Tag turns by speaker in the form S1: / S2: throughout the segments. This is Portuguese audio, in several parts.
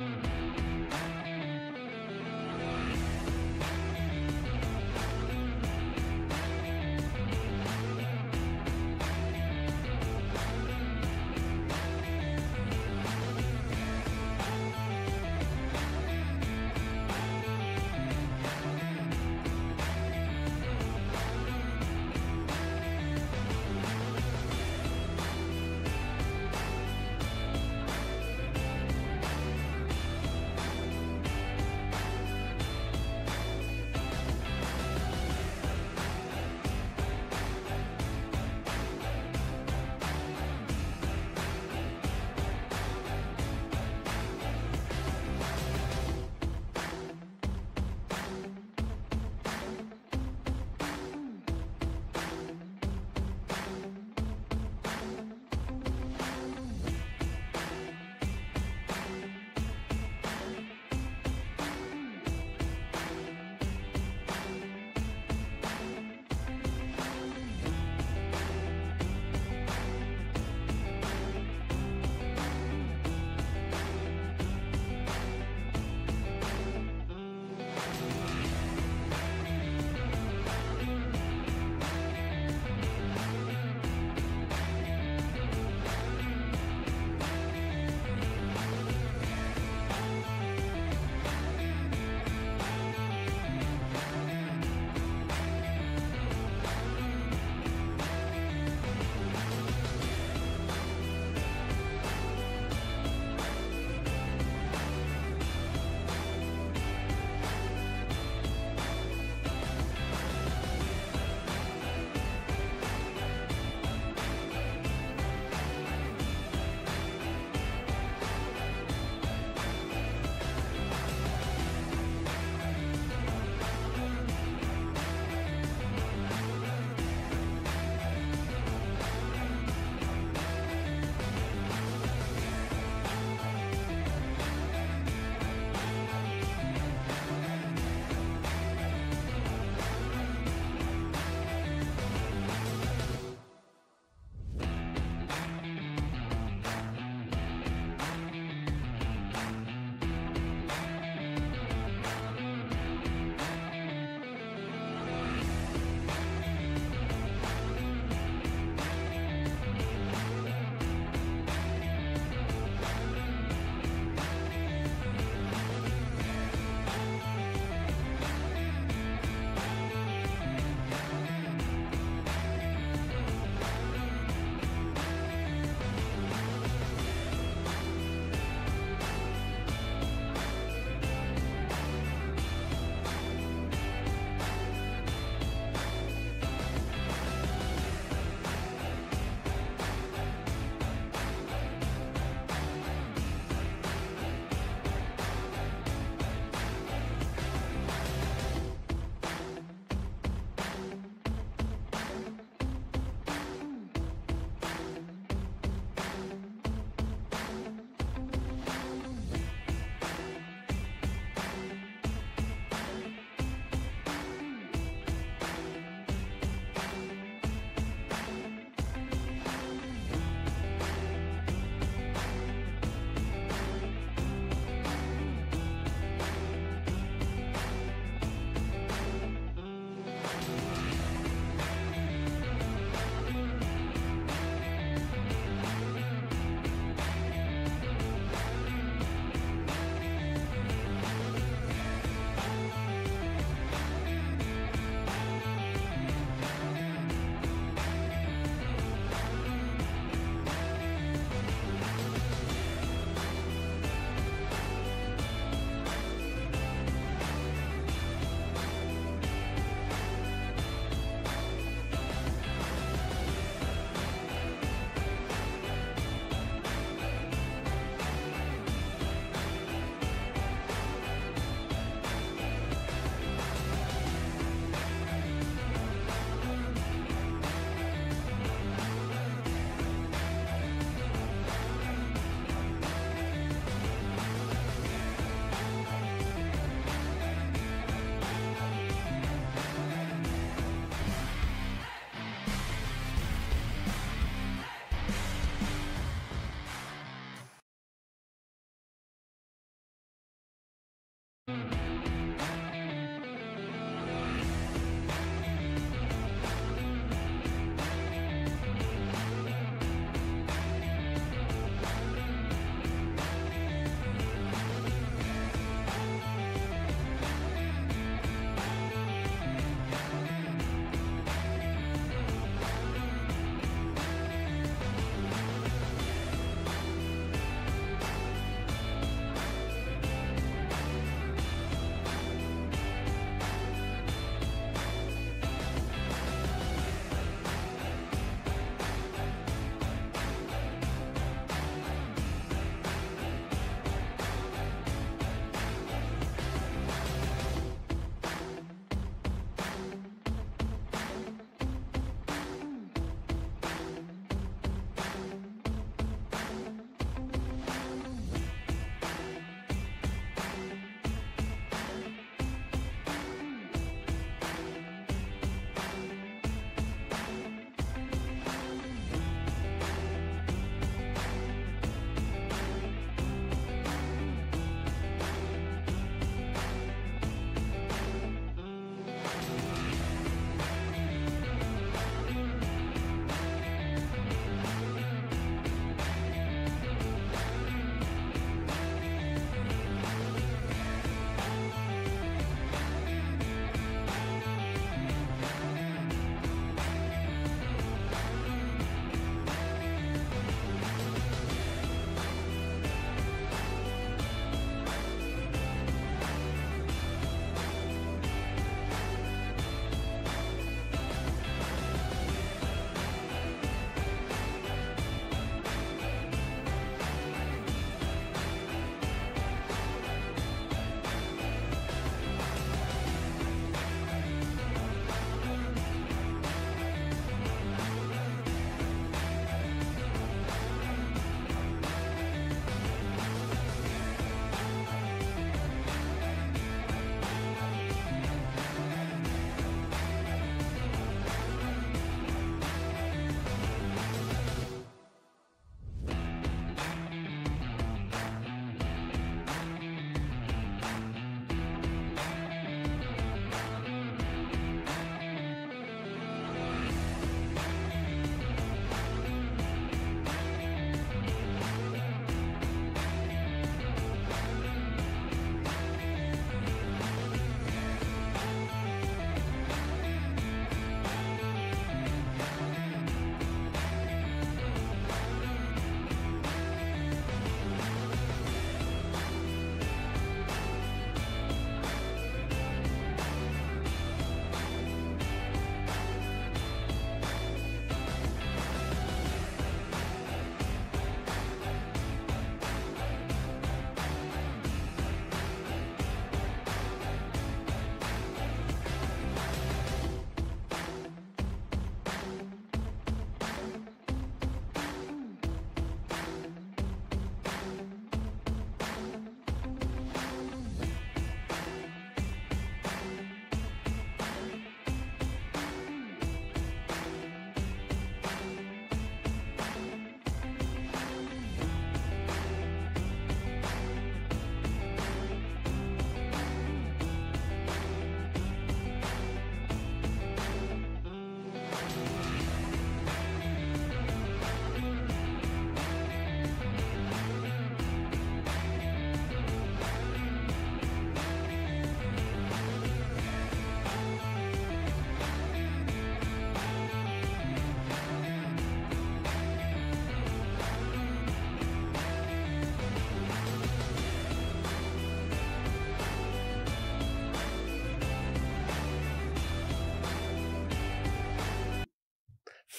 S1: Mm-hmm.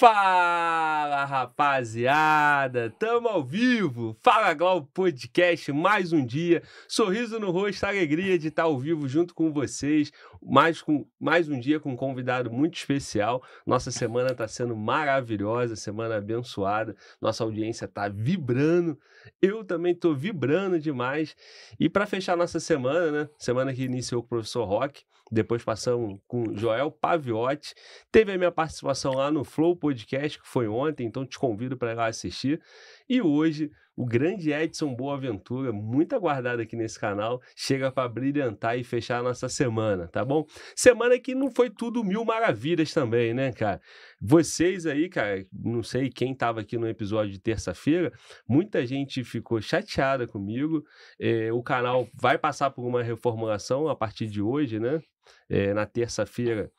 S1: Fala rapaziada, tamo ao vivo. Fala Glau Podcast, mais um dia. Sorriso no rosto, alegria de estar tá ao vivo junto com vocês. Mais, com, mais um dia com um convidado muito especial. Nossa semana está sendo maravilhosa, semana abençoada. Nossa audiência está vibrando. Eu também estou vibrando demais. E para fechar nossa semana, né? Semana que iniciou com o professor Rock, depois passamos com Joel Paviotti. Teve a minha participação lá no Flow Podcast, que foi ontem, então te convido para ir lá assistir. E hoje, o grande Edson Boaventura, muito aguardado aqui nesse canal, chega para brilhantar e fechar a nossa semana, tá bom? Semana que não foi tudo mil maravilhas também, né, cara? Vocês aí, cara, não sei quem estava aqui no episódio de terça-feira, muita gente ficou chateada comigo. É, o canal vai passar por uma reformulação a partir de hoje, né? É, na terça-feira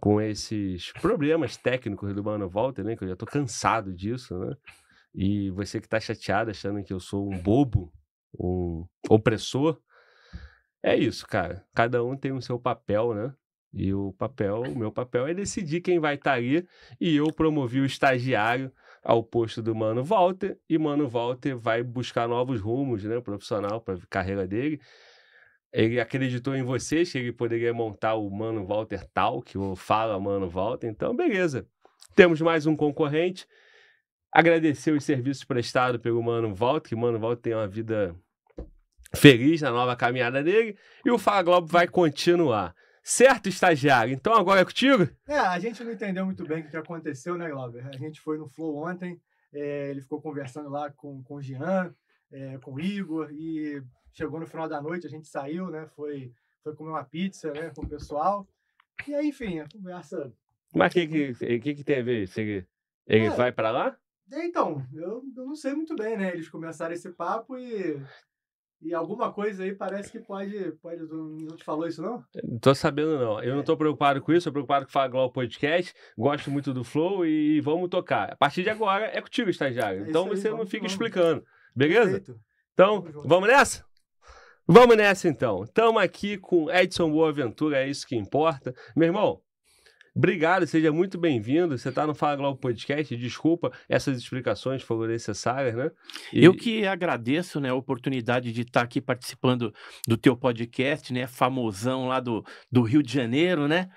S1: com esses problemas técnicos do Mano Walter, né? Que eu já tô cansado disso, né? E você que está chateado, achando que eu sou um bobo, um opressor, é isso, cara. Cada um tem o seu papel, né? E o papel, o meu papel é decidir quem vai estar tá ali. E eu promovi o estagiário ao posto do Mano Walter. E Mano Walter vai buscar novos rumos, né? Profissional para a carreira dele. Ele acreditou em você, que ele poderia montar o Mano Walter tal, que Fala Mano Walter. Então, beleza. Temos mais um concorrente. Agradecer os serviços prestados pelo Mano Volta, que o Mano Volta tem uma vida feliz na nova caminhada dele. E o Fala Globo vai continuar. Certo, estagiário? Então agora é contigo?
S2: É, a gente não entendeu muito bem o que aconteceu, né, Glauber? A gente foi no Flow ontem, é, ele ficou conversando lá com, com o Jean, é, com o Igor, e chegou no final da noite, a gente saiu, né? Foi, foi comer uma pizza né, com o pessoal. E aí, enfim, a conversa.
S1: Mas o que, que, que, que tem a ver isso? Ele, ele é, vai para lá?
S2: É, então, eu, eu não sei muito bem, né? Eles começaram esse papo e e alguma coisa aí parece que pode. pode não te falou isso, não?
S1: Tô sabendo, não. Eu é. não tô preocupado com isso, eu tô preocupado com o Faglau Podcast. Gosto muito do Flow e vamos tocar. A partir de agora é contigo, estagiário. É então aí, você não fica vamos. explicando. Beleza? Perfeito. Então, vamos, vamos nessa? Vamos nessa então. Estamos aqui com Edson Boaventura, é isso que importa. Meu irmão, Obrigado, seja muito bem-vindo. Você está no Fala Globo Podcast. Desculpa essas explicações foram necessárias, né?
S3: E... Eu que agradeço né, a oportunidade de estar tá aqui participando do teu podcast, né? Famosão lá do, do Rio de Janeiro, né?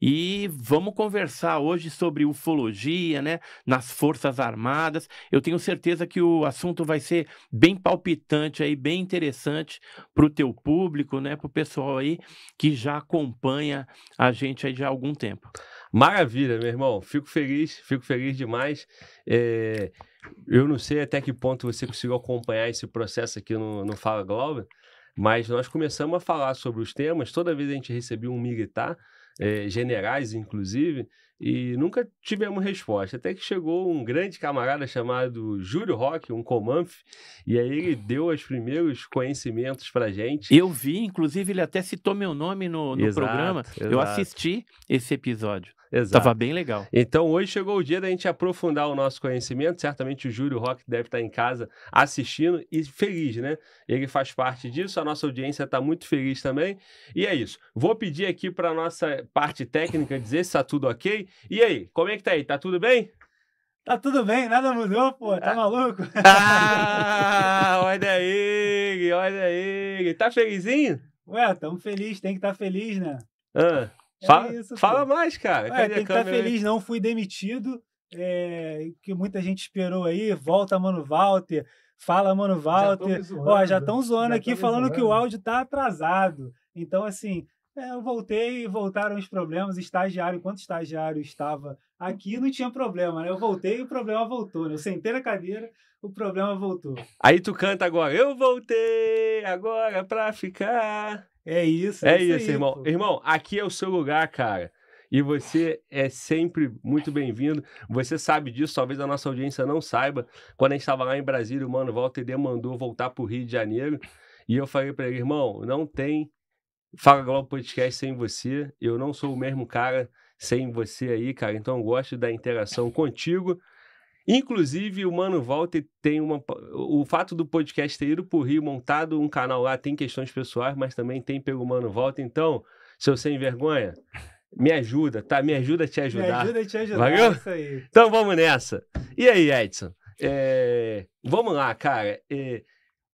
S3: E vamos conversar hoje sobre ufologia, né? Nas Forças Armadas. Eu tenho certeza que o assunto vai ser bem palpitante aí, bem interessante para o teu público, né? Para o pessoal aí que já acompanha a gente aí já há algum tempo.
S1: Maravilha, meu irmão. Fico feliz, fico feliz demais. É, eu não sei até que ponto você conseguiu acompanhar esse processo aqui no, no Fala Globo, mas nós começamos a falar sobre os temas. Toda vez a gente recebia um militar, é, generais inclusive, e nunca tivemos resposta. Até que chegou um grande camarada chamado Júlio Roque, um comanf, e aí ele deu os primeiros conhecimentos a gente. Eu vi, inclusive ele até citou meu nome no, no exato, programa. Exato. Eu assisti
S3: esse episódio. Exato. Tava bem
S1: legal. Então hoje chegou o dia da gente aprofundar o nosso conhecimento. Certamente o Júlio Rock deve estar em casa assistindo e feliz, né? Ele faz parte disso, a nossa audiência está muito feliz também. E é isso. Vou pedir aqui para nossa parte técnica dizer se está tudo ok. E aí, como é que tá aí? Tá tudo bem? Tá tudo bem, nada mudou, pô, tá maluco? Ah, olha ele, olha ele. Tá felizinho? Ué,
S4: tamo feliz, tem que estar tá feliz, né?
S1: Ah. É fala, isso, fala mais, cara. Ué, tem que estar tá feliz, aí?
S4: não fui demitido. É, que muita gente esperou aí. Volta, mano, Walter. Fala, mano, Walter. Já estão né? zoando aqui, falando zoando. que o áudio tá atrasado. Então, assim, é, eu voltei e voltaram os problemas. Estagiário, enquanto estagiário estava aqui, não tinha problema, né? Eu voltei e o problema voltou. Né? Eu sentei na cadeira, o problema
S1: voltou. Aí tu canta agora, eu voltei agora pra ficar. É isso. É, é isso, isso aí, irmão. Pô. Irmão, aqui é o seu lugar, cara. E você é sempre muito bem-vindo. Você sabe disso, talvez a nossa audiência não saiba. Quando a gente estava lá em Brasília, o Mano Walter demandou voltar para o Rio de Janeiro. E eu falei para ele, irmão, não tem Fala Globo Podcast sem você. Eu não sou o mesmo cara sem você aí, cara. Então eu gosto da interação contigo. Inclusive, o Mano Walter tem uma. O fato do podcast ter ido pro Rio, montado um canal lá, tem questões pessoais, mas também tem pelo Mano Volta. Então, seu sem vergonha, me ajuda, tá? Me ajuda a te ajudar. Me ajuda a te ajudar. Valeu? É isso aí. Então vamos nessa. E aí, Edson? É... Vamos lá, cara. É...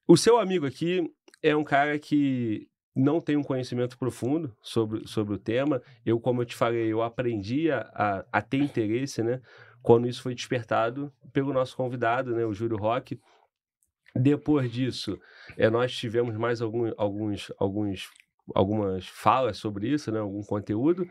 S1: O seu amigo aqui é um cara que não tem um conhecimento profundo sobre, sobre o tema. Eu, como eu te falei, eu aprendi a, a ter interesse, né? quando isso foi despertado pelo nosso convidado, né, o Júlio Roque. Depois disso, é, nós tivemos mais algum, alguns, alguns, algumas falas sobre isso, né, algum conteúdo.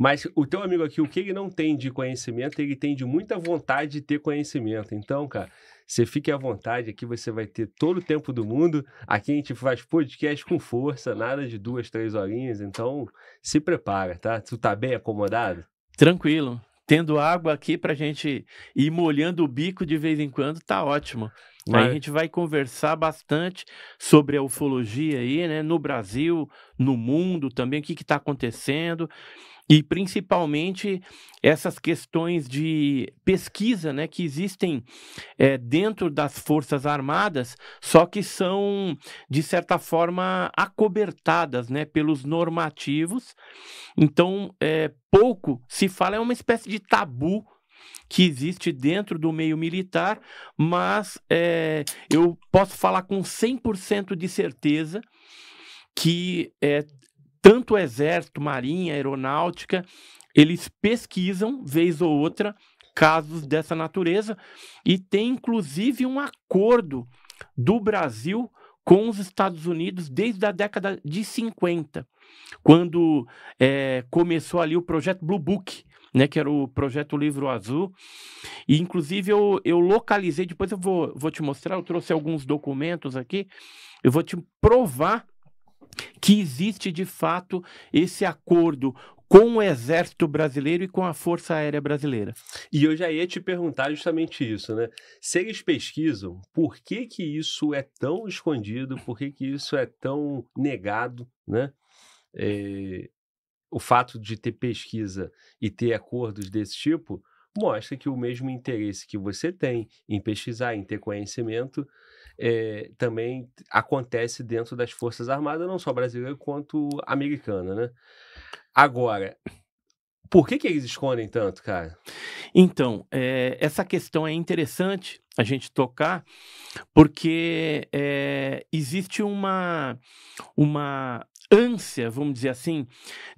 S1: Mas o teu amigo aqui, o que ele não tem de conhecimento, ele tem de muita vontade de ter conhecimento. Então, cara, você fique à vontade, aqui você vai ter todo o tempo do mundo. Aqui a gente faz podcast com força, nada de duas, três horinhas. Então, se prepara, tá? Tu tá bem acomodado?
S3: Tranquilo, tendo água aqui para a gente ir molhando o bico de vez em quando, tá ótimo. Mas... Aí a gente vai conversar bastante sobre a ufologia aí, né? No Brasil, no mundo também, o que está acontecendo e principalmente essas questões de pesquisa né, que existem é, dentro das Forças Armadas, só que são, de certa forma, acobertadas né, pelos normativos. Então, é, pouco se fala, é uma espécie de tabu que existe dentro do meio militar, mas é, eu posso falar com 100% de certeza que é, tanto o exército, marinha, aeronáutica, eles pesquisam, vez ou outra, casos dessa natureza e tem inclusive um acordo do Brasil com os Estados Unidos desde a década de 50, quando é, começou ali o projeto Blue Book, né, que era o projeto Livro Azul. E, inclusive, eu, eu localizei, depois eu vou, vou te mostrar, eu trouxe alguns documentos aqui, eu vou te provar que existe de fato esse acordo com o Exército Brasileiro e com a Força Aérea Brasileira.
S1: E eu já ia te perguntar justamente isso, né? Se eles pesquisam, por que que isso é tão escondido? Por que que isso é tão negado, né? É, o fato de ter pesquisa e ter acordos desse tipo mostra que o mesmo interesse que você tem em pesquisar, em ter conhecimento, é, também acontece dentro das Forças Armadas, não só brasileira quanto americana, né? Agora, por que, que eles escondem tanto, cara?
S3: Então, é, essa questão é interessante a gente tocar, porque é, existe uma, uma ânsia, vamos dizer assim,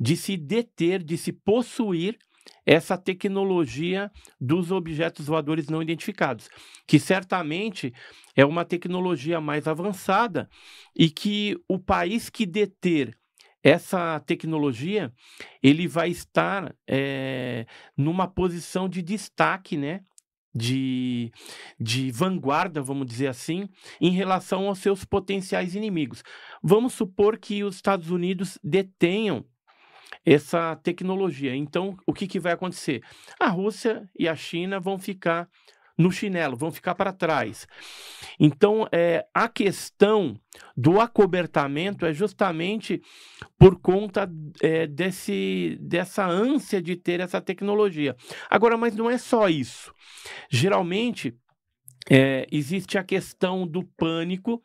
S3: de se deter, de se possuir essa tecnologia dos objetos voadores não identificados, que certamente é uma tecnologia mais avançada e que o país que deter essa tecnologia ele vai estar é, numa posição de destaque, né? De, de vanguarda, vamos dizer assim, em relação aos seus potenciais inimigos. Vamos supor que os Estados Unidos detenham essa tecnologia. Então, o que, que vai acontecer? A Rússia e a China vão ficar no chinelo, vão ficar para trás. Então, é, a questão do acobertamento é justamente por conta é, desse, dessa ânsia de ter essa tecnologia. Agora, mas não é só isso. Geralmente, é, existe a questão do pânico,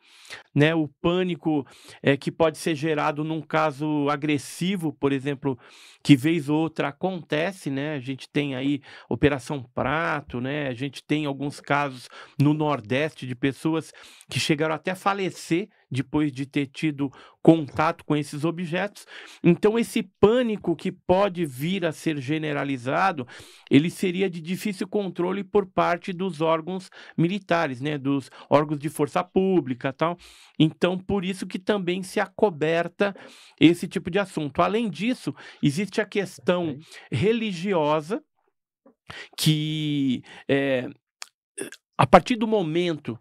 S3: né? O pânico é, que pode ser gerado num caso agressivo, por exemplo, que vez ou outra acontece, né? A gente tem aí Operação Prato, né? A gente tem alguns casos no Nordeste de pessoas que chegaram até a falecer depois de ter tido contato com esses objetos. Então, esse pânico que pode vir a ser generalizado, ele seria de difícil controle por parte dos órgãos militares, né, dos órgãos de força pública, tal. Então, por isso que também se acoberta esse tipo de assunto. Além disso, existe a questão religiosa que é, a partir do momento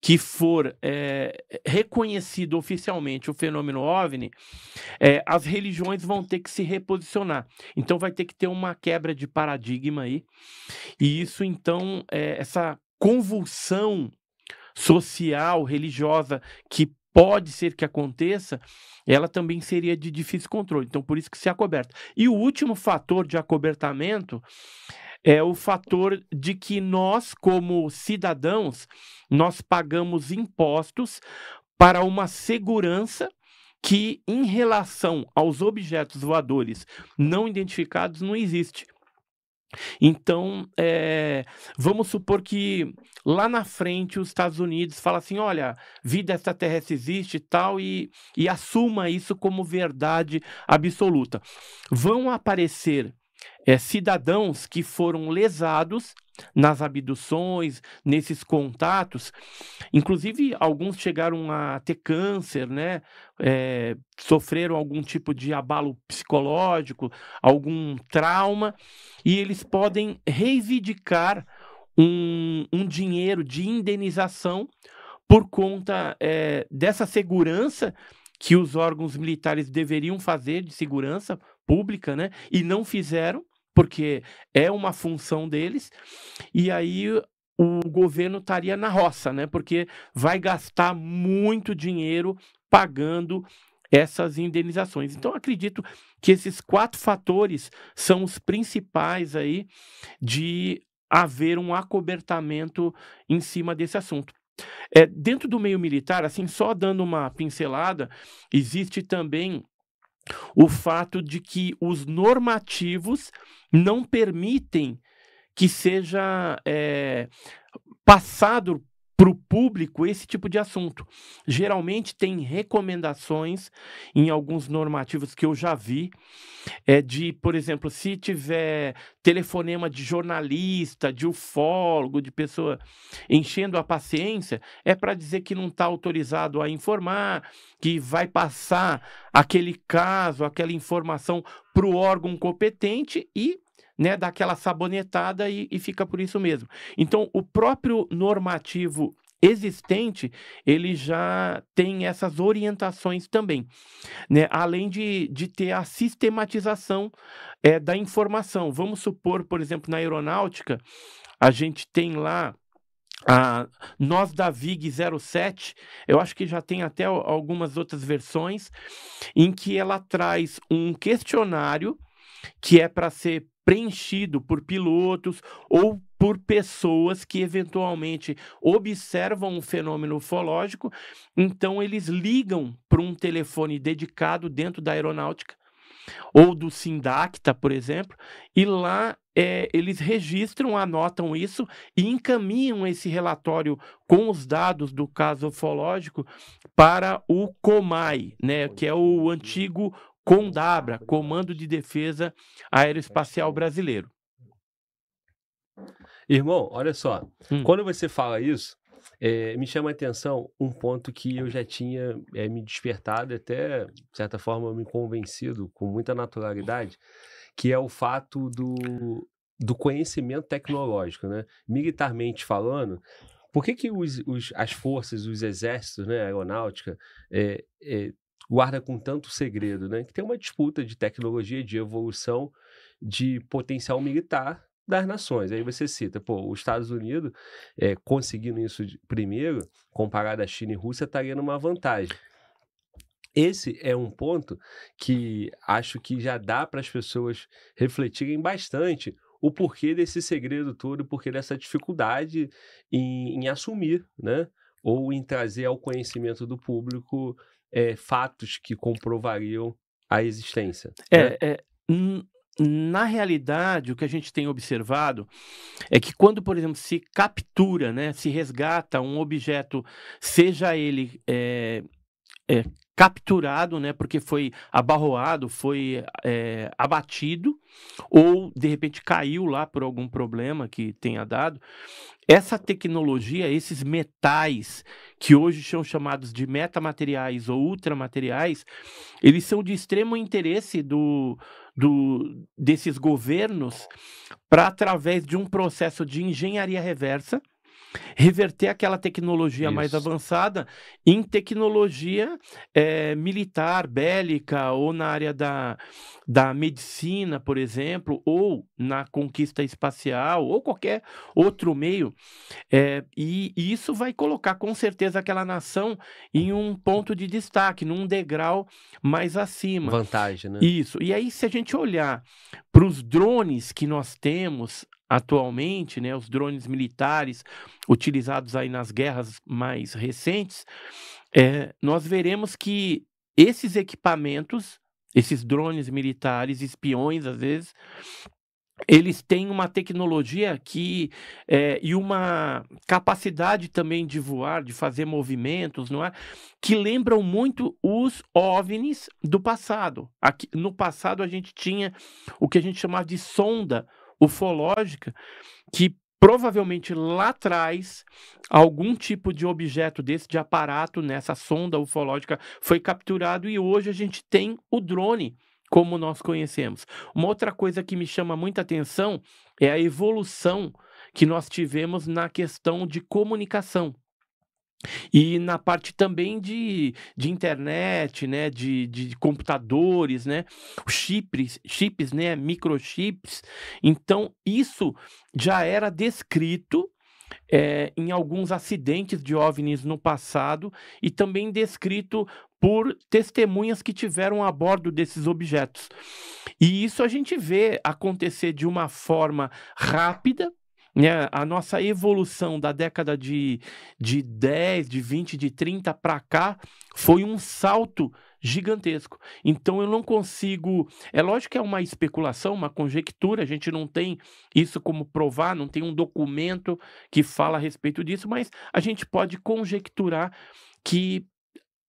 S3: que for é, reconhecido oficialmente o fenômeno OVNI, é, as religiões vão ter que se reposicionar. Então vai ter que ter uma quebra de paradigma aí. E isso, então, é, essa convulsão social, religiosa, que pode ser que aconteça, ela também seria de difícil controle. Então, por isso que se acoberta. É e o último fator de acobertamento é o fator de que nós, como cidadãos, nós pagamos impostos para uma segurança que, em relação aos objetos voadores não identificados, não existe. Então, é, vamos supor que lá na frente os Estados Unidos falam assim: olha, vida extraterrestre existe e tal, e, e assuma isso como verdade absoluta. Vão aparecer é, cidadãos que foram lesados nas abduções, nesses contatos. Inclusive, alguns chegaram a ter câncer, né? É, sofreram algum tipo de abalo psicológico, algum trauma, e eles podem reivindicar um, um dinheiro de indenização por conta é, dessa segurança que os órgãos militares deveriam fazer de segurança pública, né? E não fizeram, porque é uma função deles. E aí o governo estaria na roça, né? Porque vai gastar muito dinheiro pagando essas indenizações. Então acredito que esses quatro fatores são os principais aí de haver um acobertamento em cima desse assunto. É, dentro do meio militar, assim, só dando uma pincelada, existe também o fato de que os normativos não permitem que seja é, passado para o público esse tipo de assunto. Geralmente tem recomendações em alguns normativos que eu já vi, é de, por exemplo, se tiver telefonema de jornalista, de ufólogo, de pessoa enchendo a paciência, é para dizer que não está autorizado a informar, que vai passar aquele caso, aquela informação para o órgão competente e né, dá aquela sabonetada e, e fica por isso mesmo. Então, o próprio normativo existente, ele já tem essas orientações também, né? além de, de ter a sistematização é, da informação. Vamos supor, por exemplo, na aeronáutica, a gente tem lá a nós da VIG 07, eu acho que já tem até algumas outras versões, em que ela traz um questionário que é para ser preenchido por pilotos ou por pessoas que eventualmente observam um fenômeno ufológico, então eles ligam para um telefone dedicado dentro da aeronáutica ou do Sindacta, por exemplo, e lá é, eles registram, anotam isso e encaminham esse relatório com os dados do caso ufológico para o COMAI, né, que é o antigo Condabra, Comando de Defesa Aeroespacial Brasileiro.
S1: Irmão, olha só. Hum. Quando você fala isso, é, me chama a atenção um ponto que eu já tinha é, me despertado, até, de certa forma, me convencido com muita naturalidade, que é o fato do, do conhecimento tecnológico, né? Militarmente falando, por que, que os, os, as forças, os exércitos, né, aeronáutica, é, é, guarda com tanto segredo, né? Que tem uma disputa de tecnologia, de evolução, de potencial militar das nações. Aí você cita, pô, os Estados Unidos é, conseguindo isso primeiro, comparado à China e Rússia, estaria numa vantagem. Esse é um ponto que acho que já dá para as pessoas refletirem bastante o porquê desse segredo todo, o porquê dessa dificuldade em, em assumir, né? Ou em trazer ao conhecimento do público é, fatos que comprovariam
S3: a existência. Né? é, é na realidade, o que a gente tem observado é que quando, por exemplo, se captura, né, se resgata um objeto, seja ele é, é, capturado, né, porque foi abarroado, foi é, abatido, ou de repente caiu lá por algum problema que tenha dado. Essa tecnologia, esses metais que hoje são chamados de metamateriais ou ultramateriais, eles são de extremo interesse do, do desses governos para através de um processo de engenharia reversa reverter aquela tecnologia Isso. mais avançada em tecnologia é, militar, bélica, ou na área da, da medicina, por exemplo, ou na conquista espacial, ou qualquer outro meio. É, e isso vai colocar com certeza aquela nação em um ponto de destaque, num degrau mais acima. Vantagem, né? Isso. E aí, se a gente olhar para os drones que nós temos atualmente, né, os drones militares utilizados aí nas guerras mais recentes, é, nós veremos que esses equipamentos, esses drones militares, espiões às vezes, eles têm uma tecnologia que é, e uma capacidade também de voar, de fazer movimentos, não é? Que lembram muito os OVNIs do passado. Aqui, no passado a gente tinha o que a gente chamava de sonda ufológica, que provavelmente lá atrás algum tipo de objeto desse de aparato nessa né, sonda ufológica foi capturado e hoje a gente tem o drone como nós conhecemos. Uma outra coisa que me chama muita atenção é a evolução que nós tivemos na questão de comunicação. E na parte também de, de internet, né, de, de computadores, né, chips, chips, né, microchips. Então, isso já era descrito é, em alguns acidentes de OVNIs no passado e também descrito por testemunhas que tiveram a bordo desses objetos. E isso a gente vê acontecer de uma forma rápida, né? A nossa evolução da década de, de 10, de 20, de 30 para cá foi um salto gigantesco. Então eu não consigo. É lógico que é uma especulação, uma conjectura, a gente não tem isso como provar, não tem um documento que fala a respeito disso, mas a gente pode conjecturar que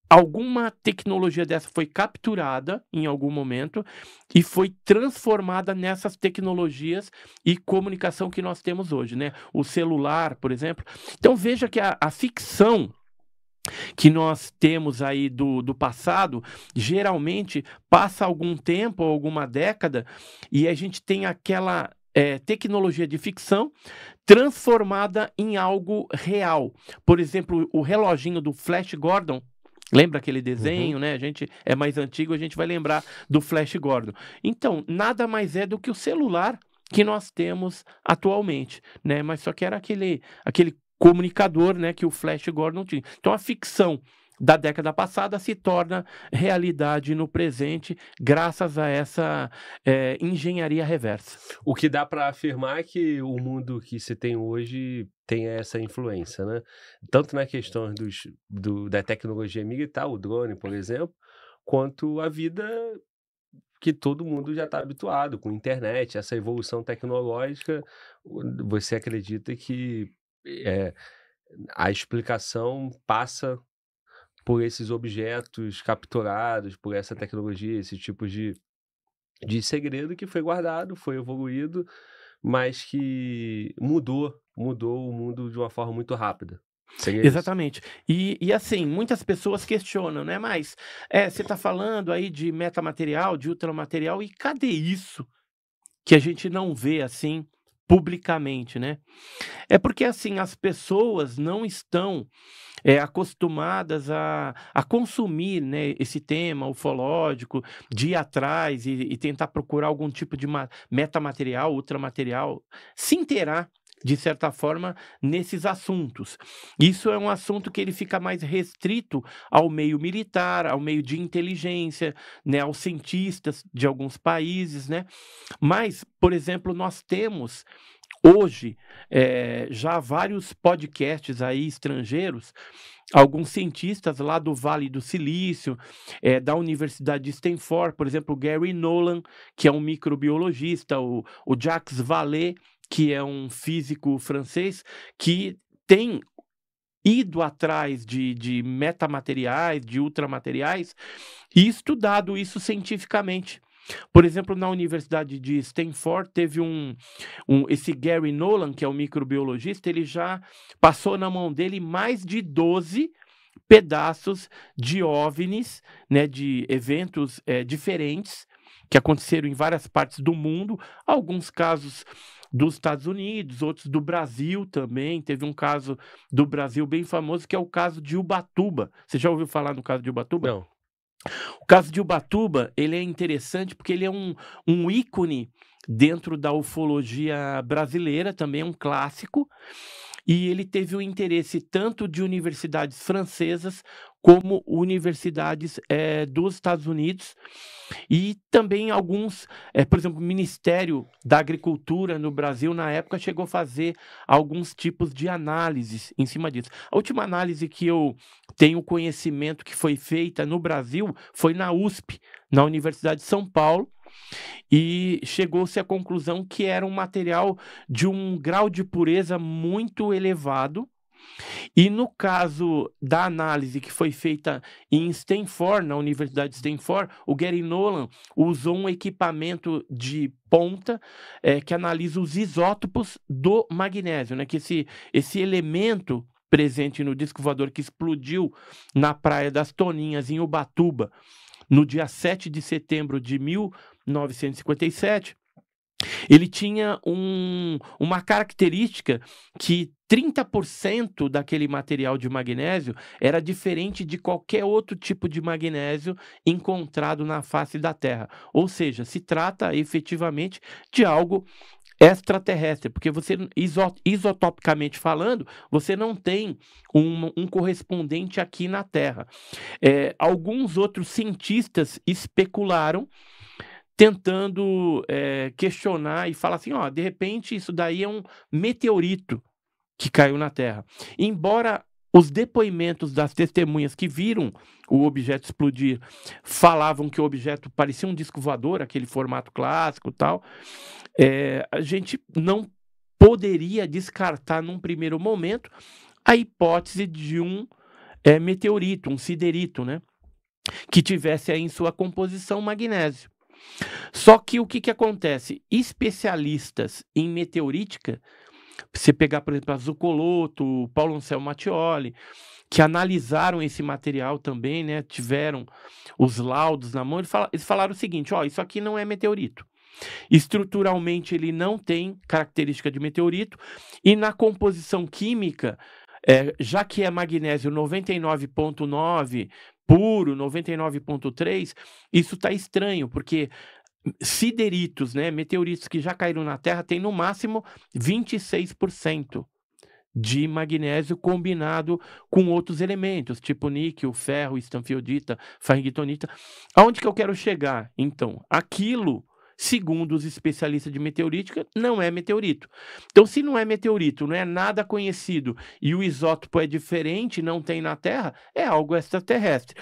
S3: alguma tecnologia dessa foi capturada em algum momento e foi transformada nessas tecnologias e comunicação que nós temos hoje, né? O celular, por exemplo. Então veja que a, a ficção que nós temos aí do, do passado, geralmente passa algum tempo, alguma década, e a gente tem aquela é, tecnologia de ficção transformada em algo real. Por exemplo, o reloginho do Flash Gordon Lembra aquele desenho, uhum. né? A gente é mais antigo, a gente vai lembrar do Flash Gordon. Então, nada mais é do que o celular que nós temos atualmente, né? Mas só que era aquele aquele comunicador, né, que o Flash Gordon tinha. Então a ficção da década passada se torna realidade no presente, graças a essa é, engenharia reversa.
S1: O que dá para afirmar é que o mundo que se tem hoje tem essa influência, né? Tanto na questão dos, do, da tecnologia militar, o drone, por exemplo, quanto a vida que todo mundo já está habituado com internet, essa evolução tecnológica. Você acredita que é, a explicação passa por esses objetos capturados, por essa tecnologia, esse tipo de, de segredo que foi guardado, foi evoluído, mas
S3: que mudou, mudou o mundo de uma forma muito rápida. Seria Exatamente. E, e assim, muitas pessoas questionam, né? Mas é, você está falando aí de metamaterial, de ultramaterial, e cadê isso que a gente não vê assim publicamente, né? É porque assim, as pessoas não estão é, acostumadas a, a consumir né, esse tema ufológico, de ir atrás e, e tentar procurar algum tipo de metamaterial, ultramaterial, se inteirar de certa forma, nesses assuntos. Isso é um assunto que ele fica mais restrito ao meio militar, ao meio de inteligência, né, aos cientistas de alguns países, né? Mas, por exemplo, nós temos Hoje, é, já vários podcasts aí estrangeiros, alguns cientistas lá do Vale do Silício, é, da Universidade de Stanford, por exemplo, Gary Nolan, que é um microbiologista, o, o Jacques Vallée, que é um físico francês, que tem ido atrás de, de metamateriais, de ultramateriais, e estudado isso cientificamente. Por exemplo, na Universidade de Stanford, teve um, um, Esse Gary Nolan, que é o microbiologista, ele já passou na mão dele mais de 12 pedaços de OVNIs, né, de eventos é, diferentes que aconteceram em várias partes do mundo, alguns casos dos Estados Unidos, outros do Brasil também. Teve um caso do Brasil bem famoso, que é o caso de Ubatuba. Você já ouviu falar no caso de Ubatuba? Não. O caso de Ubatuba, ele é interessante porque ele é um, um ícone dentro da ufologia brasileira, também é um clássico, e ele teve o interesse tanto de universidades francesas como universidades é, dos Estados Unidos e também alguns, é, por exemplo, o Ministério da Agricultura no Brasil, na época, chegou a fazer alguns tipos de análises em cima disso. A última análise que eu tenho conhecimento que foi feita no Brasil foi na USP, na Universidade de São Paulo, e chegou-se à conclusão que era um material de um grau de pureza muito elevado e no caso da análise que foi feita em Stanford, na Universidade de Stanford, o Gary Nolan usou um equipamento de ponta é, que analisa os isótopos do magnésio, né? Que esse, esse elemento presente no disco voador que explodiu na Praia das Toninhas, em Ubatuba, no dia 7 de setembro de 1957, ele tinha um, uma característica que 30% daquele material de magnésio era diferente de qualquer outro tipo de magnésio encontrado na face da Terra. Ou seja, se trata efetivamente de algo extraterrestre, porque você, isotopicamente falando, você não tem um, um correspondente aqui na Terra. É, alguns outros cientistas especularam tentando é, questionar e falar assim, ó, de repente isso daí é um meteorito que caiu na Terra. Embora os depoimentos das testemunhas que viram o objeto explodir falavam que o objeto parecia um disco voador, aquele formato clássico, tal, é, a gente não poderia descartar num primeiro momento a hipótese de um é, meteorito, um siderito, né? Que tivesse aí em sua composição magnésio. Só que o que, que acontece? Especialistas em meteorítica, você pegar, por exemplo, a Zucoloto, Paulo Anselmo Mattioli, que analisaram esse material também, né? Tiveram os laudos na mão, eles, eles falaram o seguinte: ó, isso aqui não é meteorito. Estruturalmente ele não tem característica de meteorito, e na composição química, é, já que é magnésio 99,9 puro, 99,3, isso está estranho, porque sideritos, né, meteoritos que já caíram na Terra, tem no máximo 26% de magnésio combinado com outros elementos, tipo níquel, ferro, estanfiodita, farringtonita. Aonde que eu quero chegar? Então, aquilo segundo os especialistas de meteorítica, não é meteorito. Então, se não é meteorito, não é nada conhecido e o isótopo é diferente, não tem na Terra, é algo extraterrestre.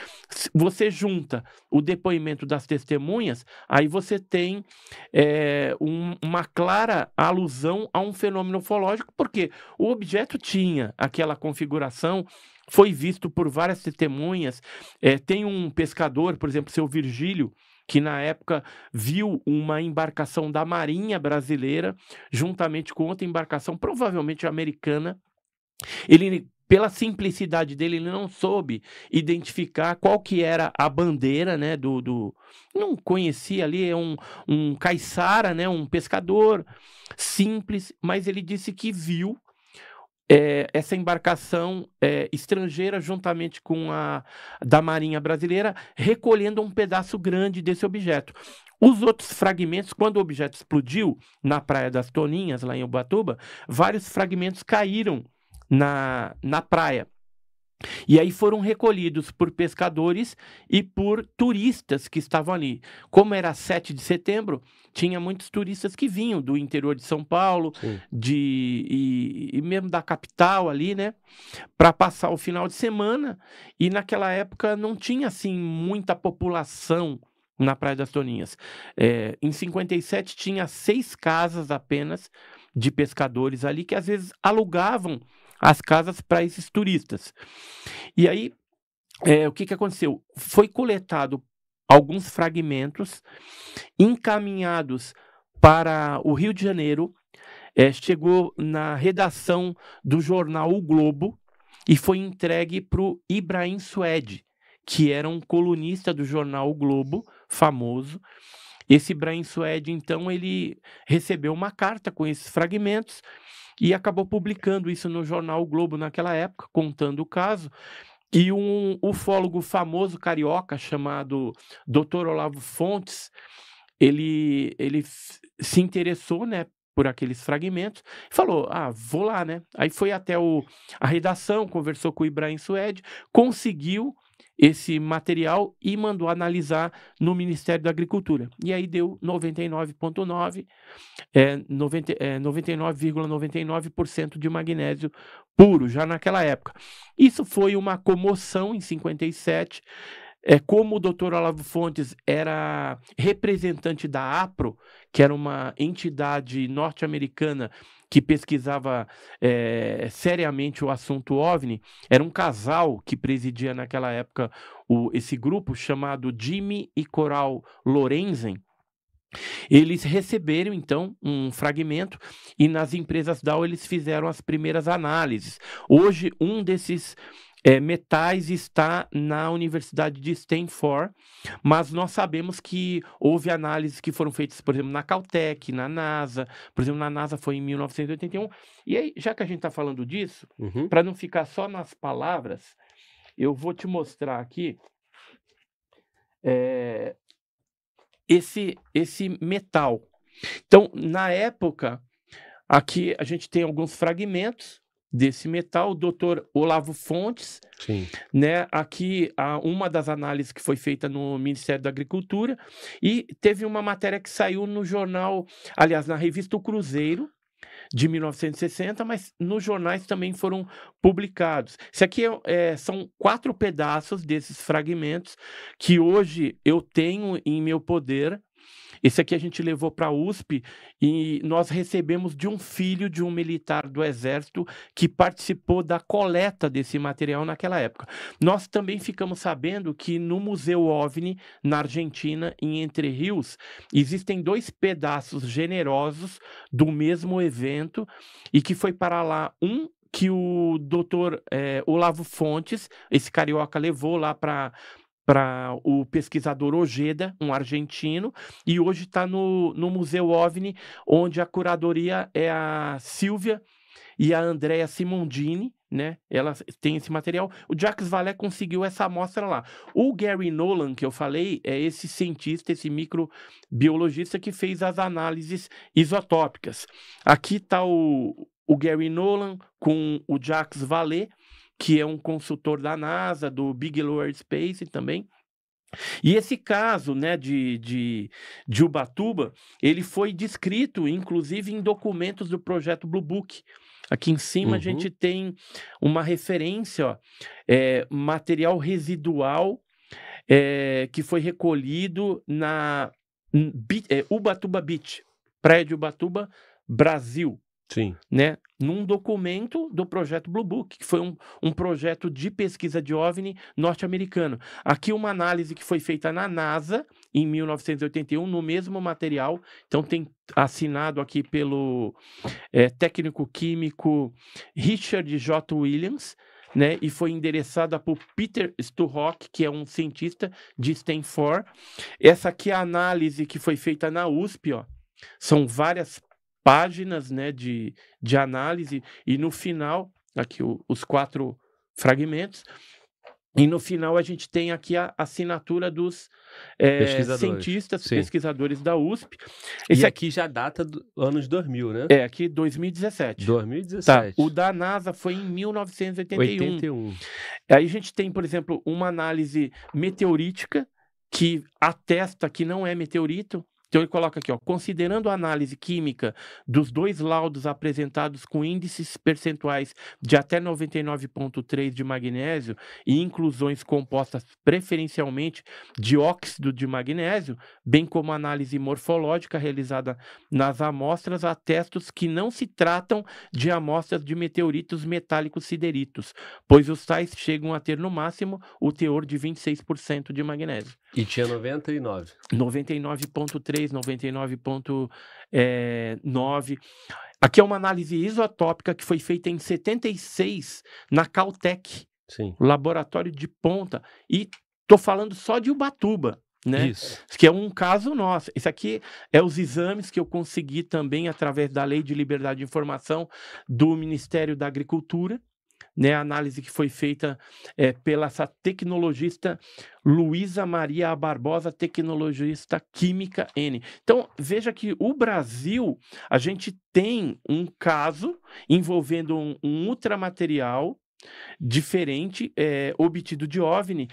S3: Você junta o depoimento das testemunhas, aí você tem é, um, uma clara alusão a um fenômeno ufológico, porque o objeto tinha aquela configuração foi visto por várias testemunhas. É, tem um pescador, por exemplo, seu Virgílio, que na época viu uma embarcação da Marinha Brasileira, juntamente com outra embarcação, provavelmente americana. Ele pela simplicidade dele, ele não soube identificar qual que era a bandeira, né, do... do... Não conhecia ali, é um, um caiçara, né, um pescador simples, mas ele disse que viu é, essa embarcação é, estrangeira, juntamente com a da Marinha Brasileira, recolhendo um pedaço grande desse objeto. Os outros fragmentos, quando o objeto explodiu na Praia das Toninhas, lá em Ubatuba, vários fragmentos caíram na, na praia. E aí foram recolhidos por pescadores e por turistas que estavam ali. Como era 7 de setembro, tinha muitos turistas que vinham do interior de São Paulo, de e, e, mesmo da capital ali, né, para passar o final de semana. E naquela época não tinha assim muita população na Praia das Toninhas. É, em 57 tinha seis casas apenas de pescadores ali que às vezes alugavam as casas para esses turistas. E aí, é, o que, que aconteceu? Foi coletado alguns fragmentos encaminhados para o Rio de Janeiro, é, chegou na redação do jornal O Globo e foi entregue para o Ibrahim Suede, que era um colunista do jornal O Globo, famoso. Esse Ibrahim Suede, então, ele recebeu uma carta com esses fragmentos e acabou publicando isso no jornal o Globo naquela época, contando o caso. E um ufólogo famoso carioca chamado Dr. Olavo Fontes, ele, ele se interessou, né, por aqueles fragmentos, falou: "Ah, vou lá, né?". Aí foi até o, a redação, conversou com o Ibrahim Suede, conseguiu esse material e mandou analisar no Ministério da Agricultura. E aí deu 99,9%, é, 99,99% é, 99 de magnésio puro, já naquela época. Isso foi uma comoção em 57. É, como o doutor Olavo Fontes era representante da APRO, que era uma entidade norte-americana que pesquisava é, seriamente o assunto OVNI, era um casal que presidia naquela época o, esse grupo chamado Jimmy e Coral Lorenzen. Eles receberam então um fragmento e nas empresas DAO eles fizeram as primeiras análises. Hoje, um desses é, metais está na Universidade de Stanford, mas nós sabemos que houve análises que foram feitas, por exemplo, na Caltech, na NASA. Por exemplo, na NASA foi em 1981. E aí, já que a gente está falando disso, uhum. para não ficar só nas palavras, eu vou te mostrar aqui é, esse, esse metal. Então, na época, aqui a gente tem alguns fragmentos desse metal, o doutor Olavo Fontes. Sim. Né, aqui, uma das análises que foi feita no Ministério da Agricultura. E teve uma matéria que saiu no jornal, aliás, na revista O Cruzeiro, de 1960, mas nos jornais também foram publicados. Isso aqui é, é, são quatro pedaços desses fragmentos que hoje eu tenho em meu poder esse aqui a gente levou para a USP e nós recebemos de um filho de um militar do Exército que participou da coleta desse material naquela época. Nós também ficamos sabendo que no Museu OVNI, na Argentina, em Entre Rios, existem dois pedaços generosos do mesmo evento e que foi para lá um que o doutor é, Olavo Fontes, esse carioca, levou lá para para o pesquisador Ojeda, um argentino, e hoje está no, no Museu OVNI, onde a curadoria é a Silvia e a Andrea Simondini, né? Ela tem esse material. O Jacques Vallée conseguiu essa amostra lá. O Gary Nolan, que eu falei, é esse cientista, esse microbiologista que fez as análises isotópicas. Aqui está o, o Gary Nolan com o Jacques Vallée que é um consultor da NASA, do Bigelow Space também. E esse caso né, de, de, de Ubatuba, ele foi descrito, inclusive, em documentos do projeto Blue Book. Aqui em cima uhum. a gente tem uma referência, ó, é, material residual é, que foi recolhido na é, Ubatuba Beach, Praia de Ubatuba, Brasil. Sim. Né? Num documento do projeto Blue Book, que foi um, um projeto de pesquisa de OVNI norte-americano. Aqui uma análise que foi feita na NASA em 1981, no mesmo material. Então tem assinado aqui pelo é, técnico químico Richard J. Williams, né? E foi endereçada por Peter Sturrock, que é um cientista de Stanford. Essa aqui é a análise que foi feita na USP, ó. São várias páginas né, de, de análise, e no final, aqui o, os quatro fragmentos, e no final a gente tem aqui a assinatura dos é, pesquisadores. cientistas, Sim. pesquisadores da USP. Esse e aqui, já data dos anos 2000, né? É, aqui 2017. 2017. Tá. O da NASA foi em 1981. 81. Aí a gente tem, por exemplo, uma análise meteorítica que atesta que não é meteorito, então ele coloca aqui, ó, considerando a análise química dos dois laudos apresentados com índices percentuais de até 99,3 de magnésio e inclusões compostas preferencialmente de óxido de magnésio, bem como a análise morfológica realizada nas amostras, atestos que não se tratam de amostras de meteoritos metálicos sideritos, pois os tais chegam a ter no máximo o teor de 26% de magnésio. E tinha 99. 99.3, 99.9. Aqui é uma análise isotópica que foi feita em 76 na Caltech. Sim. Laboratório de ponta. E tô falando só de Ubatuba. Né? Isso. Que é um caso nosso. Isso aqui é os exames que eu consegui também através da Lei de Liberdade de Informação do Ministério da Agricultura né, a análise que foi feita é, pela essa tecnologista Luísa Maria Barbosa, tecnologista química N. Então, veja que o Brasil, a gente tem um caso envolvendo um, um ultramaterial diferente é, obtido de OVNI,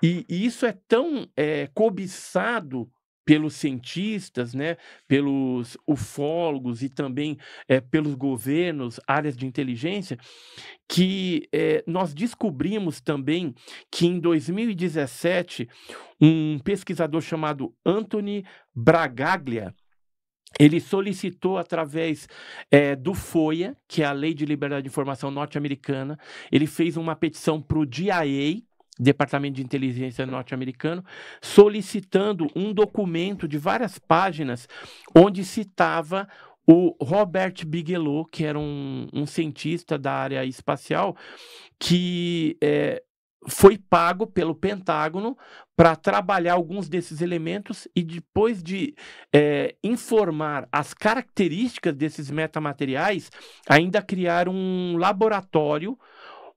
S3: e, e isso é tão é, cobiçado pelos cientistas, né, pelos ufólogos e também é, pelos governos, áreas de inteligência, que é, nós descobrimos também que em 2017 um pesquisador chamado Anthony Bragaglia ele solicitou através é, do FOIA, que é a Lei de Liberdade de Informação norte-americana, ele fez uma petição para o DIA, Departamento de Inteligência norte-americano, solicitando um documento de várias páginas onde citava o Robert Bigelow, que era um, um cientista da área espacial, que é, foi pago pelo Pentágono para trabalhar alguns desses elementos e depois de é, informar as características desses metamateriais, ainda criar um laboratório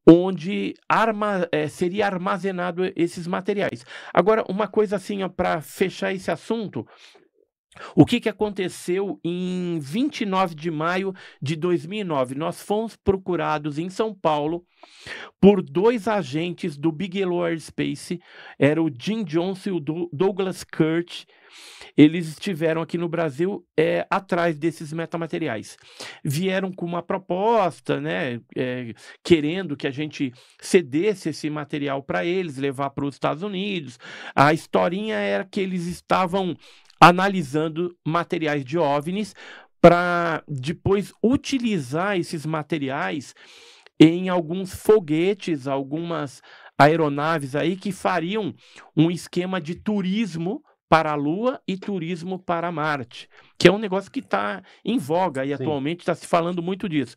S3: onde arma, é, seria armazenado esses materiais. Agora, uma coisa assim, para fechar esse assunto, o que, que aconteceu em 29 de maio de 2009? Nós fomos procurados em São Paulo por dois agentes do Bigelow Airspace, era o Jim Johnson e o Douglas Kurt. Eles estiveram aqui no Brasil é, atrás desses metamateriais. Vieram com uma proposta, né, é, querendo que a gente cedesse esse material para eles, levar para os Estados Unidos. A historinha era que eles estavam analisando materiais de OVNIs para depois utilizar esses materiais em alguns foguetes, algumas aeronaves aí que fariam um esquema de turismo para a Lua e turismo para Marte, que é um negócio que está em voga e atualmente está se falando muito disso.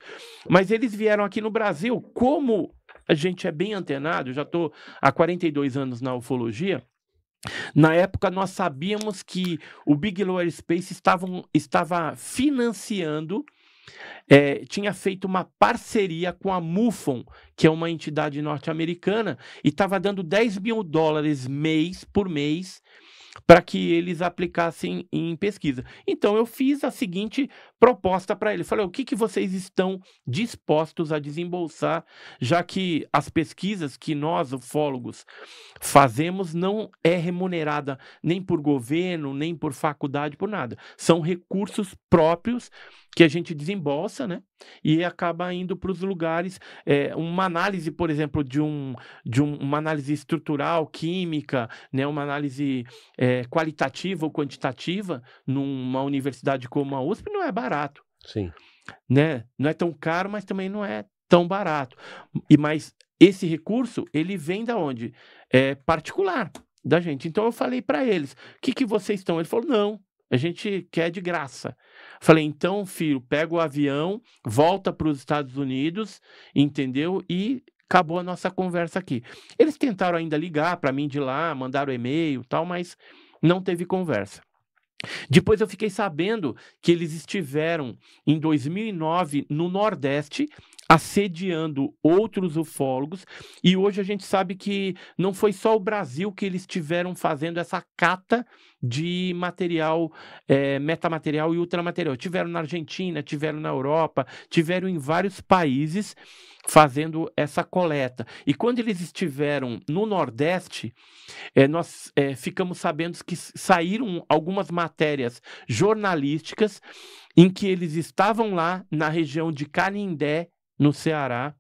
S3: Mas eles vieram aqui no Brasil, como a gente é bem antenado, já estou há 42 anos na ufologia, na época, nós sabíamos que o Bigelow Space estavam, estava financiando, é, tinha feito uma parceria com a MUFON, que é uma entidade norte-americana, e estava dando 10 mil dólares mês por mês para que eles aplicassem em pesquisa. Então eu fiz a seguinte proposta para eles. Falei, o que, que vocês estão dispostos a desembolsar, já que as pesquisas que nós, ufólogos, fazemos não é remunerada nem por governo, nem por faculdade, por nada. São recursos próprios que a gente desembolsa, né? E acaba indo para os lugares. É, uma análise, por exemplo, de, um, de um, uma análise estrutural, química, né? uma análise é, qualitativa ou quantitativa numa universidade como a USP não é barato. Sim. Né? Não é tão caro, mas também não é tão barato. E mas esse recurso ele vem da onde? É particular da gente. Então eu falei para eles: o que, que vocês estão? Ele falou: não, a gente quer de graça. Falei, então, filho, pega o avião, volta para os Estados Unidos, entendeu? E acabou a nossa conversa aqui. Eles tentaram ainda ligar para mim de lá, mandaram e-mail tal, mas não teve conversa. Depois eu fiquei sabendo que eles estiveram em 2009 no Nordeste, assediando outros ufólogos. E hoje a gente sabe que não foi só o Brasil que eles tiveram fazendo essa cata de material, é, metamaterial e ultramaterial. Tiveram na Argentina, tiveram na Europa, tiveram em vários países fazendo essa coleta. E quando eles estiveram no Nordeste, é, nós é, ficamos sabendo que saíram algumas matérias jornalísticas em que eles estavam lá na região de Canindé, no Ceará.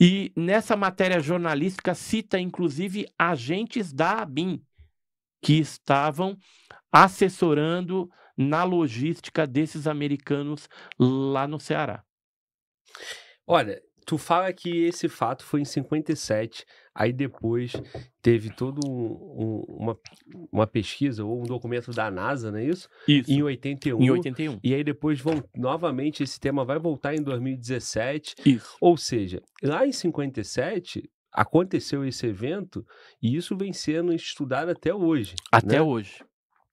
S3: E nessa matéria jornalística cita inclusive agentes da ABIN que estavam assessorando na logística desses americanos lá no Ceará.
S1: Olha, tu fala que esse fato foi em 57, Aí depois teve toda um, uma, uma pesquisa ou um documento da NASA, não é isso? Isso. Em 81. Em 81. E aí depois vão novamente esse tema vai voltar em 2017. Isso. Ou seja, lá em 57 aconteceu esse evento e isso vem sendo estudado até hoje. Até né? hoje.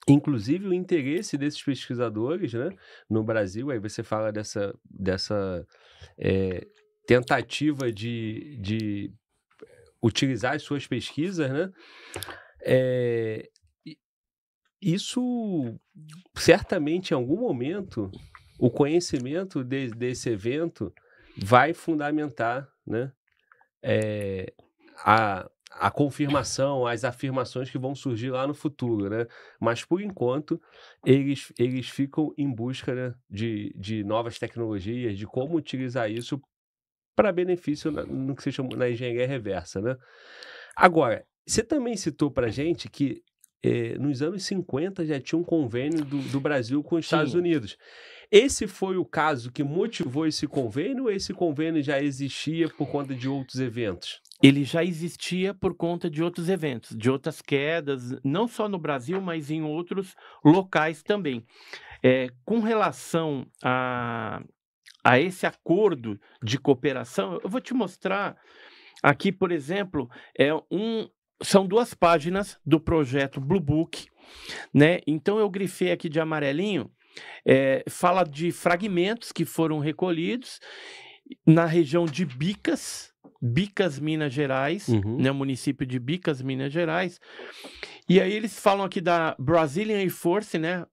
S1: Inclusive o interesse desses pesquisadores, né, no Brasil, aí você fala dessa, dessa é, tentativa de, de utilizar as suas pesquisas, né? É, isso certamente em algum momento o conhecimento de, desse evento vai fundamentar, né? É, a, a confirmação, as afirmações que vão surgir lá no futuro, né? Mas por enquanto eles, eles ficam em busca né, de, de novas tecnologias, de como utilizar isso para benefício na, no que se chama na engenharia reversa, né? Agora, você também citou para gente que eh, nos anos 50 já tinha um convênio do, do Brasil com os Sim. Estados Unidos. Esse foi o caso que motivou esse convênio
S3: ou esse convênio já existia por conta de outros eventos? Ele já existia por conta de outros eventos, de outras quedas, não só no Brasil, mas em outros locais também. É, com relação a, a esse acordo de cooperação. Eu vou te mostrar aqui, por exemplo, é um, são duas páginas do projeto Blue Book, né? Então eu grifei aqui de amarelinho, é, fala de fragmentos que foram recolhidos na região de Bicas, Bicas, Minas Gerais, uhum. né? O município de Bicas, Minas Gerais. E aí eles falam aqui da Brazilian Air Force, né?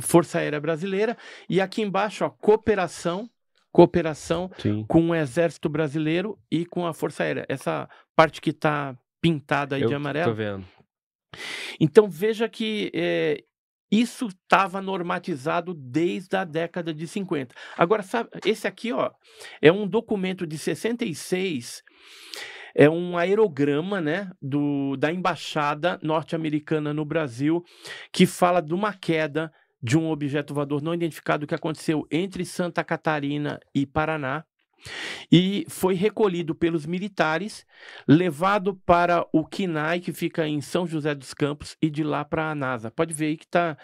S3: Força Aérea Brasileira. E aqui embaixo, ó, cooperação cooperação Sim. com o Exército Brasileiro e com a Força Aérea. Essa parte que está pintada aí Eu de amarelo. Tô vendo. Então veja que é, isso estava normatizado desde a década de 50. Agora, sabe, esse aqui ó, é um documento de 66 é um aerograma né, do, da embaixada norte-americana no Brasil que fala de uma queda de um objeto voador não identificado que aconteceu entre Santa Catarina e Paraná e foi recolhido pelos militares, levado para o Kinai que fica em São José dos Campos, e de lá para a NASA. Pode ver aí que está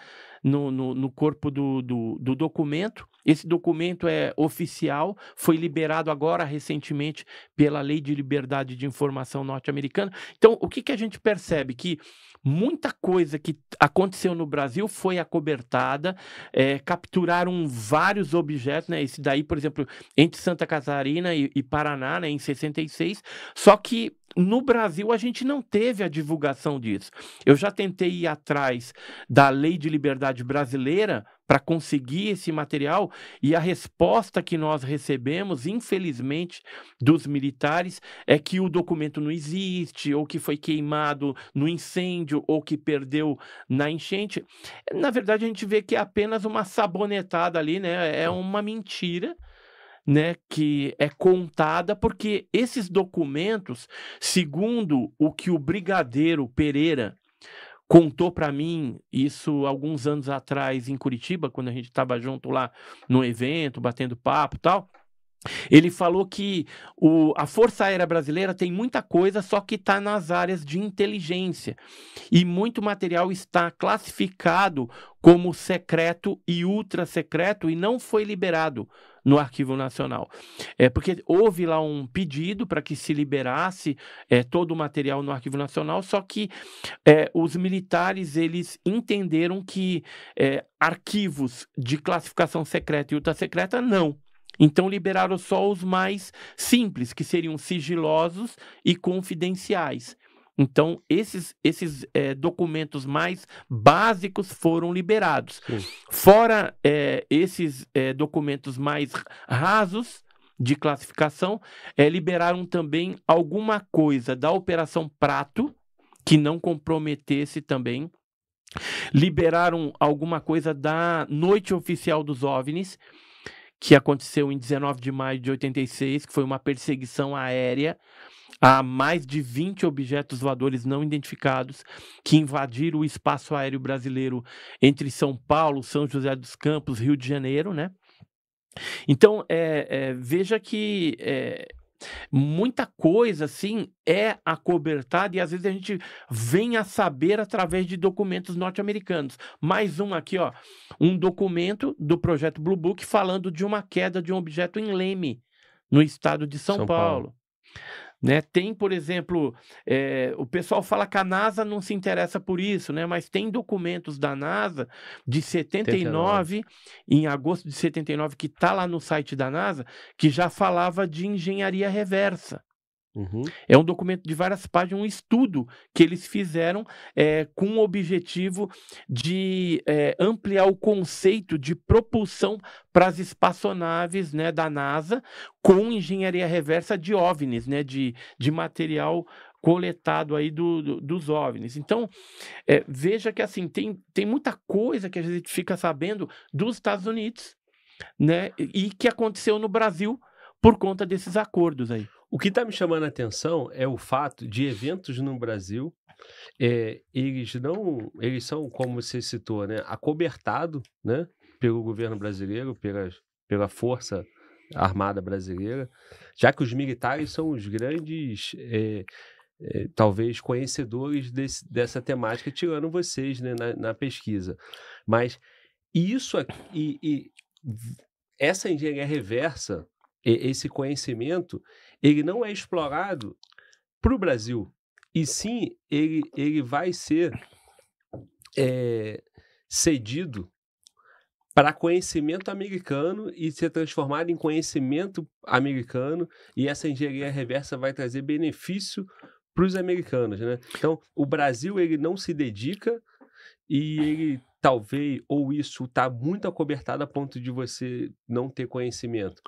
S3: no, no, no, corpo do, do, do documento. Esse documento é oficial, foi liberado agora recentemente pela Lei de Liberdade de Informação norte-americana. Então, o que, que a gente percebe? Que Muita coisa que aconteceu no Brasil foi acobertada, é, capturaram vários objetos, né? Esse daí, por exemplo, entre Santa Catarina e, e Paraná, né, em 66. Só que no Brasil a gente não teve a divulgação disso. Eu já tentei ir atrás da Lei de Liberdade Brasileira para conseguir esse material e a resposta que nós recebemos, infelizmente, dos militares é que o documento não existe, ou que foi queimado no incêndio, ou que perdeu na enchente. Na verdade, a gente vê que é apenas uma sabonetada ali, né? É hum. uma mentira né, que é contada, porque esses documentos, segundo o que o brigadeiro Pereira contou para mim isso alguns anos atrás em Curitiba, quando a gente estava junto lá no evento, batendo papo, tal. Ele falou que o, a Força Aérea Brasileira tem muita coisa, só que está nas áreas de inteligência. E muito material está classificado como secreto e ultra secreto e não foi liberado no Arquivo Nacional. É porque houve lá um pedido para que se liberasse é, todo o material no Arquivo Nacional, só que é, os militares eles entenderam que é, arquivos de classificação secreta e ultra secreta não. Então liberaram só os mais simples, que seriam sigilosos e confidenciais. Então, esses, esses é, documentos mais básicos foram liberados. Sim. Fora é, esses é, documentos mais rasos de classificação, liberaram também alguma coisa da Operação Prato, que não comprometesse também. Liberaram alguma coisa da Noite Oficial dos OVNIs, que aconteceu em 19 de maio de 86, que foi uma perseguição aérea Há mais de 20 objetos voadores não identificados que invadiram o espaço aéreo brasileiro entre São Paulo, São José dos Campos, Rio de Janeiro, né? Então, é, é, veja que é, muita coisa, assim, é acobertada e às vezes a gente vem a saber através de documentos norte-americanos. Mais um aqui, ó, um documento do projeto Blue Book falando de uma queda de um objeto em Leme, no estado de São, São Paulo. Paulo. Né? Tem, por exemplo, é, o pessoal fala que a NASA não se interessa por isso, né? mas tem documentos da NASA de 79, 79. em agosto de 79, que está lá no site da NASA, que já falava de engenharia reversa. Uhum. É um documento de várias páginas, um estudo que eles fizeram é, com o objetivo de é, ampliar o conceito de propulsão para as espaçonaves né, da NASA com engenharia reversa de OVNIs, né, de, de material coletado aí do, do, dos OVNIs. Então, é, veja que assim, tem, tem muita coisa que a gente fica sabendo dos Estados Unidos, né? E que aconteceu no Brasil por conta desses acordos aí. O que está me chamando a atenção é o fato de eventos no
S1: Brasil, é, eles não, eles são como você citou, né, acobertado, né, pelo governo brasileiro, pela, pela força armada brasileira, já que os militares são os grandes é, é, talvez conhecedores desse, dessa temática, tirando vocês né, na, na, pesquisa. Mas isso e, e essa engenharia reversa, esse conhecimento, ele não é explorado para o Brasil. E sim, ele, ele vai ser é, cedido para conhecimento americano e ser transformado em conhecimento americano, e essa engenharia reversa vai trazer benefício para os americanos, né? Então, o Brasil ele não se dedica e ele talvez ou isso está muito acobertado a ponto de você não ter conhecimento.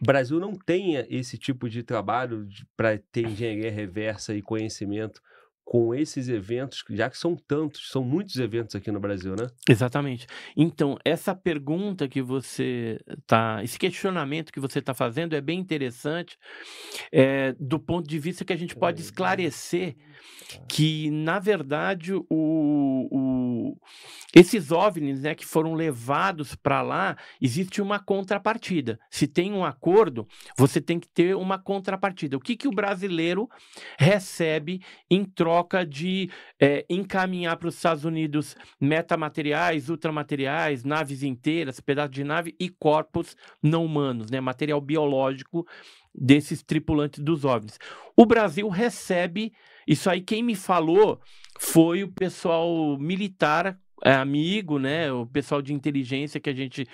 S1: Brasil não tenha esse tipo de trabalho para ter engenharia reversa e conhecimento com esses eventos, já que são tantos, são muitos eventos aqui no Brasil, né? Exatamente.
S3: Então, essa pergunta que você está, esse questionamento que você está fazendo é bem interessante é, do ponto de vista que a gente pode né? esclarecer que, na verdade, o, o esses OVNIs né, que foram levados para lá, existe uma contrapartida. Se tem um acordo, você tem que ter uma contrapartida. O que, que o brasileiro recebe em troca troca de é, encaminhar para os Estados Unidos metamateriais, ultramateriais, naves inteiras, pedaços de nave e corpos não humanos, né? material biológico desses tripulantes dos OVNIs. O Brasil recebe, isso aí quem me falou foi o pessoal militar, é, amigo, né? o pessoal de inteligência que a gente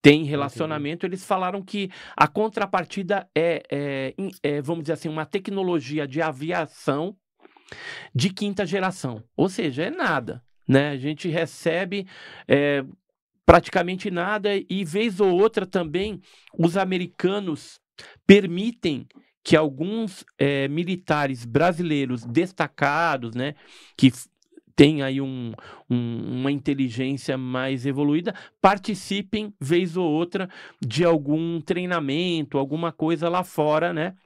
S3: tem uhum. relacionamento, eles falaram que a contrapartida é, é, é, vamos dizer assim, uma tecnologia de aviação de quinta geração. Ou seja, é nada. Né? A gente recebe é, praticamente nada e, vez ou outra, também os americanos permitem que alguns é, militares brasileiros destacados, né, que tem aí um, um, uma inteligência mais evoluída, participem, vez ou outra, de algum treinamento, alguma coisa lá fora, né?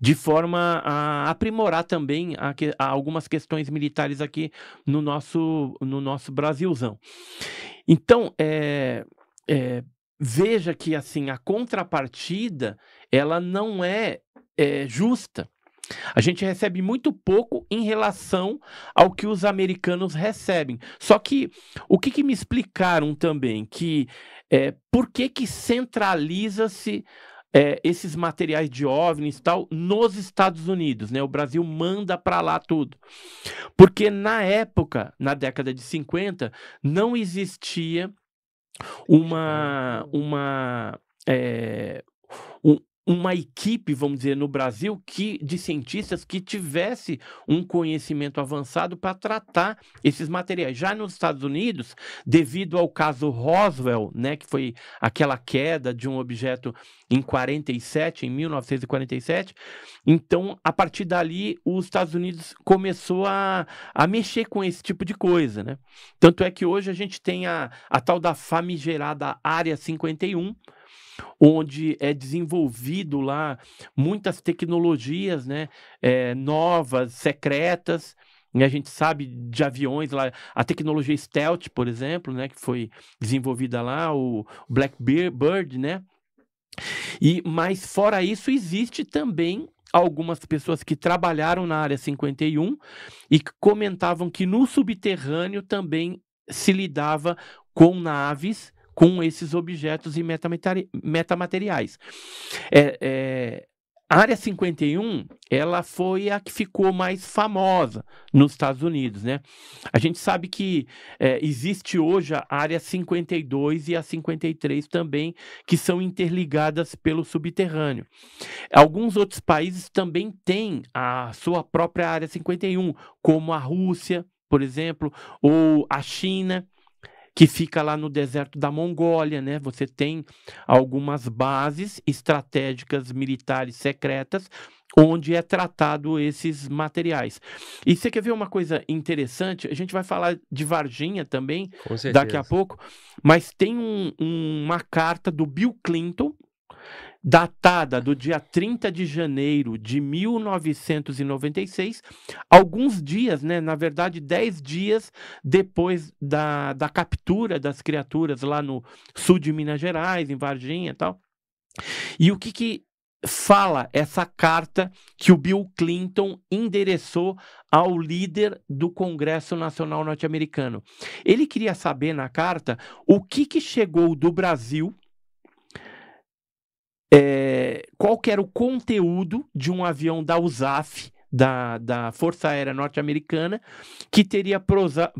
S3: de forma a aprimorar também a a algumas questões militares aqui no nosso, no nosso Brasilzão. Então, é, é, veja que assim a contrapartida ela não é, é justa. A gente recebe muito pouco em relação ao que os americanos recebem. Só que o que, que me explicaram também que é, por que que centraliza-se é, esses materiais de OVNIs e tal nos Estados Unidos, né? O Brasil manda para lá tudo. Porque na época, na década de 50, não existia uma uma é, uma equipe, vamos dizer, no Brasil que de cientistas que tivesse um conhecimento avançado para tratar esses materiais. Já nos Estados Unidos, devido ao caso Roswell, né, que foi aquela queda de um objeto em 47, em 1947, então a partir dali os Estados Unidos começou a, a mexer com esse tipo de coisa, né? Tanto é que hoje a gente tem a, a tal da famigerada Área 51, onde é desenvolvido lá muitas tecnologias né, é, novas, secretas. Né, a gente sabe de aviões lá, a tecnologia stealth, por exemplo, né, que foi desenvolvida lá, o Blackbird, né? E, mas fora isso, existe também algumas pessoas que trabalharam na área 51 e que comentavam que no subterrâneo também se lidava com naves com esses objetos e metamateriais. É, é, a Área 51, ela foi a que ficou mais famosa nos Estados Unidos, né? A gente sabe que é, existe hoje a Área 52 e a 53 também, que são interligadas pelo subterrâneo. Alguns outros países também têm a sua própria Área 51, como a Rússia, por exemplo, ou a China que fica lá no deserto da Mongólia, né? Você tem algumas bases estratégicas militares secretas onde é tratado esses materiais. E você quer ver uma coisa interessante? A gente vai falar de Varginha também daqui a pouco, mas tem um, um, uma carta do Bill Clinton, datada do dia 30 de janeiro de 1996, alguns dias, né, na verdade, 10 dias depois da, da captura das criaturas lá no sul de Minas Gerais, em Varginha e tal. E o que, que fala essa carta que o Bill Clinton endereçou ao líder do Congresso Nacional Norte-Americano? Ele queria saber na carta o que, que chegou do Brasil é, qual que era o conteúdo de um avião da USAF, da, da Força Aérea Norte-Americana, que teria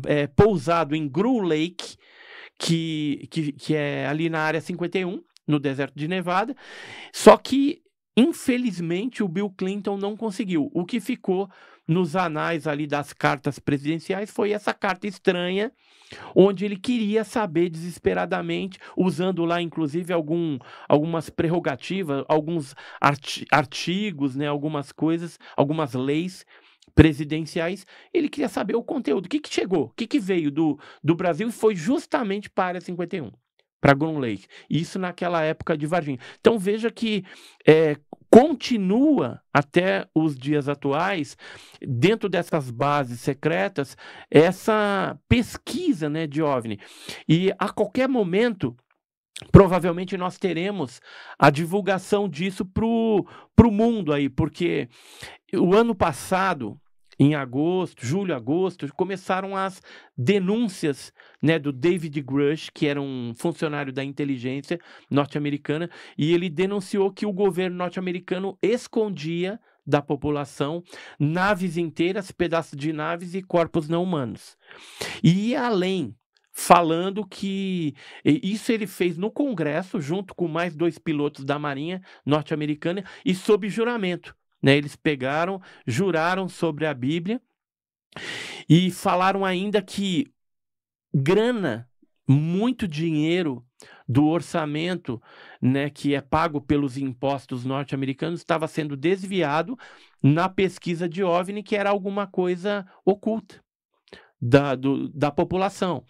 S3: é, pousado em Gru Lake, que, que, que é ali na Área 51, no deserto de Nevada. Só que, infelizmente, o Bill Clinton não conseguiu. O que ficou nos anais ali das cartas presidenciais foi essa carta estranha onde ele queria saber desesperadamente, usando lá inclusive algum, algumas prerrogativas, alguns artigos, né, algumas coisas, algumas leis presidenciais, ele queria saber o conteúdo, o que, que chegou, o que, que veio do, do Brasil e foi justamente para a 51 para a Lake. Isso naquela época de Varginha. Então veja que é, continua até os dias atuais, dentro dessas bases secretas, essa pesquisa né, de OVNI. E a qualquer momento, provavelmente nós teremos a divulgação disso para o mundo aí, porque o ano passado, em agosto, julho, agosto, começaram as denúncias né, do David Grush, que era um funcionário da inteligência norte-americana, e ele denunciou que o governo norte-americano escondia da população naves inteiras, pedaços de naves e corpos não humanos. E além falando que isso ele fez no Congresso, junto com mais dois pilotos da Marinha norte-americana, e sob juramento. Né? Eles pegaram, juraram sobre a Bíblia e falaram ainda que grana, muito dinheiro do orçamento né, que é pago pelos impostos norte-americanos estava sendo desviado na pesquisa de OVNI, que era alguma coisa oculta da, do, da população.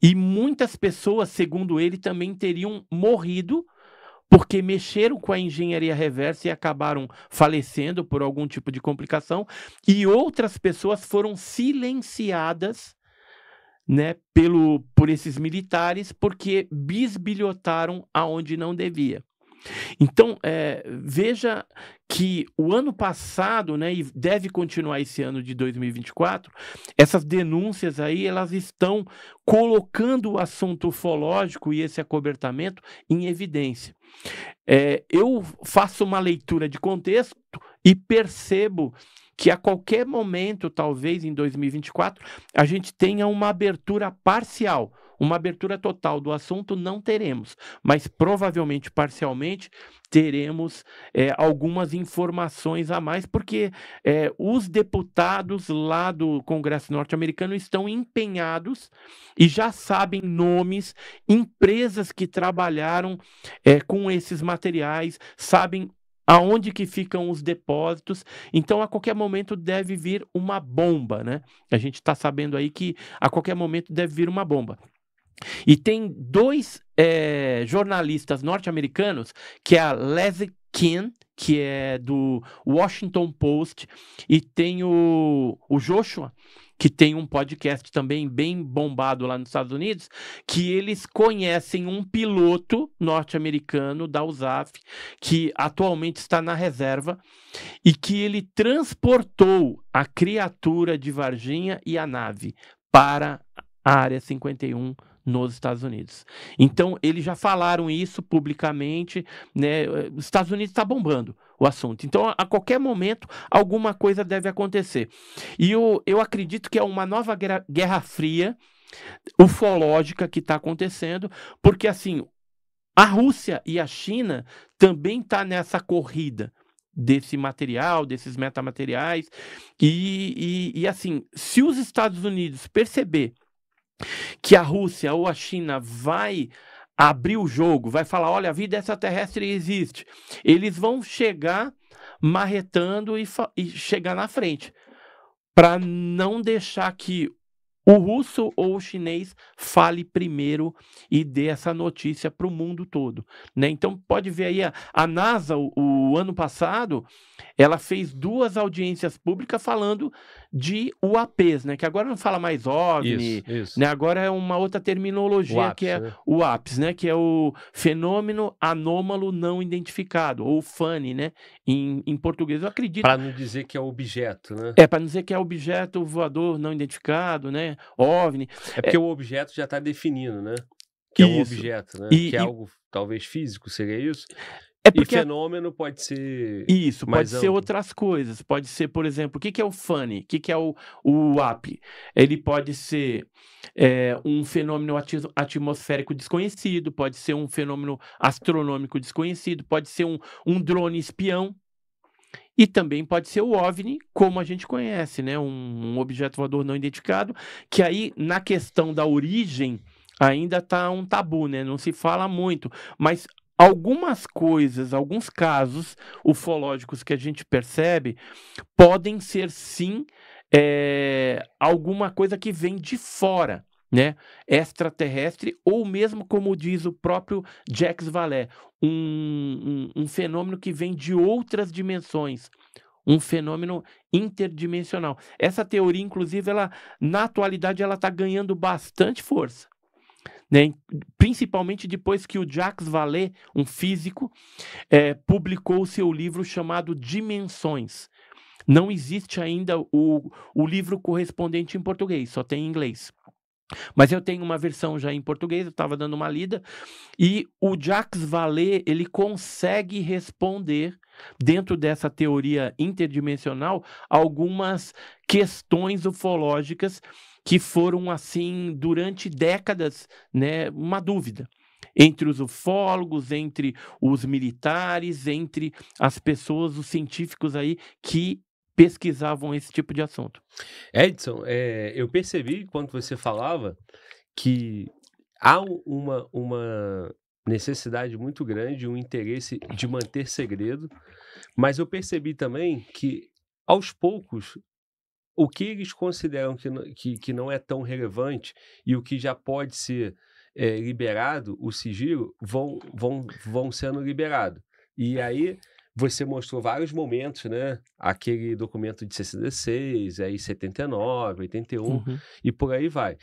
S3: E muitas pessoas, segundo ele, também teriam morrido porque mexeram com a engenharia reversa e acabaram falecendo por algum tipo de complicação, e outras pessoas foram silenciadas né, pelo, por esses militares porque bisbilhotaram aonde não devia. Então, é, veja que o ano passado, né, e deve continuar esse ano de 2024, essas denúncias aí, elas estão colocando o assunto ufológico e esse acobertamento em evidência. É, eu faço uma leitura de contexto e percebo que a qualquer momento, talvez em 2024, a gente tenha uma abertura parcial uma abertura total do assunto não teremos, mas provavelmente parcialmente teremos é, algumas informações a mais, porque é, os deputados lá do Congresso norte-americano estão empenhados e já sabem nomes, empresas que trabalharam é, com esses materiais, sabem aonde que ficam os depósitos. Então, a qualquer momento deve vir uma bomba, né? A gente está sabendo aí que a qualquer momento deve vir uma bomba. E tem dois é, jornalistas norte-americanos, que é a Leslie Kinn, que é do Washington Post, e tem o, o Joshua, que tem um podcast também bem bombado lá nos Estados Unidos, que eles conhecem um piloto norte-americano da USAF, que atualmente está na reserva, e que ele transportou a criatura de Varginha e a nave para a Área 51 nos Estados Unidos. Então, eles já falaram isso publicamente, né? Os Estados Unidos está bombando o assunto. Então, a qualquer momento, alguma coisa deve acontecer. E eu, eu acredito que é uma nova guerra, guerra fria ufológica que está acontecendo, porque assim, a Rússia e a China também estão tá nessa corrida desse material, desses metamateriais. E, e, e assim, se os Estados Unidos perceber que a Rússia ou a China vai abrir o jogo, vai falar, olha, a vida extraterrestre existe, eles vão chegar marretando e, e chegar na frente, para não deixar que o russo ou o chinês fale primeiro e dê essa notícia para o mundo todo. Né? Então, pode ver aí, a, a NASA, o, o, ano passado, ela fez duas audiências públicas falando de UAPs, né? Que agora não fala mais OVNI, isso, isso. né? Agora é uma outra terminologia UAPs, que é né? UAPs, né? Que é o fenômeno anômalo não identificado, ou FANI, né? Em, em português, eu acredito. Para não dizer que é objeto, né? É, para não dizer que é objeto voador não identificado, né? OVNI. É porque é... o objeto já está definido, né? Que é um objeto, né? E, que é e... algo
S1: talvez físico, seria isso?
S3: É porque e fenômeno pode ser. Isso, pode amplo. ser outras coisas. Pode ser, por exemplo, o que, que é o funny? O que, que é o, o app? Ele pode ser é, um fenômeno atmosférico desconhecido, pode ser um fenômeno astronômico desconhecido, pode ser um, um drone espião. E também pode ser o OVNI, como a gente conhece, né? Um, um objeto voador não identificado, que aí, na questão da origem, ainda está um tabu, né? Não se fala muito. Mas algumas coisas, alguns casos ufológicos que a gente percebe podem ser sim é, alguma coisa que vem de fora. Né, extraterrestre, ou mesmo como diz o próprio Jax Valé, um, um, um fenômeno que vem de outras dimensões, um fenômeno interdimensional. Essa teoria, inclusive, ela na atualidade ela está ganhando bastante força né? principalmente depois que o Jacques Vallée, um físico, é, publicou o seu livro chamado Dimensões. Não existe ainda o, o livro correspondente em português, só tem em inglês. Mas eu tenho uma versão já em português, eu estava dando uma lida, e o Jacques Vallée, ele consegue responder, dentro dessa teoria interdimensional, algumas questões ufológicas que foram assim durante décadas, né, uma dúvida entre os ufólogos, entre os militares, entre as pessoas, os científicos aí que pesquisavam esse tipo de assunto. Edson, é, eu percebi quando você falava que há
S1: uma, uma necessidade muito grande, um interesse de manter segredo, mas eu percebi também que aos poucos o que eles consideram que, que, que não é tão relevante e o que já pode ser é, liberado, o sigilo, vão, vão, vão sendo liberado. E aí você mostrou vários momentos, né? Aquele documento de 66, aí 79, 81 uhum. e por aí vai.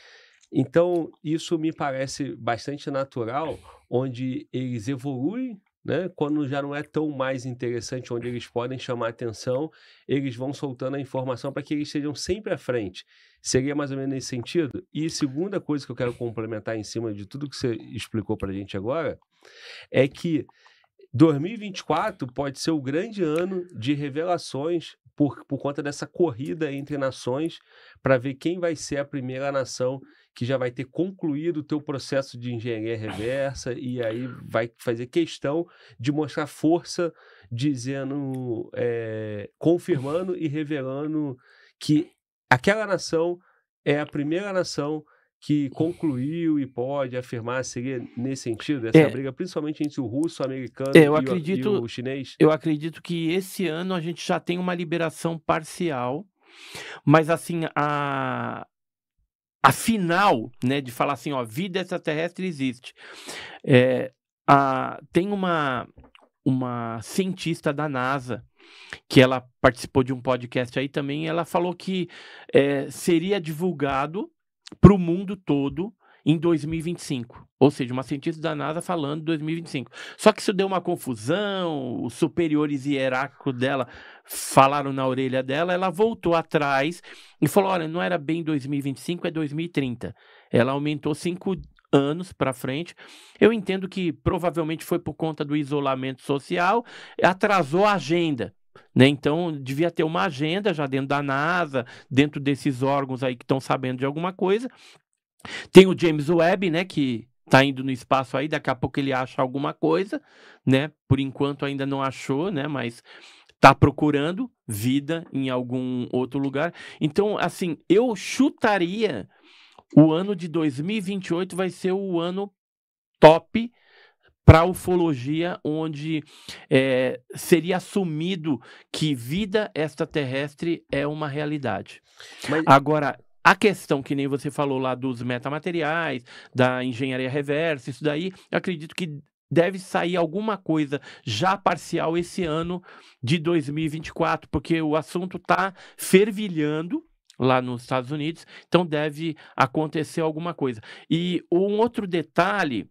S1: Então, isso me parece bastante natural, onde eles evoluem né? Quando já não é tão mais interessante, onde eles podem chamar atenção, eles vão soltando a informação para que eles estejam sempre à frente. Seria mais ou menos nesse sentido? E segunda coisa que eu quero complementar em cima de tudo que você explicou para a gente agora é que 2024 pode ser o grande ano de revelações por, por conta dessa corrida entre nações para ver quem vai ser a primeira nação que já vai ter concluído o teu processo de engenharia reversa e aí vai fazer questão de mostrar força, dizendo, é, confirmando e revelando que aquela nação é a primeira nação que concluiu e pode afirmar seria nesse sentido essa é. briga, principalmente entre o russo, o americano é, eu e, acredito, o, e o chinês? Eu
S3: acredito que esse ano a gente já tem uma liberação parcial, mas assim a afinal né, de falar assim, ó, vida extraterrestre existe. É, a, tem uma, uma cientista da NASA que ela participou de um podcast aí também, ela falou que é, seria divulgado para o mundo todo em 2025. Ou seja, uma cientista da NASA falando 2025. Só que isso deu uma confusão, os superiores hierárquicos dela falaram na orelha dela, ela voltou atrás e falou: olha, não era bem 2025, é 2030. Ela aumentou cinco anos para frente. Eu entendo que provavelmente foi por conta do isolamento social, atrasou a agenda. Né? Então, devia ter uma agenda já dentro da NASA, dentro desses órgãos aí que estão sabendo de alguma coisa, tem o James Webb, né, que tá indo no espaço aí, daqui a pouco ele acha alguma coisa, né? Por enquanto ainda não achou, né, mas tá procurando vida em algum outro lugar. Então, assim, eu chutaria o ano de 2028 vai ser o ano top para ufologia, onde é, seria assumido que vida extraterrestre é uma realidade. Mas... Agora, a questão que nem você falou lá dos metamateriais, da engenharia reversa, isso daí, eu acredito que deve sair alguma coisa já parcial esse ano de 2024, porque o assunto está fervilhando lá nos Estados Unidos, então deve acontecer alguma coisa. E um outro detalhe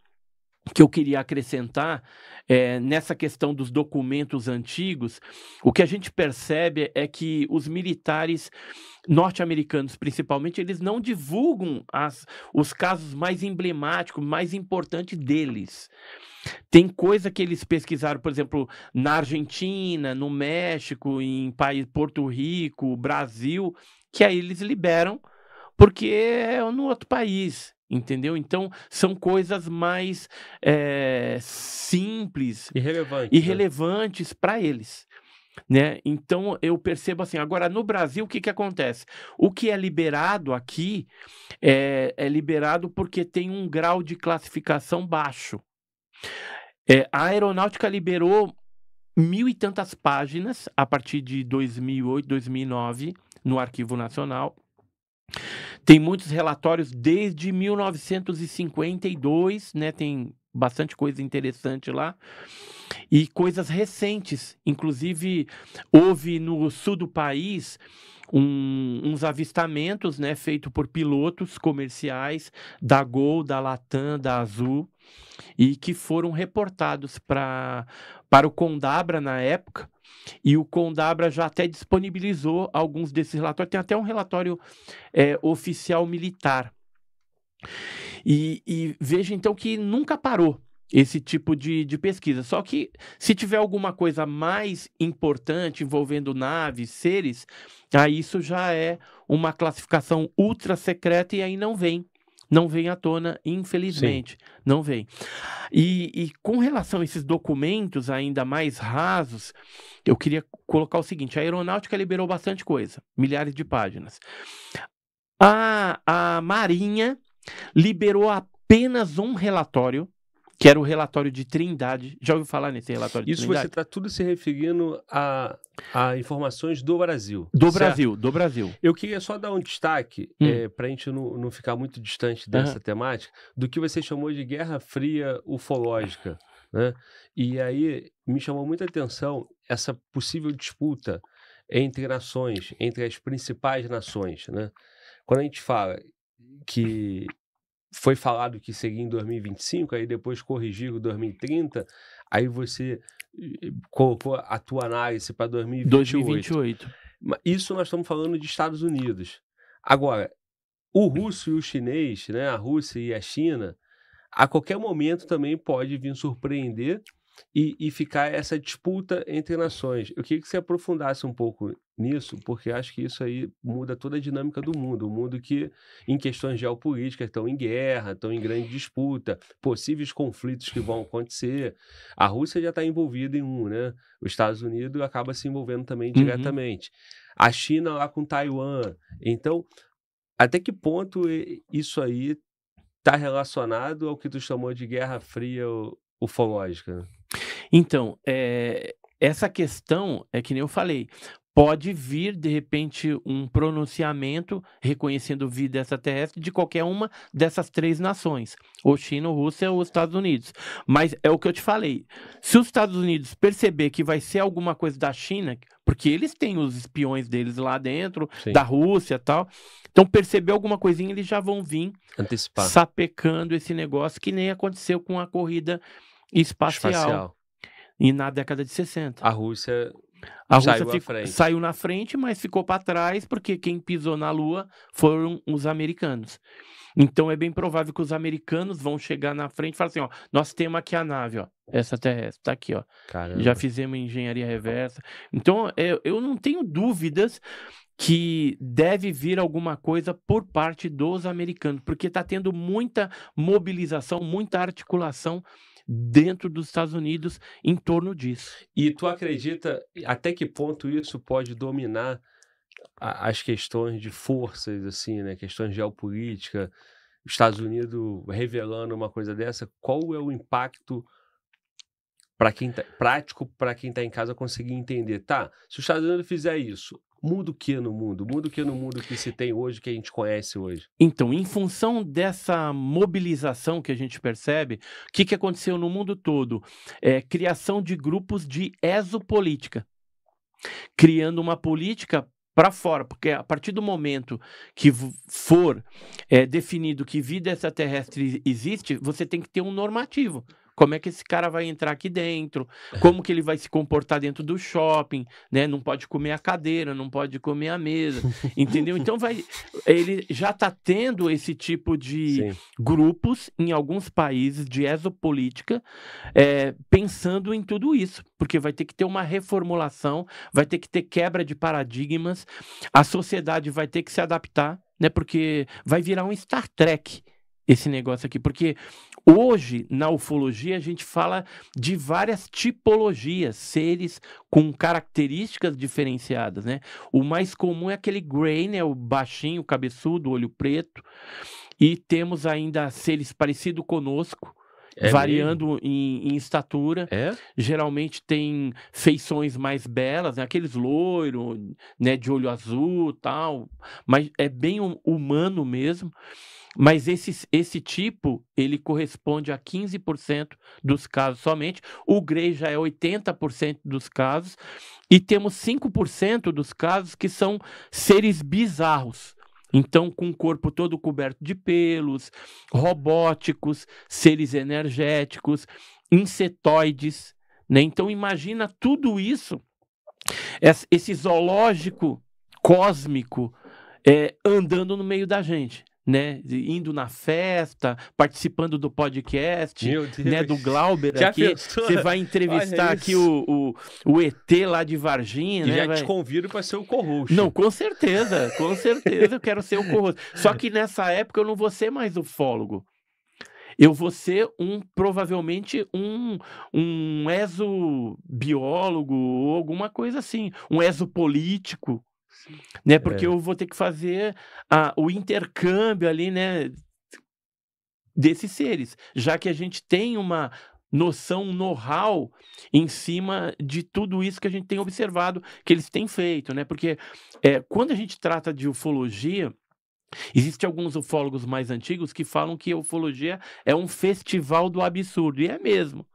S3: que eu queria acrescentar é, nessa questão dos documentos antigos, o que a gente percebe é que os militares norte-americanos, principalmente, eles não divulgam as, os casos mais emblemáticos, mais importantes deles. Tem coisa que eles pesquisaram, por exemplo, na Argentina, no México, em país Porto Rico, Brasil, que aí eles liberam porque é no outro país entendeu? Então, são coisas mais é, simples Irrelevante, e relevantes né? para eles. Né? Então eu percebo assim. Agora no Brasil o que, que acontece? O que é liberado aqui é, é liberado porque tem um grau de classificação baixo. É, a aeronáutica liberou mil e tantas páginas a partir de 2008, 2009 no Arquivo Nacional tem muitos relatórios desde 1952, né? Tem bastante coisa interessante lá. E coisas recentes. Inclusive, houve no sul do país um, uns avistamentos né, feitos por pilotos comerciais da Gol, da Latam, da Azul, e que foram reportados pra, para o Condabra na época. E o Condabra já até disponibilizou alguns desses relatórios, tem até um relatório é, oficial militar. E, e veja então que nunca parou esse tipo de, de pesquisa. Só que se tiver alguma coisa mais importante envolvendo naves, seres, aí isso já é uma classificação ultra secreta e aí não vem não vem à tona, infelizmente. Sim. Não vem. E, e, com relação a esses documentos ainda mais rasos, eu queria colocar o seguinte: a aeronáutica liberou bastante coisa, milhares de páginas. A, a Marinha liberou apenas um relatório que era o relatório de Trindade. Já ouviu falar nesse relatório Isso de Trindade? Isso
S1: você está tudo se referindo a, a informações do Brasil. Do certo? Brasil, do Brasil. Eu queria só dar um destaque, hum. é, eh, para a gente não, não ficar muito distante dessa uhum. temática, do que você chamou de Guerra Fria ufológica. Né? E aí me chamou muita atenção essa possível disputa entre nações, entre as principais nações. Né? Quando a gente fala que foi falado que seria em 2025, aí depois corrigiram 2030, aí você colocou a tua análise para 2028. 2028. Isso nós estamos falando de Estados Unidos. Agora, o russo e o chinês, né, a Rússia e a China, a qualquer momento também pode vir surpreender e, e ficar essa disputa entre nações. Eu queria que você aprofundasse um pouco nisso, porque acho que isso aí muda toda a dinâmica do mundo. O um mundo que, em questões geopolíticas, estão em guerra, estão em grande disputa, possíveis conflitos que vão acontecer. A Rússia já está envolvida em um, né? Os Estados Unidos acaba se envolvendo também uhum. diretamente. A China lá com Taiwan. Então, até que ponto isso aí está relacionado ao que tu
S3: chamou de Guerra Fria ufológica? Então, é, essa questão é que nem eu falei pode vir, de repente, um pronunciamento reconhecendo vida extraterrestre de qualquer uma dessas três nações, ou China, ou Rússia ou Estados Unidos. Mas é o que eu te falei. Se os Estados Unidos perceber que vai ser alguma coisa da China, porque eles têm os espiões deles lá dentro, Sim. da Rússia tal. Então, perceber alguma coisinha, eles já vão vir Antecipar. sapecando esse negócio, que nem aconteceu com a corrida espacial. espacial. E na década de 60. A Rússia a Rússia saiu, saiu na frente, mas ficou para trás porque quem pisou na Lua foram os americanos. Então é bem provável que os americanos vão chegar na frente e falar assim: ó, nós temos aqui a nave, ó, essa terrestre, tá aqui, ó. Caramba. Já fizemos engenharia reversa. Então eu, é, eu não tenho dúvidas que deve vir alguma coisa por parte dos americanos, porque está tendo muita mobilização, muita articulação dentro dos Estados Unidos em torno disso. E tu acredita
S1: até que ponto isso pode dominar a, as questões de forças, assim, né? Questões geopolítica, Estados Unidos revelando uma coisa dessa, qual é o impacto para quem tá, prático para quem está em casa conseguir entender, tá? Se os Estados Unidos fizer isso, muda o que no mundo? Muda o que no mundo que se tem
S3: hoje, que a gente conhece hoje? Então, em função dessa mobilização que a gente percebe, o que, que aconteceu no mundo todo? É, criação de grupos de exopolítica, criando uma política para fora, porque a partir do momento que for é, definido que vida extraterrestre existe, você tem que ter um normativo. Como é que esse cara vai entrar aqui dentro? Como que ele vai se comportar dentro do shopping, né? Não pode comer a cadeira, não pode comer a mesa, entendeu? Então vai, ele já está tendo esse tipo de Sim. grupos em alguns países de exopolítica, é, pensando em tudo isso, porque vai ter que ter uma reformulação, vai ter que ter quebra de paradigmas, a sociedade vai ter que se adaptar, né? Porque vai virar um Star Trek esse negócio aqui, porque Hoje, na ufologia, a gente fala de várias tipologias, seres com características diferenciadas, né? O mais comum é aquele gray, né? O baixinho, o cabeçudo, olho preto. E temos ainda seres parecidos conosco,
S5: é variando
S3: em, em, estatura. É? Geralmente tem feições mais belas, né? aqueles loiro, né? De olho azul tal. Mas é bem hum, humano mesmo. Mas esse, esse tipo, ele corresponde a 15% dos casos somente. O Grey já é 80% dos casos. E temos 5% dos casos que são seres bizarros. Então, com o corpo todo coberto de pelos, robóticos, seres energéticos, insetoides. Né? Então, imagina tudo isso, esse zoológico cósmico é, andando no meio da gente né, indo na festa, participando do podcast, né, do Glauber Já aqui. Você vai entrevistar aqui o, o, o, ET lá de Varginha, e né? Já vai... te
S1: convido para ser o co Não, com
S3: certeza, com certeza eu quero ser o co Só que nessa época eu não vou ser mais ufólogo. Eu vou ser um, provavelmente, um, um exobiólogo ou alguma coisa assim, um exopolítico, né? É. Porque é. eu vou ter que fazer a, o intercâmbio ali, né? Desses seres, já que a gente tem uma noção, um know-how em cima de tudo isso que a gente tem observado, que eles têm feito, né? Porque é, quando a gente trata de ufologia, Existem alguns ufólogos mais antigos que falam que a ufologia é um festival do absurdo, e é mesmo.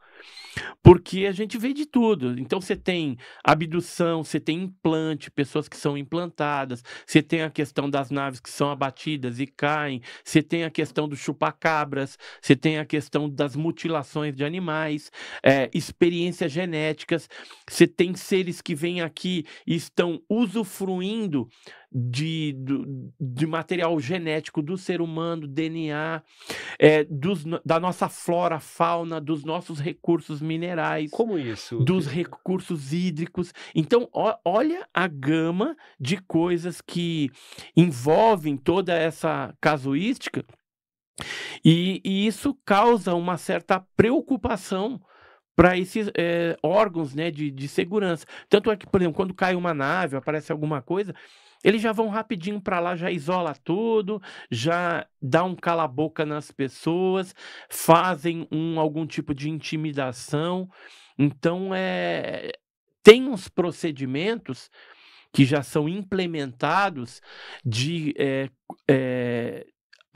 S3: Porque a gente vê de tudo. Então você tem abdução, você tem implante, pessoas que são implantadas, você tem a questão das naves que são abatidas e caem, você tem a questão do chupacabras, você tem a questão das mutilações de animais, é, experiências genéticas, você tem seres que vêm aqui e estão usufruindo de, do, de material genético do ser humano, DNA, é, eh, dos, da nossa flora, fauna, dos nossos recursos minerais. Como isso? Dos recursos hídricos. Então, ó, olha a gama de coisas que envolvem toda essa casuística. E, e isso causa uma certa preocupação para esses é, órgãos né, de, de segurança. Tanto é que, por exemplo, quando cai uma nave, aparece alguma coisa, eles já vão rapidinho para lá, já isola tudo, já dá um cala-boca nas pessoas, fazem um, algum tipo de intimidação. Então, é, tem uns procedimentos que já são implementados de é, é,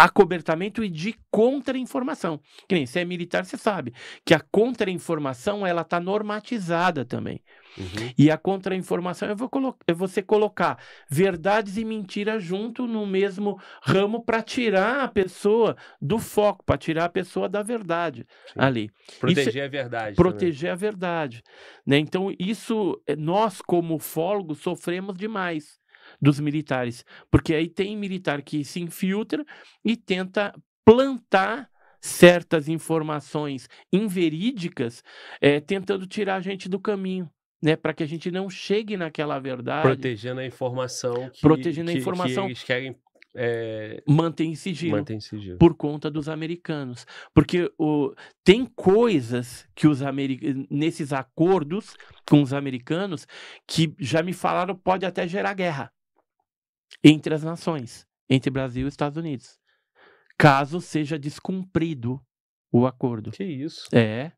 S3: acobertamento e de contra-informação. Que nem você é militar, você sabe que a contra-informação ela tá normatizada também. Uhum. E a contra-informação é, colo é você colocar verdades e mentiras junto no mesmo ramo para tirar a pessoa do foco, para tirar a pessoa da verdade Sim. ali. Proteger é a verdade. Proteger também. a verdade. Né? Então, isso, eh, nós como fólogos sofremos demais dos militares. Porque aí tem militar que se infiltra e tenta plantar certas informações inverídicas, é, tentando tirar a gente do caminho. Né, para que a gente não chegue naquela verdade. Protegendo a informação. Que, protegendo que, a informação. Que eles querem é... mantém sigilo, mantém sigilo por conta dos americanos, porque o, tem coisas que os americanos nesses acordos com os americanos que já me falaram pode até gerar guerra entre as nações, entre Brasil e Estados Unidos, caso seja descumprido o acordo. Que isso? É.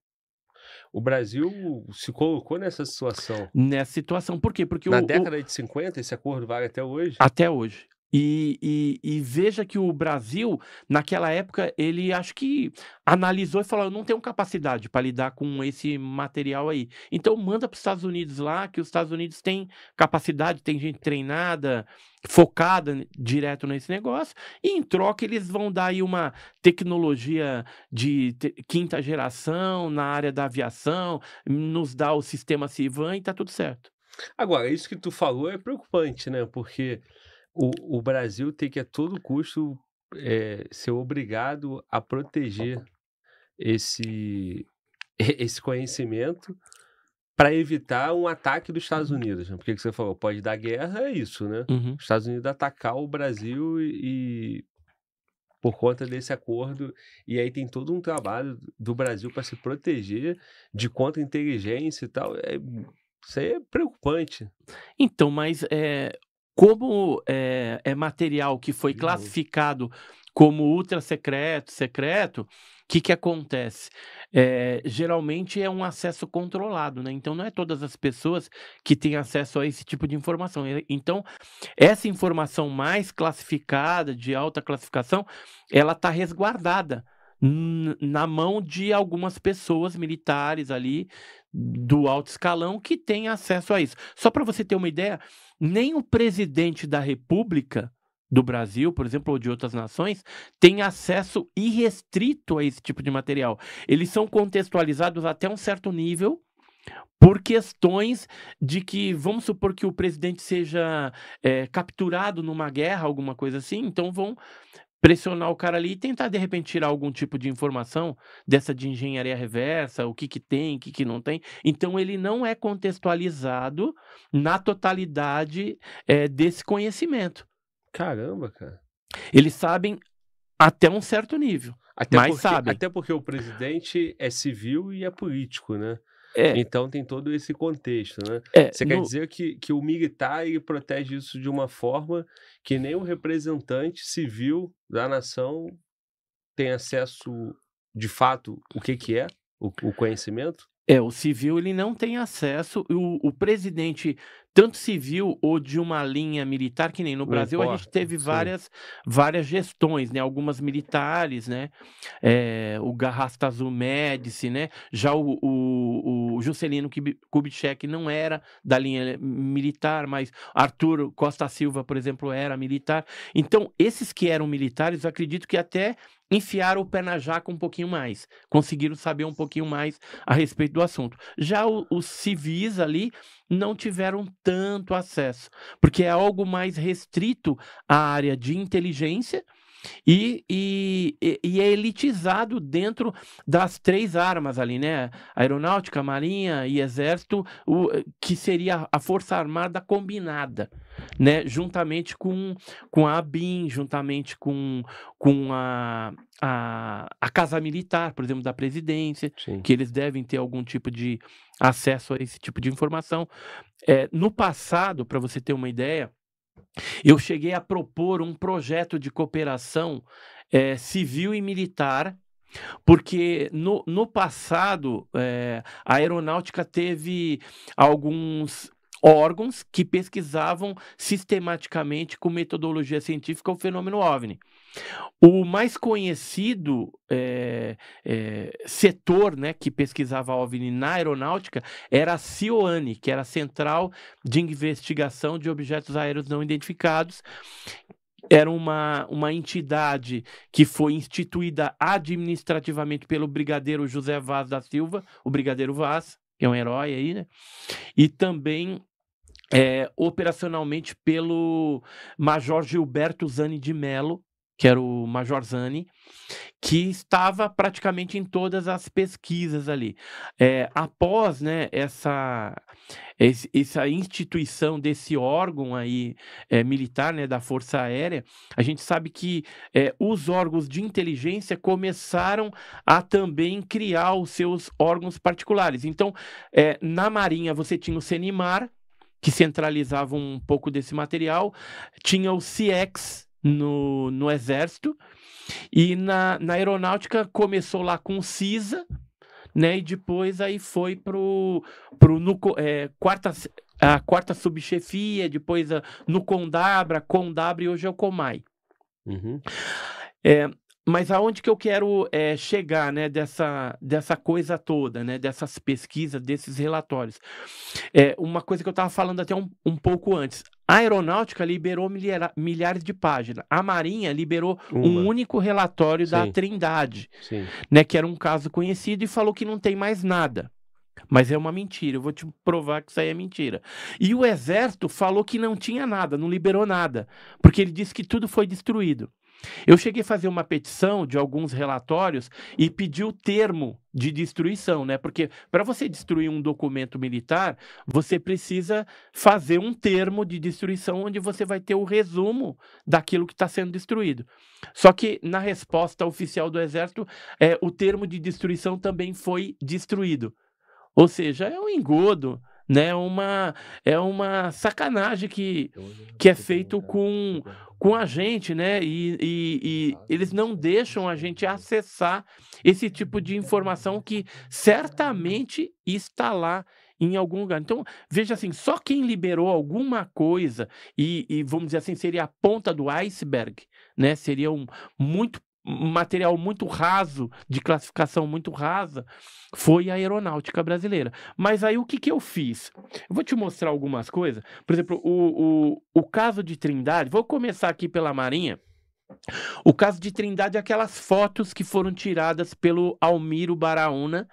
S1: O Brasil se colocou nessa situação.
S3: Nessa situação. Por quê? Porque Na o, década o... de 50, esse acordo vale até hoje? Até hoje. E, e, e, veja que o Brasil, naquela época, ele acho que analisou e falou: eu não tenho capacidade para lidar com esse material aí. Então, manda para os Estados Unidos lá, que os Estados Unidos têm capacidade, tem gente treinada, focada direto nesse negócio. E em troca, eles vão dar aí uma tecnologia de te quinta geração na área da aviação, nos dá o sistema Civan e tá tudo certo.
S1: Agora, isso que tu falou é preocupante, né? Porque o, o Brasil tem que, a todo custo, é, ser obrigado a proteger esse, esse conhecimento para evitar um ataque dos Estados uhum. Unidos. Né? Porque que você falou, pode dar guerra, é isso, né? Uhum. Os Estados Unidos atacar o Brasil e, e por conta desse acordo. E aí tem todo um trabalho do Brasil para se proteger de contra-inteligência e tal. É, isso aí é
S3: preocupante. Então, mas é, como é, é material que foi classificado como ultra secreto, secreto, o que, que acontece? É, geralmente é um acesso controlado, né? Então não é todas as pessoas que têm acesso a esse tipo de informação. Então, essa informação mais classificada, de alta classificação, ela está resguardada na mão de algumas pessoas militares ali, do alto escalão que tem acesso a isso. Só para você ter uma ideia, nem o presidente da República do Brasil, por exemplo, ou de outras nações, tem acesso irrestrito a esse tipo de material. Eles são contextualizados até um certo nível por questões de que, vamos supor que o presidente seja é, capturado numa guerra, alguma coisa assim, então vão pressionar o cara ali e tentar de repente tirar algum tipo de informação dessa de engenharia reversa, o que que tem, o que que não tem. Então ele não é contextualizado na totalidade é, desse conhecimento. Caramba, cara. Eles sabem até um certo nível, até mas porque, sabem. Até porque o presidente
S1: é civil e é político, né? É. Então tem todo esse contexto, né? É, Você quer dizer que, que o militar ele protege isso de uma forma que nem o representante civil da nação tem acesso de fato o
S3: que, que é o, o conhecimento? É, o civil ele não tem acesso, o, o presidente tanto civil ou de uma linha militar, que nem no Brasil importa, a gente teve várias, várias gestões, né? Algumas militares, né? É, o Garrasta Azul Médici, né? Já o, o, o Juscelino Kubitschek não era da linha militar, mas Arthur Costa Silva, por exemplo, era militar. Então, esses que eram militares, eu acredito que até enfiaram o pé na jaca um pouquinho mais, conseguiram saber um pouquinho mais a respeito do assunto. Já os civis ali, não tiveram tanto acesso, porque é algo mais restrito à área de inteligência e, e, e é elitizado dentro das três armas ali, né? Aeronáutica, Marinha e Exército, o, que seria a Força Armada combinada, né? Juntamente com, com a ABIN, juntamente com, com a, a, a Casa Militar, por exemplo, da Presidência, Sim. que eles devem ter algum tipo de acesso a esse tipo de informação. É, no passado, para você ter uma ideia, eu cheguei a propor um projeto de cooperação é, civil e militar, porque no, no passado é, a aeronáutica teve alguns órgãos que pesquisavam sistematicamente com metodologia científica o fenômeno OVNI. O mais conhecido é, é, setor né, que pesquisava OVNI na aeronáutica era a CIOANE, que era a Central de Investigação de Objetos Aéreos Não Identificados, era uma, uma entidade que foi instituída administrativamente pelo brigadeiro José Vaz da Silva, o brigadeiro Vaz, que é um herói aí, né? E também é, operacionalmente pelo Major Gilberto Zani de Mello, que era o Major Zani, que estava praticamente em todas as pesquisas ali. É, após né, essa, essa instituição desse órgão aí é, militar, né, da Força Aérea, a gente sabe que é, os órgãos de inteligência começaram a também criar os seus órgãos particulares. Então, é, na Marinha você tinha o CENIMAR, que centralizava um pouco desse material, tinha o CIEX, no, no Exército. E na, na aeronáutica começou lá com CISA, né? E depois aí foi pro, pro no, é, quarta, a quarta subchefia, depois a, no Condabra, Condabra e hoje é o Comai. Uhum. É, mas aonde que eu quero é, chegar, né, dessa, dessa coisa toda, né, dessas pesquisas, desses relatórios? É, uma coisa que eu estava falando até um, um pouco antes, a aeronáutica liberou milhares de páginas. A Marinha liberou Uma. um único relatório Sim. da Trindade, Sim. né, que era um caso conhecido e falou que não tem mais nada. Mas é uma mentira, eu vou te provar que isso aí é mentira. E o exército falou que não tinha nada, não liberou nada, porque ele disse que tudo foi destruído. Eu cheguei a fazer uma petição de alguns relatórios e pedi o termo de destruição, né? Porque para você destruir um documento militar, você precisa fazer um termo de destruição onde você vai ter o resumo daquilo que está sendo destruído. Só que na resposta oficial do Exército, é, o termo de destruição também foi destruído. Ou seja, é um engodo né? É uma é uma sacanagem que, é que é feito com com a gente, né? E, e, e ah, eles não deixam a gente acessar esse tipo de informação que certamente está lá em algum lugar. Então, veja assim, só quem liberou alguma coisa e, e, vamos dizer assim, seria a ponta do iceberg, né? Seriam muito material muito raso, de classificação muito rasa, foi a aeronáutica brasileira. Mas aí o que, que eu fiz? Eu vou te mostrar algumas coisas. Por exemplo, o, o, o caso de Trindade, vou começar aqui pela Marinha. O caso de Trindade é aquelas fotos que foram tiradas pelo Almiro Baraúna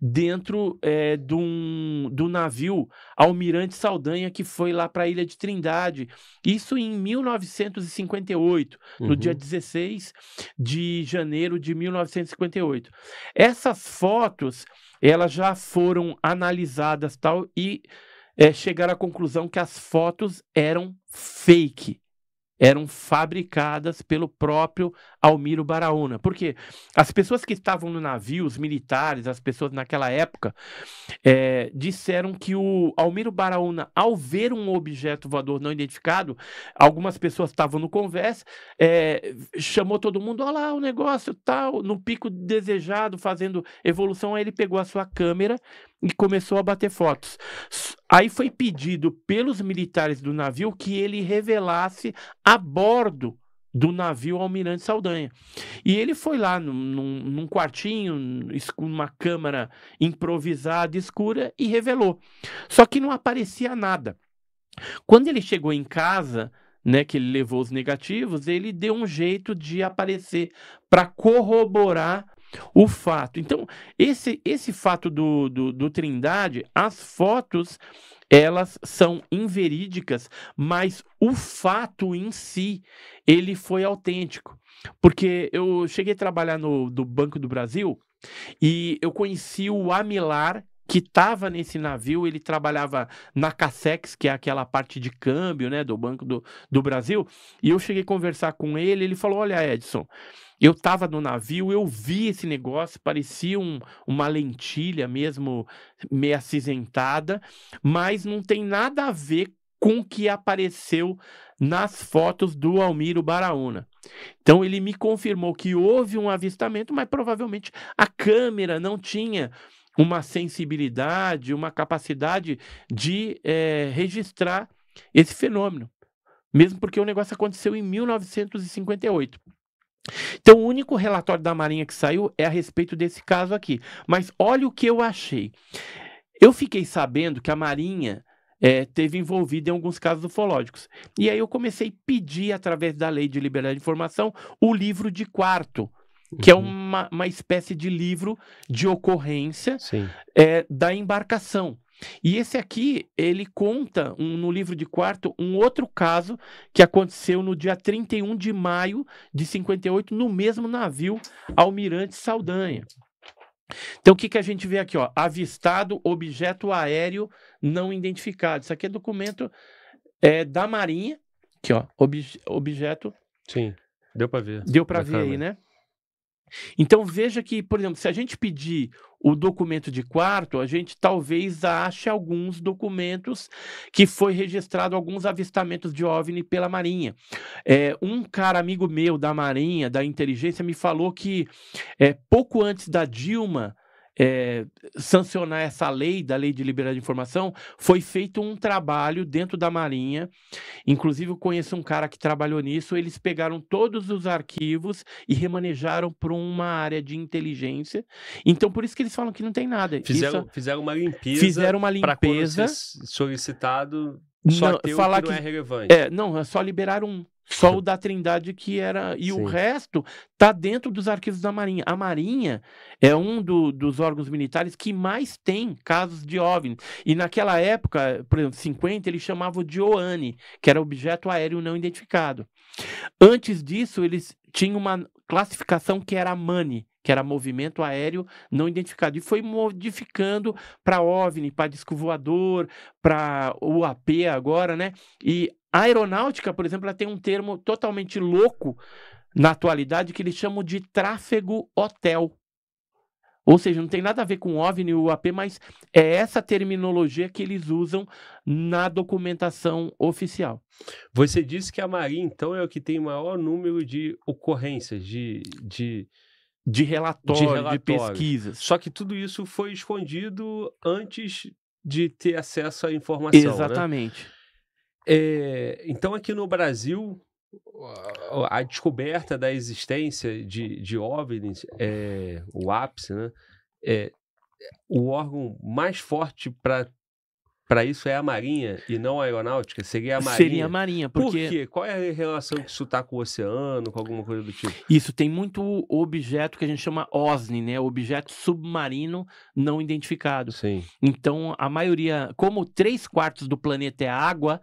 S3: dentro é, eh, do, um, do navio Almirante Saldanha que foi lá para a Ilha de Trindade. Isso em 1958, uhum. no dia 16 uhum. de janeiro de 1958. Essas fotos elas já foram analisadas tal e é, chegaram à conclusão que as fotos eram fake eram fabricadas pelo próprio Almiro Baraúna. Porque as pessoas que estavam no navio, os militares, as pessoas naquela época, é, disseram que o Almiro Baraúna, ao ver um objeto voador não identificado, algumas pessoas estavam no convés, é, chamou todo mundo, olha lá o negócio tal, no pico desejado, fazendo evolução, aí ele pegou a sua câmera e começou a bater fotos. Aí foi pedido pelos militares do navio que ele revelasse a bordo do navio Almirante Saldanha. E ele foi lá num, num, quartinho, numa câmara improvisada, escura, e revelou. Só que não aparecia nada. Quando ele chegou em casa, né, que ele levou os negativos, ele deu um jeito de aparecer para corroborar o fato. Então, esse, esse fato do, do, do Trindade, as fotos, elas são inverídicas, mas o fato em si, ele foi autêntico. Porque eu cheguei a trabalhar no do Banco do Brasil e eu conheci o Amilar, que estava nesse navio, ele trabalhava na Cassex, que é aquela parte de câmbio, né, do Banco do, do Brasil, e eu cheguei a conversar com ele, ele falou, olha, Edson, eu estava no navio, eu vi esse negócio, parecia um, uma lentilha mesmo, meio acinzentada, mas não tem nada a ver com o que apareceu nas fotos do Almiro Baraúna. Então ele me confirmou que houve um avistamento, mas provavelmente a câmera não tinha uma sensibilidade, uma capacidade de é, registrar esse fenômeno. Mesmo porque o negócio aconteceu em 1958. Então, o único relatório da Marinha que saiu é a respeito desse caso aqui. Mas olha o que eu achei. Eu fiquei sabendo que a Marinha é, teve envolvida em alguns casos ufológicos. E aí eu comecei a pedir, através da Lei de Liberdade de Informação, o livro de quarto, que é uhum. é uma, uma espécie de livro de ocorrência é, da embarcação. E esse aqui, ele conta um, no livro de quarto um outro caso que aconteceu no dia 31 de maio de 58, no mesmo navio Almirante Saldanha. Então, o que, que a gente vê aqui? Ó? Avistado objeto aéreo não identificado. Isso aqui é documento é, da Marinha. Aqui, ó, ob objeto. Sim, deu para ver. Deu para ver câmera. aí, né? Então veja que, por exemplo, se a gente pedir o documento de quarto, a gente talvez ache alguns documentos que foi registrado alguns avistamentos de OVNI pela Marinha. É, um cara amigo meu da Marinha, da Inteligência, me falou que é, pouco antes da Dilma é, sancionar essa lei, da Lei de Liberdade de Informação, foi feito um trabalho dentro da Marinha. Inclusive, eu conheço um cara que trabalhou nisso. Eles pegaram todos os arquivos e remanejaram para uma área de inteligência. Então, por isso que eles falam que não tem nada. Fizeram, isso, é
S1: fizeram uma limpeza. Fizeram uma limpeza. Solicitado.
S3: Só não, falar que, não é relevante. É, não, é só liberaram um. Só o da Trindade que era. E Sim. o resto tá dentro dos arquivos da Marinha. A Marinha é um do, dos órgãos militares que mais tem casos de OVNI. E naquela época, por exemplo, 50, eles chamavam de OANI, que era objeto aéreo não identificado. Antes disso, eles tinham uma classificação que era a MANI, que era movimento aéreo não identificado. E foi modificando para OVNI, para disco voador, para UAP agora, né? E a aeronáutica, por exemplo, ela tem um termo totalmente louco na atualidade que eles chamam de tráfego hotel. Ou seja, não tem nada a ver com OVNI ou UAP, mas é essa terminologia que eles usam na documentação oficial. Você disse que a Marinha, então, é o que tem maior número
S1: de ocorrências, de, de de relatório, de relatório, de pesquisas. Só que tudo isso foi escondido antes de ter acesso à informação. Né? Exatamente. Né? É, então, aqui no Brasil, a descoberta da existência de, de OVNIs, é, o ápice, né? É, o órgão mais forte para para isso é a Marinha e não a Aeronáutica? Seria a Marinha? Seria a Marinha, porque... Por quê? Qual é a relação que isso está com o oceano,
S3: com alguma coisa do tipo? Isso, tem muito objeto que a gente chama OSNI, né? Objeto submarino não identificado. Sim. Então, a maioria... Como três quartos do planeta é água,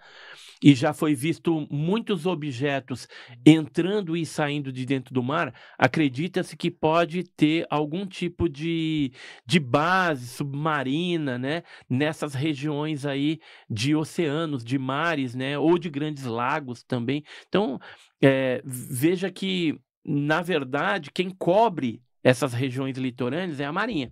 S3: e já foi visto muitos objetos entrando e saindo de dentro do mar, acredita-se que pode ter algum tipo de, de base submarina, né? Nessas regiões aí de oceanos, de mares, né? Ou de grandes lagos também. Então, é, veja que, na verdade, quem cobre essas regiões litorâneas é a Marinha.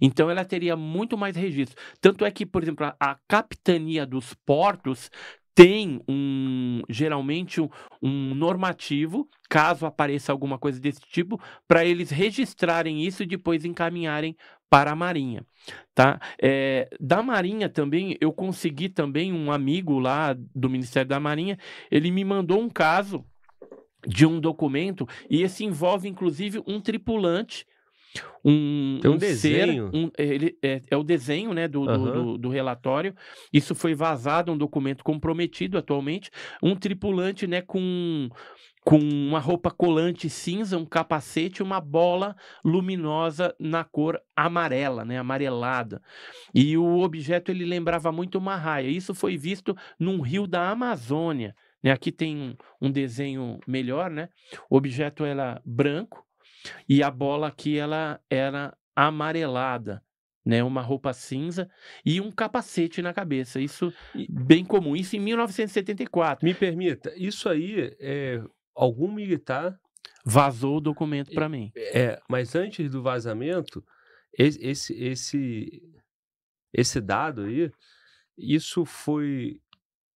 S3: Então ela teria muito mais registro. Tanto é que, por exemplo, a, a capitania dos portos tem um geralmente um, um, normativo, caso apareça alguma coisa desse tipo, para eles registrarem isso e depois encaminharem para a Marinha, tá? É, da Marinha também eu consegui também um amigo lá do Ministério da Marinha, ele me mandou um caso de um documento e esse envolve inclusive um tripulante um, um, um desenho. Ser, um, ele, é, é, o desenho né, do, uhum. do, do, do, relatório. Isso foi vazado, um documento comprometido atualmente. Um tripulante né, com, com uma roupa colante cinza, um capacete uma bola luminosa na cor amarela, né, amarelada. E o objeto ele lembrava muito uma raia. Isso foi visto num rio da Amazônia. Né? Aqui tem um, um desenho melhor, né? O objeto era branco, e a bola aqui ela era amarelada, né? Uma roupa cinza e um capacete na cabeça. Isso bem comum. Isso em 1974. Me permita, isso aí é algum militar vazou o documento para mim.
S1: É, mas antes do vazamento, esse esse esse dado aí, isso foi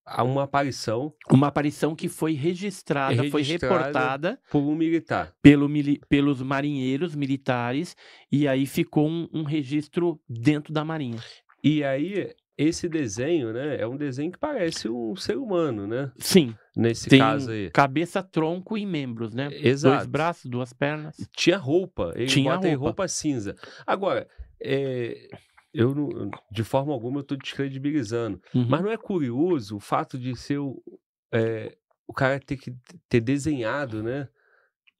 S3: a uma aparição. Uma aparição que foi registrada, registrada foi reportada. Por um militar. Pelo, pelos marinheiros militares, e aí ficou um, um, registro dentro da Marinha.
S1: E aí, esse desenho, né? É um desenho que parece um ser humano, né? Sim. Nesse Tem caso aí. Cabeça, tronco e membros,
S3: né? Exato. Dois braços, duas pernas.
S1: Tinha roupa. Ele Tinha bota roupa. roupa cinza. Agora. É, eu não, de forma alguma eu estou descredibilizando. Uhum. Mas não é curioso o fato de ser o, é, o cara ter que ter desenhado, né?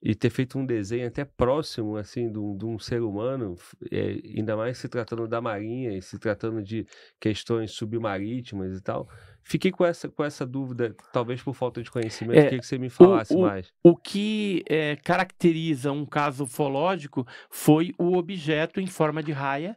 S1: E ter feito um desenho até próximo, assim, de um, de um ser humano, é, ainda mais se tratando da marinha e se tratando de questões submarítimas e tal.
S3: Fiquei com essa, com essa dúvida, talvez por falta de conhecimento, é, queria que você me falasse o, o, mais. O que é, caracteriza um caso ufológico foi o objeto em forma de raia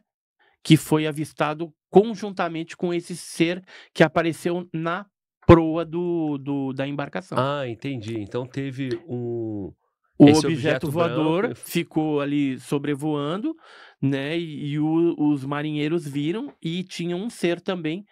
S3: que foi avistado conjuntamente com esse ser que apareceu na proa do, do da embarcação. Ah, entendi. Então teve um. O objeto, objeto, voador branco... ficou ali sobrevoando, né? E, e o, os marinheiros viram e tinha um ser também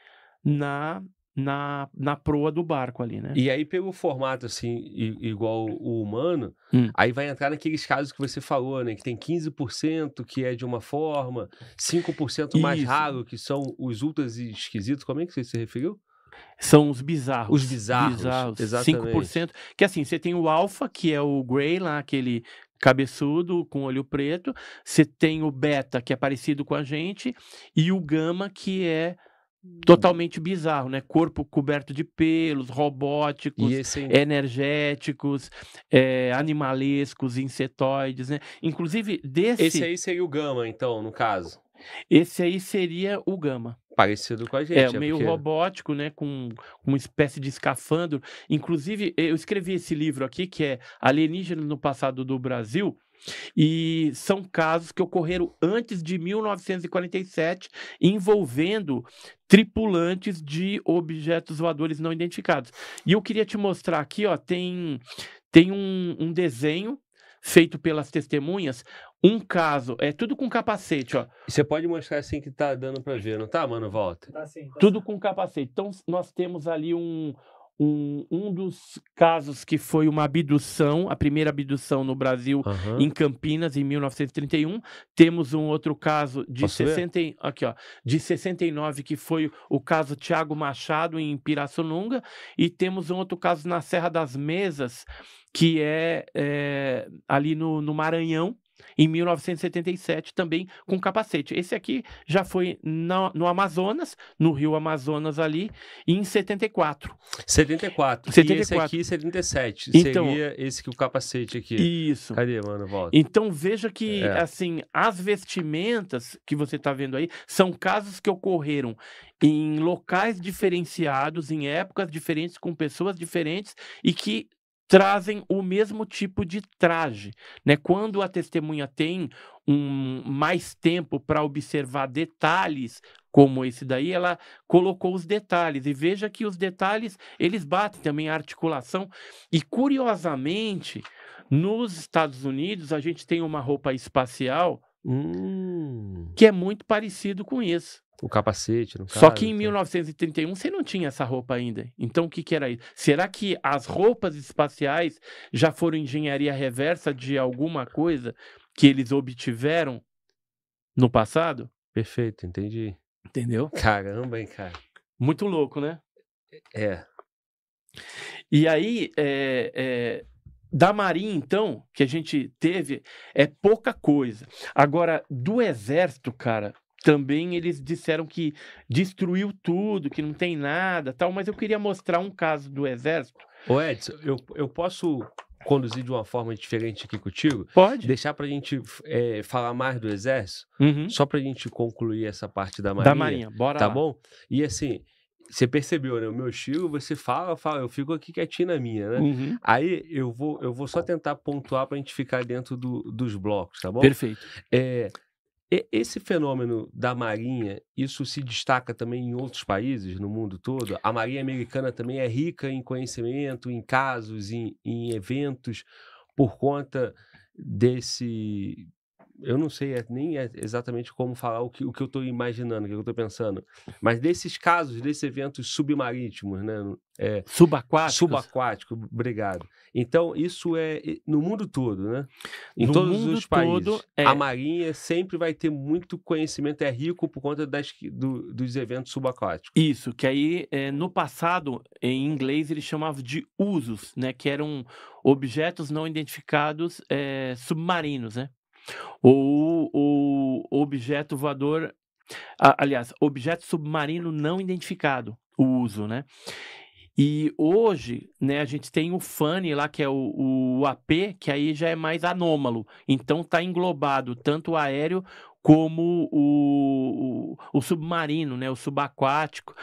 S3: na na, na proa do barco ali, né? E
S1: aí pelo formato, assim, igual o humano, hum. aí vai entrar naqueles casos que você falou, né? Que tem 15% que é de uma forma, 5% mais raro, que são os ultras esquisitos. Como é que você se referiu?
S3: São os bizarros. Os bizarros, bizarros exatamente. 5%. Que assim, você tem o alfa, que é o grey lá, aquele cabeçudo com olho preto. Você tem o beta, que é parecido com a gente. E o gama, que é Hum. totalmente bizarro, né? Corpo coberto de pelos, robóticos, esse... energéticos, é, animalescos, insetoides, né? Inclusive desse. Esse aí
S1: seria o Gama, então, no caso.
S3: Esse aí seria o Gama. Parecido com a é, gente. É, é meio porque... robótico, né? Com uma espécie de escafandro. Inclusive, eu escrevi esse livro aqui, que é Alienígena no Passado do Brasil, e são casos que ocorreram antes de 1947, envolvendo tripulantes de objetos voadores não identificados. E eu queria te mostrar aqui, ó, tem, tem um, um desenho feito pelas testemunhas, um caso, é tudo com capacete, ó. Você pode mostrar assim que tá dando para ver, não tá, mano? Volta. Tá sim. Tá. Tudo com capacete. Então nós temos ali um um, um dos casos que foi uma abdução, a primeira abdução no Brasil, uhum. em Campinas, em 1931. Temos um outro caso de, Posso 60, aqui, ó, de 69, que foi o caso Tiago Machado, em Pirassununga. E temos um outro caso na Serra das Mesas, que é, é ali no, no Maranhão, em 1977, também com capacete. Esse aqui já foi no, no Amazonas, no Rio Amazonas ali, em 74. 74. 74. E esse aqui, 77. Então, Seria esse que o capacete
S1: aqui. Isso. Cadê, mano? Volta. Então
S3: veja que, é. assim, as vestimentas que você está vendo aí são casos que ocorreram em locais diferenciados, em épocas diferentes, com pessoas diferentes e que trazem o mesmo tipo de traje. Né? Quando a testemunha tem um mais tempo para observar detalhes como esse daí, ela colocou os detalhes. E veja que os detalhes, eles batem também a articulação. E curiosamente, nos Estados Unidos, a gente tem uma roupa espacial Hum. Que é muito parecido com isso.
S1: O capacete, no caso. Só que em
S3: 1931 é. você não tinha essa roupa ainda. Então o que, que era isso? Será que as roupas espaciais já foram engenharia reversa de alguma coisa que eles obtiveram no passado?
S1: Perfeito, entendi.
S3: Entendeu? Caramba, hein, cara. Muito louco, né? É. E aí, é, é, da Marinha, então, que a gente teve, é pouca coisa. Agora, do Exército, cara, também eles disseram que destruiu tudo, que não tem nada tal, mas eu queria mostrar um caso do Exército. Ô Edson, eu, eu posso conduzir de uma forma
S1: diferente aqui contigo? Pode. Deixar pra gente é, falar mais do Exército, uhum. só pra gente concluir essa parte da Marinha. Da Marinha, bora Tá lá. bom? E assim, você percebeu, né? O meu estilo, você fala, fala, eu fico aqui quietinho na minha, né? Uhum. Aí eu vou, eu vou só tentar pontuar para a gente ficar dentro do, dos blocos, tá bom? Perfeito. É, esse fenômeno da marinha, isso se destaca também em outros países, no mundo todo? A marinha americana também é rica em conhecimento, em casos, em, em eventos, por conta desse eu não sei é, nem é exatamente como falar o que, o que eu estou imaginando, o que eu estou pensando. Mas desses casos, desses eventos submarítimos, né? É, subaquático. Subaquático, obrigado. Então, isso é no mundo todo, né? Em no todos os países. Todo, é... A Marinha sempre vai ter muito conhecimento,
S3: é rico por conta das, do, dos eventos subaquáticos. Isso, que aí é, no passado, em inglês, eles chamavam de usos, né? Que eram objetos não identificados é, submarinos, né? ou o objeto voador, aliás, objeto submarino não identificado, o uso, né? E hoje, né, a gente tem o FANI lá, que é o, o AP, que aí já é mais anômalo. Então tá englobado tanto o aéreo como o, o, o, submarino, né, o subaquático.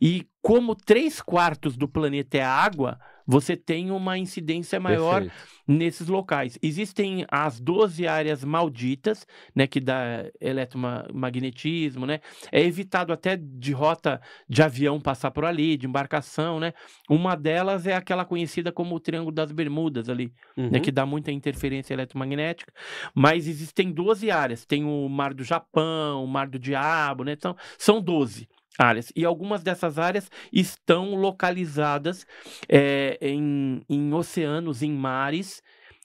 S3: E como três quartos do planeta é água, você tem uma incidência maior Perfeito. nesses locais. Existem as 12 áreas malditas, né, que dá eletromagnetismo, né? É evitado até de rota de avião passar por ali, de embarcação, né? Uma delas é aquela conhecida como o Triângulo das Bermudas ali, uhum. né, que uhum. dá muita interferência eletromagnética, mas existem 12 áreas, tem o Mar do Japão, o Mar do Diabo, né? Então, são 12 áreas. E algumas dessas áreas estão localizadas é, em, em oceanos, em mares,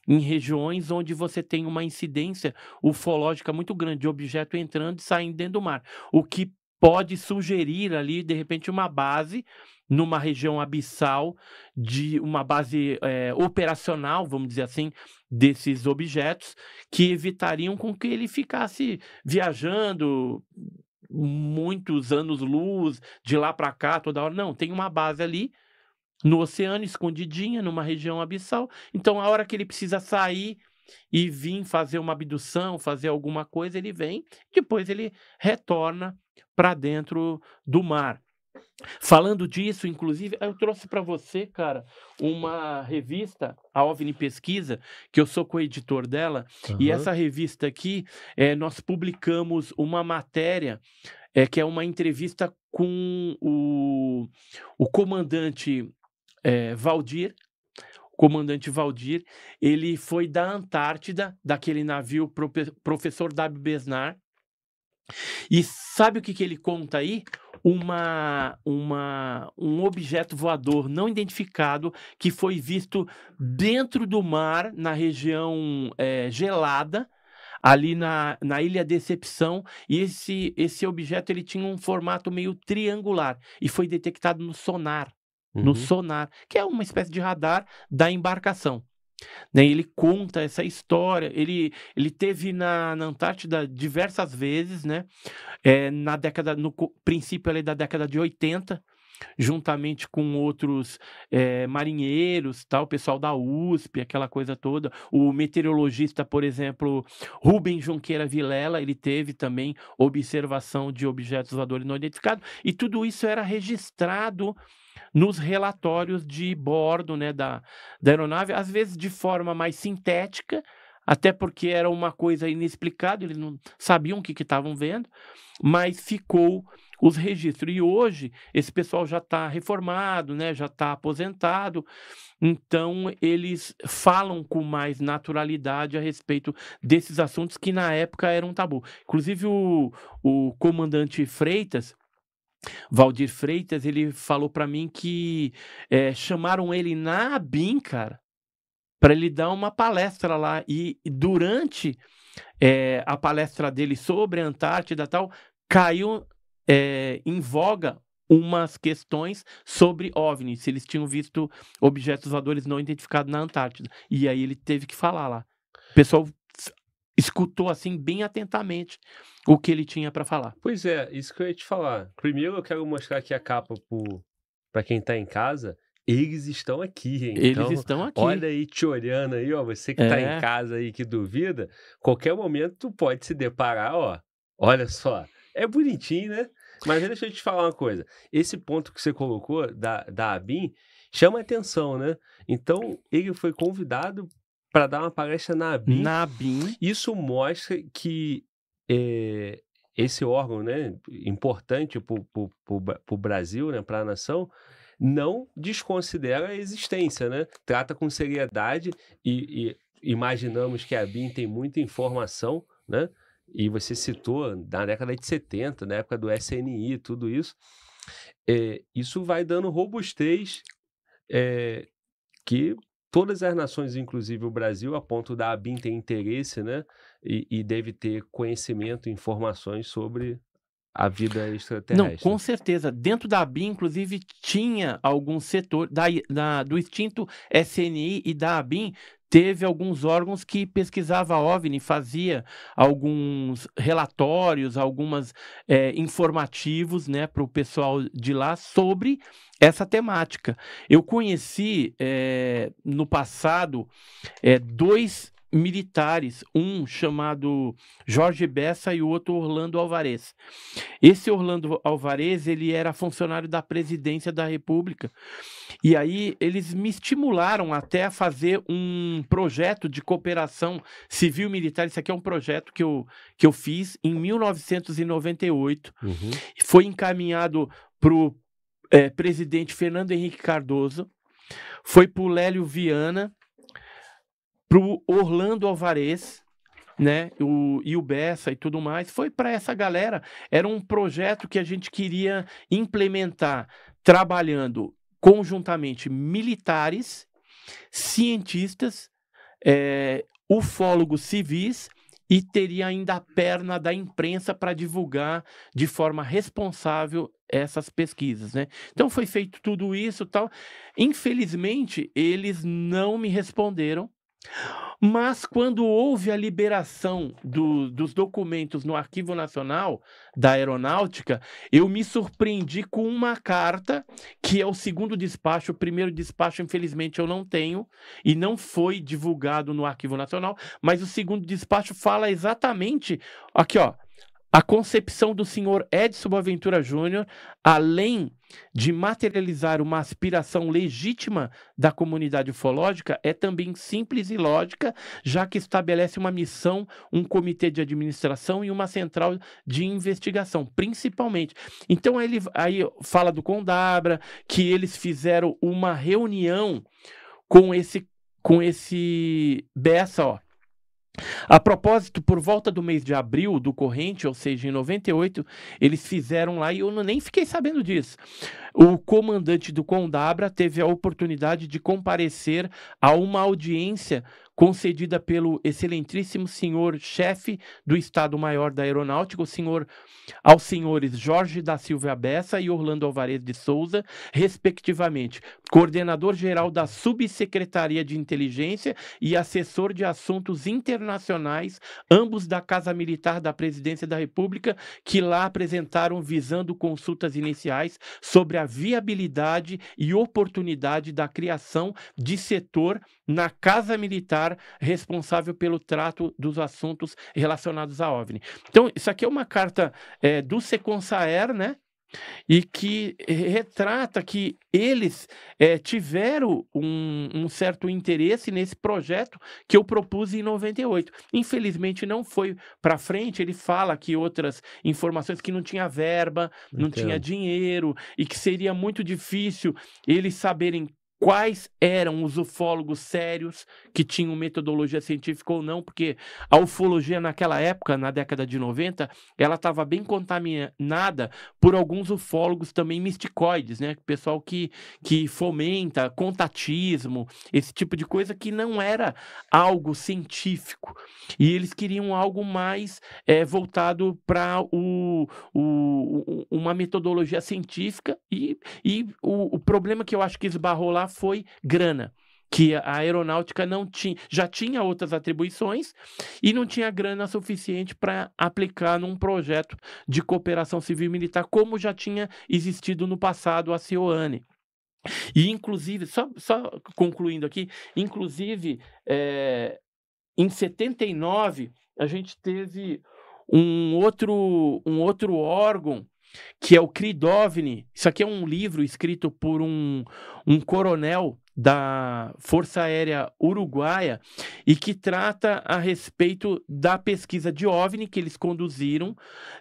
S3: em regiões onde você tem uma incidência ufológica muito grande de objeto entrando e saindo dentro do mar, o que pode sugerir ali, de repente, uma base numa região abissal de uma base é, operacional, vamos dizer assim, desses objetos que evitariam com que ele ficasse viajando muitos anos-luz de lá para cá toda hora. Não, tem uma base ali no oceano, escondidinha, numa região abissal. Então, a hora que ele precisa sair e vir fazer uma abdução, fazer alguma coisa, ele vem, depois ele retorna para dentro do mar. Falando disso, inclusive, eu trouxe para você, cara, uma revista, a OVNI Pesquisa, que eu sou coeditor dela, uhum. e essa revista aqui, é, nós publicamos uma matéria é, que é uma entrevista com o, o comandante é, Valdir. O comandante Valdir, ele foi da Antártida, daquele navio profe professor W. Besnar. E sabe o que, que ele conta aí? uma, uma, um objeto voador não identificado que foi visto dentro do mar, na região é, gelada, ali na, na Ilha Decepção, e esse, esse objeto ele tinha um formato meio triangular e foi detectado no sonar. Uhum. No sonar, que é uma espécie de radar da embarcação. Né? Ele conta essa história. Ele, ele teve na, na Antártida diversas vezes, né? É, na década, no princípio ali da década de 80, juntamente com outros é, marinheiros, tal, pessoal da USP, aquela coisa toda. O meteorologista, por exemplo, Rubem Junqueira Vilela, ele teve também observação de objetos voadores não identificados, e tudo isso era registrado nos relatórios de bordo né, da, da aeronave, às vezes de forma mais sintética, até porque era uma coisa inexplicável, eles não sabiam o que estavam vendo, mas ficou os registros. E hoje, esse pessoal já está reformado, né, já está aposentado, então eles falam com mais naturalidade a respeito desses assuntos que na época eram um tabu. Inclusive, o, o comandante Freitas Valdir Freitas, ele falou para mim que é, chamaram ele na ABIN, cara, para ele dar uma palestra lá. E, durante é, a palestra dele sobre a Antártida tal, caiu é, em voga umas questões sobre OVNIs, se eles tinham visto objetos voadores não identificados na Antártida. E aí ele teve que falar lá. O pessoal escutou assim bem atentamente o que ele tinha para falar.
S1: Pois é, isso que eu ia te falar. Primeiro eu quero mostrar aqui a capa para quem está em casa. Eles estão aqui, hein? Então, Eles estão aqui. Olha aí, te olhando aí, ó. Você que está em é. casa aí, que duvida, qualquer momento tu pode se deparar, ó. Olha só. É bonitinho, né? Mas deixa eu te falar uma coisa. Esse ponto que você colocou da, da ABIN chama atenção, né? Então, ele foi convidado para dar uma palestra na ABIN. Na ABIN. Isso mostra que é, esse órgão né, importante para o Brasil, né, para a nação, não desconsidera a existência, né? Trata com seriedade e, e imaginamos que a BIM tem muita informação, né? E você citou na década de 70, na época do SNI, tudo isso. É, isso vai dando robustez é, que todas as nações, inclusive o Brasil, a ponto da ABIN ter interesse, né? E, e deve ter conhecimento, informações sobre a vida
S3: extraterrestre. Não, com certeza. Dentro da ABIN, inclusive, tinha algum setor da, da, do extinto SNI e da ABIN, teve alguns órgãos que pesquisava OVNI, fazia alguns relatórios, algumas é, informativos né, para o pessoal de lá sobre essa temática. Eu conheci é, no passado é, dois militares, um chamado Jorge Bessa e o outro Orlando Alvarez. Esse Orlando Alvarez, ele era funcionário da presidência da República. E aí eles me estimularam até a fazer um projeto de cooperação civil militar. Isso aqui é um projeto que eu, que eu fiz em 1998. Uhum. Foi encaminhado para o é, eh, presidente Fernando Henrique Cardoso, foi para o Lélio Viana, pro Orlando Alvarez, né? O, e o Bessa e tudo mais. Foi para essa galera. Era um projeto que a gente queria implementar, trabalhando conjuntamente militares, cientistas, é, ufólogos civis e teria ainda a perna da imprensa para divulgar de forma responsável essas pesquisas, né? Então foi feito tudo isso, tal. Infelizmente eles não me responderam mas quando houve a liberação do, dos documentos no Arquivo Nacional da Aeronáutica, eu me surpreendi com uma carta, que é o segundo despacho, o primeiro despacho, infelizmente, eu não tenho, e não foi divulgado no Arquivo Nacional, mas o segundo despacho fala exatamente. Aqui, ó. A concepção do senhor Edson Boaventura Júnior, além de materializar uma aspiração legítima da comunidade ufológica, é também simples e lógica, já que estabelece uma missão, um comitê de administração e uma central de investigação, principalmente. Então ele aí fala do Condabra, que eles fizeram uma reunião com esse com esse Bessa, ó, a propósito, por volta do mês de abril do corrente, ou seja, em 98, eles fizeram lá e eu nem fiquei sabendo disso. O comandante do Condabra teve a oportunidade de comparecer a uma audiência concedida pelo excelentíssimo senhor chefe do Estado-Maior da Aeronáutica, o senhor aos senhores Jorge da Silva Bessa e Orlando Alvarez de Souza, respectivamente, coordenador-geral da Subsecretaria de Inteligência e assessor de assuntos internacionais, ambos da Casa Militar da Presidência da República, que lá apresentaram visando consultas iniciais sobre a viabilidade e oportunidade da criação de setor na Casa Militar responsável pelo trato dos assuntos relacionados à OVNI. Então, isso aqui é uma carta é, do Seconsaer, né? e que retrata que eles é, tiveram um, um, certo interesse nesse projeto que eu propus em 98. Infelizmente não foi para frente, ele fala que outras informações que não tinha verba, não Entendo. tinha dinheiro e que seria muito difícil eles saberem quais eram os ufólogos sérios que tinham metodologia científica ou não, porque a ufologia naquela época, na década de 90, ela estava bem contaminada por alguns ufólogos também misticoides, né? Pessoal que, que fomenta contatismo, esse tipo de coisa que não era algo científico. E eles queriam algo mais é, voltado para o, o, uma metodologia científica e, e o, o problema que eu acho que esbarrou lá foi grana que a aeronáutica não tinha, já tinha outras atribuições e não tinha grana suficiente para aplicar num projeto de cooperação civil-militar, como já tinha existido no passado a CIOANE. E, inclusive, só, só concluindo aqui, inclusive, é, em 79, a gente teve um outro, um outro órgão que é o Kridovni. Isso aqui é um livro escrito por um, um coronel da Força Aérea Uruguaia e que trata a respeito da pesquisa de OVNI que eles conduziram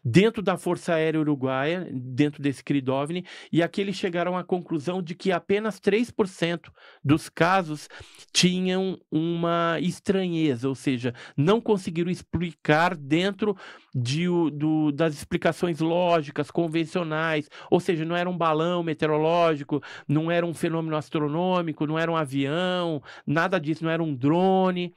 S3: dentro da Força Aérea Uruguaia, dentro desse Cridovni, e aqui eles chegaram à conclusão de que apenas 3% dos casos tinham uma estranheza, ou seja, não conseguiram explicar dentro de, do, das explicações lógicas, convencionais, ou seja, não era um balão meteorológico, não era um fenômeno astronômico, não era um avião, nada disso, não era um drone.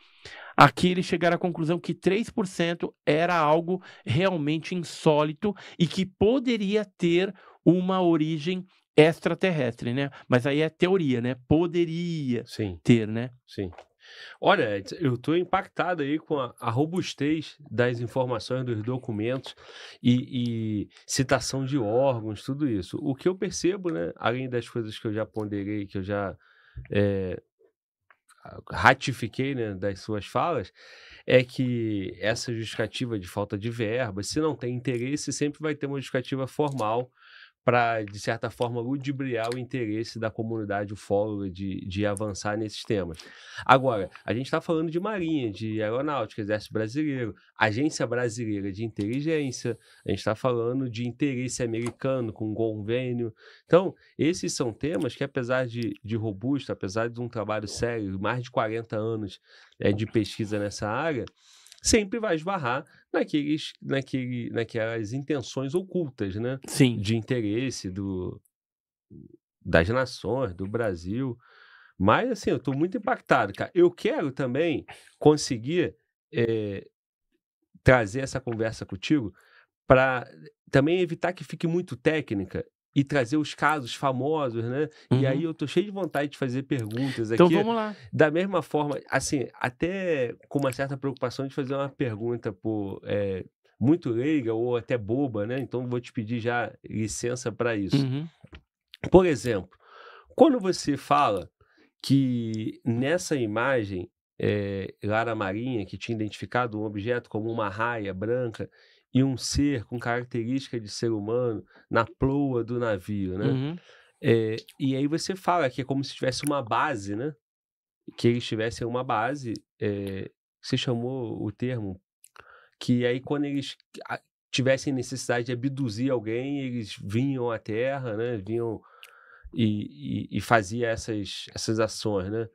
S3: Aqui eles chegaram à conclusão que 3% era algo realmente insólito e que poderia ter uma origem extraterrestre, né? Mas aí é teoria, né? Poderia Sim. ter, né? Sim. Olha, eu estou
S1: impactado aí com a, a, robustez das informações, dos documentos e, e, citação de órgãos, tudo isso. O que eu percebo, né, além das coisas que eu já ponderei, que eu já é, ratifiquei né, das suas falas, é que essa justificativa de falta de verba, se não tem interesse, sempre vai ter uma justificativa formal para, de certa forma, ludibriar o interesse da comunidade ufóloga de, de avançar nesses temas. Agora, a gente está falando de Marinha, de Aeronáutica, Exército Brasileiro, Agência Brasileira de Inteligência, a gente está falando de interesse americano com convênio. Então, esses são temas que, apesar de, de robusto, apesar de um trabalho sério, mais de 40 anos é, de pesquisa nessa área, sempre vai esbarrar naqueles, naquele, naquelas intenções ocultas, né? Sim. De interesse do, das nações, do Brasil. Mas, assim, eu estou muito impactado, cara. Eu quero também conseguir é, trazer essa conversa contigo para também evitar que fique muito técnica e trazer os casos famosos, né? Uhum. E aí uhum. eu tô cheio de vontade de fazer perguntas então, aqui. Então vamos lá. Da mesma forma, assim, até com uma certa preocupação de fazer uma pergunta por é, muito leiga ou até boba, né? Então vou te pedir já licença para isso. Uhum. Por exemplo, quando você fala que nessa imagem é, eh, Lara Marinha, que tinha identificado um objeto como uma raia branca, e um ser com característica de ser humano na proa do navio, né? Uhum. É, e aí você fala que é como se tivesse uma base, né? Que eles tivessem uma base. É, eh, você chamou o termo que aí quando eles tivessem necessidade de abduzir alguém, eles vinham à Terra, né? Vinham e, e, e faziam essas, essas ações, né?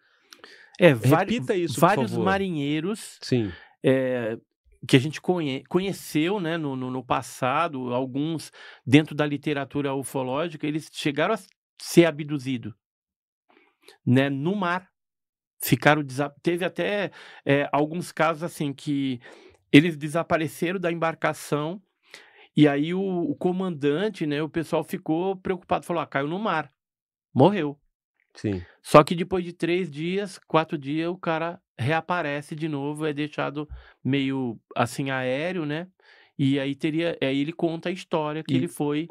S3: É, Repita vários, isso, vários marinheiros Sim. É, que a gente conhe, conheceu né, no, no, no, passado, alguns dentro da literatura ufológica, eles chegaram a ser abduzidos né, no mar. Ficaram Teve até é, alguns casos assim que eles desapareceram da embarcação e aí o, o comandante, né, o pessoal ficou preocupado, falou: ah, caiu no mar, morreu. Sim. Só que depois de três dias, quatro dias, o cara reaparece de novo, é deixado meio assim aéreo, né? E aí teria, aí ele conta a história que e ele foi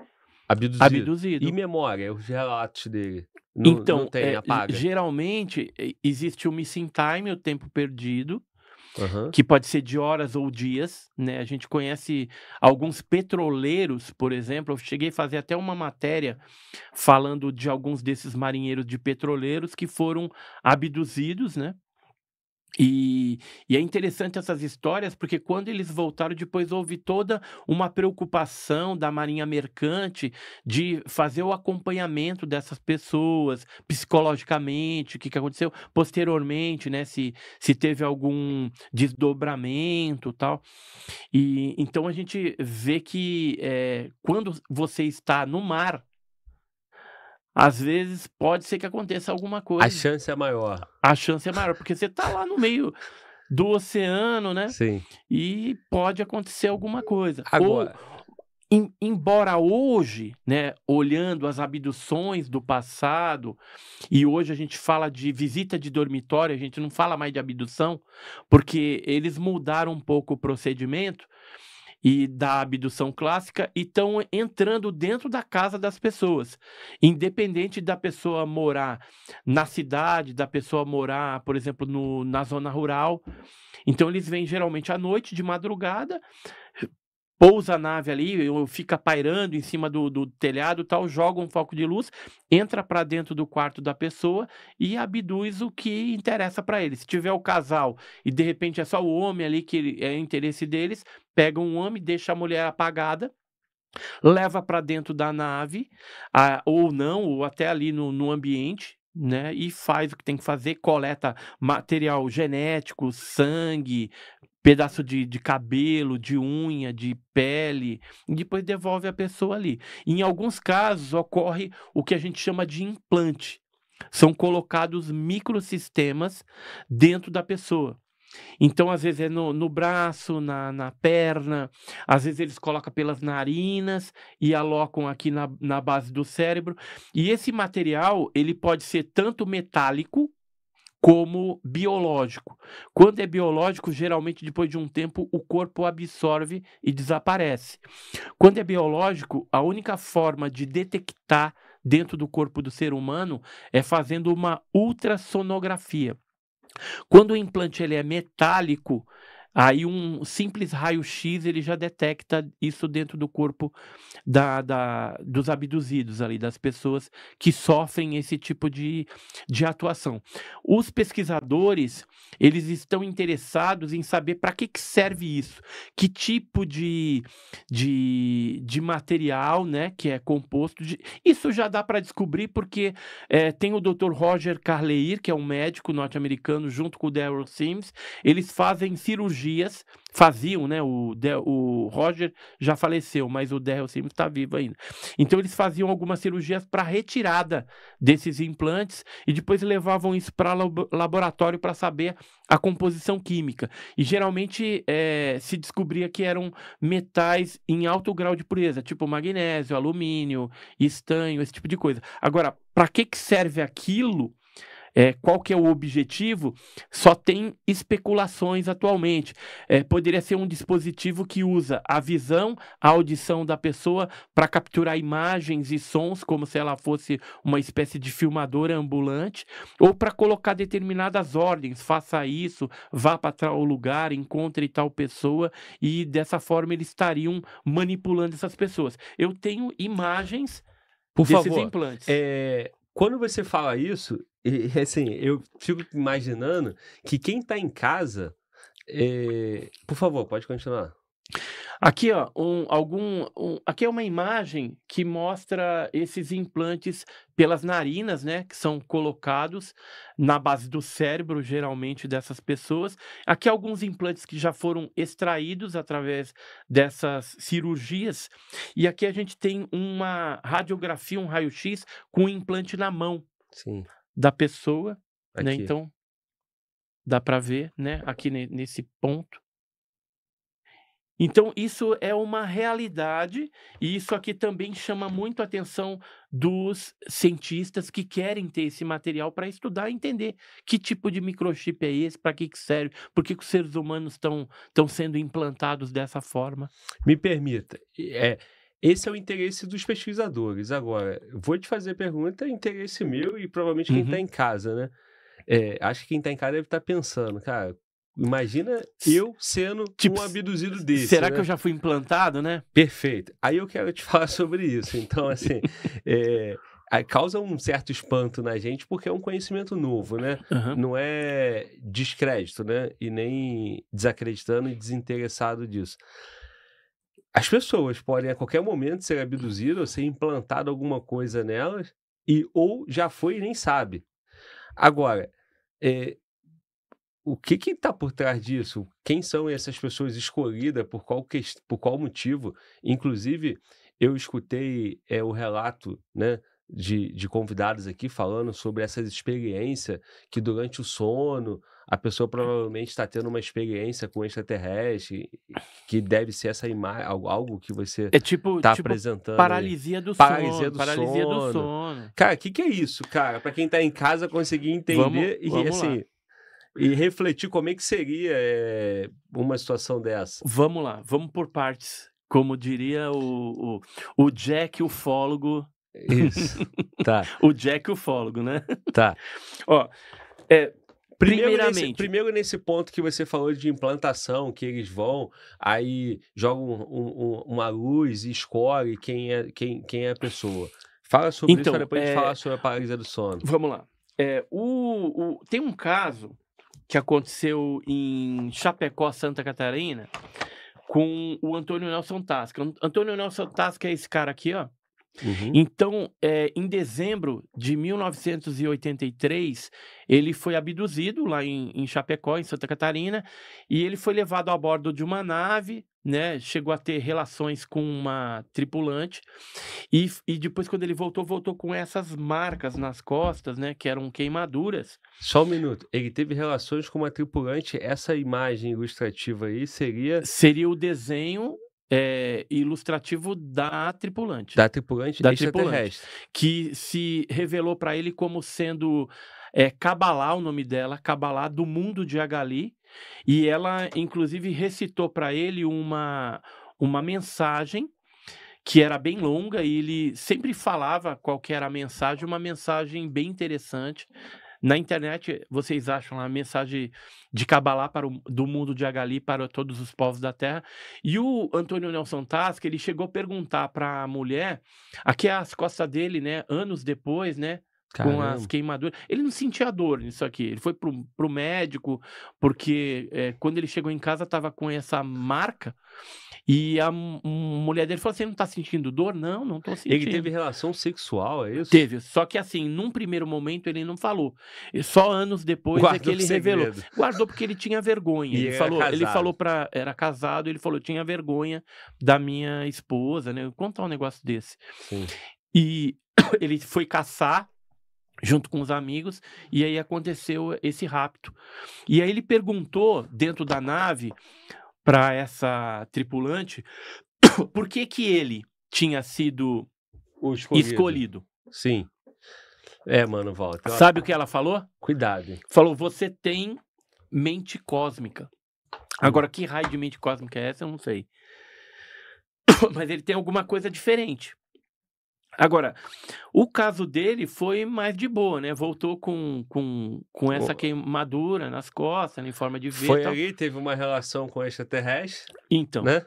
S3: abduzido. abduzido. E memória, os relatos dele. Não, então, não tem, é, geralmente existe o missing time, o tempo perdido, uhum. que pode ser de horas ou dias, né? A gente conhece alguns petroleiros, por exemplo. Eu cheguei a fazer até uma matéria falando de alguns desses marinheiros de petroleiros que foram abduzidos, né? E, e, é interessante essas histórias, porque quando eles voltaram, depois houve toda uma preocupação da Marinha Mercante de fazer o acompanhamento dessas pessoas psicologicamente, o que, que aconteceu posteriormente, né? Se, se teve algum desdobramento tal. E então a gente vê que é, quando você está no mar, às vezes pode ser que aconteça alguma coisa. A chance é maior. A chance é maior, porque você está lá no meio do oceano, né? Sim. E pode acontecer alguma coisa. Agora. Ou, em, embora hoje, né, olhando as abduções do passado, e hoje a gente fala de visita de dormitório, a gente não fala mais de abdução, porque eles mudaram um pouco o procedimento, e da abdução clássica e estão entrando dentro da casa das pessoas. Independente da pessoa morar na cidade, da pessoa morar, por exemplo, no, na zona rural. Então, eles vêm geralmente à noite, de madrugada, pousa a nave ali, ou fica pairando em cima do, do telhado tal, joga um foco de luz, entra para dentro do quarto da pessoa e abduz o que interessa para ele. Se tiver o casal e de repente é só o homem ali que é interesse deles, pega um homem, deixa a mulher apagada, leva para dentro da nave, a, ou não, ou até ali no, no ambiente, né? E faz o que tem que fazer, coleta material genético, sangue, pedaço de, de cabelo, de unha, de pele, e depois devolve a pessoa ali. Em alguns casos ocorre o que a gente chama de implante. São colocados microsistemas dentro da pessoa. Então, às vezes é no, no braço, na, na, perna, às vezes eles colocam pelas narinas e alocam aqui na, na base do cérebro. E esse material, ele pode ser tanto metálico, como biológico. Quando é biológico, geralmente depois de um tempo o corpo absorve e desaparece. Quando é biológico, a única forma de detectar dentro do corpo do ser humano é fazendo uma ultrassonografia. Quando o implante ele é metálico, Aí um simples raio-x ele já detecta isso dentro do corpo da, da, dos abduzidos ali, das pessoas que sofrem esse tipo de, de atuação. Os pesquisadores, eles estão interessados em saber para que, que serve isso, que tipo de, de, de material né, que é composto. De... Isso já dá para descobrir porque é, tem o Dr. Roger Carleir, que é um médico norte-americano, junto com o Daryl Sims, eles fazem cirurgia dias faziam, né? O, o Roger já faleceu, mas o Daryl Simmons está vivo ainda. Então eles faziam algumas cirurgias para retirada desses implantes e depois levavam isso para laboratório para saber a composição química. E geralmente é, se descobria que eram metais em alto grau de pureza, tipo magnésio, alumínio, estanho, esse tipo de coisa. Agora, para que, que serve aquilo? É, qual que é o objetivo? Só tem especulações atualmente. É, poderia ser um dispositivo que usa a visão, a audição da pessoa para capturar imagens e sons, como se ela fosse uma espécie de filmadora ambulante, ou para colocar determinadas ordens, faça isso, vá para tal lugar, encontre tal pessoa, e dessa forma eles estariam manipulando essas pessoas. Eu tenho imagens Por desses favor, implantes. É, quando você fala
S1: isso, e, assim, eu fico imaginando que quem tá em casa.
S3: É... Por favor, pode continuar. Aqui, ó, um, algum, um, aqui é uma imagem que mostra esses implantes pelas narinas, né, que são colocados na base do cérebro, geralmente, dessas pessoas. Aqui alguns implantes que já foram extraídos através dessas cirurgias. E aqui a gente tem uma radiografia, um raio-x com um implante na mão. Sim da pessoa, né? Então dá para ver, né? Aqui nesse ponto. Então isso é uma realidade e isso aqui também chama muito a atenção dos cientistas que querem ter esse material para estudar e entender que tipo de microchip é esse, para que, que serve, por que, que os seres humanos estão sendo implantados dessa forma.
S1: Me permita, é, esse é o interesse dos pesquisadores. Agora, vou te fazer pergunta, interesse meu e provavelmente quem está uhum. em casa, né? É, acho que quem está em casa deve estar tá pensando, cara, imagina eu sendo tipo, um abduzido desse. Será né? que eu já fui implantado, né? Perfeito. Aí eu quero te falar sobre isso. Então, assim, é, causa um certo espanto na gente porque é um conhecimento novo, né? Uhum. Não é descrédito, né? E nem desacreditando e desinteressado disso as pessoas podem a qualquer momento ser abduzidas ou ser implantada alguma coisa nelas, e ou já foi e nem sabe. Agora, é, o que está por trás disso? Quem são essas pessoas escolhidas? Por qual, que, por qual motivo? Inclusive, eu escutei é, o relato né, de, de convidados aqui falando sobre essas experiências que durante o sono a pessoa é. provavelmente está tendo uma experiência com extraterrestre, que deve ser essa imagem, algo que você é tipo, tá tipo apresentando. Paralisia do paralisia sono. Do paralisia sono. do sono. Cara, o que, que é isso, cara? Para quem está em casa conseguir entender vamos, e vamos assim. Lá. E refletir como é que seria é,
S3: uma situação dessa. Vamos lá, vamos por partes. Como diria o, o, o Jack, ufólogo. Isso.
S6: tá.
S3: o Jack, ufólogo, né?
S1: Tá. Ó, é, Primeiro nesse, primeiro nesse ponto que você falou de implantação, que eles vão, aí jogam um, um, uma luz e escolhe quem é, quem, quem é a pessoa. Fala sobre então, isso depois é... falar sobre a paralisia do sono.
S3: Vamos lá. É, o, o, tem um caso que aconteceu em Chapecó, Santa Catarina, com o Antônio Nelson Tasca. Antônio Nelson Tasca é esse cara aqui, ó. Uhum. Então, é, em dezembro de 1983, ele foi abduzido lá em, em, Chapecó, em Santa Catarina, e ele foi levado a bordo de uma nave, né? Chegou a ter relações com uma tripulante, e, e depois, quando ele voltou, voltou com essas marcas nas costas, né? Que eram queimaduras. Só um minuto. Ele teve relações com uma tripulante. Essa imagem ilustrativa aí seria. Seria o desenho é, ilustrativo da tripulante. Da tripulante da tripulante, que se revelou para ele como sendo é eh, Cabalá o nome dela, Cabalá do mundo de Agali, e ela inclusive recitou para ele uma uma mensagem que era bem longa e ele sempre falava qual era a mensagem, uma mensagem bem interessante. Na internet, vocês acham lá a mensagem de Cabalá para o, do mundo de Agali para todos os povos da Terra. E o Antônio Nelson Tasca, ele chegou a perguntar para a mulher, aqui é as costas dele, né, anos depois, né, Caramba. com as queimaduras. Ele não sentia dor nisso aqui. Ele foi pro, o médico, porque é, quando ele chegou em casa, estava com essa marca e a mulher dele falou: Você assim, não tá sentindo dor? Não, não tô sentindo. Ele teve relação sexual, é isso? Teve. Só que assim, num primeiro momento ele não falou. Só anos depois Guardou é que ele revelou. Guardou porque ele tinha vergonha. E ele falou, ele falou para Era casado, ele falou: tinha vergonha da minha esposa, né? Contar um negócio desse. Sim. E ele foi caçar junto com os amigos, e aí aconteceu esse rapto. E aí ele perguntou dentro da nave para essa tripulante, por que que ele tinha sido escolhido. escolhido?
S1: Sim. É, mano, volta. Sabe
S3: o que ela falou? Cuidado. Falou, você tem mente cósmica. Hum. Agora, que raio de mente cósmica é essa, eu não sei. Mas ele tem alguma coisa diferente. Agora, o caso dele foi mais de boa, né? Voltou com, com, com essa queimadura nas costas, né? em forma de V. Foi aí teve uma
S1: relação com extraterrestre.
S3: Então. Né?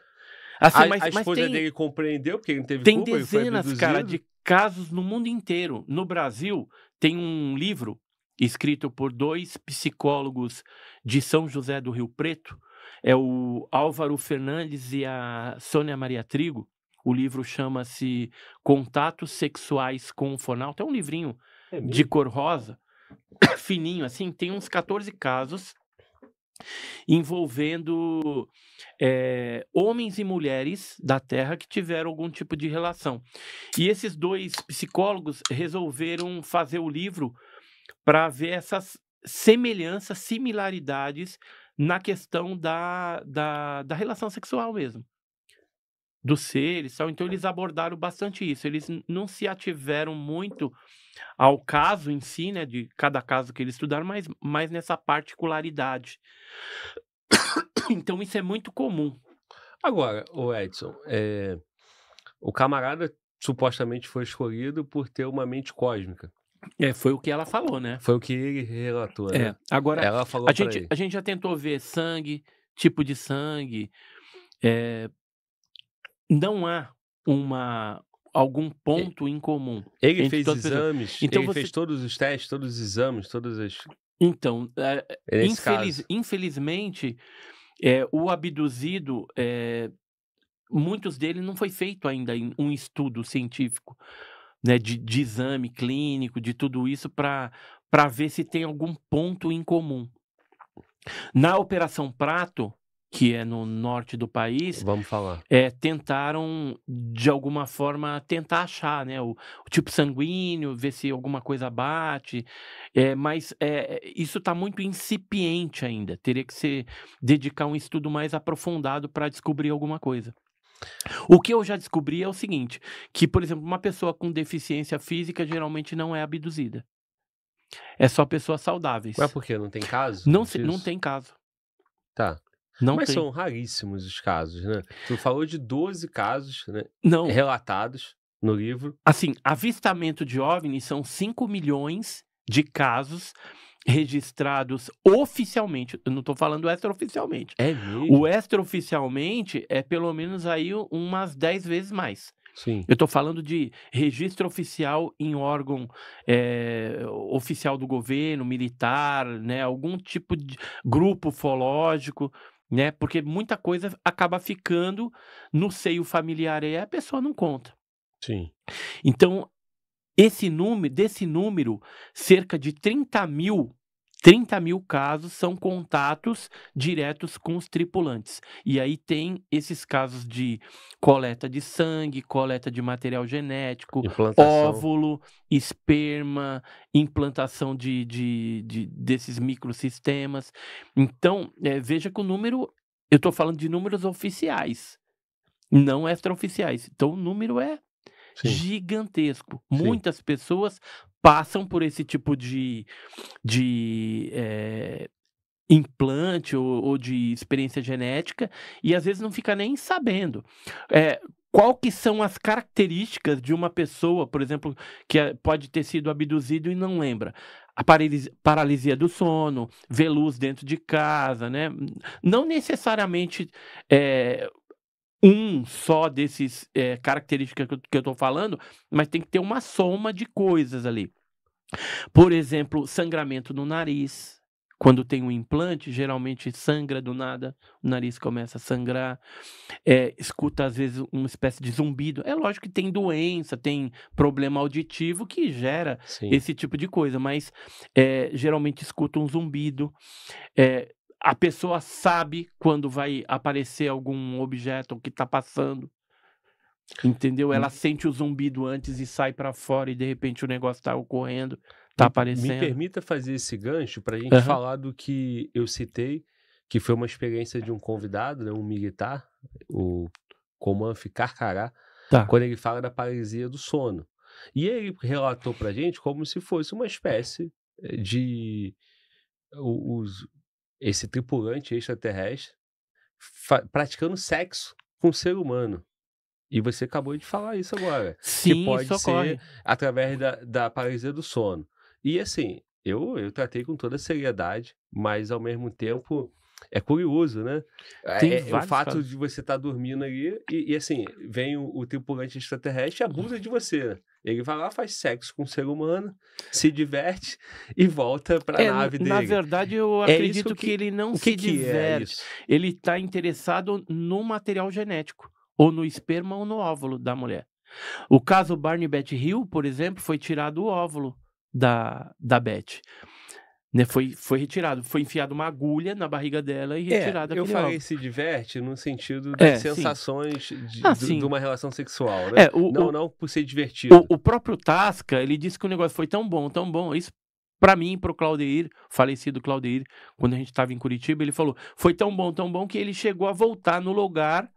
S3: Assim, a, mas, a esposa tem, dele
S1: compreendeu, porque ele não teve tem culpa, dezenas, cara, de
S3: casos no mundo inteiro. No Brasil, tem um livro escrito por dois psicólogos de São José do Rio Preto. É o Álvaro Fernandes e a Sônia Maria Trigo. O livro chama-se Contatos Sexuais com o Fonal. É um livrinho é de cor rosa, fininho, assim, tem uns 14 casos envolvendo é, homens e mulheres da Terra que tiveram algum tipo de relação. E esses dois psicólogos resolveram fazer o livro para ver essas semelhanças, similaridades na questão da, da, da relação sexual mesmo dos seres, tal. então eles abordaram bastante isso. Eles não se ativeram muito ao caso em si, né, de cada caso que eles estudaram, mas mais nessa particularidade. Então isso é muito comum. Agora, o Edson, é... o
S1: camarada supostamente foi escolhido por ter uma mente cósmica. É, foi o que ela falou, né? Foi o que ele relatou, né? É. Agora, ela falou a, gente, ele. a gente
S3: já tentou ver sangue, tipo de sangue, é, não há uma algum ponto em comum. Ele fez exames, então ele você... fez
S1: todos os testes, todos os exames, todas as... Então, é, é infeliz,
S3: infelizmente, é, o abduzido, é, muitos deles não foi feito ainda um estudo científico, né, de, de exame clínico, de tudo isso, para ver se tem algum ponto em comum. Na Operação Prato, que é no norte do país. Vamos falar. É, tentaram, de alguma forma, tentar achar, né? O, o tipo sanguíneo, ver se alguma coisa bate. É, mas é, isso está muito incipiente ainda. Teria que se dedicar um estudo mais aprofundado para descobrir alguma coisa. O que eu já descobri é o seguinte: que, por exemplo, uma pessoa com deficiência física geralmente não é abduzida. É só pessoas saudáveis. Mas por quê? Não tem caso? Não, se, não tem caso. Tá.
S1: Não Mas tem. são raríssimos os casos, né? Tu falou de 12 casos né, Não. relatados no livro.
S3: Assim, avistamento de OVNI são 5 milhões de casos registrados oficialmente. Eu não estou falando extraoficialmente. É mesmo? O extraoficialmente é pelo menos aí umas 10 vezes mais. Sim. Eu estou falando de registro oficial em órgão é, oficial do governo, militar, né, algum tipo de grupo ufológico né? Porque muita coisa acaba ficando no seio familiar e a pessoa não conta. Sim. Então, esse número, desse número, cerca de 30 mil 30 mil casos são contatos diretos com os tripulantes. E aí tem esses casos de coleta de sangue, coleta de material genético, óvulo, esperma, implantação de, de, de desses microsistemas. Então, é, veja que o número, eu estou falando de números oficiais, não extraoficiais. Então, o número é Sim. gigantesco. Sim. Muitas pessoas passam por esse tipo de, de é, implante ou, ou, de experiência genética e às vezes não fica nem sabendo. É, qual que são as características de uma pessoa, por exemplo, que é, pode ter sido abduzido e não lembra? A paralisia do sono, ver luz dentro de casa, né? Não necessariamente é, um só desses é, características que eu estou falando, mas tem que ter uma soma de coisas ali. Por exemplo, sangramento no nariz. Quando tem um implante, geralmente sangra do nada, o nariz começa a sangrar, é, escuta às vezes uma espécie de zumbido. É lógico que tem doença, tem problema auditivo que gera Sim. esse tipo de coisa, mas é, geralmente escuta um zumbido. É, a pessoa sabe quando vai aparecer algum objeto que está passando. Entendeu? Hum. Ela sente o zumbido antes e sai para fora e de repente o negócio está ocorrendo, está aparecendo. Me
S1: permita fazer esse gancho para a gente uhum. falar do que eu citei, que foi uma experiência de um convidado, né, um militar, o Comanf Carcará, tá. quando ele fala da paralisia do sono. E ele relatou para a gente como se fosse uma espécie eh, de os, esse tripulante extraterrestre praticando sexo com um ser humano. E você acabou de falar isso agora. Sim, que pode ser através da, da paralisia do sono. E assim, eu, eu tratei com toda seriedade, mas ao mesmo tempo é curioso, né? Tem é, é, é o fato casos. de você estar tá dormindo ali e, e, assim, vem o, o tripulante extraterrestre e abusa de você. Né? Ele vai lá, faz sexo com o ser humano, se diverte e
S3: volta para a é, nave dele. Na verdade, eu é acredito que, que, ele não se que é diverte. é ele está interessado no material genético, ou no esperma ou no óvulo da mulher. O caso Barney Beth Hill, por exemplo, foi tirado o óvulo da, da Beth. Né, foi, foi retirado, foi enfiado uma agulha na barriga dela e é, retirada é, Eu falei
S1: se diverte no sentido é, das é, sensações de, ah, de
S3: uma relação sexual, né? É, o, não, o, não por ser divertido. O, o, próprio Tasca, ele disse que o negócio foi tão bom, tão bom. Isso para mim, pro Claudeir, falecido Claudeir, quando a gente tava em Curitiba, ele falou: "Foi tão bom, tão bom que ele chegou a voltar no lugar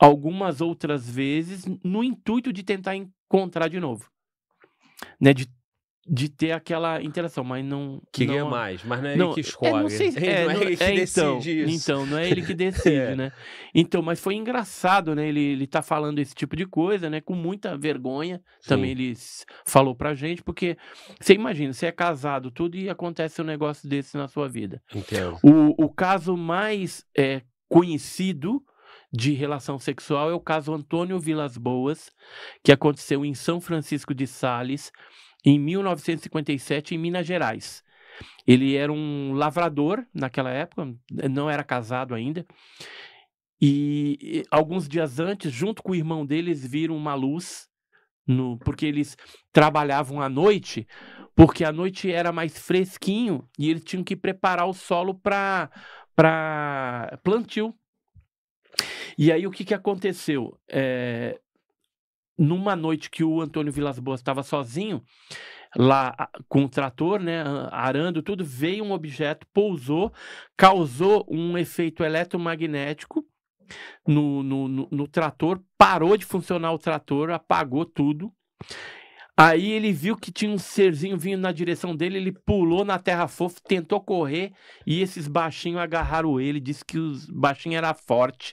S3: algumas outras vezes no intuito de tentar encontrar de novo". Né, de de ter aquela interação, mas não. Que não, ganha mais, mas é é, né? é, não é não, ele que escolhe. É, não, sei, é, não é, ele que é, então, decide isso. Então, não é ele que decide, né? Então, mas foi engraçado, né? Ele, ele tá falando esse tipo de coisa, né? Com muita vergonha. Sim. Também ele falou pra gente, porque você imagina, você é casado, tudo, e acontece um negócio desse na sua vida.
S5: Entendo. O,
S3: o caso mais conhecido de relação sexual é o caso Antônio Vilas Boas, que aconteceu em São Francisco de Sales em 1957 em Minas Gerais. Ele era um lavrador naquela época, não era casado ainda. E, e alguns dias antes, junto com o irmão deles, viram uma luz, no, porque eles trabalhavam à noite, porque a noite era mais fresquinho e eles tinham que preparar o solo para plantio. E aí o que, que aconteceu? É, numa noite que o Antônio Vilas Boas estava sozinho, lá com o trator, né, arando tudo, veio um objeto, pousou, causou um efeito eletromagnético no, no, no, no trator, parou de funcionar o trator, apagou tudo. Aí ele viu que tinha um serzinho vindo na direção dele, ele pulou na terra fofa, tentou correr e esses baixinhos agarraram ele, disse que os baixinhos era forte.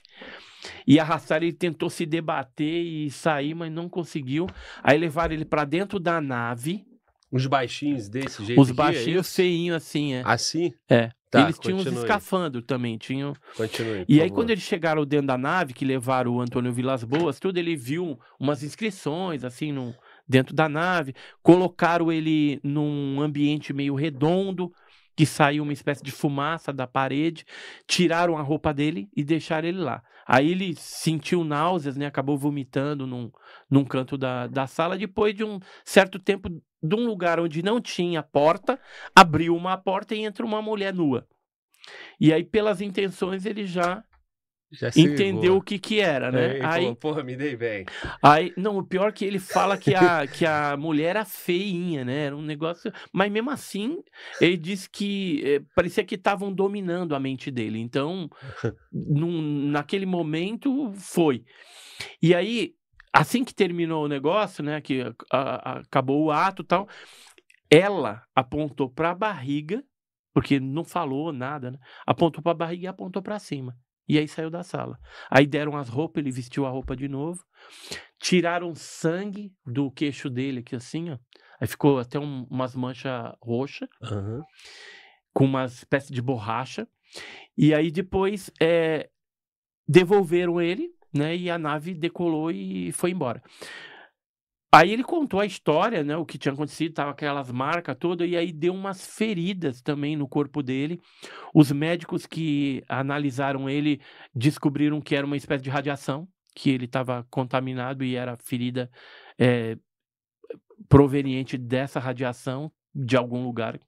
S3: E arrastaram ele, tentou se debater e sair, mas não conseguiu. Aí levaram ele para dentro da nave. Os baixinhos desse jeito? Os é baixinhos é feinhos assim, é. Assim?
S5: É. Tá, eles tinham continue. uns
S3: escafandro também, tinham. Continue, e aí, favor. quando eles chegaram dentro da nave, que levaram o Antônio Vilas Boas, tudo, ele viu umas inscrições, assim, num, dentro da nave, colocaram ele num ambiente meio redondo, que saiu uma espécie de fumaça da parede, tiraram a roupa dele e deixaram ele lá. Aí ele sentiu náuseas, né? Acabou vomitando num, num canto da, da sala. Depois de um certo tempo, de um lugar onde não tinha porta, abriu uma porta e entra uma mulher nua. E aí, pelas intenções, ele já entendeu o que que era, né? É, aí, falou, porra, me dei bem. Aí, não, o pior é que ele fala que a, que a mulher era feinha, né? Era um negócio. Mas mesmo assim, ele disse que é, parecia que estavam dominando a mente dele. Então, num, naquele momento, foi. E aí, assim que terminou o negócio, né? Que a, a, acabou o ato tal, ela apontou para a barriga porque não falou nada, né? Apontou para a barriga e apontou para cima. E aí saiu da sala. Aí deram as roupas, ele vestiu a roupa de novo. Tiraram sangue do queixo dele aqui assim, ó. Aí ficou até um, umas manchas roxas. Uhum. Com uma espécie de borracha. E aí depois é, devolveram ele, né? E a nave decolou e foi embora. Aí ele contou a história, né? O que tinha acontecido, tava aquelas marcas todas, e aí deu umas feridas também no corpo dele. Os médicos que analisaram ele descobriram que era uma espécie de radiação, que ele estava contaminado e era ferida é, proveniente dessa radiação de algum lugar.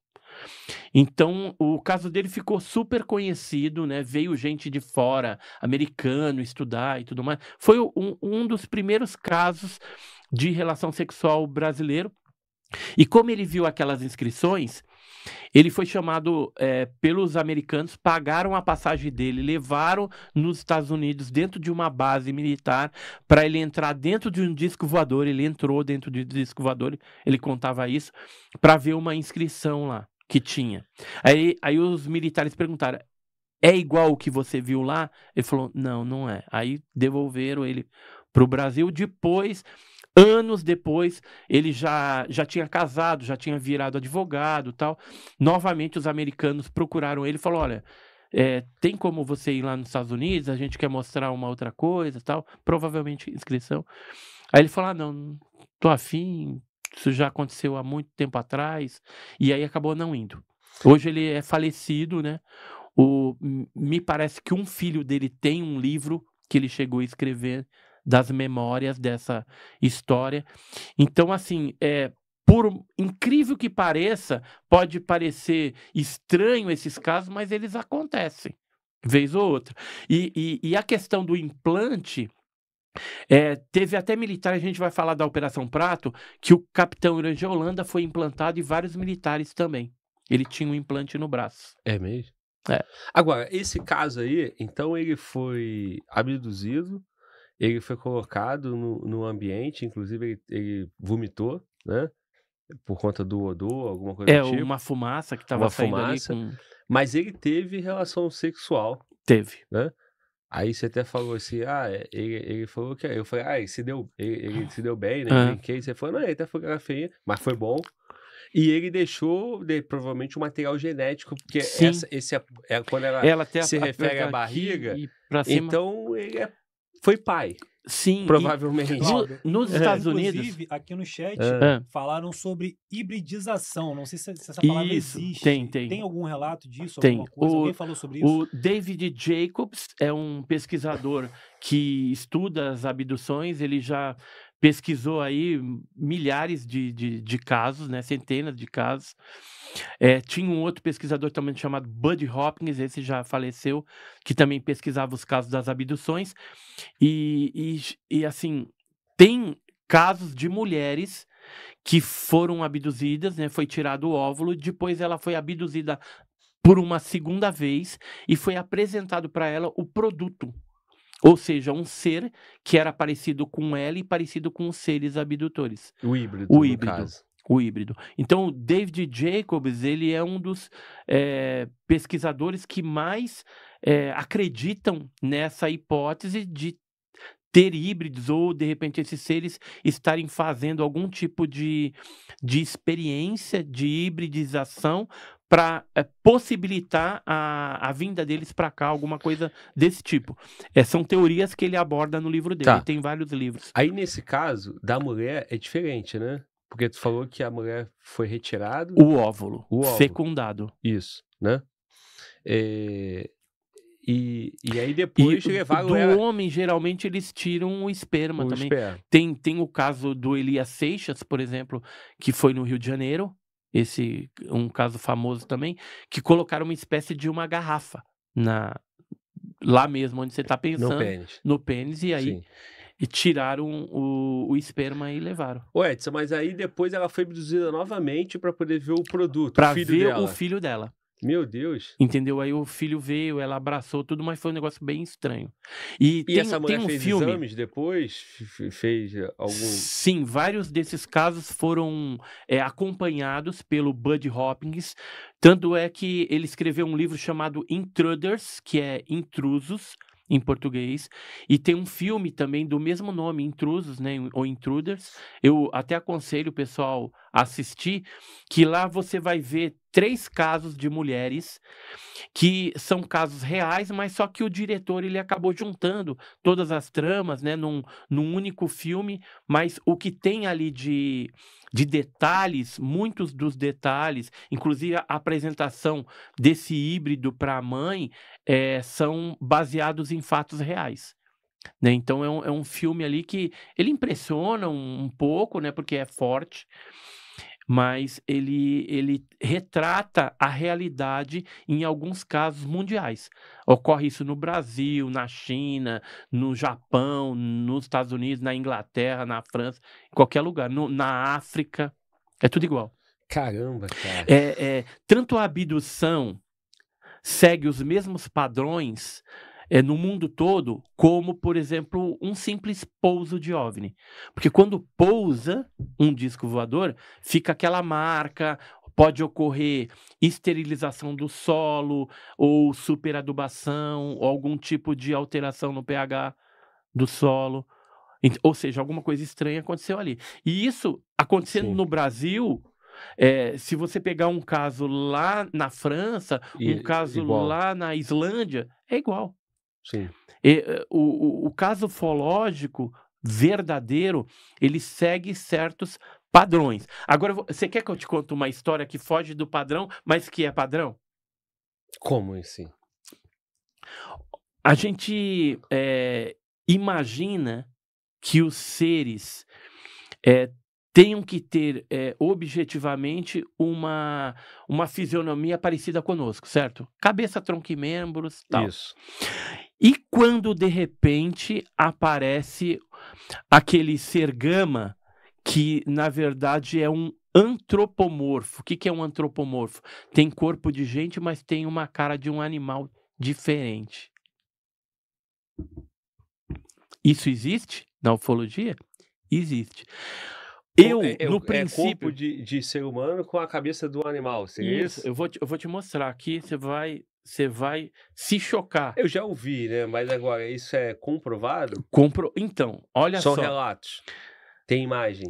S3: Então, o caso dele ficou super conhecido, né? Veio gente de fora, americano, estudar e tudo mais. Foi um, um dos primeiros casos de relação sexual brasileiro. E como ele viu aquelas inscrições, ele foi chamado é, pelos americanos, pagaram a passagem dele, levaram nos Estados Unidos dentro de uma base militar para ele entrar dentro de um disco voador. Ele entrou dentro de um disco voador, ele contava isso, para ver uma inscrição lá que tinha. Aí, aí os militares perguntaram: é igual o que você viu lá? Ele falou: não, não é. Aí devolveram ele para o Brasil. Depois Anos depois, ele já, já tinha casado, já tinha virado advogado tal. Novamente, os americanos procuraram ele e falaram: olha, é, tem como você ir lá nos Estados Unidos? A gente quer mostrar uma outra coisa tal. Provavelmente inscrição. Aí ele falou: ah, não, tô afim, isso já aconteceu há muito tempo atrás. E aí acabou não indo. Hoje ele é falecido, né? O, me parece que um filho dele tem um livro que ele chegou a escrever das memórias dessa história. Então, assim, é, por incrível que pareça, pode parecer estranho esses casos, mas eles acontecem, vez ou outra. E, e, e a questão do implante. É, teve até militar, a gente vai falar da Operação Prato, que o capitão Irã de Holanda foi implantado e vários militares também. Ele tinha um implante no braço.
S1: É mesmo? É. Agora, esse caso aí, então ele foi abduzido, ele foi colocado no, no ambiente, inclusive ele, ele vomitou, né? Por conta do odor, alguma coisa é, do tipo. É, uma
S3: fumaça que estava saindo fumaça, ali. Com...
S1: Mas ele teve relação sexual. Teve. Né? Aí você até falou assim, ah, é", ele, ele falou que... Eu falei, ah, ele se deu, ele, ele se deu bem, né? Ah. Brinquei. Você falou, não, ele até foi feia, mas foi bom. E ele deixou de, provavelmente o um material genético, porque essa, esse é, é, quando ela, ela se a, refere à barriga, então ele é foi pai. Sim. Provavelmente. E,
S4: nos é. Estados é. Unidos. Inclusive, aqui no chat, é. é. falaram sobre hibridização. Não sei se, se essa palavra isso, existe. Tem, tem. Tem algum relato disso? Tem. O, Alguém falou sobre isso? O
S3: David Jacobs é um pesquisador que estuda as abduções. Ele já pesquisou aí milhares de, de, de casos, né, centenas de casos. É, tinha um outro pesquisador também chamado Bud Hopkins, esse já faleceu, que também pesquisava os casos das abduções. E, e, e assim, tem casos de mulheres que foram abduzidas, né, foi tirado o óvulo, depois ela foi abduzida por uma segunda vez e foi apresentado para ela o produto ou seja, um ser que era parecido com ela e parecido com os seres abdutores. O híbrido. O híbrido. Caso. O híbrido. Então, o David Jacobs, ele é um dos é, pesquisadores que mais é, acreditam nessa hipótese de ter híbridos ou, de repente, esses seres estarem fazendo algum tipo de, de experiência de hibridização para é, eh, possibilitar a, a vinda deles para cá, alguma coisa desse tipo. É, são teorias que ele aborda no livro dele, tá. tem vários livros. Aí, nesse
S1: caso, da mulher é diferente, né? Porque tu falou que a mulher foi retirada. O óvulo, o óvulo. fecundado. Isso, né? É... E, e aí depois e levaram do ela...
S3: homem geralmente eles tiram o esperma o também esperma. tem tem o caso do Elias Seixas por exemplo que foi no Rio de Janeiro esse um caso famoso também, que colocaram uma espécie de uma garrafa na lá mesmo onde você está pensando no pênis. no pênis, e aí Sim. e tiraram o, o esperma e levaram.
S1: Ô Edson, mas aí depois ela foi abduzida novamente para poder ver o produto, para ver dela. o filho
S3: dela. Meu Deus. Entendeu? Aí o filho veio, ela abraçou tudo, mas foi um negócio bem estranho. E, e tem, essa mulher tem um fez filme... exames
S1: depois? Fez eh, algum.
S3: Sim, vários desses casos foram é, acompanhados pelo Bud Hopkins. Tanto é que ele escreveu um livro chamado Intruders, que é Intrusos em português. E tem um filme também do mesmo nome, Intrusos, né? Ou Intruders. Eu até aconselho o pessoal a assistir, que lá você vai ver três casos de mulheres que são casos reais, mas só que o diretor ele acabou juntando todas as tramas, né, num, num único filme, mas o que tem ali de, de detalhes, muitos dos detalhes, inclusive a apresentação desse híbrido para a mãe, é, são baseados em fatos reais. Né? Então é um, é um filme ali que ele impressiona um, um pouco, né, porque é forte, mas ele, ele retrata a realidade em alguns casos mundiais. Ocorre isso no Brasil, na China, no Japão, nos Estados Unidos, na Inglaterra, na França, em qualquer lugar, no, na África.
S5: É tudo igual. Caramba, cara.
S3: É, é, tanto a abdução segue os mesmos padrões é, no mundo todo, como, por exemplo, um simples pouso de OVNI. Porque quando pousa um disco voador, fica aquela marca, pode ocorrer esterilização do solo, ou superadubação, ou algum tipo de alteração no pH do solo. Ou seja, alguma coisa estranha aconteceu ali. E isso acontecendo Sim. no Brasil, é, se você pegar um caso lá na França, e, um caso igual. lá na Islândia, é igual. Sim. E, eh, o, o caso ufológico verdadeiro, ele segue certos padrões. Agora, você quer que eu te conte uma história que foge do padrão, mas que é padrão?
S1: Como assim?
S3: A gente é, imagina que os seres é, tenham que ter é, objetivamente uma, uma fisionomia parecida conosco, certo? Cabeça, tronco e membros, tal. Isso. E quando de repente aparece aquele ser gama que na verdade é um antropomorfo. O que, que é um antropomorfo? Tem corpo de gente, mas tem uma cara de um animal diferente. Isso existe na ufologia? Existe. Eu, é, é no é, princípio. É corpo
S1: de, de, ser humano com a cabeça do animal, seria é isso? isso? Eu, vou te, eu vou te mostrar aqui, você vai você vai se chocar. Eu já ouvi, né? Mas agora, isso é comprovado?
S3: Compro... Então, olha São só. São relatos. Tem imagem?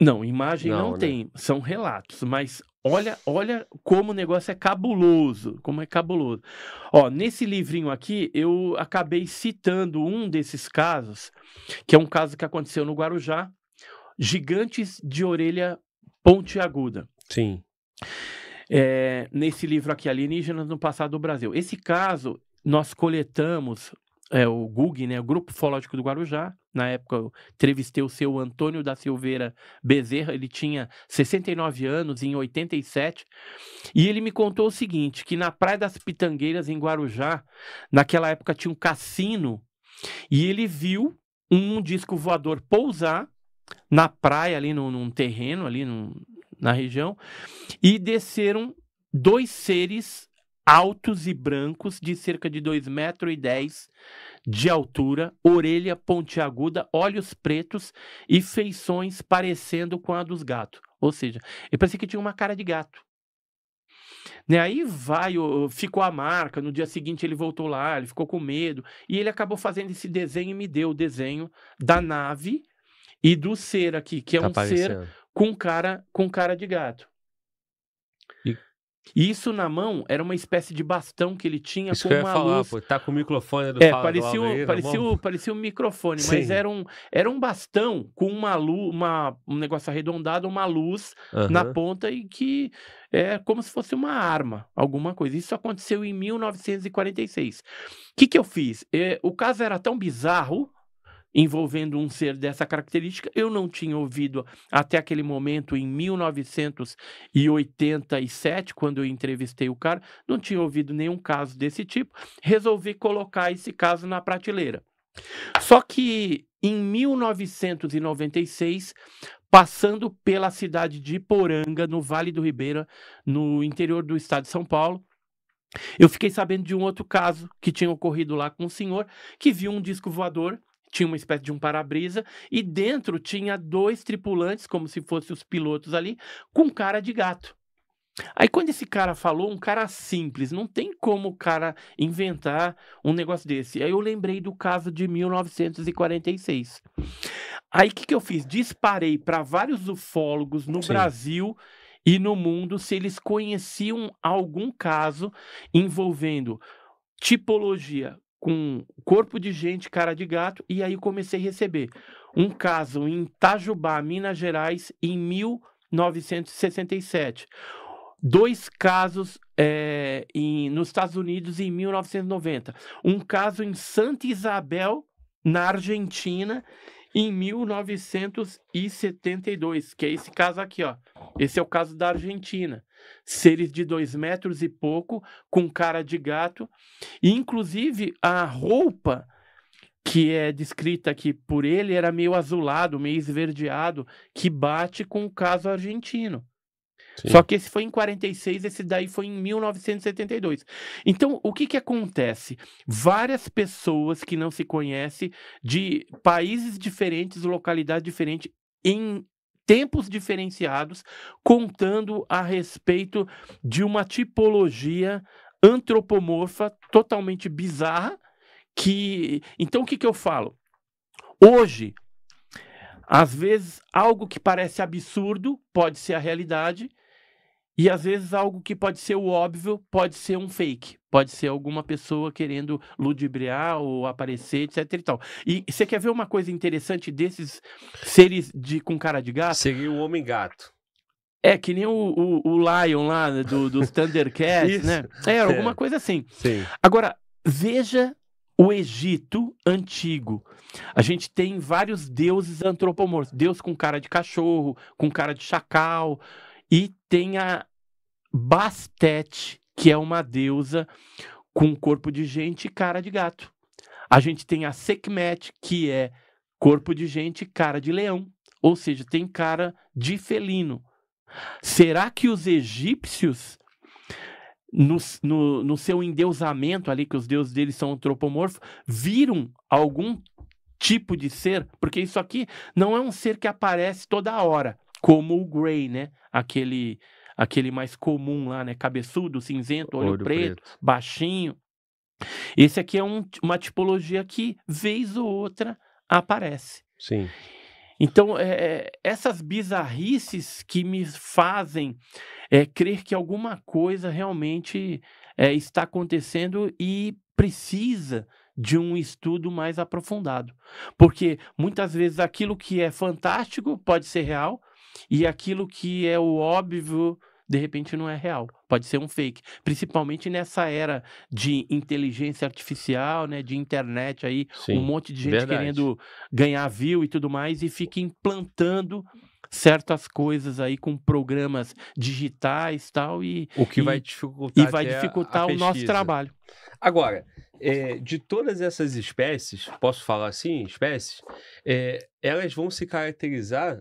S3: Não, imagem não, não né? tem. São relatos. Mas olha, olha como o negócio é cabuloso. Como é cabuloso. Ó, nesse livrinho aqui, eu acabei citando um desses casos, que é um caso que aconteceu no Guarujá. Gigantes de orelha pontiaguda.
S5: Sim. Sim
S3: é, nesse livro aqui, Alienígenas no Passado do Brasil. Esse caso, nós coletamos é, o GUG, né, o Grupo Fológico do Guarujá. Na época, eu entrevistei o seu Antônio da Silveira Bezerra, ele tinha 69 anos, em 87, e ele me contou o seguinte, que na Praia das Pitangueiras, em Guarujá, naquela época tinha um cassino, e ele viu um disco voador pousar na praia, ali num, num terreno, ali num, na região, e desceram dois seres altos e brancos, de cerca de 2,10 metros e dez de altura, orelha pontiaguda, olhos pretos e feições parecendo com a dos gatos. Ou seja, eu parecia que tinha uma cara de gato. Né, aí vai, ficou a marca. No dia seguinte ele voltou lá, ele ficou com medo. E ele acabou fazendo esse desenho e me deu o desenho da nave e do ser aqui, que é tá um aparecendo. ser com cara, com cara de gato. E... Isso na mão era uma espécie de bastão que ele tinha Isso com uma falar, luz. Pô, tá com o microfone do É, Paulo, parecia, do Almeida, parecia, parecia um microfone, Sim. mas era um, era um bastão com uma luz, uma, um negócio arredondado, uma luz na ponta e que é como se fosse uma arma, alguma coisa. Isso aconteceu em 1946. O que, que eu fiz? É, o caso era tão bizarro envolvendo um ser dessa característica. Eu não tinha ouvido até aquele momento, em 1987, quando eu entrevistei o cara, não tinha ouvido nenhum caso desse tipo. Resolvi colocar esse caso na prateleira. Só que em 1996, passando pela cidade de Iporanga, no Vale do Ribeira, no interior do estado de São Paulo, eu fiquei sabendo de um outro caso que tinha ocorrido lá com um senhor que viu um disco voador tinha uma espécie de um para-brisa e dentro tinha dois tripulantes, como se fossem os pilotos ali, com cara de gato. Aí quando esse cara falou, um cara simples, não tem como o cara inventar um negócio desse. Aí eu lembrei do caso de 1946. Aí o que, que eu fiz? Disparei para vários ufólogos no Sim. Brasil e no mundo se eles conheciam algum caso envolvendo tipologia com corpo de gente, cara de gato, e aí comecei a receber. Um caso em Itajubá, Minas Gerais, em 1967. Dois casos é, em, nos Estados Unidos em 1990. Um caso em Santa Isabel, na Argentina, em 1972, que é esse caso aqui, ó. Esse é o caso da Argentina. Seres de dois metros e pouco, com cara de gato. E, inclusive, a roupa que é descrita aqui por ele era meio azulado, meio esverdeado, que bate com o caso argentino. Sim. Só que esse foi em 46, esse daí foi em 1972. Então, o que que acontece? Várias pessoas que não se conhecem, de países diferentes, localidades diferentes, em tempos diferenciados, contando a respeito de uma tipologia antropomorfa totalmente bizarra que então o que, que eu falo hoje às vezes algo que parece absurdo pode ser a realidade e às vezes algo que pode ser o óbvio pode ser um fake, pode ser alguma pessoa querendo ludibriar ou aparecer, etc e tal. E você quer ver uma coisa interessante desses seres de com cara de gato? Seria o homem gato. É, que nem o, o, o Lion lá né, do, dos Thundercats, né? É, é, alguma coisa assim. Sim. Agora, veja o Egito antigo. A gente tem vários deuses antropomorfos. Deus com cara de cachorro, com cara de chacal, e tem a Bastet, que é uma deusa com corpo de gente e cara de gato. A gente tem a Sekhmet, que é corpo de gente e cara de leão. Ou seja, tem cara de felino. Será que os egípcios, no, no, no seu endeusamento ali, que os deuses deles são antropomorfos, viram algum tipo de ser? Porque isso aqui não é um ser que aparece toda hora como o Grey, né?
S5: Aquele aquele mais
S3: comum lá, né? Cabeçudo, cinzento, olho, olho preto, preto, baixinho. Esse aqui é um, uma tipologia que, vez ou outra, aparece.
S5: Sim. Então,
S3: é, é, essas bizarrices que me fazem é, crer que alguma coisa realmente é, está acontecendo e precisa de um estudo mais aprofundado. Porque muitas vezes aquilo que é fantástico pode ser real, e aquilo que é o óbvio, de repente, não é real. Pode ser um fake. Principalmente nessa era de inteligência artificial, né? De internet aí, Sim, um monte de gente verdade. querendo ganhar view e tudo mais, e fica implantando certas coisas aí com programas digitais tal e o que e, vai dificultar, e vai é dificultar o nosso
S1: trabalho agora é, de todas essas espécies posso falar assim espécies é, elas vão se caracterizar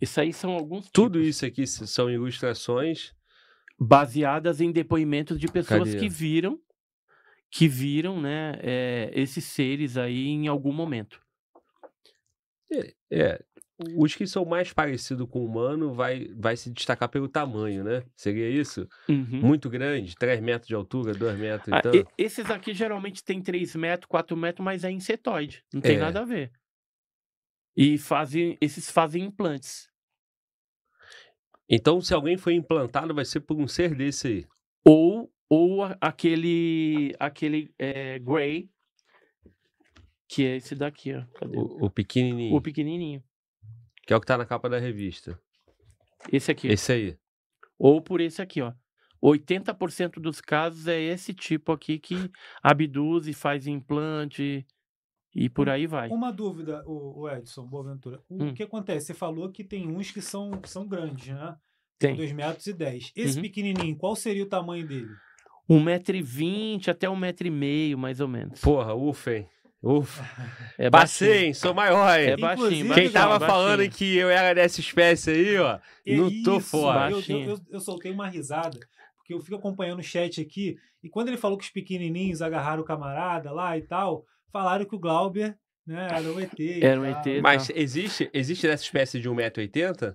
S1: isso aí são alguns. Tudo tipos. isso aqui são ilustrações
S3: baseadas em depoimentos de pessoas que viram, que viram, né, é, esses seres aí em algum momento.
S6: É,
S1: é, os que são mais parecidos com o humano vai, vai se destacar pelo tamanho, né? Seria isso? Uhum. Muito grande, 3 metros de altura, 2 metros então. ah,
S3: Esses aqui geralmente tem 3 metros, 4 metros, mas é insetoide. Não tem é. nada a ver.
S5: E fazem, esses fazem implantes. Então, se alguém foi
S1: implantado, vai ser por um ser desse aí. Ou, ou aquele, aquele
S3: é, eh, Grey, que é esse daqui, ó.
S1: Cadê? O, o pequenininho. O
S3: pequenininho. Que é o que tá na capa da revista. Esse aqui. Esse aí. Ou por esse aqui, ó. 80% dos casos é esse tipo aqui que abduz e faz implante. E por aí vai. Uma
S4: dúvida, o, Edson, Boaventura. O hum. que acontece? Você falou que tem uns que são, que são grandes, né? Tem. 2 metros e 10. Esse uhum. pequenininho, qual seria o tamanho dele?
S3: 120 e vinte até 15 e meio mais ou menos. Porra, ufa, hein? Ufa. É Passei, Sou maior, hein? É baixinho,
S1: Quem tava baixinho. falando que eu era dessa espécie aí, ó, é não tô isso, fora. Eu, eu,
S4: eu soltei uma risada, porque eu fico acompanhando o chat aqui, e quando ele falou que os pequenininhos agarraram o camarada lá e tal falaram que o Glauber né, era um ET. Era um ET. Tal. Mas
S1: existe, existe essa espécie de 1,80m?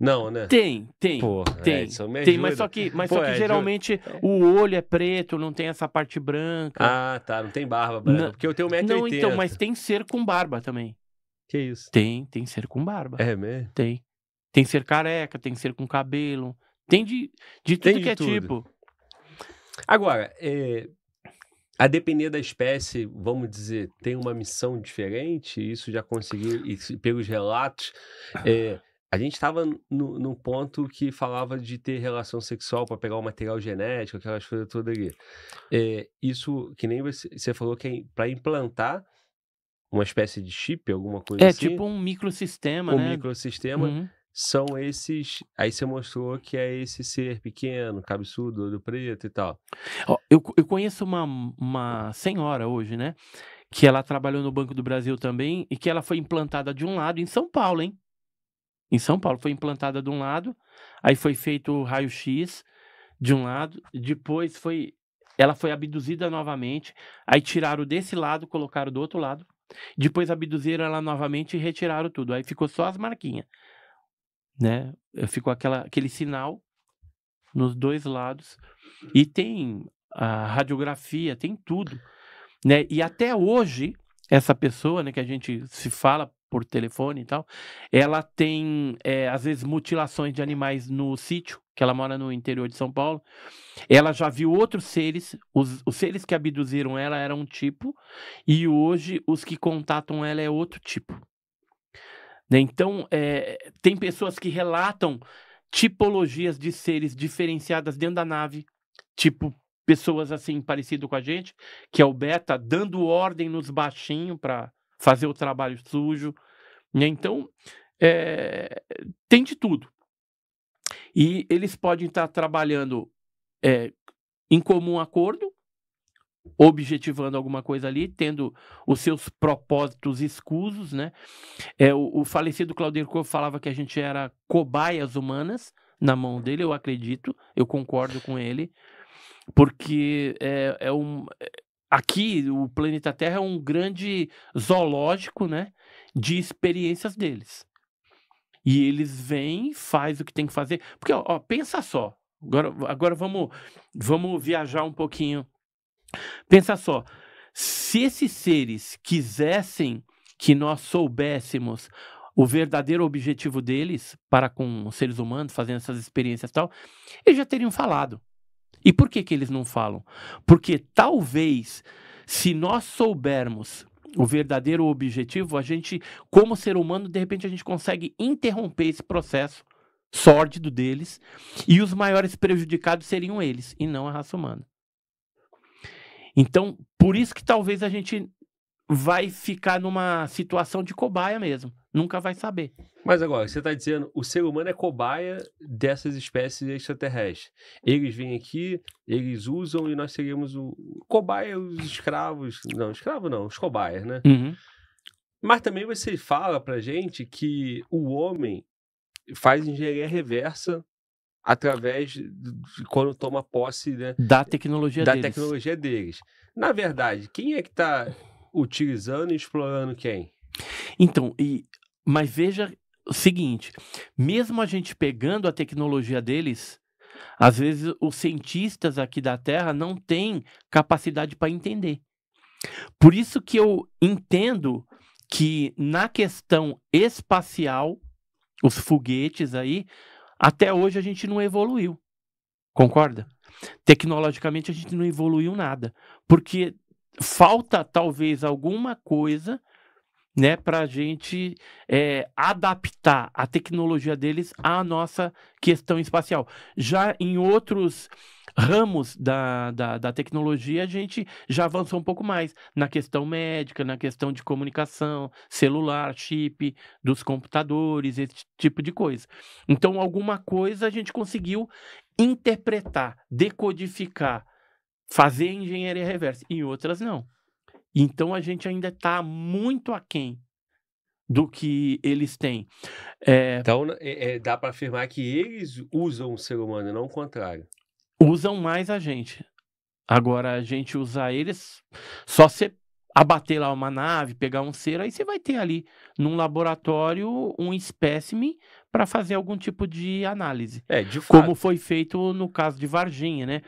S1: Não, né? Tem, tem. É, tem, tem, mas só que, mas Pô, só que é, geralmente
S3: é. o olho é preto, não tem essa parte branca. Ah, tá, não tem barba branca. Não, porque eu tenho 1,80m. Não, então, mas tem ser com barba também. Que isso? Tem, tem ser com barba. É mesmo? Tem. Tem ser careca, tem ser com cabelo. Tem de, de tudo tem de que é tudo. tipo.
S1: Agora, é, a depender da espécie, vamos dizer, tem uma missão diferente? Isso já conseguiu, isso, pelos relatos. É, a gente estava num ponto que falava de ter relação sexual para pegar o material genético, aquelas coisas todas ali. É, isso, que nem você, você falou que é para implantar uma espécie de chip, alguma coisa é, assim. É tipo
S3: um microsistema, um né? Um microsistema. Uhum
S1: são esses. Aí você mostrou
S3: que é esse ser pequeno, cabeçudo, olho preto e tal. Eu, eu conheço uma, uma senhora hoje, né? Que ela trabalhou no Banco do Brasil também e que ela foi implantada de um lado em São Paulo, hein? Em São Paulo foi implantada de um lado, aí foi feito o raio-x de um lado, depois foi ela foi abduzida novamente, aí tiraram desse lado, colocaram do outro lado, depois abduziram ela novamente e retiraram tudo. Aí ficou só as marquinhas
S5: né? Ficou
S3: aquela, aquele sinal nos dois lados e tem a radiografia, tem tudo, né? E até hoje essa pessoa, né, que a gente se fala por telefone e tal, ela tem é, às vezes mutilações de animais no sítio que ela mora no interior de São Paulo. Ela já viu outros seres. Os, os seres que abduziram ela eram um tipo, e hoje os que contatam ela é outro tipo. Né? Então, é, tem pessoas que relatam tipologias de seres diferenciadas dentro da nave, tipo pessoas assim parecido com a gente, que é o Beta dando ordem nos baixinhos para fazer o trabalho sujo, né? Então é, tem de tudo. E eles podem estar trabalhando é, em comum acordo, objetivando alguma coisa ali, tendo os seus propósitos escusos, né? É, o, o falecido Claudio Corvo falava que a gente era cobaias humanas na mão dele, eu acredito, eu concordo com ele, porque é, é um... É, aqui, o planeta Terra é um grande zoológico, né? De experiências deles. E eles vêm, faz o que tem que fazer. Porque, ó, ó pensa só. Agora, agora vamos, vamos viajar um pouquinho Pensa só, se esses seres quisessem que nós soubéssemos o verdadeiro objetivo deles para com os seres humanos, fazendo essas experiências e tal, eles já teriam falado. E por que, que eles não falam? Porque talvez, se nós soubermos o verdadeiro objetivo, a gente, como ser humano, de repente a gente consegue interromper esse processo sórdido deles e os maiores prejudicados seriam eles e não a raça humana. Então, por isso que talvez a gente vai ficar numa situação de cobaia mesmo. Nunca vai saber. Mas agora, você está dizendo, o ser humano é cobaia dessas
S1: espécies extraterrestres. Eles vêm aqui, eles usam e nós seremos o... Cobaia, os escravos... Não, escravo não, os cobaias, né? Uhum. Mas também você fala pra gente que o homem faz engenharia reversa através de, quando toma posse né, da tecnologia da deles. tecnologia deles. Na verdade, quem é que está utilizando e explorando quem?
S3: Então, e, mas veja o seguinte: mesmo a gente pegando a tecnologia deles, às vezes os cientistas aqui da Terra não têm capacidade para entender. Por isso que eu entendo que na questão espacial, os foguetes aí, até hoje a gente não evoluiu. Concorda? Tecnologicamente a gente não evoluiu nada, porque falta talvez alguma coisa né, para a gente é, adaptar a tecnologia deles à nossa questão espacial. Já em outros ramos da, da, da, tecnologia, a gente já avançou um pouco mais na questão médica, na questão de comunicação, celular, chip, dos computadores, esse tipo de coisa. Então, alguma coisa a gente conseguiu interpretar, decodificar, fazer engenharia reversa, em outras não. Então, a gente ainda está muito aquém do que eles têm.
S1: É... Então,
S3: é, é, dá para afirmar que eles usam o ser humano, não o contrário usam mais a gente. Agora, a gente usar eles, só você abater lá uma nave, pegar um ser, aí você vai ter ali, num laboratório, um espécime para fazer algum tipo de análise. É, de fato. Como foi feito no caso de Varginha, né?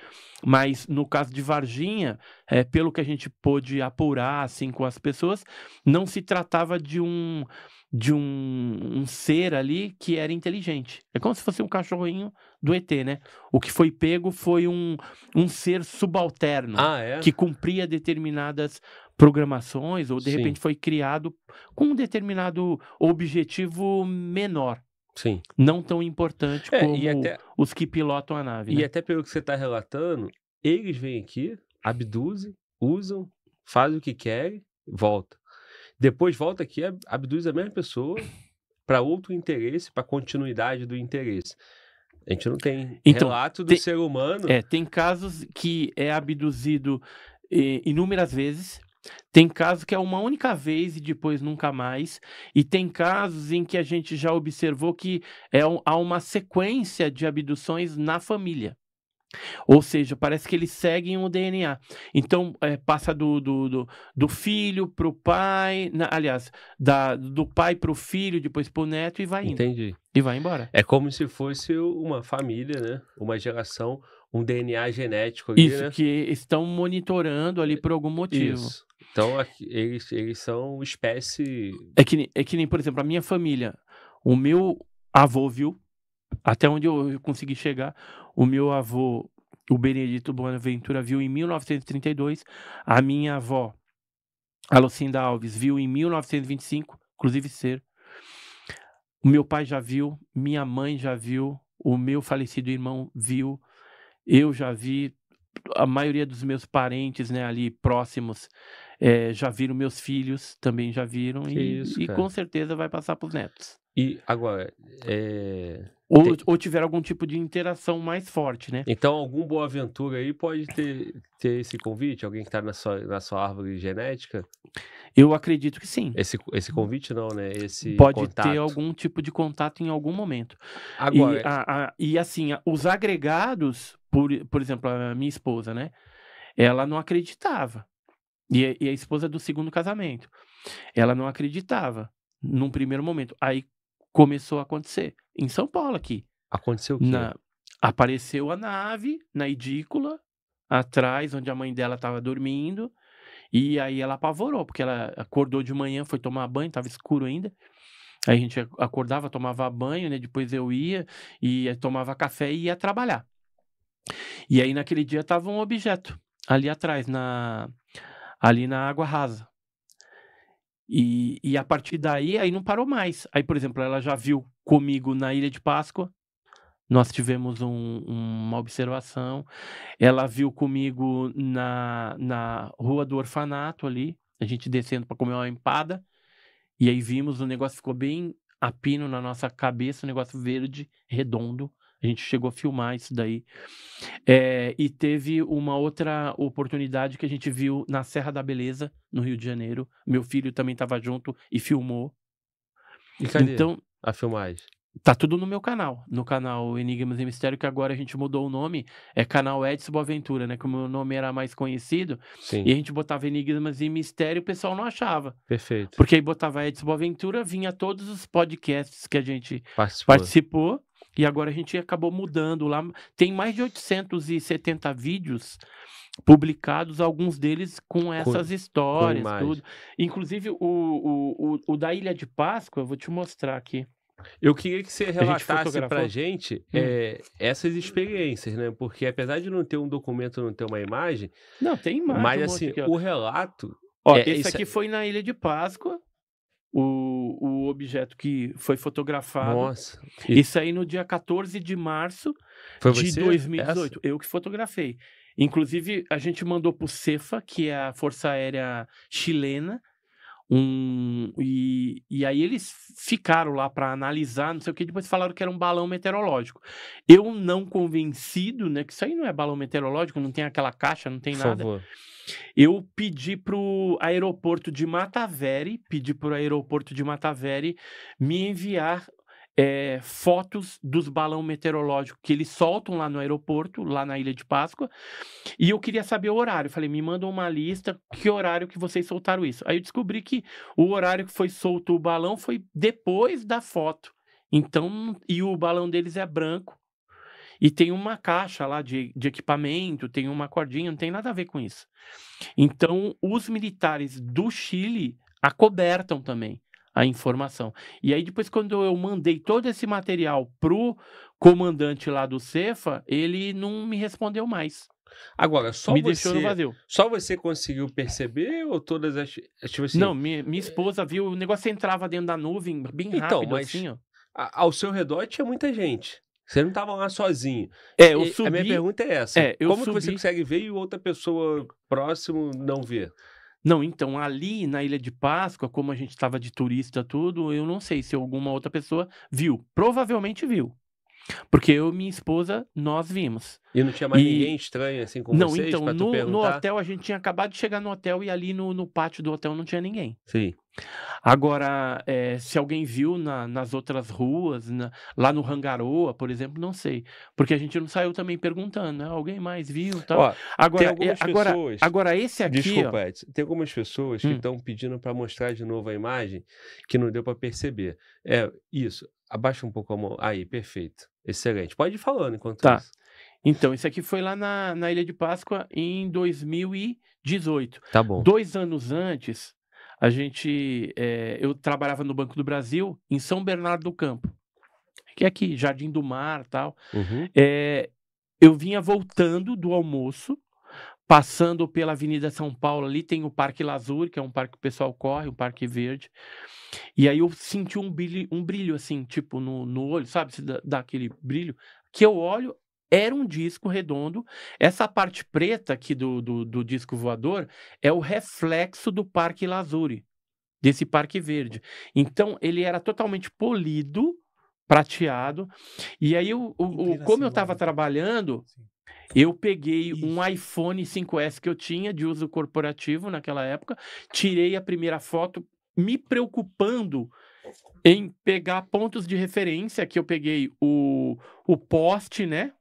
S3: Mas no caso de Varginha, é, pelo que a gente pôde apurar assim com as pessoas, não se tratava de um de um, um ser ali que era inteligente. É como se fosse um cachorrinho do ET, né? O que foi pego foi um, um ser subalterno ah, é? que cumpria determinadas programações ou de Sim. repente foi criado com um determinado objetivo menor. Sim. Não tão importante é, como até, os que pilotam a nave.
S1: E né? até pelo que você está relatando, eles vêm aqui, abduzem, usam, fazem o que querem, volta. Depois volta aqui, abduz a mesma pessoa para outro interesse, para continuidade do interesse. A gente não
S3: tem então, relato do tem, ser humano. É, tem casos que é abduzido eh, inúmeras vezes. Tem casos que é uma única vez e depois nunca mais. E tem casos em que a gente já observou que é, há uma sequência de abduções na família. Ou seja, parece que eles seguem o DNA. Então, é, passa do, do, do, do filho para o pai, na, aliás, da, do pai para o filho, depois para o neto e vai indo. Entendi. E vai embora. É como se fosse uma família,
S1: né? Uma geração, um DNA genético. Ali, Isso, né? que estão monitorando
S3: ali é, por algum motivo. Isso. Então, eles, eles são espécie...
S5: É que, é que
S3: nem, por exemplo, a minha família. O meu avô viu, até onde eu consegui chegar o meu avô, o Benedito Bonaventura, viu em 1932. A minha avó, a Lucinda Alves, viu em 1925, inclusive ser. O meu pai já viu, minha mãe já viu, o meu falecido irmão viu, eu já vi, a maioria dos meus parentes né, ali próximos é, já viram, meus filhos também já viram, e, isso, e, com certeza vai passar para os netos. E agora, é, ou, ou tiver algum tipo de interação mais forte,
S1: né? Então, algum Boa Aventura aí pode ter, ter esse convite? Alguém que está na sua, na sua árvore genética? Eu acredito que sim. Esse, esse convite não, né? Esse Pode contato. ter
S3: algum tipo de contato em algum momento.
S1: Agora. E, a,
S3: a, e assim, os agregados, por, por exemplo, a minha esposa, né? Ela não acreditava. E, a, e a esposa do segundo casamento. Ela não acreditava num primeiro momento. Aí, começou a acontecer. Em São Paulo aqui.
S1: Aconteceu o quê? Na...
S3: Apareceu a nave na edícula, atrás, onde a mãe dela estava dormindo. E aí ela apavorou, porque ela acordou de manhã, foi tomar banho, estava escuro ainda. Aí a gente acordava, tomava banho, né? Depois eu ia e tomava café e ia trabalhar. E aí naquele dia estava um objeto ali atrás, na ali na água rasa. E, e a partir daí, aí não parou mais. Aí, por exemplo, ela já viu comigo na Ilha de Páscoa, nós tivemos um, uma observação. Ela viu comigo na, na rua do orfanato ali, a gente descendo para comer uma empada. E aí vimos, o negócio ficou bem apino na nossa cabeça, um negócio verde, redondo. A gente chegou a filmar isso daí. É, e teve uma outra oportunidade que a gente viu na Serra da Beleza, no Rio de Janeiro. Meu filho também estava junto e filmou. E cadê então, a filmagem? Tá tudo no meu canal, no canal Enigmas e Mistério, que agora a gente mudou o nome, é canal Edson Boaventura, né? Que o meu nome era mais conhecido. Sim. E a gente botava Enigmas e Mistério e o pessoal não achava. Perfeito. Porque aí botava Edson Boaventura, vinha todos os podcasts que a gente participou, participou e agora a gente acabou mudando lá. Tem mais de 870 vídeos publicados, alguns deles com essas com, histórias. Com tudo. Inclusive, o, o, o, o, da Ilha de Páscoa, eu vou te mostrar aqui. Eu queria que você
S1: relatasse para a gente hum. é, essas experiências, né? Porque apesar de não ter um documento, não ter uma imagem.
S5: Não, tem imagem. Mas um
S1: assim, aqui, o
S3: relato. Ó, é, esse aqui é... foi na Ilha de Páscoa o, o objeto que foi fotografado. Nossa. E... Isso aí no dia 14 de março foi de 2018. Essa? Eu que fotografei. Inclusive, a gente mandou para o Cefa, que é a Força Aérea Chilena, um, e, e aí eles ficaram lá para analisar, não sei o que, depois falaram que era um balão meteorológico. Eu não convencido, né, que isso aí não é balão meteorológico, não tem aquela caixa, não tem Por nada. Favor. Eu pedi para o aeroporto de Mataveri, pedi para o aeroporto de Mataveri me enviar é, fotos dos balão meteorológicos que eles soltam lá no aeroporto, lá na Ilha de Páscoa. E eu queria saber o horário. Falei, me mandam uma lista, que horário que vocês soltaram isso. Aí eu descobri que o horário que foi solto o balão foi depois da foto. Então, e o balão deles é branco. E tem uma caixa lá de, de equipamento, tem uma cordinha, não tem nada a ver com isso. Então, os militares do Chile acobertam também a informação. E aí, depois, quando eu mandei todo esse material pro comandante lá do Cefa, ele não me respondeu mais. Agora, só me você, Só você conseguiu perceber ou todas as. Tipo assim, não, minha, minha esposa viu, o negócio entrava dentro da
S1: nuvem bem então, rápido, mas assim, ó. Ao seu redor tinha muita gente. Você não estava lá sozinho.
S3: É, eu e, subi. A minha pergunta é essa. É, Como subi... que você consegue ver e outra pessoa próximo não vê? Não, então ali na Ilha de Páscoa, como a gente estava de turista tudo, eu não sei se alguma outra pessoa viu. Provavelmente viu. Porque eu e minha esposa, nós vimos. E não tinha mais e... ninguém estranho assim com não, vocês? Não, então, no, no, hotel a gente tinha acabado de chegar no hotel e ali no, no pátio do hotel não tinha ninguém. Sim. Agora, é, se alguém viu na, nas outras ruas, na, lá no Rangaroa, por exemplo, não sei. Porque a gente não saiu também perguntando, né? Alguém mais viu tal. Ó, agora, é, agora, pessoas... agora, esse aqui. Desculpa, ó...
S1: Edson, tem algumas pessoas hum. que estão pedindo para mostrar de novo a imagem que não deu para perceber. É isso. Abaixa um pouco a mão. Aí, perfeito. Excelente. Pode ir falando enquanto
S3: tá. isso. Então, isso aqui foi lá na, na Ilha de Páscoa em 2018. Tá bom. Dois anos antes, a gente. É, eu trabalhava no Banco do Brasil, em São Bernardo do Campo. Que é aqui, Jardim do Mar tal. Uhum. É, eu vinha voltando do almoço passando pela Avenida São Paulo, ali tem o Parque Lazur, que é um parque que o pessoal corre, um parque verde. E aí eu senti um brilho, um brilho assim, tipo, no, no olho, sabe? Se dá, dá aquele brilho. Que eu olho, era um disco redondo. Essa parte preta aqui do, do, do disco voador é o reflexo do Parque Lazuri, desse Parque Verde. Então, ele era totalmente polido, prateado. E aí, eu, o, o, como eu estava né? trabalhando, Sim eu peguei um iPhone 5S que eu tinha de uso corporativo naquela época, tirei a primeira foto, me preocupando em pegar pontos de referência, que eu peguei o, o poste, né?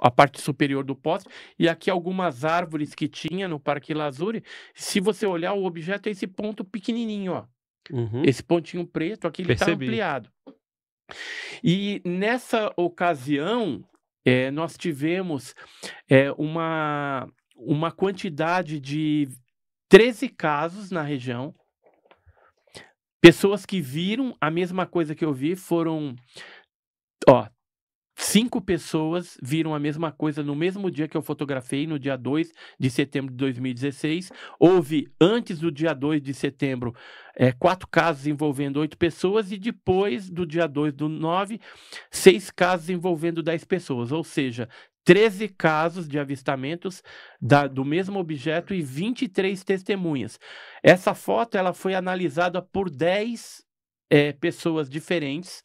S3: a parte superior do poste, e aqui algumas árvores que tinha no Parque Lazuri. Se você olhar, o objeto é esse ponto pequenininho, ó. Uhum. Esse pontinho preto aqui, ele está ampliado. E nessa ocasião, é, nós tivemos é, uma, uma quantidade de 13 casos na região. Pessoas que viram a mesma coisa que eu vi foram ó, Cinco pessoas viram a mesma coisa no mesmo dia que eu fotografei, no dia 2 de setembro de 2016. Houve, antes do dia 2 de setembro, é, quatro casos envolvendo oito pessoas, e depois do dia 2 do 9, seis casos envolvendo dez pessoas. Ou seja, 13 casos de avistamentos da, do mesmo objeto e 23 testemunhas. Essa foto ela foi analisada por 10 é, pessoas diferentes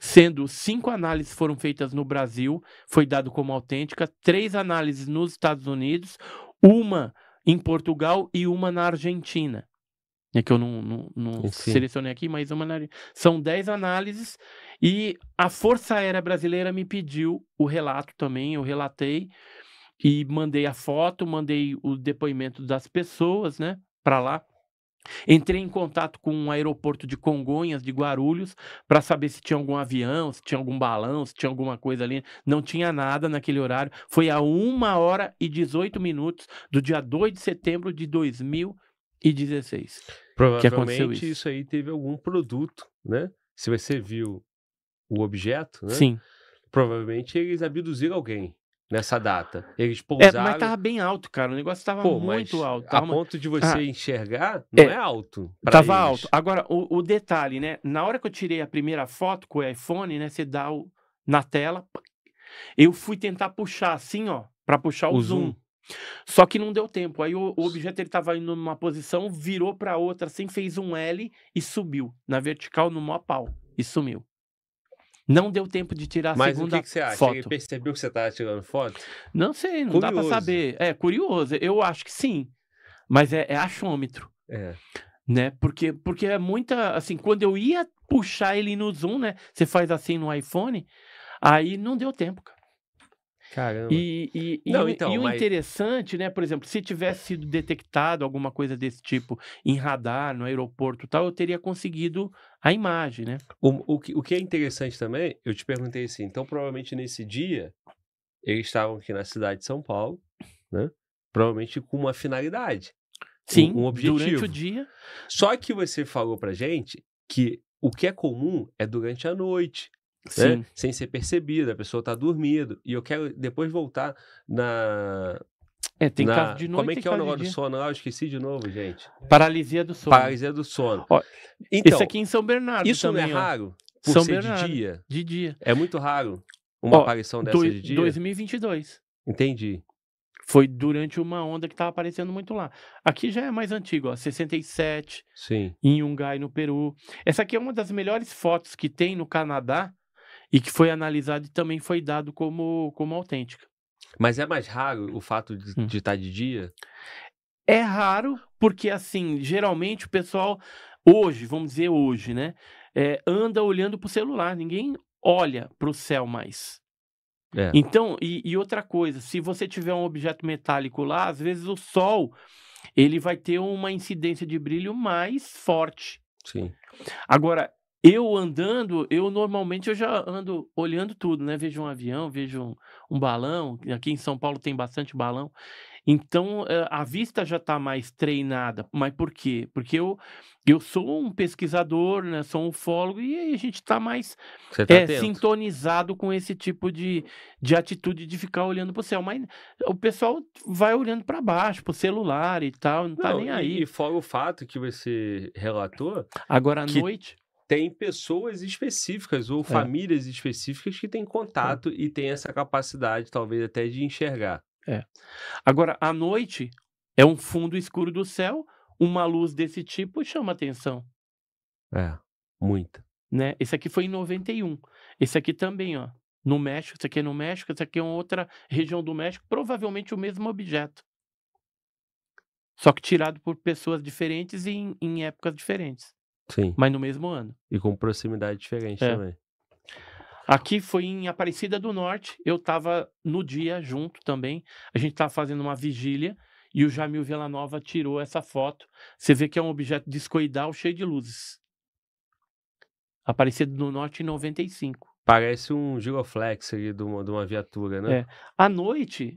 S3: sendo cinco análises foram feitas no Brasil, foi dado como autêntica, três análises nos Estados Unidos, uma em Portugal e uma na Argentina. É que eu não, não, não selecionei aqui, mas uma na... são dez análises e a Força Aérea Brasileira me pediu o relato também, eu relatei e mandei a foto, mandei o depoimento das pessoas, né, para lá. Entrei em contato com um aeroporto de Congonhas, de Guarulhos, para saber se tinha algum avião, se tinha algum balão, se tinha alguma coisa ali. Não tinha nada naquele horário. Foi a 1 hora e 18 minutos do dia 2 de setembro de 2016. Provavelmente isso. isso aí teve algum produto,
S1: né? Se você viu o objeto, né? Sim. Provavelmente eles abduziram alguém nessa data. Eles pousaram. É, mas tava
S3: bem alto, cara. O negócio tava Pô, muito alto. Tava... A ponto de ah, você ah, enxergar, não é, é alto. Tava eles. alto. Agora, o, o, detalhe, né? Na hora que eu tirei a primeira foto com o iPhone, né? Você dá o... na tela. Eu fui tentar puxar assim, ó, para puxar o, o zoom. zoom. Só que não deu tempo. Aí o, o objeto ele tava indo numa posição, virou para outra, assim, fez um L e subiu na vertical no mó pau e sumiu. Não deu tempo de tirar a Mas segunda foto. Mas o que, que, você acha? Foto. Ele percebeu que você estava tirando foto? Não sei, não curioso. dá para saber. É curioso. Eu acho que sim. Mas é, é achômetro. É. Né? Porque, porque é muita. Assim, quando eu ia puxar ele no zoom, né? Você faz assim no iPhone, aí não deu tempo, cara. Caramba. E, e, e, Não, então, e o mas... interessante, né? Por exemplo, se tivesse sido detectado alguma coisa desse tipo em radar, no aeroporto tal, eu teria conseguido a imagem,
S1: né? O, o, que, o que é interessante também, eu te perguntei assim, então provavelmente nesse dia eles estavam aqui na cidade de São Paulo, né? Provavelmente com uma finalidade. Sim, um, um objetivo. durante o dia. Só que você falou pra gente que o que é comum é durante a noite, né? sem ser percebida, a pessoa está dormindo. E eu quero depois voltar na.
S3: É, tem na... caso de noite. Como é que é o negócio do
S1: sono? Ah, eu esqueci de novo, gente. Paralisia
S3: do sono. Paralisia do sono. Ó, então, esse aqui em São Bernardo. Isso também, não é raro? Por São Bernardo, de dia. De dia. É muito raro uma ó, aparição dessa de dia. 2022. Entendi. Foi durante uma onda que estava aparecendo muito lá. Aqui já é mais antigo, ó, 67, Sim. em Ungai, no Peru. Essa aqui é uma das melhores fotos que tem no Canadá, e que foi analisado e também foi dado como, como autêntica. Mas é mais raro o fato de, hum. de estar de dia? É raro, porque assim, geralmente o pessoal, hoje, vamos dizer hoje, né? É, anda olhando pro celular, ninguém olha pro céu mais. É. Então, e, e, outra coisa, se você tiver um objeto metálico lá, às vezes o Sol ele vai ter uma incidência de brilho mais forte. Sim. Agora, eu andando, eu normalmente eu já ando olhando tudo, né? Vejo um avião, vejo um, um balão. Aqui em São Paulo tem bastante balão. Então eh, a vista já está mais treinada. Mas por quê? Porque eu, eu sou um pesquisador, né? sou um fólogo e a gente está mais tá é, sintonizado com esse tipo de, de atitude de ficar olhando para o céu. Mas o pessoal vai olhando para baixo, para o celular e tal, não está nem aí. E
S1: fora o fato que você relatou. Agora à que... noite tem pessoas específicas ou é. famílias específicas que têm é. contato é. e têm essa capacidade,
S3: talvez até de enxergar. É. Agora, à noite é um fundo escuro do céu, uma luz desse tipo chama atenção.
S1: É, muita.
S3: Né? Esse aqui foi em 91. Esse aqui também, ó, no México, esse aqui é no México, esse aqui é outra região do México, provavelmente o mesmo objeto. Só que tirado por pessoas diferentes e em, em épocas diferentes. Sim. Mas no mesmo ano.
S1: E com proximidade diferente é. também.
S3: Aqui foi em Aparecida do Norte, eu estava no dia junto também, a gente estava fazendo uma vigília e o Jamil Villanova tirou essa foto. Você vê que é um objeto discoidal cheio de luzes. Aparecida do Norte em 95. Parece um Gigoflex ali de uma, de uma viatura, né? É. À noite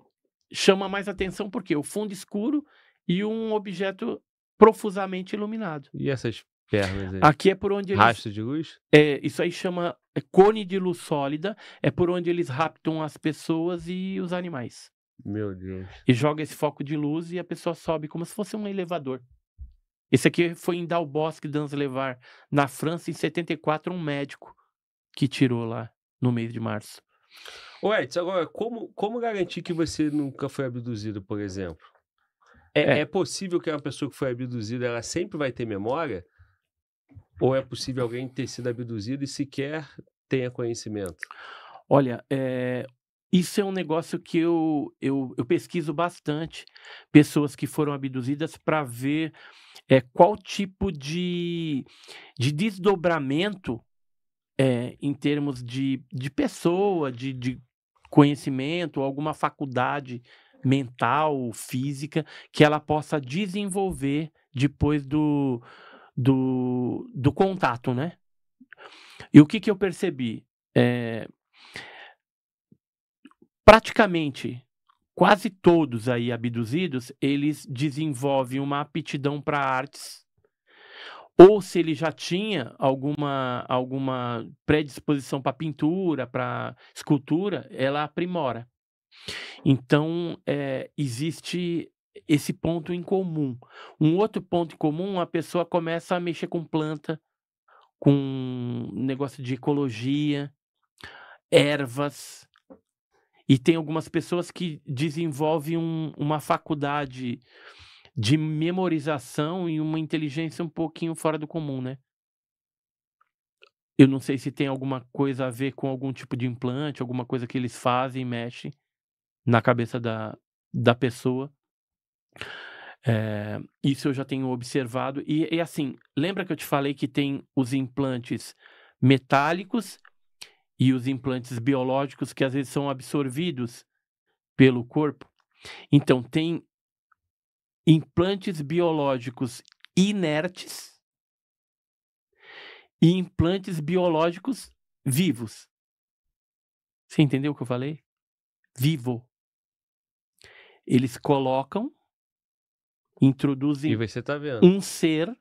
S3: chama mais atenção porque o fundo escuro e um objeto profusamente iluminado. E essas
S1: pernas. Aí. Aqui é por onde eles. Rastro de
S3: luz? É, isso aí chama é cone de luz sólida. É por onde eles raptam as pessoas e os animais.
S1: Meu Deus.
S3: E joga esse foco de luz e a pessoa sobe como se fosse um elevador. Esse aqui foi em Dalbosque Danslevar, na França, em 74, um médico que tirou lá no mês de março.
S1: Ô Edson, agora, como, como garantir que você nunca foi abduzido, por exemplo? É, é. é, possível que uma pessoa que foi abduzida, ela sempre vai ter memória? Ou é possível alguém ter sido
S3: abduzido e sequer tenha conhecimento? Olha, é, isso é um negócio que eu, eu, eu, pesquiso bastante pessoas que foram abduzidas para ver é, qual tipo de, de desdobramento é, em termos de, de pessoa, de, de conhecimento, alguma faculdade mental, física, que ela possa desenvolver depois do, do, do contato, né? E o que, que eu percebi? É, praticamente quase todos aí abduzidos, eles desenvolvem uma aptidão para artes, ou se ele já tinha alguma, alguma predisposição para pintura, para escultura, ela aprimora. Então, é, existe esse ponto em comum. Um outro ponto em comum, a pessoa começa a mexer com planta, com negócio de ecologia, ervas. E tem algumas pessoas que desenvolvem um, uma faculdade de memorização e uma inteligência um pouquinho fora do comum, né? Eu não sei se tem alguma coisa a ver com algum tipo de implante, alguma coisa que eles fazem, mexem na cabeça da, da pessoa. É, isso eu já tenho observado. E, e assim, lembra que eu te falei que tem os implantes metálicos e os implantes biológicos que às vezes são absorvidos pelo corpo? Então, tem implantes biológicos inertes e implantes biológicos vivos. Você entendeu o que eu falei? Vivo. Eles colocam Introduzem tá um ser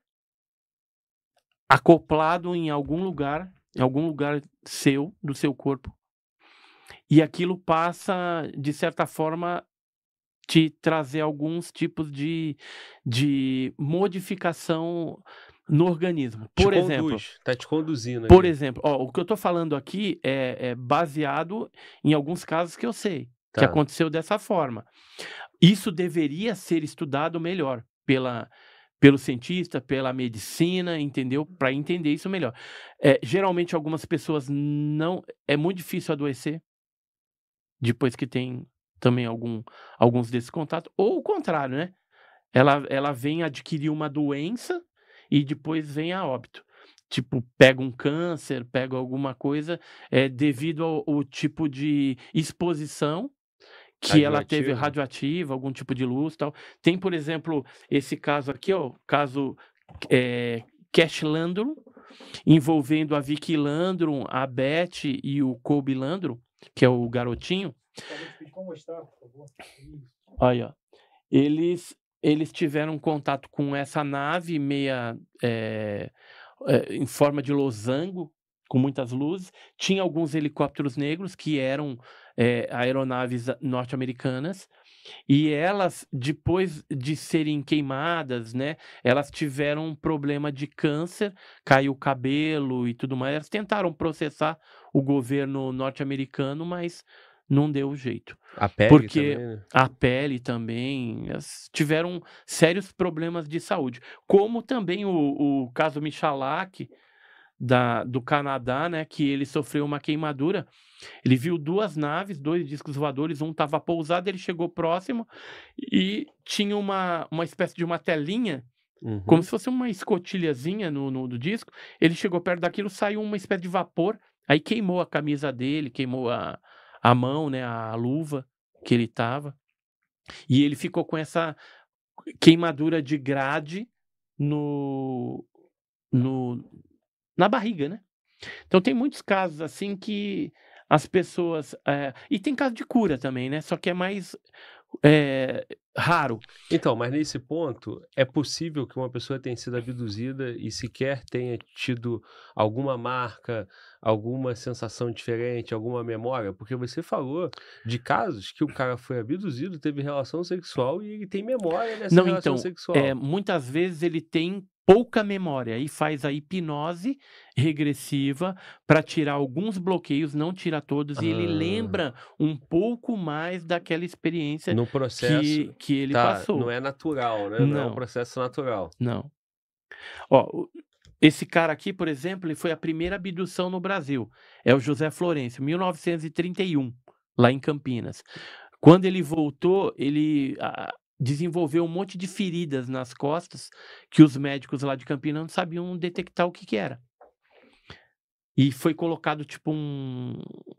S3: acoplado em algum lugar, em algum lugar seu, do seu corpo. E aquilo passa, de certa forma, te trazer alguns tipos de, de modificação no organismo. Por te exemplo, está te conduzindo. Por exemplo, ó, o que eu estou falando aqui é, é, baseado em alguns casos que eu sei. Tá. Que aconteceu dessa forma. Isso deveria ser estudado melhor pela, pelo cientista, pela medicina, entendeu? Para entender isso melhor. É, geralmente, algumas pessoas não. É muito difícil adoecer depois que tem também algum, alguns desses contatos. Ou o contrário, né? Ela, ela vem adquirir uma doença e depois vem a óbito. Tipo, pega um câncer, pega alguma coisa, é, devido ao, ao tipo de exposição
S5: que ela teve
S3: radioativa, algum tipo de luz tal. Tem, por exemplo, esse caso aqui, ó, caso é, eh, Cash Landrum, envolvendo a Vicky Landrum, a Beth e o Kobe Landrum, que é o garotinho. Mostrar, Aí, ó. Eles, eles tiveram contato com essa nave meia é, é, em forma de losango, com muitas luzes. Tinha alguns helicópteros negros que eram é, aeronaves norte-americanas e elas, depois de serem queimadas, né, elas tiveram um problema de câncer, caiu o cabelo e tudo mais. Elas tentaram processar o governo norte-americano, mas não deu jeito. A
S5: pele porque
S3: também, né? a pele também tiveram sérios problemas de saúde, como também o, o caso Michalak da, do Canadá, né, que ele sofreu uma queimadura ele viu duas naves, dois discos voadores, um estava pousado, ele chegou próximo e tinha uma, uma espécie de uma telinha, uhum. como se fosse uma escotilhazinha no, no disco. Ele chegou perto daquilo, saiu uma espécie de vapor, aí queimou a camisa dele, queimou a, a mão, né, a luva que ele tava. E ele ficou com essa queimadura de grade no, no na barriga, né? Então tem muitos casos assim que as pessoas. É... e tem caso de cura também, né? Só que é mais é, raro. Então, mas nesse ponto, é
S1: possível que uma pessoa tenha sido abduzida e sequer tenha tido alguma marca, alguma sensação diferente, alguma memória? Porque você falou de casos
S3: que o cara foi abduzido, teve relação sexual e ele tem memória dessa Não, relação então, sexual. É, muitas vezes ele tem pouca memória e faz a hipnose regressiva para tirar alguns bloqueios, não tira todos, ah. e ele ah. lembra um pouco mais daquela experiência no processo que, que ele tá, passou. Não é natural, né? Não, não é um processo natural. Não. Ó, esse cara aqui, por exemplo, ele foi a primeira abdução no Brasil. É o José Florencio, 1931, lá em Campinas. Quando ele voltou, ele desenvolveu um monte de feridas nas costas que os médicos lá de Campinas não sabiam detectar o que, que era. E foi colocado, tipo, um,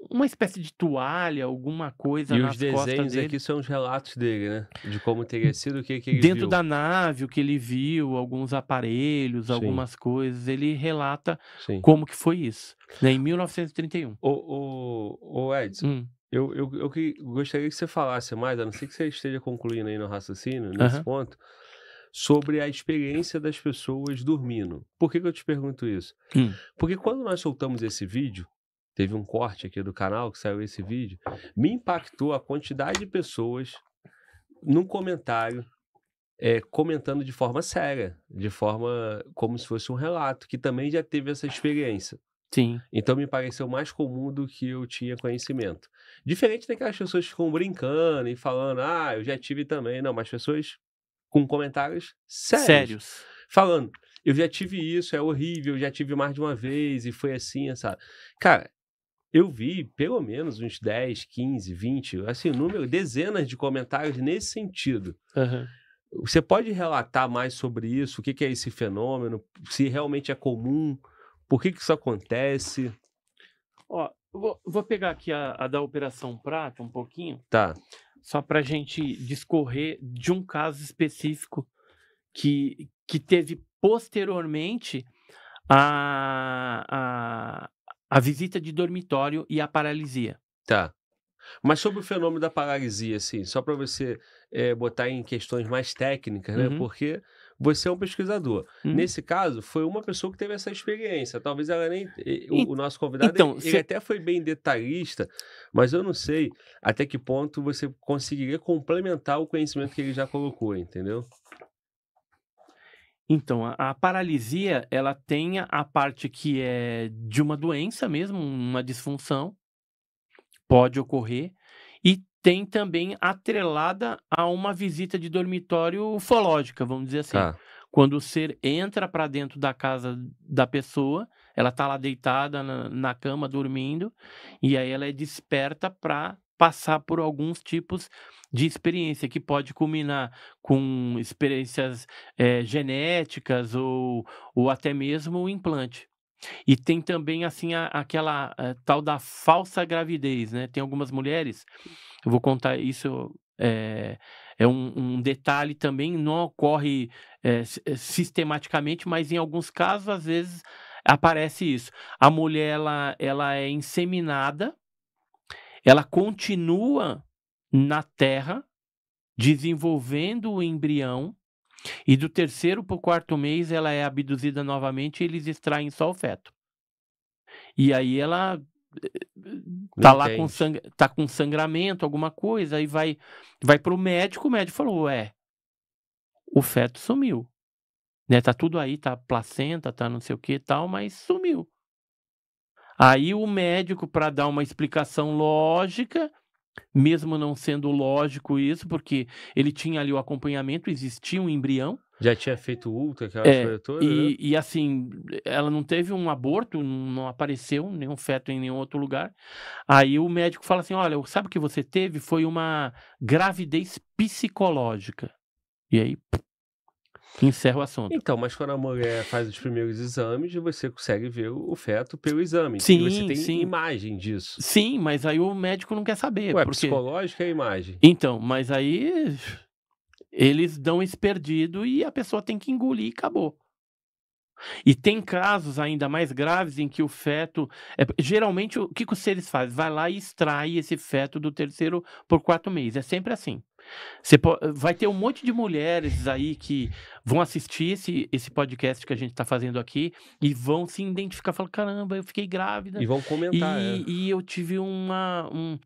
S3: uma espécie de toalha, alguma coisa e nas costas dele. os desenhos aqui são os relatos dele, né? De como teria hum, sido, o que, que ele Dentro viu. da nave, o que ele viu, alguns aparelhos, Sim. algumas coisas. Ele relata Sim. como que foi isso, né? Em 1931. Ô, o Edson, hum. Eu, eu, eu que gostaria
S1: que você falasse mais, a não ser que você esteja concluindo aí no raciocínio, nesse uhum. ponto, sobre a experiência das pessoas dormindo. Por que, que eu te pergunto isso? Hum. Porque quando nós soltamos esse vídeo, teve um corte aqui do canal que saiu esse vídeo, me impactou a quantidade de pessoas num comentário é, comentando de forma séria, de forma como se fosse um relato, que também já teve essa experiência. Sim. Então me pareceu mais comum do que eu tinha conhecimento. Diferente daquelas pessoas que ficam brincando e falando, ah, eu já tive também. Não, mas pessoas com comentários sérios. sérios. Falando, eu já tive isso, é horrível, eu já tive mais de uma vez e foi assim, sabe? Cara, eu vi pelo menos uns 10, 15, 20, assim, número, dezenas de comentários nesse sentido. Uhum. Você pode relatar mais sobre isso? O que é esse fenômeno? Se realmente é comum? Por que, que isso acontece?
S3: Ó, vou, vou pegar aqui a, a, da Operação Prata um pouquinho. Tá. Só para a gente discorrer de um caso específico que, que teve posteriormente a, a, a visita de dormitório e a paralisia. Tá. Mas sobre o fenômeno da
S1: paralisia, assim, só para você é, botar em questões mais técnicas, né? Uhum. Porque você é um pesquisador. Hum. Nesse caso, foi uma pessoa que teve essa experiência. Talvez ela nem. O, o nosso convidado então, ele, se... ele até foi bem detalhista, mas eu não sei até que ponto você conseguiria complementar o conhecimento que ele já colocou, entendeu?
S3: Então, a, a, paralisia, ela tem a parte que é de uma doença mesmo, uma disfunção, pode ocorrer, e tem também atrelada a uma visita de dormitório ufológica, vamos dizer assim. Tá. Quando o ser entra para dentro da casa da pessoa, ela está lá deitada na, na, cama dormindo, e aí ela é desperta para passar por alguns tipos de experiência que pode culminar com experiências é, genéticas ou, ou até mesmo o implante. E tem também, assim, a, aquela a, eh, tal da falsa gravidez, né? Tem algumas mulheres, eu vou contar isso, é, é um, um, detalhe também, não ocorre é, sistematicamente, mas em alguns casos, às vezes, aparece isso. A mulher, ela, ela é inseminada, ela continua na terra, desenvolvendo o embrião, e do terceiro para o quarto mês, ela é abduzida novamente e eles extraem só o feto. E aí ela eh, tá lá com, sang... tá com sangramento, alguma coisa, aí vai, vai pro médico, o médico falou, ué, o feto sumiu. Né, tá tudo aí, tá placenta, tá não sei o que tal, mas sumiu. Aí o médico, para dar uma explicação lógica, mesmo não sendo lógico isso, porque ele tinha ali o acompanhamento, existia um embrião. Já tinha feito ultra, aquela é, toda. E, né? e assim, ela não teve um aborto, não apareceu nenhum feto em nenhum outro lugar. Aí o médico fala assim: olha, sabe o que você teve? Foi uma gravidez psicológica. E aí, encerra o assunto.
S1: Então, mas quando a mulher faz os primeiros exames, você consegue ver o feto pelo exame.
S3: Sim, e você tem sim. imagem disso. Sim, mas aí o médico não quer saber. Ué, porque... psicológica é a imagem. Então, mas aí eles dão esse perdido e a pessoa tem que engolir e acabou. E tem casos ainda mais graves em que o feto. É, geralmente, o que, que os seres fazem? Vai lá e extrai esse feto do terceiro por quatro meses. É sempre assim. Você vai ter um monte de mulheres aí que vão assistir esse, esse podcast que a gente está fazendo aqui e vão se identificar, falando caramba, eu fiquei grávida. E vão comentar. E, é. e eu tive uma, um,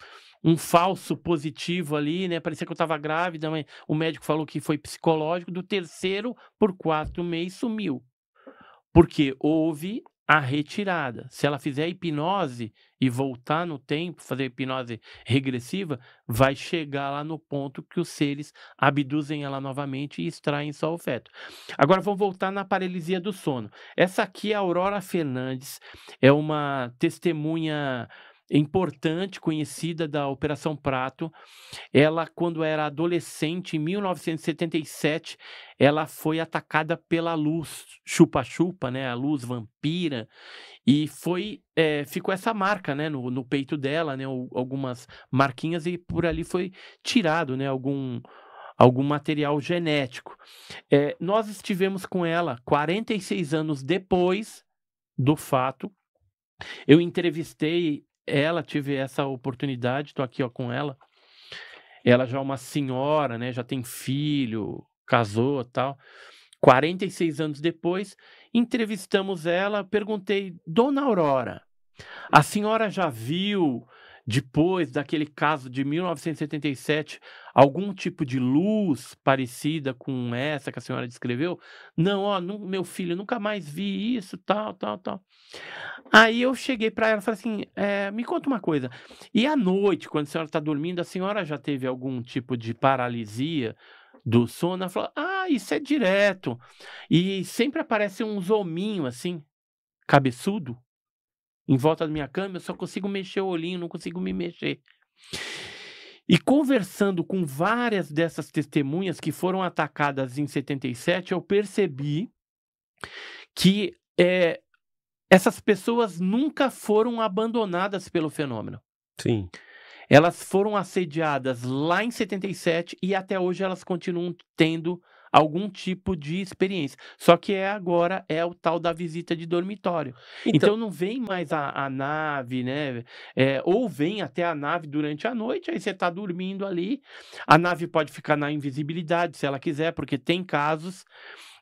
S3: um falso positivo ali, né? Parecia que eu estava grávida, mas o médico falou que foi psicológico. Do terceiro por quatro meses sumiu. Porque houve a retirada. Se ela fizer hipnose e voltar no tempo, fazer hipnose regressiva, vai chegar lá no ponto que os seres abduzem ela novamente e extraem só o feto. Agora vamos voltar na paralisia do sono. Essa aqui, é a Aurora Fernandes, é uma testemunha é importante, conhecida da Operação Prato. Ela, quando era adolescente, em 1977, ela foi atacada pela luz chupa-chupa, né? A luz vampira. E foi é, ficou essa marca, né? No, no peito dela, né? O, algumas marquinhas e por ali foi tirado, né? Algum algum material genético. É, nós estivemos com ela 46 anos depois do fato, eu entrevistei ela, tive essa oportunidade, estou aqui ó, com ela. Ela já é uma senhora, né? Já tem filho, casou tal. 46 anos depois, entrevistamos ela, perguntei, Dona Aurora, a senhora já viu depois daquele caso de 1977, algum tipo de luz parecida com essa que a senhora descreveu? Não, ó, não, meu filho, nunca mais vi isso, tal, tal, tal. Aí eu cheguei para ela e falei assim: é, me conta uma coisa. E à noite, quando a senhora está dormindo, a senhora já teve algum tipo de paralisia? Do sono, ela falou: Ah, isso é direto. E sempre aparece um zominho assim, cabeçudo, em volta da minha cama, eu só consigo mexer o olhinho, não consigo me mexer. E conversando com várias dessas testemunhas que foram atacadas em 77, eu percebi que é, essas pessoas nunca foram abandonadas pelo fenômeno. Sim. Elas foram assediadas lá em 77 e até hoje elas continuam tendo algum tipo de experiência. Só que é agora é o tal da visita de dormitório. Então, então não vem mais a, a nave, né? É, ou vem até a nave durante a noite, aí você está dormindo ali. A nave pode ficar na invisibilidade se ela quiser, porque tem casos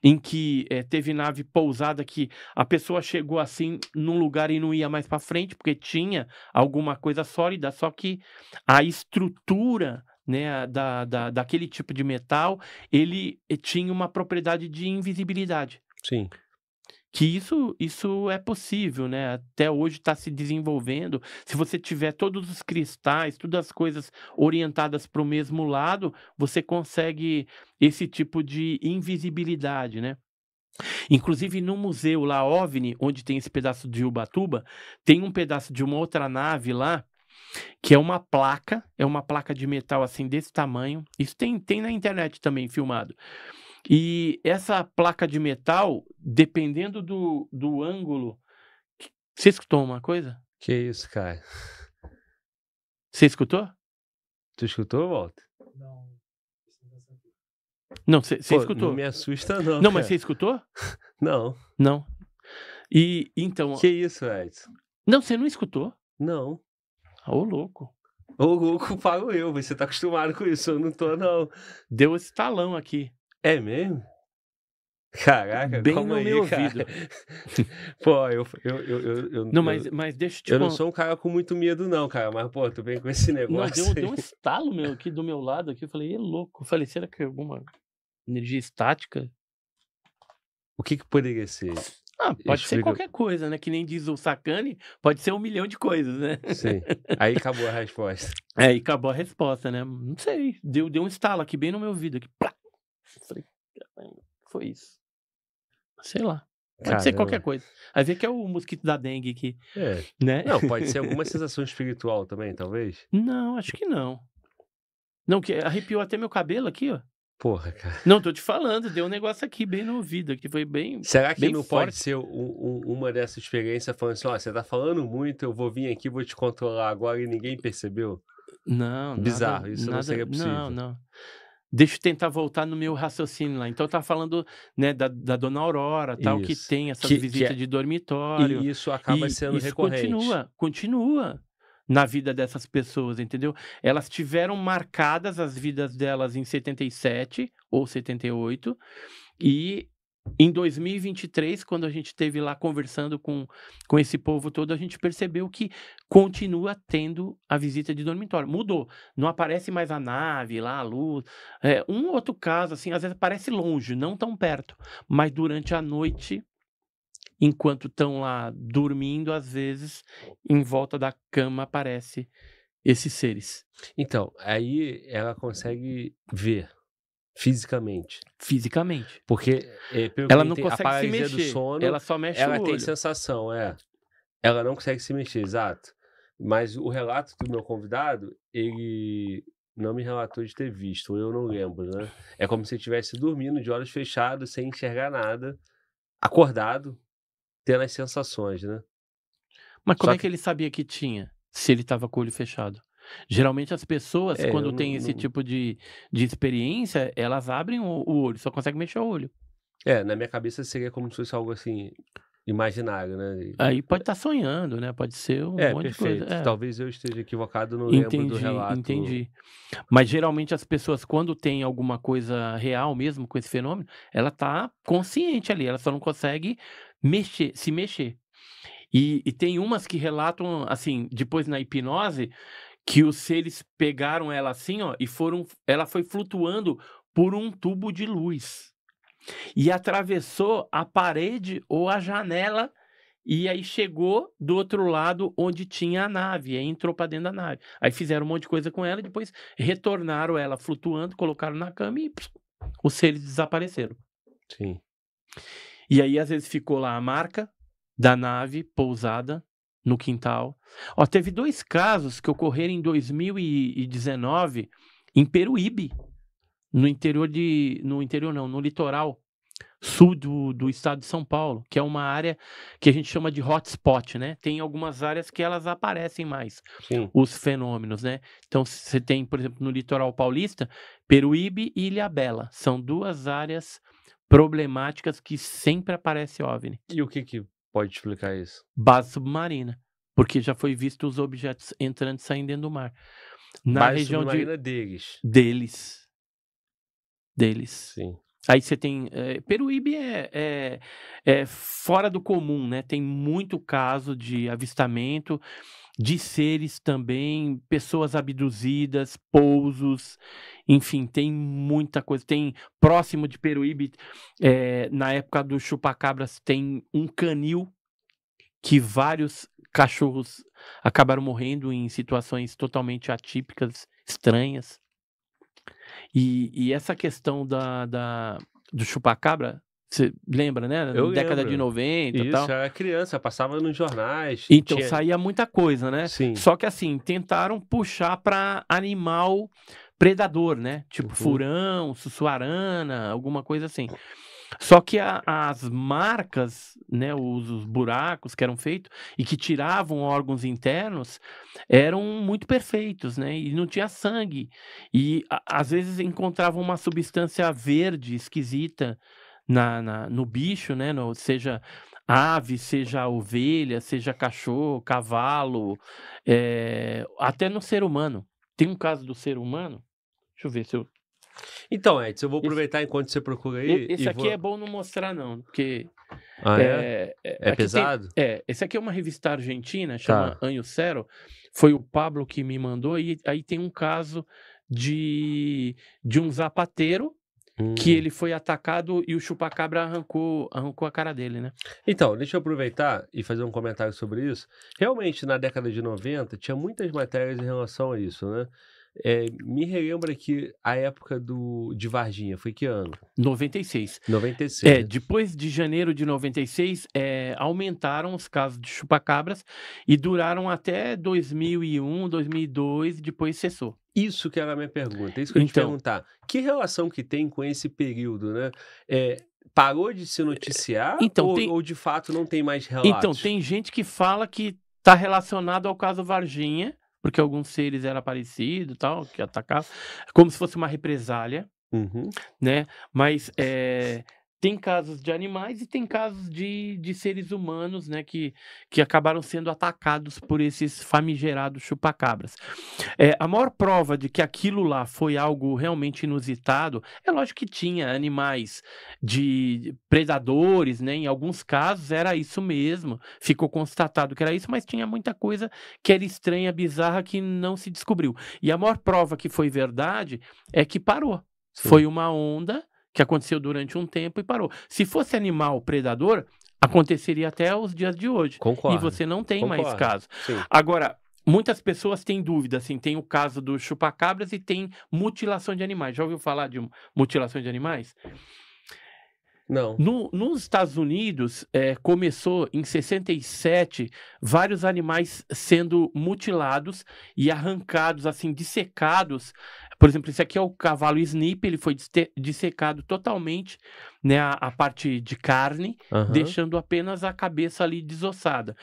S3: em que é, teve nave pousada que a pessoa chegou assim num lugar e não ia mais para frente porque tinha alguma coisa sólida, só que a estrutura né, da, da, daquele tipo de metal, ele eh, tinha uma propriedade de invisibilidade. Sim. Que isso, isso é possível, né? Até hoje está se desenvolvendo. Se você tiver todos os cristais, todas as coisas orientadas para o mesmo lado, você consegue esse tipo de invisibilidade, né? Inclusive no museu lá OVNI, onde tem esse pedaço de Ubatuba, tem um pedaço de uma outra nave lá que é uma placa, é uma placa de metal assim desse tamanho. Isso tem, tem na internet também filmado. E essa placa de metal, dependendo do, do ângulo. Você escutou uma coisa?
S1: Que isso, cara. Você escutou? Tu escutou, Walter? Não.
S3: Não, você escutou. Não me assusta, não. Não, cara. mas você escutou?
S1: não. Não. E então. Que isso, Edson?
S3: Não, você não escutou? Não. Ô, louco.
S1: Ô, louco, pago eu. Você tá acostumado com isso. Eu não tô, não. Deu esse talão aqui. É mesmo? Caraca, bem no aí, meu cara. ouvido. pô, eu, eu, eu, eu, Não, mas, mas deixa eu te Eu não sou um cara com muito medo, não, cara. Mas, pô, tu vem com esse negócio. Não, deu, deu um estalo meu aqui
S3: do meu lado aqui. Eu falei, é louco. Eu falei, será que é alguma energia estática? O que, que poderia ser? Ah, pode Explica... ser qualquer coisa, né? Que nem diz o Sacani, pode ser um milhão de coisas, né? Sim. Aí acabou a resposta. Aí é, acabou a resposta, né? Não sei. Deu, deu um estalo aqui bem no meu ouvido. Aqui. Falei, foi isso.
S5: Sei lá. Pode Caramba. ser qualquer coisa.
S3: Aí vê que é o mosquito da dengue aqui. É. Né? Não, pode ser alguma
S1: sensação espiritual também, talvez?
S3: Não, acho que não. Não, que arrepiou até meu cabelo aqui, ó. Porra, cara. Não, tô te falando, deu um negócio aqui bem no ouvido, que foi bem. Será que bem não forte. pode
S1: ser um, um, uma dessas experiências falando assim: ó, você tá falando
S3: muito, eu vou vir aqui, vou te controlar agora e ninguém percebeu?
S1: Não, Bizarro, nada, isso nada, não
S3: seria possível. Não, não. Deixa eu tentar voltar no meu raciocínio lá. Então, tá falando né, da, da dona Aurora, tal, isso. que tem essa visita é... de dormitório. E isso acaba e sendo isso recorrente. Continua,
S5: continua
S3: na vida dessas pessoas, entendeu? Elas tiveram marcadas as vidas delas em 77 ou 78 e em 2023, quando a gente teve lá conversando com, com esse povo todo, a gente percebeu que continua tendo a visita de dormitório. Mudou. Não aparece mais a nave lá, a luz. É, um outro caso, assim, às vezes aparece longe, não tão perto. Mas durante a noite enquanto estão lá dormindo, às vezes, em volta da cama aparece esses seres. Então, aí ela consegue
S1: ver fisicamente. Fisicamente. Porque é, ela não tem, consegue se mexer. Sono, ela só mexe Ela tem olho. sensação, é. Ela não consegue se mexer, exato. Mas o relato do meu convidado, ele não me relatou de ter visto, eu não lembro, né? É como se estivesse dormindo de olhos fechados, sem enxergar nada, acordado, tendo as sensações, né?
S3: Mas como Só é que ele sabia que tinha, se ele estava com o olho fechado? Geralmente as pessoas, é, quando têm esse tipo de, de experiência, elas abrem o, o, olho, só conseguem mexer o olho. É, na
S1: minha cabeça seria como se fosse algo assim, imaginário, né? Aí
S3: pode estar tá sonhando, né? Pode ser um é, monte perfeito. de coisa. É. Talvez eu esteja equivocado, no entendi, lembro do relato. Entendi, Mas geralmente as pessoas, quando tem alguma coisa real mesmo com esse fenômeno, ela tá consciente ali, ela só não consegue mexer, se mexer. E, e, tem umas que relatam, assim, depois na hipnose, que os seres pegaram ela assim, ó, e foram. Ela foi flutuando por um tubo de luz. E atravessou a parede ou a janela, e aí chegou do outro lado onde tinha a nave, aí entrou para dentro da nave. Aí fizeram um monte de coisa com ela, e depois retornaram ela flutuando, colocaram na cama e pss, os seres desapareceram. Sim. E aí, às vezes, ficou lá a marca da nave pousada no quintal. Ó, teve dois casos que ocorreram em 2019 em Peruíbe, no interior de. No interior não, no litoral sul do, do estado de São Paulo, que é uma área que a gente chama de hotspot, né? Tem algumas áreas que elas aparecem mais, Sim. os fenômenos, né? Então, você tem, por exemplo, no litoral paulista, Peruíbe e Ilhabela. São duas áreas problemáticas que sempre aparece OVNI. E o que, que pode explicar isso? Base submarina, porque já foi visto os objetos entrando e saindo dentro do mar. Na Base região de... deles. Deles. Deles. Sim. Aí você tem. É, eh, Peruíbe é, é, é, fora do comum, né? Tem muito caso de avistamento de seres também, pessoas abduzidas, pousos, enfim, tem muita coisa. Tem próximo de Peruíbe, é, eh, na época do Chupacabras, tem um canil que vários cachorros acabaram morrendo em situações totalmente atípicas, estranhas. E, e essa questão da, da, do chupacabra você lembra, né? Eu década lembro. de 90 Isso, tal.
S1: era criança, passava nos jornais. Então tinha... saía
S3: muita coisa, né? Sim. Só que assim, tentaram puxar para animal predador, né? Tipo uhum. furão, sussuarana, alguma coisa assim. Só que a, as marcas, né, os, os, buracos que eram feitos e que tiravam órgãos internos eram muito perfeitos, né? E não tinha sangue. E a, às vezes encontravam uma substância verde esquisita na, na no bicho, né? No, seja ave, seja ovelha, seja cachorro, cavalo, é, até no ser humano. Tem um caso do ser humano. Deixa eu ver se eu. Então, Edson, eu vou aproveitar esse, enquanto você procura aí. Esse aqui vou... é bom não mostrar, não, porque. Ah, é? Eh, eh, é, é pesado? Tem, é, esse aqui é uma revista argentina, tá. chama tá. Anho Cero. Foi o Pablo que me mandou, e aí tem um caso de, de um zapateiro que uhum. ele foi atacado e o chupacabra
S1: arrancou, arrancou a cara dele, né? Então, deixa eu aproveitar e fazer um comentário sobre isso. Realmente, na década de 90, tinha muitas matérias em relação a isso, né? É, me relembra
S3: que a época do, de Varginha foi que ano? 96. 96. É, depois de janeiro de 96, é, aumentaram os casos de chupacabras e duraram até 2001, 2002, depois cessou. Isso que era a minha pergunta,
S1: isso que eu ia então, te perguntar. Que relação que tem com esse período, né? É, parou de se
S3: noticiar então, ou, tem... ou, de fato não tem mais então, relatos? Então, tem gente que fala que está relacionado ao caso Varginha, porque alguns seres eram parecidos tal, que atacavam, como se fosse uma represália, uhum. né? Mas é, tem casos de animais e tem casos de, de seres humanos, né, que, que acabaram sendo atacados por esses famigerados chupacabras. É, a maior prova de que aquilo lá foi algo realmente inusitado é lógico que tinha animais de predadores, né, em alguns casos era isso mesmo, ficou constatado que era isso, mas tinha muita coisa que era estranha, bizarra, que não se descobriu. E a maior prova que foi verdade é que parou. Sim. Foi uma onda que aconteceu durante um tempo e parou. Se fosse animal predador, aconteceria até os dias de hoje. Concordo. E você não tem Concordo. mais caso. Sim. Agora, muitas pessoas têm dúvida, assim, tem o caso do chupacabras e tem mutilação de animais. Já ouviu falar de mutilação de animais? Não. No, nos Estados Unidos, é, começou em 67 vários animais sendo mutilados e arrancados, assim, dissecados por exemplo, esse aqui é o cavalo Snip, ele foi dissecado totalmente, né, a, a parte de carne, uhum. deixando apenas a cabeça ali desossada.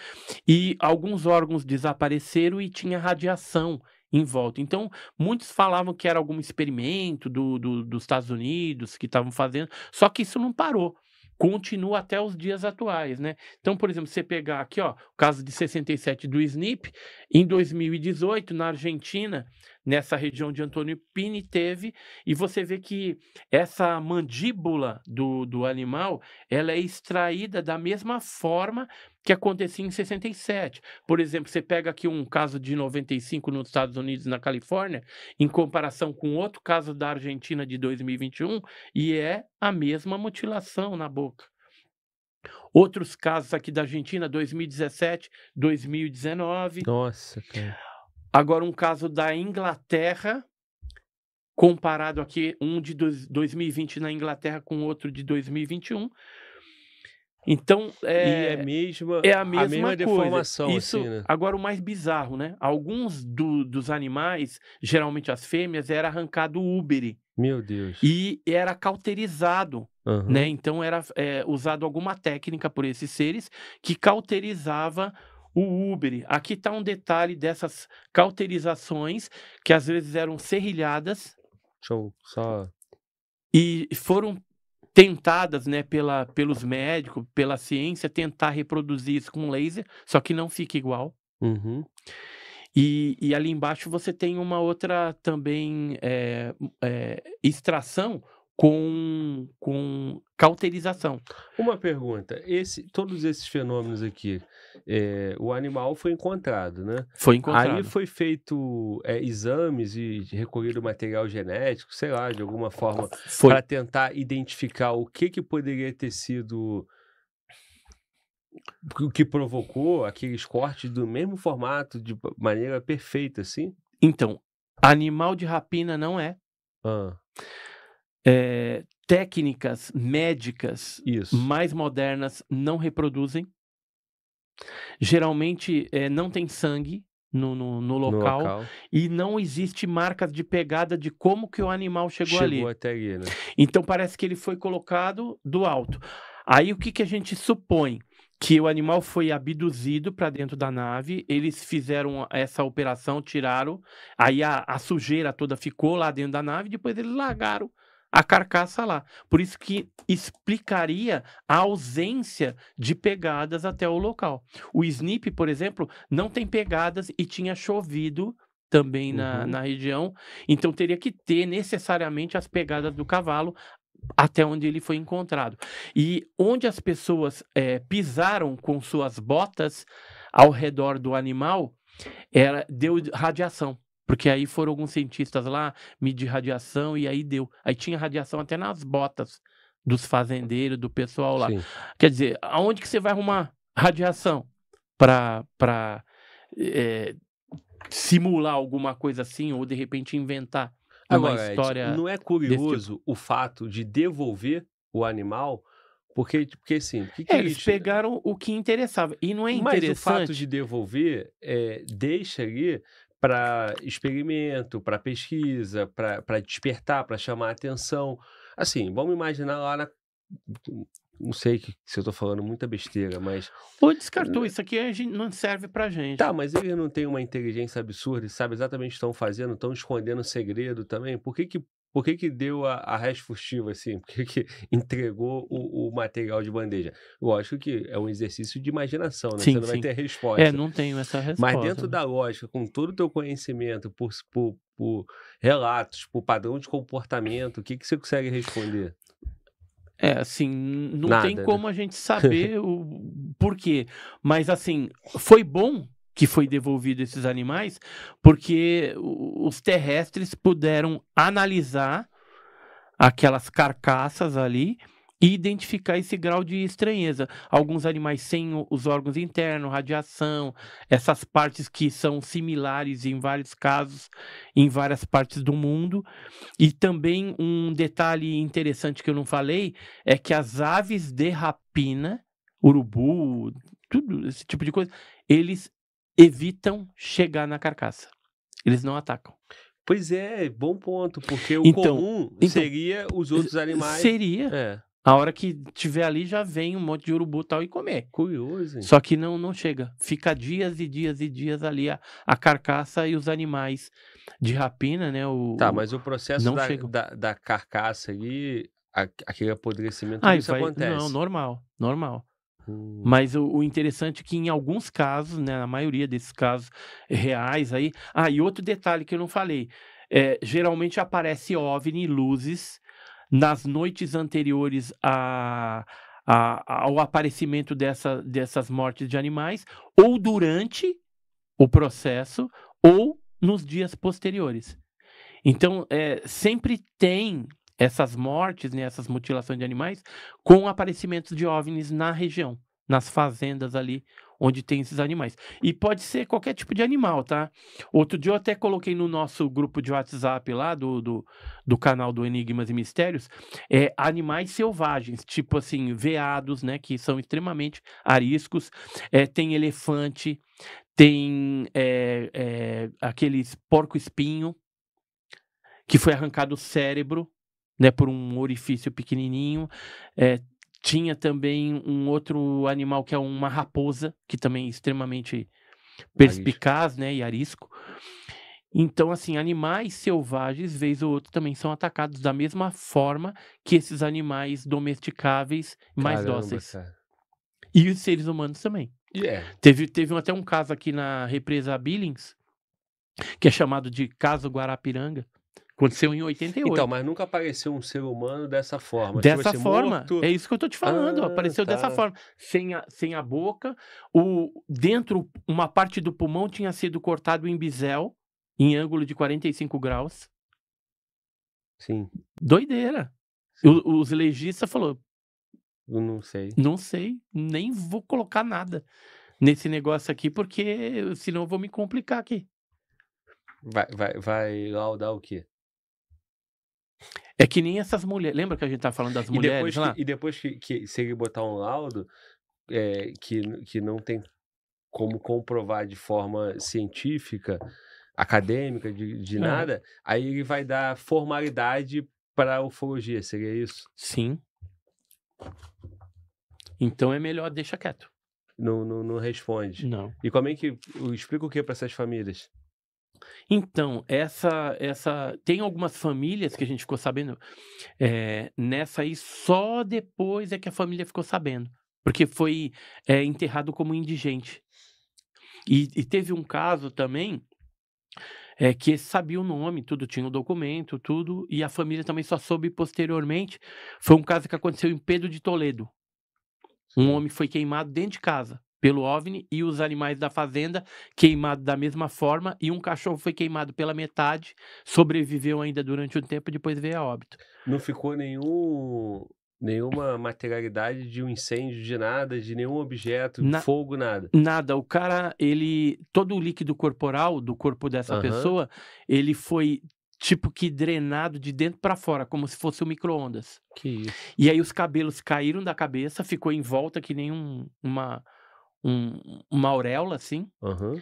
S3: E alguns órgãos desapareceram e tinha radiação em volta. Então, muitos falavam que era algum experimento do, do dos Estados Unidos que estavam fazendo, só que isso não parou continua até os dias atuais, né? Então, por exemplo, você pegar aqui, ó, o caso de 67 do Snip em 2018, na Argentina, nessa região de Antônio Pini, teve, e você vê que essa mandíbula do, do animal, ela é extraída da mesma forma que acontecia em 67. Por exemplo, você pega aqui um caso de 95 nos Estados Unidos, na Califórnia, em comparação com outro caso da Argentina de 2021, e é a mesma mutilação na boca. Outros casos aqui da Argentina, 2017, 2019. Nossa, cara. Agora, um caso da Inglaterra, comparado aqui, um de 2020 na Inglaterra com outro de 2021. Então, é, é, mesma, é a mesma, a mesma deformação. Assim, Isso, assim, né? Agora, o mais bizarro, né? Alguns do, dos animais, geralmente as fêmeas, era arrancado o úbere.
S1: Meu Deus.
S3: E era cauterizado, uhum. né? Então, era é, usado alguma técnica por esses seres que cauterizava o úbere. Aqui está um detalhe dessas cauterizações que às vezes eram serrilhadas. Deixa eu só... E foram tentadas né, pela, pelos médicos, pela ciência, tentar reproduzir isso com laser, só que não fica igual. Uhum. E, e, ali embaixo você tem uma outra também é, é, extração com, com cauterização.
S1: Uma pergunta: esse, todos esses fenômenos aqui, é, o animal foi encontrado, né? Foi encontrado. Aí foi feito é, exames e recolhido material genético, sei lá, de alguma forma, para tentar identificar o que, que poderia ter sido o que provocou aqueles cortes do mesmo formato, de maneira perfeita, assim? Então, animal de rapina não é.
S3: Ah é, técnicas médicas Isso. mais modernas não reproduzem. Geralmente é, não tem sangue no, no, no, local, no, local, e não existe marcas de pegada de como que o animal chegou, chegou ali. até ali, né? Então parece que ele foi colocado do alto. Aí o que, que a gente supõe? que o animal foi abduzido para dentro da nave, eles fizeram essa operação, tiraram, aí a, a, sujeira toda ficou lá dentro da nave, depois eles largaram a carcaça lá. Por isso que explicaria a ausência de pegadas até o local. O Snip, por exemplo, não tem pegadas e tinha chovido também na, uhum. na região, então teria que ter necessariamente as pegadas do cavalo até onde ele foi encontrado. E onde as pessoas é, pisaram com suas botas ao redor do animal, era, deu radiação. Porque aí foram alguns cientistas lá medir radiação e aí deu. Aí tinha radiação até nas botas dos fazendeiros, do pessoal lá. Sim. Quer dizer, aonde que você vai arrumar radiação para é, eh, simular alguma coisa assim ou de repente inventar Agora, uma história? não é tipo? curioso tipo? o fato de devolver o animal porque,
S1: porque assim, que que é, eles né?
S3: pegaram o que interessava. E não é interessante. Mas o fato de
S1: devolver é, deixa ali para experimento, para pesquisa, para despertar, para chamar atenção. Assim, vamos imaginar lá na. Não sei que, se eu estou falando muita besteira, mas. Ou descartou, isso aqui não serve pra gente. Tá, mas eles não têm uma inteligência absurda e sabe exatamente o que estão fazendo, estão escondendo segredo também. Por que, que por que, que deu a, a furtiva, assim? Por que, que entregou o, o, material de bandeja? Lógico que é um exercício de imaginação, né? Sim, Você não sim. vai ter a é, resposta. É,
S3: não tenho essa resposta. Mas dentro da
S1: lógica, com todo o teu conhecimento, por, por, por relatos, por padrão de comportamento, o que, que você consegue responder?
S3: É, assim, não Nada, tem né? como né? a gente saber o porquê. Mas, assim, foi bom que foi devolvido esses animais, porque os terrestres puderam analisar aquelas carcaças ali e identificar esse grau de estranheza. Alguns animais sem os órgãos internos, radiação, essas partes que são similares em vários casos, em várias partes do mundo. E também um detalhe interessante que eu não falei é que as aves de rapina, urubu, tudo esse tipo de coisa, eles evitam chegar na carcaça. Eles não atacam. Pois é, bom ponto, porque
S1: o então, comum então, seria os outros animais.
S3: Seria. É. A hora que tiver ali já vem um monte de urubu tal e comer. Curioso. Hein? Só que não não chega. Fica dias e dias e dias ali a, a carcaça e os animais de rapina, né? O, tá, mas o processo da, da, da, carcaça ali, aquele apodrecimento, ah, isso vai, acontece. Não, normal, normal. Hum. Mas o, o, interessante é que em alguns casos, né, na maioria desses casos reais aí... Ah, e outro detalhe que eu não falei. É, geralmente aparece OVNI, luzes, nas noites anteriores a, a, ao aparecimento dessa, dessas mortes de animais, ou durante o processo, ou nos dias posteriores. Então, é, sempre tem essas mortes, né, essas mutilações de animais, com aparecimentos de OVNIs na região, nas fazendas ali onde tem esses animais. E pode ser qualquer tipo de animal, tá? Outro dia eu até coloquei no nosso grupo de WhatsApp lá, do, do, do canal do Enigmas e Mistérios, é, animais selvagens, tipo assim, veados, né, que são extremamente ariscos, é, tem elefante, tem é, é aqueles porco-espinho, que foi arrancado o cérebro, né, por um orifício pequenininho. É, tinha também um outro animal que é uma raposa, que também é extremamente perspicaz, né, e arisco. Então, assim, animais selvagens, vez ou outra, também são atacados da mesma forma que esses animais domesticáveis mais Caramba, dóceis. Cara. E os seres humanos também. Yeah. É. Teve, teve até um caso aqui na represa Billings, que é chamado de caso Guarapiranga, Aconteceu em 88. Então, mas nunca apareceu um ser humano dessa forma. Tipo, dessa forma. Morto. É isso que eu tô te falando. Ah, apareceu tá. dessa forma. Sem a, sem a boca. O, dentro, uma parte do pulmão tinha sido cortado em bisel, em ângulo de 45 graus. Sim.
S5: Doideira.
S3: Sim. O, os legistas falou eu não sei. Não sei. Nem vou colocar nada nesse negócio aqui, porque senão eu vou me complicar aqui.
S1: Vai, vai, vai laudar o quê?
S3: É que nem essas mulheres. Lembra que a gente tá falando das mulheres e depois lá? Que,
S1: e depois que, que se ele botar um laudo é, que, que não tem como comprovar de forma científica, acadêmica, de, de é. nada, aí ele vai dar formalidade para a ufologia, seria isso? Sim.
S3: Então é melhor deixa quieto.
S1: Não, não, não responde. Não. E como é que. Explica o
S3: que para essas famílias? Então, essa, essa. Tem algumas famílias que a gente ficou sabendo. É, nessa aí, só depois é que a família ficou sabendo. Porque foi é, enterrado como indigente. E, e, teve um caso também é, que sabia o nome, tudo tinha o um documento, tudo, e a família também só soube posteriormente. Foi um caso que aconteceu em Pedro de Toledo. Um homem foi queimado dentro de casa pelo OVNI e os animais da fazenda queimados da mesma forma e um cachorro foi queimado pela metade, sobreviveu ainda durante um tempo e depois veio a óbito.
S1: Não ficou nenhum nenhuma materialidade de um
S3: incêndio, de nada, de nenhum objeto, Na... fogo, nada. Nada. O cara, ele todo o líquido corporal do corpo dessa uhum. pessoa, ele foi tipo que drenado de dentro para fora, como se fosse um microondas Que isso. E aí os cabelos caíram da cabeça, ficou em volta que nem um, uma um, uma auréola, assim. Uhum.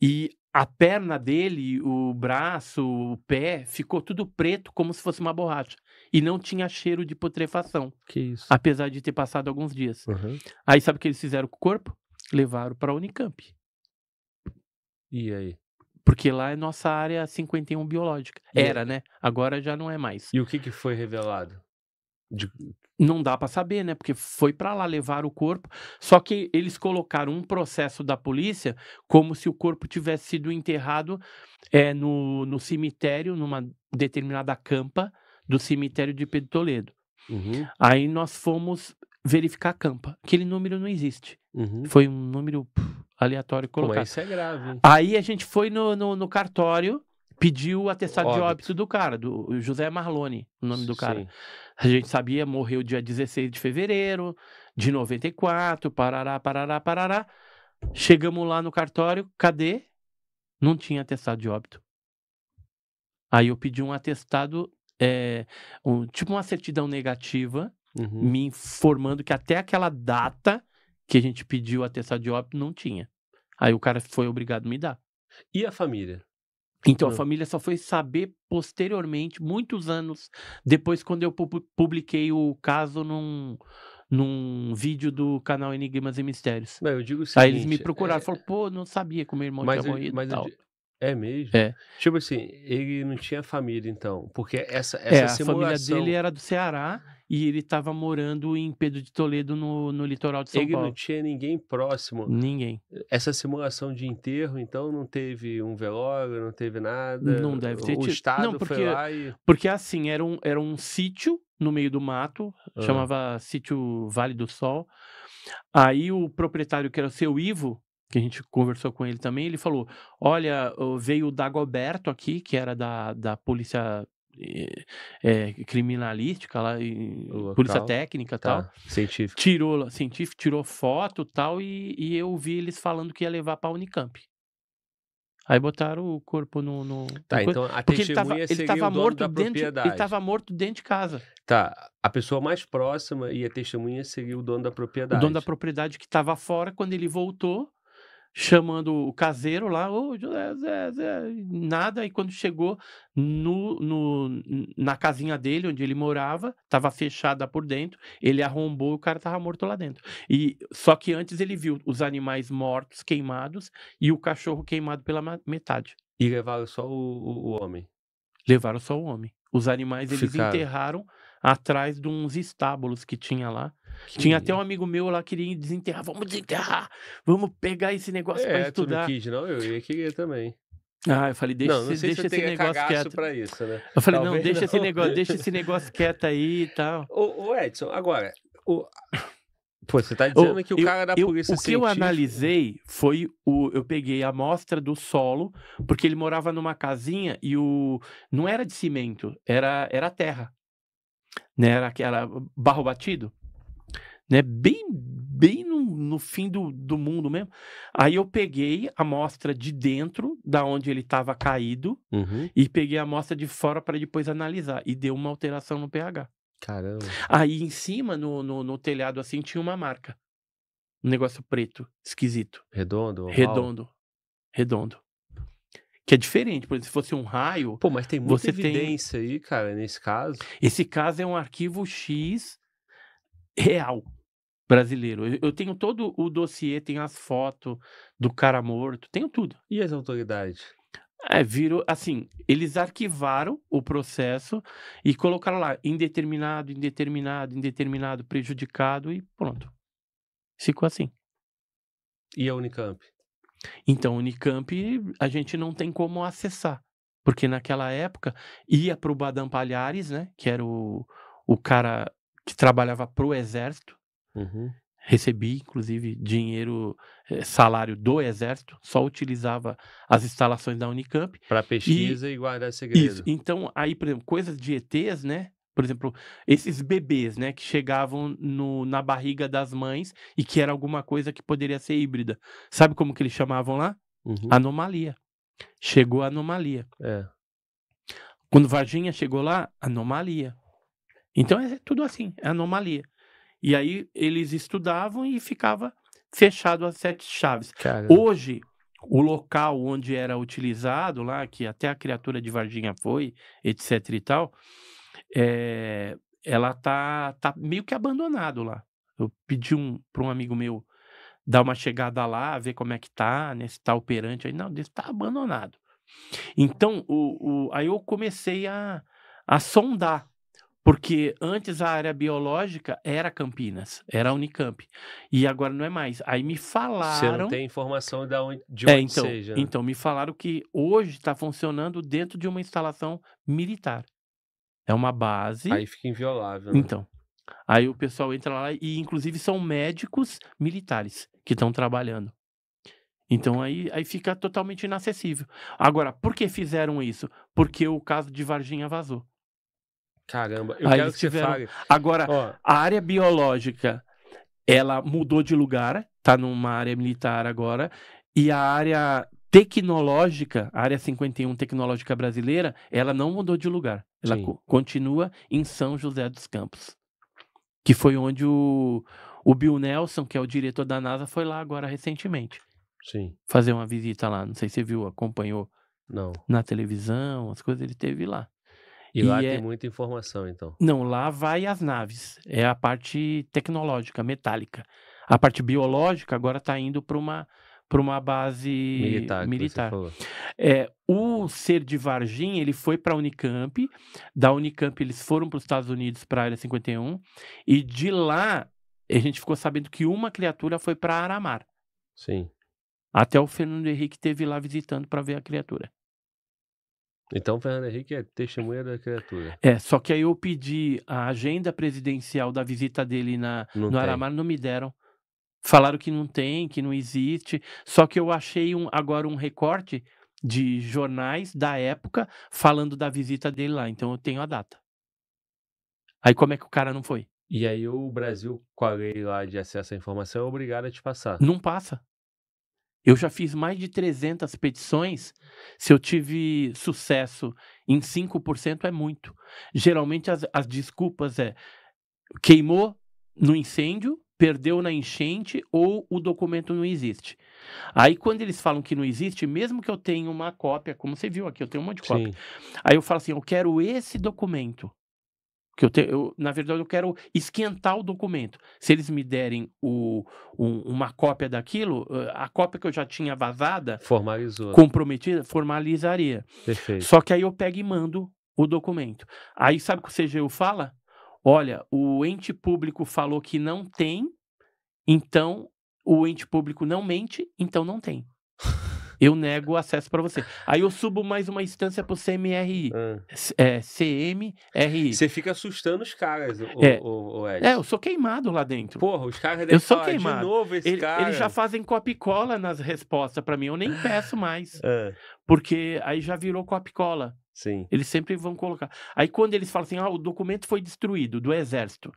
S3: E a perna dele, o braço, o pé, ficou tudo preto, como se fosse uma borracha. E não tinha cheiro de putrefação. Que isso. Apesar de ter passado alguns dias. Uhum. Aí sabe o que eles fizeram com o corpo? Levaram para a Unicamp. E aí? Porque lá é nossa área 51 biológica. E Era, aí? né? Agora já não é mais. E o que, que foi revelado? De não dá para saber, né? Porque foi para lá levar o corpo. Só que eles colocaram um processo da polícia como se o corpo tivesse sido enterrado é, no, no cemitério, numa determinada campa do cemitério de Pedro Toledo. Uhum. Aí nós fomos verificar a campa. Aquele número não existe. Uhum. Foi um número aleatório colocado. Pô, isso é grave. Aí a gente foi no, no, no cartório, pediu o atestado óbito. de óbito do cara, do José Marlone, o nome do cara. Sim a gente sabia, morreu dia 16 de fevereiro de 94, parará, parará, parará. Chegamos lá no cartório, cadê? Não tinha atestado de óbito. Aí eu pedi um atestado, é, um, tipo uma certidão negativa, uhum. me informando que até aquela data que a gente pediu o atestado de óbito não tinha. Aí o cara foi obrigado a me dar. E a família? Então, a hum. família só foi saber posteriormente, muitos anos depois, quando eu publiquei o caso num, num vídeo do canal Enigmas e Mistérios. eu digo o seguinte, Aí eles me procuraram, é... falaram, pô, não sabia que o meu irmão mas tinha eu, morrido mas tal. Eu, é mesmo? É.
S1: Tipo assim, ele não tinha família então, porque essa,
S3: é, essa é, simulação... a família dele era do Ceará e ele estava morando em Pedro de Toledo, no, no litoral de São ele Paulo. Ele não
S1: tinha ninguém próximo. Ninguém. Essa simulação de enterro, então, não teve um velório, não teve nada? Não deve ter O tido. Estado não, porque, foi lá e...
S3: Porque assim, era um, era um sítio no meio do mato, ah. chamava Sítio Vale do Sol. Aí o proprietário, que era o seu Ivo, que a gente conversou com ele também, ele falou: Olha, veio o Dagoberto aqui, que era da, da polícia é, criminalística lá, polícia técnica tá, tal. Científico. Tirou, científico, tirou foto tal, e, e eu vi eles falando que ia levar pra Unicamp. Aí botaram o corpo no. no tá, então a Porque ele tava, morto dentro, propriedade. Ele tava morto dentro de casa.
S1: Tá. A pessoa mais próxima e a testemunha seria o dono da propriedade.
S3: O dono da propriedade que estava fora, quando ele voltou, chamando o caseiro lá, ô, José, Zé, Zé, nada. E quando chegou no, no, na casinha dele, onde ele morava, estava fechada por dentro, ele arrombou e o cara estava morto lá dentro. E Só que antes ele viu os animais mortos, queimados, e o cachorro queimado pela metade. E levaram só o, o, o homem? Levaram só o homem. Os animais eles Ficaram. enterraram atrás de uns estábulos que tinha lá que... Tinha até um amigo meu lá que queria desenterrar. Vamos desenterrar! Vamos pegar esse negócio é, pra estudar. É não não? Eu ia
S1: querer também. Ah, eu falei, deixa, não, não esse, deixa esse negócio quieto. Pra isso, né? Eu falei, Talvez não, deixa, não. Esse negócio, deixa esse
S3: negócio quieto aí e tal. Ô,
S1: ô Edson, agora, o... Pô, você tá dizendo que o cara da polícia eu, O que eu
S3: analisei foi o. Eu peguei a amostra do solo, porque ele morava numa casinha e o. Não era de cimento, era, era terra. Né? Era, era barro batido né? Bem, bem no, no fim do, do mundo mesmo. Aí eu peguei a amostra de dentro, da onde ele estava caído, uhum. e peguei a amostra de fora para depois analisar. E deu uma alteração no pH. Caramba. Aí em cima, no, no, no telhado, assim, tinha uma marca. Um negócio preto, esquisito. Redondo? Oval. Redondo. Redondo. Que é diferente, por exemplo, se fosse um raio. Pô, mas tem muita evidência tem... aí, cara, nesse caso. Esse caso é um arquivo X real brasileiro. Eu, eu tenho todo o dossiê, tenho as fotos do cara morto, tenho tudo. E as autoridades? É, virou assim, eles arquivaram o processo e colocaram lá indeterminado, indeterminado, indeterminado, prejudicado e pronto. Ficou assim. E a Unicamp? Então, Unicamp a gente não tem como acessar, porque naquela época ia para o Badam Palhares, né, que era o, o cara que trabalhava para o exército, Uhum. Recebi, inclusive, dinheiro, eh, salário do Exército, só utilizava as instalações da Unicamp. Para pesquisa e, e, guardar segredo. Isso. Então, aí, por exemplo, coisas de ETs, né? Por exemplo, esses bebês, né, que chegavam no, na barriga das mães e que era alguma coisa que poderia ser híbrida. Sabe como que eles chamavam lá? Uhum. Anomalia. Chegou a anomalia. É. Quando Varginha chegou lá, anomalia. Então é tudo assim, é anomalia. E aí eles estudavam e ficava fechado as sete chaves. Caramba. Hoje, o local onde era utilizado lá, que até a criatura de Varginha foi, etc e tal, é, ela tá, tá meio que abandonado lá. Eu pedi um, para um amigo meu dar uma chegada lá, ver como é que tá, né, se está operante. Aí, não, desse tá abandonado. Então, o, o, aí eu comecei a, a sondar porque antes a área biológica era Campinas, era Unicamp. E agora não é mais. Aí me falaram. Você não tem informação de onde, de é, onde é, então, seja. Né? Então, me falaram que hoje está funcionando dentro de uma instalação militar. É uma base. Aí fica inviolável. Né? Então. Aí o pessoal entra lá e, inclusive, são médicos militares que estão trabalhando. Então aí, aí fica totalmente inacessível. Agora, por que fizeram isso? Porque o caso de Varginha vazou. Caramba, eu Aí quero que tiveram... você fale. Agora, Ó. a área biológica, ela mudou de lugar, tá numa área militar agora, e a área tecnológica, a área 51 tecnológica brasileira, ela não mudou de lugar. Ela co continua em São José dos Campos, que foi onde o, o Bill Nelson, que é o diretor da NASA, foi lá agora recentemente. Sim. Fazer uma visita lá. Não sei se você viu, acompanhou. Não. Na televisão, as coisas ele teve lá. E, e lá é... tem muita informação, então? Não, lá vai as naves. É a parte tecnológica, metálica. A parte biológica agora está indo para uma para uma base militar. militar. É, o ser de varginha ele foi para a Unicamp, da Unicamp eles foram para os Estados Unidos, para a Área 51, e de lá a gente ficou sabendo que uma criatura foi para Aramar. Sim. Até o Fernando Henrique teve lá visitando para ver a criatura. Então, Fernando
S1: Henrique é testemunha da criatura. É, só
S3: que aí eu pedi a agenda presidencial da visita dele na, não no Aramar, não me deram. Falaram que não tem, que não existe. Só que eu achei um, agora um recorte de jornais da época falando da visita dele lá. Então eu tenho a data. Aí como é que o cara não foi? E aí o Brasil, com a lei lá de acesso à informação, é obrigado a te passar. Não passa. Eu já fiz mais de 300 petições. Se eu tive sucesso em 5%, é muito. Geralmente as, as desculpas é queimou no incêndio, perdeu na enchente ou o documento não existe. Aí quando eles falam que não existe, mesmo que eu tenha uma cópia, como você viu aqui, eu tenho um monte de cópia. Sim. Aí eu falo assim, eu quero esse documento que eu, te, eu, na verdade eu quero esquentar o documento. Se eles me derem o, um, uma cópia daquilo, a cópia que eu já tinha vazada, formalizou, né? comprometida, formalizaria. Perfeito. Só que aí eu pego e mando o documento. Aí sabe o que o CGU fala? Olha, o ente público falou que não tem, então o ente público não mente, então não tem eu nego o acesso para você. Aí eu subo mais uma instância pro CMRI. Ah. É, CMRI. Você fica assustando os caras, o, é, o, o Ed. É, eu sou queimado lá dentro. Porra, os caras devem eu sou falar, queimado. de novo esse Ele, cara. Eles já fazem copicola nas respostas para mim, eu nem peço mais. Ah. Porque aí já virou copicola. Sim. Eles sempre vão colocar. Aí quando eles falam assim, ah, o documento foi destruído do exército.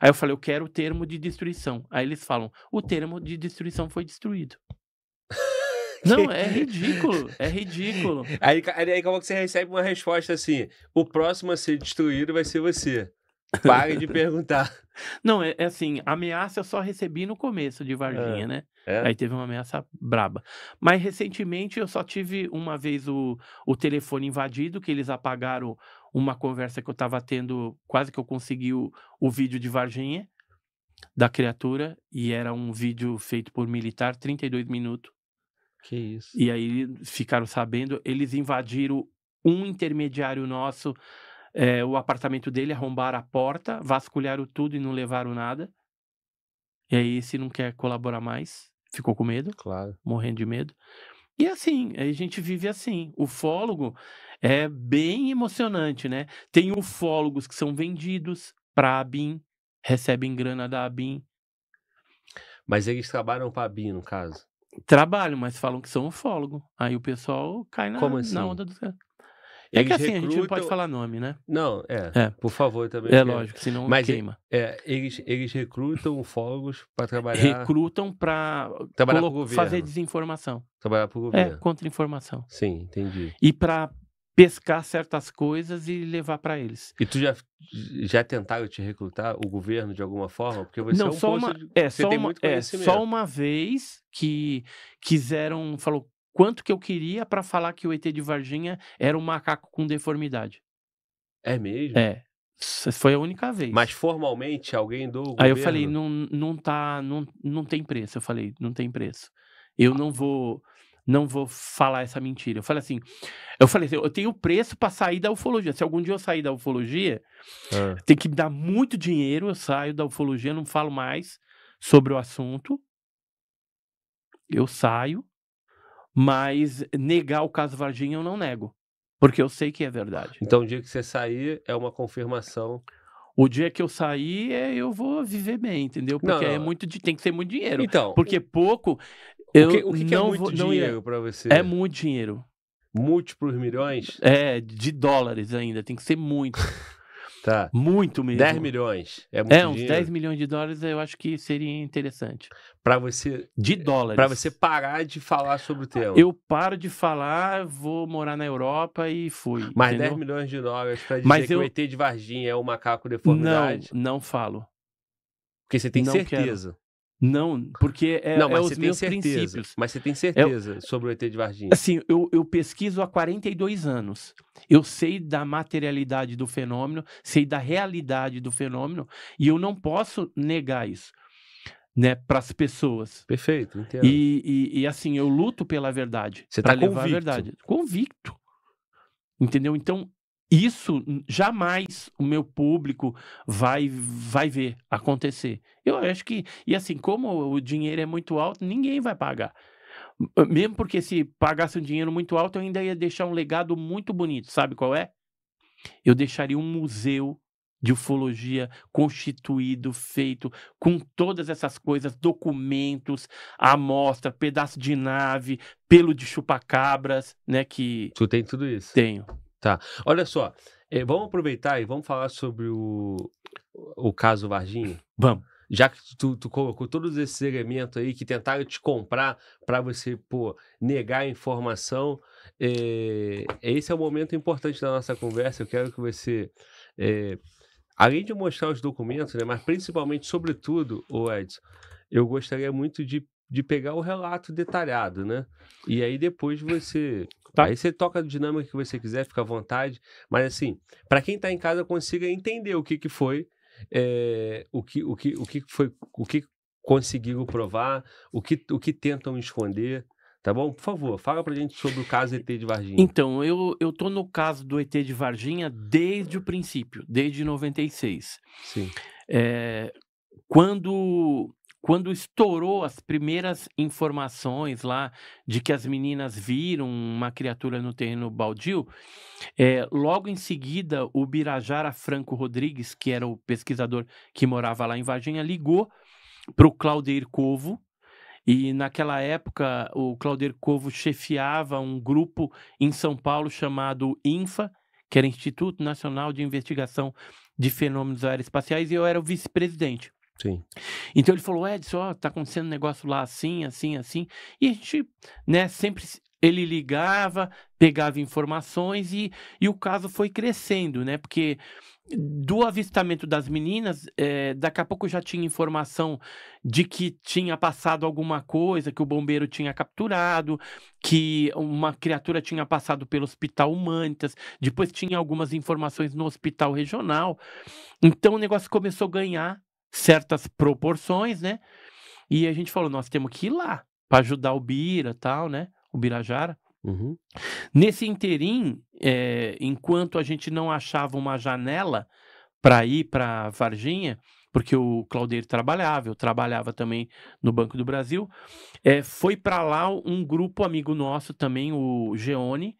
S3: Aí eu falei, eu quero o termo de destruição. Aí eles falam, o termo de destruição foi destruído. Não, é ridículo. É ridículo.
S1: aí, aí, aí que você recebe uma resposta assim: o próximo a ser destruído vai ser você. Pare de perguntar.
S3: Não, é, é, assim, ameaça eu só recebi no começo de Varginha, é, né? É. Aí teve uma ameaça braba. Mas recentemente eu só tive uma vez o, o telefone invadido, que eles apagaram uma conversa que eu tava tendo, quase que eu consegui o, o vídeo de Varginha, da criatura, e era um vídeo feito por militar, 32 minutos. Que isso. E aí ficaram sabendo, eles invadiram um intermediário nosso, é, o apartamento dele, arrombaram a porta, vasculharam tudo e não levaram nada. E aí esse não quer colaborar mais, ficou com medo, claro. morrendo de medo. E assim, a gente vive assim. O fólogo é bem emocionante, né? Tem ufólogos que são vendidos para a ABIN, recebem grana da ABIN. Mas eles trabalham para a ABIN, no caso? Trabalham, mas falam que são ufólogo. Aí o pessoal cai na, Como assim? na onda
S5: dos caras. É eles que assim, recrutam... a gente não pode
S3: falar nome, né?
S1: Não, é. é. Por favor, também. É lógico, senão Mas queima.
S3: É, eles, eles recrutam ufólogos para trabalhar. Recrutam para trabalhar colo... fazer desinformação. Trabalhar para o é, governo. É, contra-informação.
S1: Sim, entendi. E
S3: para pescar certas coisas e levar para eles.
S1: E tu já, já tentaram te recrutar o governo de alguma forma? Porque você Não, é um só uma, de, é, só uma,
S3: é, só uma vez que quiseram, falou quanto que eu queria para falar que o ET de Varginha era um macaco com deformidade. É mesmo? É. Foi a única vez. Mas formalmente alguém do governo... Aí eu falei, não, não tá, não, não tem preço. Eu falei, não tem preço. Eu ah. não vou não vou falar essa mentira. Eu falei assim, eu falei assim, eu tenho preço para sair da ufologia. Se algum dia eu sair da ufologia, é. tem que me dar muito dinheiro, eu saio da ufologia, não falo mais sobre o assunto. Eu saio, mas negar o caso Varginha eu não nego, porque eu sei que é verdade. Então o dia que você sair é uma confirmação o dia que eu sair, é, eu vou viver bem, entendeu? Porque é não, não. é muito tem que ser muito dinheiro. Então, porque pouco eu o que, o que, que é muito vou, dinheiro para você? É muito dinheiro. Múltiplos milhões? É, de dólares ainda. Tem que ser muito.
S1: Tá. Muito mesmo. 10 milhões. É, muito é uns dinheiro. 10
S3: milhões de dólares eu acho que seria interessante.
S1: Para você. De
S3: dólares. Para você parar de falar sobre o tema. Eu paro de falar, vou morar na Europa e fui. Mas entendeu? 10 milhões de dólares para dizer Mas eu... que o ET de
S1: Varginha é um macaco deformidade. Não, não falo. Porque você tem não certeza. Quero.
S3: Não, porque é, não, é mas é os meus certeza, princípios.
S1: Mas você tem certeza sobre o ET de Varginha?
S3: Assim, eu, eu pesquiso há 42 anos. Eu sei da materialidade do fenômeno, sei da realidade do fenômeno, e eu não posso negar isso né, para as pessoas. Perfeito, entendo. E, e, e, assim, eu luto pela verdade. Você está convicto. a verdade. Convicto. Entendeu? Então, isso jamais o meu público vai vai ver acontecer. Eu acho que e assim, como o dinheiro é muito alto, ninguém vai pagar. Mesmo porque se pagasse um dinheiro muito alto, eu ainda ia deixar um legado muito bonito, sabe qual é? Eu deixaria um museu de ufologia constituído, feito com todas essas coisas, documentos, amostra, pedaço de nave, pelo de chupacabras, né? Que tu tem tudo isso? Tenho. Tá. Olha só, eh, vamos aproveitar e vamos falar
S1: sobre o, o caso Varginha? Vamos. Já que tu, tu colocou todos esses elementos aí que tentaram te comprar para você, pô, negar a informação, eh, esse é o momento importante da nossa conversa. Eu quero que você... Eh, além de mostrar os documentos, né, mas principalmente, sobretudo, o Edson, eu gostaria muito de, de pegar o relato detalhado, né? E aí depois você Tá. Aí você toca a dinâmica que você quiser, fica à vontade. Mas assim, para quem está em casa, consiga entender o que, que foi, é, o, que, o, que, o que foi, o que conseguiram provar, o que, o que tentam esconder. Tá bom? Por favor, fala pra gente sobre o caso ET de Varginha.
S3: Então, eu, eu tô no caso do ET de Varginha desde o princípio, desde 96. Sim. É, quando quando estourou as primeiras informações lá de que as meninas viram uma criatura no terreno baldio, é, logo em seguida o Birajara Franco Rodrigues, que era o pesquisador que morava lá em Varginha, ligou para o Claudir Covo. E naquela época o Claudir Covo chefiava um grupo em São Paulo chamado INFA, que era Instituto Nacional de Investigação de Fenômenos Aeroespaciais, e eu era o vice-presidente. Sim. Então ele falou, Edson, ó, tá acontecendo um negócio lá assim, assim, assim. E a gente, né, sempre ele ligava, pegava informações e, e o caso foi crescendo, né? Porque do avistamento das meninas, é, daqui a pouco já tinha informação de que tinha passado alguma coisa, que o bombeiro tinha capturado, que uma criatura tinha passado pelo hospital Humanitas, depois tinha algumas informações no hospital regional. Então o negócio começou a ganhar certas proporções, né? E a gente falou, nós temos que ir lá para ajudar o Bira tal, né? O Birajara. Uhum. Nesse interim, é, enquanto a gente não achava uma janela para ir para Varginha, porque o Claudeiro trabalhava, eu trabalhava também no Banco do Brasil, é, foi para lá um grupo amigo nosso também, o Geone,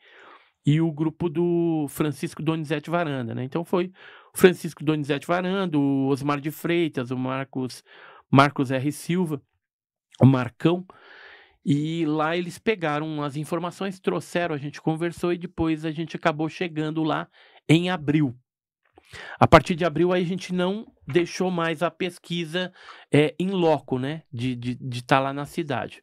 S3: e o grupo do Francisco Donizete Varanda, né? Então foi Francisco Donizete Varando, o Osmar de Freitas, o Marcos, Marcos R. Silva, o Marcão. E lá eles pegaram as informações, trouxeram, a gente conversou e depois a gente acabou chegando lá em abril. A partir de abril, aí a gente não deixou mais a pesquisa é, em é, loco, né? De estar de, de tá lá na cidade.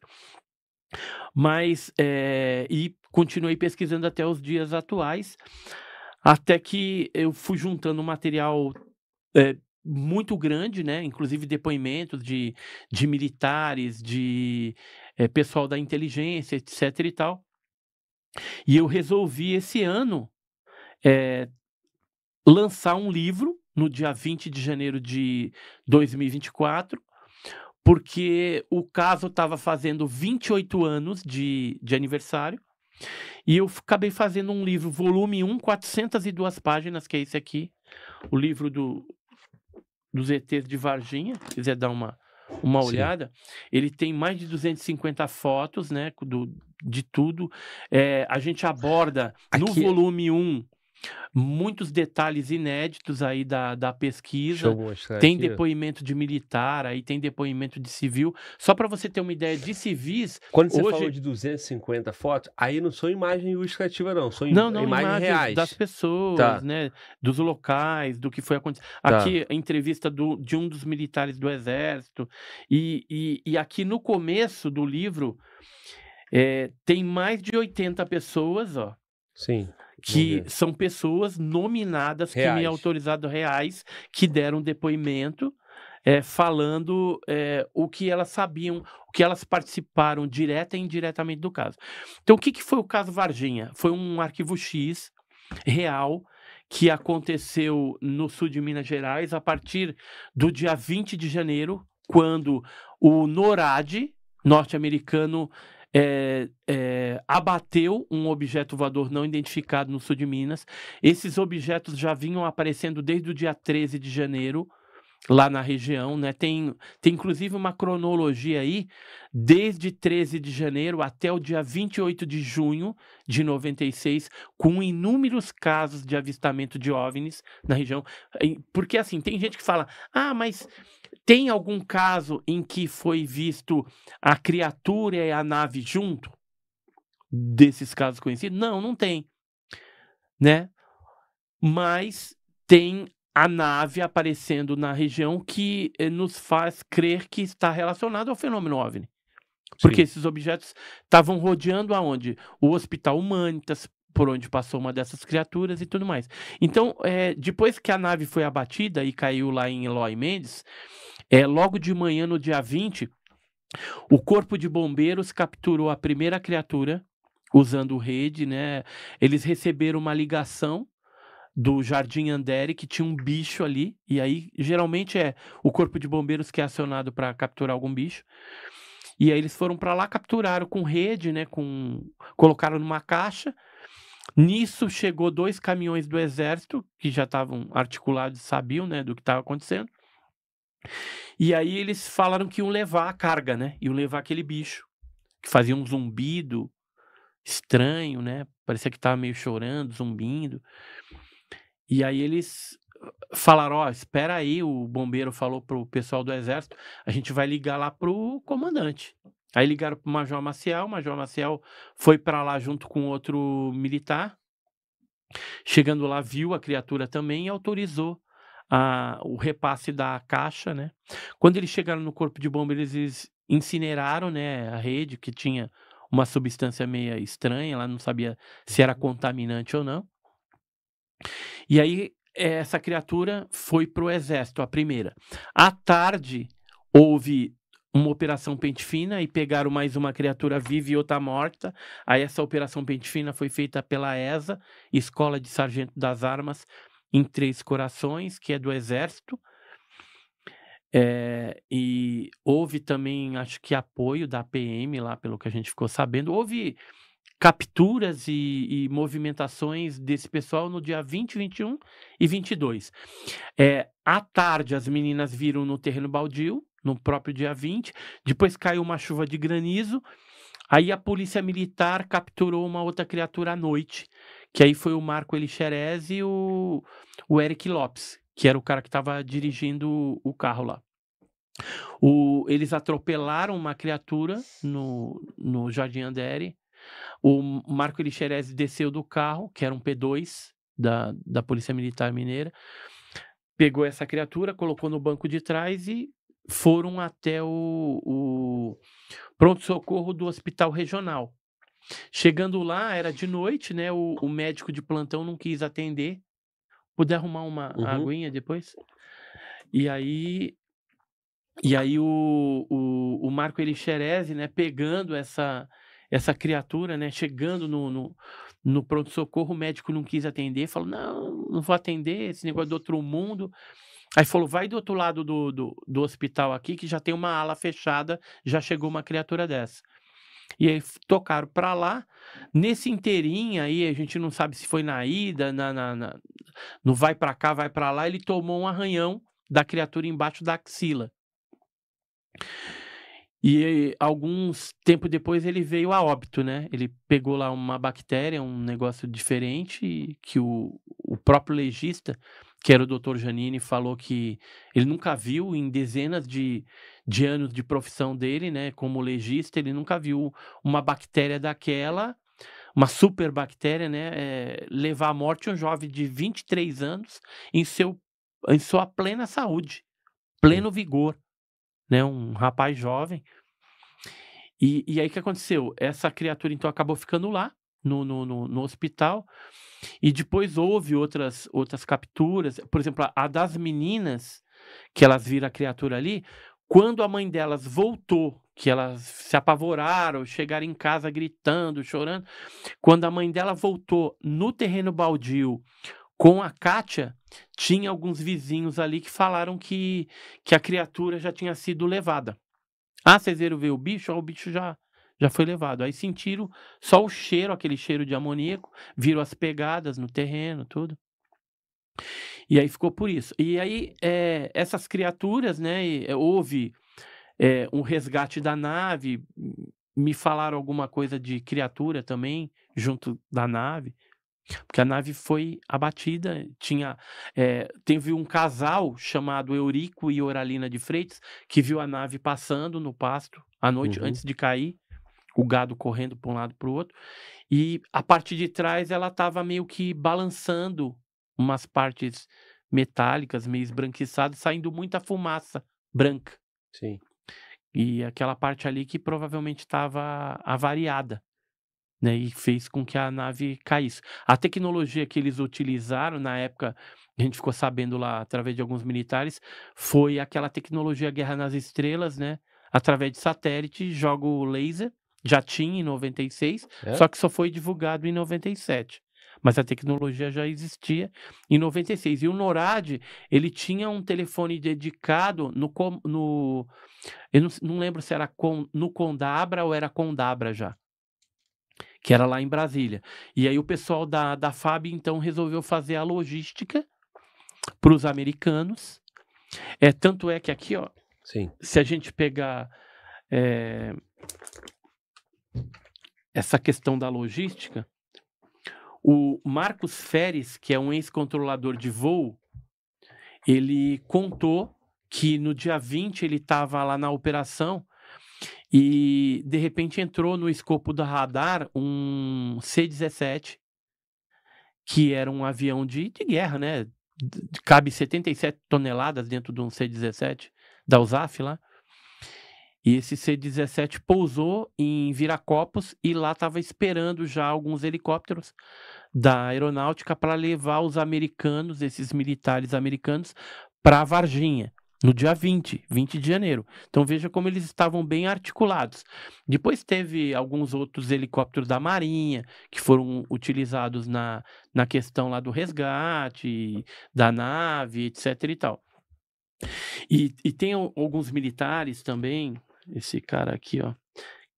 S3: Mas, é, e continuei pesquisando até os dias atuais. Até que eu fui juntando material é, muito grande, né? Inclusive depoimentos de, de militares, de é, pessoal da inteligência, etc. e tal. E eu resolvi esse ano é, lançar um livro no dia 20 de janeiro de 2024, porque o caso estava fazendo 28 anos de, de aniversário. E eu acabei fazendo um livro, volume 1, 402 páginas, que é esse aqui, o livro do, dos ETs de Varginha, se quiser dar uma, uma Sim. olhada. Ele tem mais de 250 fotos, né, do, de tudo. É, a gente aborda aqui... no volume 1 Muitos detalhes inéditos aí da, da pesquisa. Tem aqui. depoimento de militar, aí tem depoimento de civil. Só para você ter uma ideia de civis. Quando você falou de
S1: 250 fotos,
S3: aí não são imagens ilustrativas, não. São não, não, imagens, imagens reais. das pessoas, tá. né? Dos locais, do que foi acontecendo. Tá. Aqui, tá. entrevista do, de um dos militares do Exército. E, e, e aqui no começo do livro. É, tem mais de 80 pessoas, ó. Sim que são pessoas nominadas, reais. autorizado reais, que deram depoimento é, falando é, o que elas sabiam, o que elas participaram direta e indiretamente do caso. Então, o que, que foi o caso Varginha? Foi um arquivo X real que aconteceu no sul de Minas Gerais a partir do dia 20 de janeiro, quando o NORAD norte-americano é, é, abateu um objeto voador não identificado no sul de Minas. Esses objetos já vinham aparecendo desde o dia 13 de janeiro lá na região, né? Tem, tem inclusive uma cronologia aí, desde 13 de janeiro até o dia 28 de junho de 96, com inúmeros casos de avistamento de OVNIs na região. Porque assim, tem gente que fala: "Ah, mas tem algum caso em que foi visto a criatura e a nave junto? Desses casos conhecidos? Não, não tem. Né? Mas tem a nave aparecendo na região que eh, nos faz crer que está relacionado ao fenômeno OVNI. Porque Sim. esses objetos estavam rodeando aonde? O Hospital Humanitas, por onde passou uma dessas criaturas e tudo mais. Então, é, depois que a nave foi abatida e caiu lá em Eloy Mendes, é, logo de manhã, no dia 20, o corpo de bombeiros capturou a primeira criatura usando rede, né? Eles receberam uma ligação do Jardim Andere que tinha um bicho ali, e aí geralmente é o corpo de bombeiros que é acionado para capturar algum bicho. E aí eles foram para lá, capturaram com rede, né, com colocaram numa caixa Nisso chegou dois caminhões do exército que já estavam articulados, sabiam, né, do que estava acontecendo. E aí eles falaram que iam levar a carga, né? Iam levar aquele bicho que fazia um zumbido
S5: estranho,
S3: né? Parecia que estava meio chorando, zumbindo. E aí eles ah, falaram, ó, oh, espera aí, o bombeiro falou pro pessoal do exército, a gente vai ligar lá pro comandante. Aí ligaram para o Major Maciel, o Major Maciel foi para lá junto com outro militar. Chegando lá, viu a criatura também e autorizou a, o repasse da caixa, né? Quando eles chegaram no corpo de bombeiros, eles incineraram, né, a rede que tinha uma substância meia estranha, ela não sabia se era uhum. contaminante ou não. E aí eh, essa criatura foi pro exército, a primeira. À tarde houve uma operação pente fina e pegaram mais uma criatura viva e outra morta. Aí essa operação pente fina foi feita pela ESA, Escola de Sargento das Armas, em Três Corações, que é do Exército. É, e houve também, acho que apoio da PM lá, pelo que a gente ficou sabendo. Houve capturas e, e movimentações desse pessoal no dia 20, 21 e 22. É, eh, à tarde, as meninas viram no terreno baldio, no próprio dia 20. Depois caiu uma chuva de granizo. Aí a polícia militar capturou uma outra criatura à noite, que aí foi o Marco Elixerez e o, o Eric Lopes, que era o cara que estava dirigindo o carro lá. O, eles atropelaram uma criatura no, no Jardim Andere. O Marco Elixerez desceu do carro, que era um P2 da, da Polícia Militar Mineira, pegou essa criatura, colocou no banco de trás e foram até o, o pronto-socorro do hospital regional. Chegando lá, era de noite, né? O, o médico de plantão não quis atender. Puder arrumar uma uhum. aguinha depois? E aí e aí o, o, o Marco Elixerese, né, pegando essa essa criatura, né, chegando no, no, no pronto-socorro, o médico não quis atender, falou, não, não vou atender, esse negócio é do outro mundo. Aí falou: vai do outro lado do, do, do, hospital aqui, que já tem uma ala fechada, já chegou uma criatura dessa. E aí tocaram para lá. Nesse inteirinho aí, a gente não sabe se foi na ida, na, na, na no vai para cá, vai para lá, ele tomou um arranhão da criatura embaixo da axila. E alguns tempo depois ele veio a óbito, né? Ele pegou lá uma bactéria, um negócio diferente que o, o próprio legista que era o Dr. Janine, falou que ele nunca viu em dezenas de, de anos de profissão dele, né, como legista, ele nunca viu uma bactéria daquela, uma bactéria, né, é, levar à morte um jovem de 23 anos em, seu, em sua plena saúde, pleno vigor, né, um rapaz jovem. E, e aí o que aconteceu? Essa criatura, então, acabou ficando lá, no, no, no, no hospital, e depois houve outras, outras capturas, por exemplo, a, a das meninas, que elas viram a criatura ali, quando a mãe delas voltou, que elas se apavoraram, chegaram em casa gritando, chorando, quando a mãe dela voltou no terreno baldio com a Kátia, tinha alguns vizinhos ali que falaram que, que a criatura já tinha sido levada. Ah, vocês viram ver o bicho? Ah, o bicho já, já foi levado. Aí sentiram só o cheiro, aquele cheiro de amoníaco, viram as pegadas no terreno, tudo.
S5: E aí ficou por isso. E
S3: aí é, essas criaturas, né? Eh, houve é, um resgate da nave. Me falaram alguma coisa de criatura também junto da nave, porque a nave foi abatida. Tinha é, teve um casal chamado Eurico e Oralina de Freitas que viu a nave passando no pasto à noite uhum. antes de cair o gado correndo para um lado para o outro, e a parte de trás ela estava meio que balançando umas partes metálicas, meio esbranquiçadas, saindo muita fumaça branca. Sim. E aquela parte ali que provavelmente estava avariada. Né, e fez com que a nave caísse. A tecnologia que eles utilizaram na época, a gente ficou sabendo lá através de alguns militares, foi aquela tecnologia Guerra nas Estrelas, né? Através de satélite, joga o laser já tinha em 96, é? só que só foi divulgado em 97. Mas a tecnologia já existia em 96. E o NORAD, ele tinha um telefone dedicado no. no eu não, não lembro se era com, no Condabra ou era Condabra já que era lá em Brasília. E aí o pessoal da, da FAB, então, resolveu fazer a logística para os americanos. É, tanto é que aqui, ó, Sim. se a gente pegar é, essa questão da logística, o Marcos Feres, que é um ex-controlador de voo, ele contou que no dia 20 ele estava lá na operação e de repente entrou no escopo da radar um C-17, que era um avião de, de guerra, né? Cabe 77 toneladas dentro de um C-17 da USAF lá. E esse C-17 pousou em Viracopos e lá estava esperando já alguns helicópteros da aeronáutica para levar os americanos, esses militares americanos, para Varginha, no dia 20, 20 de janeiro. Então veja como eles estavam bem articulados. Depois teve alguns outros helicópteros da Marinha que foram utilizados na, na questão lá do resgate, da nave, etc e tal. E, e tem alguns militares também,
S5: esse cara aqui, ó,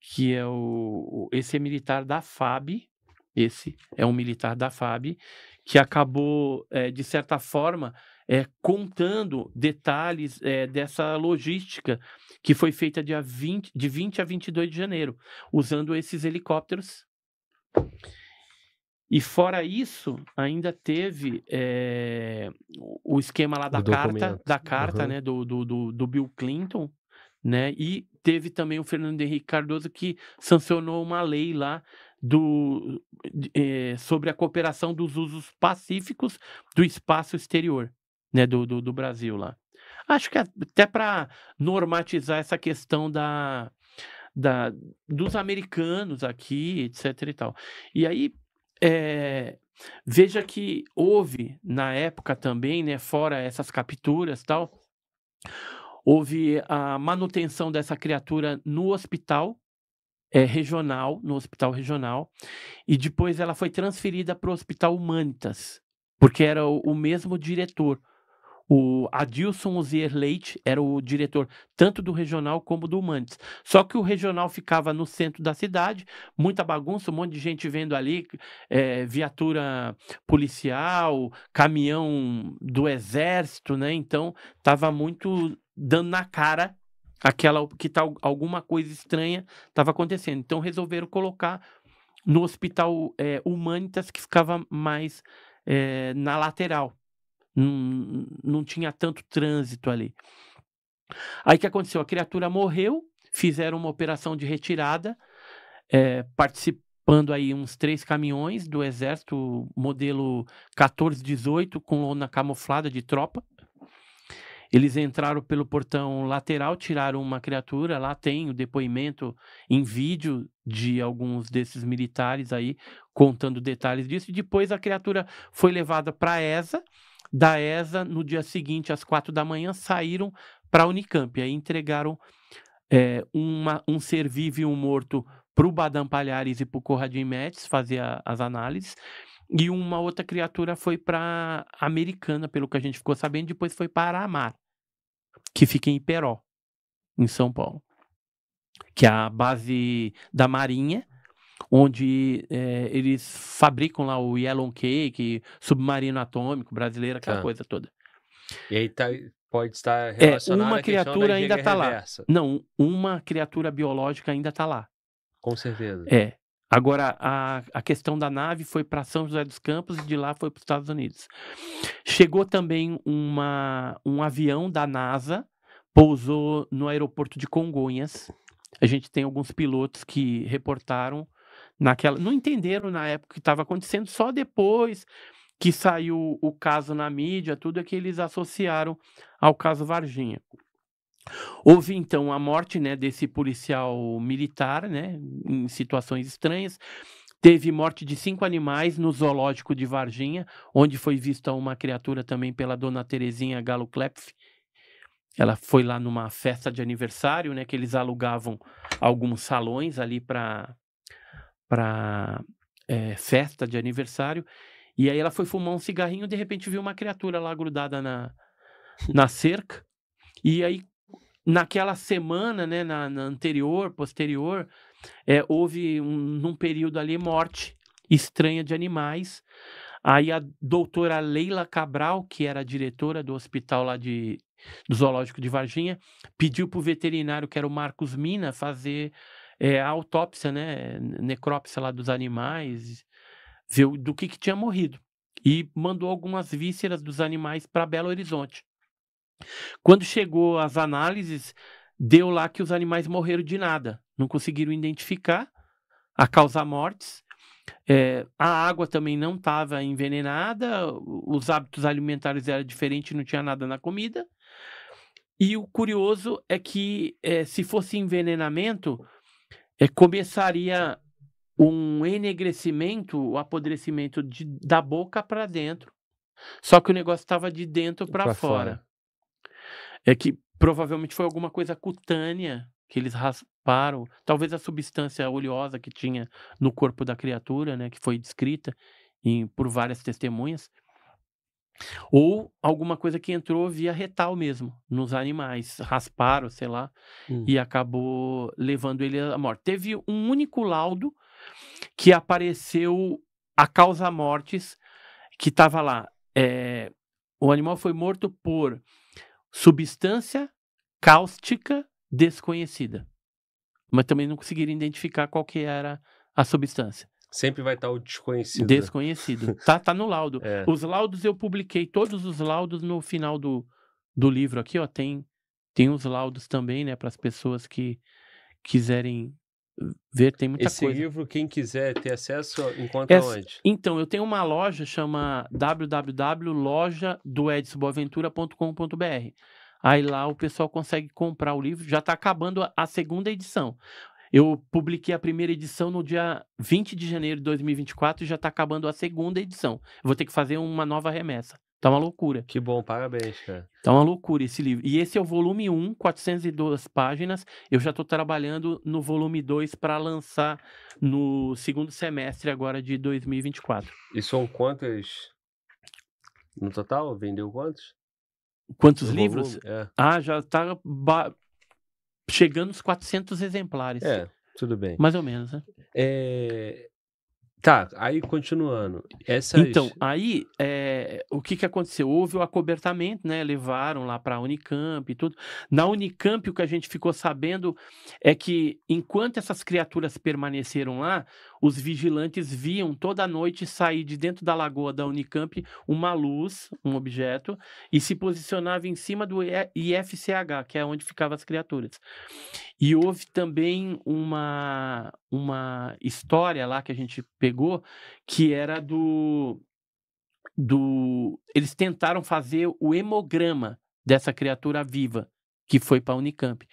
S3: que é o esse é militar da FAB, esse é um militar da FAB que acabou é, de certa forma é, contando detalhes é, dessa logística que foi feita dia 20, de 20 a 22 de janeiro, usando esses helicópteros. E fora isso, ainda teve é, o esquema lá da o carta, documento. da carta uhum. né, do, do, do, do, Bill Clinton, né, e teve também o Fernando Henrique Cardoso que sancionou uma lei lá do, é, sobre a cooperação dos usos pacíficos do espaço exterior né, do, do, do Brasil lá. Acho que até para normatizar essa questão da, da, dos americanos aqui, etc. e tal. E aí, é, veja que houve na época também, né, fora essas capturas tal, Houve a manutenção dessa criatura no hospital é, regional, no hospital regional, e depois ela foi transferida para o Hospital Humanitas, porque era o, o mesmo diretor. O Adilson Ozier Leite era o diretor tanto do regional como do Mantes. Só que o regional ficava no centro da cidade, muita bagunça, um monte de gente vendo ali, é, viatura policial, caminhão do exército, né? Então, tava muito dando na cara aquela que tal alguma coisa estranha estava acontecendo. Então resolveram colocar no hospital é, eh, Humanitas que ficava mais é, na lateral não, tinha tanto trânsito ali. Aí o que aconteceu? A criatura morreu, fizeram uma operação de retirada, é, participando aí uns três caminhões do exército modelo 1418 com lona camuflada de tropa. Eles entraram pelo portão lateral, tiraram uma criatura. Lá tem o depoimento em vídeo de alguns desses militares aí contando detalhes disso. E depois a criatura foi levada para a ESA da ESA, no dia seguinte, às quatro da manhã, saíram para a Unicamp. Aí entregaram é, uma, um ser vivo e um morto para o Badam Palhares e para o Corradin Metz fazer a, as análises. E uma outra criatura foi para Americana, pelo que a gente ficou sabendo, depois foi para mar que fica em Iperó, em São Paulo, que é a base da Marinha onde é, eles fabricam lá o Yellow Cake, submarino atômico brasileiro, aquela tá. coisa toda. E aí tá, pode estar é, relacionado é, uma criatura ainda está lá. Não, uma criatura biológica ainda está lá. Com certeza. É. Agora, a, a questão da nave foi para São José dos Campos e de lá foi para os Estados Unidos. Chegou também uma, um avião da NASA, pousou no aeroporto de Congonhas. A gente tem alguns pilotos que reportaram naquela. Não entenderam na época o que estava acontecendo, só depois que saiu o caso na mídia, tudo é que eles associaram ao caso Varginha. Houve então a morte né, desse policial militar, né, em situações estranhas. Teve morte de cinco animais no zoológico de Varginha, onde foi vista uma criatura também pela dona Terezinha Galo Klepf. Ela foi lá numa festa de aniversário, né, que eles alugavam alguns salões ali para para é, eh, festa de aniversário. E aí ela foi fumar um cigarrinho, de repente viu uma criatura lá grudada na, na cerca. E aí, naquela semana, né, na, na anterior, posterior, é, houve um, num período ali morte estranha de animais. Aí a doutora Leila Cabral, que era diretora do hospital lá de, do Zoológico de Varginha, pediu para o veterinário, que era o Marcos Mina, fazer é, a autópsia, né, necrópsia lá dos animais, ver do que, que tinha morrido. E mandou algumas vísceras dos animais para Belo Horizonte. Quando chegou as análises, deu lá que os animais morreram de nada, não conseguiram identificar a causa mortes. É, a água também não estava envenenada, os hábitos alimentares eram diferentes, não tinha nada na comida. E o curioso é que, é, se fosse envenenamento, é, começaria um enegrecimento, o um apodrecimento de, da boca para dentro. Só que o negócio estava de dentro para fora. fora. É que provavelmente foi alguma coisa cutânea que eles rasparam, talvez a substância oleosa que tinha no corpo da criatura, né, que foi descrita em, por várias testemunhas. Ou alguma coisa que entrou via retal mesmo, nos animais, rasparam, sei lá, hum. e acabou levando ele à morte. Teve um único laudo que apareceu a causa mortes, que estava lá. É, o animal foi morto por substância cáustica desconhecida. Mas também não conseguiram identificar qual que era a substância. Sempre vai estar tá o desconhecido. Né? Desconhecido. tá, tá no laudo. É. Os laudos eu publiquei, todos os laudos no final do, do livro aqui, ó. Tem, tem os laudos também, né? Para as pessoas que quiserem ver, tem muita Esse coisa. Esse
S1: livro, quem quiser ter acesso, encontra Essa, onde? Então,
S3: eu tenho uma loja, chama www.lojadoedsoboaventura.com.br. Aí lá o pessoal consegue comprar o livro. Já está acabando a segunda edição. Eu publiquei a primeira edição no dia 20 de janeiro de 2024 e já está acabando a segunda edição. vou ter que fazer uma nova remessa.
S1: Tá uma loucura. Que bom, parabéns, cara. Tá uma
S3: loucura esse livro. E esse é o volume 1, 402 páginas. Eu já estou trabalhando no volume 2 para lançar no segundo semestre agora de 2024.
S1: E são quantas no total? Vendeu quantos? Quantos o livros?
S3: É. Ah, já tá chegando nos 400 exemplares. É, tudo bem. Mais ou menos, né? É... Tá, aí continuando. Essa é então, é aí é, o que, que aconteceu? Houve o acobertamento, né? Levaram lá para a Unicamp e tudo. Na Unicamp, o que a gente ficou sabendo é que enquanto essas criaturas permaneceram lá, os vigilantes viam toda noite sair de dentro da lagoa da Unicamp uma luz, um objeto, e se posicionava em cima do IFCH, que é onde ficavam as criaturas. E houve também uma, uma história lá que a gente pegou, que era do. do eles tentaram fazer o hemograma dessa criatura viva que foi para a Unicamp.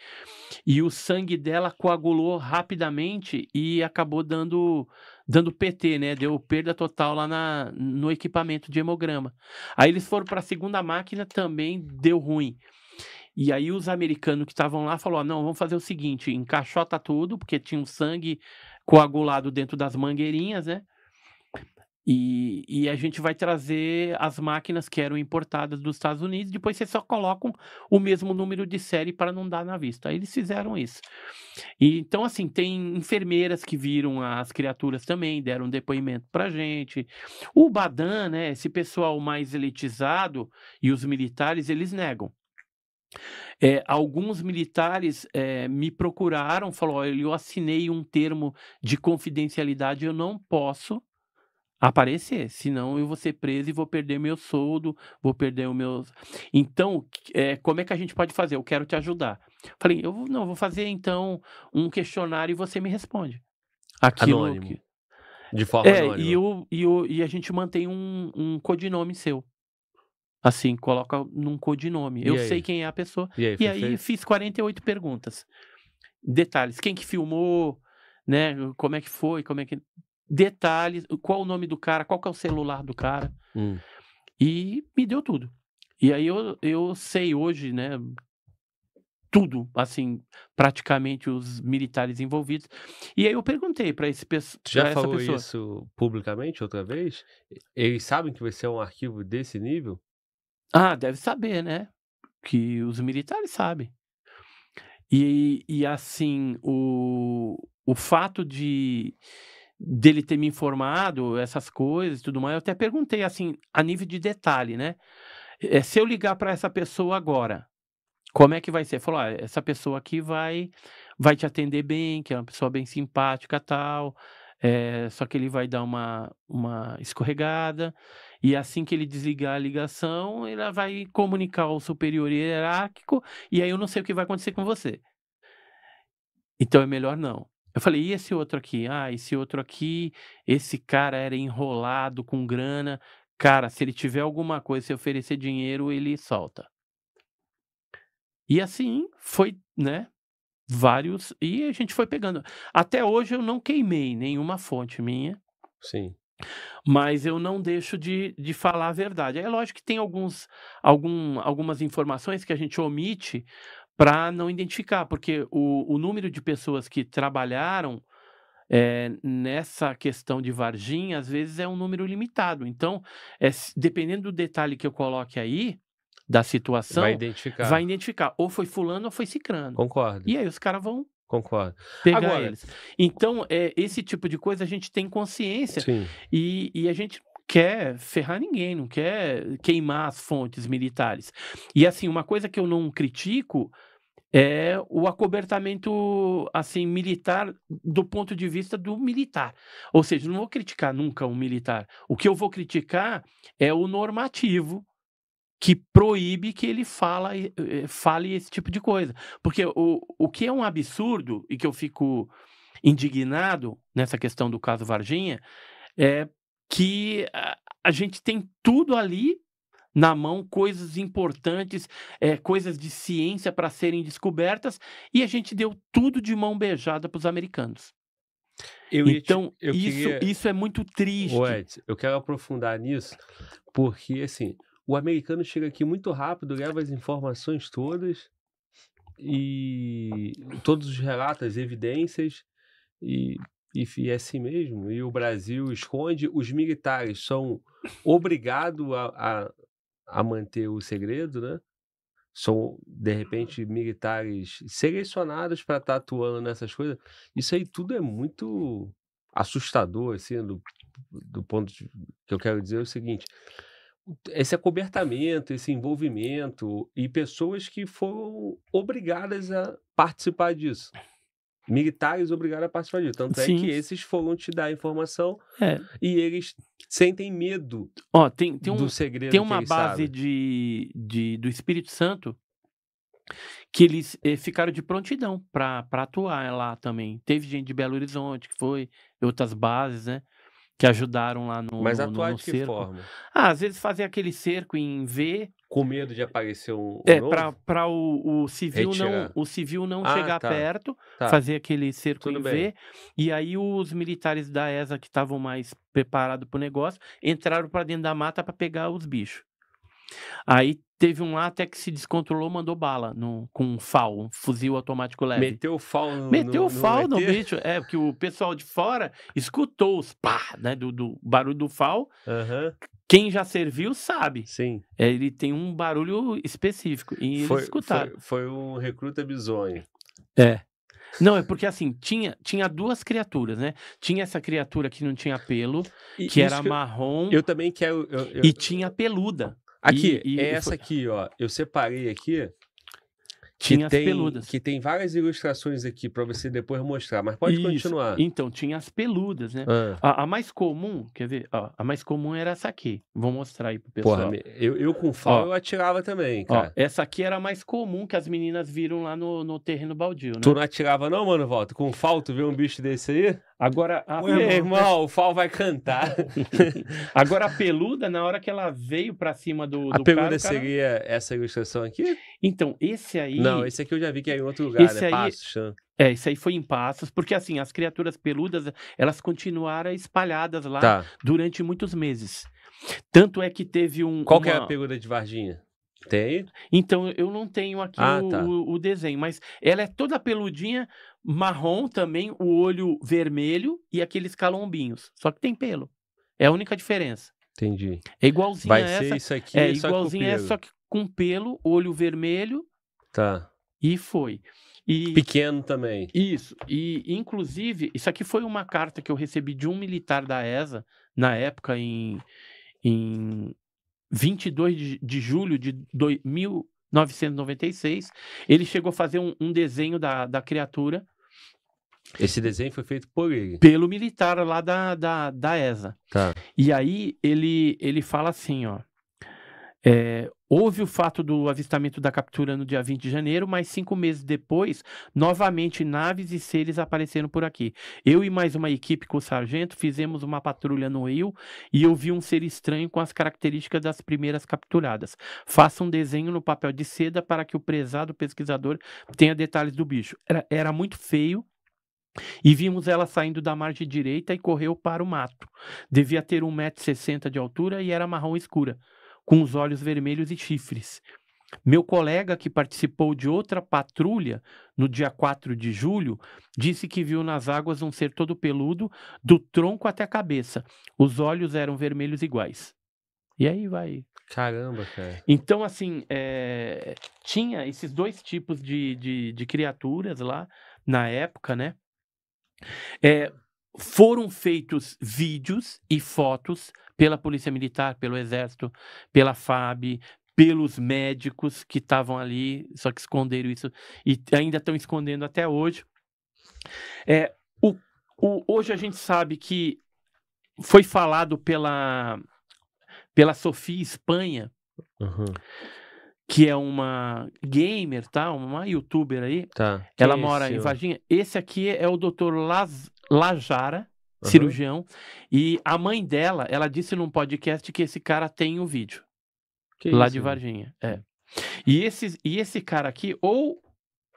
S3: E o sangue dela coagulou rapidamente e acabou dando dando PT, né? Deu perda total lá na, no equipamento de hemograma. Aí eles foram para a segunda máquina, também deu ruim. E aí os americanos que estavam lá falaram, não, vamos fazer o seguinte, encaixota tudo, porque tinha um sangue coagulado dentro das mangueirinhas, né? E, e, a gente vai trazer as máquinas que eram importadas dos Estados Unidos, depois vocês só colocam o mesmo número de série para não dar na vista. Aí eles fizeram isso. E, então, assim, tem enfermeiras que viram as criaturas também, deram depoimento para gente. O Badan, né, esse pessoal mais elitizado e os militares, eles negam. É, alguns militares é, me procuraram, falou, olha, eu assinei um termo de confidencialidade, eu não posso aparecer, senão eu vou ser preso e vou perder meu soldo, vou perder o meu. Então, é, como é que a gente pode fazer? Eu quero te ajudar. Falei, eu vou, não vou fazer então um questionário e você me responde.
S5: Aquilo anônimo. Que... De forma é, anônima. E,
S3: o, e, o, e a gente mantém um, um codinome seu. Assim, coloca num codinome. E eu aí? sei quem é a pessoa. E aí, e aí fiz 48 perguntas. Detalhes, quem que filmou, né? Como é que foi, como é que detalhes, qual o nome do cara, qual que é o celular do cara. Hum. E me deu tudo. E aí eu, eu sei hoje, né, tudo, assim, praticamente os militares envolvidos. E aí eu perguntei para esse pessoa. Já falou pessoa,
S1: isso publicamente outra vez? Eles sabem que vai ser é um arquivo desse nível?
S3: Ah, deve saber, né? Que os militares sabem. E, e assim, o, o fato de dele ter me informado essas coisas e tudo mais, eu até perguntei assim, a nível de detalhe, né? É, se eu ligar para essa pessoa agora, como é que vai ser? Falar, ah, essa pessoa aqui vai vai te atender bem, que é uma pessoa bem simpática, tal. É, só que ele vai dar uma, uma escorregada, e assim que ele desligar a ligação, ela vai comunicar ao superior hierárquico, e aí eu não sei o que vai acontecer com você. Então é melhor não. Eu falei, e esse outro aqui? Ah, esse outro aqui, esse cara era enrolado com grana. Cara, se ele tiver alguma coisa, se oferecer dinheiro, ele solta. E assim foi, né? Vários. E a gente foi pegando. Até hoje eu não queimei nenhuma fonte minha. Sim. Mas eu não deixo de, de falar a verdade. É lógico que tem alguns, algum, algumas informações que a gente omite para não identificar, porque o, o, número de pessoas que trabalharam é, nessa questão de Varginha, às vezes é um número limitado. Então, é, dependendo do detalhe que eu coloque aí, da situação, vai identificar. vai identificar. Ou foi fulano ou foi cicrano. Concordo. E aí os caras vão Concordo. Pegar Agora, eles. Então, é, esse tipo de coisa a gente tem consciência. Sim. E, e a gente quer ferrar ninguém, não quer queimar as fontes militares. E assim, uma coisa que eu não critico é o acobertamento assim militar do ponto de vista do militar. Ou seja, não vou criticar nunca o um militar. O que eu vou criticar é o normativo que proíbe que ele fala, eh, fale esse tipo de coisa. Porque o, o que é um absurdo e que eu fico indignado nessa questão do caso Varginha é que ah, a gente tem tudo ali na mão, coisas importantes, é, coisas de ciência para serem descobertas, e a gente deu tudo de mão beijada para os americanos.
S1: Eu então, te, isso, queria... isso é muito triste. Ed, eu quero aprofundar nisso, porque assim, o americano chega aqui muito rápido, leva as informações todas e todos os relatos, evidências, e e, é assim mesmo. E o Brasil esconde. Os militares são obrigados a, a, a manter o segredo, né? São, de repente, militares selecionados para estar tá atuando nessas coisas. Isso aí tudo é muito assustador, assim, do, do ponto de, que eu quero dizer é o seguinte. Esse acobertamento, esse envolvimento e pessoas que foram obrigadas a participar disso militares obrigaram a participar disso. Tanto é Sim. é que esses foram te dar informação é. e eles
S3: sentem medo Ó, tem, tem um, do segredo. Tem uma base de, de, do Espírito Santo que eles eh, ficaram de prontidão para atuar lá também. Teve gente de Belo Horizonte que foi, outras bases, né? Que ajudaram lá no. Mas atuar no, no de cerco. que forma? Ah, às vezes fazem aquele cerco em V, com medo de aparecer um, um é para o, o civil Retirar. não o civil não ah, chegar tá. perto tá. fazer aquele cerco Tudo em bem. V e aí os militares da ESA que estavam mais preparados para o negócio entraram para dentro da mata para pegar os bichos aí teve um lá até que se descontrolou mandou bala no, com um FAL um fuzil automático leve meteu o FAL no, meteu o FAL no, no bicho é porque o pessoal de fora escutou os pá né do, do barulho do FAL uhum quem já serviu sabe. Sim. É, ele tem um barulho específico. E foi, eles escutaram. Foi, foi um recruta bizonho. É. Não, é porque assim, tinha, tinha duas criaturas, né? Tinha essa criatura que não tinha pelo, e que era que marrom. Eu, eu, também quero. Eu, eu... E tinha peluda. Aqui, e, e, é essa foi...
S1: aqui, ó. Eu
S3: separei
S1: aqui que tem, peludas. Que tem várias ilustrações aqui para você depois mostrar, mas pode Isso. continuar.
S3: Então, tinha as peludas, né? Ah. A, a, mais comum, quer ver? Ó, a mais comum era essa aqui. Vou mostrar aí pro pessoal. Porra, eu, eu com falta eu atirava também, cara. Ó, essa aqui era a mais comum que as meninas viram lá no, no terreno baldio, né? Tu
S1: não atirava não, mano, Volta? Com falta ver um bicho desse aí? Agora, a... Meu irmão,
S3: o Fal vai cantar. Agora, a peluda, na hora que ela veio para cima do, do A peluda cara,
S1: seria cara... essa ilustração aqui?
S3: Então, esse aí... Não, esse aqui eu já vi que é em outro lugar, esse né? Aí... Passos, é, isso aí foi em passos, porque assim, as criaturas peludas, elas continuaram espalhadas lá tá. durante muitos meses. Tanto é que teve um... Qual uma... que é a peluda de Varginha? Tem? Então, eu não tenho aqui ah, o, tá. o, o, desenho, mas ela é toda peludinha, marrom também, o olho vermelho e aqueles calombinhos. Só que tem pelo. É a única diferença.
S1: Entendi. É igualzinho Vai a essa. Ser isso aqui, é só igualzinho a essa, só
S3: que com pelo, olho vermelho. Tá. E foi. E, Pequeno também. Isso. E, inclusive, isso aqui foi uma carta que eu recebi de um militar da ESA, na época, em, em 22 de, de julho de 2000. mil, 996, ele chegou a fazer um, um desenho da, da criatura. Esse desenho foi feito por ele? Pelo militar lá da, da, da ESA. Tá. E aí ele, ele fala assim, ó. É, houve o fato do avistamento da captura no dia 20 de janeiro, mas cinco meses depois, novamente naves e seres apareceram por aqui. Eu e mais uma equipe com o sargento fizemos uma patrulha no Rio e eu vi um ser estranho com as características das primeiras capturadas. Faça um desenho no papel de seda para que o prezado pesquisador tenha detalhes do bicho. Era, era muito feio. E vimos ela saindo da margem direita e correu para o mato. Devia ter 1,60m de altura e era marrom escura com os olhos vermelhos e chifres. Meu colega, que participou de outra patrulha no dia 4 de julho, disse que viu nas águas um ser todo peludo, do tronco até a cabeça. Os olhos eram vermelhos iguais. E aí vai. Caramba, cara. Então, assim, é... tinha esses dois tipos de, de, de criaturas lá na época, né? É, foram feitos vídeos e fotos pela Polícia Militar, pelo Exército, pela FAB, pelos médicos que estavam ali, só que esconderam isso e ainda estão escondendo até hoje. É, o, o, hoje a gente sabe que foi falado pela, pela Sofia Espanha, uhum. que é uma gamer, tá? Uma youtuber aí. Tá. Ela mora em Varginha. Esse aqui é o doutor Laz, Lajara, uhum. cirurgião, e a mãe dela, ela disse num podcast que esse cara tem o um vídeo. Que lá isso, de Varginha, né? é. Hum. E esse, e esse cara aqui, ou,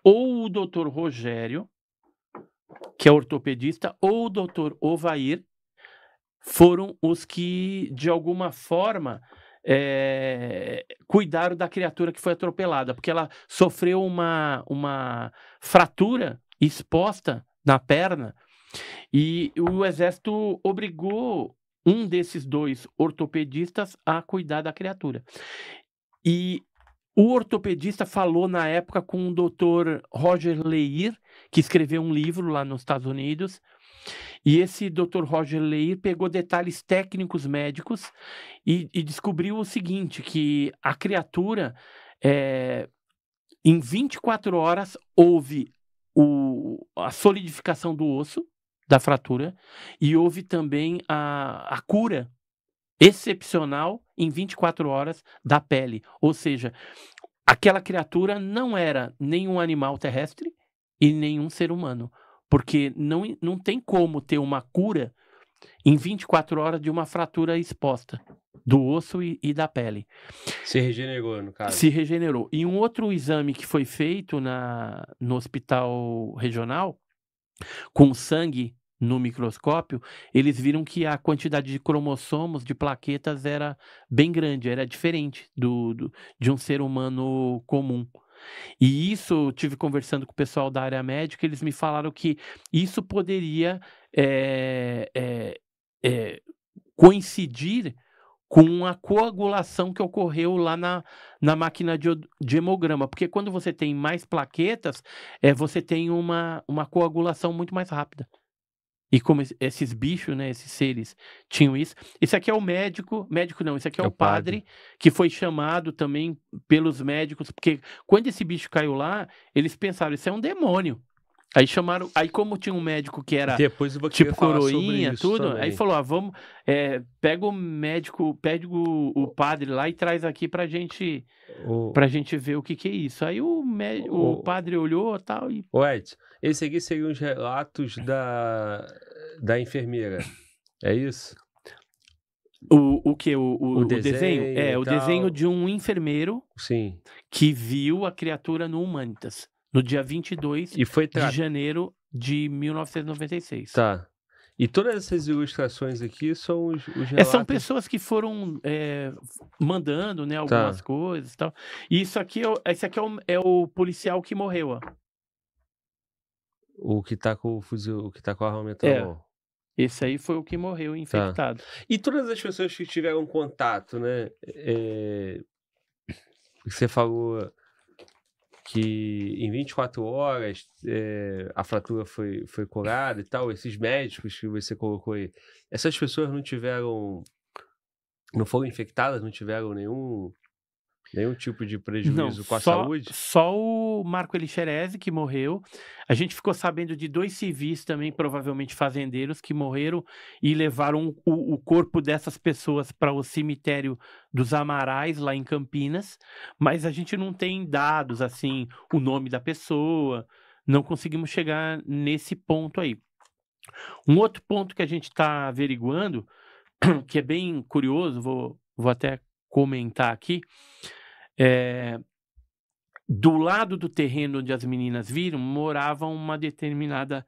S3: ou o doutor Rogério, que é ortopedista, ou o doutor Ovair, foram os que, de alguma forma, é, cuidaram da criatura que foi atropelada, porque ela sofreu uma, uma fratura exposta na perna e o exército obrigou um desses dois ortopedistas a cuidar da criatura. E o ortopedista falou na época com o doutor Roger Leir, que escreveu um livro lá nos Estados Unidos. E esse doutor Roger Leir pegou detalhes técnicos médicos e, e descobriu o seguinte: que a criatura, é, em 24 horas, houve o, a solidificação do osso, da fratura e houve também a, a cura excepcional em 24 horas da pele. Ou seja, aquela criatura não era nenhum animal terrestre e nenhum ser humano, porque não, não tem como ter uma cura em 24 horas de uma fratura exposta do osso e, e, da pele. Se regenerou, no caso. Se regenerou. E um outro exame que foi feito na, no hospital regional com sangue no microscópio, eles viram que a quantidade de cromossomos, de plaquetas, era bem grande, era diferente do, do de um ser humano comum. E isso, eu tive conversando com o pessoal da área médica, eles me falaram que isso poderia é, é, é, coincidir com a coagulação que ocorreu lá na, na máquina de, de hemograma. Porque quando você tem mais plaquetas, é, você tem uma, uma coagulação muito mais rápida. E como esses bichos, né, esses seres tinham isso. Esse aqui é o médico, médico não, esse aqui é, é o padre, padre, que foi chamado também pelos médicos, porque quando esse bicho caiu lá, eles pensaram, isso é um demônio. Aí chamaram. Aí, como tinha um médico que era Depois eu vou tipo coroinha, isso, tudo, também. aí falou: ah, vamos. É, pega o médico, pede o, o padre lá e traz aqui pra gente. O... Pra gente ver o que, que é isso. Aí o, médico, o... o padre olhou tal, e tal. Ed, esse aqui seriam os relatos
S1: da, da enfermeira. É isso?
S5: O,
S3: o que? O, o, o, desenho? desenho é, o desenho de um enfermeiro Sim. que viu a criatura no Humanitas. No dia 22 e foi tra... de janeiro de 1996.
S1: Tá. E todas essas ilustrações aqui são os, os é, relatos... São
S3: pessoas que foram é, mandando, né, tá. algumas tá. coisas e tal. E isso aqui, é, esse aqui é o, é o policial que morreu, ó.
S1: O que tá com o fuzil, o que tá com a arma é.
S3: Esse aí foi o que morreu tá. infectado. Tá. E todas as pessoas que
S1: tiveram contato, né? É... Você falou que em 24 horas é, a fratura foi, foi curada e tal, esses médicos que você colocou aí, essas pessoas não tiveram, não
S3: foram infectadas, não tiveram nenhum Nenhum tipo de prejuízo Não, com a só, saúde? Só o Marco Elixerese, que morreu. A gente ficou sabendo de dois civis também, provavelmente fazendeiros, que morreram e levaram o, o corpo dessas pessoas para o cemitério dos Amarais, lá em Campinas. Mas a gente não tem dados, assim, o nome da pessoa. Não conseguimos chegar nesse ponto aí. Um outro ponto que a gente está averiguando, que é bem curioso, vou, vou até comentar aqui, é, do lado do terreno onde as meninas viram, morava uma determinada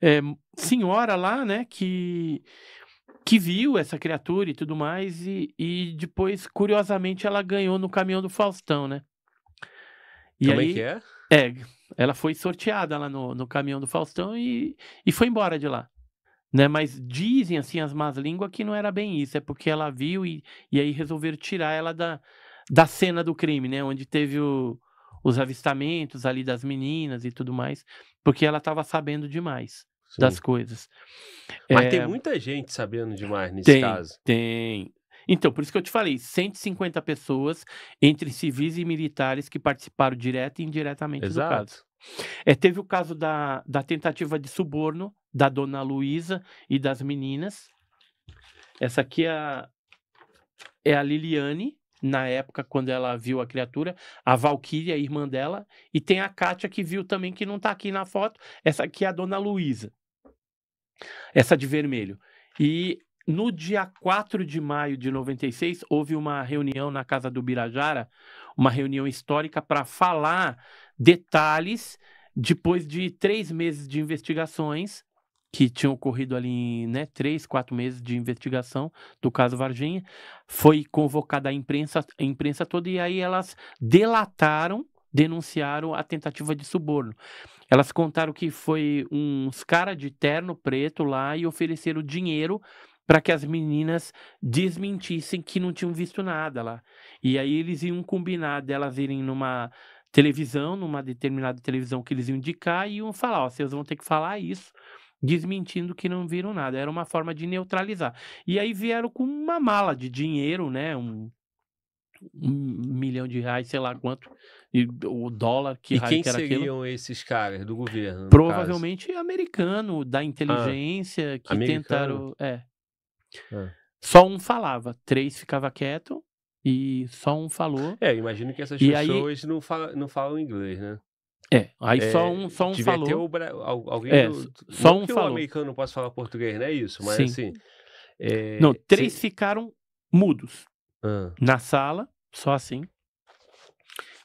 S3: é, senhora lá, né, que, que viu essa criatura e tudo mais, e, e depois, curiosamente, ela ganhou no caminhão do Faustão, né?
S5: E Como é aí, é que é?
S3: É, ela foi sorteada lá no, no caminhão do Faustão e, e foi embora de lá. Né, mas dizem assim as más línguas que não era bem isso, é porque ela viu e, e aí resolveram tirar ela da, da cena do crime, né? Onde teve o, os avistamentos ali das meninas e tudo mais, porque ela estava sabendo demais Sim. das coisas. Mas é... tem muita gente sabendo demais nesse tem, caso. Tem. Então, por isso que eu te falei, 150 pessoas entre civis e militares que participaram direta e indiretamente Exato. do caso. É, teve o caso da, da tentativa de suborno da dona Luísa e das meninas. Essa aqui é é a Liliane, na época quando ela viu a criatura, a Valkyria, a irmã dela, e tem a Kátia que viu também, que não está aqui na foto, essa aqui é a Dona Luísa, essa de vermelho. E no dia 4 de maio de 96, houve uma reunião na Casa do Birajara, uma reunião histórica para falar detalhes depois de três meses de investigações que tinha ocorrido ali, né, três, quatro meses de investigação do caso Varginha, foi convocada a imprensa, a imprensa toda, e aí elas delataram, denunciaram a tentativa de suborno. Elas contaram que foi uns cara de terno preto lá e ofereceram dinheiro para que as meninas desmentissem que não tinham visto nada lá. E aí eles iam combinar delas irem numa televisão, numa determinada televisão que eles iam indicar e iam falar, ó, vocês vão ter que falar isso desmentindo que não viram nada. Era uma forma de neutralizar. E aí vieram com uma mala de dinheiro, né? Um, um milhão de reais, sei lá quanto, e o dólar que, e quem que seriam aquilo. esses caras do governo? Provavelmente caso. americano, da ah, inteligência, ah, que americano? tentaram. É. Ah. Só um falava, três ficava quieto e só um falou. É, imagino que essas e pessoas
S1: aí... não, falam, não falam inglês, né? É, aí é, só um, só um falou. O Bra... Alguém é, do... só um que falou. o americano não posso falar português, não é isso? Mas Sim. assim. É... Não, três Sim.
S3: ficaram mudos ah. na sala, só assim.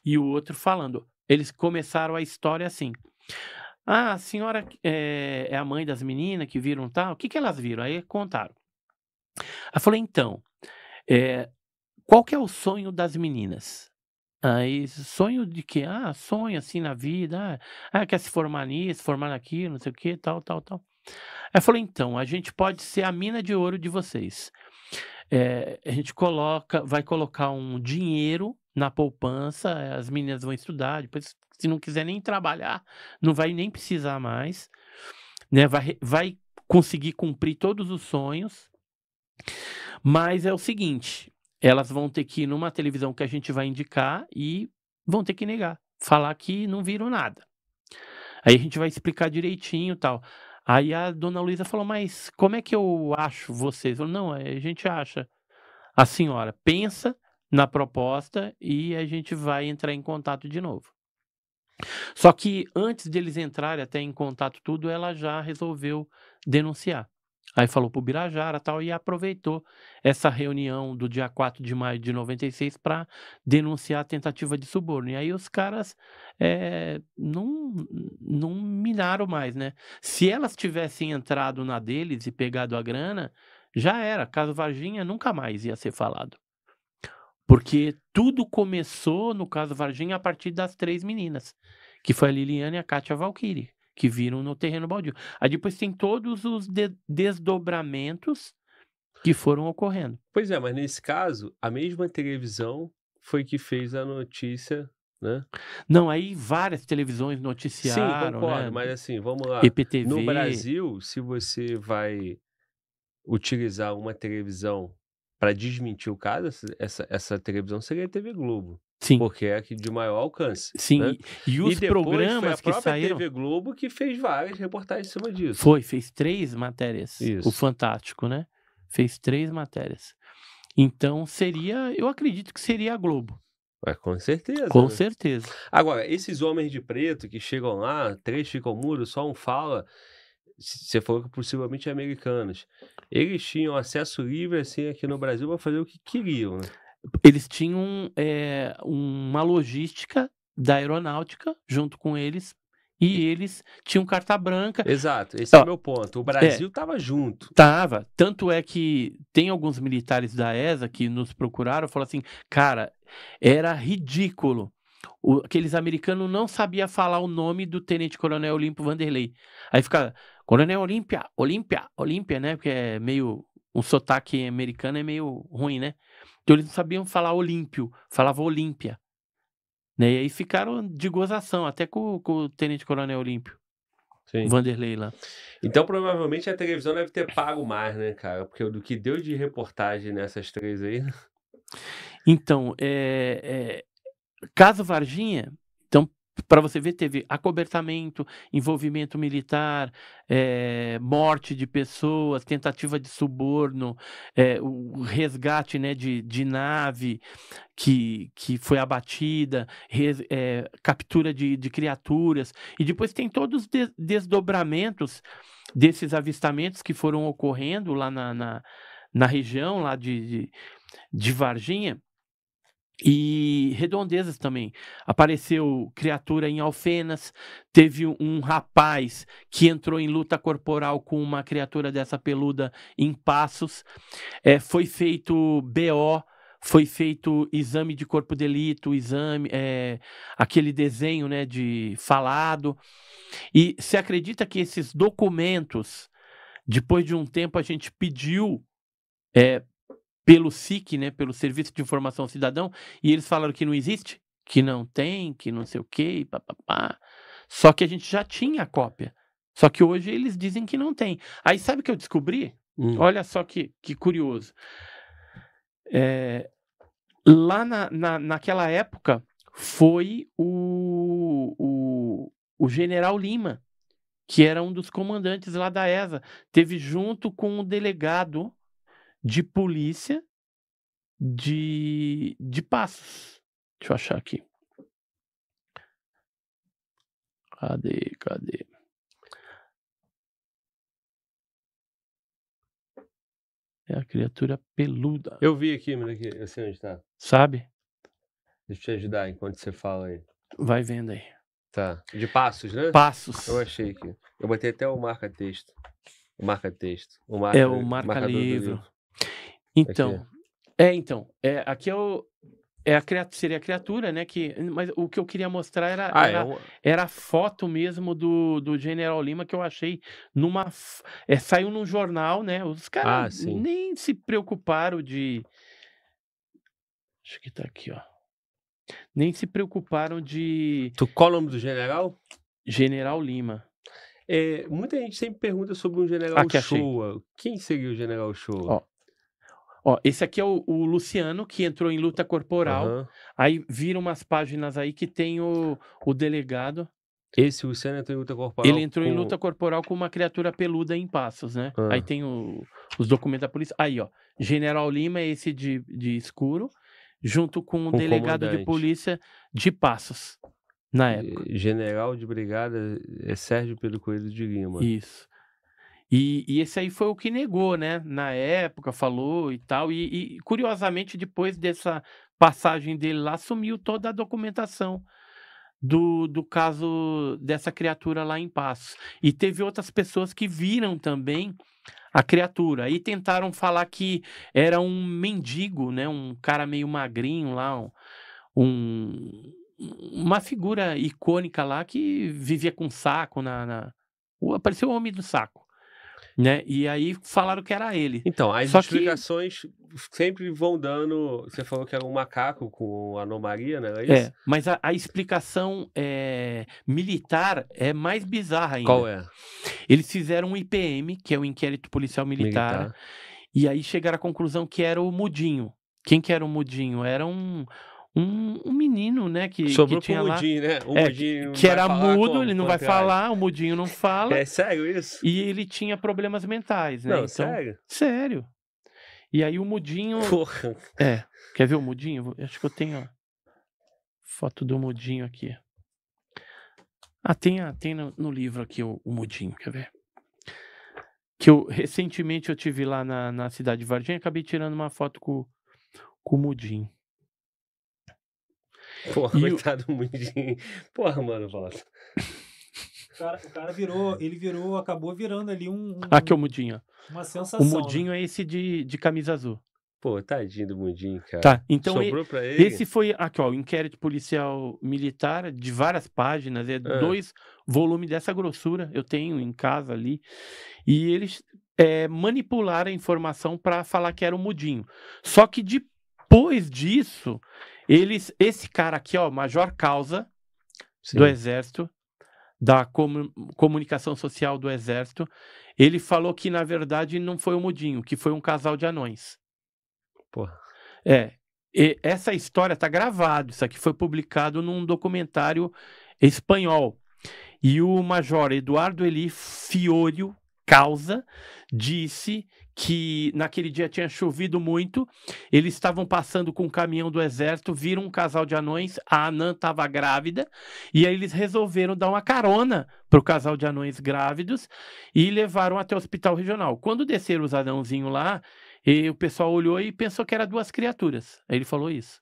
S3: E o outro falando. Eles começaram a história assim. Ah, a senhora é, é a mãe das meninas que viram tal. O que, que elas viram? Aí contaram. Aí falei, então, é, qual que é o sonho das meninas? Aí, ah, sonho de quê? Ah, sonho assim na vida. Ah, ah, quer se formar nisso, formar naquilo, não sei o quê, tal, tal, tal. Aí falou: então, a gente pode ser a mina de ouro de vocês. É, a gente coloca, vai colocar um dinheiro na poupança, as meninas vão estudar, depois, se não quiser nem trabalhar, não vai nem precisar mais, né? Vai, vai conseguir cumprir todos os sonhos. Mas é o seguinte, elas vão ter que ir numa televisão que a gente vai indicar e vão ter que negar, falar que não viram nada. Aí a gente vai explicar direitinho tal. Aí a dona Luísa falou, mas como é que eu acho vocês? Eu, não, eh, a gente acha. A senhora pensa na proposta e a gente vai entrar em contato de novo. Só que antes deles entrarem até em contato tudo, ela já resolveu denunciar. Aí falou pro Birajara tal, e aproveitou essa reunião do dia 4 de maio de 96 para denunciar a tentativa de suborno. E aí os caras é, não, não minaram mais, né? Se elas tivessem entrado na deles e pegado a grana, já era. Caso Varginha nunca mais ia ser falado. Porque tudo começou, no caso Varginha, a partir das três meninas, que foi a Liliane e a Kátia Valkyrie que viram no terreno baldio. Aí depois tem todos os de desdobramentos que foram ocorrendo. Pois é, mas nesse
S1: caso, a mesma televisão foi que fez a notícia né?
S3: Não, aí várias televisões noticiaram. Sim, né? concordo, né?
S1: mas assim, vamos lá. EPTV. No Brasil, se você vai utilizar uma televisão para desmentir o caso, essa, essa televisão seria a TV Globo. Sim. Porque é que de maior alcance. Sim. Né? E, e os e programas foi a própria TV Globo que fez várias reportagens em cima disso.
S3: Foi, fez três matérias. Isso. O Fantástico, né? Fez três matérias. Então seria, eu acredito que seria a Globo. É, com certeza. Com né? certeza. Agora,
S1: esses homens de preto que chegam lá, três ficam muros, só um fala, você falou que possivelmente é americanos. Eles tinham acesso livre assim aqui no Brasil para fazer o que
S3: queriam, né? eles tinham é, uma logística da aeronáutica junto com eles e eles tinham carta branca. Exato, esse é o meu
S1: ponto. O é. Brasil
S3: estava é, junto. Tava. Tanto é que tem alguns militares da ESA que nos procuraram e falaram assim: cara, era ridículo. O, aqueles americanos não sabia falar o nome do tenente coronel Olimpo Vanderlei. Aí ficava, coronel Olímpia, Olímpia, Olímpia, né? Porque é meio. Um sotaque americano é meio ruim, né? Então eles não sabiam falar Olímpio, falavam Olímpia. Né? E aí ficaram de gozação, até com, com o Tenente Coronel Olímpio. Sim. Vanderlei lá. Então,
S1: provavelmente, a televisão deve ter pago mais, né, cara? Porque do que deu de reportagem nessas três aí.
S3: Né? Então, é, é... Caso Varginha, para você ver, teve acobertamento, envolvimento militar, é, morte de pessoas, tentativa de suborno, é, o resgate né, de, de nave que, que foi abatida, res, é, captura de, de criaturas. E depois tem todos os desdobramentos desses avistamentos que foram ocorrendo lá na, na, na região lá de, de, de Varginha e redondezas também. Apareceu criatura em Alfenas. Teve um rapaz que entrou em luta corporal com uma criatura dessa peluda em Passos. É, foi feito BO, foi feito exame de corpo delito, exame, é, aquele desenho né, de falado. E se acredita que esses documentos, depois de um tempo, a gente pediu é, pelo SIC, né, pelo Serviço de Informação Cidadão, e eles falaram que não existe, que não tem, que não sei o quê, papapá. Só que a gente já tinha a cópia. Só que hoje eles dizem que não tem. Aí sabe o que eu descobri? Hum. Olha só que, que curioso. É, lá na, na, naquela época foi o, o, o general Lima, que era um dos comandantes lá da ESA. Teve junto com o delegado de polícia
S5: de,
S3: de passos. Deixa eu achar aqui. Cadê, cadê? É a criatura peluda.
S1: Eu vi aqui, mas aqui, eu sei onde tá. Sabe? Deixa eu te ajudar enquanto você fala aí. Vai vendo aí. Tá. De passos, né? Passos. Eu achei aqui. Eu botei até o marca-texto. O marca-texto. O é, marca, é o marca-livro. marca livro então,
S3: é, é então, é, aqui é o é a seria a criatura, né? Que, mas o que eu queria mostrar era, ah, é era, era, a foto mesmo do, do General Lima que eu achei numa. É, saiu num jornal, né? Os ah, caras ah, nem se preocuparam de. Acho que tá aqui, ó. Nem se preocuparam de. Tu qual o nome do general? General Lima. É, muita gente sempre pergunta sobre um general Aqui, Showa. Quem seria o general show Ó, esse aqui é o, o Luciano, que entrou em luta corporal. Uhum. Aí viram umas páginas aí que tem o, o delegado. Esse Luciano entrou em luta corporal? Ele entrou com... em luta corporal com uma criatura peluda em passos, né? Uhum. Aí tem o, os documentos da polícia. Aí, ó. General Lima é esse de, de escuro, junto com o delegado comandante. de polícia de passos,
S1: na época. General de brigada é Sérgio Pedro Coelho de Lima. Isso.
S3: E, e, esse aí foi o que negou, né? Na época, falou e tal. E, e, curiosamente, depois dessa passagem dele lá, sumiu toda a documentação do, do caso dessa criatura lá em Passos. E teve outras pessoas que viram também a criatura. E tentaram falar que era um mendigo, né? Um cara meio magrinho lá, um, um uma figura icônica lá que vivia com saco na, na... Apareceu o homem do saco né? E aí falaram que era ele. Então, as Só
S1: explicações
S3: que... sempre vão
S1: dando. Você falou que era um macaco com anomalia, né? É, é
S3: mas a, a explicação é, militar é mais bizarra ainda. Qual é? Eles fizeram um IPM, que é o inquérito policial militar, militar. e aí chegaram à conclusão que era o Mudinho. Quem que era o Mudinho? Era um um, um menino, né? Que, Sobrou que tinha pro Mudinho, lá, né? O é, Mudinho que era mudo, como? ele não vai é? falar, o Mudinho não fala. É, é sério isso? E ele tinha problemas mentais, né? Não, então, sério? Sério. E aí o Mudinho... Porra. É. Quer ver o Mudinho? Acho que eu tenho ó, foto do Mudinho aqui. Ah, tem, tem no, no livro aqui o, o Mudinho, quer ver? que eu recentemente eu tive lá na, na cidade de Varginha, acabei tirando uma foto com,
S5: com o Mudinho.
S3: Porra, e coitado o... Mundinho.
S4: Porra, mano, Volta. O cara, o cara virou, ele virou, acabou virando ali um. um
S3: Aqui é o Mudinho. Uma sensação. O Mudinho né? é esse de, de camisa azul. Pô, tadinho do Mudinho, cara. Tá, então Sobrou pra ele. Esse foi aqui, ó, o inquérito policial militar de várias páginas, é, ah. dois volumes dessa grossura, eu tenho em casa ali. E eles é, manipularam a informação para falar que era o Mudinho. Só que depois disso, eles, esse cara aqui, ó, Major Causa Sim. do Exército, da com, comunicação social do Exército, ele falou que na verdade não foi o Mudinho, que foi um casal de anões.
S5: Porra. É.
S3: essa história tá gravado, isso aqui foi publicado num documentário espanhol. E o major Eduardo Eli Fiorio Causa disse que naquele dia tinha chovido muito, eles estavam passando com um caminhão do exército, viram um casal de anões, a Anã estava grávida, e aí eles resolveram dar uma carona para o casal de anões grávidos e levaram até o hospital regional. Quando desceram os anãozinhos lá, e o pessoal olhou e pensou que era duas criaturas. Aí ele falou isso.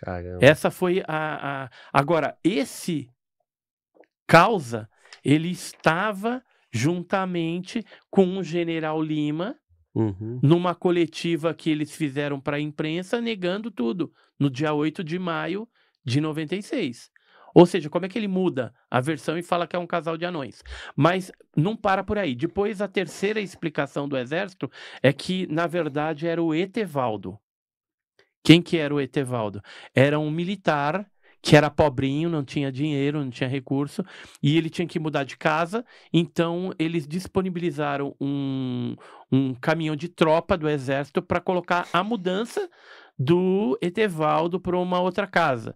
S3: Caramba. Essa foi a, a. Agora, esse causa, ele estava juntamente com o general Lima, uhum. numa coletiva que eles fizeram para a imprensa, negando tudo, no dia 8 de maio de 96. Ou seja, como é que ele muda a versão e fala que é um casal de anões? Mas não para por aí. Depois, a terceira explicação do exército é que, na verdade, era o Etevaldo. Quem que era o Etevaldo? Era um militar que era pobrinho, não tinha dinheiro, não tinha recurso, e ele tinha que mudar de casa. Então, eles disponibilizaram um, um caminhão de tropa do exército para colocar a mudança do Etevaldo para uma outra casa.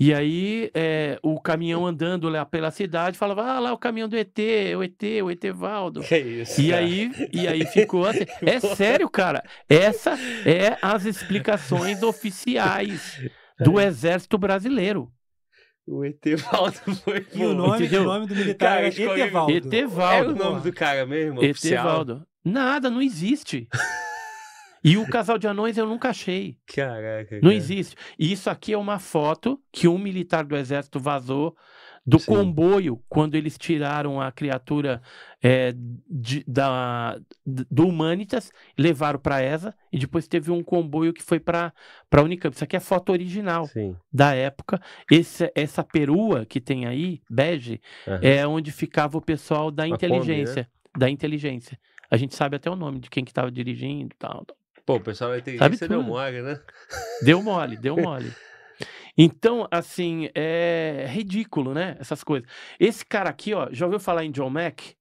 S3: E aí, é, o caminhão andando lá pela cidade falava: Ah, lá o caminhão do ET, o ET, o Etevaldo. Que isso, e, cara. aí, e aí ficou assim. É sério, cara. Essa é as explicações oficiais é. do Exército Brasileiro. O Etevaldo foi que E o nome, o nome do militar cara, é Etevaldo. Etevaldo. É o nome do cara mesmo, Etevaldo. Oficial? Nada, não existe. e o casal de anões eu nunca achei. Caraca. Não cara. existe. E isso aqui é uma foto que um militar do exército vazou do Sim. comboio, quando eles tiraram a criatura é, de, da, do Humanitas, levaram para ESA, e depois teve um comboio que foi para a Unicamp. Isso aqui é foto original Sim. da época. Esse, essa perua que tem aí, bege, uhum. é onde ficava o pessoal da a inteligência. Kombi, né? Da inteligência. A gente sabe até o nome de quem que estava dirigindo e tal, tal. Pô, o pessoal vai ter que deu mole, né? Deu mole, deu mole. Então, assim, é ridículo, né? Essas coisas. Esse cara aqui, ó, já ouviu falar em John Mack?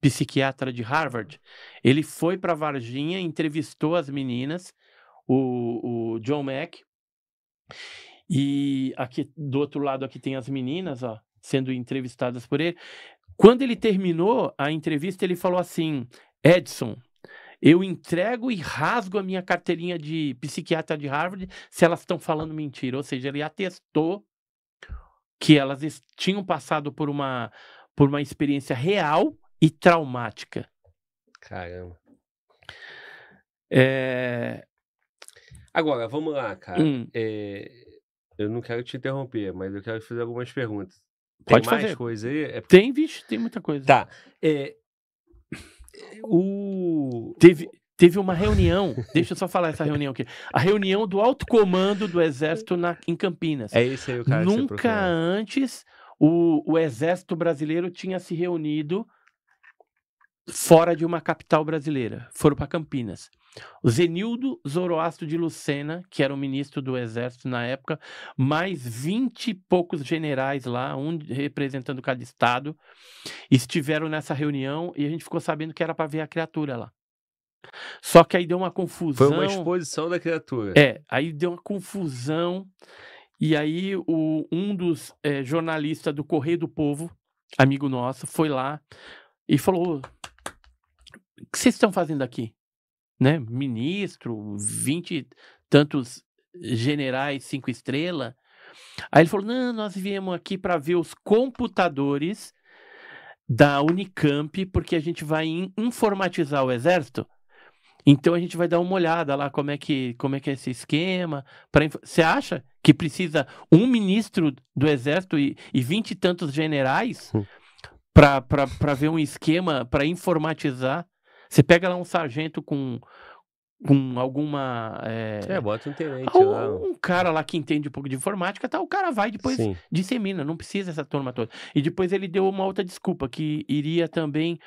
S3: Psiquiatra de Harvard. Ele foi para Varginha, entrevistou as meninas, o, o John Mack. E aqui do outro lado aqui tem as meninas, ó, sendo entrevistadas por ele. Quando ele terminou a entrevista, ele falou assim: Edson, eu entrego e rasgo a minha carteirinha de psiquiatra de Harvard se elas estão falando mentira. Ou seja, ele atestou que elas tinham passado por uma, por uma experiência real e traumática. Caramba. É...
S1: Agora, vamos lá, cara. Hum. É... Eu não quero te interromper, mas eu quero fazer algumas
S3: perguntas. Tem Pode mais fazer. coisa aí? É... Tem, vixe, tem muita coisa. Tá. É... O Teve, teve uma reunião, deixa eu só falar essa reunião aqui. A reunião do alto comando do Exército na, em Campinas. É isso aí, o cara Nunca antes o, o Exército Brasileiro tinha se reunido fora de uma capital brasileira. Foram para Campinas. O Zenildo Zoroastro de Lucena, que era o ministro do Exército na época, mais vinte e poucos generais lá, um representando cada estado, estiveram nessa reunião e a gente ficou sabendo que era para ver a criatura lá. Só que aí deu uma confusão. Foi uma exposição da criatura. É, aí deu uma confusão. E aí o, um dos é, eh, jornalistas do Correio do Povo, amigo nosso, foi lá e falou: o que vocês estão fazendo aqui? Né? Ministro, vinte tantos generais cinco estrelas. Aí ele falou: não, nós viemos aqui para ver os computadores da Unicamp, porque a gente vai informatizar o exército. Então a gente vai dar uma olhada lá como é que, como é, que é esse esquema. Pra, você acha que precisa um ministro do Exército e, e vinte e tantos generais hum. para ver um esquema para informatizar? Você pega lá um sargento com com alguma. É, é bota um tenente lá. Um cara lá que entende um pouco de informática, tá, o cara vai depois Sim. dissemina, não precisa essa turma toda. E depois ele deu uma outra desculpa, que iria também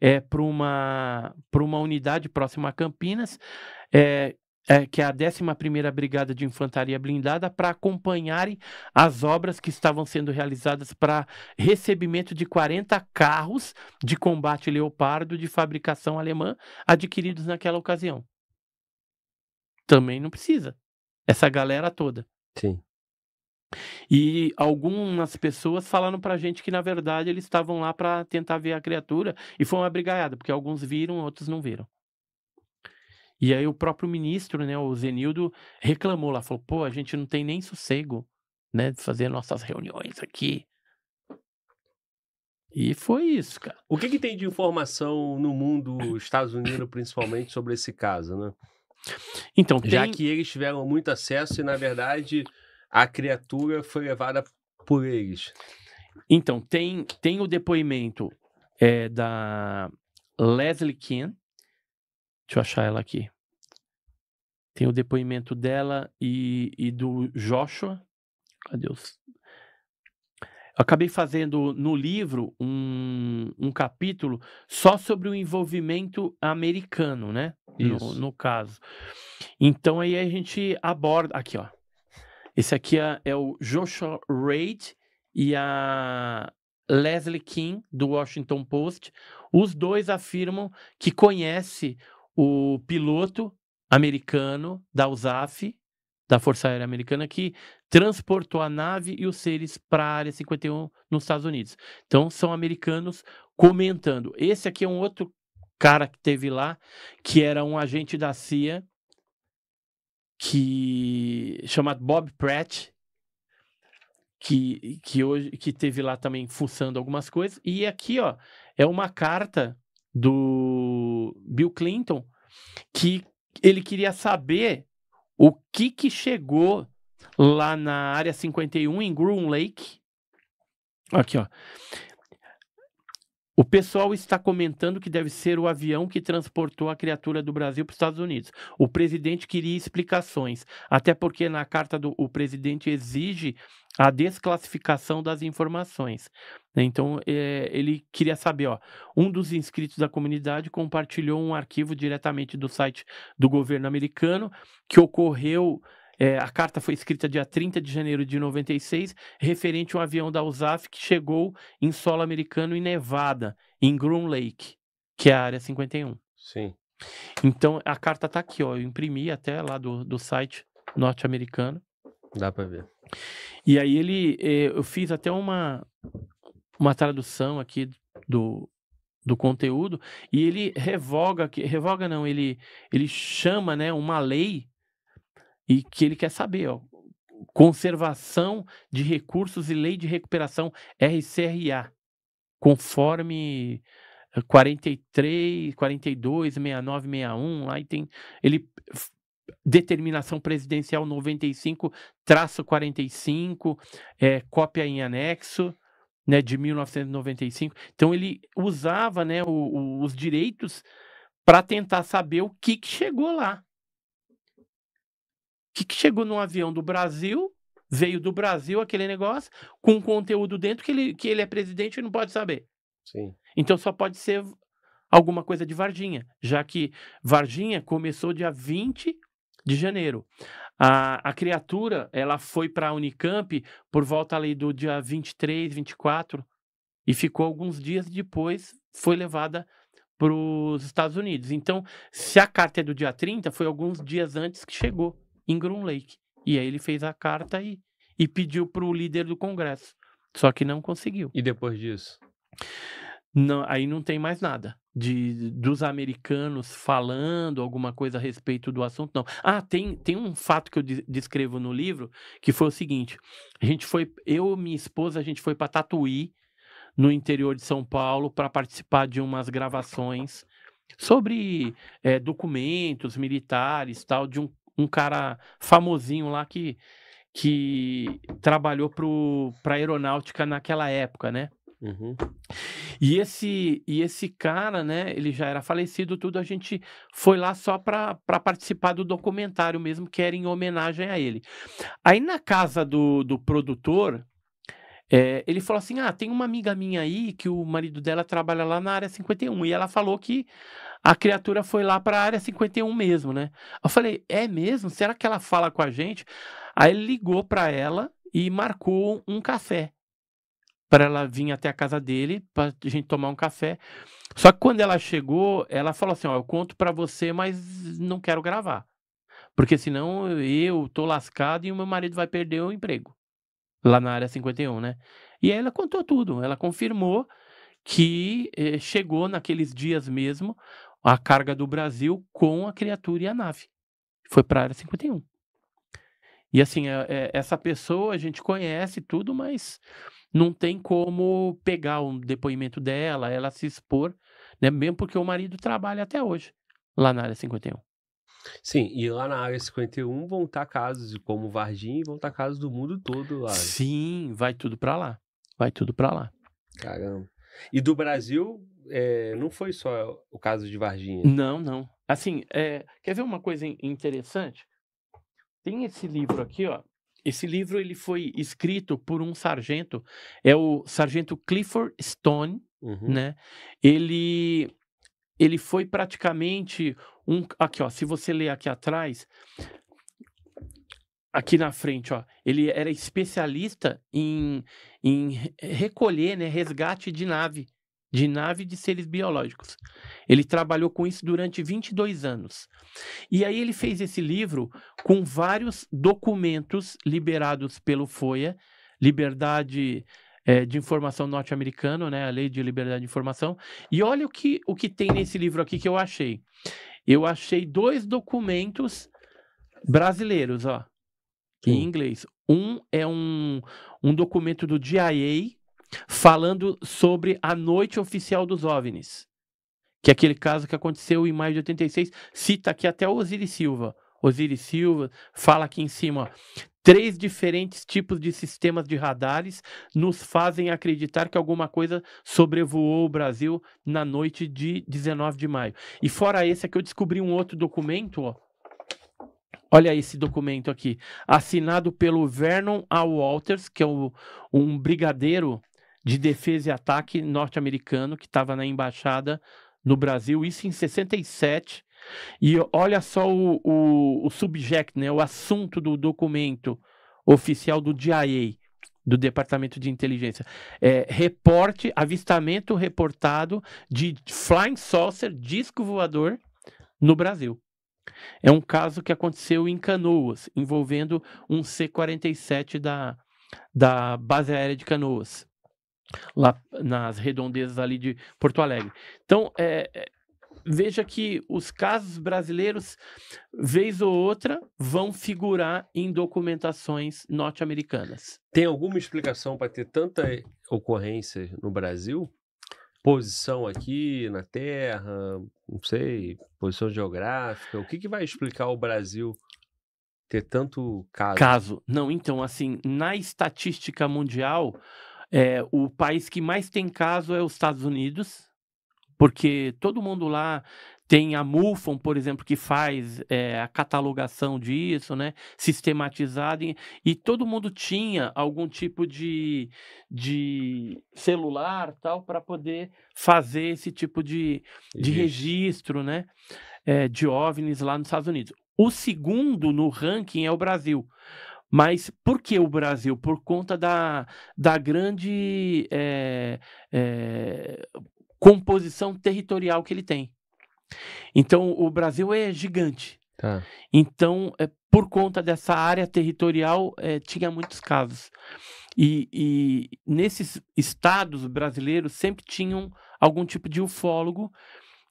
S3: é, eh, para uma, uma unidade próxima a Campinas, é, é, que é a 11 Brigada de Infantaria Blindada, para acompanharem as obras que estavam sendo realizadas para recebimento de 40 carros de combate Leopardo de fabricação alemã adquiridos naquela ocasião também não precisa. Essa galera toda. Sim. E algumas pessoas falaram pra gente que, na verdade, eles estavam lá para tentar ver a criatura e foi uma brigaiada, porque alguns viram, outros não viram. E aí o próprio ministro, né, o Zenildo, reclamou lá, falou, pô, a gente não tem nem sossego, né, de fazer nossas reuniões aqui. E foi isso, cara. O que, que tem de informação
S1: no mundo, Estados Unidos principalmente, sobre esse caso, né? Então, Já que eles tiveram muito acesso e, na verdade, a criatura foi levada
S3: por eles. Então, tem, tem o depoimento é, da Leslie Kim. Deixa eu achar ela aqui. Tem o depoimento dela e, e do Joshua. Adeus acabei fazendo no livro um, um capítulo só sobre o envolvimento americano, né? No, no, caso. Então aí a gente aborda. Aqui, ó. Esse aqui é, é o Joshua Reid e a Leslie King, do Washington Post. Os dois afirmam que conhece o piloto americano da USAF, da Força Aérea Americana, que transportou a nave e os seres para a área 51 nos Estados Unidos. Então são americanos comentando. Esse aqui é um outro cara que teve lá, que era um agente da CIA que chamado Bob Pratt, que, que hoje que teve lá também fuçando algumas coisas. E aqui, ó, é uma carta do Bill Clinton que ele queria saber o que que chegou lá na área 51, em Groom Lake. Aqui, ó. O pessoal está comentando que deve ser o avião que transportou a criatura do Brasil para os Estados Unidos. O presidente queria explicações, até porque na carta do o presidente exige a desclassificação das informações. Então é, ele queria saber, ó, um dos inscritos da comunidade compartilhou um arquivo diretamente do site do governo americano que ocorreu é, a carta foi escrita dia 30 de janeiro de 96, referente a um avião da USAF que chegou em solo americano em Nevada, em Groom Lake, que é a área 51. Sim. Então a carta tá aqui, ó. Eu imprimi até lá do, do site norte-americano. Dá para ver. E aí ele, é, eu fiz até uma uma tradução aqui do, do conteúdo e ele revoga, revoga não, ele ele chama, né, uma lei e que ele quer saber, ó, conservação de recursos e lei de recuperação RCRA, conforme 43, 42, 69, 61, lá e tem ele determinação presidencial 95 traço 45, é, eh, cópia em anexo, né, de 1995. Então ele usava, né, o, o, os direitos para tentar saber o que, que chegou lá que chegou num avião do Brasil, veio do Brasil aquele negócio, com um conteúdo dentro que ele, que ele é presidente e não pode saber. Sim. Então só pode ser alguma coisa de Varginha, já que Varginha começou dia 20 de janeiro. A, a criatura, ela foi para a Unicamp por volta ali do dia 23, 24 e ficou alguns dias depois, foi levada para os Estados Unidos. Então, se a carta é do dia 30, foi alguns dias antes que chegou em Groom Lake. E aí ele fez a carta e, e pediu para o líder do Congresso. Só que não conseguiu. E depois disso? Não, aí não tem mais nada de dos americanos falando alguma coisa a respeito do assunto, não. Ah, tem, tem um fato que eu de, descrevo no livro que foi o seguinte: a gente foi, eu minha esposa, a gente foi para Tatuí, no interior de São Paulo, para participar de umas gravações sobre é, documentos militares tal de um um cara famosinho lá que, que trabalhou para a aeronáutica naquela época, né? Uhum. E esse e esse cara, né? Ele já era falecido, tudo. A gente foi lá só para participar do documentário mesmo, que era em homenagem a ele. Aí na casa do, do produtor, é, ele falou assim: Ah, tem uma amiga minha aí que o marido dela trabalha lá na área 51. E ela falou que a criatura foi lá para a área 51 mesmo, né? Eu falei: É mesmo? Será que ela fala com a gente? Aí ele ligou para ela e marcou um café para ela vir até a casa dele para a gente tomar um café. Só que quando ela chegou, ela falou assim: Ó, eu conto para você, mas não quero gravar. Porque senão eu tô lascado e o meu marido vai perder o emprego lá na área 51, né? E aí ela contou tudo, ela confirmou que eh, chegou naqueles dias mesmo a carga do Brasil com a criatura e a nave. Foi para a área 51. E assim, é, é, essa pessoa a gente conhece tudo, mas não tem como pegar o um depoimento dela, ela se expor, né? Mesmo porque o marido trabalha até hoje lá na área 51. Sim, e lá na área 51
S1: vão estar casos como Varginha e vão estar casos do mundo todo lá. Sim, vai tudo para lá.
S3: Vai tudo para lá.
S1: Caramba. E do Brasil, é, não foi só o
S3: caso de Varginha. Não, não. Assim, é, quer ver uma coisa interessante? Tem esse livro aqui, ó. Esse livro ele foi escrito por um sargento, é o sargento Clifford Stone, uhum. né? Ele ele foi praticamente um, aqui, ó, se você ler aqui atrás, aqui na frente, ó, ele era especialista em, em recolher, né, resgate de nave, de nave de seres biológicos. Ele trabalhou com isso durante 22 anos. E aí ele fez esse livro com vários documentos liberados pelo FOIA, Liberdade é, de Informação Norte-Americano, né, a Lei de Liberdade de Informação. E olha o que, o que tem nesse livro aqui que eu achei. Eu achei dois documentos brasileiros, ó, Sim. em inglês. Um é um, um documento do DIA falando sobre a noite oficial dos OVNIs, que é aquele caso que aconteceu em maio de 86. Cita aqui até o Osiris Silva. Osiris Silva fala aqui em cima, ó, Três diferentes tipos de sistemas de radares nos fazem acreditar que alguma coisa sobrevoou o Brasil na noite de 19 de maio. E fora esse, aqui eu descobri um outro documento, ó. Olha esse documento aqui, assinado pelo Vernon A. Walters, que é o, um brigadeiro de defesa e ataque norte-americano que estava na embaixada no Brasil, isso em 67, e olha só o, o, o subject, né, o assunto do documento oficial do DIA, do Departamento de Inteligência. É, reporte, avistamento reportado de Flying Saucer, disco voador, no Brasil. É um caso que aconteceu em Canoas, envolvendo um C-47 da, da base aérea de Canoas, lá nas redondezas ali de Porto Alegre. Então, é, é veja que os casos brasileiros, vez ou outra, vão figurar em documentações norte-americanas.
S1: Tem alguma explicação para ter tanta ocorrência no Brasil? Posição aqui na Terra, não sei, posição geográfica, o que, que vai explicar o Brasil ter
S3: tanto caso? Caso. Não, então, assim, na estatística mundial, é, o país que mais tem caso é os Estados Unidos, porque todo mundo lá tem a MUFON, por exemplo, que faz é, a catalogação disso, né? Sistematizada. E, e, todo mundo tinha algum tipo de, de celular tal para poder fazer esse tipo de, de registro, né? É, de OVNIs lá nos Estados Unidos. O segundo no ranking é o Brasil. Mas por que o Brasil? Por conta da, da grande é, é, composição territorial que ele tem. Então, o Brasil é gigante. Tá. Então, é, por conta dessa área territorial, é, tinha muitos casos. E, e, nesses estados brasileiros sempre tinham algum tipo de ufólogo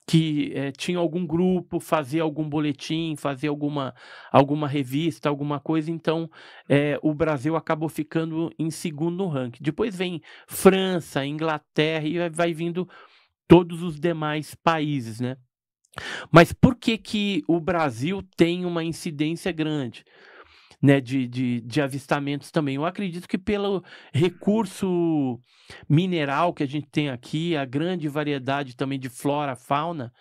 S3: que é, tinha algum grupo, fazia algum boletim, fazia alguma, alguma revista, alguma coisa. Então, é, o Brasil acabou ficando em segundo ranking. Depois vem França, Inglaterra e vai vindo todos os demais países, né? Mas por que, que o Brasil tem uma incidência grande né, de, de, de, avistamentos também? Eu acredito que pelo recurso mineral que a gente tem aqui, a grande variedade também de flora, fauna,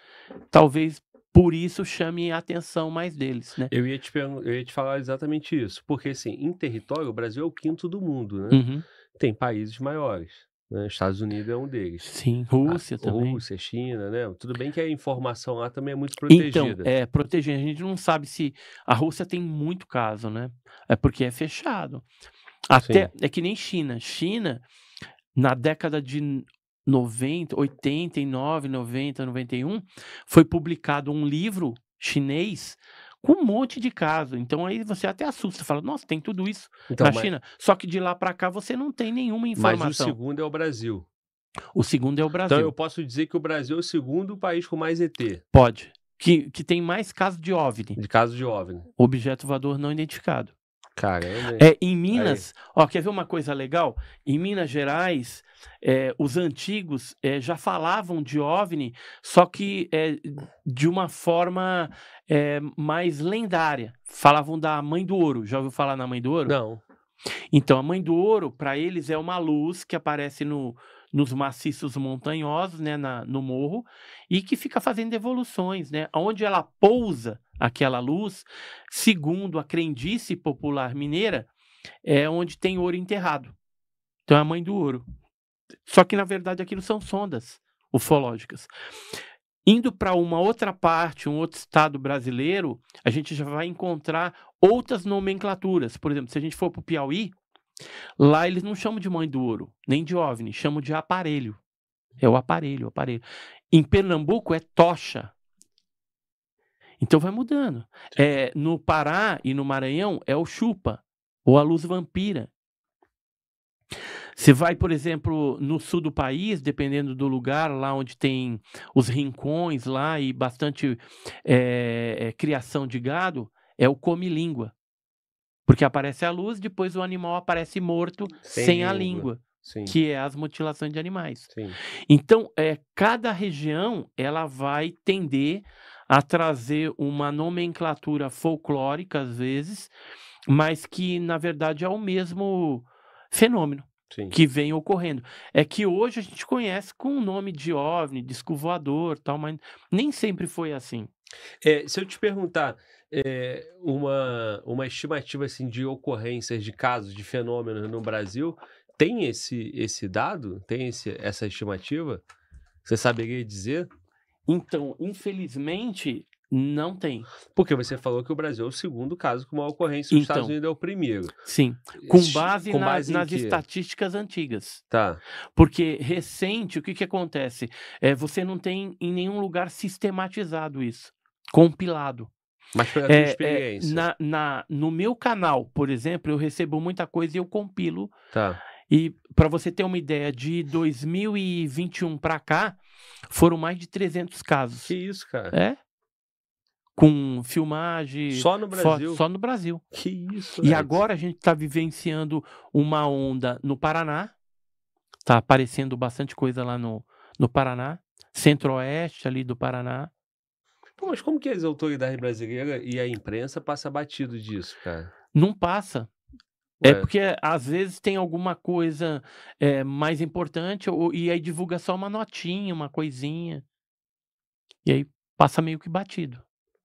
S3: talvez por isso chame a atenção mais deles. Né? Eu, ia te eu ia te falar
S1: exatamente isso, porque assim, em território, o Brasil é o quinto do mundo, né? Uhum. Tem países maiores. Né? Estados Unidos é um deles. Sim, ah, Rússia a, também. Rússia, China, né? Tudo bem que a
S3: informação lá também é muito então, protegida. Então, é, protegida. A gente não sabe se... A Rússia tem muito caso, né? É porque é fechado. Até, Sim. é que nem China. China, na década de 90, 89, 90, 91, foi publicado um livro chinês com um monte de caso. Então aí você até assusta, fala, nossa, tem tudo isso então, na mas... China. Só que de lá para cá você não tem nenhuma informação. Mas o
S1: segundo é o Brasil.
S3: O segundo é o Brasil. Então eu
S1: posso dizer que o Brasil é o segundo
S3: país com mais ET. Pode. Que, que tem mais casos de OVNI. De casos de OVNI. Objeto voador não identificado. Cara, É, em Minas, Aí. ó, quer ver uma coisa legal? Em Minas Gerais, é, os antigos é, já falavam de OVNI, só que é, de uma forma é, mais lendária. Falavam da Mãe do Ouro. Já ouviu falar na Mãe do Ouro? Não. Então, a Mãe do Ouro, para eles, é uma luz que aparece no, nos maciços montanhosos, né, na, no morro, e que fica fazendo evoluções, né? Onde ela pousa, aquela luz, segundo a crendice popular mineira, é onde tem ouro enterrado. Então é a mãe do ouro. Só que na verdade aquilo são sondas ufológicas. Indo para uma outra parte, um outro estado brasileiro, a gente já vai encontrar outras nomenclaturas. Por exemplo, se a gente for para o Piauí, lá eles não chamam de mãe do ouro, nem de OVNI, chamam de aparelho. É o aparelho, o aparelho. Em Pernambuco é tocha, então vai mudando. É, no Pará e no Maranhão é o chupa, ou a luz vampira. Você vai, por exemplo, no sul do país, dependendo do lugar, lá onde tem os rincões lá e bastante é, é, criação de gado, é o come-língua. Porque aparece a luz, depois o animal aparece morto sem, sem a língua. que é as mutilações de animais. Sim. Então, é, cada região ela vai tender a trazer uma nomenclatura folclórica, às vezes, mas que, na verdade, é o mesmo fenômeno. Sim. que vem ocorrendo. É que hoje a gente conhece com o nome de OVNI, disco voador, tal, mas nem sempre foi assim. É, se eu te perguntar é, uma, uma
S1: estimativa assim, de ocorrências de casos, de fenômenos no Brasil, tem esse, esse dado? Tem esse, essa estimativa? Você saberia dizer? Então, infelizmente, não tem. Porque você falou que o Brasil é o segundo caso com uma ocorrência, os Estados então. Unidos é o primeiro. Sim. Com base, com base nas,
S3: estatísticas antigas. Tá. Porque recente, o que, que acontece? É, você não tem em nenhum lugar sistematizado isso, compilado. Mas foi a é, é, experiência. É, na, na, no meu canal, por exemplo, eu recebo muita coisa e eu compilo. Tá. E para você ter uma ideia, de 2021 para cá, foram mais de 300 casos. Que isso, cara? É. Com filmagem. Só no Brasil. Só, só no Brasil.
S1: Que isso. E
S3: agora a gente está vivenciando uma onda no Paraná. Está aparecendo bastante coisa lá no, no Paraná. Centro-oeste ali do Paraná.
S1: mas como que as autoridades brasileiras e a imprensa passa batido disso, cara?
S3: Não passa. É, é porque às vezes tem alguma coisa é, mais importante ou, e aí divulga só uma notinha, uma coisinha. E aí passa meio que batido.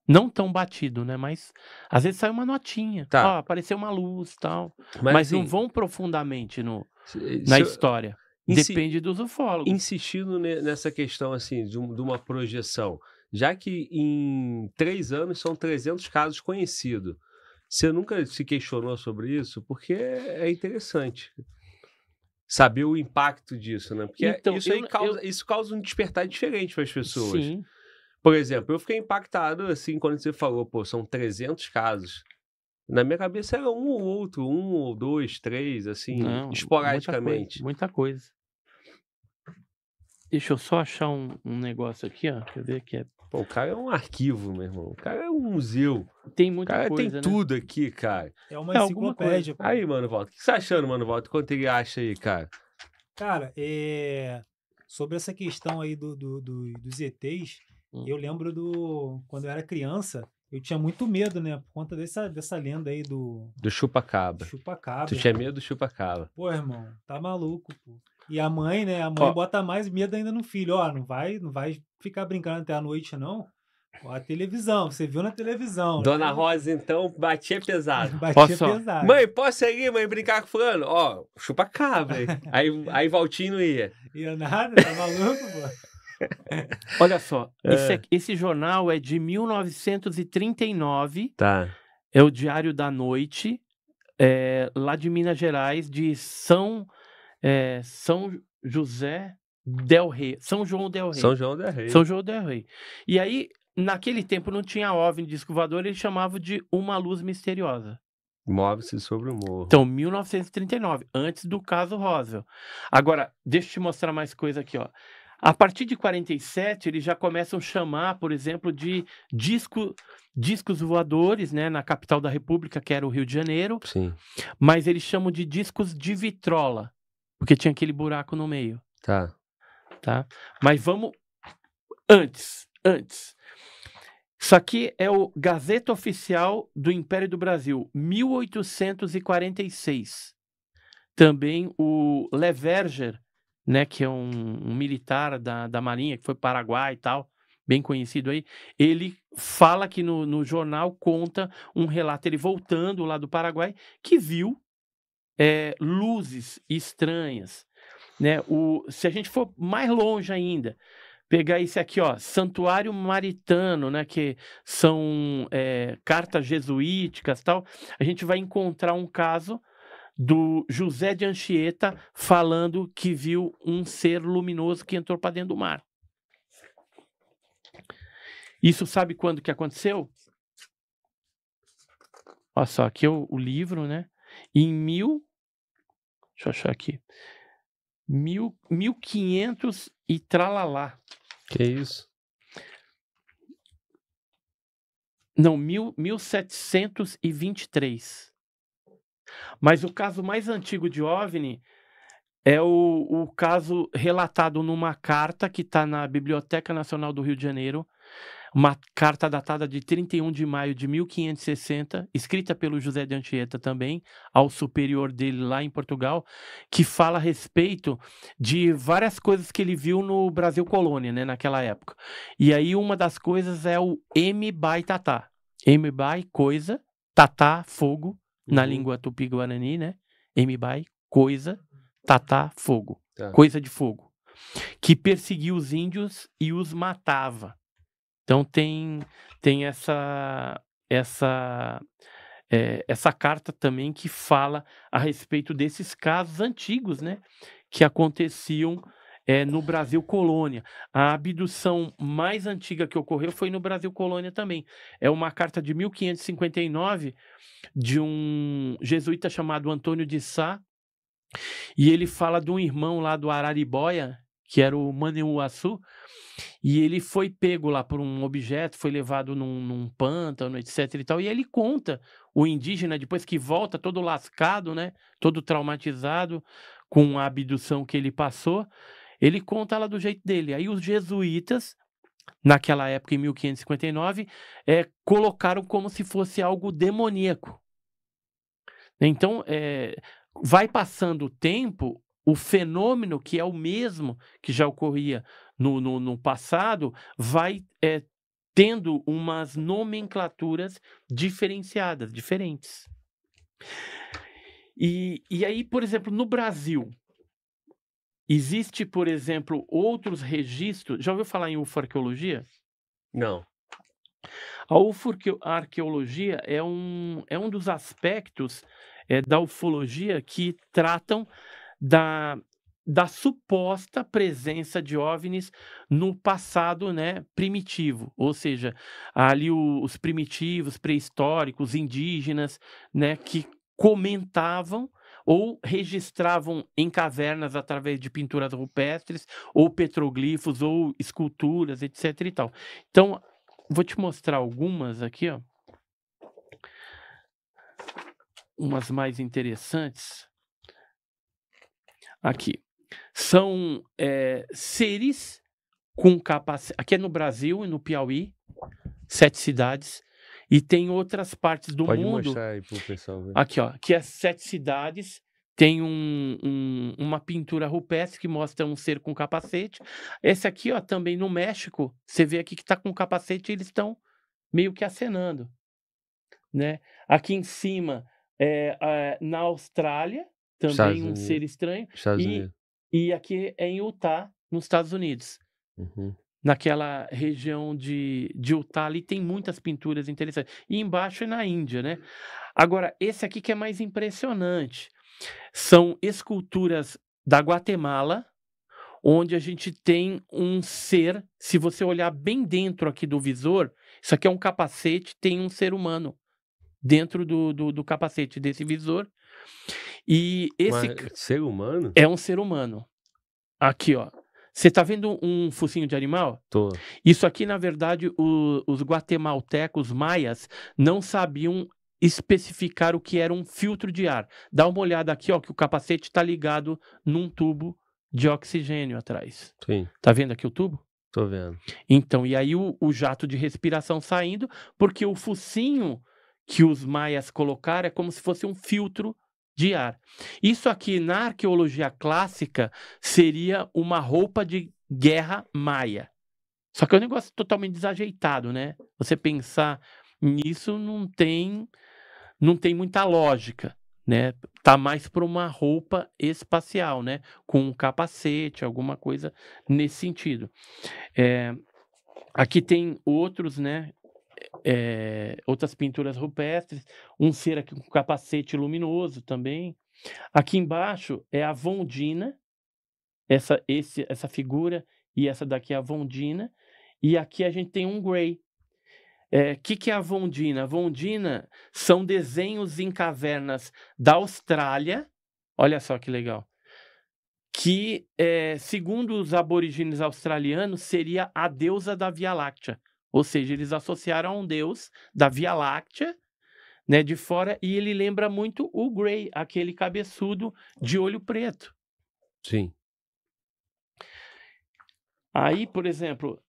S3: Não tão batido, né? Mas às vezes sai uma notinha. Tá. Ó, apareceu uma luz tal. Mas, mas assim, não vão profundamente no, eh, na eu... história. Depende
S1: Insi... dos ufólogos. Insistindo nessa questão assim de uma projeção. Já que em três anos são 300 casos conhecidos. Você nunca se questionou sobre isso? Porque é interessante saber o impacto disso, né? Porque então, isso, causa, eu... isso causa um despertar diferente para as pessoas. Sim. Por exemplo, eu fiquei impactado assim quando você falou, pô, são 300 casos. Na minha cabeça era um ou outro, um ou dois, três, assim, Não, esporadicamente.
S3: Muita coisa, muita coisa. Deixa eu só achar um, um negócio aqui, ó. Quer ver que é
S1: Pô, o cara é um arquivo, meu irmão. O cara é um
S3: museu. Tem muita cara coisa, tem né? tudo
S1: aqui, cara. É uma é enciclopédia. Pô. Aí, mano, volta. O que você tá achando, mano, volta? Quanto ele acha aí, cara?
S4: Cara, é... sobre essa questão aí do, do, do dos ETs, hum. eu lembro do. Quando eu era criança, eu tinha muito medo, né? Por conta dessa, dessa lenda aí
S1: do. Do chupa-cabra. Chupa-cabra. Tu tinha medo do chupa-cabra. Pô, irmão,
S4: tá maluco, pô. E a mãe, né? A mãe Ó. bota mais medo ainda no filho. Ó, não vai, não vai ficar brincando até a noite, não. Ó, a televisão, você viu na televisão. Né? Dona né?
S1: Rosa, então, batia pesado. batia posso? pesado. Mãe, posso seguir, mãe, brincar com o fulano? Ó, chupa cabra. aí, aí
S3: Valtinho ia. Ia nada, tá maluco,
S1: pô.
S5: Olha só, é. Esse, é,
S3: esse, jornal é de 1939. Tá. É o Diário da Noite, é, lá de Minas Gerais, de São é, São José Del Rey, São João Del Rey. São João Del Rey. São João Del Rey. E aí, naquele tempo não tinha OVNI de voador, eles chamavam de uma luz misteriosa. Move-se sobre o morro. Então, 1939, antes do caso Roswell. Agora, deixa eu te mostrar mais coisa aqui, ó. A partir de 47, eles já começam a chamar, por exemplo, de disco, discos voadores, né, na capital da República, que era o Rio de Janeiro. Sim. Mas eles chamam de discos de vitrola. Porque tinha aquele buraco no meio. Tá. Tá? Mas vamos antes, antes. Isso aqui é o Gazeta Oficial do Império do Brasil, 1846. Também o Leverger, né, que é um, um militar da, da Marinha, que foi Paraguai e tal, bem conhecido aí, ele fala que no, no jornal conta um relato, ele voltando lá do Paraguai, que viu é, luzes estranhas. Né? O, se a gente for mais longe ainda, pegar esse aqui, ó, Santuário Maritano, né, que são é, cartas jesuíticas tal, a gente vai encontrar um caso do José de Anchieta falando que viu um ser luminoso que entrou para dentro do mar. Isso sabe quando que aconteceu? Olha só, aqui é o, o livro, né? Em mil Deixa eu achar aqui. Mil, 1500 e tralalá. Que isso? Não, mil, 1723. Mas o caso mais antigo de OVNI é o, o caso relatado numa carta que está na Biblioteca Nacional do Rio de Janeiro, uma carta datada de 31 de maio de 1560, escrita pelo José de Anchieta também, ao superior dele lá em Portugal, que fala a respeito de várias coisas que ele viu no Brasil Colônia, né, naquela época. E aí uma das coisas é o M by Tatá. M by coisa, Tatá fogo, uhum. na língua tupi-guarani, né? M by coisa, Tatá fogo. Tá. Coisa de fogo. Que perseguia os índios e os matava. Então tem, tem essa, essa, é, essa carta também que fala a respeito desses casos antigos, né? Que aconteciam é, no Brasil Colônia. A abdução mais antiga que ocorreu foi no Brasil Colônia também. É uma carta de 1559 de um jesuíta chamado Antônio de Sá. E ele fala de um irmão lá do Araribóia, que era o Manhuaçu, e ele foi pego lá por um objeto, foi levado num, num, pântano, etc e tal, e ele conta o indígena, depois que volta, todo lascado, né, todo traumatizado, com a abdução que ele passou, ele conta lá do jeito dele. Aí os jesuítas, naquela época, em 1559, é, eh, colocaram como se fosse algo demoníaco. Então, é, vai passando o tempo, o fenômeno, que é o mesmo que já ocorria no, no, no passado, vai é, tendo umas nomenclaturas diferenciadas, diferentes. E, e aí, por exemplo, no Brasil, existe, por exemplo, outros registros. Já ouviu falar em ufarqueologia? Não. A ufarqueologia é um, é um dos aspectos é, da ufologia que tratam da, da suposta presença de OVNIs no passado né, primitivo, ou seja, ali o, os primitivos, pré-históricos, indígenas, né, que comentavam ou registravam em cavernas através de pinturas rupestres, ou petroglifos, ou esculturas, etc e tal. Então, vou te mostrar algumas aqui, ó. Umas mais interessantes aqui. São é, seres com capacidade. Aqui é no Brasil e no Piauí, sete cidades. E tem outras partes do Pode mundo. Mostrar aí pro pessoal ver. Aqui, ó. Que as sete cidades tem um, um, uma pintura rupestre que mostra um ser com capacete. Esse aqui, ó, também no México, você vê aqui que está com capacete e eles estão meio que acenando, né? Aqui em cima, é, é, na Austrália, também Estados um Unidos. ser estranho. Estados e, e aqui é em Utah, nos Estados Unidos. Uhum. Naquela região de, de Utah ali tem muitas pinturas interessantes. E embaixo é na Índia, né? Agora, esse aqui que é mais impressionante. São esculturas da Guatemala, onde a gente tem um ser. Se você olhar bem dentro aqui do visor, isso aqui é um capacete, tem um ser humano dentro do, do, do capacete desse visor. E esse. Mas,
S1: ser humano? É
S3: um ser humano. Aqui, ó. Você tá vendo um focinho de animal? Tô. Isso aqui, na verdade, o, os guatemaltecos maias não sabiam especificar o que era um filtro de ar. Dá uma olhada aqui, ó, que o capacete está ligado num tubo de oxigênio atrás. Sim. Tá vendo aqui o tubo? Tô vendo. Então, e aí o, o jato de respiração saindo, porque o focinho que os maias colocaram é como se fosse um filtro de ar. Isso aqui na arqueologia clássica seria uma roupa de guerra maia. Só que é um negócio totalmente desajeitado, né? Você pensar nisso não tem não tem muita lógica, né? Tá mais para uma roupa espacial, né? Com um capacete, alguma coisa nesse sentido. É, aqui tem outros, né? é, outras pinturas rupestres, um ser aqui com capacete luminoso também. Aqui embaixo é a Vondina, essa, esse, essa figura, e essa daqui é a Vondina. E aqui a gente tem um Grey. O eh, é, que, que é a Vondina? A Vondina são desenhos em cavernas da Austrália. Olha só que legal que, é, segundo os aborígenes australianos, seria a deusa da Via Láctea. Ou seja, eles associaram a um deus da Via Láctea, né, de fora, e ele lembra muito o Grey, aquele cabeçudo de olho preto. Sim. Aí, por exemplo,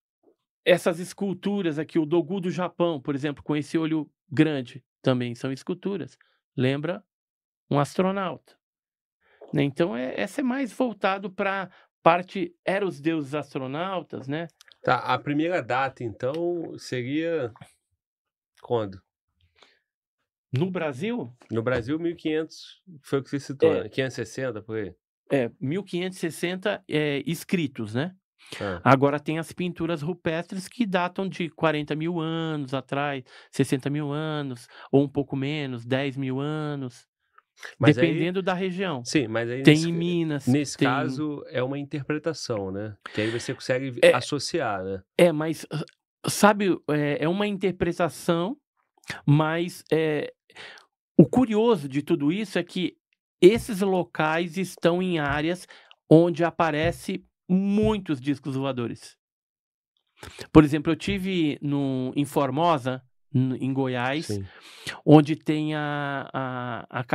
S3: essas esculturas aqui, o Dogu do Japão, por exemplo, com esse olho grande, também são esculturas. Lembra um astronauta. Né? Então, é, essa é mais voltado para parte. Eram os deuses astronautas, né? Tá, a primeira data, então,
S1: seria quando? No Brasil? No Brasil, 1500, foi o que você citou, é, né? 560, por aí?
S3: É, 1560 é, escritos, né? Ah. Agora tem as pinturas rupestres que datam de 40 mil anos atrás, 60 mil anos, ou um pouco menos, 10 mil anos. Mas Dependendo
S1: aí, da região. Sim, mas aí. Tem nesse, em
S3: Minas. Nesse tem... caso,
S1: é uma interpretação,
S3: né? Que aí você
S1: consegue é, associar, né?
S3: É, mas, ah, sabe, é, é uma interpretação, mas é, o curioso de tudo isso é que esses locais estão em áreas onde aparece muitos discos voadores. Por exemplo, eu tive no, em Formosa em Goiás, Sim. onde tem a, a, a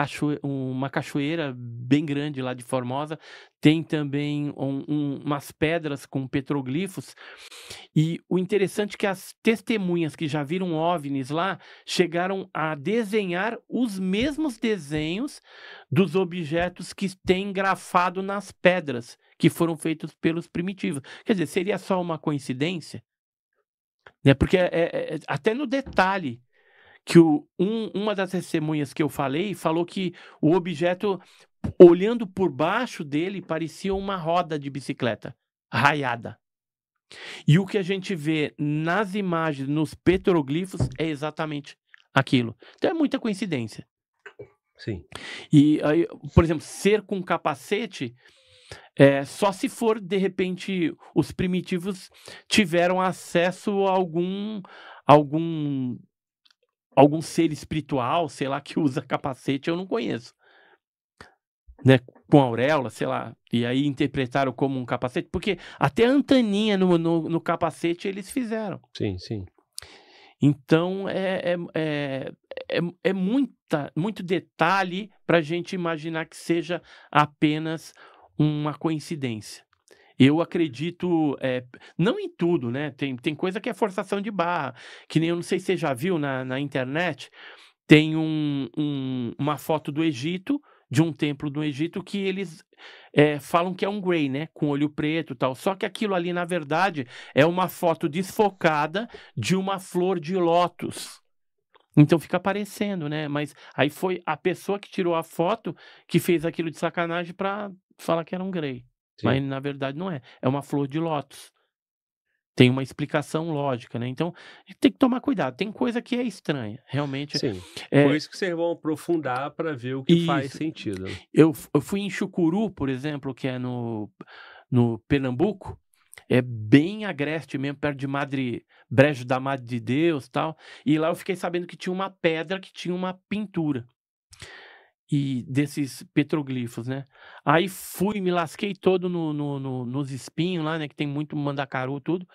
S3: uma cachoeira bem grande lá de Formosa, tem também um, um, umas pedras com petroglifos. E o interessante é que as testemunhas que já viram OVNIs lá chegaram a desenhar os mesmos desenhos dos objetos que tem grafado nas pedras, que foram feitos pelos primitivos. Quer dizer, seria só uma coincidência? Né? Porque é, é, é, até no detalhe que o, um, uma das testemunhas que eu falei falou que o objeto, olhando por baixo dele, parecia uma roda de bicicleta raiada. E o que a gente vê nas imagens, nos petroglifos, é exatamente aquilo. Então é muita coincidência. Sim. E aí, por exemplo, ser com capacete é, só se for, de repente, os primitivos tiveram acesso a algum, algum, algum ser espiritual, sei lá, que usa capacete, eu não conheço.
S5: Né, com auréola,
S3: sei lá, e aí interpretaram como um capacete, porque até a antaninha no, no, no capacete eles fizeram. Sim, sim. Então é, é, é, é, é muita, muito detalhe para a gente imaginar que seja apenas uma coincidência. Eu acredito, é, não em tudo, né? Tem, tem coisa que é forçação de barra, que nem eu não sei se você já viu na, na internet, tem um, um, uma foto do Egito, de um templo do Egito, que eles é, falam que é um Grey, né? Com olho preto tal. Só que aquilo ali, na verdade, é uma foto desfocada de uma flor de lótus. Então fica aparecendo, né? Mas aí foi a pessoa que tirou a foto que fez aquilo de sacanagem para fala que era um grey. Sim. Mas na verdade não é. É uma flor de lótus. Tem uma explicação lógica, né? Então, tem que tomar cuidado. Tem coisa que é estranha, realmente. Sim. É... Por isso que vocês vão aprofundar para ver o que isso. faz sentido. Eu, eu fui em Chucuru, por exemplo, que é no, no Pernambuco. É bem agreste mesmo, perto de Madre, Brejo da Madre de Deus tal. E lá eu fiquei sabendo que tinha uma pedra que tinha uma pintura e desses petroglifos, né? Aí fui, me lasquei todo no, no, no, nos espinhos lá, né? Que tem muito mandacaru, tudo.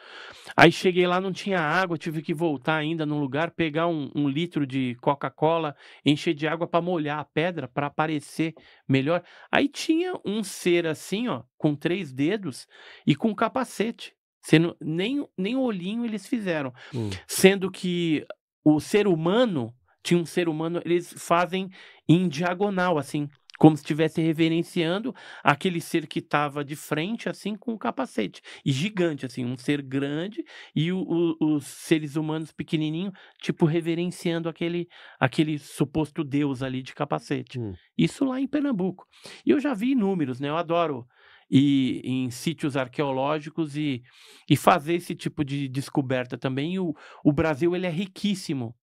S3: Aí cheguei lá, não tinha água, tive que voltar ainda num lugar, pegar um, um litro de Coca-Cola, encher de água para molhar a pedra, para aparecer melhor. Aí tinha um ser assim, ó, com três dedos e com capacete. Sendo, nem, nem olhinho eles fizeram. Hum. Sendo que o ser humano tinha um ser humano, eles fazem em diagonal, assim, como se estivesse reverenciando aquele ser que estava de frente, assim, com o capacete. E gigante, assim, um ser grande e o, o, os seres humanos pequenininhos, tipo, reverenciando aquele, aquele suposto deus ali de capacete. Hum. Isso lá em Pernambuco. E eu já vi inúmeros, né? Eu adoro e em sítios arqueológicos e, e fazer esse tipo de descoberta também. o, o Brasil ele é riquíssimo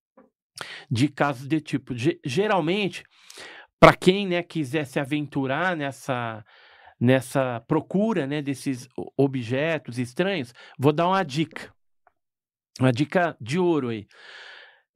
S3: de casos de tipo. G geralmente, para quem né, quiser se aventurar nessa, nessa procura né, desses objetos estranhos, vou dar uma dica. Uma dica de ouro aí.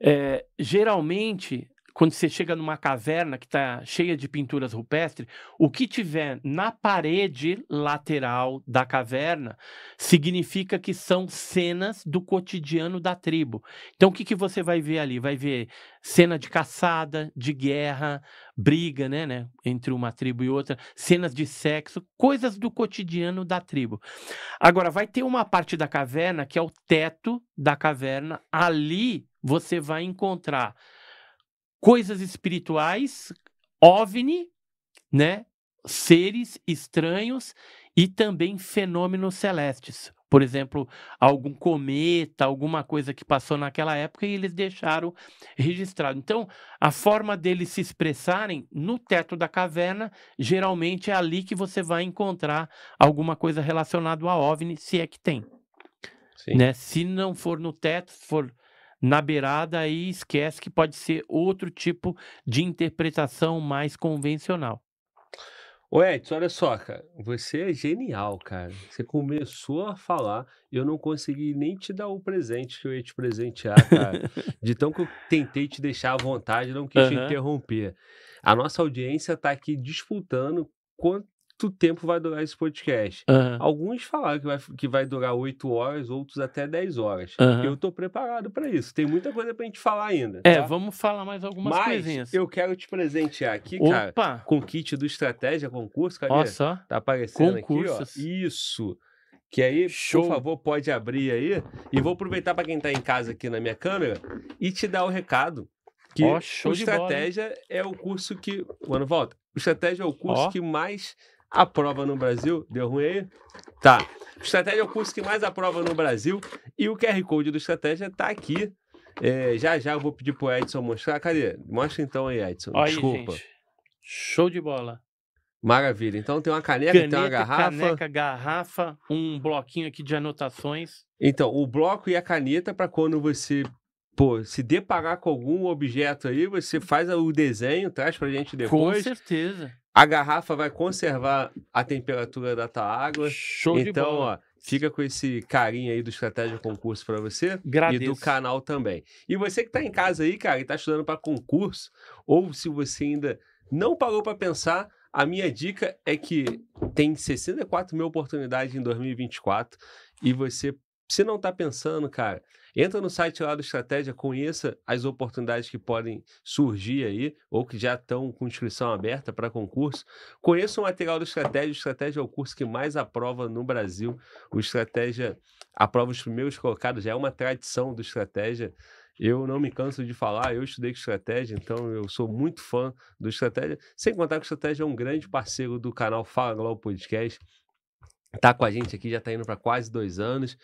S3: É, geralmente, quando você chega numa caverna que está cheia de pinturas rupestres, o que tiver na parede lateral da caverna significa que são cenas do cotidiano da tribo. Então, o que, que você vai ver ali? Vai ver cena de caçada, de guerra, briga, né, né, entre uma tribo e outra, cenas de sexo, coisas do cotidiano da tribo. Agora, vai ter uma parte da caverna que é o teto da caverna. Ali você vai encontrar coisas espirituais, OVNI, né? Seres estranhos e também fenômenos celestes. Por exemplo, algum cometa, alguma coisa que passou naquela época e eles deixaram registrado. Então, a forma deles se expressarem no teto da caverna, geralmente é ali que você vai encontrar alguma coisa relacionada a OVNI, se é que tem. Sim. Né? Se não for no teto, for na beirada e esquece que pode ser outro tipo de interpretação mais convencional.
S1: Ô Edson, olha só, cara, você é genial, cara. Você começou a falar e eu não consegui nem te dar o presente que eu ia te presentear, cara. de tão que eu tentei te deixar à vontade, não quis uhum. te interromper. A nossa audiência está aqui disputando quanto quanto tempo vai durar esse podcast. Uhum. Alguns falaram que vai, que vai durar 8 horas, outros até 10 horas. Uhum. Eu estou preparado para isso. Tem muita coisa para a gente falar ainda. É, tá? vamos falar mais algumas Mas coisinhas. Eu quero te presentear aqui, Opa. cara, com o kit do Estratégia Concurso. Cadê? só. Tá aparecendo Concursos. aqui, ó. Isso. Que aí, Show. por favor, pode abrir aí. E vou aproveitar para quem está em casa aqui na minha câmera e te dar o recado. Que oh, o Estratégia bola, é o curso que. Mano, volta. O Estratégia é o curso oh. que mais a prova no Brasil. Deu ruim aí? Tá. Estratégia é o curso que mais aprova no Brasil e o QR Code do Estratégia está aqui. É, já já eu vou pedir pro Edson mostrar. Cadê? Mostra então aí, Edson. Olha Desculpa. Aí,
S3: Show de bola.
S1: Maravilha. Então tem uma caneca, Caneta, tem uma garrafa. Caneca,
S3: garrafa, um bloquinho aqui de anotações.
S1: Então, o bloco e a caneta para quando você pô, se deparar com algum objeto aí, você faz o desenho, traz pra gente depois. Com
S3: certeza.
S1: A garrafa vai conservar a temperatura da tua água. Show então, de bola. Então, ó, fica com esse carinho aí do Estratégia Concurso para você Agradeço. e do canal também. E você que tá em casa aí, cara, e tá estudando para concurso, ou se você ainda não parou para pensar, a minha dica é que tem 64 mil oportunidades em 2024 e você se não está pensando, cara, entra no site lá do Estratégia, conheça as oportunidades que podem surgir aí, ou que já estão com inscrição aberta para concurso. Conheça o material do Estratégia. O Estratégia é o curso que mais aprova no Brasil. O Estratégia aprova os primeiros colocados, já é uma tradição do Estratégia. Eu não me canso de falar, eu estudei com estratégia, então eu sou muito fã do estratégia. Sem contar que o estratégia é um grande parceiro do canal Fala Global Podcast. Está com a gente aqui, já está indo para quase dois anos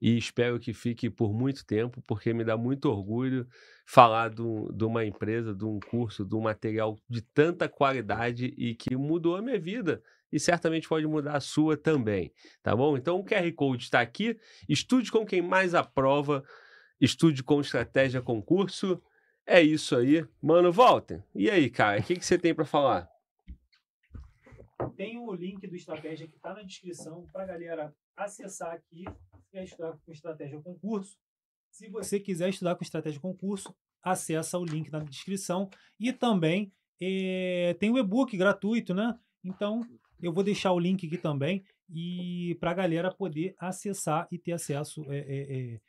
S1: e espero que fique por muito tempo, porque me dá muito orgulho falar do, de uma empresa, de um curso, de um material de tanta qualidade e que mudou a minha vida e certamente pode mudar a sua também, tá bom? Então o QR Code está aqui, estude com quem mais aprova, estude com estratégia concurso, é isso aí. Mano, volta. E aí, cara, o que, que você tem para falar?
S4: Tem o link do Estratégia que está na descrição para a galera acessar aqui e estudar com Estratégia Concurso. Se você quiser estudar com Estratégia Concurso, acessa o link na descrição. E também é, tem o e-book gratuito, né? Então, eu vou deixar o link aqui também e para a galera poder acessar e ter acesso, é, é, é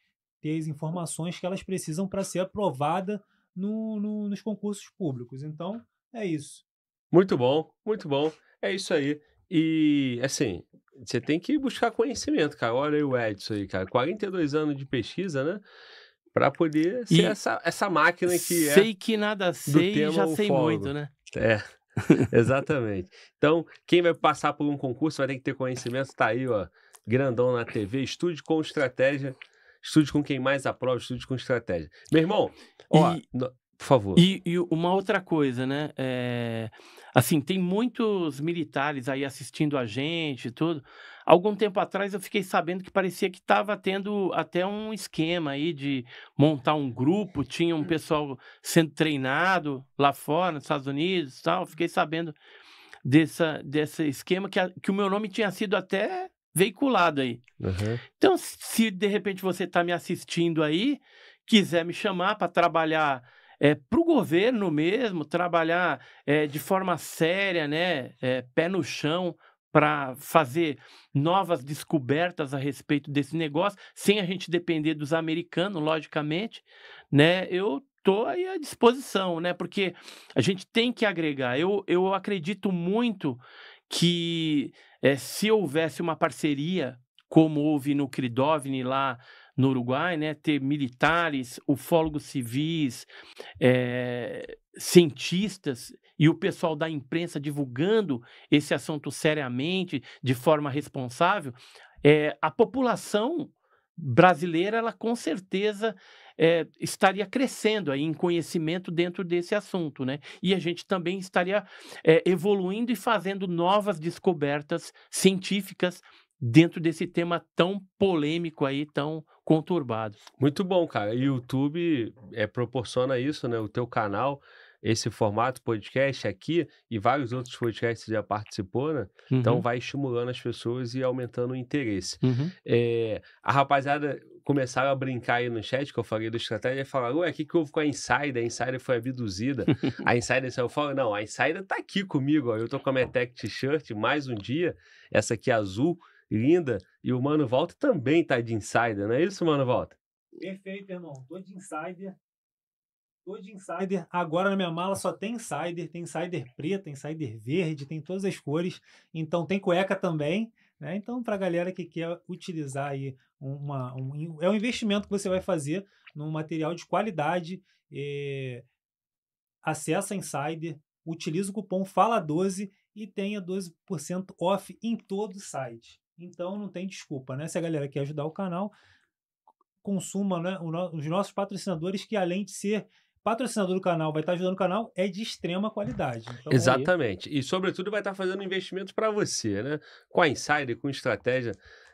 S4: ter as informações que elas precisam para ser aprovada no, no, nos concursos públicos. Então, é isso.
S1: Muito bom, muito bom. É isso aí. E, assim, você tem que buscar conhecimento, cara. Olha aí o Edson aí, cara. 42 anos de pesquisa, né? Pra poder ser e essa, essa máquina que sei é. Sei
S3: que nada sei, e já sei muito, né?
S1: É. Exatamente. Então, quem vai passar por um concurso vai ter que ter conhecimento, tá aí, ó. Grandão na TV, estude com estratégia, estude com quem mais aprova, estude com estratégia. Meu irmão, ó, e... no, por favor. E,
S3: e uma outra coisa, né? É, assim, tem muitos militares aí assistindo a gente e tudo. Algum tempo atrás eu fiquei sabendo que parecia que estava tendo até um esquema aí de montar um grupo, tinha um hum. pessoal sendo treinado lá fora, nos Estados Unidos e tal. Fiquei uhum. sabendo dessa, desse esquema que, a, que o meu nome tinha sido até veiculado aí. Uhum. Então, se de repente você está me assistindo aí, quiser me chamar para trabalhar é, para o governo mesmo trabalhar é, de forma séria, né, é, pé no chão, para fazer novas descobertas a respeito desse negócio, sem a gente depender dos americanos, logicamente, né? Eu estou aí à disposição, né? Porque a gente tem que agregar. Eu, eu acredito muito que é, se houvesse uma parceria, como houve no Kridovni lá no Uruguai, né? Ter militares, ufólogos civis, é, cientistas e o pessoal da imprensa divulgando esse assunto seriamente, de forma responsável, é, a população brasileira, ela com certeza é, estaria crescendo aí em conhecimento dentro desse assunto, né? E a gente também estaria é, evoluindo e fazendo novas descobertas científicas dentro desse tema tão polêmico aí, tão conturbado. Muito bom, cara.
S1: YouTube é, proporciona isso, né? O teu canal, esse formato podcast aqui e vários outros podcasts já participou, né? Então uhum. Então vai estimulando as pessoas e aumentando o interesse. Uhum. É, a rapaziada começaram a brincar aí no chat, que eu falei da estratégia, e falaram, ué, o que, que houve com a Insider? A Insider foi abduzida. a Insider saiu fora. Não, a Insider tá aqui comigo, ó. Eu tô com a minha Tech T-shirt, mais um dia, essa aqui é azul, linda. E o Mano volta também tá de insider, não é isso, Mano Volta?
S4: Perfeito, irmão. Tô de insider. Tô de insider. Agora na minha mala só tem insider. Tem insider tem insider verde, tem todas as cores. Então tem cueca também. Né? Então, para a galera que quer utilizar aí uma, um, é um investimento que você vai fazer num material de qualidade. É, acessa Insider, utiliza o cupom FALA12 e tenha 12% off em todo o site. Então não tem desculpa, né? Se a galera quer ajudar o canal, consuma né, os nossos patrocinadores, que além de ser patrocinador do canal, vai estar ajudando o canal, é de extrema qualidade. Então, Exatamente.
S1: Aí... E, sobretudo, vai estar fazendo investimentos para você, né? Com a Insider, com a estratégia,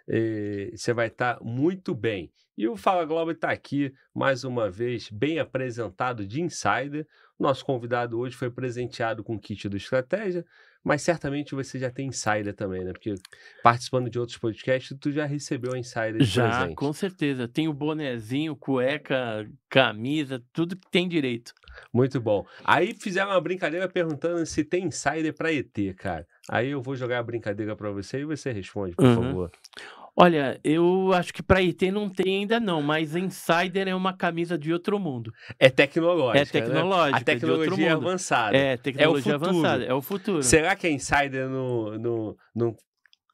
S1: eh, você vai estar muito bem. E o Fala Globo está aqui, mais uma vez, bem apresentado de Insider. Nosso convidado hoje foi presenteado com o kit do Estratégia, mas certamente você já tem insider também, né? Porque participando de outros podcasts, tu já recebeu insider Já, presente. com certeza. Tem o bonezinho, cueca, camisa, tudo que tem direito. Muito bom. Aí fizeram uma brincadeira perguntando se tem insider para ET, cara. Aí eu vou jogar a brincadeira para você e você responde, por uhum. favor.
S3: Olha, eu acho que para IT não tem ainda não, mas Insider é uma camisa de outro mundo. É tecnológica. É né? tecnológica. Né? A tecnologia é avançada. É, é tecnologia é
S1: avançada. É o futuro. Será que a Insider não, não, não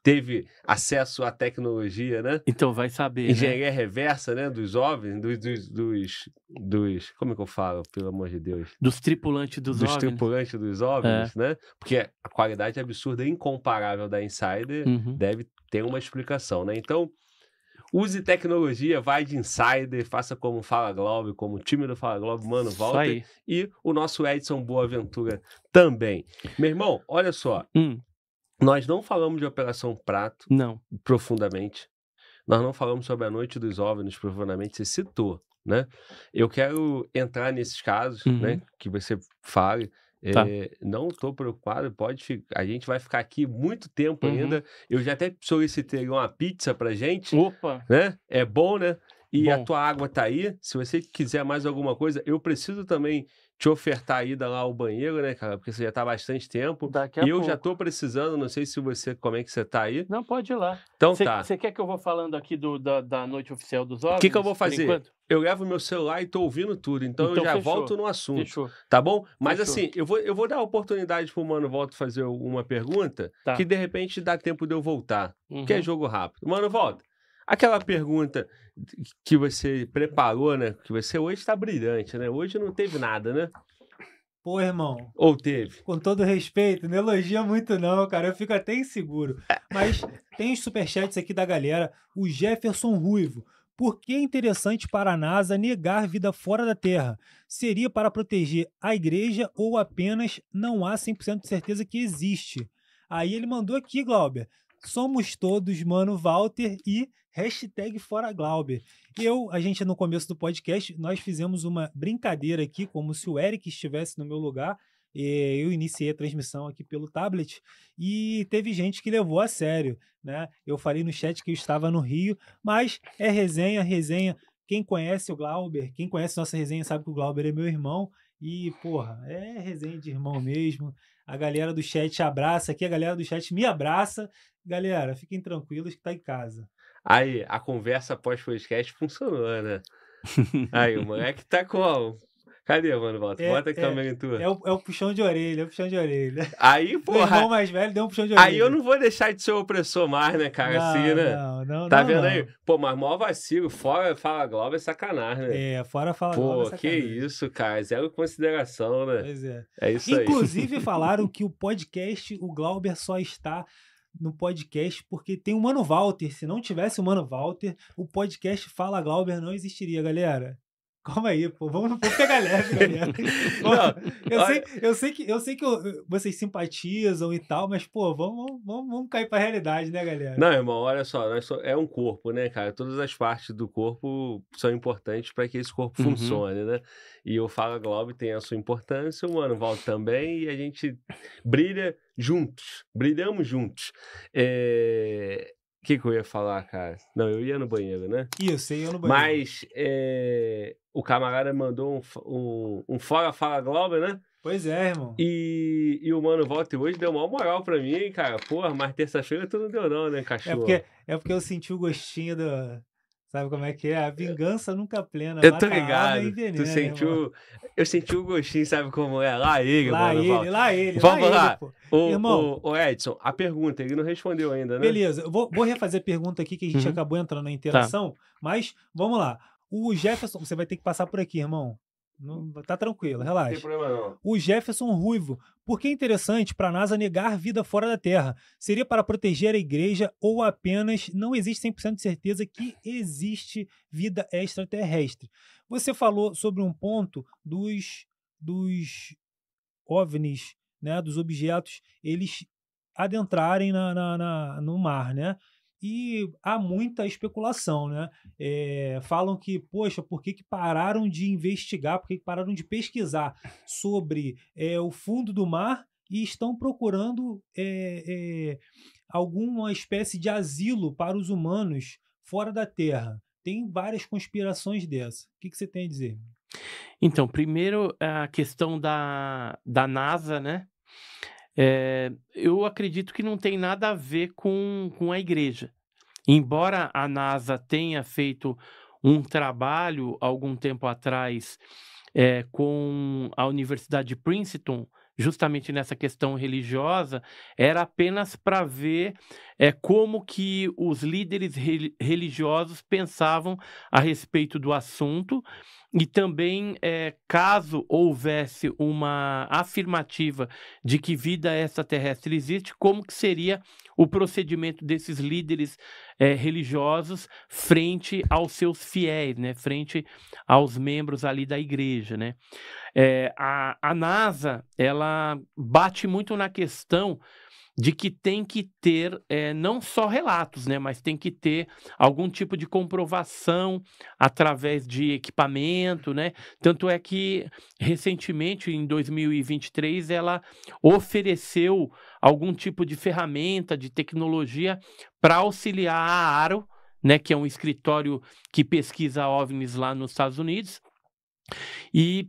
S1: teve acesso à tecnologia, né? Então vai saber. Né? Engenharia né? reversa, né? Dos OVNIs, dos, dos, dos, dos, Como é que eu falo, pelo amor de Deus? Dos tripulantes dos, dos OVNIs. Dos tripulantes dos OVNIs, é. né? Porque a qualidade absurda e incomparável da Insider uhum. deve ter uma explicação, né? Então, use tecnologia, vai de Insider, faça como Fala Globo, como o time do Fala Globo, Mano volta E o nosso Edson Boaventura também. Meu irmão, olha só. Hum. Nós não falamos de Operação Prato não. profundamente. Nós não falamos sobre a Noite dos OVNIs profundamente. Você citou, né? Eu quero entrar nesses casos, né, uhum. né? Que você fale. É, tá. É, não estou preocupado, pode ficar. A gente vai ficar aqui muito tempo uhum. ainda. Eu já até solicitei uma pizza pra gente. Opa! Né? É bom, né? E bom. a tua água tá aí. Se você quiser mais alguma coisa, eu preciso também te ofertar a ida lá ao banheiro, né, cara? Porque você já tá há bastante tempo. Daqui a e eu pouco. já tô precisando, não sei se você, como é que você tá aí. Não, pode ir lá. Então cê, tá. Você quer que eu
S3: vou falando aqui do, da, da noite oficial dos ovnis? O que, que eu vou fazer?
S1: Eu levo meu celular e tô ouvindo tudo, então, então eu já fechou. volto no assunto. Fechou. Tá bom? Mas fechou. assim, eu vou, eu vou dar a oportunidade pro Mano Volta fazer uma pergunta tá. que de repente dá tempo de eu voltar, uhum. que é uhum. jogo rápido. Mano Volta, Aquela pergunta que você preparou, né? Que você hoje está brilhante, né? Hoje não teve nada, né? Pô, irmão. Ou teve?
S4: Com todo respeito, não elogia muito não, cara. Eu fico até inseguro. Mas tem os superchats aqui da galera. O Jefferson Ruivo. Por que é interessante para a NASA negar vida fora da Terra? Seria para proteger a igreja ou apenas não há 100% de certeza que existe? Aí ele mandou aqui, Glauber. Somos todos, mano, Walter e hashtag Fora Glauber. Eu, a gente, no começo do podcast, nós fizemos uma brincadeira aqui, como se o Eric estivesse no meu lugar. Eu iniciei a transmissão aqui pelo tablet e teve gente que levou a sério, né? Eu falei no chat que eu estava no Rio, mas é resenha, resenha. Quem conhece o Glauber, quem conhece nossa resenha sabe que o Glauber é meu irmão e, porra, é resenha de irmão mesmo. A galera do chat abraça aqui, a galera do chat me abraça. Galera, fiquem tranquilos que tá em casa.
S1: Aí, a conversa pós-podcast funcionou, né? Aí, o moleque tá com. Cadê, mano, Bota? É, Bota a é, em tua. É
S4: o, é o puxão de orelha, é o puxão de orelha.
S1: Aí, porra. O irmão mais velho deu um puxão de orelha. Aí eu não vou deixar de ser opressor mais, né, cara? Não, assim, né? Não, não, Tá não, vendo não. aí? Pô, mas mó vacilo. Fora Fala Globo é sacanagem, né? É, fora Fala Pô, Globo é sacanagem. Pô, que isso, cara. Zero consideração, né? Pois é. É isso Inclusive, aí. Inclusive,
S4: falaram que o podcast, o Glauber só está no podcast, porque tem o Mano Walter. Se não tivesse o Mano Walter, o podcast Fala Glauber não existiria, galera. Calma aí, pô, vamos, vamos pegar leve, né? galera. eu, sei, eu sei que, eu sei que eu, vocês simpatizam e tal, mas, pô, vamos, vamos, vamos cair pra realidade, né, galera? Não,
S1: irmão, olha só, nós só, é um corpo, né, cara? Todas as partes do corpo são importantes para que esse corpo uhum. funcione, né? E o Fala Globo tem a sua importância, o Mano Valdo também, e a gente brilha juntos, brilhamos juntos. É, o que, que eu ia falar, cara? Não, eu ia no banheiro, né?
S4: Isso, eu ia no banheiro.
S1: Mas é, o camarada mandou um, um, um fora fala Globo, né? Pois é, irmão. E, e o Mano Volta hoje deu maior moral pra mim, hein, cara. Porra, mas terça-feira tu não deu não, né, é cachorro? É porque, é
S4: porque eu senti o gostinho do... Sabe como é que é? A é. vingança nunca é plena. Eu tô ligado. Veneno, tu sentiu...
S1: Né, eu senti o gostinho, sabe como é? Lá ele, lá mano. Ele, lá ele, Vamos lá. Ele, o, irmão, o, Edson, a pergunta, ele não respondeu ainda, né? Beleza.
S4: Eu vou, vou refazer a pergunta aqui que a gente uhum. acabou entrando na tá. interação, tá. mas vamos lá. O Jefferson, você vai ter que passar por aqui, irmão. Não, tá tranquilo, relaxa. Não tem problema, não. O Jefferson Ruivo. Por que é interessante para a NASA negar vida fora da Terra? Seria para proteger a igreja ou apenas não existe 100% de certeza que existe vida extraterrestre? Você falou sobre um ponto dos, dos OVNIs, né, dos objetos, eles adentrarem na, na, na no mar, né? E há muita especulação, né? É, falam que, poxa, por que, que pararam de investigar, por que, que pararam de pesquisar sobre é, o fundo do mar e estão procurando é, alguma espécie de asilo para os humanos fora da Terra. Tem várias conspirações dessa. O que, que você tem a dizer?
S3: Então, primeiro a questão da, da NASA, né? É, eu acredito que não tem nada a ver com, com a igreja. Embora a NASA tenha feito um trabalho algum tempo atrás é, com a Universidade de Princeton, justamente nessa questão religiosa, era apenas para ver é, como que os líderes re religiosos pensavam a respeito do assunto e também, é, caso houvesse uma afirmativa de que vida extraterrestre existe, como que seria o procedimento desses líderes é, religiosos frente aos seus fiéis, né? frente aos membros ali da igreja. Né? É, a, a NASA ela bate muito na questão de que tem que ter é, não só relatos, né, mas tem que ter algum tipo de comprovação através de equipamento, né? Tanto é que recentemente, em 2023, ela ofereceu algum tipo de ferramenta, de tecnologia para auxiliar a Aro, né, que é um escritório que pesquisa OVNIs lá nos Estados Unidos. E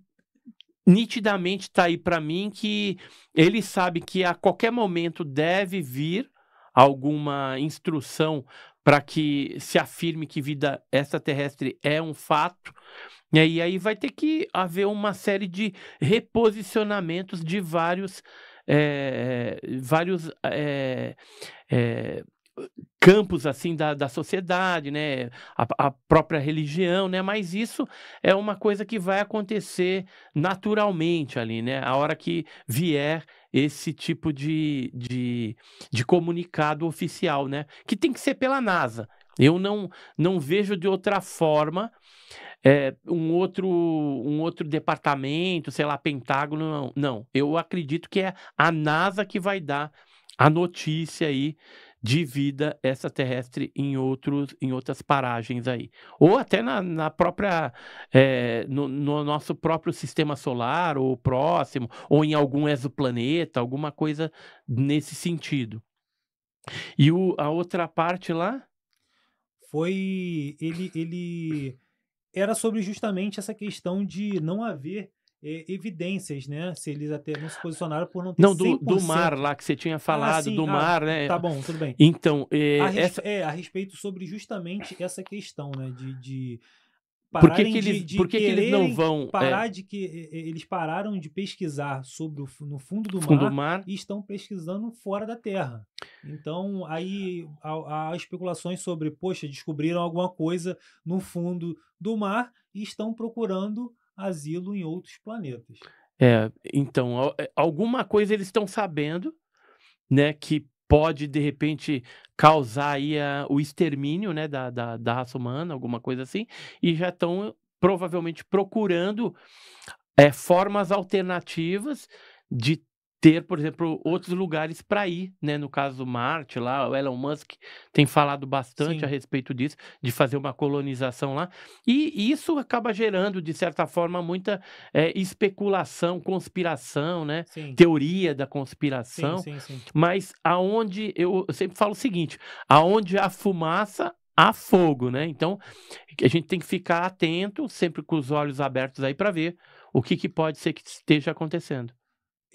S3: nitidamente está aí para mim que ele sabe que a qualquer momento deve vir alguma instrução para que se afirme que vida extraterrestre é um fato. E aí vai ter que haver uma série de reposicionamentos de vários, é, vários é, é, campos assim da, da sociedade, né? A, a, própria religião, né? Mas isso é uma coisa que vai acontecer naturalmente ali, né? A hora que vier esse tipo de, de, de comunicado oficial, né? Que tem que ser pela NASA. Eu não, não vejo de outra forma é, um, outro, um outro departamento, sei lá, Pentágono, não. não. Eu acredito que é a NASA que vai dar a notícia aí de vida extraterrestre em, outros, em outras paragens aí. Ou até na, na própria. É, no, no, nosso próprio sistema solar, ou próximo, ou em algum exoplaneta, alguma coisa nesse sentido. E o, a outra parte lá? Foi. Ele, ele era sobre justamente essa questão
S4: de não haver evidências, né? Se eles até não se posicionaram por não ter Não, do, do mar lá que você tinha ah, falado, ah, sim, do ah, mar, né? Tá bom, tudo bem.
S3: Então, é, a, essa...
S4: é, a respeito sobre justamente essa questão, né? De, de por que, que, eles, de, de por que, que eles não vão é. parar é... de que eles pararam de pesquisar sobre o no fundo do, fundo mar, do mar, e estão pesquisando fora da Terra. Então aí há, há especulações sobre, poxa, descobriram alguma coisa no fundo do mar e estão procurando asilo em outros planetas.
S3: É, então, é, alguma coisa eles estão sabendo, né, que pode, de repente, causar aí a, o extermínio, né, da, da, da raça humana, alguma coisa assim, e já estão eh, provavelmente procurando é, formas alternativas de ter, por exemplo, outros lugares para ir, né? No caso Marte lá, o Elon Musk tem falado bastante Sim. a respeito disso, de fazer uma colonização lá, e isso acaba gerando de certa forma muita é, especulação, conspiração, né? Sim. Teoria da conspiração. Sim, Mas aonde eu, eu sempre falo o seguinte: aonde há fumaça há fogo, né? Então a gente tem que ficar atento, sempre com os olhos abertos aí para ver o que, que pode ser que esteja acontecendo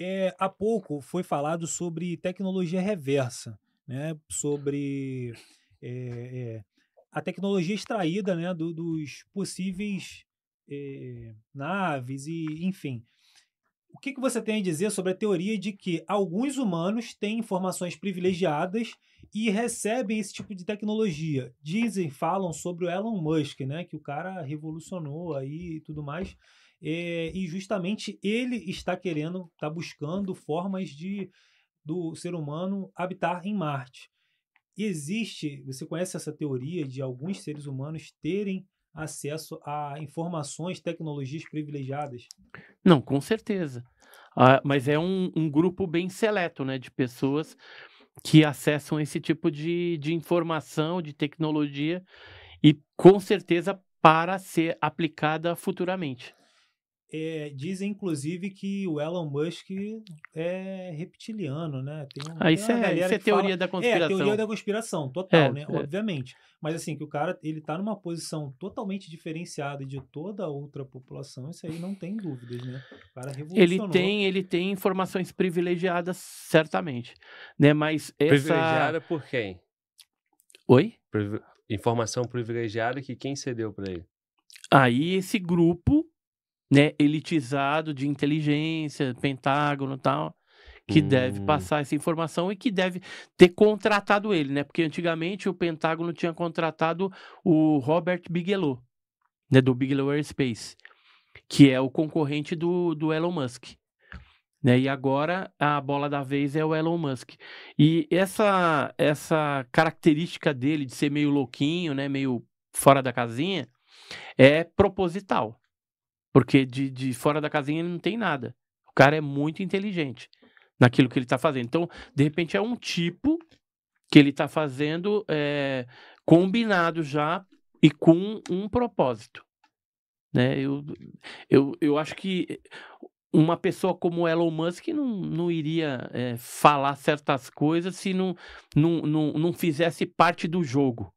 S4: é, há pouco foi falado sobre tecnologia reversa, né? sobre é, é, a tecnologia extraída né? Do, dos possíveis naves e enfim. O que, que você tem a dizer sobre a teoria de que alguns humanos têm informações privilegiadas e recebem esse tipo de tecnologia? Dizem, falam sobre o Elon Musk, né? Que o cara revolucionou aí e tudo mais. É, e justamente ele está querendo, está buscando formas de do ser humano habitar em Marte. Existe, você conhece essa teoria de alguns seres humanos terem acesso a informações, tecnologias
S3: privilegiadas? Não, com certeza. Ah, mas é um, um, grupo bem seleto né, de pessoas que acessam esse tipo de, de informação, de tecnologia, e com certeza para ser aplicada futuramente.
S4: É, dizem, inclusive, que o Elon Musk é reptiliano, né? Tem uma, ah, isso, é, isso é teoria fala... da conspiração. É, teoria da conspiração, é, total, né? é, né? Obviamente. Mas, assim, que o cara, ele tá numa posição totalmente diferenciada de toda a outra população, isso aí não tem dúvidas, né? O cara revolucionou. Ele tem,
S3: ele tem informações privilegiadas, certamente, né? Mas essa... Privilegiada
S1: por quem?
S5: Oi? Privi...
S3: Informação privilegiada que quem cedeu para ele? Aí esse grupo né, elitizado de inteligência, Pentágono e tal, que hum. deve passar essa informação e que deve ter contratado ele, né? Porque antigamente o Pentágono tinha contratado o Robert Bigelow, né, do Bigelow Aerospace, que é o concorrente do, do Elon Musk. Né? E agora a bola da vez é o Elon Musk. E essa essa característica dele de ser meio louquinho, né, meio fora da casinha, é proposital. Porque de, de fora da casinha ele não tem nada. O cara é muito inteligente naquilo que ele está fazendo. Então, de repente, é um tipo que ele está fazendo é, combinado já e com um propósito. Né? Eu, eu, eu acho que uma pessoa como Elon Musk não, não iria é, falar certas coisas se não, não, não, não fizesse parte do jogo.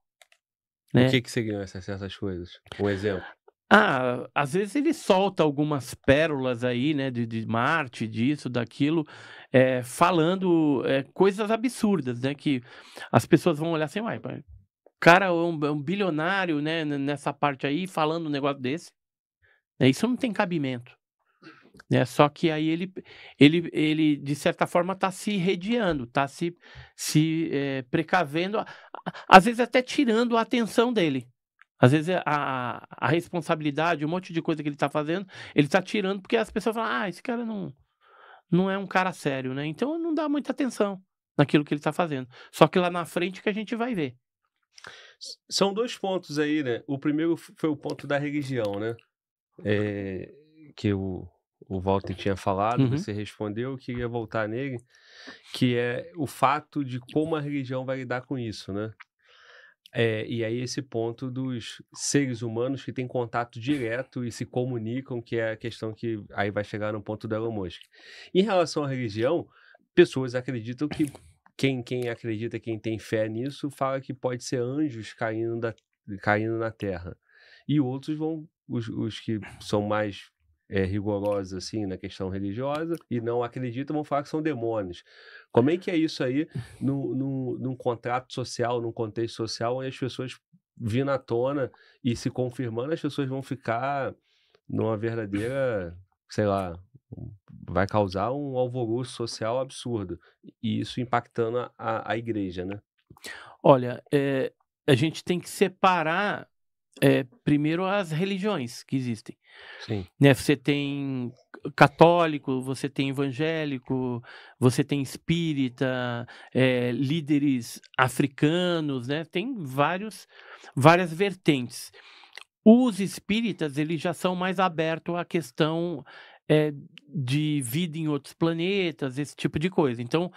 S3: Né? O que, que seriam essas certas coisas? Um exemplo. Ah, às vezes ele solta algumas pérolas aí, né, de, de Marte, disso, daquilo, é, falando é, coisas absurdas, né, que as pessoas vão olhar assim, uai, cara é um, é um, bilionário, né, nessa parte aí, falando um negócio desse. é isso não tem cabimento. Né, só que aí ele, ele, ele de certa forma, está se rediando, tá? se, se eh, precavendo, às vezes até tirando a atenção dele. Às vezes a, a responsabilidade, um monte de coisa que ele está fazendo, ele está tirando porque as pessoas falam: ah, esse cara não, não é um cara sério, né? Então não dá muita atenção naquilo que ele está fazendo. Só que lá na frente que a gente vai ver.
S1: São dois pontos aí, né? O primeiro foi o ponto da religião, né? É, que o, o Walter tinha falado, uhum. você respondeu, eu queria voltar nele, que é o fato de como a religião vai lidar com isso, né? É, e aí esse ponto dos seres humanos que têm contato direto e se comunicam, que é a questão que aí vai chegar no ponto do Elon Musk. Em relação à religião, pessoas acreditam que quem, quem acredita, quem tem fé nisso, fala que pode ser anjos caindo, da, caindo na terra. E outros vão, os, os que são mais é, rigorosos assim na questão religiosa e não acreditam, vão falar que são demônios. Como é que é isso aí no, no, num contrato social, num contexto social, onde as pessoas vindo à tona e se confirmando, as pessoas vão ficar numa verdadeira, sei lá, vai causar um alvoroço social absurdo. E isso impactando a, a igreja, né?
S5: Olha, é,
S3: a gente tem que separar é, primeiro as religiões que existem. Sim. Né? Você tem católico, você tem evangélico, você tem espírita, é, líderes africanos, né? Tem vários, várias vertentes. Os espíritas eles já são mais abertos à questão é, de vida em outros planetas, esse tipo de coisa. Então,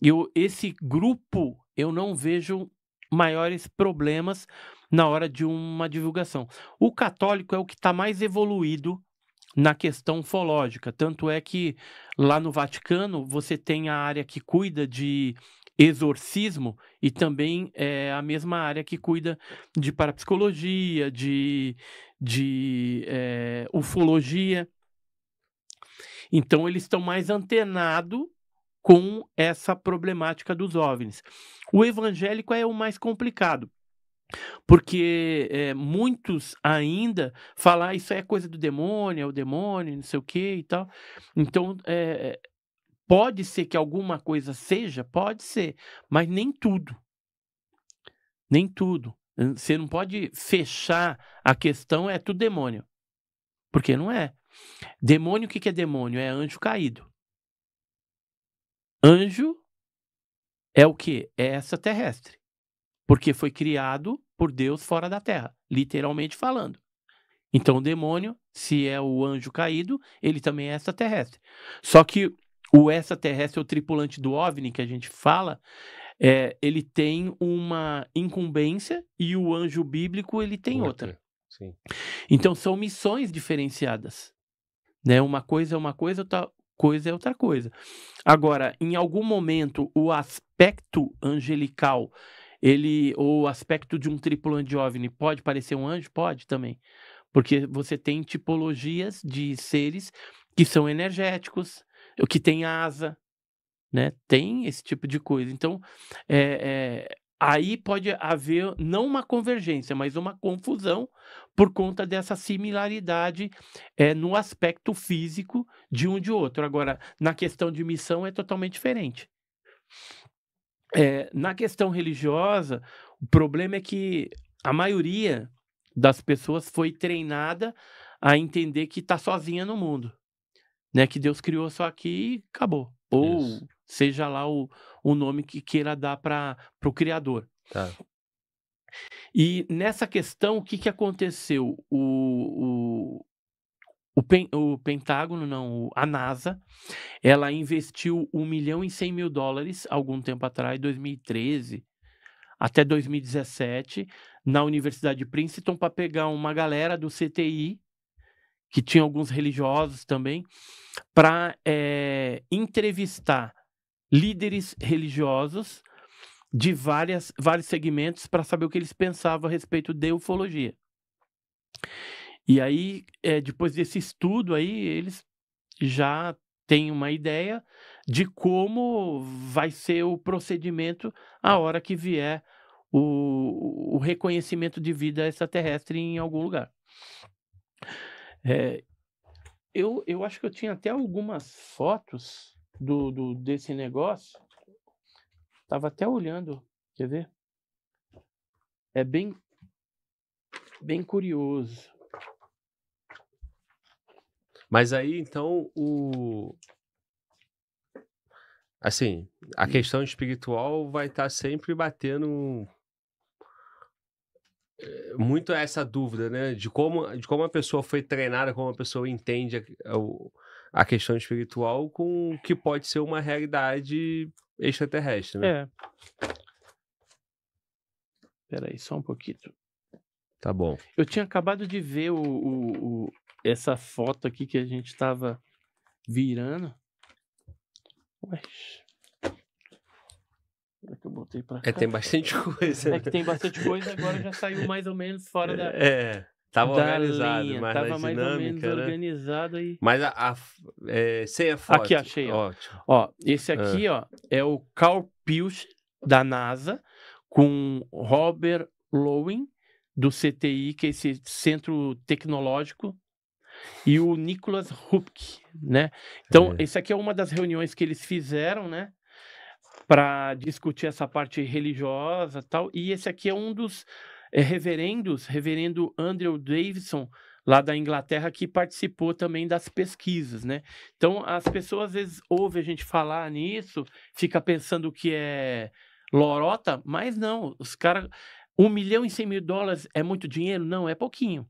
S3: eu, esse grupo eu não vejo maiores problemas na hora de uma divulgação. O católico é o que está mais evoluído na questão ufológica. Tanto é que lá no Vaticano você tem a área que cuida de exorcismo e também é a mesma área que cuida de parapsicologia, de, de é, ufologia. Então eles estão mais antenados com essa problemática dos OVNIs. O evangélico é o mais complicado. Porque é, muitos ainda falam ah, isso é coisa do demônio, é o demônio, não sei o que e tal. Então, é, pode ser que alguma coisa seja, pode ser, mas nem tudo. Nem tudo. Você não pode fechar a questão, é tudo demônio. Porque não é. Demônio, o que é demônio? É anjo caído. Anjo é o que? É extraterrestre. Porque foi criado por Deus fora da terra, literalmente falando. Então o demônio, se é o anjo caído, ele também é extraterrestre. Só que o extraterrestre, o tripulante do OVNI que a gente fala, é, ele tem uma incumbência e o anjo bíblico ele tem outra. outra. Sim. Então são missões diferenciadas. Né? Uma coisa é uma coisa, coisa é outra coisa. Agora, em algum momento, o aspecto angelical, ele ou o aspecto de um tripulante de OVNI pode parecer um anjo? Pode também. Porque você tem tipologias de seres que são energéticos, que têm asa, né? Tem esse tipo de coisa. Então, é, é, aí pode haver não uma convergência, mas uma confusão por conta dessa similaridade é, no aspecto físico de um de outro. Agora, na questão de missão é totalmente diferente. É, na questão religiosa, o problema é que a maioria das pessoas foi treinada a entender que está sozinha no mundo, né? Que Deus criou só aqui e acabou. Ou Isso seja lá o, o nome que queira dar para o criador. Tá. E nessa questão, o que, que aconteceu? O, o, o, pen, o Pentágono, não, a NASA, ela investiu 1 milhão e 100 mil dólares algum tempo atrás, 2013 até 2017, na Universidade de Princeton para pegar uma galera do CTI, que tinha alguns religiosos também, para é, eh, entrevistar líderes religiosos de várias, vários segmentos para saber o que eles pensavam a respeito de ufologia. E aí, é, depois desse estudo aí, eles já têm uma ideia de como vai ser o procedimento a hora que vier o, o reconhecimento de vida extraterrestre em algum lugar. É, eu, eu acho que eu tinha até algumas fotos do, do desse negócio, tava até olhando, quer ver? É bem, bem curioso.
S1: Mas aí, então, o. Assim, a questão espiritual vai estar tá sempre batendo eh, muito essa dúvida, né? De como, de como a pessoa foi treinada, como a pessoa entende o, a questão espiritual com o que pode ser uma realidade
S3: extraterrestre, né? É. Peraí, só um pouquinho. Tá bom. Eu tinha acabado de ver o, o, o essa foto aqui que a gente estava virando. Ué.
S5: É que eu botei pra é, cá. É, tem bastante coisa. É que tem bastante coisa, agora
S3: já saiu mais ou menos fora é, da... É. Tava da organizado, linha. mas Tava mais dinâmica, ou menos né? organizado aí. Mas a, a é, sem a foto. Aqui, achei. Ó. Ótimo. ó, esse aqui, ah. ó, é o Carl Pilch, da NASA, com Robert Lowen, do CTI, que é esse centro tecnológico, e o Nicholas Hupke, né? Então, é. esse aqui é uma das reuniões que eles fizeram, né? Para discutir essa parte religiosa tal. E esse aqui é um dos é, reverendos, reverendo Andrew Davidson, lá da Inglaterra, que participou também das pesquisas, né? Então, as pessoas às vezes ouvem a gente falar nisso, fica pensando que é lorota, mas não, os caras... Um milhão e cem mil dólares é muito dinheiro? Não, é pouquinho.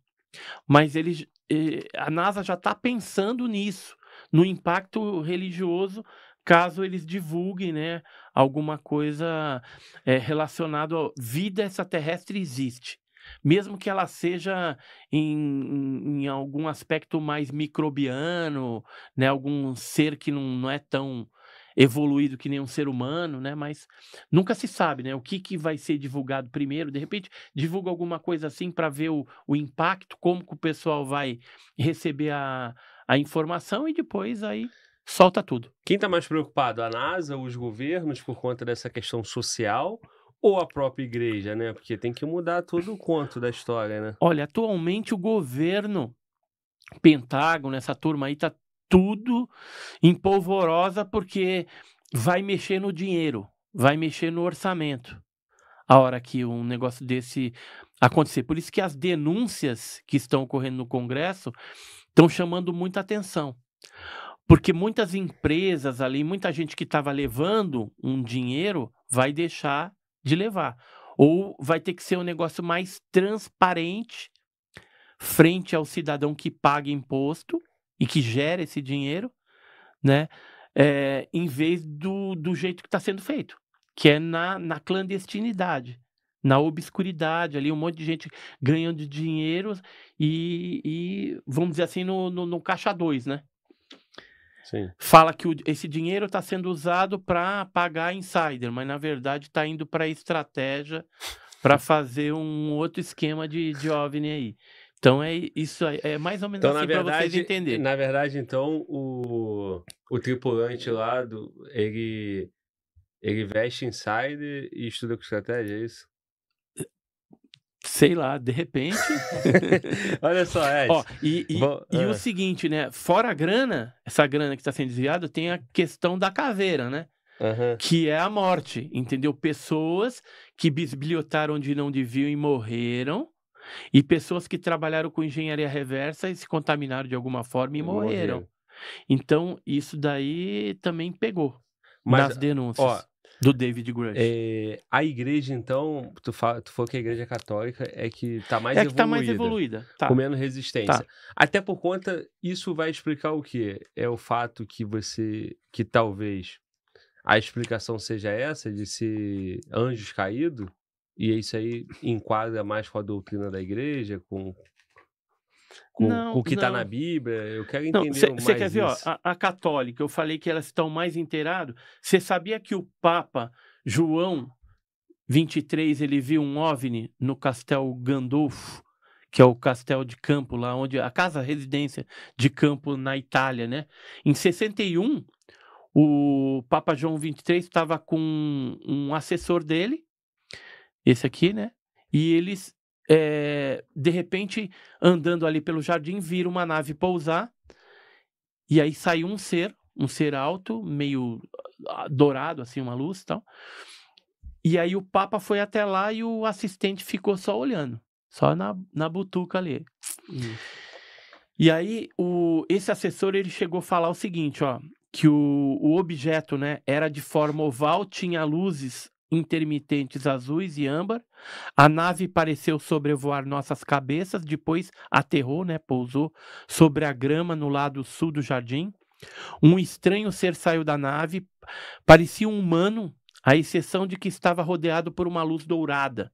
S3: Mas eles, eh, a NASA já está pensando nisso, no impacto religioso caso eles divulguem, né, alguma coisa é, eh, relacionada à vida extraterrestre existe. Mesmo que ela seja em, em, em, algum aspecto mais microbiano, né, algum ser que não, não é tão evoluído que nem um ser humano, né? Mas nunca se sabe, né? O que, que vai ser divulgado primeiro. De repente, divulga alguma coisa assim para ver o, o impacto, como que o pessoal vai receber a, a informação e depois aí solta tudo. Quem está mais preocupado? A NASA, os
S1: governos, por conta dessa questão social? Ou a própria igreja, né? Porque tem que mudar todo
S3: o conto da história, né? Olha, atualmente o governo, Pentágono, essa turma aí, tá tudo em polvorosa porque vai mexer no dinheiro, vai mexer no orçamento. A hora que um negócio desse acontecer. Por isso que as denúncias que estão ocorrendo no Congresso estão chamando muita atenção. Porque muitas empresas ali, muita gente que estava levando um dinheiro vai deixar de levar. Ou vai ter que ser um negócio mais transparente frente ao cidadão que paga imposto e que gera esse dinheiro, né? É, em vez do, do jeito que está sendo feito, que é na, na clandestinidade, na obscuridade, ali um monte de gente ganhando dinheiro e, e vamos dizer assim, no, no, no caixa 2, né? Sim. Fala que o, esse dinheiro está sendo usado para pagar insider, mas na verdade está indo para estratégia para fazer um outro esquema de, de OVNI aí. Então é isso aí, é mais ou menos então, assim para vocês entenderem.
S1: Na verdade, então, o, o tripulante lá, do, ele, ele veste insider e estuda com estratégia, é isso?
S3: Sei lá, de repente. Olha só, Ed. Ó, e, e, Bom, e o ah. seguinte, né? Fora a grana, essa grana que está sendo desviada, tem a questão da caveira, né? Uhum. Que é a morte, entendeu? Pessoas que bisbilhotaram onde não deviam e morreram. E pessoas que trabalharam com engenharia reversa e se contaminaram de alguma forma e morreram. Então, isso daí também pegou Mas, nas denúncias. Ó, do
S1: David Grush. É, a igreja, então, tu, fala, tu falou que a igreja é católica é que está mais é evoluída. É que tá mais é tá evoluída. Tá. Com menos resistência. Tá. Até por conta, isso vai explicar o quê? É o fato que você, que talvez a explicação seja essa, de ser anjos caídos, e isso aí enquadra mais
S3: com a doutrina da igreja, com,
S5: com, não, com o que está na Bíblia.
S3: Eu quero entender cê, mais. Você quer ver, ó, a, a, católica, eu falei que elas estão mais inteiradas. Você sabia que o Papa João 23 ele viu um OVNI no Castelo Gandolfo? que é o Castelo de Campo, lá onde a casa residência de Campo na Itália, né? Em 61, o Papa João 23 estava com um assessor dele, esse aqui, né? E eles é, de repente, andando ali pelo jardim, vira uma nave pousar, e aí sai um ser, um ser alto, meio ah, ah, dourado, assim, uma luz e tal. E aí o Papa foi até lá e o assistente ficou só olhando, só na, na butuca ali. Hum. E aí o, esse assessor ele chegou a falar o seguinte, ó, que o, o objeto, né, era de forma oval, tinha luzes intermitentes azuis e âmbar. A nave pareceu sobrevoar nossas cabeças, depois aterrou, né, pousou sobre a grama no lado sul do jardim. Um estranho ser saiu da nave, parecia um humano, à exceção de que estava rodeado por uma luz dourada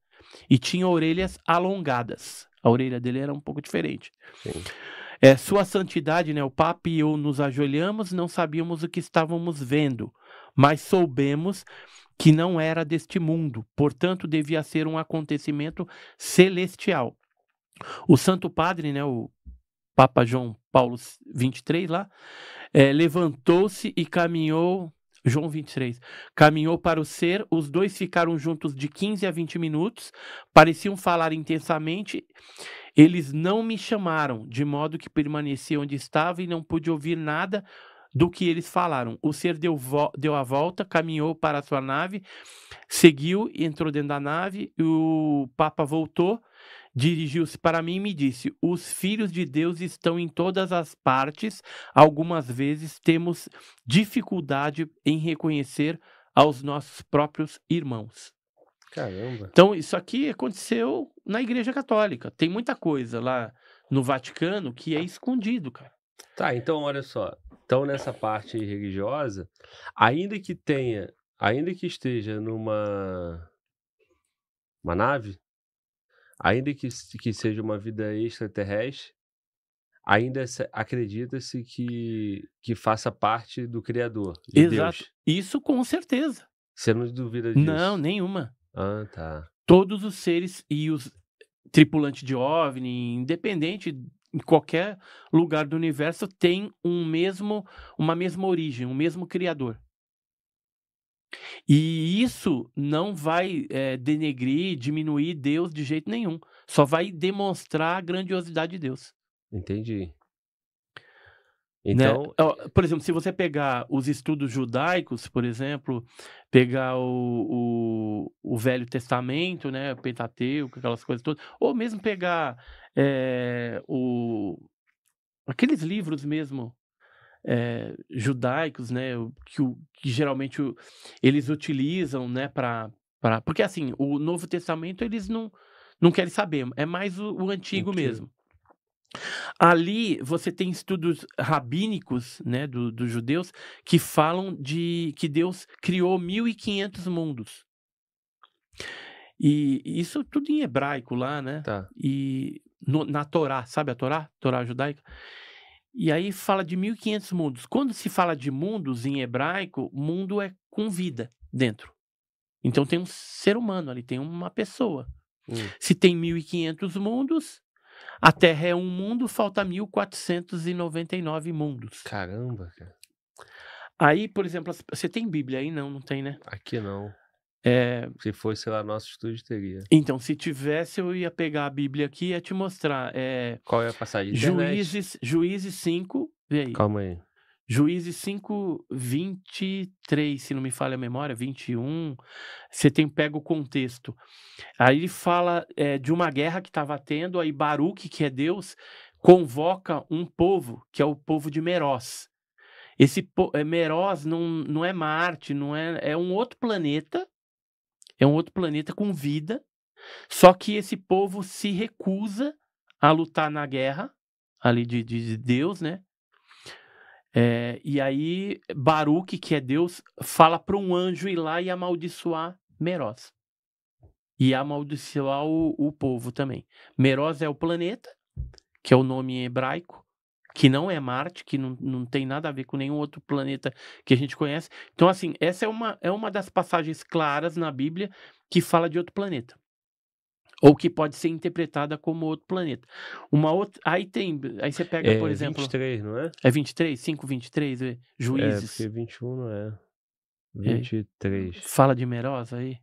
S3: e tinha orelhas alongadas. A orelha dele era um pouco diferente.
S6: Sim. É,
S3: sua santidade, né, o Papa e eu nos ajoelhamos, não sabíamos o que estávamos vendo, mas soubemos que não era deste mundo, portanto, devia ser um acontecimento celestial. O Santo Padre, né, o Papa João Paulo 23 lá, é, levantou-se e caminhou. João 23. Caminhou para o ser, os dois ficaram juntos de 15 a 20 minutos, pareciam falar intensamente. Eles não me chamaram, de modo que permaneci onde estava e não pude ouvir nada do que eles falaram. O ser deu, deu a volta, caminhou para a sua nave, seguiu, entrou dentro da nave, o Papa voltou, dirigiu-se para mim e me disse: Os filhos de Deus estão em todas as partes. Algumas vezes temos dificuldade em reconhecer aos nossos próprios irmãos. Caramba. Então, isso aqui aconteceu na Igreja Católica. Tem muita coisa lá no Vaticano que é escondido, cara.
S1: Tá, então olha só. Então, nessa parte religiosa, ainda que tenha, ainda que esteja numa uma nave, ainda que, que seja uma vida extraterrestre, ainda acredita-se que, que faça parte do Criador, de Exato. Deus. Isso com certeza.
S3: Você não duvida disso? Não, nenhuma. Ah, tá. Todos os seres e os tripulantes de OVNI, independente em qualquer lugar do universo tem um mesmo, uma mesma origem, um mesmo criador. E isso não vai é, denegrir, diminuir Deus de jeito nenhum. Só vai demonstrar a grandiosidade de Deus. Entendi. Né? Então, né? por exemplo, se você pegar os estudos judaicos, por exemplo, pegar o, o, o Velho Testamento, né, Pentateuco, aquelas coisas todas, ou mesmo pegar é, o, aqueles livros mesmo é, judaicos, né, que, que geralmente eles utilizam, né, para porque assim, o Novo Testamento eles não não querem saber, é mais o, o antigo, antigo mesmo. Ali você tem estudos rabínicos, né, do, dos judeus, que falam de que Deus criou 1.500 mundos. E isso tudo em hebraico lá, né? Tá. E no, na Torá, sabe a Torá? Torá judaica. E aí fala de 1.500 mundos. Quando se fala de mundos em hebraico, mundo é com vida dentro. Então tem um ser humano ali, tem uma pessoa. Hum. Se tem 1.500 mundos, a Terra é um mundo, falta 1499 mundos. Caramba, cara. Aí, por exemplo, você tem Bíblia aí? Não, não tem, né? Aqui não. É... Se fosse lá nosso estúdio, teria. Então, se tivesse, eu ia pegar a Bíblia aqui e ia te mostrar. É... Qual é a passagem? Juízes, Juízes 5. Vê aí. Calma aí. Juízes 5, 23, se não me falha a memória, 21. Você tem pega o contexto. Aí ele fala é, de uma guerra que estava tendo, aí Baruque, que é Deus, convoca um povo, que é o povo de Meroz. Esse é, Meroz não, não é Marte, não é, é um outro planeta, é um outro planeta com vida, só que esse povo se recusa a lutar na guerra ali de, de, de Deus, né? É, e aí, Baruque, que é Deus, fala para um anjo ir lá e amaldiçoar Meroz. E amaldiçoar o, o povo também. Meroz é o planeta, que é o nome hebraico, que não é Marte, que não, não tem nada a ver com nenhum outro planeta que a gente conhece. Então, assim, essa é uma, é uma das passagens claras na Bíblia que fala de outro planeta ou que pode ser interpretada como outro planeta. Uma outra, aí tem, aí você pega, é, por exemplo, é 23, não é? É 23, 5 23,
S1: juízes. É, porque 21 não é. 23. É,
S3: fala de Merosa aí.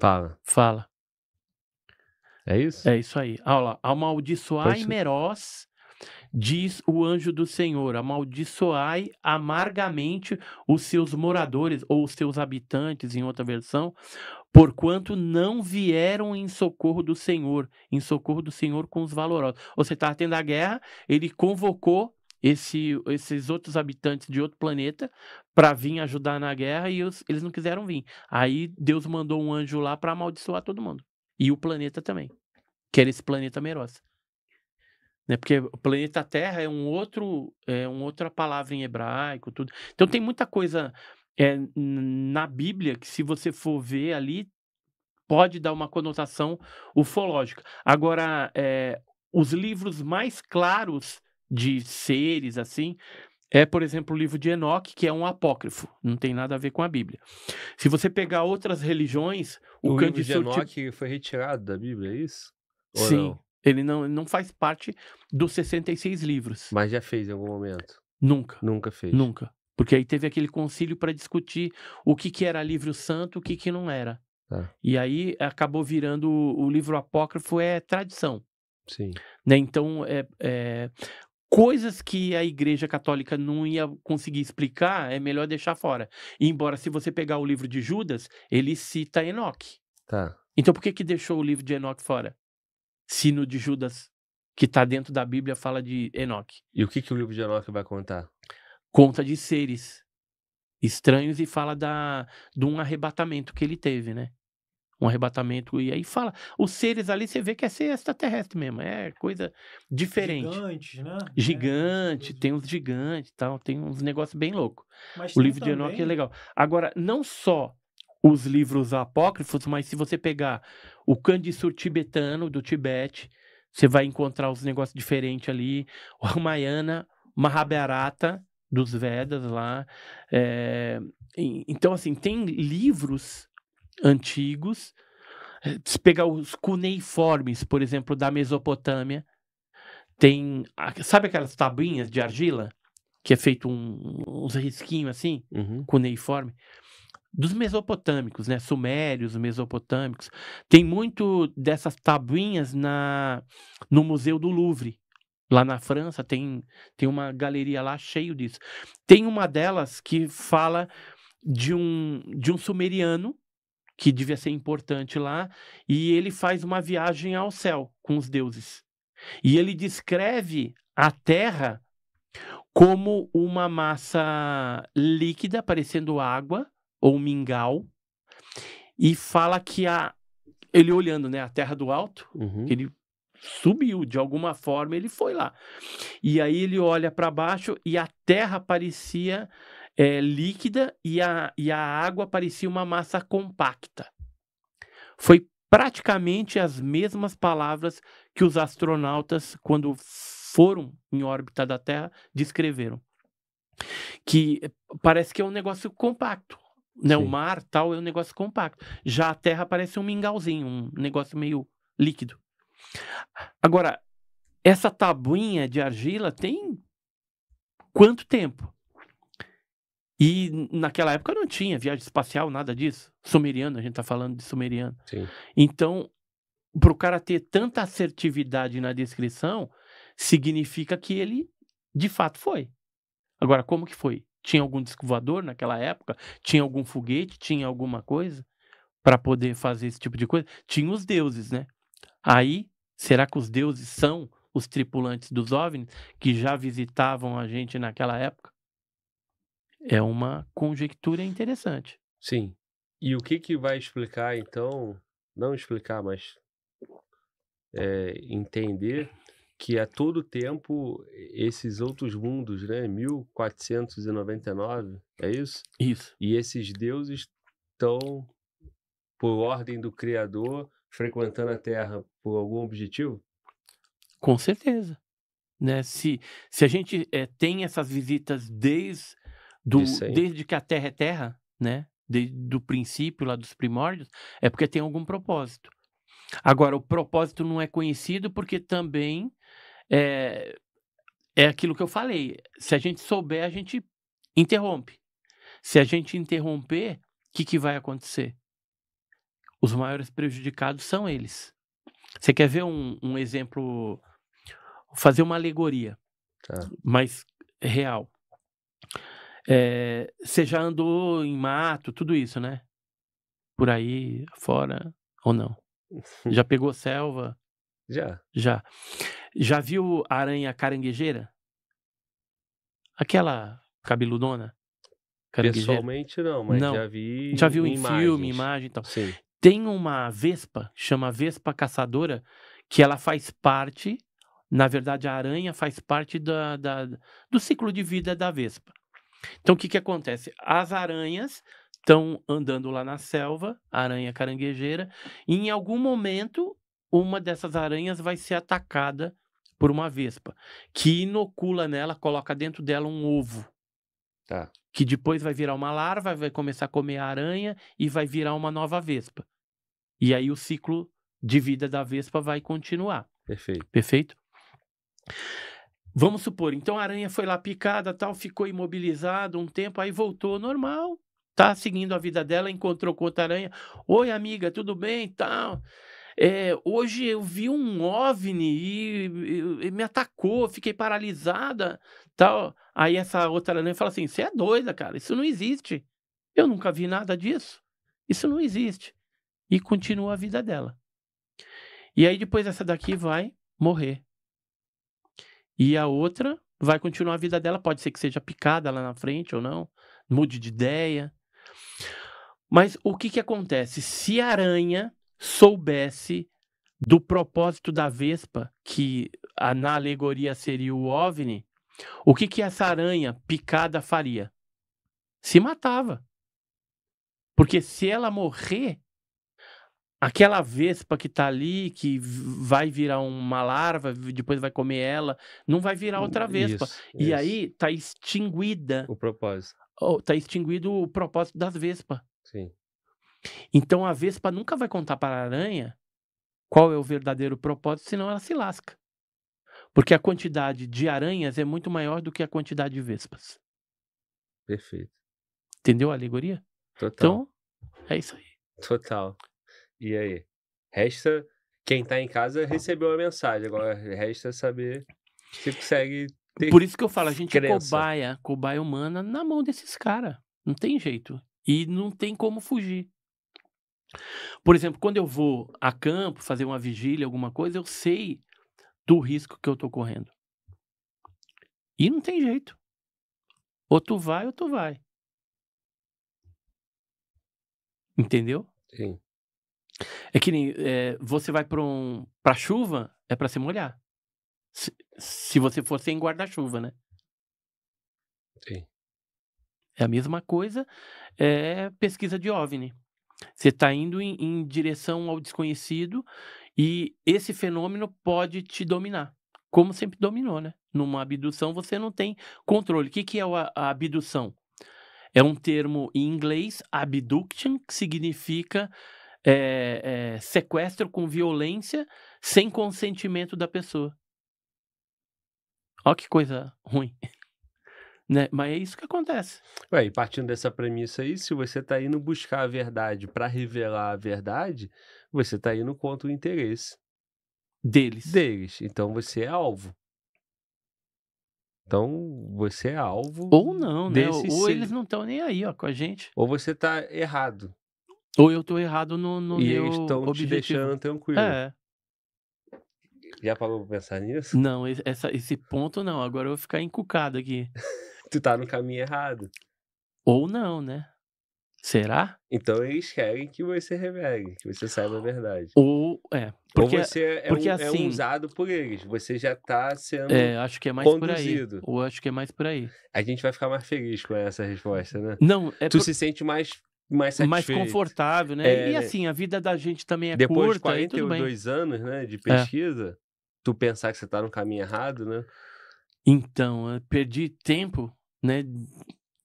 S5: Fala. Fala. É isso? É isso aí.
S3: Olha lá, amaldiçoar Pode... Imeroz diz o anjo do Senhor: amaldiçoai amargamente os seus moradores ou os seus habitantes, em outra versão, porquanto não vieram em socorro do Senhor, em socorro do Senhor com os valorosos. você está tendo a guerra, ele convocou esse, esses outros habitantes de outro planeta para vir ajudar na guerra e os, eles não quiseram vir. Aí Deus mandou um anjo lá para amaldiçoar todo mundo e o planeta também, que era esse planeta merosa né? Porque o planeta Terra é um outro, é uma outra palavra em hebraico, tudo. Então tem muita coisa é, na Bíblia que se você for ver ali pode dar uma conotação ufológica. Agora, é, os livros mais claros de seres assim é, por exemplo, o livro de Enoque, que é um apócrifo, não tem nada a ver com a Bíblia. Se você pegar outras religiões, o, o livro de Enoque
S1: foi retirado da Bíblia, é isso? Ou Sim. Não? Ele não, não faz parte
S3: dos 66 livros. Mas já fez em algum momento? Nunca. Nunca fez. Nunca. Porque aí teve aquele concílio para discutir o que, que era livro santo, o que, que não era. Tá. E aí acabou virando o, livro apócrifo é tradição.
S5: Sim. Né?
S3: Então, é, é, coisas que a Igreja Católica não ia conseguir explicar, é melhor deixar fora. E embora, se você pegar o livro de Judas, ele cita Enoque. Tá. Então, por que, que deixou o livro de Enoque fora? sino de Judas, que está dentro da Bíblia, fala de Enoque. E o que, que o livro de Enoque vai contar? Conta de seres estranhos e fala da, de um arrebatamento que ele teve, né? Um arrebatamento, e aí fala. Os seres ali você vê que é ser extraterrestre mesmo, é coisa diferente.
S4: Gigantes, né?
S3: É, Gigante, é, tem uns gigantes tal, tem uns negócios bem loucos. O livro é também... de Enoch é legal. Agora, não só os livros apócrifos, mas se você pegar o Kandisur tibetano do Tibete, você vai encontrar os negócios diferentes ali. O Ramayana, Mahabharata dos Vedas lá. É... Então, assim, tem livros antigos. É, se pegar os cuneiformes, por exemplo, da Mesopotâmia, tem. Sabe aquelas tabuinhas de argila? Que é feito um, uns risquinhos assim, uhum. cuneiforme? dos mesopotâmicos, né? Sumérios, mesopotâmicos. Tem muito dessas tabuinhas na no Museu do Louvre. Lá na França tem, tem uma galeria lá cheio disso. Tem uma delas que fala de um de um sumeriano que devia ser importante lá e ele faz uma viagem ao céu com os deuses. E ele descreve a Terra como uma massa líquida parecendo água ou mingau, e fala que a ele olhando, né, a terra do alto, uhum. ele subiu de alguma forma, ele foi lá. E aí ele olha para baixo e a terra parecia é, líquida e a, e a água parecia uma massa compacta. Foi praticamente as mesmas palavras que os astronautas, quando foram em órbita da Terra, descreveram. Que eh, parece que é um negócio compacto. Né? O mar tal é um negócio compacto. Já a terra parece um mingauzinho, um negócio meio líquido. Agora, essa tabuinha de argila tem quanto tempo? E naquela época não tinha viagem espacial, nada disso. Sumeriano, a gente está falando de sumeriano. Sim. Então, para o cara ter tanta assertividade na descrição, significa que ele de fato foi. Agora, como que foi? Tinha algum disco voador naquela época? Tinha algum foguete? Tinha alguma coisa para poder fazer esse tipo de coisa? Tinha os deuses, né? Aí, será que os deuses são os tripulantes dos OVNIs que já visitavam a gente naquela época? É uma conjectura interessante. Sim. E o que que vai explicar, então,
S1: não explicar, mas é, entender que a todo tempo esses outros mundos, né, 1499, é isso? Isso. E esses deuses estão por ordem do criador frequentando a Terra por algum objetivo?
S3: Com certeza. Né? Se, se a gente é, tem essas visitas desde, do, desde que a Terra é Terra, né? desde o princípio lá dos primórdios, é porque tem algum propósito. Agora, o propósito não é conhecido porque também é, é aquilo que eu falei. Se a gente souber, a gente interrompe. Se a gente interromper, o que, que vai acontecer? Os maiores prejudicados são eles. Você quer ver um, um exemplo? Fazer uma alegoria, tá. real. É, você já andou em mato, tudo isso, né? Por aí, fora, ou não? já pegou selva? Já. Já. Já viu a aranha caranguejeira? Aquela cabeludona? Pessoalmente não, mas não. já vi. Já viu em, imagens. filme, imagem e tal. Sim. Tem uma vespa, chama Vespa Caçadora, que ela faz parte. Na verdade, a aranha faz parte da, da do ciclo de vida da vespa. Então, o que, que acontece? As aranhas estão andando lá na selva, aranha caranguejeira, e em algum momento uma dessas aranhas vai ser atacada por uma vespa, que inocula nela, coloca dentro dela um ovo. Tá. Que depois vai virar uma larva, vai começar a comer a aranha e vai virar uma nova vespa. E aí o ciclo de vida da vespa vai continuar.
S5: Perfeito. Perfeito?
S3: Vamos supor, então a aranha foi lá picada, tal, ficou imobilizada um tempo, aí voltou normal, tá seguindo a vida dela, encontrou com outra aranha. Oi, amiga, tudo bem? Tal. Tá é, hoje eu vi um OVNI e, e, e me atacou, fiquei paralisada, tal. Aí essa outra aranha fala assim, você é doida, cara, isso não existe. Eu nunca vi nada disso. Isso não existe. E continua a vida dela. E aí depois essa daqui vai morrer. E a outra vai continuar a vida dela, pode ser que seja picada lá na frente ou não, mude de ideia. Mas o que que acontece? Se a aranha soubesse do propósito da Vespa, que na alegoria seria o OVNI, o que, que essa aranha picada faria? Se matava. Porque se ela morrer, aquela vespa que está ali, que vai virar uma larva, depois vai comer ela, não vai virar outra hum, vespa. Isso, e isso. aí está extinguida. O propósito. está extinguido o propósito das vespas. Sim. Então a Vespa nunca vai contar para a aranha qual é o verdadeiro propósito, senão ela se lasca. Porque a quantidade de aranhas é muito maior do que a quantidade de vespas.
S5: Perfeito. Entendeu a alegoria? Então, Total. Então, é isso aí. Total.
S1: E aí? Resta quem está em casa recebeu a mensagem, agora resta saber se consegue
S3: ter Por isso que eu falo, a gente é crença. cobaia, cobaia humana na mão desses caras. Não tem jeito. E não tem como fugir. Por exemplo, quando eu vou a campo fazer uma vigília, alguma coisa, eu sei do risco que eu estou correndo. E não tem jeito. Ou tu vai ou tu vai.
S5: Entendeu? Sim.
S3: É que nem é, você vai para um para chuva é para se molhar. Se, se você for sem guarda-chuva, né? Sim. É a mesma coisa é pesquisa de OVNI. Você está indo em, em direção ao desconhecido e esse fenômeno pode te dominar, como sempre dominou, né? Numa abdução você não tem controle. O que, que é a abdução? É um termo em inglês, abduction, que significa é, é, sequestro com violência sem consentimento da pessoa. Olha que coisa ruim. Né? Mas é isso que acontece.
S1: Ué, e partindo dessa premissa aí, se você está indo buscar a verdade para revelar a verdade, você está indo contra o interesse deles. Deles. Então você é alvo. Então você é alvo. Ou
S3: não, né? Ou, eles não estão nem aí ó,
S1: com a gente. Ou você está errado. Ou eu estou errado no, no e eles
S3: estão te deixando é. tranquilo. É. Já parou pra pensar nisso? Não, essa, esse ponto não. Agora eu vou ficar encucado aqui. tu tá no caminho errado. Ou não, né? Será?
S1: Então eles querem que você revegue que você saiba a verdade.
S3: Ou é, porque Ou você é, porque, um, é assim, é
S1: usado por eles. Você já tá sendo é, acho que é mais conduzido. por
S3: aí. Ou acho que é mais por aí.
S1: A gente vai ficar mais feliz com essa resposta, né? Não, é tu por... se sente mais mais, mais confortável, né? É... E assim,
S3: a vida da gente também é Depois curta. Depois de 42
S1: anos, né, de é. pesquisa, é. tu pensar que você tá no caminho
S3: errado, né? Então, eu perdi tempo né?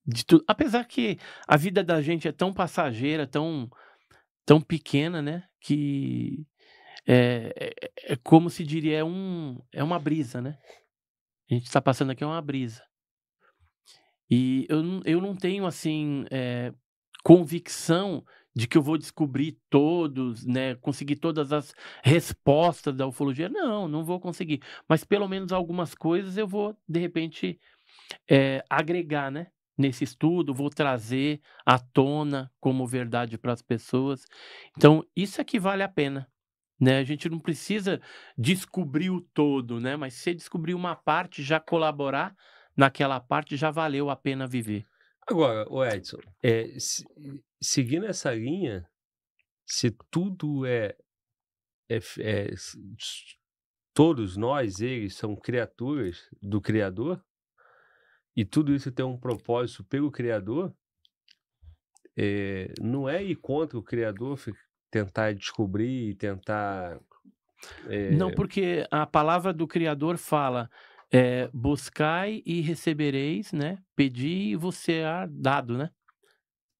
S3: De tudo. Apesar que a vida da gente é tão passageira, tão, tão pequena, né? Que é, é, é como se diria, é, um, é uma brisa, né? A gente está passando aqui é uma brisa. E eu, eu não tenho, assim, é, convicção de que eu vou descobrir todos, né, conseguir todas as respostas da ufologia. Não, não vou conseguir. Mas pelo menos algumas coisas eu vou, de repente, é, agregar, né? Nesse estudo, vou trazer à tona como verdade para as pessoas. Então, isso é que vale a pena. Né? A gente não precisa descobrir o todo, né? Mas se descobrir uma parte, já colaborar naquela parte, já valeu a pena viver. Agora,
S1: o Edson, é, se, seguindo essa linha, se tudo é, é, é, todos nós eles são criaturas do Criador, e tudo isso tem um propósito pelo Criador, é, não é ir contra o Criador, tentar descobrir,
S3: tentar. É... Não, eh, porque a palavra do Criador fala. É, buscai e recebereis, né? Pedi e vos será dado, né?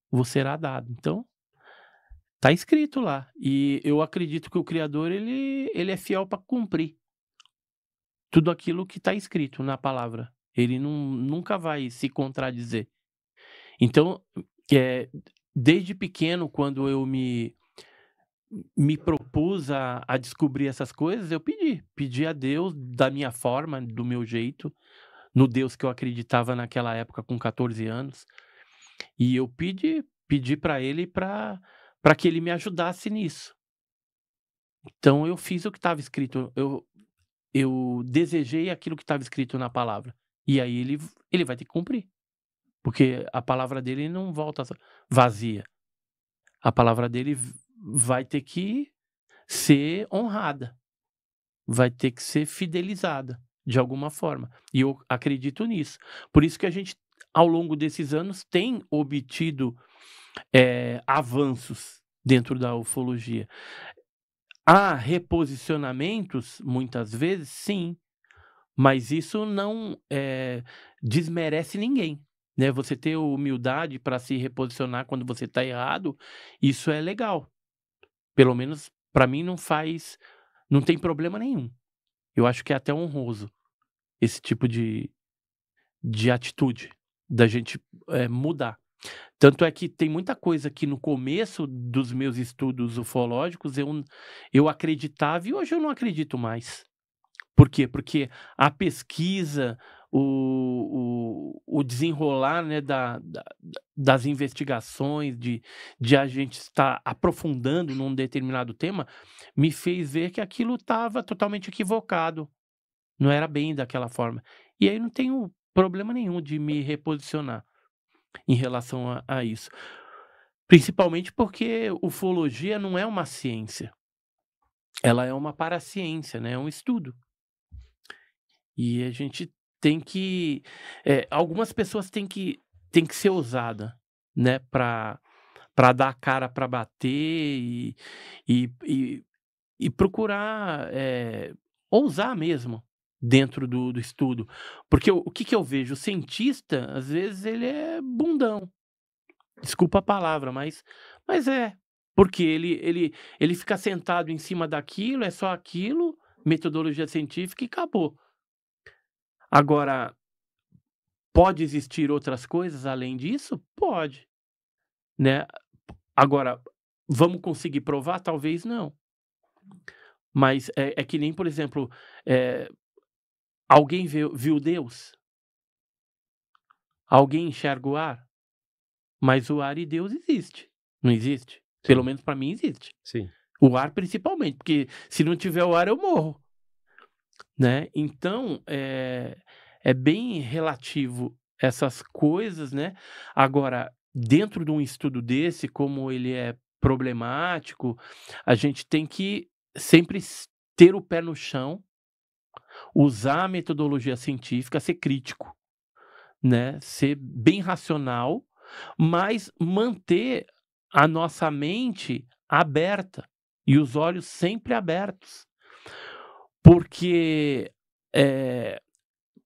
S3: Você será dado. Então, tá escrito lá. E eu acredito que o Criador, ele, ele é fiel para cumprir tudo aquilo que está escrito na palavra. Ele não, nunca vai se contradizer. Então, é, desde pequeno, quando eu me me propus a, a descobrir essas coisas, eu pedi. Pedi a Deus da minha forma, do meu jeito, no Deus que eu acreditava naquela época com 14 anos. E eu pedi, pedi para ele para que ele me ajudasse nisso. Então eu fiz o que estava escrito, eu, eu desejei aquilo que estava escrito na palavra. E aí ele, ele vai ter que cumprir. Porque a palavra dele não volta vazia. A palavra dele vai ter que ser honrada. Vai ter que ser fidelizada de alguma forma. E eu acredito nisso. Por isso que a gente, ao longo desses anos, tem obtido é, avanços dentro da ufologia. Há reposicionamentos, muitas vezes, sim. Mas isso não é, desmerece ninguém. Né? Você ter humildade para se reposicionar quando você está errado, isso é legal. Pelo menos para mim não faz, não tem problema nenhum. Eu acho que é até honroso esse tipo de, de atitude da gente é, mudar. Tanto é que tem muita coisa que no começo dos meus estudos ufológicos eu, eu acreditava e hoje eu não acredito mais. Por quê? Porque a pesquisa, o, o, o desenrolar né, da, da, das investigações, de, de a gente estar aprofundando num determinado tema, me fez ver que aquilo estava totalmente equivocado. Não era bem daquela forma. E aí não tenho problema nenhum de me reposicionar em relação a, a isso. Principalmente porque ufologia não é uma ciência. Ela é uma paraciência, né? É um estudo. E a gente tem que. É, algumas pessoas têm que, têm que ser ousada, né? Pra, pra dar a cara para bater e, e, e, e procurar é, ousar mesmo dentro do, do estudo. Porque o, o que, que eu vejo? O cientista, às vezes, ele é bundão. Desculpa a palavra, mas, mas é. Porque ele, ele, ele fica sentado em cima daquilo, é só aquilo, metodologia científica e acabou. Agora, pode existir outras coisas além disso? Pode. Né? Agora, vamos conseguir provar? Talvez não. Mas é, é que nem, por exemplo, é, alguém viu, viu Deus? Alguém enxerga o ar? Mas o ar e Deus existe. Não existe? Sim. Pelo menos para mim existe. Sim. O ar principalmente, porque se não tiver o ar eu morro né? Então, é, é bem relativo essas coisas, né? Agora, dentro de um estudo desse, como ele é problemático, a gente tem que sempre ter o pé no chão, usar a metodologia científica, ser crítico, né? Ser bem racional, mas manter a nossa mente aberta e os olhos sempre abertos porque é,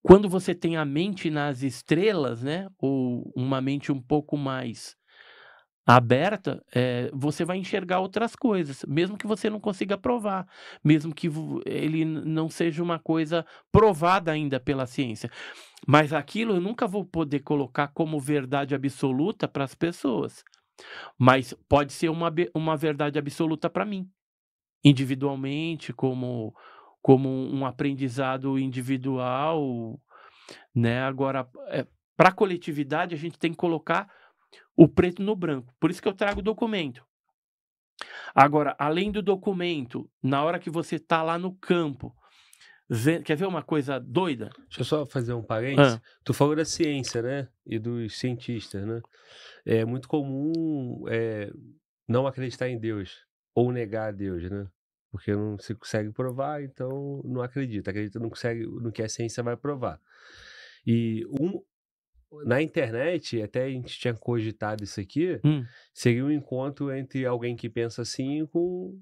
S3: quando você tem a mente nas estrelas, né, ou uma mente um pouco mais aberta, é, você vai enxergar outras coisas, mesmo que você não consiga provar, mesmo que ele não seja uma coisa provada ainda pela ciência. Mas aquilo eu nunca vou poder colocar como verdade absoluta para as pessoas. Mas pode ser uma, uma verdade absoluta para mim, individualmente, como como um aprendizado individual, né? Agora, é, para a coletividade, a gente tem que colocar o preto no branco. Por isso que eu trago o documento. Agora, além do documento, na hora que você está lá no campo, vê, quer ver uma coisa doida?
S1: Deixa eu só fazer um
S3: parênteses. Ah. Tu falou da ciência, né? E dos cientistas, né?
S1: É muito comum é, não acreditar em Deus ou negar a Deus, né? Porque não se consegue provar, então não acredita. Acredita, não consegue, no que a é ciência vai provar. E um, na internet, até a gente tinha cogitado isso aqui, hum. seria um encontro entre alguém que pensa assim com,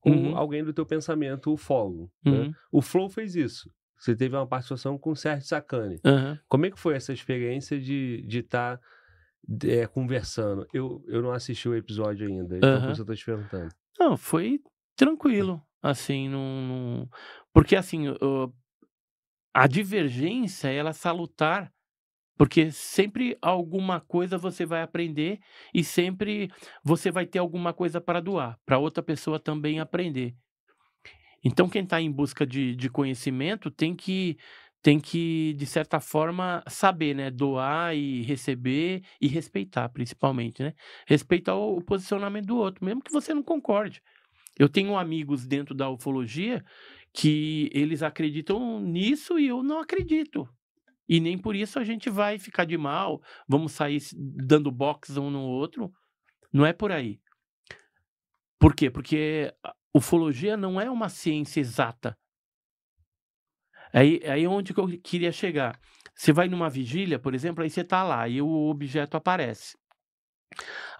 S1: com uhum. alguém do teu pensamento, o follow. Né? Uhum. Né? O Flow fez isso. Você teve uma participação com o Sérgio Sacani. Uhum. Como é que foi essa experiência de estar de tá, é, conversando? Eu, eu não assisti o episódio ainda, então por isso eu estou te perguntando.
S3: Não, foi tranquilo, assim, não, porque assim, uh, a divergência, ela é salutar, porque sempre alguma coisa você vai aprender e sempre você vai ter alguma coisa para doar, para outra pessoa também aprender. Então, quem está em busca de, de conhecimento tem que, tem que, de certa forma, saber, né? Doar e receber e respeitar, principalmente, né? Respeitar o, o posicionamento do outro, mesmo que você não concorde. Eu tenho amigos dentro da ufologia que eles acreditam nisso e eu não acredito. E nem por isso a gente vai ficar de mal, vamos sair dando box um no outro. Não é por aí. Por quê? Porque ufologia não é uma ciência exata. Aí, aí é onde que eu queria chegar. Você vai numa vigília, por exemplo, aí você está lá e o objeto aparece.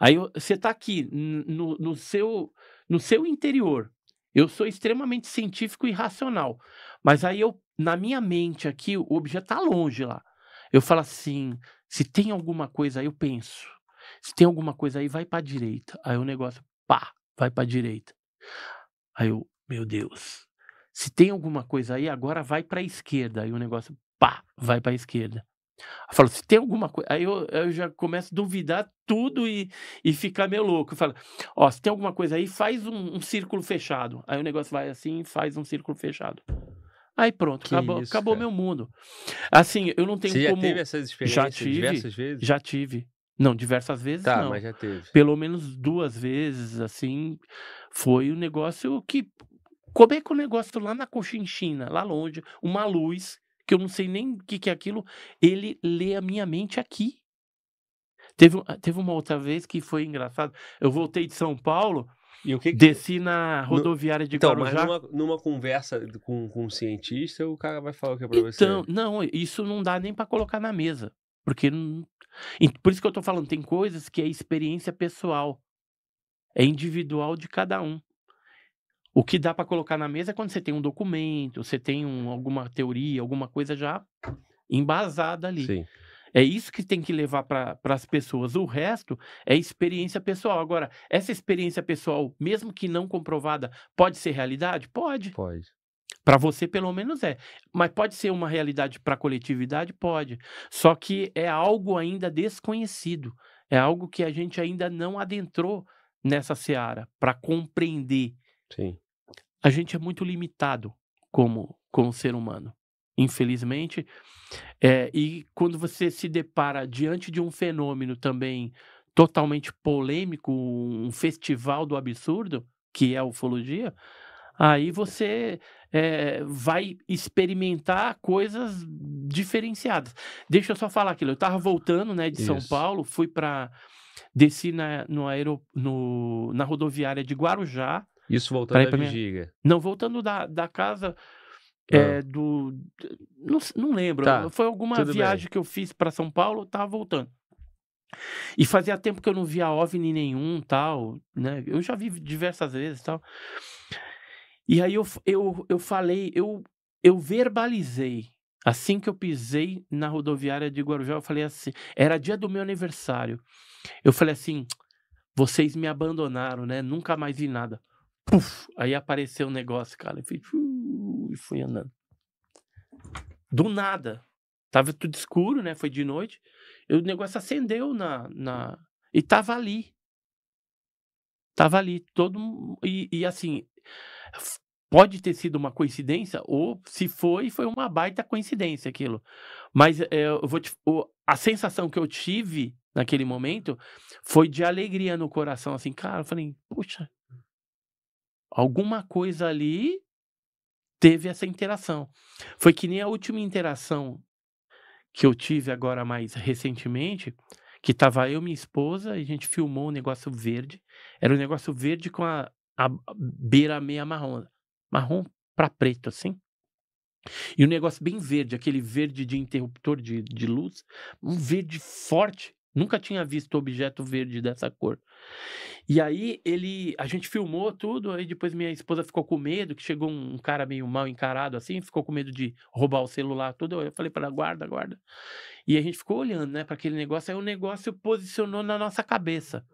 S3: Aí você está aqui no, no seu no seu interior. Eu sou extremamente científico e racional, mas aí eu, na minha mente aqui, o objeto está longe lá. Eu falo assim: se tem alguma coisa aí, eu penso. Se tem alguma coisa aí, vai para a direita. Aí o negócio, pá, vai para a direita. Aí eu, meu Deus. Se tem alguma coisa aí, agora vai para a esquerda. Aí o negócio, pá, vai para a esquerda. Eu falo, se tem alguma coisa. Aí eu, eu, já começo a duvidar tudo e, e ficar meio louco. Eu falo, ó, se tem alguma coisa aí, faz um, um círculo fechado. Aí o negócio vai assim faz um círculo fechado. Aí pronto, que acabou, isso, acabou meu mundo. Assim, eu não tenho Você como. Já teve essas experiências já tive, diversas vezes? Já tive. Não, diversas vezes tá, não. mas já teve. Pelo menos duas vezes, assim. Foi o um negócio que. Como é que o negócio lá na Cochinchina, lá longe, uma luz que eu não sei nem o que, que é aquilo, ele lê a minha mente aqui. Teve, ah, teve uma outra vez que foi engraçado. Eu voltei de São Paulo, e o que, que... desci na rodoviária de então, Guarujá. Então, mas
S1: numa, numa conversa com, com um cientista, o cara vai falar o que é pra então, você? Então,
S3: não, isso não dá nem para colocar na mesa. Porque. Não... Por isso que eu tô falando, tem coisas que é experiência pessoal. É individual de cada um. O que dá para colocar na mesa é quando você tem um documento, você tem um, alguma teoria, alguma coisa já embasada ali. Sim. É isso que tem que levar para as pessoas. O resto é experiência pessoal. Agora, essa experiência pessoal, mesmo que não comprovada, pode ser realidade? Pode. Pode. Para você, pelo menos é. Mas pode ser uma realidade para a coletividade? Pode. Só que é algo ainda desconhecido. É algo que a gente ainda não adentrou nessa seara para compreender. Sim a gente é muito limitado como, como ser humano, infelizmente. É, e quando você se depara diante de um fenômeno também totalmente polêmico, um festival do absurdo, que é a ufologia, aí você é, vai experimentar coisas diferenciadas. Deixa eu só falar aquilo. Eu estava voltando né, de Isso. São Paulo, fui para. Desci na, no no, na rodoviária de Guarujá, isso voltando da vigília. É não, voltando da, da casa ah. é, do. Não, não lembro. Tá, Foi alguma viagem bem. que eu fiz para São Paulo, eu tava voltando. E fazia tempo que eu não via OVNI nenhum, tal, né? Eu já vi diversas vezes, tal. E aí eu, eu, eu falei, eu, eu verbalizei, assim que eu pisei na rodoviária de Guarujá, eu falei assim, era dia do meu aniversário. Eu falei assim, vocês me abandonaram, né? Nunca mais vi nada. Puf, aí apareceu o um negócio, cara. E fui, uh, fui andando. Do nada. Tava tudo escuro, né? Foi de noite. E o negócio acendeu na, na. E tava ali. Tava ali. Todo. E, e assim. Pode ter sido uma coincidência, ou se foi, foi uma baita coincidência aquilo. Mas é, eu vou te, a sensação que eu tive naquele momento foi de alegria no coração, assim, cara, eu falei, puxa, Alguma coisa ali teve essa interação. Foi que nem a última interação que eu tive agora mais recentemente, que estava eu e minha esposa, e a gente filmou um negócio verde. Era um negócio verde com a, a beira meia marrom. Marrom para preto, assim. E um negócio bem verde, aquele verde de interruptor de, de luz, um verde forte. Nunca tinha visto objeto verde dessa cor. E aí ele, a gente filmou tudo, aí depois minha esposa ficou com medo, que chegou um, cara meio mal encarado assim, ficou com medo de roubar o celular, tudo. Eu falei para guarda, guarda. E a gente ficou olhando, né, para aquele negócio, aí o negócio posicionou na nossa cabeça.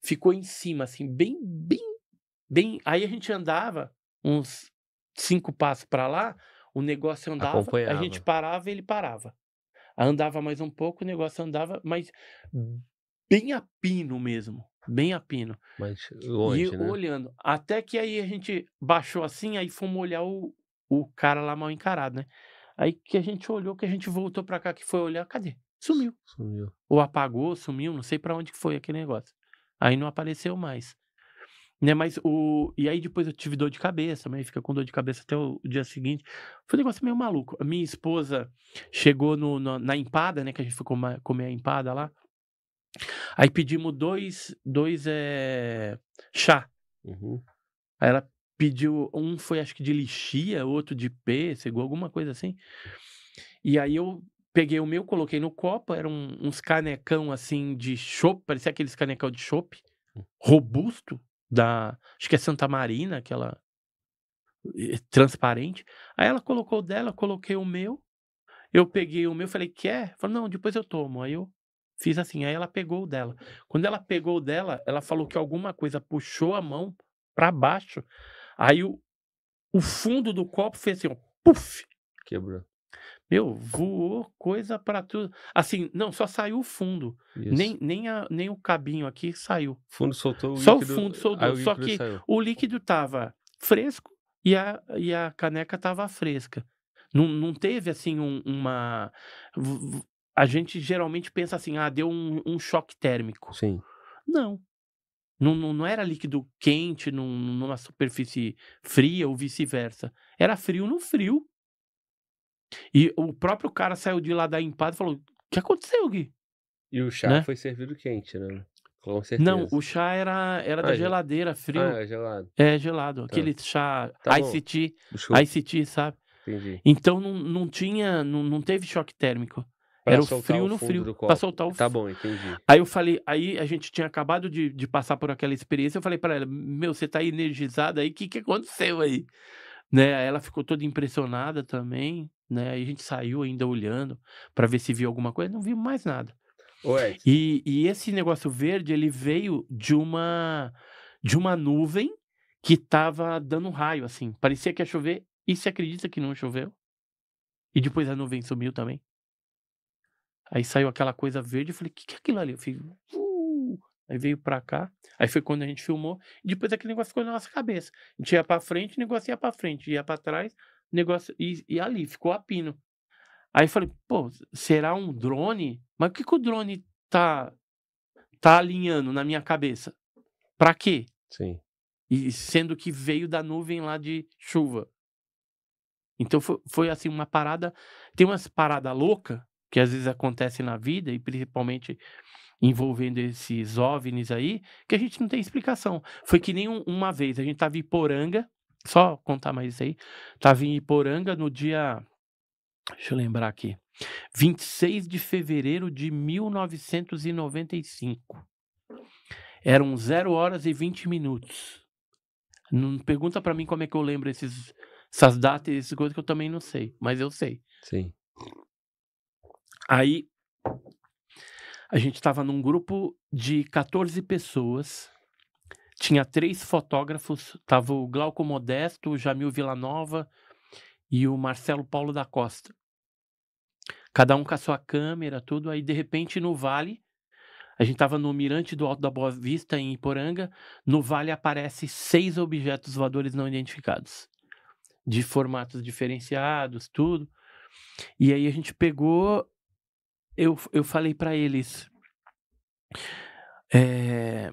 S3: Ficou em cima assim, bem bem bem. Aí a gente andava uns cinco passos para lá, o negócio andava, a gente parava, ele parava andava mais um pouco, o negócio andava, mas bem a pino mesmo. Bem a pino. Mas longe, e né? olhando. Até que aí a gente baixou assim, aí fomos olhar o, o cara lá mal encarado, né? Aí que a gente olhou, que a gente voltou pra cá, que foi olhar, cadê? Sumiu. Sumiu. Ou apagou, sumiu, não sei para onde que foi aquele negócio. Aí não apareceu mais. Né, mas o. E aí depois eu tive dor de cabeça, mas né, fica com dor de cabeça até o dia seguinte. Foi um negócio meio maluco. A minha esposa chegou no, no na empada, né? Que a gente foi comer, comer a empada lá. Aí pedimos dois, dois é, chá. Uhum. Aí ela pediu, um foi acho que de lixia, outro de pêssego, alguma coisa assim. E aí eu peguei o meu, coloquei no copo, eram uns canecão assim de chopp, parecia aqueles canecão de chopp, hum. robusto, da. Acho que é Santa Marina, aquela. Eh, transparente. Aí ela colocou o dela, coloquei o meu. Eu peguei o meu, falei, quer? Falou: não, depois eu tomo. Aí eu fiz assim. Aí ela pegou o dela. Quando ela pegou o dela, ela falou que alguma coisa puxou a mão para baixo. Aí o, o fundo do copo fez assim, ó, puf, Quebrou. Meu, voou coisa para tudo. Assim, não, só saiu o fundo. Nem, nem, a, nem o cabinho aqui saiu. O fundo soltou o só líquido. Só o fundo soltou. só que saiu. o líquido tava fresco e a, e a caneca tava fresca. Não, não teve, assim, um, uma... A gente geralmente pensa assim, ah, deu um, um choque térmico. Sim. Não. Não, não, não, era líquido quente num, numa superfície fria ou vice-versa. Era frio no frio e o próprio cara saiu de lá da empada e falou: O que aconteceu, Gui? E o chá né? foi servido quente, né? Com certeza. Não, o chá era, era ah, da geladeira, frio. Ah, é gelado. É, gelado. Tá. Aquele chá tá ICT, ICT, sabe? Entendi. Então não, não tinha, não, não teve choque térmico. Pra era o frio o no frio, pra soltar o frio. Tá bom, entendi. Aí eu falei, aí a gente tinha acabado de, de passar por aquela experiência, eu falei para ela, meu, você tá energizada aí, o que que aconteceu aí? Né? Ela ficou toda impressionada também, né? Aí a gente saiu ainda olhando para ver se viu alguma coisa, não viu mais nada. Ué. E, e esse negócio verde, ele veio de uma de uma nuvem que tava dando raio, assim. Parecia que ia chover, e se acredita que não choveu? E depois a nuvem sumiu também. Aí saiu aquela coisa verde, eu falei, o que, que é aquilo ali? Eu fiz, uh! Aí veio pra cá, aí foi quando a gente filmou, e depois aquele negócio ficou na nossa cabeça. A gente ia pra frente, o negócio ia pra frente, ia pra trás, negócio. E, e ali, ficou a pino. Aí falei, pô, será um drone? Mas o que, que o drone tá, tá alinhando na minha cabeça? Pra quê? Sim. E sendo que veio da nuvem lá de chuva. Então foi, foi assim, uma parada. Tem umas paradas loucas que às vezes acontecem na vida, e principalmente envolvendo esses OVNIs aí, que a gente não tem explicação. Foi que nem um, uma vez, a gente tava em Poranga, só contar mais aí, estava em Iporanga no dia, deixa eu lembrar aqui, 26 de fevereiro de 1995. Eram 0 horas e 20 minutos. Não pergunta para mim como é que eu lembro esses, essas datas e essas coisas que eu também não sei, mas eu sei. Sim. Aí a gente estava num grupo de 14 pessoas tinha três fotógrafos, tava o Glauco Modesto, o Jamil Villanova e o Marcelo Paulo da Costa. Cada um com a sua câmera, tudo. Aí, de repente, no vale, a gente tava no mirante do Alto da Boa Vista, em Iporanga. No vale aparece seis objetos voadores não identificados, de formatos diferenciados, tudo. E aí a gente pegou. Eu, eu falei para eles. É,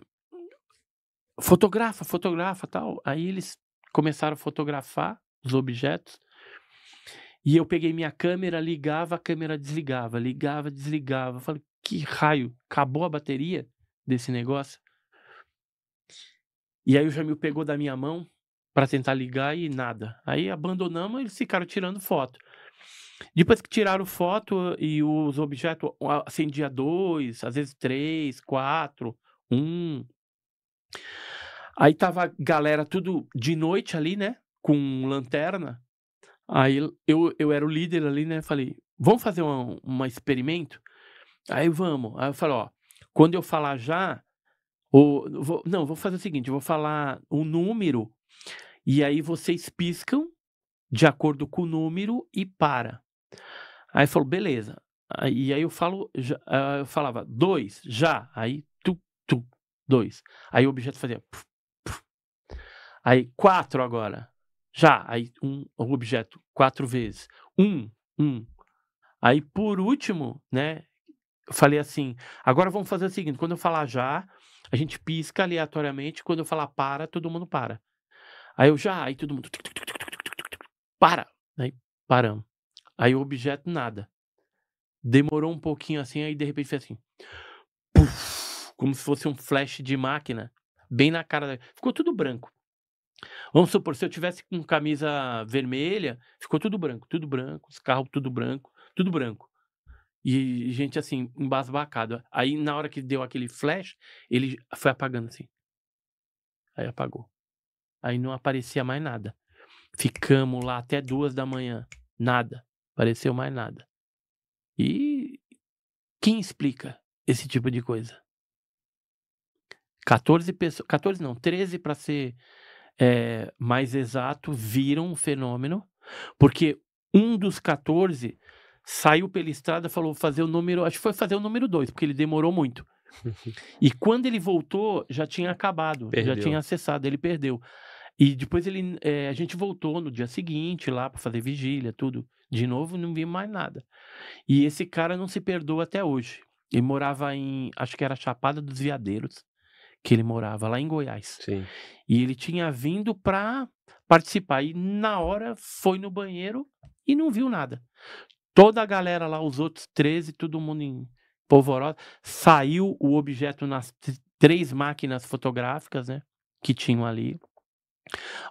S3: fotografa, fotografa, tal. Aí eles começaram a fotografar os objetos. E eu peguei minha câmera, ligava, a câmera desligava, ligava, desligava. Eu falei, que raio, acabou a bateria desse negócio? E aí o Jamil pegou da minha mão para tentar ligar e nada. Aí abandonamos, eles ficaram tirando foto. Depois que tiraram foto e os objetos acendia dois, às vezes três, quatro, um. Aí tava a galera tudo de noite ali, né? Com lanterna. Aí eu, eu era o líder ali, né? Falei, vamos fazer um, um experimento? Aí vamos. Aí eu falo, ó, quando eu falar já, ou, vou, não, vou fazer o seguinte, vou falar um número e aí vocês piscam de acordo com o número e para. Aí falou, beleza. E aí eu falo, já, ah, eu falava, dois, já. Aí dois. Aí o objeto fazia. Puf, puf. Aí quatro agora. Já. Aí um, o objeto quatro vezes. Um, um. Aí por último, né? Eu falei assim: agora vamos fazer o seguinte: quando eu falar já, a gente pisca aleatoriamente. Quando eu falar para, todo mundo para. Aí eu já, aí todo mundo. Para! Aí paramos. Aí o objeto nada. Demorou um pouquinho assim, aí de repente foi assim. Puf como se fosse um flash de máquina, bem na cara. Ficou tudo branco. Vamos supor, se eu tivesse com camisa vermelha, ficou tudo branco, tudo branco, os carros tudo branco, tudo branco. E gente assim, embasbacada. Aí na hora que deu aquele flash, ele foi apagando assim. Aí apagou. Aí não aparecia mais nada. Ficamos lá até duas da manhã. Nada. Apareceu mais nada. E quem explica esse tipo de coisa? 14 pessoas, 14 não, 13 para ser é, mais exato, viram o fenômeno, porque um dos 14 saiu pela estrada, falou fazer o número, acho que foi fazer o número 2, porque ele demorou muito. e quando ele voltou, já tinha acabado, perdeu. já tinha acessado, ele perdeu. E depois ele, é, a gente voltou no dia seguinte lá para fazer vigília, tudo. De novo, não vi mais nada. E esse cara não se perdoa até hoje. Ele morava em, acho que era Chapada dos Veadeiros que ele morava, lá em Goiás. Sim. E ele tinha vindo para participar. E na hora foi no banheiro e não viu nada. Toda a galera lá, os outros 13, todo mundo em polvorosa, saiu o objeto nas três máquinas fotográficas, né? Que tinham ali.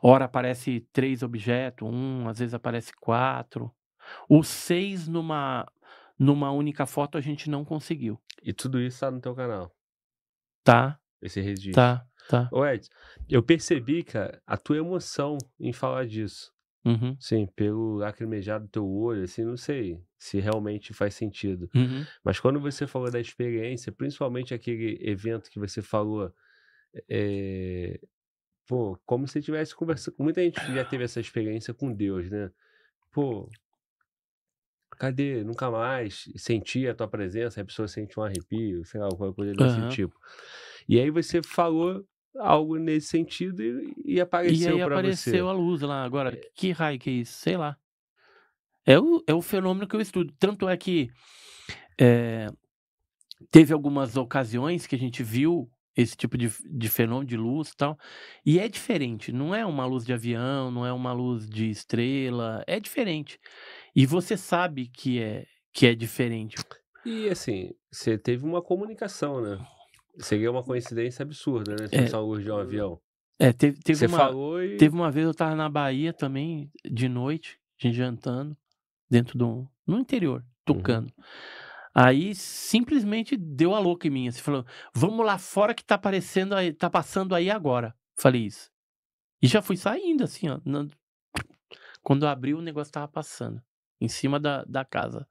S3: Ora aparece três objetos, um, às vezes aparece quatro. Os seis numa, numa única foto a gente não conseguiu. E tudo isso tá no teu canal?
S1: Tá esse registro. Tá, tá. Ô Ed, eu percebi, cara, a tua emoção em falar disso. Uhum. Sim, pelo lacrimejar do teu olho, assim, não sei se realmente faz sentido. Uhum. Mas quando você falou da experiência, principalmente aquele evento que você falou, é... pô, como se tivesse conversando. Muita gente já teve essa experiência com Deus, né? Pô, cadê? Nunca mais sentir a tua presença, a pessoa sente um arrepio, sei lá, alguma coisa desse uhum. tipo. E aí você falou algo nesse sentido e, e apareceu para você. E aí
S3: apareceu você. a luz lá agora. É. Que raio que é isso? Sei lá. É o, é o fenômeno que eu estudo. Tanto é que é, teve algumas ocasiões que a gente viu esse tipo de, de fenômeno de luz e tal. E é diferente. Não é uma luz de avião, não é uma luz de estrela. É diferente. E você sabe que é, que é diferente. E assim,
S1: você teve uma comunicação, né? é uma coincidência absurda, né? É. Pensar é, de um avião. É, teve, teve Você uma, falou e... teve uma
S3: vez eu tava na Bahia também, de noite, jantando, dentro do. no interior, uhum. tocando. Uhum. Aí simplesmente deu a louca em mim. Você assim, falou, vamos lá fora que tá aparecendo aí, tá passando aí agora. Falei isso. E já fui saindo, assim, ó. Na... Quando abriu, abri, o negócio tava passando. Em cima da, da casa.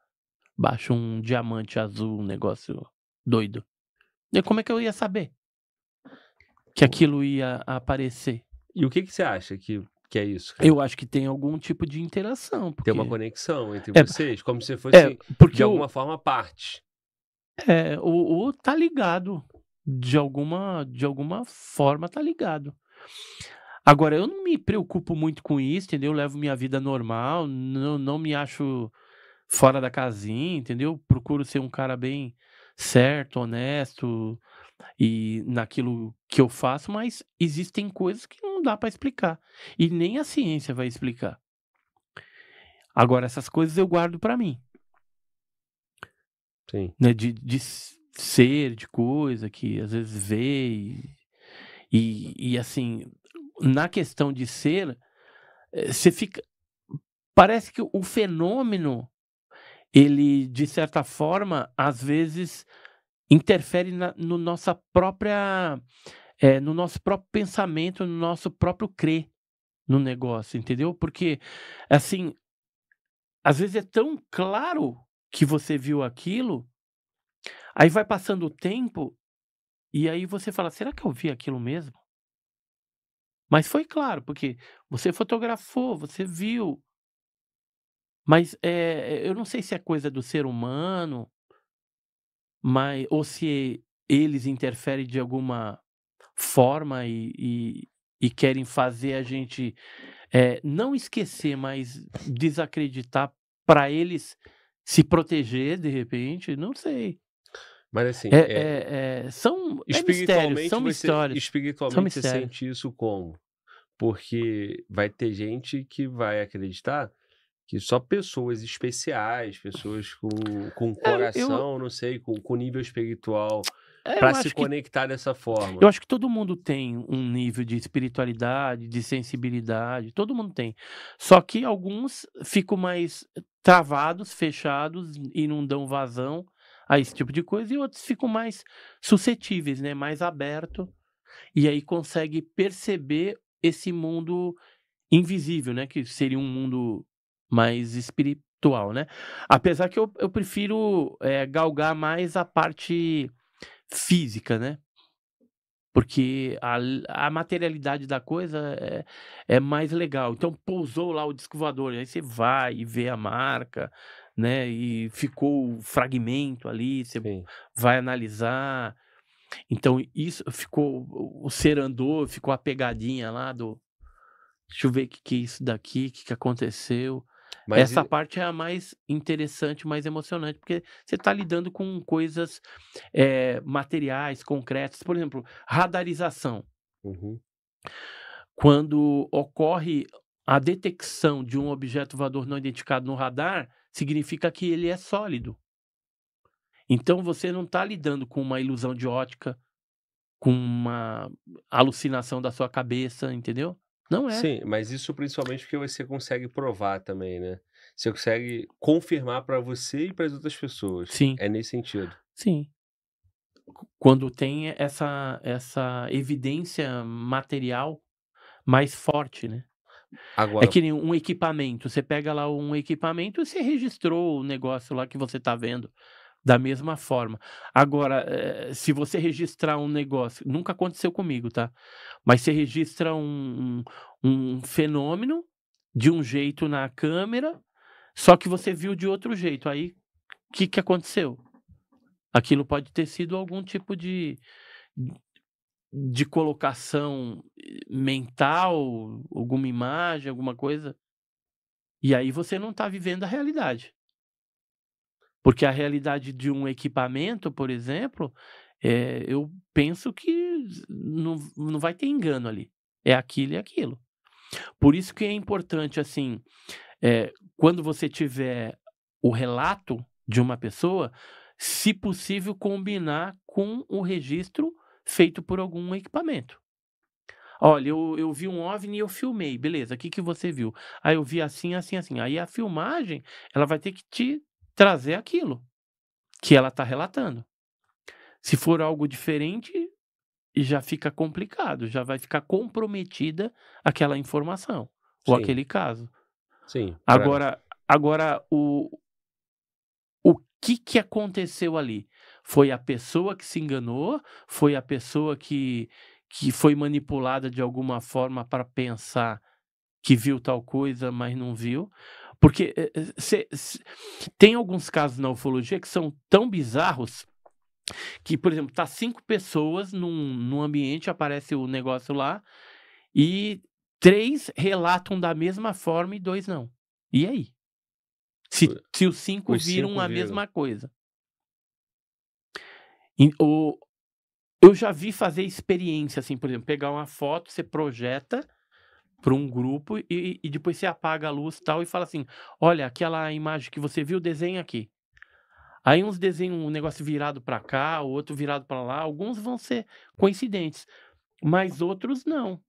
S3: Baixo um diamante azul, um negócio doido. E como é que eu ia saber que aquilo ia aparecer? E o que, que você acha que, que é isso? Cara? Eu acho que tem algum tipo de interação. Porque... Tem uma conexão entre é, vocês, como se é, fosse, é, porque de alguma
S1: o... forma, parte.
S3: É, o, o tá ligado. De alguma, de alguma forma tá ligado. Agora, eu não me preocupo muito com isso, entendeu? Eu levo minha vida normal, não, não me acho fora da casinha, entendeu? Procuro ser um cara bem certo, honesto e naquilo que eu faço, mas existem coisas que não dá para explicar e nem a ciência vai explicar. Agora essas coisas eu guardo para mim. Sim. Né, de, de ser, de coisa que às vezes vê e, e, e assim, na questão de ser, eh, você fica parece que o fenômeno ele, de certa forma, às vezes interfere na, no nossa própria, é, no nosso próprio pensamento, no nosso próprio crer no negócio, entendeu? Porque, assim, às vezes é tão claro que você viu aquilo, aí vai passando o tempo e aí você fala, será que eu vi aquilo mesmo? Mas foi claro, porque você fotografou, você viu, mas é, eu não sei se é coisa do ser humano, mas ou se eles interferem de alguma forma e, e, e querem fazer a gente é, não esquecer, mas desacreditar para eles se proteger de repente, não sei. Mas assim, é, é, são espiritualmente são mistérios. espiritualmente são mistérios. você
S1: sente isso como? Porque vai ter gente que vai acreditar que só pessoas especiais,
S3: pessoas com, com é,
S1: coração, eu... não sei, com, com nível espiritual, é, para se conectar que... dessa forma. Eu acho
S3: que todo mundo tem um nível de espiritualidade, de sensibilidade, todo mundo tem. Só que alguns ficam mais travados, fechados e não dão vazão a esse tipo de coisa, e outros ficam mais suscetíveis, né? mais aberto, e aí consegue perceber esse mundo invisível, né? Que seria um mundo mais espiritual, né? Apesar que eu, eu prefiro é, galgar mais a parte física, né? Porque a, a materialidade da coisa é, é mais legal. Então, pousou lá o disco voador, aí você vai e vê a marca, né? E ficou o fragmento ali, você Sim. vai analisar. Então, isso ficou. O ser andou, ficou a pegadinha lá do. Deixa eu ver o que, que é isso daqui, o que, que aconteceu. Mas Essa e... parte é a mais interessante, mais emocionante, porque você está lidando com coisas é, materiais, concretas. Por exemplo, radarização. Uhum. Quando ocorre a detecção de um objeto voador não identificado no radar, significa que ele é sólido. Então você não está lidando com uma ilusão de ótica, com uma alucinação da sua cabeça, entendeu? Não é. Sim,
S1: mas isso principalmente porque você consegue provar também, né? Você consegue confirmar para você e para as outras pessoas. Sim. É nesse sentido.
S5: Sim. Quando tem
S3: essa, essa evidência material mais forte, né? É Agora... É que nem um equipamento. Você pega lá um equipamento e você registrou o negócio lá que você está vendo da mesma forma. Agora, eh, se você registrar um negócio, nunca aconteceu comigo, tá? Mas você registra um, um, fenômeno de um jeito na câmera, só que você viu de outro jeito. Aí, o que, que aconteceu? Aquilo pode ter sido algum tipo de, de colocação mental, alguma imagem, alguma coisa. E aí você não está vivendo a realidade. Porque a realidade de um equipamento, por exemplo, é, eu penso que não, não vai ter engano ali. É aquilo e aquilo. Por isso que é importante, assim, é, quando você tiver o relato de uma pessoa, se possível, combinar com o registro feito por algum equipamento. Olha, eu, eu vi um OVNI e eu filmei, beleza, o que, que você viu? Aí ah, eu vi assim, assim, assim. Aí a filmagem, ela vai ter que te trazer aquilo que ela está relatando. Se for algo diferente, já fica complicado, já vai ficar comprometida aquela informação Sim. ou aquele caso. Sim. Agora, agora o o que que aconteceu ali? Foi a pessoa que se enganou? Foi a pessoa que que foi manipulada de alguma forma para pensar que viu tal coisa, mas não viu? Porque eh, eh, tem alguns casos na ufologia que são tão bizarros que, por exemplo, tá cinco pessoas num, num ambiente, aparece o negócio lá, e três relatam da mesma forma e dois não.
S5: E aí? Se,
S3: se os cinco os viram cinco a viram. mesma coisa.
S5: E, o, eu
S3: já vi fazer experiência, assim, por exemplo, pegar uma foto, você projeta para um grupo e, e, depois você apaga a luz tal e fala assim: olha, aquela imagem que você viu, desenha aqui. Aí uns desenham um negócio virado para cá, o outro virado para lá. Alguns vão ser coincidentes, mas outros não.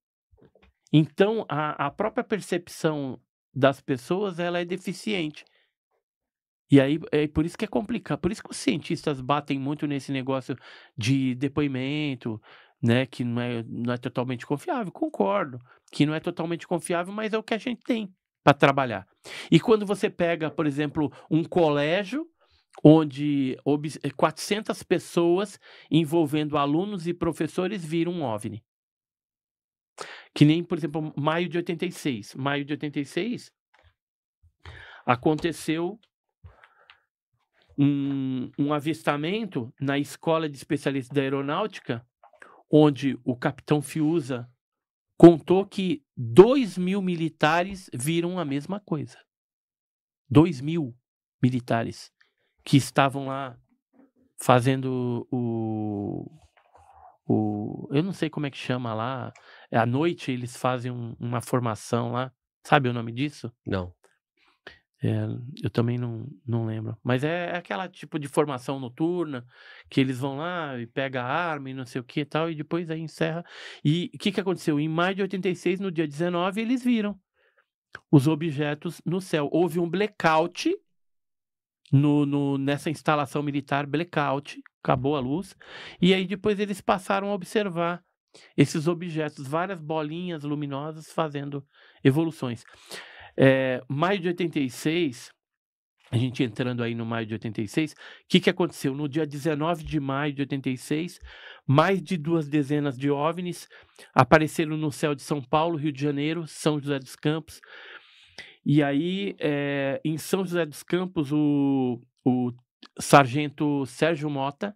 S3: Então a, a própria percepção das pessoas ela é deficiente. E aí é por isso que é complicado. Por isso que os cientistas batem muito nesse negócio de depoimento, né? Que não é, não é totalmente confiável, concordo. Que não é totalmente confiável, mas é o que a gente tem para trabalhar. E quando você pega, por exemplo, um colégio onde 400 eh, pessoas envolvendo alunos e professores viram um OVNI. Que nem, por exemplo, maio de 86. Maio de 86 aconteceu um, um avistamento na escola de especialistas da aeronáutica onde o capitão Fiuza contou que dois mil militares viram a mesma coisa. Dois mil militares que estavam lá fazendo o, o. Eu não sei como é que chama lá. À noite eles fazem um, uma formação lá. Sabe o nome disso? Não. É, eu também não, não lembro. Mas é, é aquela tipo de formação noturna que eles vão lá e pega a arma e não sei o que e tal, e depois aí encerra. E o que, que aconteceu? Em maio de 86, no dia 19, eles viram os objetos no céu. Houve um blackout no, no, nessa instalação militar blackout, acabou a luz, e aí depois eles passaram a observar esses objetos, várias bolinhas luminosas fazendo evoluções. É, maio de 86, a gente entrando aí no maio de 86, o que, que aconteceu? No dia 19 de maio de 86, mais de duas dezenas de OVNIs apareceram no céu de São Paulo, Rio de Janeiro, São José dos Campos. E aí, é, em São José dos Campos, o, o sargento Sérgio Mota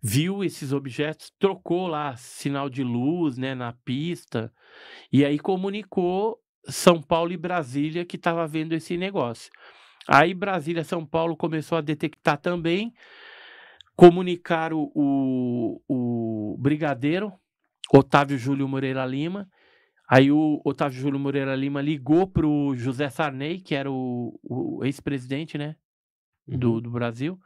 S3: viu esses objetos, trocou lá sinal de luz né, na pista, e aí comunicou são Paulo e Brasília que estava vendo esse negócio. Aí Brasília São Paulo começou a detectar também, comunicaram o, o, o brigadeiro Otávio Júlio Moreira Lima. Aí o Otávio Júlio Moreira Lima ligou para o José Sarney, que era o, o ex-presidente né, do, uhum. do Brasil.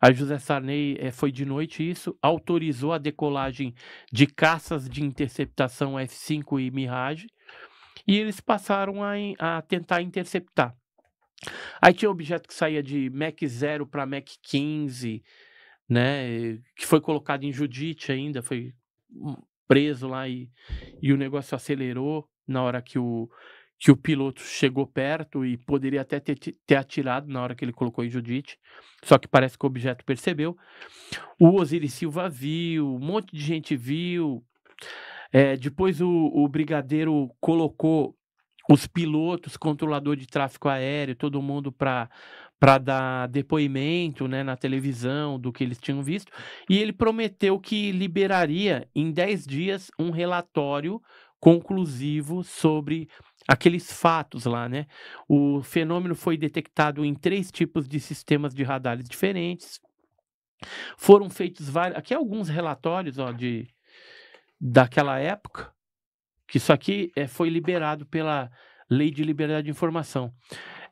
S3: Aí José Sarney é, foi de noite isso, autorizou a decolagem de caças de interceptação F-5 e Mirage e eles passaram a, a tentar interceptar. Aí tinha objeto que saía de Mac 0 para Mac 15, né? Que foi colocado em Judite ainda, foi preso lá e, e o negócio acelerou na hora que o, que o piloto chegou perto e poderia até ter, ter atirado na hora que ele colocou em Judite, só que parece que o objeto percebeu. O Osiris Silva viu, um monte de gente viu. É, depois o, o brigadeiro colocou os pilotos, controlador de tráfego aéreo, todo mundo para para dar depoimento né, na televisão do que eles tinham visto. E ele prometeu que liberaria em 10 dias um relatório conclusivo sobre aqueles fatos lá, né? O fenômeno foi detectado em três tipos de sistemas de radares diferentes. Foram feitos vários. Aqui alguns relatórios ó, de, daquela época, que isso aqui é, foi liberado pela Lei de Liberdade de Informação.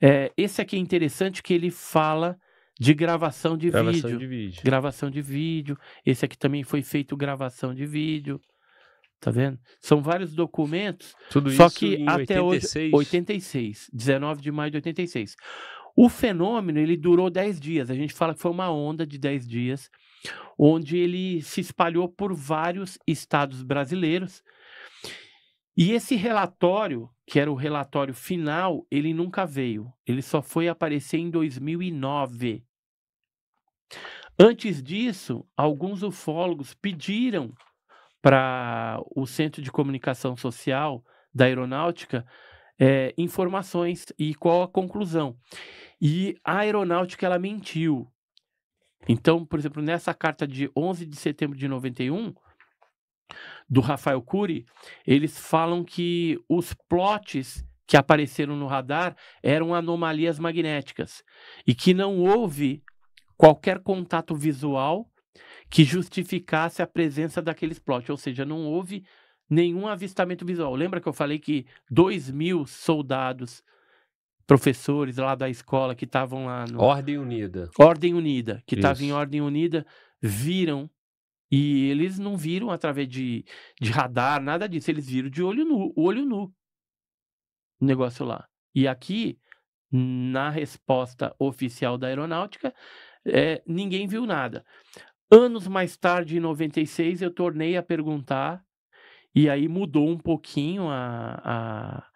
S3: É, esse aqui é interessante que ele fala de gravação de gravação vídeo. De vídeo. Gravação de vídeo. Esse aqui também foi feito gravação de vídeo.
S5: Tá vendo? São
S3: vários documentos. Tudo só isso que até 86. hoje 86, 19 de maio de 86. O fenômeno, ele durou 10 dias. A gente fala que foi uma onda de 10 dias onde ele se espalhou por vários estados brasileiros. E esse relatório, que era o relatório final, ele nunca veio. Ele só foi aparecer em 2009. Antes disso, alguns ufólogos pediram para o Centro de Comunicação Social da Aeronáutica é, informações e qual a conclusão. E a aeronáutica ela mentiu. Então, por exemplo, nessa carta de 11 de setembro de 91, do Rafael Cury, eles falam que os plots que apareceram no radar eram anomalias magnéticas e que não houve qualquer contato visual que justificasse a presença daqueles plots, ou seja, não houve nenhum avistamento visual. Lembra que eu falei que dois mil soldados professores lá da escola que estavam lá no... Ordem Unida. Ordem Unida, que estava em Ordem Unida, viram e eles não viram através de, de radar, nada disso, eles viram de olho nu, olho nu. O negócio lá. E aqui, na resposta oficial da aeronáutica, é, ninguém viu nada. Anos mais tarde, em 96, eu tornei a perguntar, e aí mudou um pouquinho a, a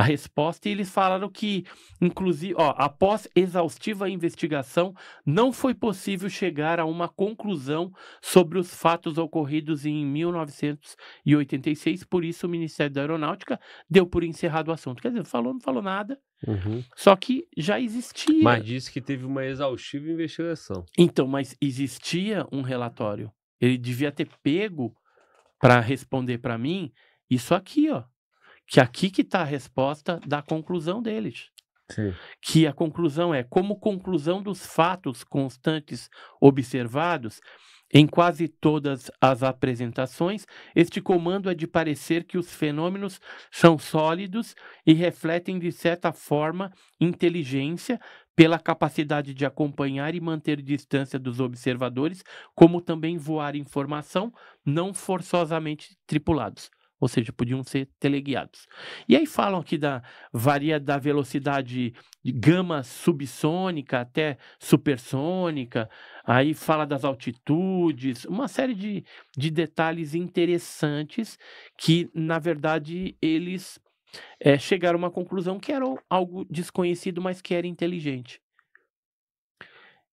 S3: a resposta e eles falaram que, inclusive, ó, após exaustiva investigação, não foi possível chegar a uma conclusão sobre os fatos ocorridos em 1986, por isso o Ministério da Aeronáutica deu por encerrado o assunto. Quer dizer, falou, não falou nada. Uhum. Só que já existia. Mas disse que teve uma exaustiva investigação. Então, mas existia um relatório. Ele devia ter pego para responder para mim isso aqui, ó que aqui que está a resposta da conclusão deles. Sim. Que a conclusão é, como conclusão dos fatos constantes observados, em quase todas as apresentações, este comando é de parecer que os fenômenos são sólidos e refletem, de certa forma, inteligência pela capacidade de acompanhar e manter distância dos observadores, como também voar informação, não forçosamente tripulados ou seja, podiam ser teleguiados. E aí falam aqui da varia da velocidade de gama subsônica até supersônica, aí fala das altitudes, uma série de, de detalhes interessantes que, na verdade, eles é, chegaram a uma conclusão que era algo desconhecido, mas que era inteligente.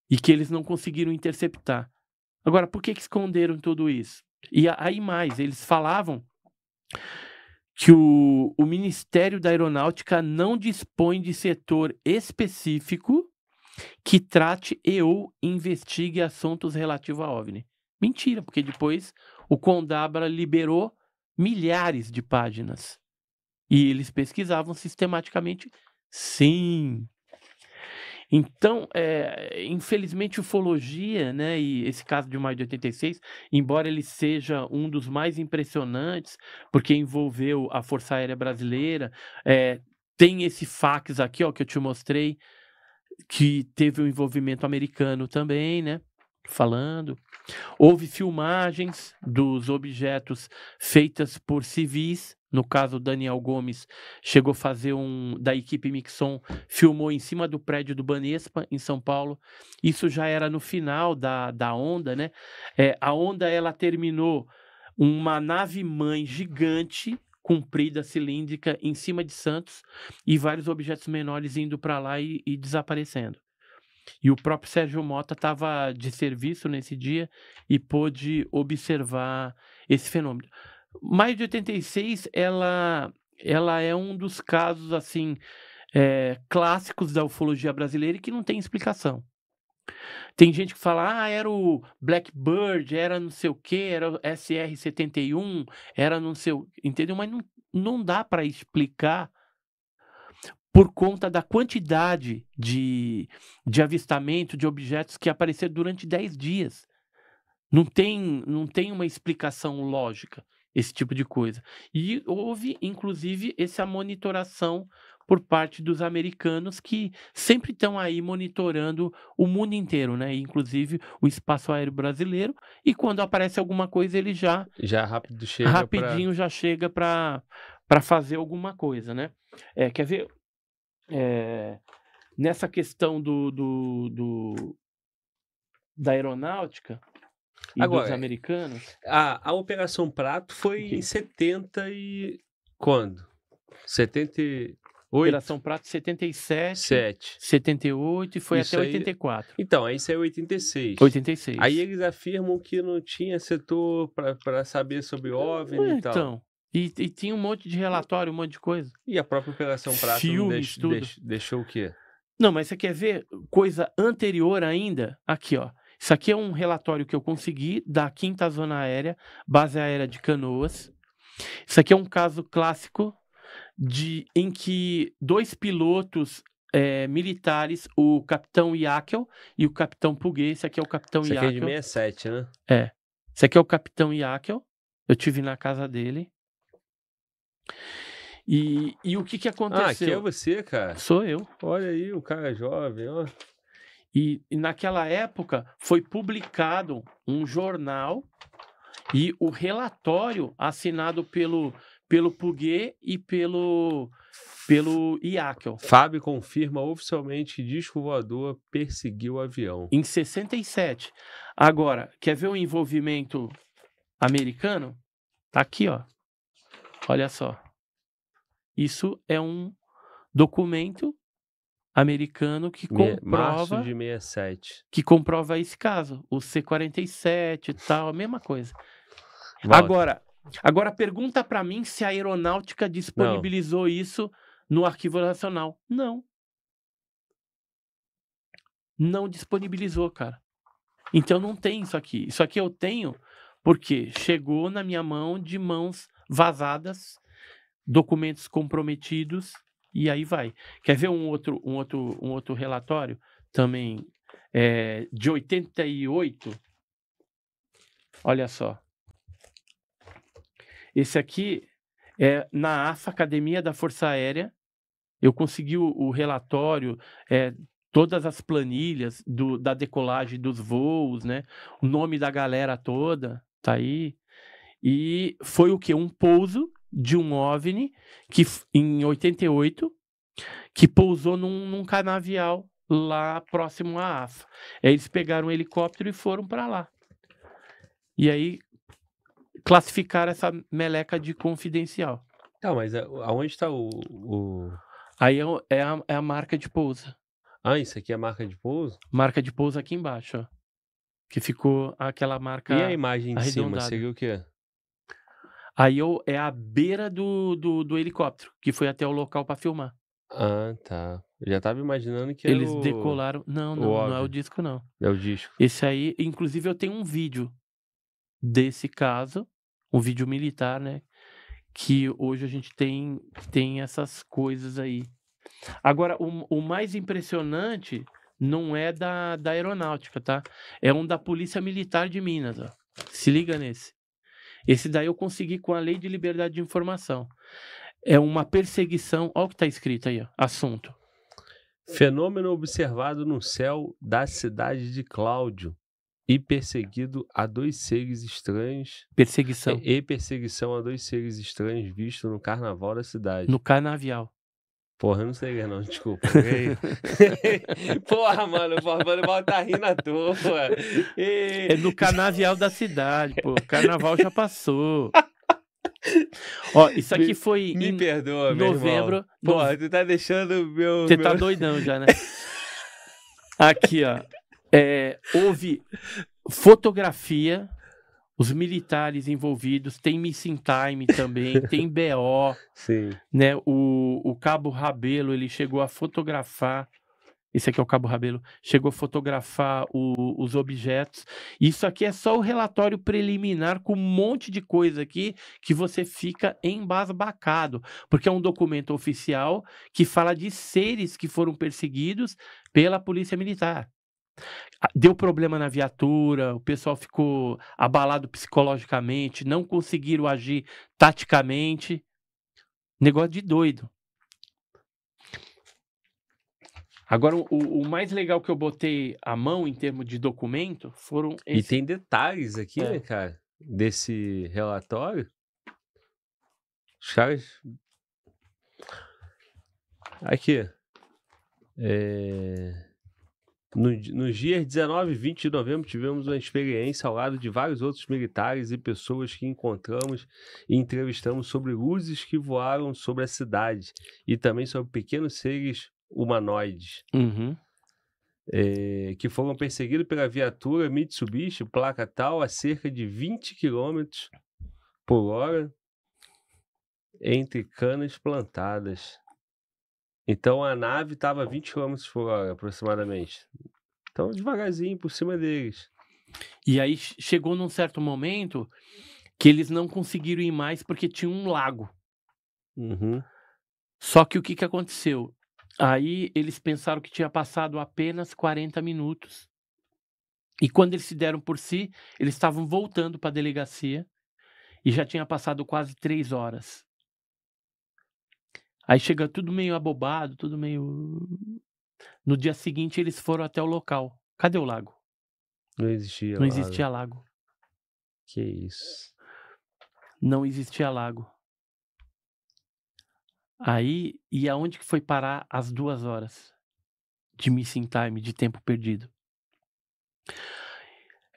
S3: E que eles não conseguiram interceptar. Agora, por que, que esconderam tudo isso? E aí mais, eles falavam que o, o Ministério da Aeronáutica não dispõe de setor específico que trate e ou investigue assuntos relativos a OVNI. Mentira, porque depois o Condabra liberou milhares de páginas. E eles pesquisavam sistematicamente, sim, então, é, infelizmente, ufologia, né, e esse caso de maio de 86, embora ele seja um dos mais impressionantes, porque envolveu a Força Aérea Brasileira, é, tem esse fax aqui, ó, que eu te mostrei, que teve um envolvimento americano também, né? Falando. Houve filmagens dos objetos feitas por civis no caso, Daniel Gomes chegou a fazer um da equipe Mixon, filmou em cima do prédio do Banespa, em São Paulo. Isso já era no final da, da onda, né? É, a onda ela terminou uma nave mãe gigante, comprida, cilíndrica, em cima de Santos, e vários objetos menores indo para lá e, e desaparecendo. E o próprio Sérgio Mota estava de serviço nesse dia e pôde observar esse fenômeno. Maio de 86, ela, ela é um dos casos, assim, é, clássicos da ufologia brasileira e que não tem explicação. Tem gente que fala, ah, era o Blackbird, era não sei o que, era o SR-71, era não sei o... Entendeu? Mas não, não dá para explicar por conta da quantidade de, de avistamento de objetos que apareceram durante 10 dias. Não tem, não tem uma explicação lógica esse tipo de coisa. E houve, inclusive, essa monitoração por parte dos americanos que sempre estão aí monitorando o mundo inteiro, né? Inclusive o espaço aéreo brasileiro. E quando aparece alguma coisa, ele já já rápido chega rapidinho pra... já chega para para fazer alguma coisa, né? É, quer ver? É, nessa questão do, do, do da aeronáutica, e Agora, dos americanos.
S1: A, a Operação Prato foi em 70 e... quando? 78? Operação Prato 77, 7.
S3: 78 e foi isso até
S1: 84. Aí, então, isso é 86. 86. Aí eles afirmam que não tinha setor para saber sobre OVNI Ué, e tal. Então,
S3: e, e, tinha um monte de relatório, um monte de coisa. E a própria Operação Prato Filmes, deix, deix,
S1: deixou o quê?
S3: Não, mas você quer ver coisa anterior ainda? Aqui, ó. Isso aqui é um relatório que eu consegui da quinta zona aérea, base aérea de Canoas. Isso aqui é um caso clássico de em que dois pilotos é, militares, o capitão Iakel e o capitão Puguet. Esse aqui é o capitão Esse Esse aqui é de 67, né? É. Esse aqui é o capitão Iakel. Eu tive na casa dele. E, e o que que aconteceu? Ah, aqui é você,
S1: cara. Sou
S3: eu. Olha aí, o cara é jovem, ó. E, e naquela época foi publicado um jornal e o relatório assinado pelo pelo Puguet e pelo pelo Iakel. Fábio confirma oficialmente disco voador perseguiu o avião. Em 67. Agora, quer ver o envolvimento americano? Tá aqui, ó. Olha só. Isso é um documento americano que comprova. Março de 67. Que comprova esse caso. O C-47 e tal, a mesma coisa. Volta. Agora, agora pergunta para mim se a aeronáutica disponibilizou Não. isso no Arquivo Nacional. Não. Não disponibilizou, cara. Então não tem isso aqui. Isso aqui eu tenho porque chegou na minha mão de mãos vazadas, documentos comprometidos, e aí vai. Quer ver um outro, um outro, um outro relatório também é, de 88? Olha só. Esse aqui é na AFA, Academia da Força Aérea. Eu consegui o, o relatório, é, todas as planilhas do, da decolagem dos voos, né? O nome da galera toda tá aí. E foi o que? Um pouso de um OVNI que em 88 que pousou num, num canavial lá próximo à AFA. eles pegaram um helicóptero e foram para lá. E aí classificaram essa meleca de confidencial. Tá, mas aonde está o,
S1: o... Aí é, é a, é a marca de pouso. Ah, isso aqui é a marca de pouso?
S3: Marca de pouso aqui embaixo, ó. Que ficou aquela marca. E a imagem de cima, você viu o que Aí eu, é a beira do, do, do helicóptero, que foi até o local para filmar. Ah, tá. Eu já tava imaginando que Eles o... decolaram. Não, não, não é o disco, não. É o disco. Esse aí, inclusive, eu tenho um vídeo desse caso, um vídeo militar, né? Que hoje a gente tem, tem essas coisas aí. Agora, o, o mais impressionante não é da, da aeronáutica, tá? É um da Polícia Militar de Minas, ó. Se liga nesse. Esse daí eu consegui com a Lei de Liberdade de Informação. É uma perseguição, olha o que está escrito aí, ó, assunto. Fenômeno observado no céu
S1: da cidade de Cláudio e perseguido a dois seres estranhos.
S3: Perseguição.
S1: E perseguição a dois seres estranhos visto no carnaval da cidade. No carnavial. Porra, eu não sei ganhar, não, desculpa. porra, mano, o Borbano tá rindo à toa. E... É no
S3: canavial da cidade, pô. O carnaval já passou. Ó, isso aqui foi. Me,
S1: me perdoa, novembro. Meu Porra, tu tá deixando meu. Você tá meu... tá doidão
S3: já, né? aqui, ó. É, houve fotografia os militares envolvidos, tem Missing Time também, tem BO. Sim. Né? O, o Cabo Rabelo, ele chegou a fotografar. Esse aqui é o Cabo Rabelo. Chegou a fotografar o, os objetos. Isso aqui é só o relatório preliminar com um monte de coisa aqui que você fica embasbacado, porque é um documento oficial que fala de seres que foram perseguidos pela polícia militar. Deu problema na viatura, o pessoal ficou abalado psicologicamente, não conseguiram agir taticamente. Negócio de doido. Agora, o, o, mais legal que eu botei a mão em termos de documento foram. E tem detalhes aqui, é. né, cara,
S1: desse relatório. Os caras. Aqui. É... No, nos dias 19 e 20 de novembro, tivemos uma experiência ao lado de vários outros militares e pessoas que encontramos e entrevistamos sobre luzes que voaram sobre a cidade e também sobre pequenos seres humanoides.
S5: Uhum. É,
S1: que foram perseguidos pela viatura Mitsubishi, placa tal, a cerca de 20 km por hora entre canas plantadas. Então a nave estava 20 km por hora aproximadamente. Então devagarzinho por cima deles.
S3: E aí chegou num certo momento que eles não conseguiram ir mais porque tinha um lago. Uhum. Só que o que, que aconteceu? Aí eles pensaram que tinha passado apenas 40 minutos. E quando eles se deram por si, eles estavam voltando para a delegacia e já tinha passado quase três horas. Aí chega tudo meio abobado, tudo meio. No dia seguinte eles foram até o local. Cadê o lago?
S5: Não existia. Não lago. existia lago. Que isso. Não existia lago. Aí,
S3: e aonde que foi parar as duas horas de missing time, de tempo perdido?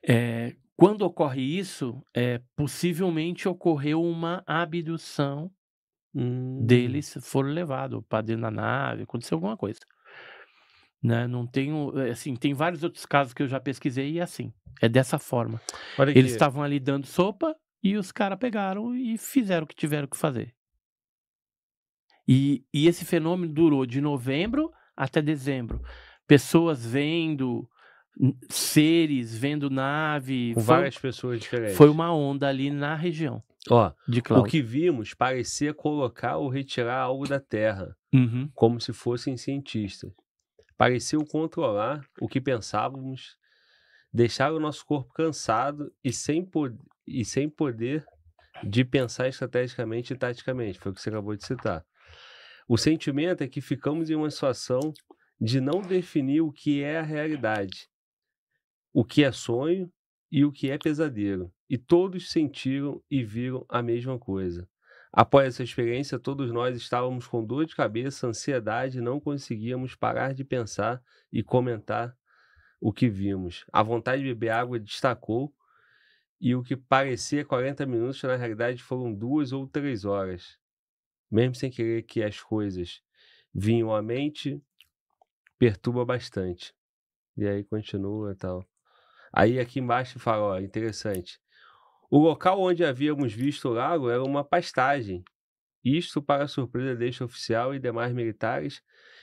S3: É, quando ocorre isso, é, possivelmente ocorreu uma abdução Hum. deles foram levados para dentro da nave, aconteceu alguma coisa. Né? Não tenho, eh, assim, tem vários outros casos que eu já pesquisei e é assim, é dessa forma. Olha Eles estavam ali dando sopa e os caras pegaram e fizeram o que tiveram que fazer. E, e esse fenômeno durou de novembro até dezembro. Pessoas vendo seres, vendo nave. Com foi, várias pessoas diferentes. Foi uma onda ali na região. Ó, o que vimos parecia colocar ou retirar algo da Terra,
S6: uhum.
S1: como se fossem cientistas. Pareceu controlar o que pensávamos, deixar o nosso corpo cansado e sem, pod e sem poder de pensar estrategicamente e taticamente. Foi o que você acabou de citar. O sentimento é que ficamos em uma situação de não definir o que é a realidade, o que é sonho e o que é pesadelo e todos sentiram e viram a mesma coisa. Após essa experiência, todos nós estávamos com dor de cabeça, ansiedade não conseguíamos parar de pensar e comentar o que vimos. A vontade de beber água destacou e o que parecia 40 minutos, na realidade, foram duas ou três horas. Mesmo sem querer que as coisas vinham à mente, perturba bastante. E aí continua e tal. Aí aqui embaixo fala, ó, interessante. O local onde havíamos visto o lago era uma pastagem. Isto para surpresa deste oficial e demais militares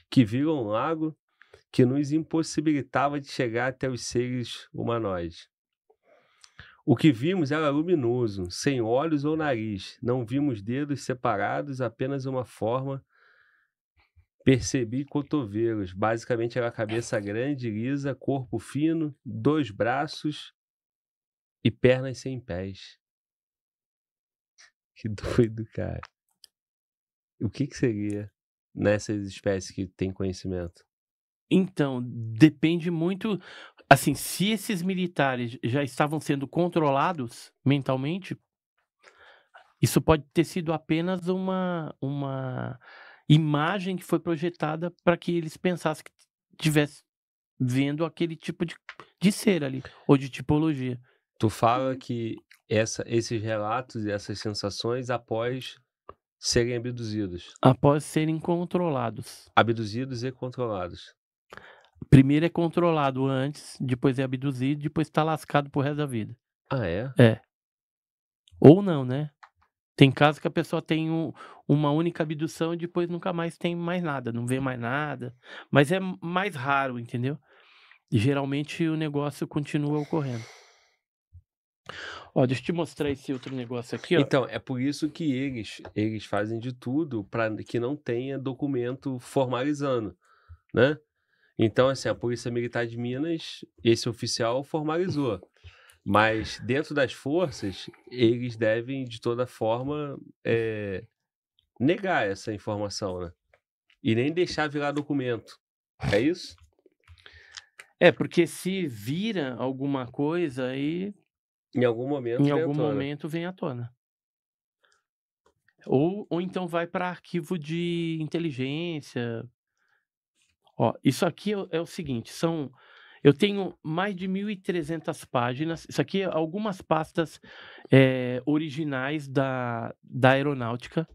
S1: que viram um lago que nos impossibilitava de chegar até os seres humanoides. O que vimos era luminoso, sem olhos ou nariz. Não vimos dedos separados, apenas uma forma. Percebi cotovelos. Basicamente era cabeça grande, lisa, corpo fino, dois braços e pernas sem pés. Que doido, cara. O que, que seria nessas espécies que tem conhecimento?
S3: Então, depende muito. Assim, se esses militares já estavam sendo controlados mentalmente, isso pode ter sido apenas uma, uma imagem que foi projetada para que eles pensassem que estivessem vendo aquele tipo de, de ser ali,
S1: ou de tipologia. Tu fala uhum. que essa, esses relatos e essas sensações após serem abduzidos.
S3: Após serem controlados. Abduzidos e controlados. Primeiro é controlado antes, depois é abduzido, depois tá lascado pro resto da vida. Ah, é?
S5: É. Ou
S3: não, né? Tem casos que a pessoa tem um, uma única abdução e depois nunca mais tem mais nada, não vê mais nada. Mas é mais raro, entendeu? Geralmente o negócio continua ocorrendo. Ó, deixa eu te mostrar esse
S1: outro negócio aqui. Ó. Então, é por isso que eles, eles fazem de tudo para que não tenha documento formalizando, né? Então, assim, a Polícia Militar de Minas, esse oficial formalizou. Mas dentro das forças, eles devem, de toda forma, é, negar essa informação, né? E nem deixar virar documento. É isso?
S5: É, porque
S3: se vira alguma coisa, aí em algum momento. Em algum momento vem à tona. Ou, ou então vai para arquivo de inteligência. Ó, isso aqui é, é o seguinte, são eu tenho mais de 1.300 páginas. Isso aqui é algumas pastas é, originais da, da aeronáutica,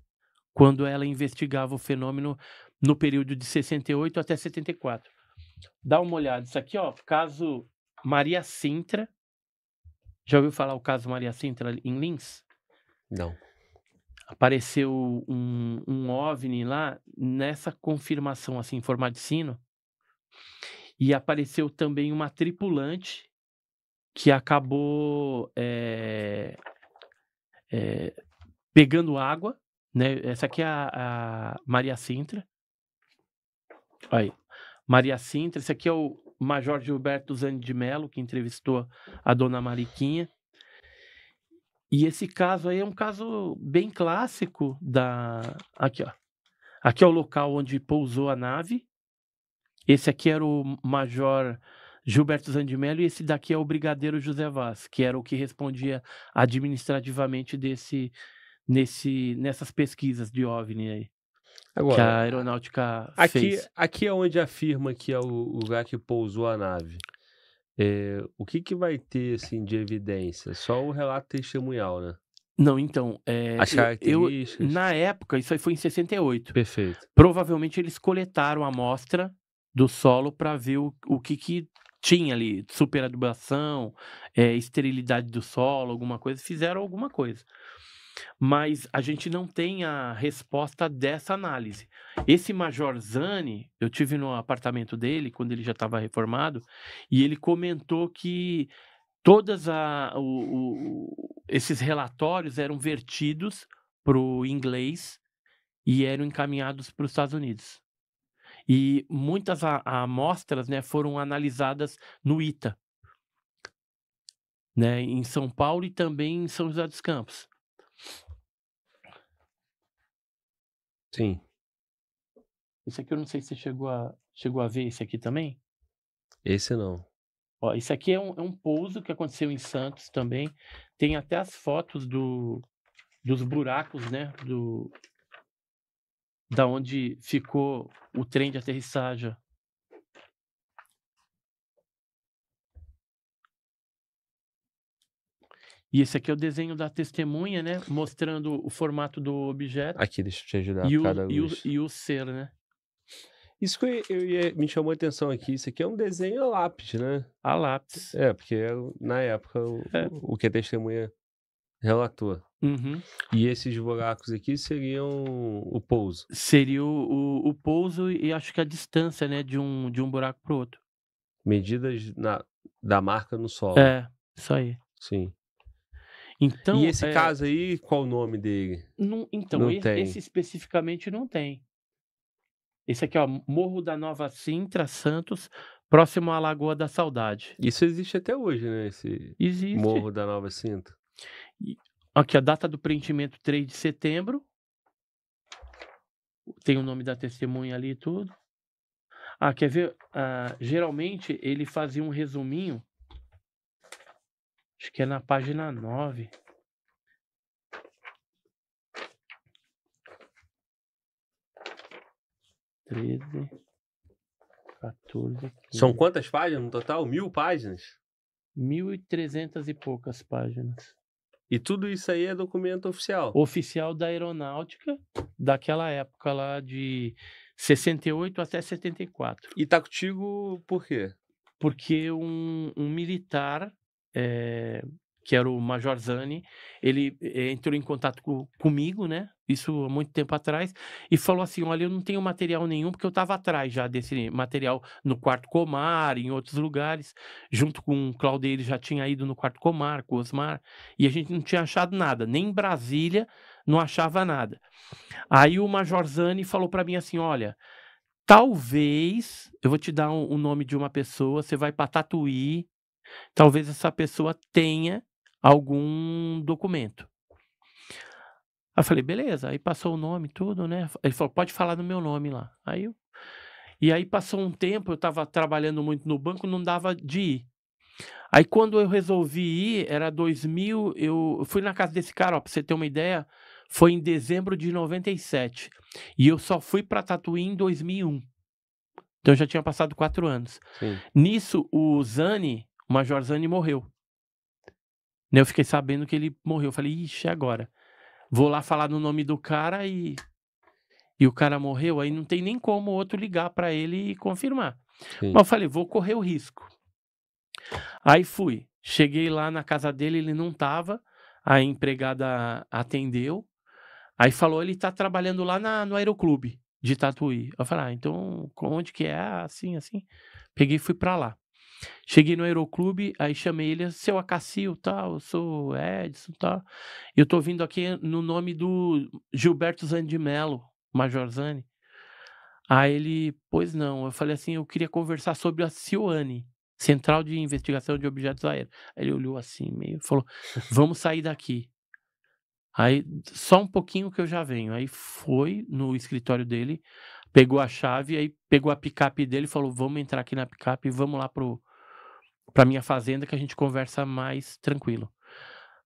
S3: quando ela investigava o fenômeno no período de 68 até 74. Dá uma olhada. Isso aqui, ó, caso Maria Sintra, já ouviu falar o caso Maria Sintra em Lins? Não. Apareceu um, um OVNI lá nessa confirmação, assim, em forma de sino. E apareceu também uma tripulante que acabou é, é, pegando água, né? Essa aqui é a, a Maria Sintra. Aí. Maria Sintra, esse aqui é o Major Gilberto Zani de Mello, que entrevistou a dona Mariquinha. E esse caso aí é um caso bem clássico da. Aqui, ó. Aqui é o local onde pousou a nave. Esse aqui era o Major Gilberto Zandimelo e esse daqui é o Brigadeiro José Vaz, que era o que respondia administrativamente desse, nesse, nessas pesquisas de OVNI aí. Agora, que a aeronáutica aqui, fez.
S1: Aqui é onde afirma que é o lugar que pousou a nave. É, o que, que vai ter assim, de evidência? Só o relato testemunhal, né?
S3: Não, então. É, As características. Eu, na época, isso aí foi em 68. Perfeito. Provavelmente eles coletaram a amostra do solo para ver o, o que, que tinha ali, superadubação, é, esterilidade do solo, alguma coisa, fizeram alguma coisa mas a gente não tem a resposta dessa análise. Esse Major Zani, eu tive no apartamento dele quando ele já estava reformado, e ele comentou que todas a, o, o, esses relatórios eram vertidos para o inglês e eram encaminhados para os Estados Unidos. E muitas a, a amostras né, foram analisadas no ITA, né, em São Paulo e também em São José dos Campos. Sim. Esse aqui eu não sei se você chegou a, chegou a ver esse aqui também. Esse não. Ó, esse aqui é um, é um pouso que aconteceu em Santos também. Tem até as fotos do, dos buracos, né? Do, da onde ficou o trem de aterrissagem E esse aqui é o desenho da testemunha, né? Mostrando o formato do objeto. Aqui, deixa eu te ajudar. E, o, e, o, e o, ser, né?
S1: Isso que eu, ia, me chamou a atenção aqui. Isso aqui é um desenho a lápis, né? A lápis. É, porque é na época o, é. o que a testemunha relatou. Uhum.
S3: E esses buracos aqui seriam o pouso? Seria o, o, pouso e acho que a distância, né? De um, de um buraco para o outro. Medidas
S1: na, da marca no solo. É,
S5: isso aí. Sim.
S1: Então, e esse é... caso
S3: aí, qual o nome dele? Não, então, não esse, esse, especificamente não tem. Esse aqui, ó, Morro da Nova Sintra, Santos, próximo à Lagoa da Saudade. Isso existe até hoje, né? Esse existe. Morro da Nova Sintra.
S5: E, aqui,
S3: a data do preenchimento 3 de setembro. Tem o nome da testemunha ali e tudo. Ah, quer ver? Ah, geralmente ele fazia um resuminho Acho que é na página 9.
S5: Treze, 14, 15. São
S1: quantas páginas no total? Mil páginas?
S3: Mil e trezentas e poucas páginas.
S1: E tudo isso aí é documento oficial?
S3: Oficial da aeronáutica, daquela época lá de 68 até 74. E tá contigo por quê? Porque um, um militar é, que era o Major Zani, ele eh, entrou em contato com, comigo, né? Isso há muito tempo atrás, e falou assim: Olha, eu não tenho material nenhum, porque eu estava atrás já desse material no Quarto Comar, em outros lugares, junto com o Claudio, ele já tinha ido no Quarto Comar, com o Osmar, e a gente não tinha achado nada, nem em Brasília não achava nada. Aí o Major Zani falou para mim assim: Olha, talvez eu vou te dar o um, um nome de uma pessoa, você vai para Tatuí talvez essa pessoa tenha algum documento. Aí eu falei, beleza. Aí passou o nome, tudo, né? Ele falou, pode falar no meu nome lá. Aí eu... E aí passou um tempo, eu estava trabalhando muito no banco, não dava de ir. Aí quando eu resolvi ir, era 2000, eu fui na casa desse cara, para você ter uma ideia, foi em dezembro de 97. E eu só fui para Tatuí em 2001. Então já tinha passado quatro anos. Sim. Nisso, o Zani, o Major Zani morreu. Né, eu fiquei sabendo que ele morreu. Eu falei, ixi, é agora. Vou lá falar no nome do cara e. E o cara morreu, aí não tem nem como outro ligar para ele e confirmar. Sim. Mas eu falei, vou correr o risco. Aí fui. Cheguei lá na casa dele, ele não tava. A empregada atendeu. Aí falou, ele tá trabalhando lá na, no aeroclube de Tatuí. Eu falei, ah, então onde que é? Ah, assim, assim. Peguei e fui pra lá. Cheguei no aeroclube, aí chamei ele, seu Acacio, tal, eu sou Edson, tal. Eu tô vindo aqui no nome do Gilberto Zani de Mello, Major Zani. Aí ele, pois não, eu falei assim, eu queria conversar sobre a Cioane, Central de Investigação de Objetos Aéreos. Aí ele olhou assim, meio, falou, vamos sair daqui. Aí, só um pouquinho que eu já venho. Aí foi no escritório dele, pegou a chave, aí pegou a picape dele e falou, vamos entrar aqui na picape, vamos lá pro, para minha fazenda que a gente conversa mais tranquilo.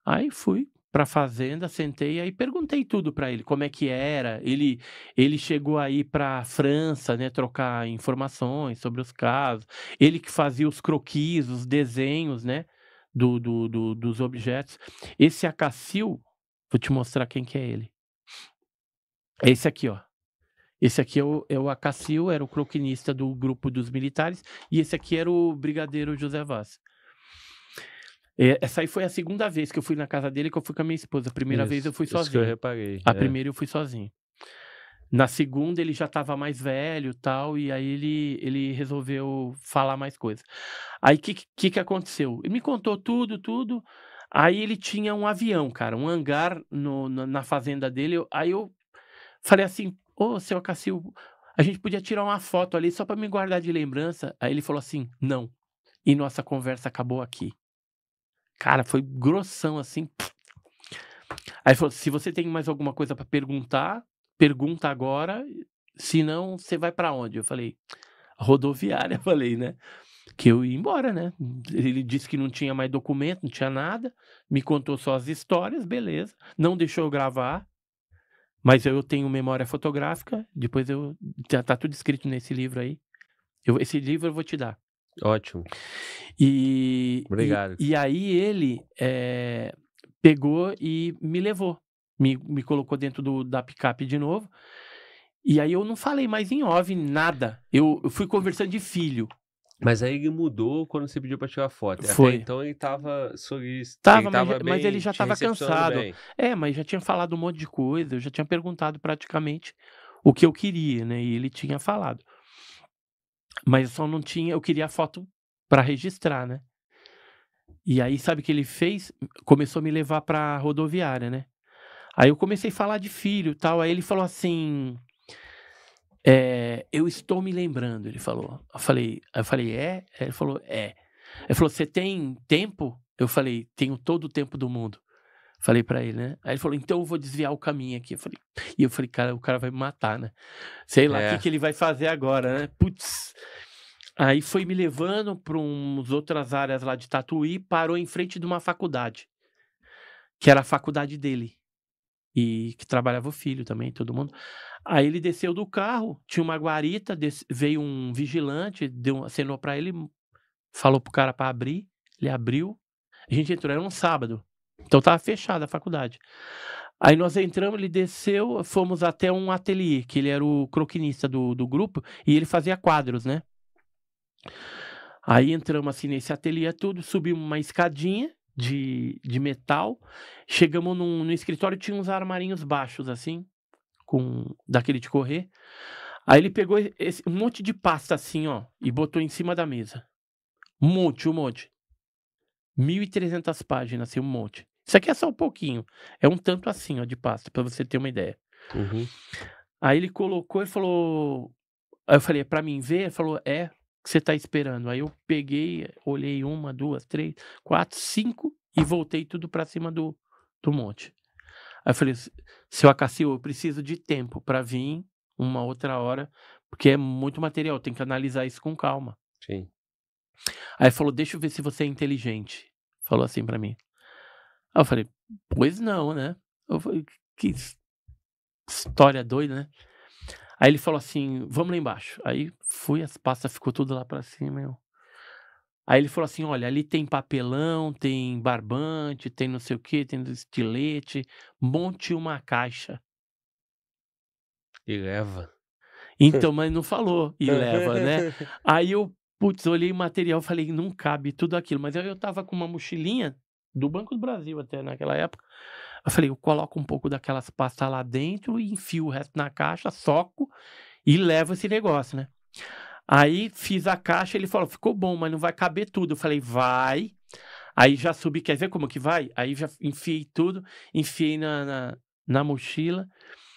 S3: Aí fui para a fazenda, sentei aí perguntei tudo para ele, como é que era. Ele ele chegou aí para França, né, trocar informações sobre os casos. Ele que fazia os croquis, os desenhos, né, do, do, do dos objetos. Esse Acacil, vou te mostrar quem que é ele. É esse aqui, ó. Esse aqui é o, é o Acacil, era o croquinista do grupo dos militares, e esse aqui era o brigadeiro José Vaz. É, essa aí foi a segunda vez que eu fui na casa dele que eu fui com a minha esposa. A primeira isso, vez eu fui sozinho. eu reparei. A é. primeira eu fui sozinho. Na segunda ele já estava mais velho tal, e aí ele, ele resolveu falar mais coisas. Aí o que, que, que aconteceu? Ele me contou tudo, tudo. Aí ele tinha um avião, cara, um hangar no, na fazenda dele. Aí eu falei assim, Ô, oh, seu Acacil, a gente podia tirar uma foto ali só para me guardar de lembrança. Aí ele falou assim: não. E nossa conversa acabou aqui. Cara, foi grossão assim. Aí falou: se você tem mais alguma coisa para perguntar, pergunta agora. Senão, você vai para onde? Eu falei: rodoviária, falei, né? Que eu ia embora, né? Ele disse que não tinha mais documento, não tinha nada. Me contou só as histórias, beleza. Não deixou eu gravar. Mas eu tenho memória fotográfica, depois eu. Já tá, tá tudo escrito nesse livro aí. Eu, esse livro eu vou te dar. Ótimo. E. Obrigado. E, e aí ele é, pegou e me levou. Me, me colocou dentro do, da picape de novo. E aí eu não falei mais em OV nada. Eu, eu fui conversando de filho. Mas aí ele mudou quando você pediu para tirar foto. Foi. Até então ele tava solista. Tava, ele tava mas, bem, mas, ele já tava cansado. Bem. É, mas já tinha falado um monte de coisa, eu já tinha perguntado praticamente o que eu queria, né? E ele tinha falado. Mas eu só não tinha, eu queria a foto para registrar, né? E aí, sabe o que ele fez? Começou a me levar pra rodoviária, né? Aí eu comecei a falar de filho tal. Aí ele falou assim: é, eu estou me lembrando, ele falou. Eu falei, eu falei, é? Ele falou, é. Ele falou, você tem tempo? Eu falei, tenho todo o tempo do mundo. Falei para ele, né? Aí ele falou, então eu vou desviar o caminho aqui. Eu falei, e eu falei, cara, o cara vai me matar, né? Sei lá o é. que, que ele vai fazer agora, né? Putz. Aí foi me levando para umas outras áreas lá de Tatuí, parou em frente de uma faculdade, que era a faculdade dele e que trabalhava o filho também, todo mundo. Aí ele desceu do carro, tinha uma guarita, veio um vigilante, deu, acenou para ele, falou pro cara para abrir, ele abriu. A gente entrou, era um sábado, então tava fechada a faculdade. Aí nós entramos, ele desceu, fomos até um ateliê, que ele era o croquinista do, do grupo, e ele fazia quadros, né? Aí entramos assim nesse ateliê tudo, subimos uma escadinha, de, de metal. Chegamos num, no escritório, tinha uns armarinhos baixos, assim, com daquele de correr. Aí ele pegou esse, um monte de pasta assim, ó, e botou em cima da mesa. Um monte, um monte. 1.300 páginas, assim, um monte. Isso aqui é só um pouquinho. É um tanto assim, ó, de pasta, para você ter uma ideia. Uhum. Aí ele colocou e falou. Aí eu falei, é pra mim ver? Ele falou, é que você está esperando? Aí eu peguei, olhei uma, duas, três, quatro, cinco e voltei tudo para cima do, do monte. Aí eu falei, seu Acacil, eu preciso de tempo para vir uma outra hora, porque é muito material, tem que analisar isso com calma. Sim. Aí falou, deixa eu ver se você é inteligente. Falou assim para mim. Aí eu falei, pois não, né? Eu falei, que história doida, né? Aí ele falou assim: vamos lá embaixo. Aí fui, as pastas ficou tudo lá para cima. Eu... Aí ele falou assim: olha, ali tem papelão, tem barbante, tem não sei o que, tem estilete, monte uma caixa.
S1: E leva. Então, mas não
S3: falou e leva, né? Aí eu, putz, olhei o material falei, não cabe tudo aquilo. Mas aí eu tava com uma mochilinha do Banco do Brasil até naquela época. Eu falei, eu coloco um pouco daquelas pastas lá dentro e enfio o resto na caixa, soco e levo esse negócio, né? Aí fiz a caixa, ele falou, ficou bom, mas não vai caber tudo. Eu falei, vai. Aí já subi, quer ver como que vai? Aí já enfiei tudo, enfiei na, na, na mochila.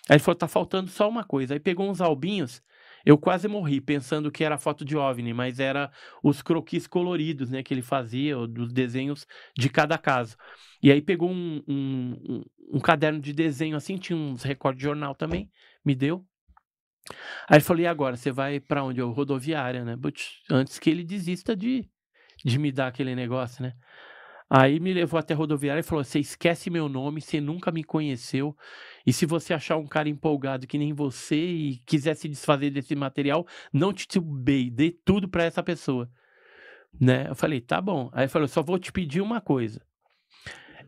S3: Aí ele falou, tá faltando só uma coisa. Aí pegou uns albinhos eu quase morri pensando que era foto de OVNI, mas era os croquis coloridos, né, que ele fazia, dos desenhos de cada caso. E aí pegou um, um, um caderno de desenho assim, tinha uns recordes de jornal também, me deu. Aí falei: e agora, você vai para onde? Eu, rodoviária, né? Antes que ele desista de, de me dar aquele negócio, né? Aí me levou até a rodoviária e falou: você esquece meu nome, você nunca me conheceu. E se você achar um cara empolgado que nem você e quiser se desfazer desse material, não te tubei, dê tudo para essa pessoa. Né? Eu falei, tá bom. Aí falou, só vou te pedir uma coisa.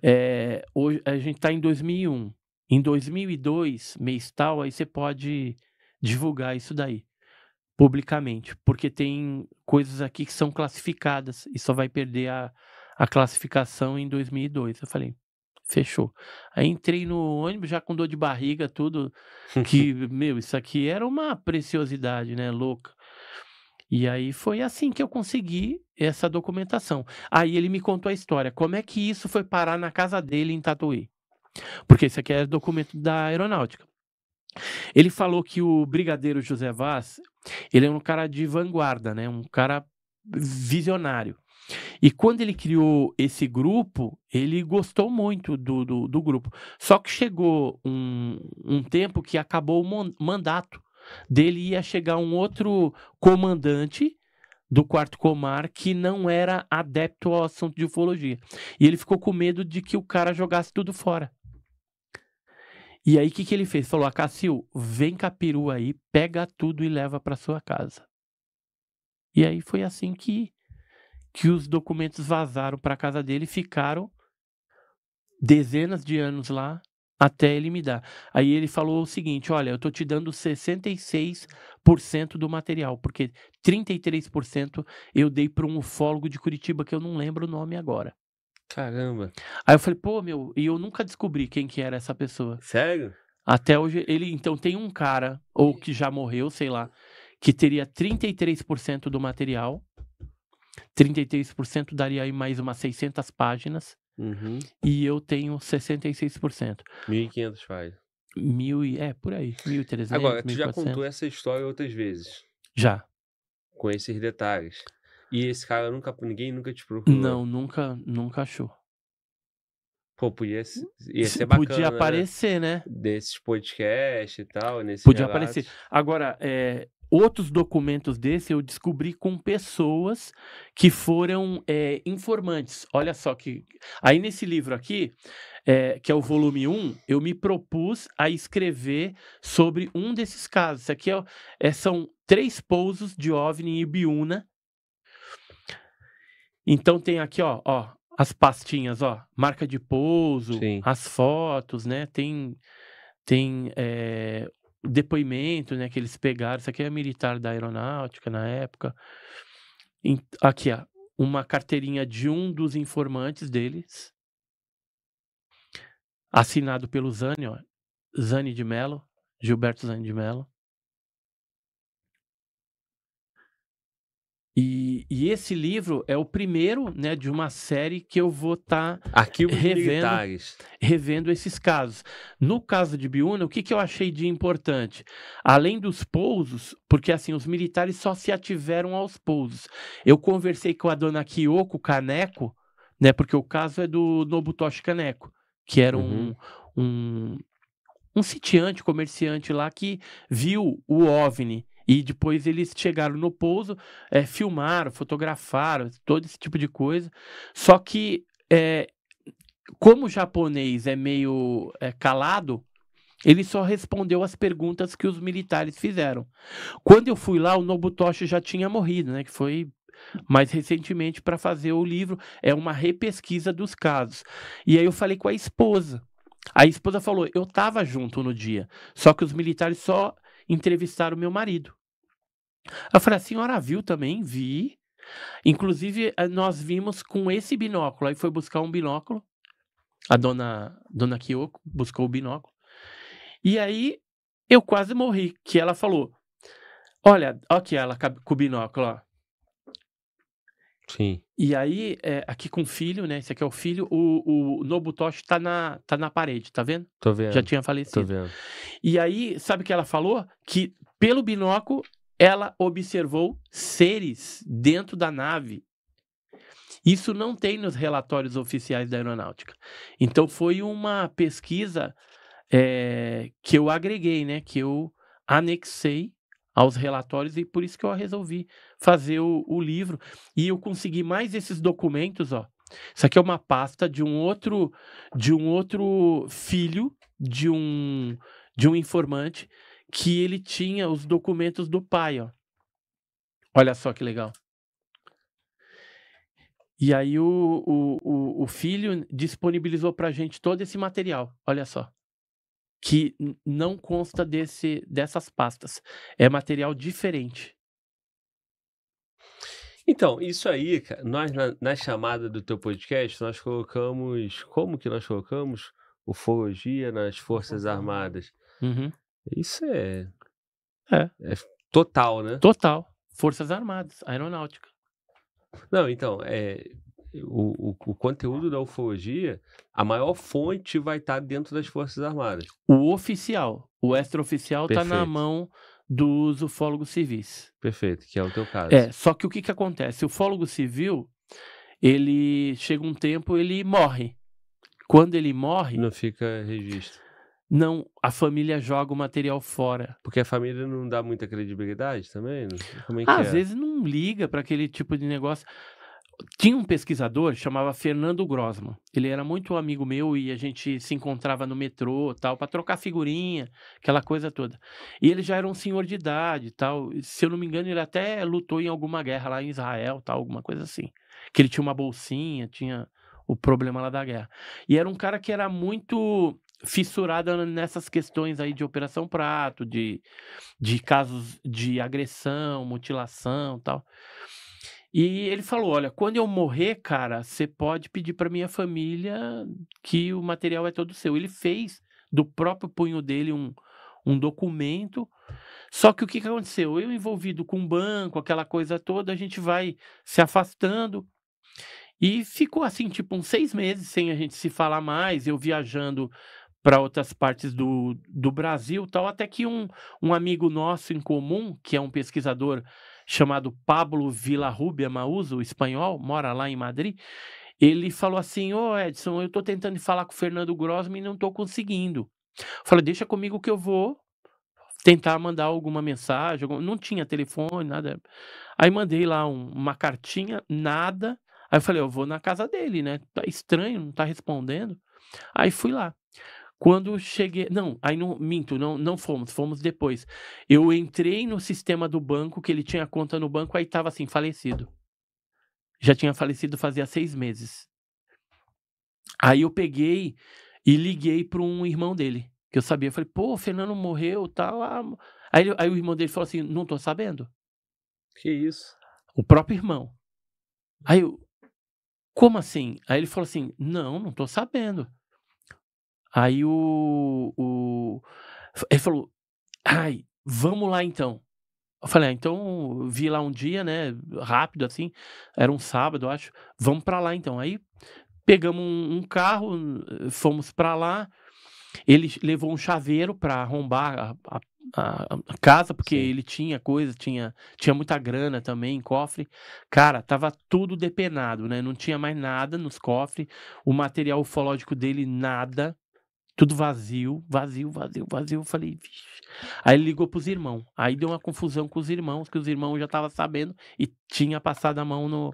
S3: É, hoje a gente tá em 2001. Em 2002, mês tal, aí você pode divulgar isso daí publicamente, porque tem coisas aqui que são classificadas e só vai perder a, a classificação em 2002. Eu falei, fechou. Aí entrei no ônibus já com dor de barriga, tudo. Que, meu, isso aqui era uma preciosidade, né? Louca. E aí foi assim que eu consegui essa documentação. Aí ele me contou a história. Como é que isso foi parar na casa dele em Tatuí? Porque isso aqui é documento da aeronáutica. Ele falou que o brigadeiro José Vaz, ele é um cara de vanguarda, né? Um cara visionário. E quando ele criou esse grupo, ele gostou muito do, do, do grupo. Só que chegou um, um tempo que acabou o mandato dele, ia chegar um outro comandante do quarto comar que não era adepto ao assunto de ufologia. E ele ficou com medo de que o cara jogasse tudo fora. E aí o que, que ele fez? Falou: ah, "Cassio, vem Capiru aí, pega tudo e leva para sua casa. E aí foi assim que que os documentos vazaram para casa dele e ficaram dezenas de anos lá até ele me dar. Aí ele falou o seguinte: olha, eu estou te dando 66% do material, porque 33% eu dei para um ufólogo de Curitiba que eu não lembro o nome agora. Caramba. Aí eu falei, pô, meu, e eu nunca descobri quem que era essa pessoa. Sério? Até hoje, ele, então, tem um cara, ou que já morreu, sei lá, que teria 33% do material, 33% daria aí mais umas 600 páginas. Uhum. E eu tenho 66%. 1.500 páginas. Mil e... É, por aí. 1.300, Agora, tu 1, já contou
S1: essa história outras vezes. Já. Com esses detalhes. E esse cara nunca... Ninguém nunca te procurou. Não,
S3: nunca, nunca achou.
S1: Pô, podia, hum, ia ser bacana. Podia né? aparecer, né?
S3: Desses podcasts e tal. Nesse podia relato. aparecer. Agora, é, outros documentos desse eu descobri com pessoas que foram é, informantes. Olha só que. Aí nesse livro aqui, é, que é o volume 1, eu me propus a escrever sobre um desses casos. Isso aqui é, é, são três pousos de OVNI em Ibiúna. Então tem aqui, ó, ó, as pastinhas, ó, marca de pouso, Sim. as fotos, né? Tem tem é, depoimento, né, que eles pegaram. Isso aqui é militar da aeronáutica na época. Aqui, ó, uma carteirinha de um dos informantes deles, assinado pelo Zani, ó, Zani de Mello, Gilberto Zani de Mello. E, e, esse livro é o primeiro né, de uma série que eu vou estar tá revendo, revendo esses casos. No caso de Biúna, o que, que eu achei de importante? Além dos pousos, porque assim, os militares só se ativeram aos pousos. Eu conversei com a dona Kiyoko Kaneko, né, porque o caso é do Nobutoshi Kaneko, que era uhum. um, um, um sitiante, comerciante lá que viu o OVNI e depois eles chegaram no pouso, é, filmaram, fotografaram, todo esse tipo de coisa. Só que, é, como o japonês é meio é, calado, ele só respondeu as perguntas que os militares fizeram. Quando eu fui lá, o Nobutoshi já tinha morrido, né? Que foi mais recentemente para fazer o livro. É uma repesquisa dos casos. E aí eu falei com a esposa. A esposa falou: eu estava junto no dia, só que os militares só entrevistar o meu marido. Eu falei, a senhora viu também? Vi. Inclusive, eh, nós vimos com esse binóculo. Aí foi buscar um binóculo. A dona, dona Kiyoko buscou o binóculo. E aí eu quase morri, que ela falou: Olha, olha aqui ela com o binóculo, ó. Sim. E aí, é, aqui com o filho, né? Esse aqui é o filho. O, o Nobutoshi tá na, tá na parede, tá vendo? Tô vendo. Já tinha falecido. Tô vendo. E aí, sabe o que ela falou? Que pelo binóculo, ela observou seres dentro da nave. Isso não tem nos relatórios oficiais da aeronáutica. Então, foi uma pesquisa é, que eu agreguei, né? Que eu anexei aos relatórios e por isso que eu resolvi fazer o, o livro. E eu consegui mais esses documentos, ó. Isso aqui é uma pasta de um outro de um outro filho de um de um informante que ele tinha os documentos do pai, ó. Olha só que legal. E aí o, o, o, o filho disponibilizou para a gente todo esse material. Olha só que não consta desse, dessas pastas. É material diferente. Então, isso aí, cara, nós na, na,
S1: chamada do teu podcast, nós colocamos. Como que nós colocamos? Ufologia nas Forças Armadas. Uhum. Isso é, é. É. Total,
S3: né? Total. Forças Armadas,
S1: aeronáutica. Não, então, é, o, o, o, conteúdo da ufologia, a maior fonte vai estar tá dentro das Forças
S3: Armadas. O oficial, o extraoficial está na mão dos ufólogos civis. Perfeito, que é o teu caso. É, só que o que, que acontece? O ufólogo civil, ele chega um tempo, ele morre. Quando ele morre... Não fica registro. Não, a família joga o material fora. Porque a família não dá muita credibilidade também? É Às é? vezes não liga para aquele tipo de negócio tinha um pesquisador chamava Fernando Grossman. Ele era muito amigo meu e a gente se encontrava no metrô, tal, para trocar figurinha, aquela coisa toda. E ele já era um senhor de idade, tal. Se eu não me engano, ele até lutou em alguma guerra lá em Israel, tal, alguma coisa assim. Que ele tinha uma bolsinha, tinha o problema lá da guerra. E era um cara que era muito fissurado nessas questões aí de Operação Prato, de, de casos de agressão, mutilação tal. E ele falou: Olha, quando eu morrer, cara, você pode pedir para minha família que o material é todo seu. Ele fez do próprio punho dele um, um documento. Só que o que, que aconteceu? Eu envolvido com o banco, aquela coisa toda, a gente vai se afastando. E ficou assim, tipo, uns seis meses sem a gente se falar mais, eu viajando para outras partes do, do Brasil tal, até que um, um amigo nosso em comum, que é um pesquisador chamado Pablo Villarrubia Mauso, espanhol, mora lá em Madrid. Ele falou assim: Ô oh, Edson, eu estou tentando falar com o Fernando Grossman e não estou conseguindo. Falei: Deixa comigo que eu vou tentar mandar alguma mensagem. Não tinha telefone, nada. Aí mandei lá um, uma cartinha, nada. Aí eu falei: Eu vou na casa dele, né? Tá estranho, não tá respondendo. Aí fui lá. Quando cheguei. Não, aí não. Minto, não, não fomos, fomos depois. Eu entrei no sistema do banco, que ele tinha conta no banco, aí tava assim, falecido. Já tinha falecido fazia seis meses. Aí eu peguei e liguei para um irmão dele, que eu sabia. Eu falei, pô, o Fernando morreu, tá lá. Aí, aí o irmão dele falou assim: não tô sabendo. Que isso? O próprio irmão. Aí eu, como assim? Aí ele falou assim: não, não tô sabendo. Aí o, o. Ele falou: ai, vamos lá então. Eu falei, ah, então vi lá um dia, né? Rápido assim, era um sábado, acho. Vamos para lá então. Aí pegamos um, um carro, eh, fomos para lá. Ele levou um chaveiro para arrombar a, a a, casa, porque Sim. ele tinha coisa, tinha, tinha muita grana também cofre. Cara, tava tudo depenado, né? Não tinha mais nada nos cofres. O material ufológico dele, nada tudo vazio, vazio, vazio, vazio. Eu falei, Vixe. Aí ele ligou pros irmãos. Aí deu uma confusão com os irmãos, que os irmãos já estavam sabendo e tinha passado a mão no,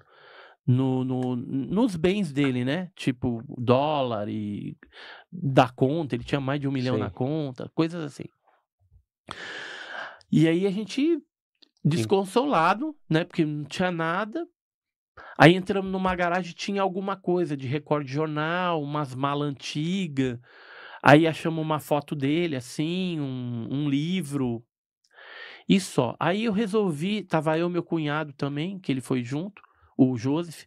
S3: no, no, nos bens dele, né? Tipo, dólar e da conta, ele tinha mais de um milhão Sim. na conta, coisas assim. E aí a gente, desconsolado, né? Porque não tinha nada. Aí entramos numa garagem, tinha alguma coisa de recorde de jornal, umas malas antigas Aí achamos uma foto dele, assim, um, um livro. E só. Aí eu resolvi, tava eu meu cunhado também, que ele foi junto, o Joseph.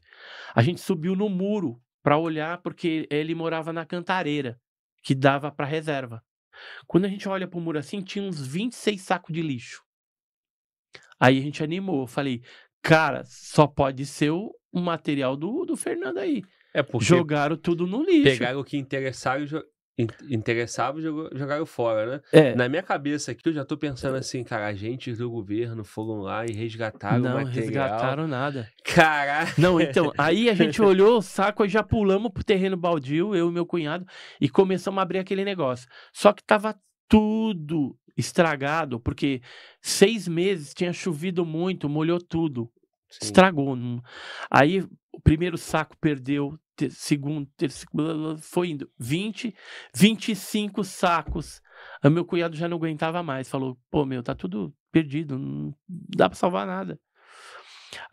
S3: A gente subiu no muro para olhar, porque ele morava na cantareira, que dava para reserva. Quando a gente olha pro muro assim, tinha uns 26 sacos de lixo. Aí a gente animou. Eu falei, cara, só pode ser o material do, do Fernando aí. É porque Jogaram tudo no lixo. Pegaram o que interessaram e interessava
S1: jogaram fora, né? É. Na minha cabeça aqui, eu já tô pensando assim, cara, agentes do governo foram lá e resgataram Não, material. resgataram nada.
S3: Caralho! Não, então, aí a gente olhou o saco e já pulamos pro terreno baldio, eu e meu cunhado, e começamos a abrir aquele negócio. Só que tava tudo estragado, porque seis meses tinha chovido muito, molhou tudo. Sim. Estragou. Aí o primeiro saco perdeu, ter, segundo, terceiro, foi indo. 20, 25 sacos. O ah, meu cunhado já não aguentava mais. Falou: pô, meu, tá tudo perdido, não dá pra salvar nada.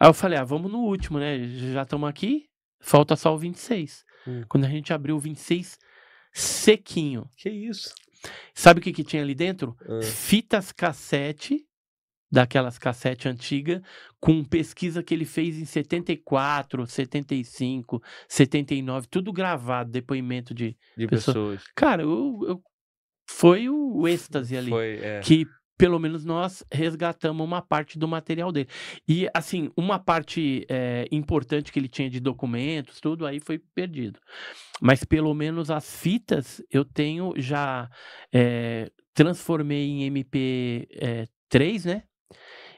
S3: Aí eu falei: ah, vamos no último, né? Já estamos aqui, falta só o 26. Hum. Quando a gente abriu o 26, sequinho. Que isso? Sabe o que, que tinha ali dentro? Ah. Fitas cassete daquelas cassete antiga com pesquisa que ele fez em 74, 75, 79, tudo gravado, depoimento de, de pessoas. Cara, eu, eu, foi o êxtase ali foi, é. que pelo menos nós resgatamos uma parte do material dele. E, assim, uma parte é, importante que ele tinha de documentos, tudo aí foi perdido. Mas, pelo menos, as fitas eu tenho já. É, transformei em MP3, é, né?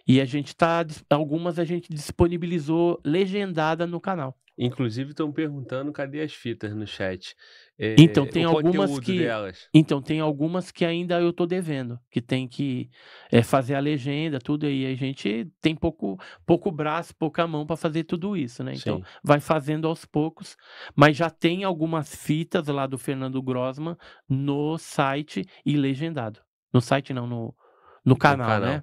S3: E a gente tá. Algumas a gente disponibilizou legendada no canal. Inclusive
S1: estão perguntando cadê as fitas no chat. É, então tem algumas que. Delas. Então
S3: tem algumas que ainda eu tô devendo, que tem que é, fazer a legenda, tudo aí. A gente tem pouco, pouco braço, pouca mão para fazer tudo isso, né? Então Sim. vai fazendo aos poucos, mas já tem algumas fitas lá do Fernando Grossman no site e legendado. No site não, no, no canal, no canal. né?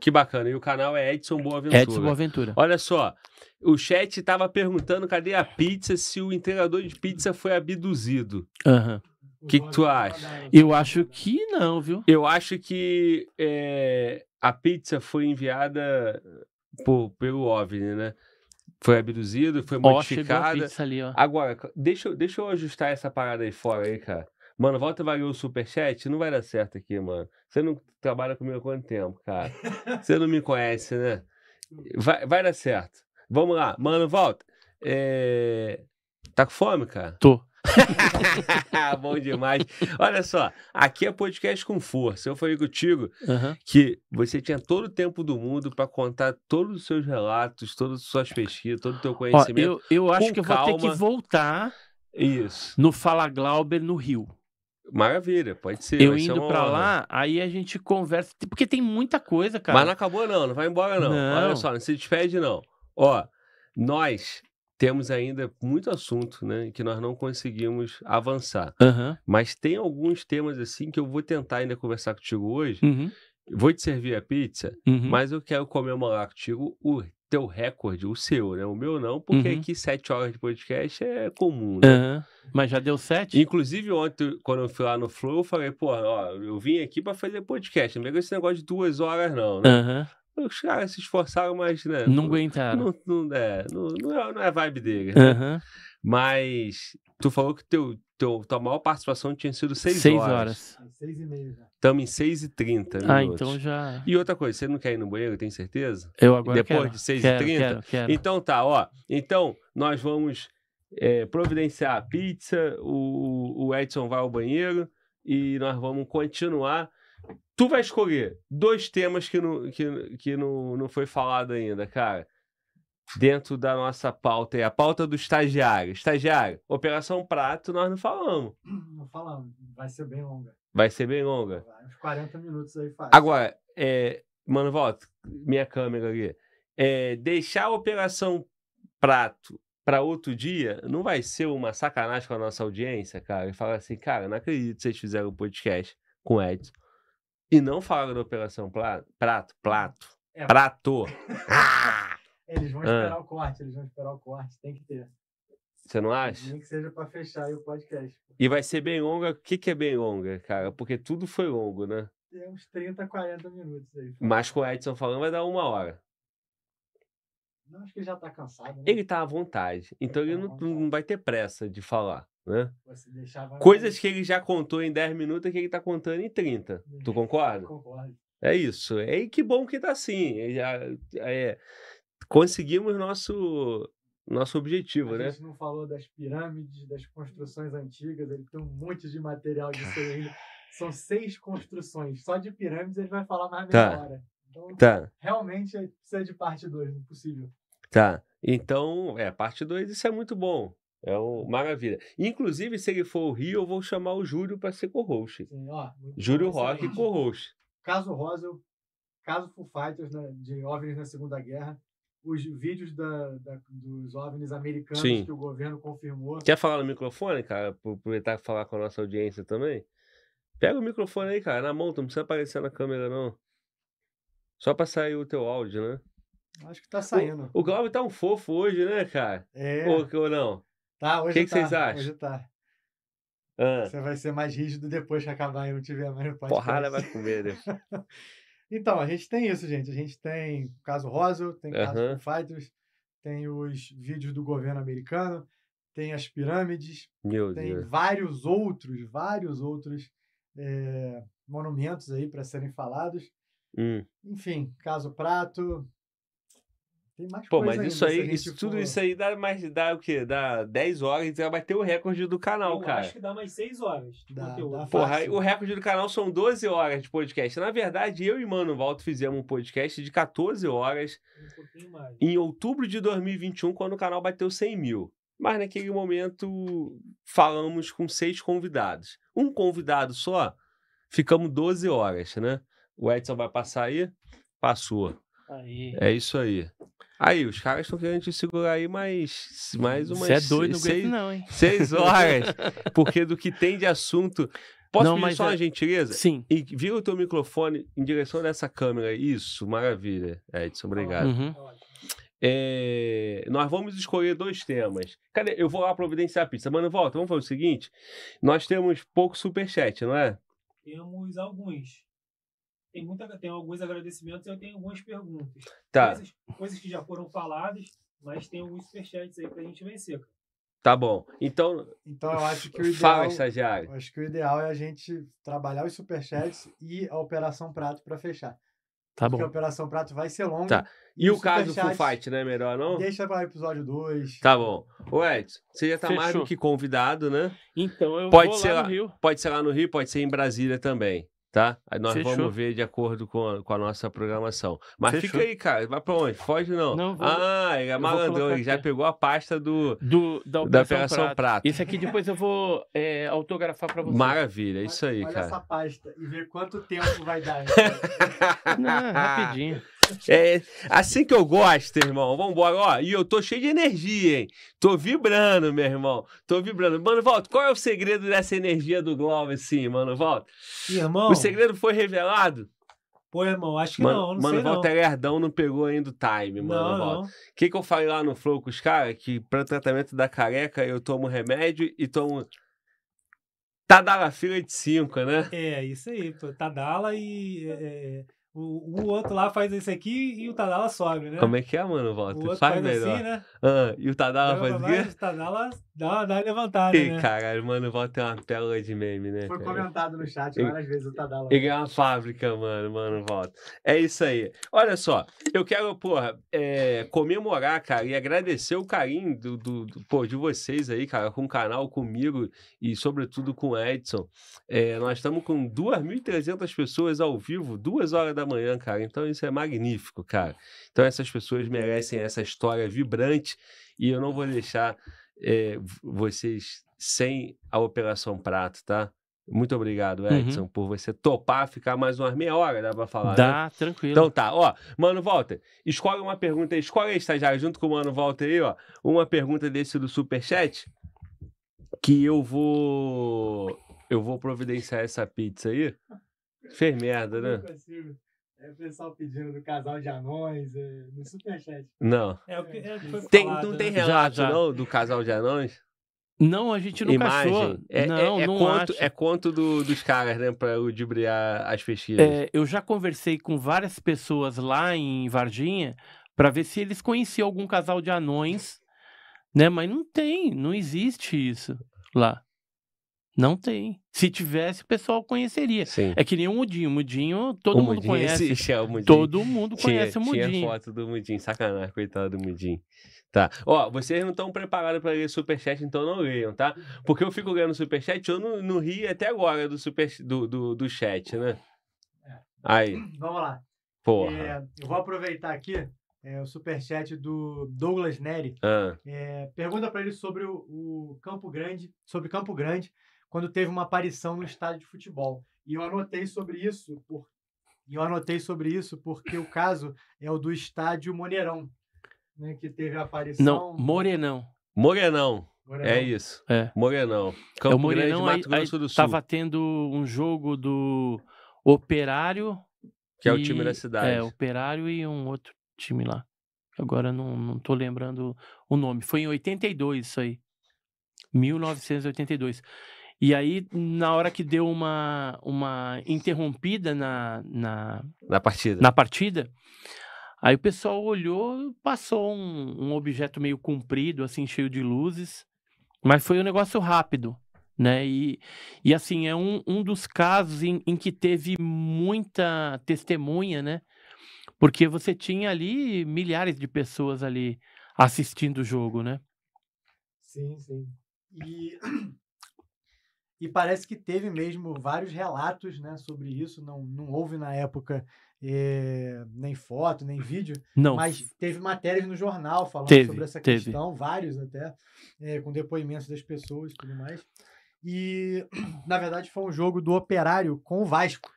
S3: Que bacana. E o
S1: canal é Edson Boaventura. Edson Boaventura. Olha só, o chat estava perguntando cadê a pizza se o entregador de pizza foi abduzido. Aham. Uhum. O que, que, tu acha? Eu acho que não, viu? Eu acho que é, a pizza foi enviada por, pelo OVNI, né? Foi abduzido, foi modificada. oh, pizza Ali, ó? Agora, deixa, deixa eu ajustar essa parada aí fora aí, cara. Mano, volta e vai o superchat, não vai dar certo aqui, mano. Você não trabalha comigo há quanto tempo, cara? Você não me conhece, né? Vai, vai dar certo. Vamos lá. Mano, volta. É... Tá com fome, cara? Tô. Bom demais. Olha só, aqui é podcast com força. Eu falei contigo uhum. que você tinha todo o tempo do mundo para contar todos os seus relatos, todas as suas pesquisas, todo o teu conhecimento. Ó, eu, eu acho que calma.
S5: eu vou ter que
S3: voltar Isso. no Fala Glauber no Rio. Maravilha, pode ser. Eu indo ser pra lá, aí a gente conversa. Porque tem muita coisa, cara. Mas não acabou, não. Não
S1: vai embora, não. não. Olha só, não se despede, não. Ó, nós temos ainda muito assunto, né? Que nós não conseguimos avançar. Uhum. Mas tem alguns temas, assim, que eu vou tentar ainda conversar contigo hoje. Uhum. Vou te servir a pizza, uhum. mas eu quero comemorar contigo o teu recorde, o seu, né? O meu não, porque uhum. aqui sete horas de podcast é comum, né? Uhum. Mas já deu sete? Inclusive, ontem, quando eu fui lá no Flow, eu falei, pô, ó, eu vim aqui para fazer podcast, não pega esse negócio de duas horas, não, né? Uhum. Os caras se esforçaram, mas, né? Não, não aguentaram. Não, não, é, não, não, é, a é vibe dele, né? Mas tu falou que teu teu, tua maior participação tinha sido 6 horas. 6 horas. Estamos em 6 e 30 minutos. Ah, então já... E outra coisa, você não quer ir no banheiro, tem certeza? Eu agora Depois quero. de 6 e 30? Quero, quero. Então tá, ó. Então, nós vamos é, providenciar a pizza, o, o Edson vai ao banheiro e nós vamos continuar. Tu vai escolher dois temas que não, que, que não, não foi falado ainda, cara dentro da nossa pauta e a pauta do estagiário. Estagiário, Operação Prato, nós não falamos.
S2: Não falamos, vai ser bem longa.
S1: Vai ser bem longa. Vai,
S2: uns 40 minutos aí faz.
S1: Agora, é, mano, volta, minha câmera ali. É, deixar a Operação Prato para outro dia, não vai ser uma sacanagem com a nossa audiência, cara? E falar assim, cara, não acredito que vocês fizeram um podcast com o Edson e não falaram da Operação Prato. Prato. Prato. É. Prato. Ah! Eles vão esperar
S2: o corte, eles vão esperar o corte, tem que ter.
S1: Você não acha?
S2: Nem que seja para fechar aí o podcast.
S1: E vai ser bem longa. O que, que é bem longa, cara? Porque tudo foi longo, né?
S2: Tem é uns 30, 40 minutos aí.
S1: Mas com o Edson falando, vai dar uma hora.
S2: Não, acho que ele já tá cansado. Né?
S1: Ele tá à vontade. Então ele, ele tá não, vontade. não vai ter pressa de falar. Né? Coisas que ele já contou em 10 minutos é que ele está contando em 30. Tu concorda? Eu concordo. É isso. É, e que bom que tá assim. É, é, conseguimos nosso nosso objetivo, a né? A gente não
S2: falou das pirâmides, das construções antigas, ele tem um monte de material disso aí. São seis construções, só de pirâmides ele vai falar mais meia tá. hora. Então, tá. realmente é, precisa de parte 2, impossível.
S1: É tá, então, é, parte 2, isso é muito bom. É um, maravilha. Inclusive, se ele for o Rio, eu vou chamar o Júlio para ser co-host.
S2: Júlio Rock co-host. Caso Rosel caso Full Fighters né, de OVNIs na Segunda Guerra, os vídeos da, da, dos OVNIs americanos Sim. que o governo confirmou. Quer
S1: falar no microfone, cara? Aproveitar e tá, falar com a nossa audiência também? Pega o microfone aí, cara, na mão, tu não precisa aparecer na câmera, não. Só pra sair o teu áudio, né? Acho
S2: que tá saindo. O,
S1: o Glauber tá um fofo hoje, né, cara? É. Ou, ou não?
S2: Tá, hoje que tá. O que vocês acham? Hoje tá. Ah. Você vai ser mais rígido depois que acabar e não tiver mais podcast. Porrada vai comer, né? Então, a gente tem isso, gente. A gente tem o caso Roswell, tem o caso uhum. Fighters, tem os vídeos do governo americano, tem as pirâmides, Meu tem Deus. vários outros, vários outros é, monumentos aí para serem falados. Hum. Enfim, caso Prato, tem mais Pô, mas
S1: isso aí, isso, for... tudo isso aí dá mais, dá o quê? Dá 10 horas, então vai bater o recorde do canal, Eu cara. acho que
S4: dá mais 6 horas dá,
S6: Dá Porra, o
S1: recorde do canal são 12 horas de podcast. Na verdade, eu e Mano Valto fizemos um podcast de 14 horas um em outubro de 2021, quando o canal bateu 100 mil. Mas naquele momento falamos com seis convidados. Um convidado só, ficamos 12 horas, né? O Edson vai passar aí? Passou.
S6: Aí. É isso
S1: aí. Aí, os caras estão querendo te segurar aí mais, mais é umas. Você é doido, seis, não, não hein? Seis horas. porque do que tem de assunto. Posso não, pedir só é... uma gentileza? Sim. E vira o teu microfone em direção dessa câmera. Isso, maravilha. Edson, obrigado. Uhum. É, nós vamos escolher dois temas. Cadê? Eu vou lá providenciar a pizza. Mano, volta. Vamos fazer o seguinte: nós temos pouco superchat, não é?
S4: Temos alguns tem, muita, tem alguns agradecimentos e eu tenho algumas perguntas. Tá. Coisas, coisas, que já foram faladas, mas tem alguns superchats aí pra gente vencer.
S1: Tá bom. Então, então eu acho que o ideal, fala, estagiário.
S2: Acho que o ideal é a gente trabalhar os superchats e a Operação Prato para fechar. Tá bom. Porque a Operação Prato vai ser longa. Tá. E, e o caso do Full Fight,
S1: né? Melhor não?
S2: Deixa para o episódio 2.
S1: Tá bom. O Edson, você já tá Fechou. mais do que convidado, né? Então, eu pode vou ser lá no Rio. Pode ser lá no Rio, pode ser em Brasília também tá? Aí nós Fechou. vamos ver de acordo com a, com a nossa programação. Mas Fechou. fica aí, cara. Vai pra onde? Foge não. não vou, ah, é malandro Ele já pegou a pasta do, do da, da Operação Prato. Prato. Isso aqui depois
S3: eu vou é, autografar pra você.
S1: Maravilha, é isso aí, olha, olha cara. essa
S3: pasta e ver quanto tempo vai dar.
S1: não, rapidinho. É assim que eu gosto, irmão. Vambora, ó. E eu tô cheio de energia, hein? Tô vibrando, meu irmão. Tô vibrando. Mano, volta. Qual é o segredo dessa energia do Globo, assim, mano? Volta. Irmão. O segredo foi revelado? Pô, irmão, acho que mano, não, não mano, sei Mano, Walter Gardão não pegou ainda o time, mano. Não, O que, que eu falei lá no Flow com os caras? Que para tratamento da careca eu tomo remédio e tomo... Tadala fila de 5, né? É, isso aí, tá Tadala e... É... é o, o outro tá lá faz esse aqui e o
S4: Tadala sobe, né? Como é
S1: que é, mano, Walter? faz, faz melhor. Assim, né? ah, e o Tadala faz o quê? O Tadala dá, dá uma levantada, e, né? Caralho, mano, o Walter é uma pérola de meme, né? Foi cara?
S4: comentado no chat
S1: várias
S2: vezes o Tadala. Ele
S1: é uma fábrica, mano, mano, Walter. É isso aí. Olha só, eu quero, porra, é, comemorar, cara, e agradecer o carinho do, do, do, pô, de vocês aí, cara, com o canal, comigo e, sobretudo, com o Edson. É, nós estamos com 2.300 pessoas ao vivo, duas horas da da manhã, cara. Então isso é magnífico, cara. Então essas pessoas merecem essa história vibrante e eu não vou deixar é, vocês sem a Operação Prato, tá? Muito obrigado, uhum. Edson, uhum. por você topar ficar mais umas meia hora, dá pra falar. Né? Dá, né? tranquilo. Então tá, ó. Mano Walter, escolhe uma pergunta aí. Escolhe aí, estagiário, junto com o Mano Walter aí, ó. Uma pergunta desse do Superchat. Que eu vou. Eu vou providenciar essa pizza aí. Fez merda, né?
S2: É o pessoal pedindo do casal de anões
S6: é, no superchat. Não. É o que, é o que foi tem, falado, não né? tem relato, já, já. não,
S1: do casal de anões?
S3: Não, a gente nunca Imagem. achou. É, é não, é, é não conto,
S1: é conto do, dos caras, né,
S3: para ludibriar as pesquisas. É, eu já conversei com várias pessoas lá em Varginha para ver se eles conheciam algum casal de anões, né? Mas não tem, não existe isso lá. Não tem. Se tivesse, o pessoal conheceria. Sim. É que nem o Mudinho. O Mudinho, todo o mundo Mudinho conhece. é o Mudinho. Todo mundo conhece o Mudinho. Tinha
S1: foto do Mudinho. Sacanagem, coitado do Mudinho. Tá. Ó, vocês não estão preparados para ler superchat, então não leiam, tá? Porque eu fico ganhando superchat, eu não, não ri até agora do, super, do, do, do chat, né? É. Aí.
S2: Vamos lá. Porra. É, eu vou aproveitar aqui é, o superchat do Douglas Neri. Ah. É, pergunta para ele sobre o, o, Campo Grande, sobre Campo Grande, quando teve uma aparição no estádio de futebol. E eu anotei sobre isso, por... e eu anotei sobre isso porque o caso é o do estádio Moneirão, né, que teve a aparição. Não,
S1: Morenão. Morenão. É Morenão. É isso. É. Morenão. Campo é o Morenão Grande, aí, Tava
S3: tendo um jogo do Operário. Que é o time da cidade. É, Operário e um outro time lá. Agora não, não tô lembrando o nome. Foi em 82 isso aí. 1982. E aí, na hora que deu uma, uma interrompida na, na, na partida. Na partida Aí o pessoal olhou, passou um, um, objeto meio comprido, assim, cheio de luzes. Mas foi um negócio rápido, né? E, e assim, é um, um dos casos em, em que teve muita testemunha, né? Porque você tinha ali milhares de pessoas ali assistindo o jogo, né?
S6: Sim,
S2: sim. E E parece que teve mesmo vários relatos né, sobre isso. Não, não houve na época eh, nem foto, nem uhum. vídeo. Não. Mas teve matérias no jornal falando teve, sobre essa teve. questão, vários até, eh, com depoimentos das pessoas e tudo mais. E, na verdade, foi um jogo do Operário com o Vasco.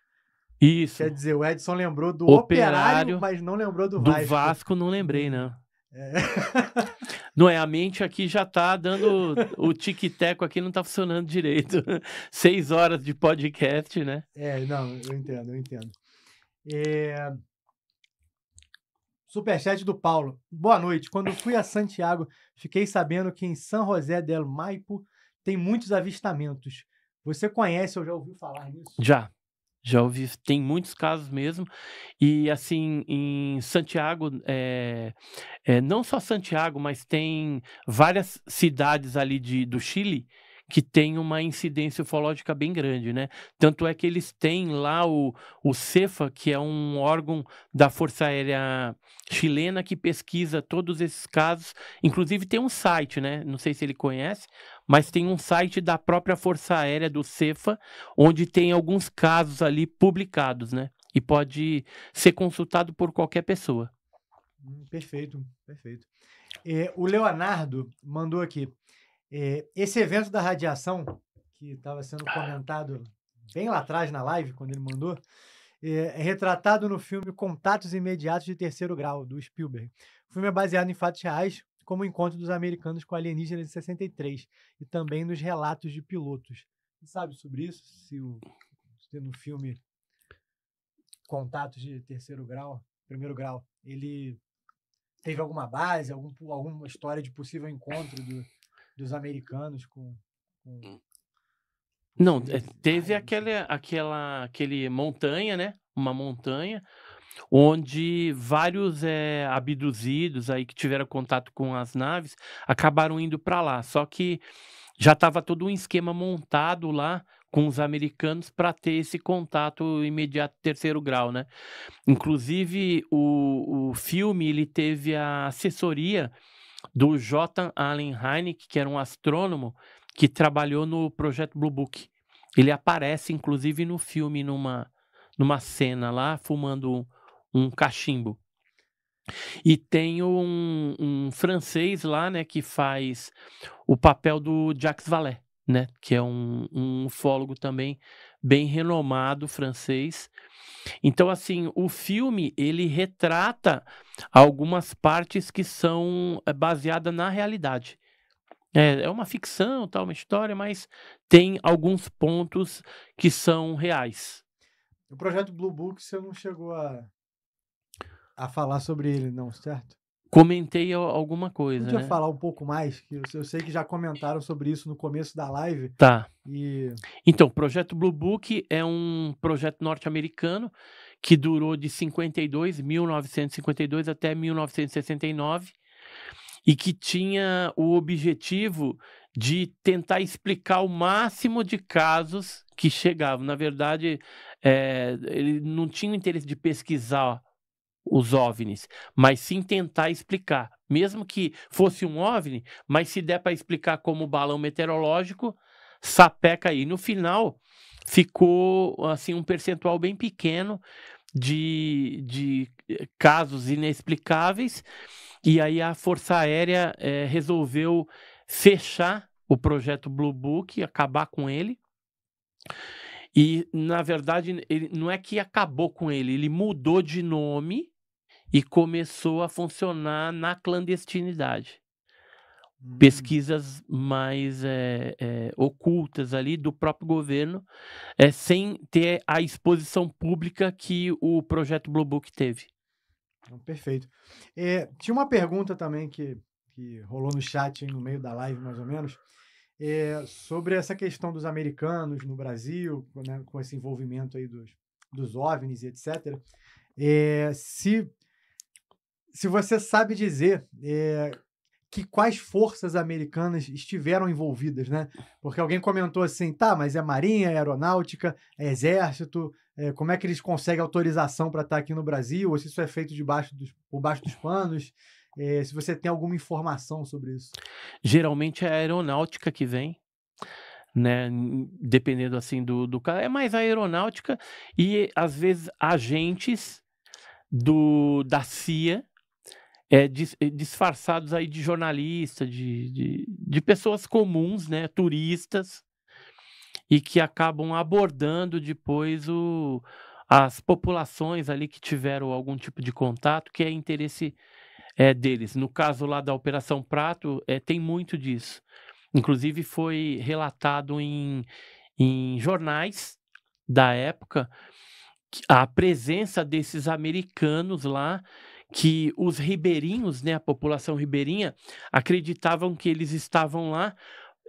S2: Isso. Quer dizer, o Edson lembrou do Operário, operário mas não lembrou do Vasco. Do
S3: Vasco não lembrei, não. Né?
S6: É.
S3: Não é, a mente aqui já tá dando o tic-teco aqui não tá funcionando direito. Seis horas de podcast, né?
S2: É, não, eu entendo, eu entendo. É... Superchat do Paulo. Boa noite. Quando fui a Santiago, fiquei sabendo que em São José del Maipo tem muitos avistamentos. Você conhece ou já ouviu falar nisso?
S5: Já.
S3: Já ouvi, tem muitos casos mesmo. E assim, em Santiago, é, é, não só Santiago, mas tem várias cidades ali de, do Chile que tem uma incidência ufológica bem grande, né? Tanto é que eles têm lá o, o CEFA, que é um órgão da Força Aérea Chilena que pesquisa todos esses casos. Inclusive tem um site, né? Não sei se ele conhece, mas tem um site da própria Força Aérea do CEFA, onde tem alguns casos ali publicados, né? E pode ser consultado por qualquer pessoa.
S2: Hum, perfeito, perfeito. É, o Leonardo mandou aqui. Eh, esse evento da radiação, que estava sendo ah. comentado bem lá atrás na live, quando ele mandou, eh, é retratado no filme Contatos Imediatos de Terceiro Grau, do Spielberg. O filme é baseado em fatos reais, como o encontro dos americanos com alienígenas em 63, e também nos relatos de pilotos. Você sabe sobre isso? Se, o, se no filme Contatos de Terceiro Grau, Primeiro Grau, ele teve alguma base, algum, alguma história de possível encontro do dos americanos com, com... Hum.
S3: Não, é, teve aquele, assim. aquela, aquele montanha, né? Uma montanha onde vários é, abduzidos aí que tiveram contato com as naves acabaram indo para lá. Só que já estava todo um esquema montado lá com os americanos para ter esse contato imediato terceiro grau, né? Inclusive o, o filme ele teve a assessoria do J. Allen Hynek, que era um astrônomo que trabalhou no projeto Blue Book. Ele aparece, inclusive, no filme, numa, numa cena lá, fumando um cachimbo. E tem um, um francês lá, né, que faz o papel do Jacques Vallée, né, que é um, um ufólogo também bem renomado francês. Então, assim, o filme ele retrata algumas partes que são eh, baseadas na realidade. É, é uma ficção, tal, tá, uma história, mas tem alguns pontos que são reais.
S2: O projeto Blue Book você não chegou a,
S3: a falar sobre ele, não, certo? comentei alguma coisa. Podia né? falar
S2: um pouco mais, que eu sei que já comentaram
S3: sobre isso no começo
S2: da live. Tá.
S3: E... Então, o projeto Blue Book é um projeto norte-americano que durou de 52, 1952 até 1969 e que tinha o objetivo de tentar explicar o máximo de casos que chegavam. Na verdade, é, ele não tinha o interesse de pesquisar os OVNIs, mas sim tentar explicar, mesmo que fosse um OVNI, mas se der para explicar como balão meteorológico, sapeca aí. No final, ficou assim um percentual bem pequeno de, de eh, casos inexplicáveis, e aí a Força Aérea é, resolveu fechar o projeto Blue Book, acabar com ele. E, na verdade, ele, não é que acabou com ele, ele mudou de nome e começou a funcionar na clandestinidade. Hum. Pesquisas mais é, é, ocultas ali do próprio governo, é, sem ter a exposição pública que o projeto Blue Book teve. Perfeito.
S2: É, tinha uma pergunta também que, que rolou no chat, no meio da live, mais ou menos, é, sobre essa questão dos americanos no Brasil, né, com esse envolvimento aí dos, dos OVNIs e etc. É, se se você sabe dizer é, que quais forças americanas estiveram envolvidas, né? Porque alguém comentou assim, tá, mas é marinha, é aeronáutica, é exército, é, como é que eles conseguem autorização para estar tá aqui no Brasil, ou se isso é feito debaixo dos, por baixo dos panos, é, se você tem alguma informação sobre isso.
S3: Geralmente é a aeronáutica que vem, né? Dependendo assim do, do cara, é mais a aeronáutica e às vezes agentes do da CIA é, dis, é, disfarçados aí de jornalista, de, de, de pessoas comuns, né, turistas, e que acabam abordando depois o, as populações ali que tiveram algum tipo de contato, que é interesse é, deles. No caso lá da Operação Prato, é, tem muito disso. Inclusive foi relatado em, em jornais da época a presença desses americanos lá que os ribeirinhos, né, a população ribeirinha, acreditavam que eles estavam lá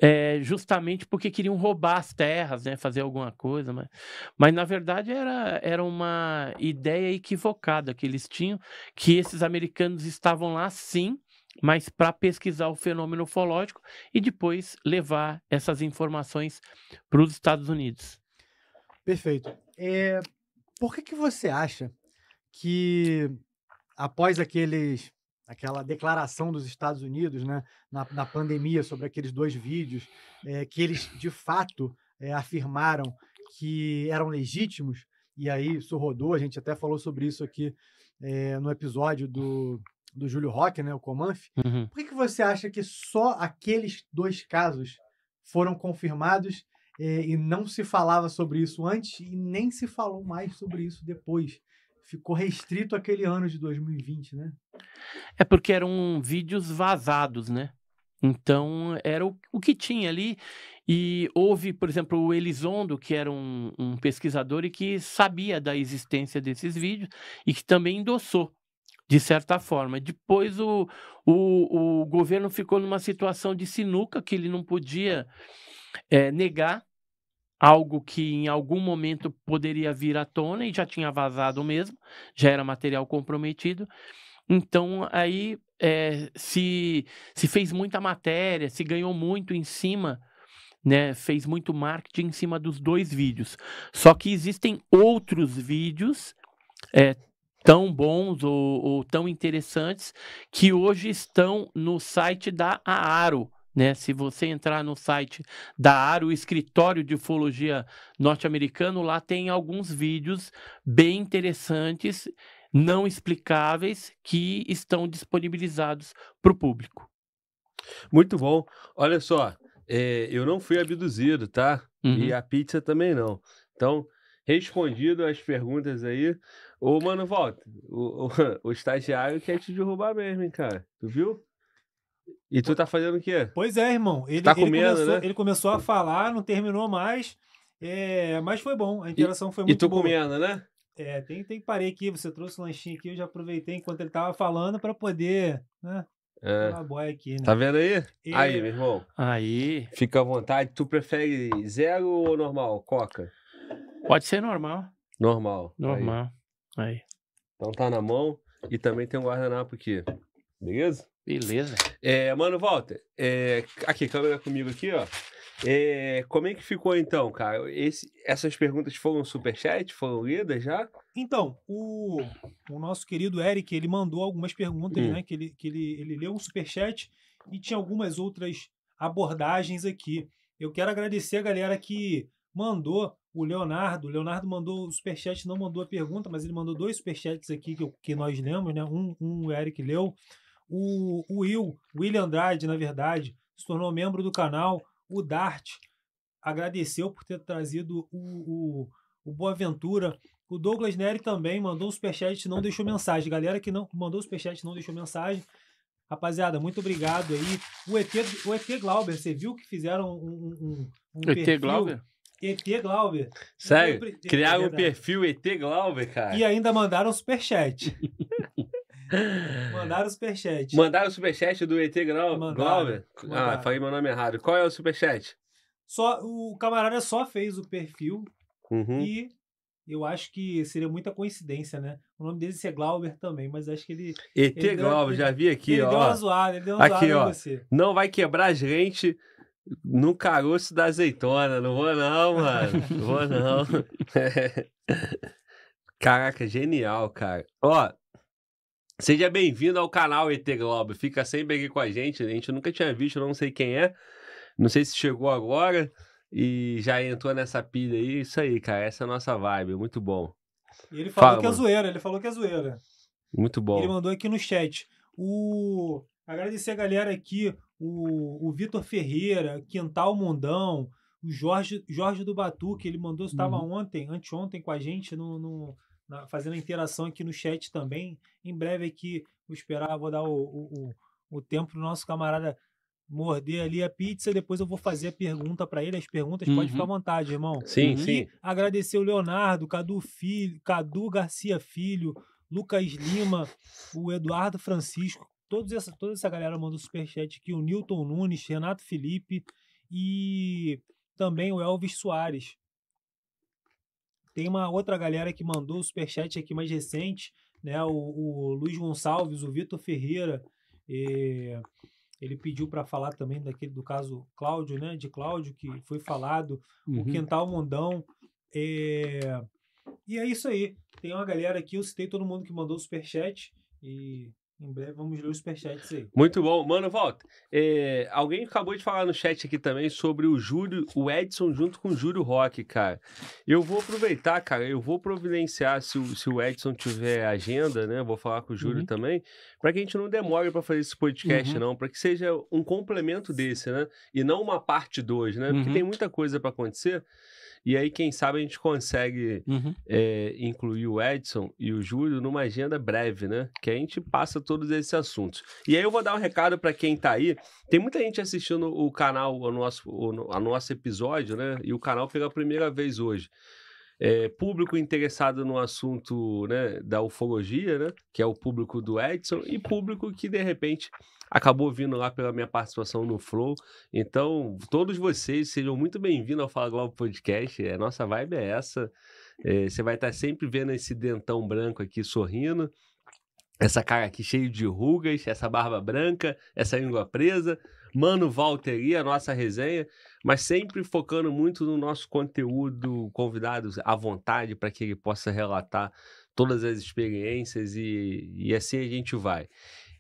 S3: é, justamente porque queriam roubar as terras, né, fazer alguma coisa, mas, mas na verdade era, era uma ideia equivocada que eles tinham, que esses americanos estavam lá sim, mas para pesquisar o fenômeno ufológico e depois levar essas informações para os Estados Unidos.
S2: Perfeito. É, por que, que você acha que após aqueles aquela declaração dos Estados Unidos né, na, na pandemia sobre aqueles dois vídeos, é, que eles de fato é, afirmaram que eram legítimos, e aí isso rodou, a gente até falou sobre isso aqui é, no episódio do, do Júlio Roque, né, o Comanf. Uhum. Por que, que você acha que só aqueles dois casos foram confirmados e não se falava sobre isso antes e nem se falou mais sobre isso depois? ficou restrito aquele ano de 2020, né?
S3: É porque eram vídeos vazados, né? Então, era o, o que tinha ali. E houve, por exemplo, o Elizondo, que era um, um pesquisador e que sabia da existência desses vídeos e que também endossou de certa forma. Depois o, o, o governo ficou numa situação de sinuca que ele não podia é, negar algo que em algum momento poderia vir à tona e já tinha vazado mesmo, já era material comprometido. Então aí é, se, se fez muita matéria, se ganhou muito em cima, né? Fez muito marketing em cima dos dois vídeos. Só que existem outros vídeos é, tão bons ou, ou, tão interessantes que hoje estão no site da Aaro. Né? Se você entrar no site da ARO, o escritório de ufologia norte-americano, lá tem alguns vídeos bem interessantes, não explicáveis, que estão disponibilizados para o público. Muito bom. Olha só,
S1: é, eu não fui abduzido, tá? Uhum. E a pizza também não. Então, respondido as perguntas aí. Ô, mano, volta. O, o, o estagiário quer te derrubar mesmo, hein, cara. Tu viu? E tu tá fazendo o quê? Pois é, irmão. Ele, tá ele, comendo, começou, né? ele
S4: começou a falar, não terminou mais. É, mas foi bom, a interação e, foi muito boa. E tu boa. comendo, né? É, tem, tem parei aqui, você trouxe o um lanchinho aqui, eu já aproveitei enquanto ele tava falando para poder, né? É. Aqui, né? Tá vendo
S5: aí? E... Aí, meu irmão. Aí.
S1: Fica à vontade. Tu prefere zero ou normal? Coca? Pode ser normal. Normal. Normal. Aí. aí. Então tá na mão. E também tem um guardanapo aqui. Beleza? Beleza. É, mano, Walter, é, aqui, câmera comigo aqui, ó. É, como é que ficou então, cara? Esse, essas perguntas foram superchat? Foram lidas já? Então,
S4: o, o nosso querido Eric, ele mandou algumas perguntas, hum. né? Que, ele, que ele, ele leu um superchat e tinha algumas outras abordagens aqui. Eu quero agradecer a galera que mandou o Leonardo. O Leonardo mandou o superchat, não mandou a pergunta, mas ele mandou dois superchats aqui que, que nós lemos, né? Um, um o Eric leu. O, o Will, William Andrade, na verdade, se tornou membro do canal. O Dart agradeceu por ter trazido o, o, o Boaventura. O Douglas Neri também mandou um superchat não deixou mensagem. Galera que não mandou superchat não deixou mensagem. Rapaziada, muito obrigado aí. O ET, o ET Glauber, você viu que fizeram um. um, um ET perfil? Glauber? ET Glauber. Sério? Criaram um é
S1: perfil ET Glauber, cara. E
S4: ainda mandaram superchat.
S1: Mandaram o superchat. Mandaram o superchat do ET Grau, Glauber. Ah, falei meu nome errado. Qual é o superchat? Só, o camarada só fez o perfil uhum. e
S4: eu acho que seria muita coincidência, né? O nome dele é Glauber também, mas acho que ele. ET ele Glauber, deu, já vi aqui, ele ó. Ele deu uma zoada, ele deu uma aqui, zoada ó, você.
S1: Não vai quebrar a gente no caroço da azeitona. Não vou, não, mano. não vou, não. Caraca, genial, cara. Ó, Seja bem-vindo ao canal ET Globo. Fica sempre aqui com a gente. Né? A gente nunca tinha visto, não sei quem é. Não sei se chegou agora e já entrou nessa pilha aí. Isso aí, cara. Essa é a nossa vibe. Muito bom. E ele falou Fala, que é
S4: zoeira. Ele falou que é zoeira. Muito bom. Ele mandou aqui no chat. O... Agradecer a galera aqui. O, o Vitor Ferreira, Quintal Mundão, o Jorge, Jorge do Batuque. que ele mandou, estava uhum. ontem, anteontem com a gente no, no na, fazendo a interação aqui no chat também. Em breve aqui, vou esperar, vou dar o, o, o, o tempo nosso camarada morder ali a pizza, depois eu vou fazer a pergunta para ele, as perguntas, uhum. pode ficar à uhum. vontade, irmão. Sim, e sim. agradecer o Leonardo, Cadu Filho, Cadu Garcia Filho, Lucas Lima, o Eduardo Francisco, todos essa, toda essa galera mandou superchat aqui, o Newton Nunes, Renato Felipe e também o Elvis Soares. Tem uma outra galera que mandou o superchat aqui mais recente, né? O, o Luiz Gonçalves, o Vitor Ferreira. E ele pediu para falar também daquele do caso Cláudio, né? De Cláudio, que foi falado, uhum. o Quintal Mundão. É... E é isso aí. Tem uma galera aqui, eu citei todo mundo que mandou o superchat. E em breve vamos ler os superchats aí.
S1: Muito bom. Mano, volta. É, alguém acabou de falar no chat aqui também sobre o Júlio, o Edson junto com o Júlio Rock, cara. Eu vou aproveitar, cara, eu vou providenciar se o, se o Edson tiver agenda, né? Vou falar com o Júlio uhum. também, para que a gente não demore para fazer esse podcast, uhum. não. para que seja um complemento desse, né? E não uma parte 2, né? Porque uhum. tem muita coisa para acontecer. E aí, quem sabe, a gente consegue uhum. é, incluir o Edson e o Júlio numa agenda breve, né? Que a gente passa todos esses assuntos. E aí eu vou dar um recado para quem está aí. Tem muita gente assistindo o canal, o nosso, o, o nosso episódio, né? E o canal pela primeira vez hoje é, público interessado no assunto né, da ufologia, né, que é o público do Edson, e público que de repente acabou vindo lá pela minha participação no Flow. Então, todos vocês sejam muito bem-vindos ao Fala Globo Podcast. É, nossa vibe é essa. É, você vai estar sempre vendo esse dentão branco aqui sorrindo. Essa cara aqui cheia de rugas, essa barba branca, essa língua presa, Mano Valteria, a nossa resenha mas sempre focando muito no nosso conteúdo, convidados à vontade para que ele possa relatar todas as experiências e, e assim a gente vai.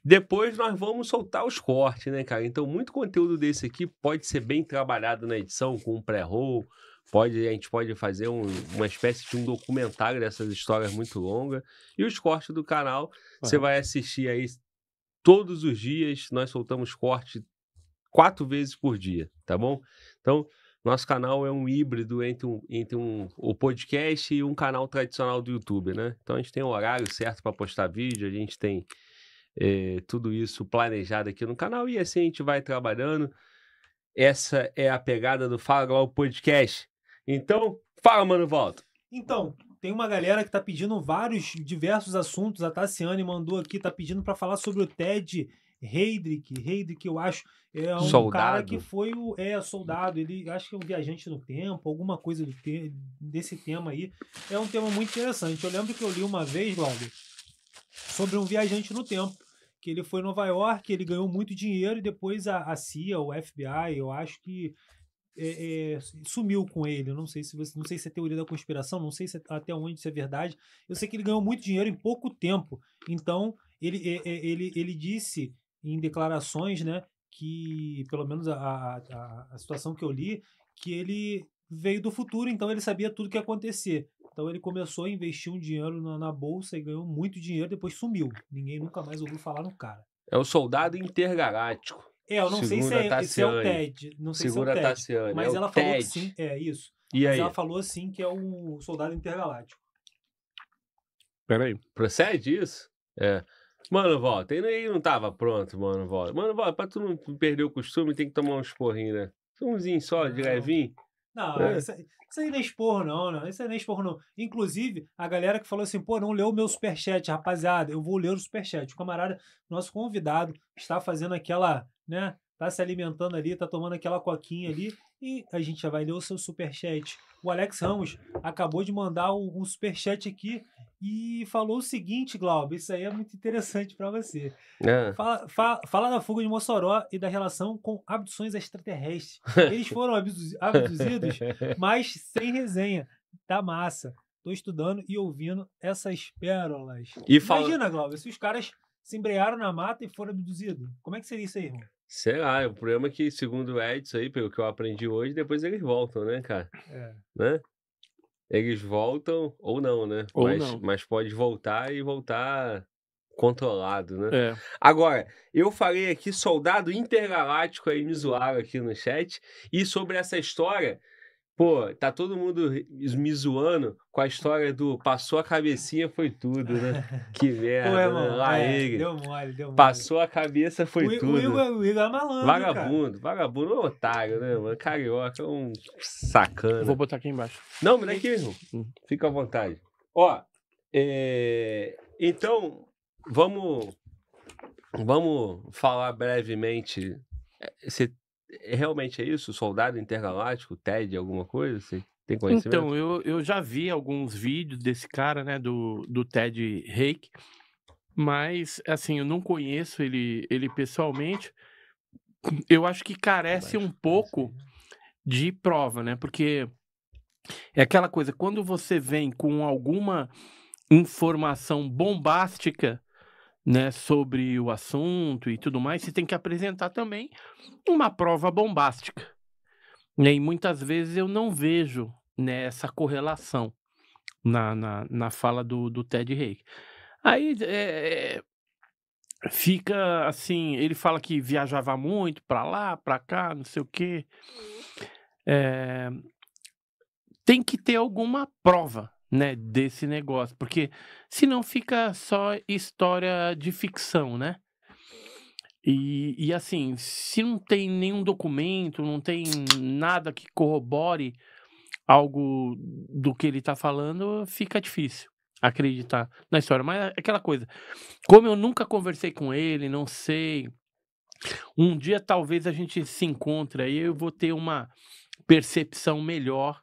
S1: Depois nós vamos soltar os cortes, né, cara? Então, muito conteúdo desse aqui pode ser bem trabalhado na edição, com um pré-roll. Pode, a gente pode fazer um, uma espécie de um documentário dessas histórias muito longas. E os cortes do canal, você vai assistir aí todos os dias. Nós soltamos corte quatro vezes por dia, tá bom? Então, nosso canal é um híbrido entre, um, entre um, o podcast e um canal tradicional do YouTube, né? Então, a gente tem o horário certo para postar vídeo, a gente tem é, tudo isso planejado aqui no canal e assim a gente vai trabalhando. Essa é a pegada do Fala Global Podcast. Então, fala, mano, volta. Então,
S4: tem uma galera que tá pedindo vários diversos assuntos. A Tassiane mandou aqui, tá pedindo para falar sobre o TED Heydrich. Heydrich, eu acho, é um soldado. cara que foi o. É, soldado. Ele acho que é um viajante no tempo, alguma coisa do te, desse tema aí. É um tema muito interessante. Eu lembro que eu li uma vez, Glauber, sobre um viajante no tempo. Que ele foi em Nova York, ele ganhou muito dinheiro e depois a, a CIA, o FBI, eu acho que é, é, sumiu com ele. Não sei se você, não sei se é teoria da conspiração, não sei se é, até onde isso é verdade. Eu sei que ele ganhou muito dinheiro em pouco tempo. Então ele é, é, ele, ele disse em declarações, né, que, pelo menos a, a, a situação que eu li, que ele veio do futuro, então ele sabia tudo que ia acontecer. Então ele começou a investir um dinheiro na, na bolsa e ganhou muito dinheiro, depois sumiu. Ninguém nunca mais ouviu falar no
S1: cara. É o soldado intergaláctico. É, eu não sei se é, se é, o TED. Não sei Segura se é o TED. Tassiane. É mas é ela falou TED. que sim.
S4: É isso. E mas aí? ela falou assim que é o soldado intergaláctico.
S1: Peraí. Procede isso? É. Mano, volta. aí não tava pronto, mano, volta. Mano, volta, pra tu não perder o costume, tem que tomar uns porrinhos, né? Umzinho só, de não. levinho.
S5: Não,
S4: é. isso, isso aí nem é esporro, não, não. Isso aí nem é esporro, não. Inclusive, a galera que falou assim, pô, não leu o meu superchat, rapaziada. Eu vou ler o superchat. O camarada, nosso convidado, está fazendo aquela, né? tá se alimentando ali, tá tomando aquela coquinha ali e a gente já vai ler o seu superchat. O Alex Ramos acabou de mandar um, super superchat aqui e falou o seguinte, Glauber, isso aí é muito interessante para você. É. Fala, fala, da fuga de Mossoró e da relação com abduções extraterrestres. Eles foram abduzidos, mas sem resenha. Tá massa. Tô estudando e ouvindo essas pérolas. E Imagina, fala... Glauber, se os caras se embrearam na mata e foram abduzidos. Como é que seria isso aí, irmão?
S1: Será? O problema é que, segundo o Edson aí, pelo que eu aprendi hoje, depois eles voltam, né, cara? É. Né? Eles voltam ou não, né? Ou mas, não. mas pode voltar e voltar controlado, né? É. Agora, eu falei aqui soldado intergaláctico aí me zoaram aqui no chat e sobre essa história Pô, tá todo mundo me zoando com a história do passou a cabecinha, foi tudo, né? Que merda. Pô, mano, né? Lá é, ele. Deu mole, deu mole. Passou a cabeça, foi o, tudo. O Igor, o
S4: Igor é malandro. Vagabundo,
S1: cara. vagabundo um otário, né, mano? Carioca é um sacana. Vou botar aqui embaixo. Não, mas aqui, mesmo. Hum. Fica à vontade. Ó, é... então, vamos. Vamos falar brevemente. É, você é, realmente é isso? Soldado Intergaláctico, TED, alguma coisa Você Tem conhecimento? Então,
S3: eu, eu já vi alguns vídeos desse cara, né, do, do TED Reik, mas, assim, eu não conheço ele, ele pessoalmente. Eu acho que é carece um pouco de prova, né? Porque é aquela coisa, quando você vem com alguma informação bombástica, né, sobre o assunto e tudo mais, você tem que apresentar também uma prova bombástica. Né, e muitas vezes eu não vejo né, essa correlação na, na, na fala do, do Ted Reich. Aí é, fica assim, ele fala que viajava muito para lá, para cá, não sei o quê. É, tem que ter alguma prova né, desse negócio, porque se não fica só história de ficção, né? E, e assim, se não tem nenhum documento, não tem nada que corrobore algo do que ele tá falando, fica difícil acreditar na história. Mas é aquela coisa, como eu nunca conversei com ele, não sei. Um dia talvez a gente se encontre aí eu vou ter uma percepção melhor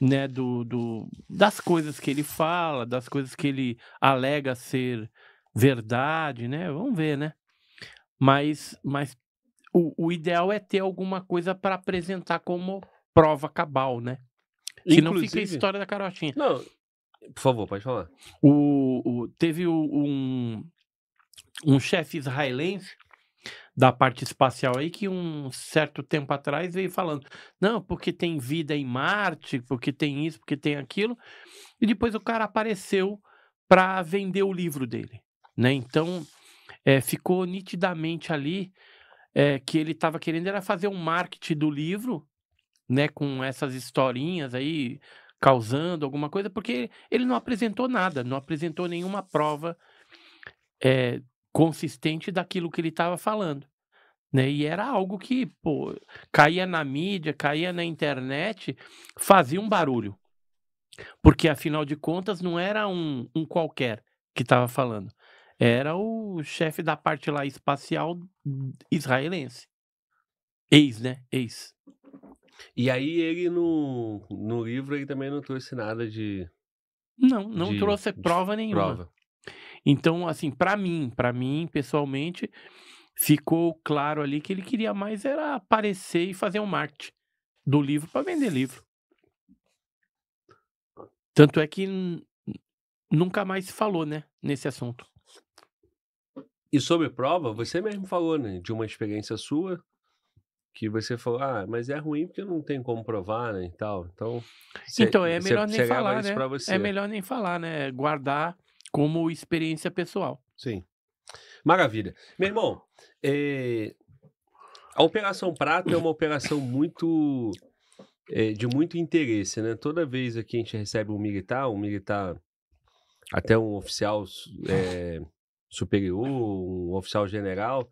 S3: né, do, do, das coisas que ele fala, das coisas que ele alega ser verdade, né? Vamos ver, né? Mas, mas o, o ideal é ter alguma coisa para apresentar como prova cabal, né? Se não fica a história da carotinha Não, por favor, pode falar. O, o teve um, um chefe israelense da parte espacial aí que um certo tempo atrás veio falando, não, porque tem vida em Marte, porque tem isso, porque tem aquilo, e depois o cara apareceu para vender o livro dele, né? Então é, ficou nitidamente ali é, que ele estava querendo era fazer um marketing do livro, né? Com essas historinhas aí causando alguma coisa, porque ele não apresentou nada, não apresentou nenhuma prova é, consistente daquilo que ele estava falando. Né? E era algo que pô, caía na mídia, caía na internet, fazia um barulho. Porque, afinal de contas, não era um, um qualquer que estava falando. Era o chefe da parte lá espacial israelense. Ex, né? Ex.
S1: E aí ele no, no livro ele também não trouxe nada de.
S3: Não, não de, trouxe prova nenhuma. Prova. Então, assim, para mim, para mim, pessoalmente, ficou claro ali que ele queria mais era aparecer e fazer um marketing do livro para vender livro. Tanto é que nunca mais se falou, né, nesse assunto. E sobre
S1: prova, você mesmo falou, né, de uma experiência sua que você falou, ah, mas é ruim porque não tem como provar, né, e tal. Então, cê, então é melhor cê, nem cê falar, né? É melhor
S3: nem falar, né? Guardar como experiência pessoal.
S1: Sim. Maravilha. Meu irmão, é... a Operação Prata é uma operação muito. É, de muito interesse, né? Toda vez que a gente recebe um militar, um militar, até um oficial é, superior, um oficial general,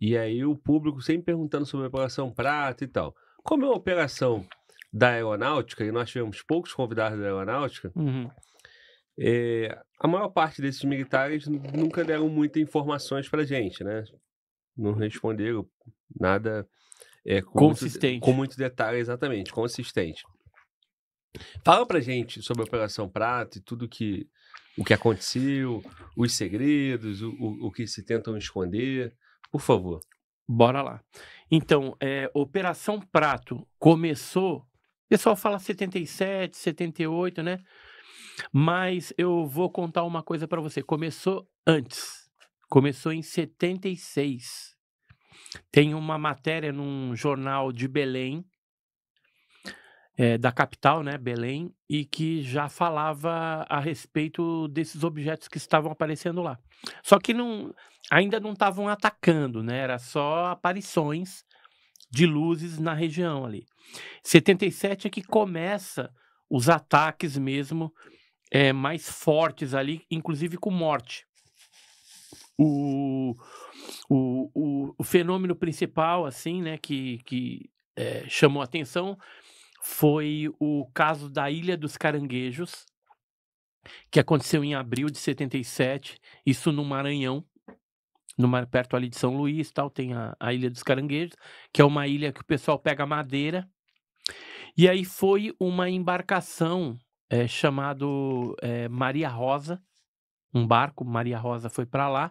S1: e aí o público sempre perguntando sobre a Operação Prata e tal. Como é uma operação da aeronáutica, e nós tivemos poucos convidados da aeronáutica, uhum. é, a maior parte desses militares nunca deram muitas informações para gente, né? Não responderam nada é, com consistente, muito, com muito detalhe, exatamente, consistente. Fala para gente sobre a Operação Prata e tudo que o que aconteceu, os segredos, o, o, o que se tentam
S3: esconder, por favor. Bora lá. Então, é, Operação Prato começou. O pessoal fala 77, 78, né? Mas eu vou contar uma coisa para você. Começou antes. Começou em 76. Tem uma matéria num jornal de Belém, é, da capital, né, Belém, e que já falava a respeito desses objetos que estavam aparecendo lá. Só que não, ainda não estavam atacando, né? Era só aparições de luzes na região ali. 77 é que começa os ataques mesmo é, mais fortes ali, inclusive com morte. O, o, o, o fenômeno principal, assim, né, que, que é, chamou atenção foi o caso da Ilha dos Caranguejos, que aconteceu em abril de 77, isso no Maranhão, no mar, perto ali de São Luís tal, tem a, a Ilha dos Caranguejos, que é uma ilha que o pessoal pega madeira. E aí foi uma embarcação é, chamado é, Maria Rosa. Um barco, Maria Rosa foi para lá,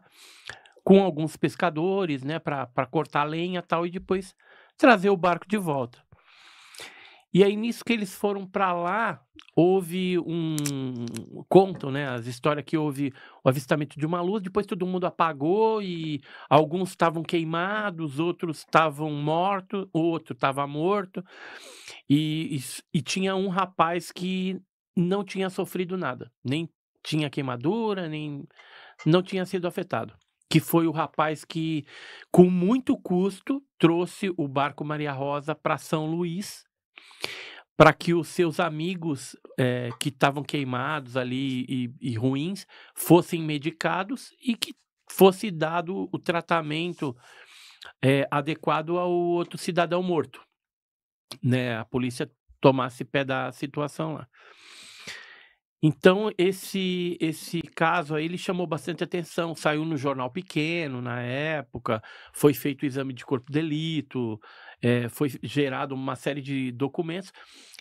S3: com alguns pescadores, né, para cortar lenha tal, e depois trazer o barco de volta. E aí, nisso que eles foram para lá, houve um. Contam, né? As histórias que houve o avistamento de uma luz, depois todo mundo apagou e alguns estavam queimados, outros estavam mortos, outro estava morto. E, e, e, tinha um rapaz que não tinha sofrido nada, nem tinha queimadura, nem não tinha sido afetado. Que foi o rapaz que, com muito custo, trouxe o barco Maria Rosa para São Luís, para que os seus amigos é, que estavam queimados ali e, e ruins fossem medicados e que fosse dado o tratamento é, adequado ao outro cidadão morto. Né? A polícia tomasse pé da situação lá. Então, esse esse caso aí, ele chamou bastante atenção, saiu no jornal pequeno na época, foi feito o exame de corpo de delito, é, foi gerado uma série de documentos.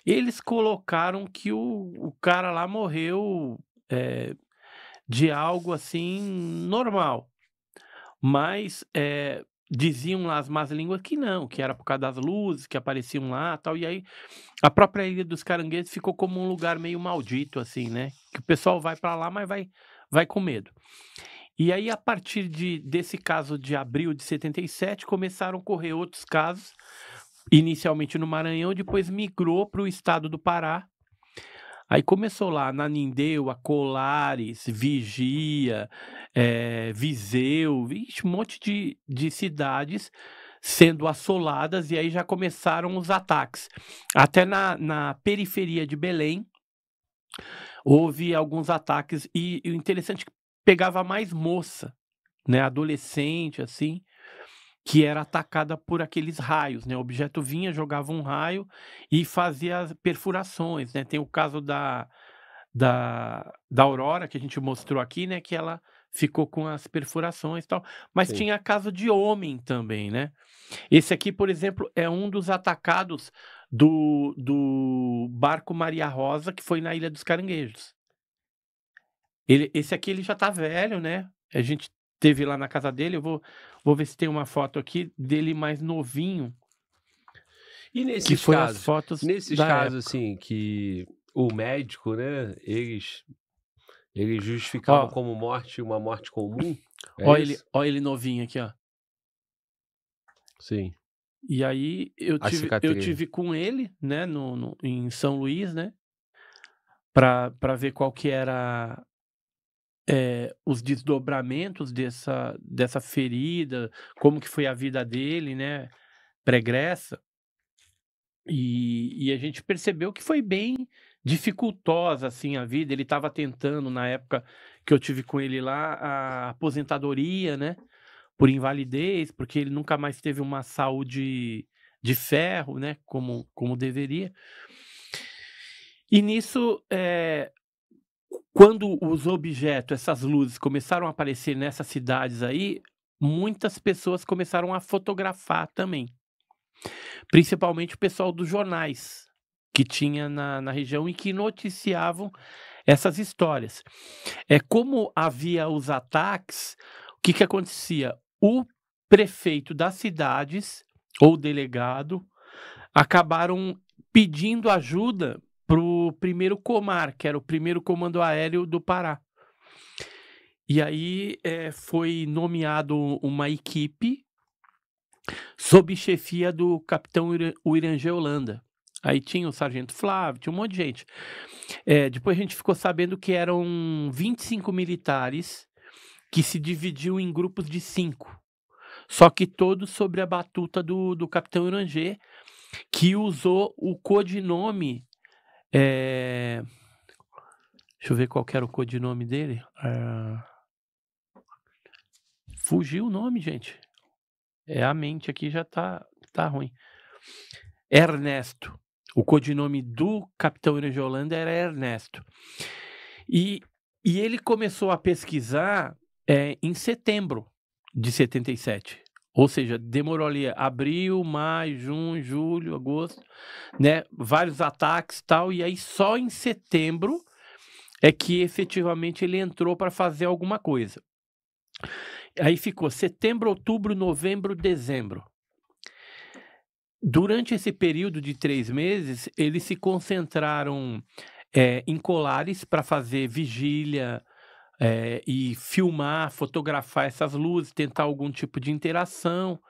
S3: Eles colocaram que o, o cara lá morreu é, de algo assim normal. Mas é, diziam lá as más línguas que não, que era por causa das luzes que apareciam lá tal. E aí a própria Ilha dos Caranguejos ficou como um lugar meio maldito, assim, né? Que o pessoal vai para lá, mas vai, vai com medo. E aí, a partir de, desse caso de abril de 77, começaram a ocorrer outros casos, inicialmente no Maranhão, depois migrou para o estado do Pará, Aí começou lá na a Colares, Vigia, é, Viseu, vixe, um monte de, de cidades sendo assoladas e aí já começaram os ataques. Até na, na periferia de Belém houve alguns ataques e, e o interessante é que pegava mais moça, né, adolescente assim que era atacada por aqueles raios, né? O objeto vinha, jogava um raio e fazia perfurações, né? Tem o caso da, da, da Aurora que a gente mostrou aqui, né? Que ela ficou com as perfurações e tal. Mas Sim. tinha caso de homem também, né? Esse aqui, por exemplo, é um dos atacados do, do barco Maria Rosa, que foi na Ilha dos Caranguejos. Ele, esse aqui ele já tá velho, né? A gente teve lá na casa dele. Eu vou, vou ver se tem uma foto aqui dele mais novinho.
S5: E nesses que foi
S3: casos, as fotos nesses casos
S1: época. assim que o médico, né, eles eles justificavam ó,
S3: como morte uma morte comum. É ó ele, ó ele novinho aqui,
S5: ó. Sim.
S3: E aí eu tive, eu tive com ele, né, no, no em São Luís, né, para ver qual que era é, os desdobramentos dessa, dessa ferida, como que foi a vida dele, né? Pregressa. E, e a gente percebeu que foi bem dificultosa, assim, a vida. Ele estava tentando, na época que eu tive com ele lá, a aposentadoria, né? Por invalidez, porque ele nunca mais teve uma saúde de ferro, né? Como, como deveria. E nisso, é, quando os objetos, essas luzes, começaram a aparecer nessas cidades aí, muitas pessoas começaram a fotografar também. Principalmente o pessoal dos jornais que tinha na, na região e que noticiavam essas histórias. É como havia os ataques, o que, que acontecia? O prefeito das cidades ou delegado acabaram pedindo ajuda primeiro Comar, que era o primeiro comando aéreo do Pará. E aí é, foi nomeado uma equipe sob chefia do capitão Uirangê Holanda. Aí tinha o sargento Flávio, tinha um monte de gente. É, depois a gente ficou sabendo que eram 25 militares que se dividiu em grupos de cinco. Só que todos sobre a batuta do, do capitão Urangê, que usou o codinome é... Deixa eu ver qual era o codinome dele. É... Fugiu o nome, gente. É, a mente aqui já tá, tá ruim. Ernesto. O codinome do capitão Irene Holanda era Ernesto. E, e ele começou a pesquisar é, em setembro de 77. Ou seja, demorou ali abril, maio, junho, julho, agosto, né? Vários ataques tal. E aí só em setembro é que efetivamente ele entrou para fazer alguma coisa. Aí ficou setembro, outubro, novembro, dezembro. Durante esse período de três meses, eles se concentraram é, em colares para fazer vigília, é, e filmar, fotografar essas luzes, tentar algum tipo de interação.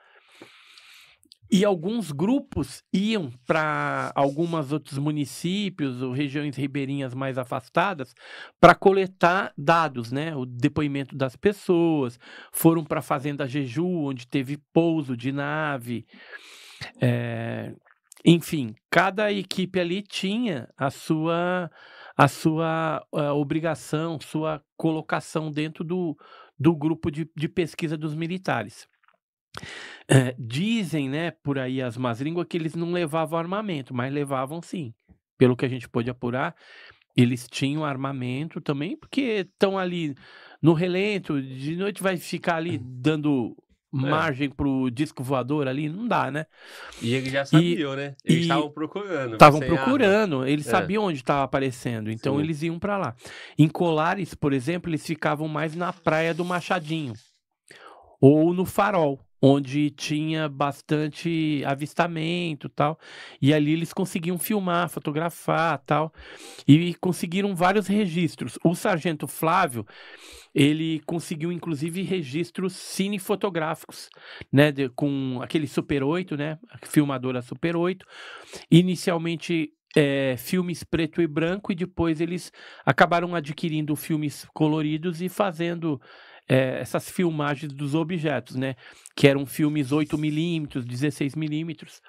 S3: E alguns grupos iam para alguns outros municípios ou regiões ribeirinhas mais afastadas para coletar dados, né? O depoimento das pessoas. Foram para a Fazenda Jeju, onde teve pouso de nave. É... Enfim, cada equipe ali tinha a sua a sua a eh, obrigação, sua colocação dentro do, do grupo de, de pesquisa dos militares. É, dizem, né, por aí as más línguas, que eles não levavam armamento, mas levavam sim. Pelo que a gente pôde apurar, eles tinham armamento também, porque estão ali no relento, de noite vai ficar ali uhum. dando é. margem para pro disco voador ali, não dá, né? E né? eles já sabiam, e, né? Eles estavam procurando. Estavam procurando, eles é. sabiam onde estava aparecendo, então Sim. eles iam para lá. Em Colares, por exemplo, eles ficavam mais na praia do Machadinho ou no Farol, onde tinha bastante avistamento tal. E ali eles conseguiam filmar, fotografar tal. E conseguiram vários registros. O sargento Flávio ele conseguiu inclusive registros cinefotográficos, né, de, com aquele Super 8, né, filmadora Super 8. Inicialmente é, filmes preto e branco e depois eles acabaram adquirindo filmes coloridos e fazendo é, essas filmagens dos objetos, né, que eram filmes 8 milímetros, 16 milímetros.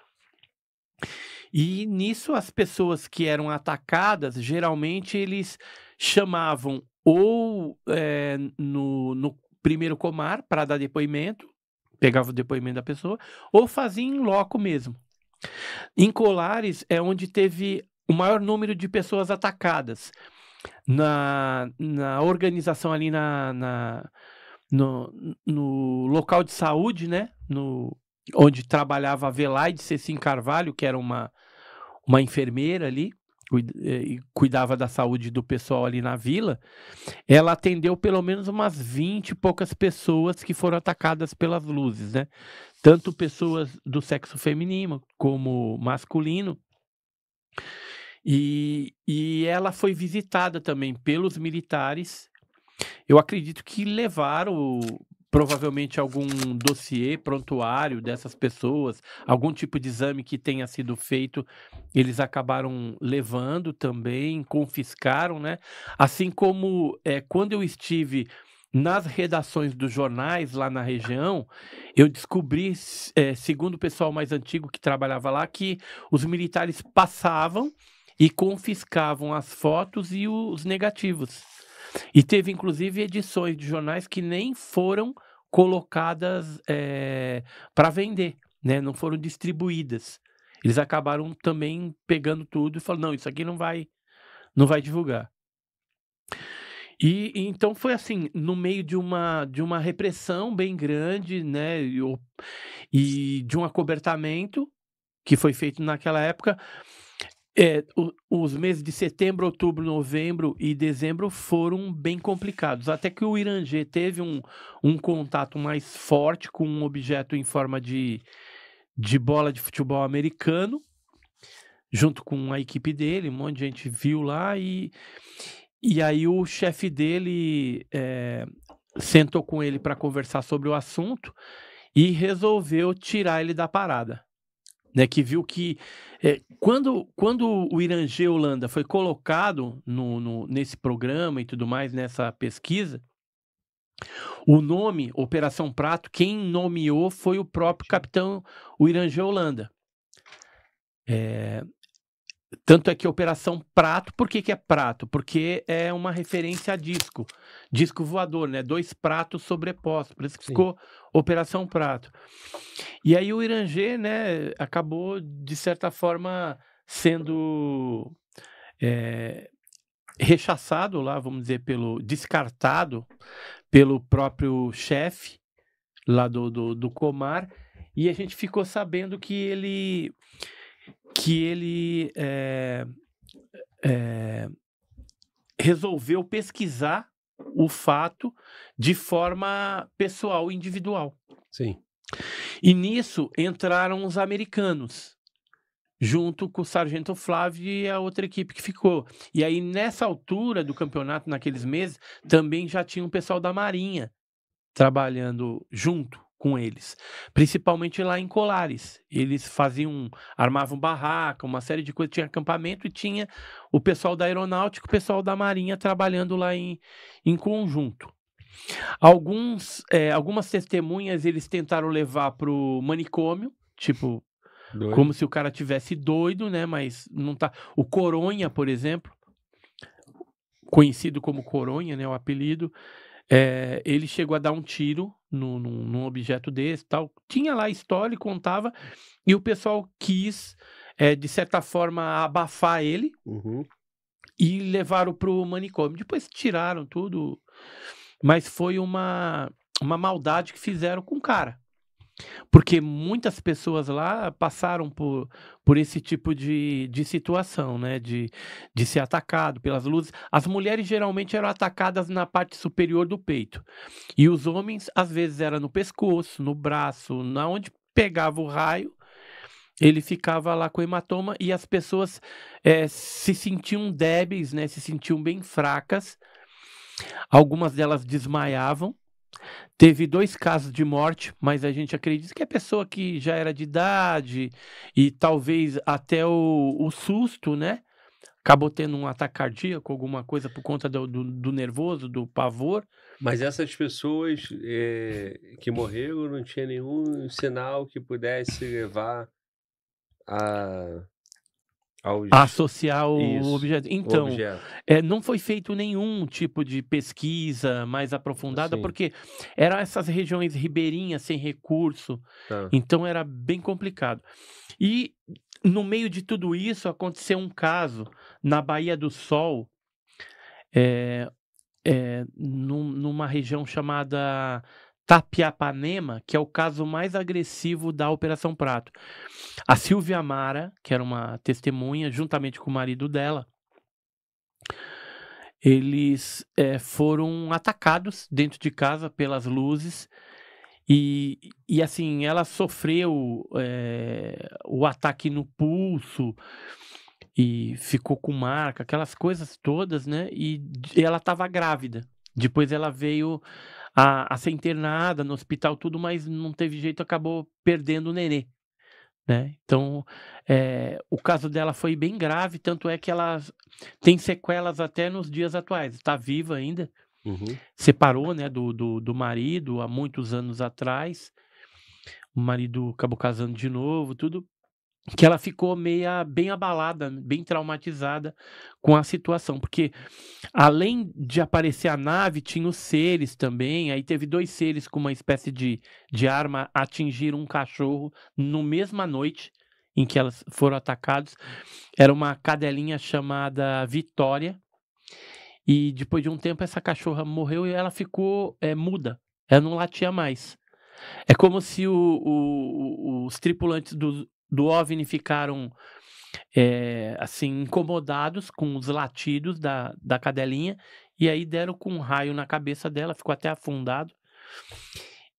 S3: E nisso as pessoas que eram atacadas, geralmente eles chamavam ou é, no, no primeiro comar para dar depoimento, pegava o depoimento da pessoa, ou fazia em loco mesmo. Em Colares é onde teve o maior número de pessoas atacadas na, na organização ali na, na no, no local de saúde, né? No, onde trabalhava a Velaide Cecim Carvalho, que era uma, uma enfermeira ali. Eh, cuidava da saúde do pessoal ali na vila, ela atendeu pelo menos umas 20 e poucas pessoas que foram atacadas pelas luzes, né? Tanto pessoas do sexo feminino como masculino. E, e ela foi visitada também pelos militares. Eu acredito que levaram provavelmente algum dossiê, prontuário dessas pessoas, algum tipo de exame que tenha sido feito, eles acabaram levando também, confiscaram, né? Assim como é, quando eu estive nas redações dos jornais lá na região, eu descobri, é, segundo o pessoal mais antigo que trabalhava lá, que os militares passavam e confiscavam as fotos e os negativos. E teve, inclusive, edições de jornais que nem foram colocadas é, eh, para vender, né? Não foram distribuídas. Eles acabaram também pegando tudo e falando, não, isso aqui não vai, não vai divulgar. E, então foi assim, no meio de uma, de uma repressão bem grande, né? E, e de um acobertamento que foi feito naquela época, é, o, os meses de setembro, outubro, novembro e dezembro foram bem complicados. Até que o Irangê teve um, um contato mais forte com um objeto em forma de, de bola de futebol americano, junto com a equipe dele. Um monte de gente viu lá e, e aí o chefe dele é, sentou com ele para conversar sobre o assunto e resolveu tirar ele da parada né, que viu que é, quando, quando o Irangê Holanda foi colocado no, no, nesse programa e tudo mais, nessa pesquisa, o nome Operação Prato, quem nomeou foi o próprio capitão o Irangê Holanda. É, tanto é que Operação Prato, por que, que é prato? Porque é uma referência a disco, disco voador, né? Dois pratos sobrepostos, por isso que Sim. ficou Operação Prato. E aí o Irangê, né, acabou, de certa forma, sendo é, rechaçado lá, vamos dizer, pelo. descartado pelo próprio chefe lá do, do, do Comar, e a gente ficou sabendo que ele que ele é, é, resolveu pesquisar o fato de forma pessoal, individual. Sim. E nisso entraram os americanos, junto com o Sargento Flávio e a outra equipe que ficou. E aí, nessa altura do campeonato, naqueles meses, também já tinha um pessoal da Marinha trabalhando junto com eles, principalmente lá em Colares. Eles faziam, armavam barraca, uma série de coisas, tinha acampamento e tinha o pessoal da aeronáutica, o pessoal da marinha trabalhando lá em, em conjunto. Alguns, é, algumas testemunhas eles tentaram levar pro manicômio, tipo, doido. como se o cara tivesse doido, né? Mas não tá. O Coronha, por exemplo, conhecido como Coronha, né? O apelido, é, ele chegou a dar um tiro no, num, num objeto desse tal. Tinha lá a história e contava, e o pessoal quis, é, de certa forma, abafar ele uhum. e levaram pro manicômio. Depois tiraram tudo, mas foi uma, uma maldade que fizeram com o cara. Porque muitas pessoas lá passaram por, por esse tipo de, de situação, né? De, de ser atacado pelas luzes. As mulheres geralmente eram atacadas na parte superior do peito. E os homens, às vezes, era no pescoço, no braço, na onde pegava o raio, ele ficava lá com hematoma e as pessoas é, se sentiam débeis, né? Se sentiam bem fracas. Algumas delas desmaiavam Teve dois casos de morte, mas a gente acredita que é pessoa que já era de idade e talvez até o, o susto, né? Acabou tendo um ataque cardíaco, alguma coisa por conta do, do, do nervoso, do pavor. Mas
S1: essas pessoas é, que morreram não tinha nenhum sinal que pudesse levar a Associar o Isso. objeto. Então, o objeto.
S3: É, não foi feito nenhum tipo de pesquisa mais aprofundada, porque eram essas regiões ribeirinhas, sem recurso. Tá. Então, era bem complicado. E, no meio de tudo isso, aconteceu um caso na Baía do Sol, é, é, num, numa região chamada Tapiapanema, que é o caso mais agressivo da Operação Prato. A Silvia Amara, que era uma testemunha, juntamente com o marido dela, eles é, foram atacados dentro de casa pelas luzes e, e assim ela sofreu é, o ataque no pulso e ficou com marca aquelas coisas todas né e ela estava grávida depois ela veio a, a ser internada no hospital, tudo, mas não teve jeito, acabou perdendo o nenê. Né? Então, é, o caso dela foi bem grave, tanto é que ela tem sequelas até nos dias atuais. Está viva ainda, uhum. separou né, do, do, do, marido há muitos anos atrás. O marido acabou casando de novo, tudo que ela ficou meia bem abalada, bem traumatizada com a situação, porque além de aparecer a nave, tinha os seres também, aí teve dois seres com uma espécie de, de arma atingir um cachorro no mesma noite em que elas foram atacadas. Era uma cadelinha chamada Vitória, e depois de um tempo essa cachorra morreu e ela ficou é, muda, ela não latia mais. É como se o, o, os tripulantes do, do OVNI ficaram é, assim incomodados com os latidos da, da cadelinha e aí deram com um raio na cabeça dela, ficou até afundado.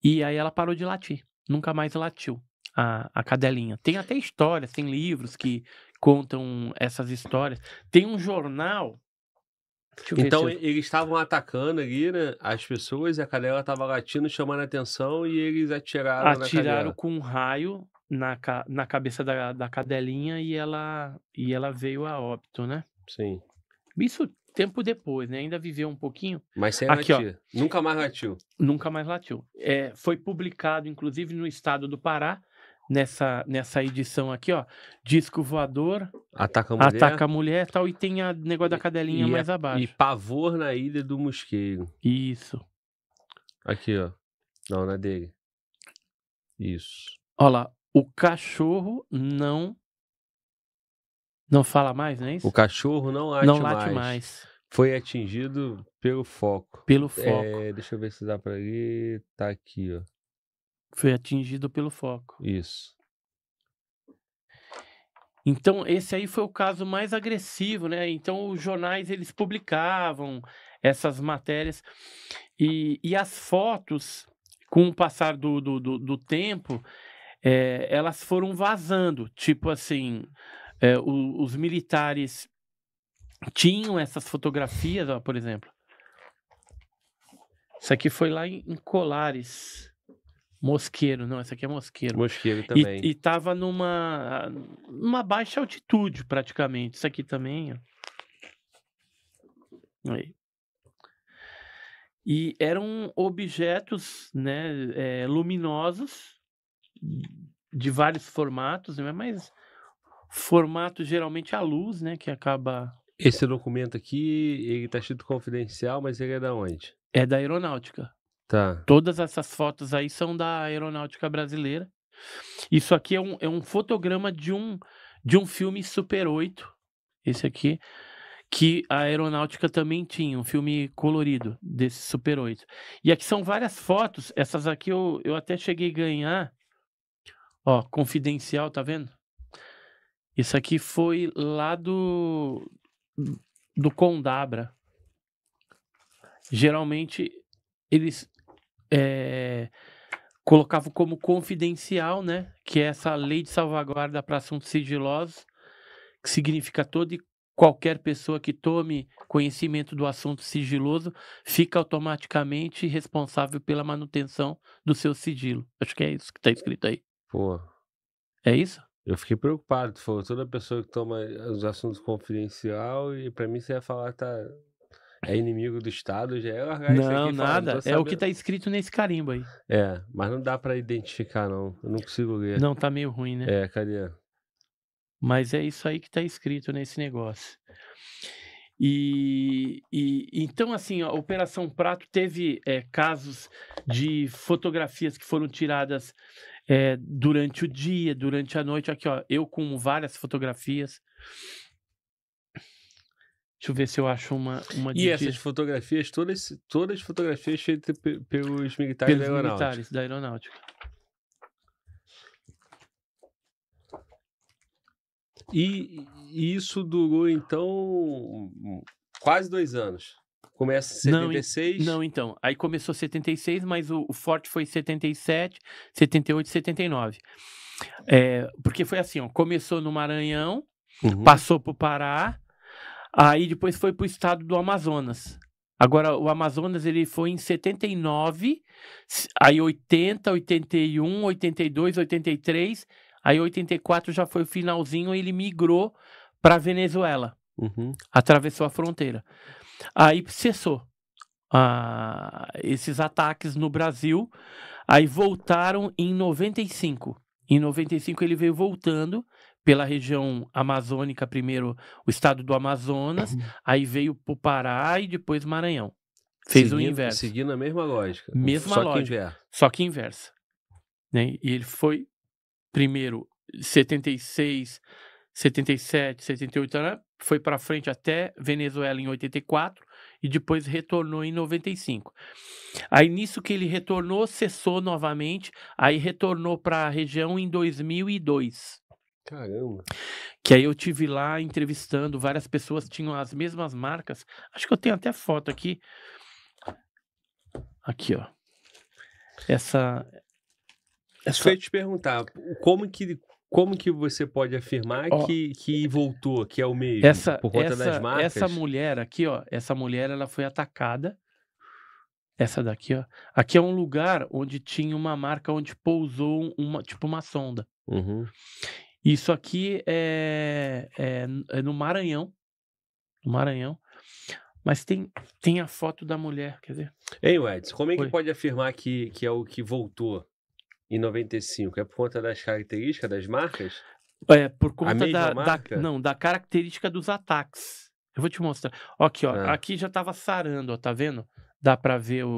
S3: E aí ela parou de latir, nunca mais latiu a, a cadelinha. Tem até histórias, tem livros que contam essas histórias. Tem um jornal então,
S1: eles estavam atacando ali, né? As pessoas, e a cadela estava latindo, chamando a atenção, e eles atiraram Atiraram
S3: com um raio na, na cabeça da, da cadelinha e ela, e ela veio a óbito, né? Sim. Isso tempo depois, né? Ainda viveu um pouquinho. Mas sem Aqui, latir. Ó, Nunca mais latiu. Nunca mais latiu. É, foi publicado, inclusive, no estado do Pará, nessa, nessa edição aqui, ó. Disco voador.
S1: Ataca a mulher. Ataca
S3: a mulher tal. E tem a negócio da cadelinha e, mais abaixo. E pavor na ilha do
S1: mosqueiro. Isso. Aqui, ó. Não, na é dele.
S3: Isso. Olha lá. O cachorro não não fala mais, não é isso? O cachorro não late, não late mais. mais.
S1: Foi atingido pelo foco. Pelo é, foco. É, deixa eu ver se dá para ir. Tá aqui, ó.
S5: Foi atingido
S3: pelo foco. Isso. Então, esse aí foi o caso mais agressivo, né? Então, os jornais, eles publicavam essas matérias e, e as fotos, com o passar do, do, do, do tempo, é, elas foram vazando. Tipo assim, é, o, os militares tinham essas fotografias, ó, por exemplo. Isso aqui foi lá em, em Colares. Mosqueiro, não, essa aqui é Mosqueiro. Mosqueiro também. E, e tava numa, numa baixa altitude, praticamente. Isso aqui também, ó. Aí. E eram objetos, né, é, luminosos de vários formatos, né? mas formato geralmente à luz, né? Que acaba. Esse documento aqui, ele tá escrito confidencial, mas ele é da onde? É da aeronáutica. Tá. Todas essas fotos aí são da aeronáutica brasileira. Isso aqui é um, é um fotograma de um, de um filme Super 8. Esse aqui. Que a aeronáutica também tinha, um filme colorido desse Super 8. E aqui são várias fotos. Essas aqui eu, eu até cheguei a ganhar Ó, confidencial, tá vendo? Isso aqui foi lá do do Condabra. Geralmente eles é, colocavam como confidencial, né? Que é essa lei de salvaguarda para assuntos sigilosos, que significa toda e qualquer pessoa que tome conhecimento do assunto sigiloso fica automaticamente responsável pela manutenção do seu sigilo. Acho que é isso que está escrito aí. Pô. É isso? Eu fiquei preocupado. Tu falou toda
S1: pessoa que toma eh, os assuntos confidencial e para mim você ia falar que tá. É inimigo do Estado, já
S3: é largar Não, nada. é o que tá escrito nesse carimbo aí. É, mas não dá para identificar, não. Eu não consigo ler. Não, tá meio ruim, né? É, cadê? Mas é isso aí que tá escrito nesse negócio. E, e, então, assim, a Operação Prato teve é, casos de fotografias que foram tiradas é, durante o dia, durante a noite. Aqui, ó, eu com várias fotografias. Deixa eu ver se eu acho uma. uma e essas
S1: fotografias, todas, todas fotografias feitas pelos militares pelos da aeronáutica. militares
S3: da aeronáutica. E,
S1: e isso durou, então, quase dois anos. Começa em 76?
S3: Não, não, então. Aí começou 76, mas o, o forte foi 77, 78, 79. É, porque foi assim, ó, começou no Maranhão, uhum. passou para o Pará, aí depois foi para o estado do Amazonas. Agora, o Amazonas ele foi em 79, aí 80, 81, 82, 83, aí 84 já foi o finalzinho, ele migrou para Venezuela. Uhum. Atravessou a fronteira. Aí cessou ah, esses ataques no Brasil. Aí voltaram em 95. Em 95 ele veio voltando pela região amazônica, primeiro o estado do Amazonas, uhum. aí veio para o Pará e depois Maranhão. Fez o inverso. Seguindo a mesma lógica. Mesma só lógica. Que só que inversa. Né? E ele foi primeiro 76, 77, 78, foi para frente até Venezuela em 84 e depois retornou em 95. Aí nisso que ele retornou, cessou novamente, aí retornou para a região em 2002. Caramba. Que aí eu tive lá entrevistando várias pessoas tinham as mesmas marcas. Acho que eu tenho até foto aqui. Aqui, ó. Essa essa...
S1: Eu te perguntar, como que como que você pode afirmar que,
S3: que voltou, que é o mesmo, essa, por conta essa, das marcas? Essa mulher aqui, ó, essa mulher, ela foi atacada. Essa daqui, ó. Aqui é um lugar onde tinha uma marca onde pousou uma, tipo uma sonda. Uhum. Isso aqui é, é, é, no Maranhão. No Maranhão. Mas tem, tem a foto da mulher, quer dizer?
S1: Ei, Edson, como é que Oi. pode afirmar que, que é o que voltou? e 95? É por conta das características das marcas?
S3: É, por conta da, da, Não, da característica dos ataques. Eu vou te mostrar. aqui, ó. Ah. Aqui já tava sarando, ó, tá vendo? Dá para ver o,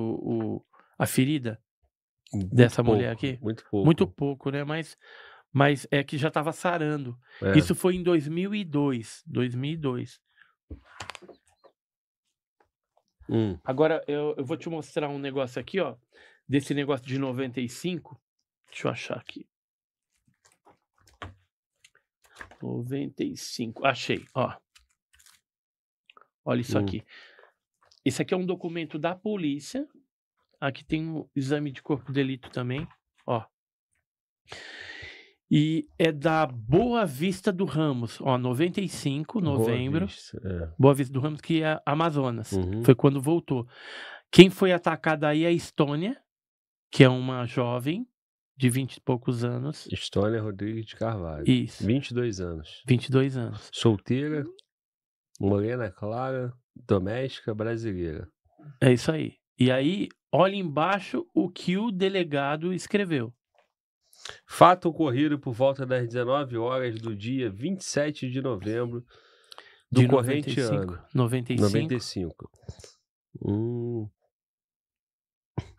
S3: o, a ferida
S5: muito dessa pouco, mulher aqui? Muito pouco. Muito
S3: pouco, né? Mas, mas é que já tava sarando. É. Isso foi em 2002. 2002. Hum. Agora eu, eu vou te mostrar um negócio aqui, ó. Desse negócio de 95. Deixa eu achar aqui. 95. Achei, ó. Olha isso hum. aqui. Esse aqui é um documento da polícia. Aqui tem o um exame de corpo de delito também, ó. E é da Boa Vista do Ramos, ó, 95, novembro. Boa Vista, é. Boa Vista do Ramos, que é Amazonas. Uhum. Foi quando voltou. Quem foi atacada aí é a Estônia, que é uma jovem de 20 e poucos anos. Estônia Rodrigues de Carvalho. Isso. 22 anos. 22 anos.
S1: Solteira, morena clara, doméstica brasileira.
S3: É isso aí. E aí, olha
S1: embaixo o que o delegado escreveu. Fato ocorrido por volta das 19 horas do dia 27 de novembro
S5: do de corrente 95, ano. 95.
S1: 95. Hum.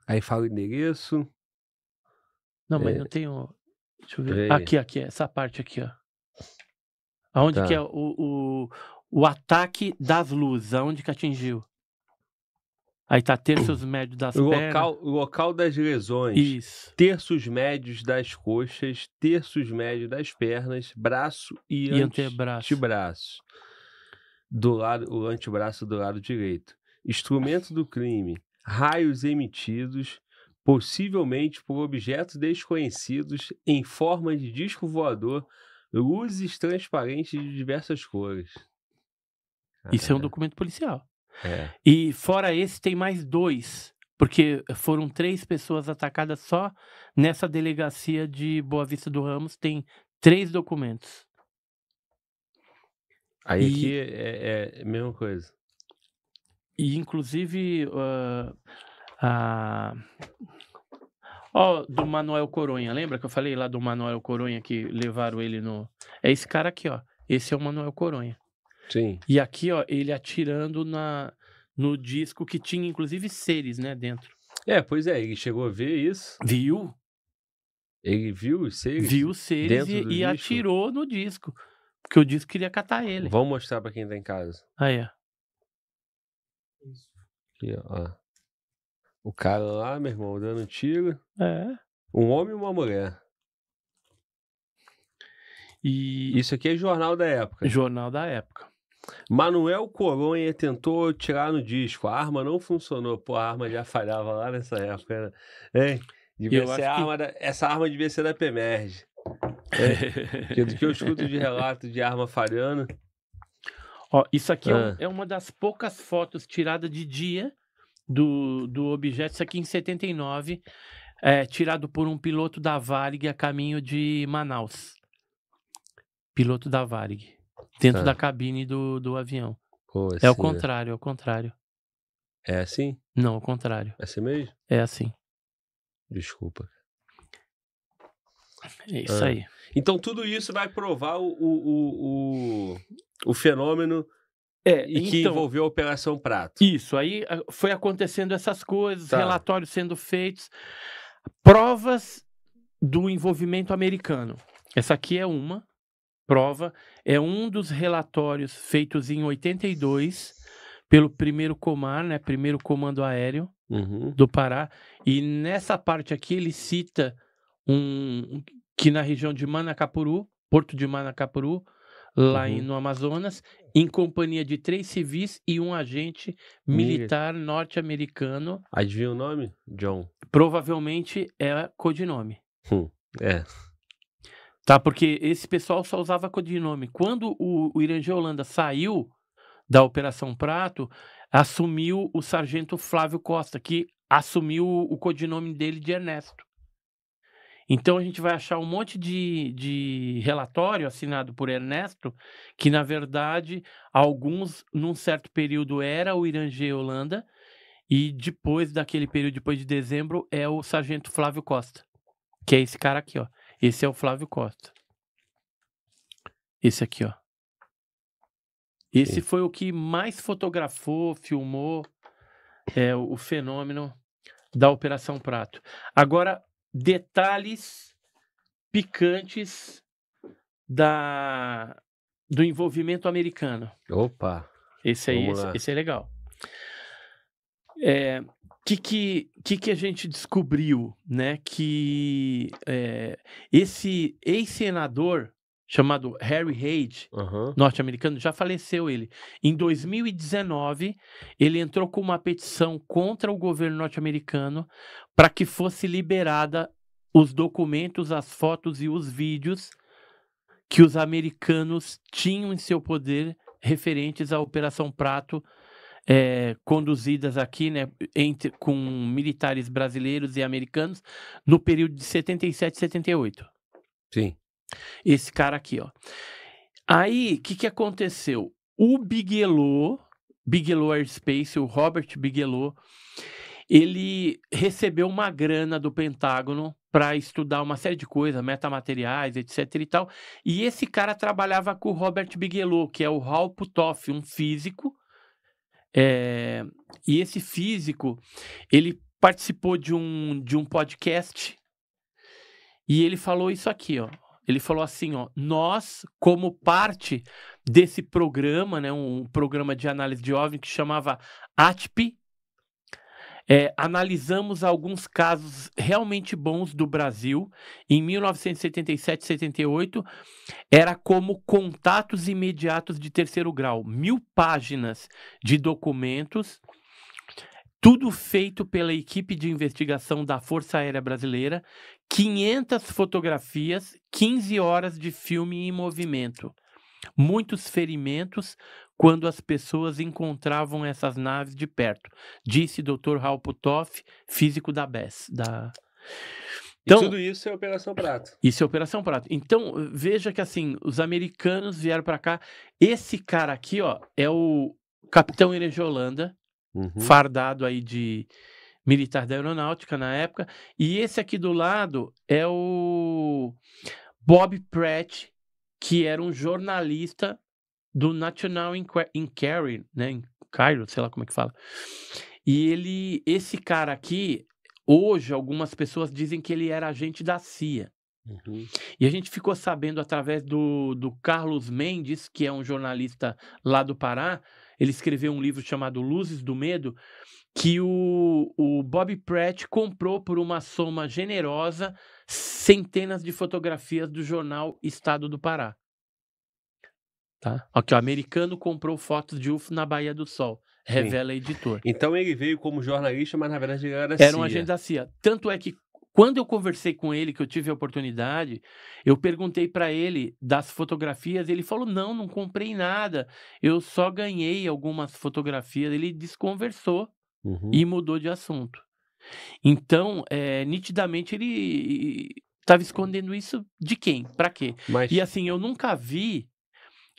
S1: Aí fala o endereço.
S5: Não, mas é... não
S3: tenho. Deixa eu ver. Aqui, aqui, essa parte aqui, ó. Aonde tá. que é o, o, o, ataque das luzes? Aonde que atingiu? Aí tá terços médios das pernas. Local,
S1: local das lesões. Isso. Terços médios das coxas, terços médios das pernas, braço e, e antebraço. antebraço. Do lado, o antebraço do lado direito. Instrumento do crime. Raios emitidos possivelmente por objetos desconhecidos em forma de disco voador, luzes transparentes de diversas cores.
S3: Isso é um documento policial. É. E fora esse, tem mais dois, porque foram três pessoas atacadas só nessa delegacia de Boa Vista do Ramos. Tem três documentos. Aí e... aqui é, é, a mesma coisa. E, inclusive, uh, ah, ó, do Manuel Coronha, lembra que eu falei lá do Manuel Coronha que levaram ele no. É esse cara aqui, ó. Esse é o Manuel Coronha. Sim. E aqui, ó, ele atirando na no disco que tinha inclusive seres, né, dentro. É, pois é, ele chegou a ver
S1: isso. Viu? Ele viu os seres? Viu os seres e, e
S3: atirou no disco. Porque o disco queria catar ele.
S1: Vamos mostrar para quem tá em casa. Aí, ó. Aqui, ó. O cara lá, meu irmão, dando um tiro. É. Um homem e uma mulher. E... Isso aqui é jornal da época. Jornal da época. Manuel Coronha tentou tirar no disco. A arma não funcionou. Pô, a arma já falhava lá nessa época. Né? Hein? Devia ser arma que... da... Essa arma devia ser da
S3: PEMERG.
S5: É. do que eu escuto de
S1: relato de arma falhando.
S5: Ó, isso aqui é ah.
S3: é uma das poucas fotos tiradas de dia do, do objeto, isso aqui em 79, é, tirado por um piloto da Varig a caminho de Manaus. Piloto da Varig. Dentro tá. da cabine do, do avião. Pô, é, o é contrário, é o contrário.
S1: É assim? Não, o contrário. É assim mesmo? É assim. Desculpa. É isso ah. aí. Então tudo isso vai provar o, o, o, o, o fenômeno
S3: é, e então, que envolveu a Operação Prato. Isso, aí foi acontecendo essas coisas, tá. relatórios sendo feitos, provas do envolvimento americano. Essa aqui é uma prova, é um dos relatórios feitos em 82 pelo primeiro comar, né, primeiro comando aéreo uhum. do Pará, e nessa parte aqui ele cita um que na região de Manacapuru, Porto de Manacapuru, lá uhum. no Amazonas, em companhia de três civis e um agente militar norte-americano. Adivinha o nome? John. Provavelmente é codinome. Hum, é. Tá, porque esse pessoal só usava codinome. Quando o, o Irangê Holanda saiu da Operação Prato, assumiu o sargento Flávio Costa, que assumiu o codinome dele de Ernesto. Então a gente vai achar um monte de, de relatório assinado por Ernesto, que na verdade alguns, num certo período, era o Irangê Holanda, e depois daquele período, depois de dezembro, é o sargento Flávio Costa, que é esse cara aqui, ó. Esse é o Flávio Costa. Esse aqui, ó. Esse Sim. foi o que mais fotografou, filmou é, o fenômeno da Operação Prato. Agora, detalhes picantes da do envolvimento americano.
S5: Opa! Esse aí, esse, esse,
S3: é legal. É, que, que, que que a gente descobriu, né? Que é, esse ex-senador chamado Harry Reid, uhum. norte-americano, já faleceu ele. Em 2019, ele entrou com uma petição contra o governo norte-americano para que fosse liberada os documentos, as fotos e os vídeos que os americanos tinham em seu poder referentes à Operação Prato, é, conduzidas aqui né, entre, com militares brasileiros e americanos no período de 77 e 78. Sim. Esse cara aqui, ó. Aí, o que, que aconteceu? O Bigelow, Bigelow Airspace, o Robert Bigelow, ele recebeu uma grana do Pentágono para estudar uma série de coisas, metamateriais, etc e tal. E esse cara trabalhava com o Robert Bigelow, que é o Hal Putoff, um físico. É... E esse físico, ele participou de um, de um podcast e ele falou isso aqui, ó. Ele falou assim, ó, nós, como parte desse programa, né, um programa de análise de OVNI que chamava ATP, é, analisamos alguns casos realmente bons do Brasil. Em 1977, 78, era como contatos imediatos de terceiro grau, mil páginas de documentos, tudo feito pela equipe de investigação da Força Aérea Brasileira, 500 fotografias, 15 horas de filme em movimento muitos ferimentos, quando as pessoas encontravam essas naves de perto, disse Dr. Halputov, físico da BES. Da... Então, e tudo
S1: isso é Operação Prato.
S3: Isso é Operação Prato. Então, veja que assim, os americanos vieram para cá. Esse cara aqui, ó, é o capitão Herejolanda, uhum. fardado aí de militar da aeronáutica na época. E esse aqui do lado é o Bob Pratt, que era um jornalista do National Inquiry, né? Em Cairo, sei lá como é que fala. E ele, esse cara aqui, hoje algumas pessoas dizem que ele era agente da CIA. Uhum. E a gente ficou sabendo através do, do Carlos Mendes, que é um jornalista lá do Pará, ele escreveu um livro chamado Luzes do Medo, que o, o Bob Pratt comprou por uma soma generosa centenas de fotografias do jornal Estado do Pará. Tá? Aqui, o americano comprou fotos de UFO na Bahia do Sol. Revela Sim. editor. Então ele veio como jornalista, mas na verdade ele era, era CIA. Era um agente da CIA. Tanto é que quando eu conversei com ele, que eu tive a oportunidade, eu perguntei para ele das fotografias. Ele falou: Não, não comprei nada. Eu só ganhei algumas fotografias. Ele desconversou uhum. e mudou de assunto. Então, é, nitidamente, ele estava escondendo isso de quem? Para quê? Mas... E assim, eu nunca vi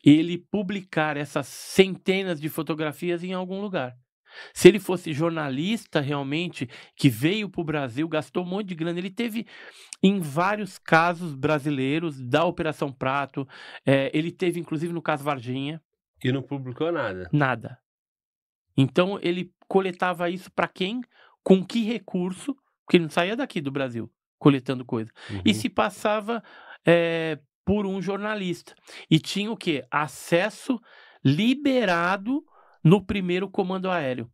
S3: ele publicar essas centenas de fotografias em algum lugar. Se ele fosse jornalista realmente, que veio para o Brasil, gastou um monte de grana, ele teve em vários casos brasileiros da Operação Prato, é, ele teve inclusive no caso Varginha. E não publicou nada? Nada. Então ele coletava isso para quem? Com que recurso? Porque ele não saía daqui do Brasil coletando coisa. Uhum. E se passava é, por um jornalista. E tinha o quê? Acesso liberado no primeiro comando aéreo.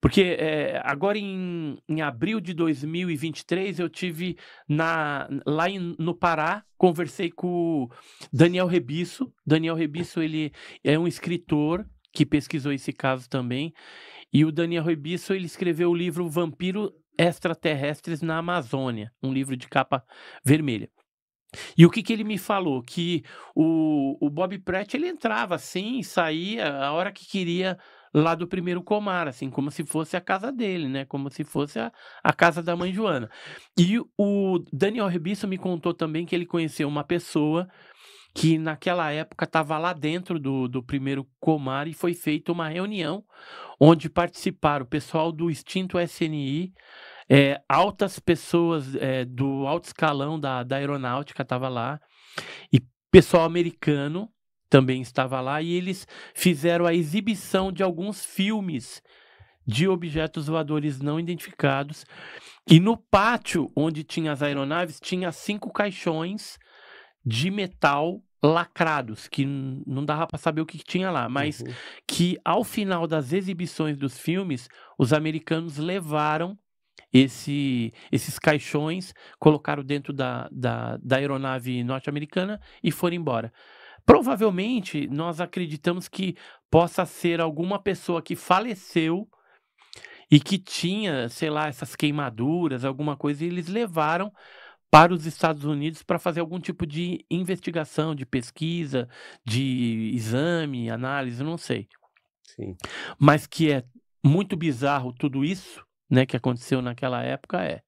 S3: Porque é, agora em, em abril de 2023 eu tive na, lá em, no Pará, conversei com o Daniel Rebisso. Daniel Rebisso ele é um escritor que pesquisou esse caso também. E o Daniel Rebisso ele escreveu o livro Vampiro Extraterrestres na Amazônia, um livro de capa vermelha. E o que, que ele me falou? Que o, o Bob Pratt ele entrava assim, saía a hora que queria lá do primeiro comar, assim, como se fosse a casa dele, né? Como se fosse a, a casa da mãe Joana. E o Daniel Rebisso me contou também que ele conheceu uma pessoa que naquela época estava lá dentro do, do primeiro comar e foi feita uma reunião onde participaram o pessoal do Extinto SNI, é, altas pessoas é, do alto escalão da, da aeronáutica estava lá e pessoal americano também estava lá e eles fizeram a exibição de alguns filmes de objetos voadores não identificados. E no pátio onde tinha as aeronaves, tinha cinco caixões de metal lacrados, que não dava para saber o que, que, tinha lá, mas uhum. que ao final das exibições dos filmes, os americanos levaram esse, esses caixões, colocaram dentro da, da, da aeronave norte-americana e foram embora. Provavelmente, nós acreditamos que possa ser alguma pessoa que faleceu e que tinha, sei lá, essas queimaduras, alguma coisa, e eles levaram para os Estados Unidos para fazer algum tipo de investigação, de pesquisa, de exame, análise, não sei. Sim. Mas que é muito bizarro tudo isso né, que aconteceu naquela época é.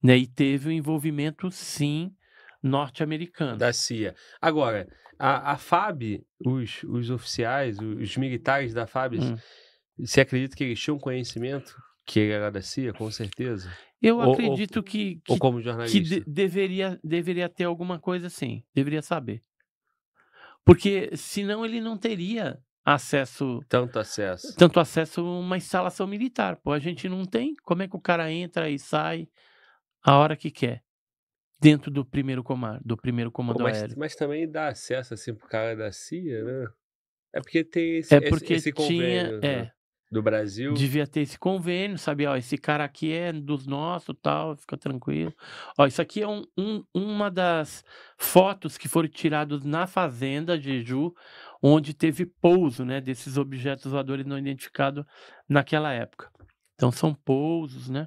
S3: Né, e teve o um envolvimento, sim, norte-americano. Da CIA. Agora, a, a FAB, os, os
S1: oficiais, os militares da FAB, hum. você acredita que eles tinham conhecimento que ele era da CIA, com certeza? Eu ou, acredito ou, que, que, Ou como jornalista? Que de,
S3: deveria, deveria ter alguma coisa assim, deveria saber. Porque senão ele não teria acesso. Tanto acesso. Tanto acesso a uma instalação militar. Pô, a gente não tem. Como é que o cara entra e sai a hora que quer? Dentro do primeiro comando, do primeiro comando Pô, mas, aéreo. Mas
S1: também dá acesso assim pro cara da CIA, hum. né? É porque tem esse, é porque esse, esse tinha, né, é, do Brasil. Devia
S3: ter esse convênio, sabe? Ó, esse cara aqui é dos nossos, tal, fica tranquilo. Ó, isso aqui é um, um, uma das fotos que foram tiradas na fazenda Jeju, onde teve pouso né, desses objetos voadores não identificados naquela época. Então são pousos, né?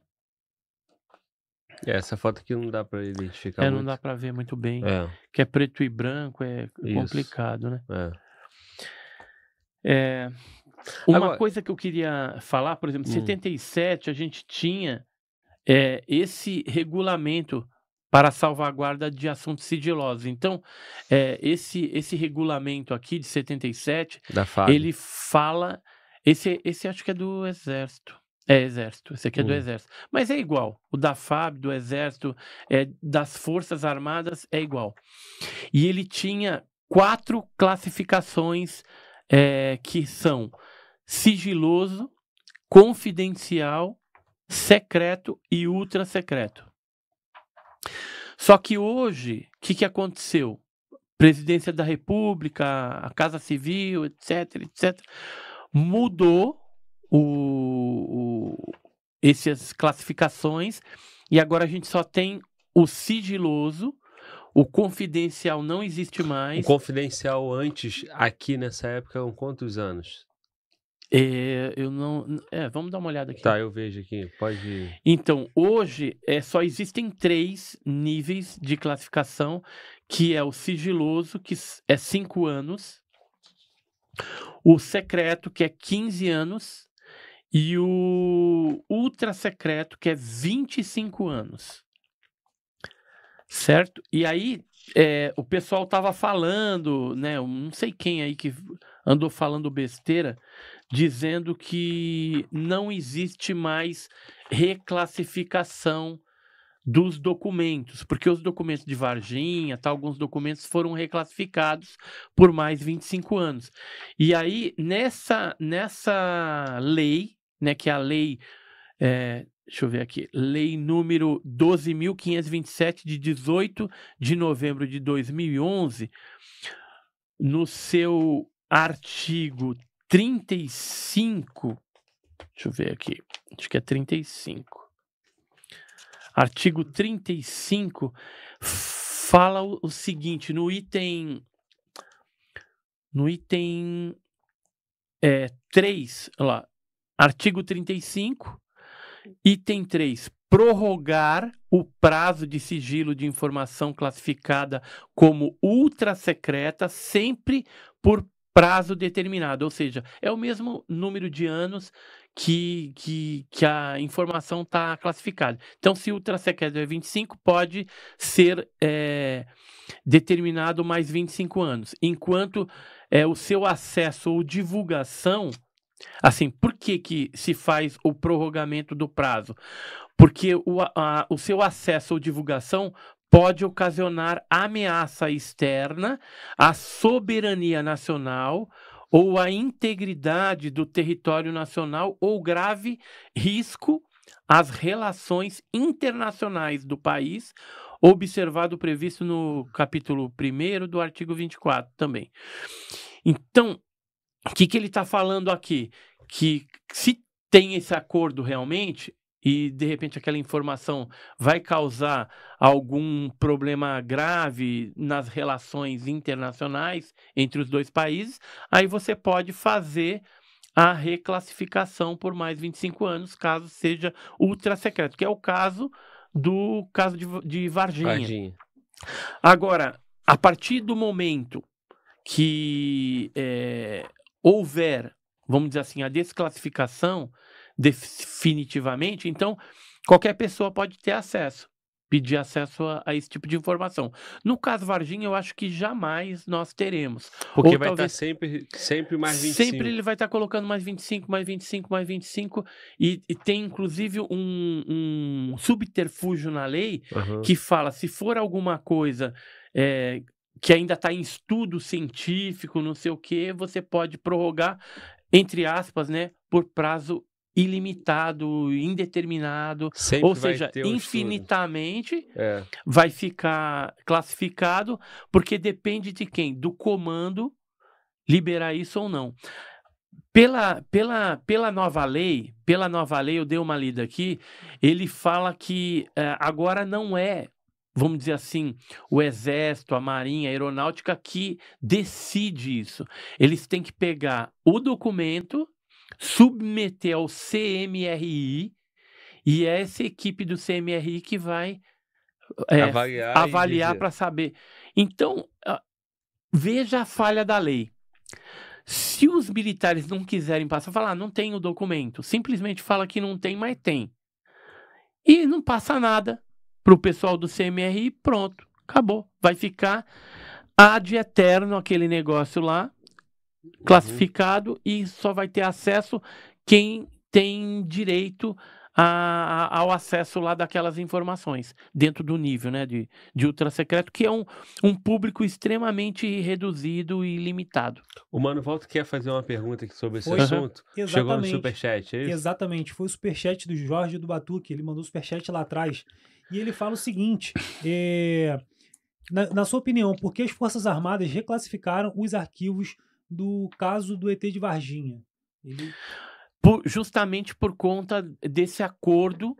S1: É, essa foto aqui não dá para identificar. É, muito. não dá para ver muito bem. É.
S3: Que é preto e branco, é Isso. complicado, né? É. é uma Agora... coisa que eu queria falar, por exemplo, em hum. 77 a gente tinha é, esse regulamento para salvaguarda de assuntos sigilosos. Então, é, esse, esse regulamento aqui de 77, ele fala. Esse, esse acho que é do Exército. É exército, esse aqui é do hum. exército. Mas é igual. O da FAB, do exército, é, das Forças Armadas, é igual. E ele tinha quatro classificações é, que são sigiloso, confidencial, secreto e ultra secreto. Só que hoje, o que, que aconteceu? Presidência da República, a Casa Civil, etc, etc, mudou o, o, essas classificações e agora a gente só tem o sigiloso, o confidencial não existe mais. O
S1: confidencial antes, aqui nessa época, eram
S3: quantos anos? É, eu não. É, vamos dar uma olhada aqui. Tá, eu vejo aqui.
S1: Pode.
S3: Então, hoje é, só existem três níveis de classificação, que é o sigiloso, que é cinco anos, o secreto, que é 15 anos, e o ultra secreto, que é 25 anos. Certo? E aí, é, o pessoal tava falando, né? Não sei quem aí que andou falando besteira, dizendo que não existe mais reclassificação dos documentos, porque os documentos de Varginha, tá, alguns documentos foram reclassificados por mais 25 anos. E aí, nessa, nessa lei, né, que é a lei, é, deixa eu ver aqui, lei número 12.527, de 18 de novembro de 2011, no seu artigo 35. Deixa eu ver aqui. Acho que é 35. Artigo 35 fala o seguinte, no item no item é, 3, lá, artigo 35, item 3, prorrogar o prazo de sigilo de informação classificada como ultra secreta sempre por prazo determinado, ou seja, é o mesmo número de anos que, que, que a informação está classificada. Então, se o ultra é 25, pode ser é, determinado mais 25 anos, enquanto é, o seu acesso ou divulgação. Assim, por que, que se faz o prorrogamento do prazo? Porque o, a, o seu acesso ou divulgação pode ocasionar ameaça externa à soberania nacional ou à integridade do território nacional ou grave risco às relações internacionais do país, observado previsto no capítulo 1 do artigo 24 também. Então, o que, que ele está falando aqui? Que se tem esse acordo realmente, e de repente aquela informação vai causar algum problema grave nas relações internacionais entre os dois países, aí você pode fazer a reclassificação por mais 25 anos, caso seja ultra secreto, que é o caso do caso de, de Varginha. Varginha. Agora, a partir do momento que é, houver, vamos dizer assim, a desclassificação, definitivamente, então qualquer pessoa pode ter acesso, pedir acesso a, a, esse tipo de informação. No caso Varginha, eu acho que jamais nós teremos. Porque Ou vai estar tá sempre, sempre mais 25. Sempre ele vai estar tá colocando mais 25, mais 25, mais 25. E, e tem inclusive um, um, subterfúgio na lei uhum. que fala: se for alguma coisa. É, que ainda está em estudo científico, não sei o que, você pode prorrogar, entre aspas, né, por prazo ilimitado, indeterminado, Sempre ou seja, infinitamente é. vai ficar classificado, porque depende de quem? Do comando liberar isso ou não. Pela, pela, pela nova lei, pela nova lei, eu dei uma lida aqui, ele fala que uh, agora não é, vamos dizer assim, o Exército, a Marinha, a Aeronáutica que decide isso. Eles têm que pegar o documento submeter ao CMRI e é essa equipe do CMRI que vai é, avaliar para saber. Então, veja a falha da lei. Se os militares não quiserem passar, falar, ah, não tem o documento, simplesmente fala que não tem, mas tem. E não passa nada para o pessoal do CMRI, pronto, acabou. Vai ficar ad eterno aquele negócio lá, classificado uhum. e só vai ter acesso quem tem direito a, a, ao acesso lá daquelas informações, dentro do nível né, de, de ultrasecreto, que é um, um público extremamente reduzido e limitado. O Mano Volta quer fazer
S1: uma pergunta aqui sobre esse foi, assunto. Exatamente. Chegou no superchat, é isso?
S3: Exatamente, foi o superchat do Jorge do
S4: Batuque, ele mandou o superchat lá atrás. E ele fala o seguinte: é, na, na sua opinião, por que as Forças Armadas reclassificaram os arquivos do caso do ET
S3: de Varginha. Ele... Por, justamente por conta desse acordo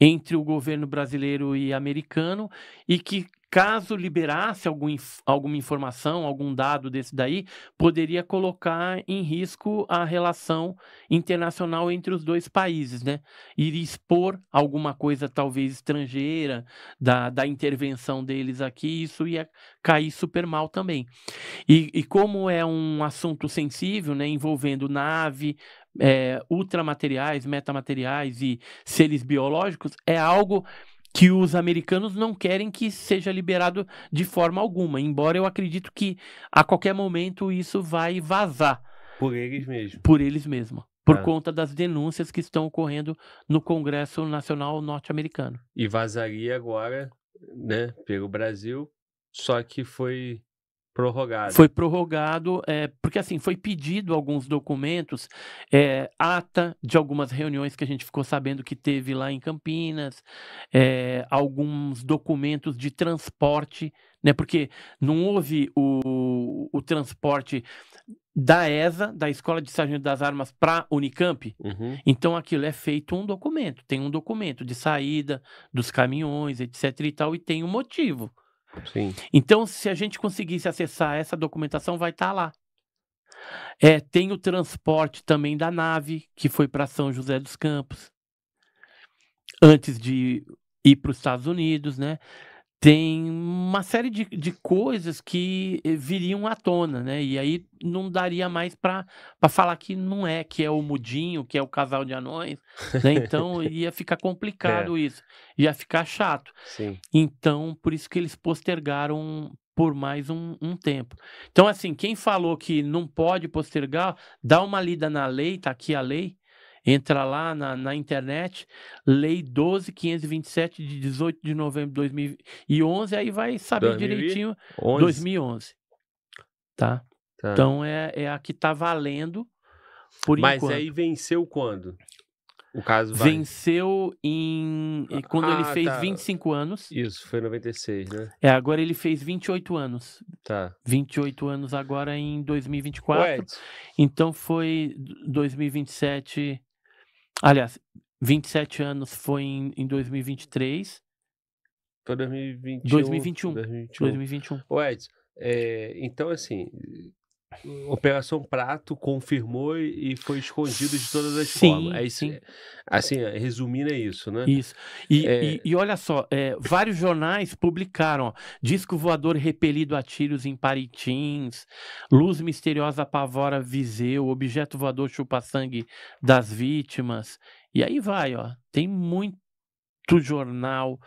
S3: entre o governo brasileiro e americano e que caso liberasse algum, alguma informação, algum dado desse daí, poderia colocar em risco a relação internacional entre os dois países, né? Ir expor alguma coisa talvez estrangeira da, da intervenção deles aqui, isso ia cair super mal também. E, e como é um assunto sensível, né, envolvendo nave, é, ultramateriais, metamateriais e seres biológicos, é algo que os americanos não querem que seja liberado de forma alguma, embora eu acredito que a qualquer momento isso vai vazar. Por eles mesmos. Por eles mesmos. Por ah. conta das denúncias que estão ocorrendo no Congresso Nacional Norte-Americano.
S1: E vazaria agora, né, pelo Brasil,
S3: só que foi Prorrogado. Foi prorrogado, é, porque assim, foi pedido alguns documentos, é, ata de algumas reuniões que a gente ficou sabendo que teve lá em Campinas, é, alguns documentos de transporte, né? Porque não houve o, o transporte da ESA, da Escola de Sargento das Armas, para Unicamp. Uhum. Então aquilo é feito um documento, tem um documento de saída dos caminhões, etc e tal, e tem um motivo. Sim. Então, se a gente conseguisse acessar essa documentação, vai estar tá lá. É, tem o transporte também da nave, que foi para São José dos Campos, antes de ir para os Estados Unidos, né? tem uma série de, de coisas que eh, viriam à tona, né? E aí não daria mais para falar que não é, que é o mudinho, que é o casal de anões, né? Então ia ficar complicado é. isso, ia ficar chato. Sim. Então, por isso que eles postergaram por mais um, um, tempo. Então, assim, quem falou que não pode postergar, dá uma lida na lei, tá aqui a lei, Entra lá na, na internet, Lei 12.527 de 18 de novembro de 2011, aí vai saber 2011. direitinho
S5: 2011. Tá? tá? Então
S3: é, é a que está valendo por Mas enquanto. Mas aí venceu quando? O
S1: caso
S5: vai.
S3: Venceu em. Ah, quando ah, ele fez tá. 25 anos.
S1: Isso, foi em 96, né?
S5: É, agora ele fez
S3: 28 anos. Tá. 28 anos agora em 2024. Ué. Então foi 2027. Aliás, 27 anos foi em, em 2023. Foi 2021. 2021. 2021.
S1: 2021. Ué, é, então, assim, Operação Prato
S3: confirmou e foi escondido de todas as sim, formas. É isso, sim. Assim, resumindo, é isso, né? Isso. E, é... e, e olha só, é, vários jornais publicaram: ó, disco voador repelido a tiros em Paritins, luz misteriosa apavora Viseu, objeto voador chupa-sangue das vítimas. E aí vai, ó. Tem muito jornal,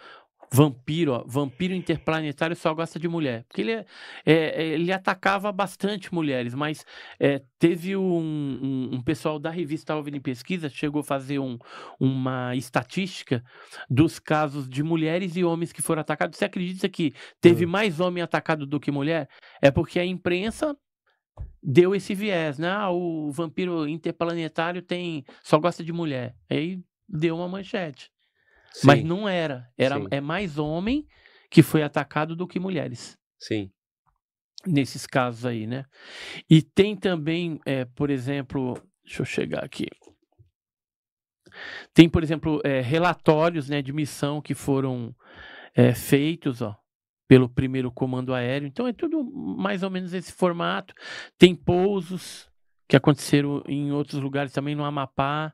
S3: vampiro, ó, vampiro interplanetário só gosta de mulher. Porque ele, é, é, é, ele atacava bastante mulheres, mas é, teve um, um, um, pessoal da revista Ovni Pesquisa, chegou a fazer um, uma estatística dos casos de mulheres e homens que foram atacados. Você acredita que teve uhum. mais homem atacado do que mulher? É porque a imprensa deu esse viés, né? Ah, o vampiro interplanetário tem só gosta de mulher. Aí deu uma manchete. Mas não era. era Sim. é mais homem que foi atacado do que mulheres. Sim. Nesses casos aí, né? E tem também, é, por exemplo, deixa eu chegar aqui. Tem, por exemplo, é, relatórios né, de missão que foram é, feitos, ó, pelo primeiro comando aéreo. Então é tudo mais ou menos esse formato. Tem pousos que aconteceram em outros lugares também no Amapá.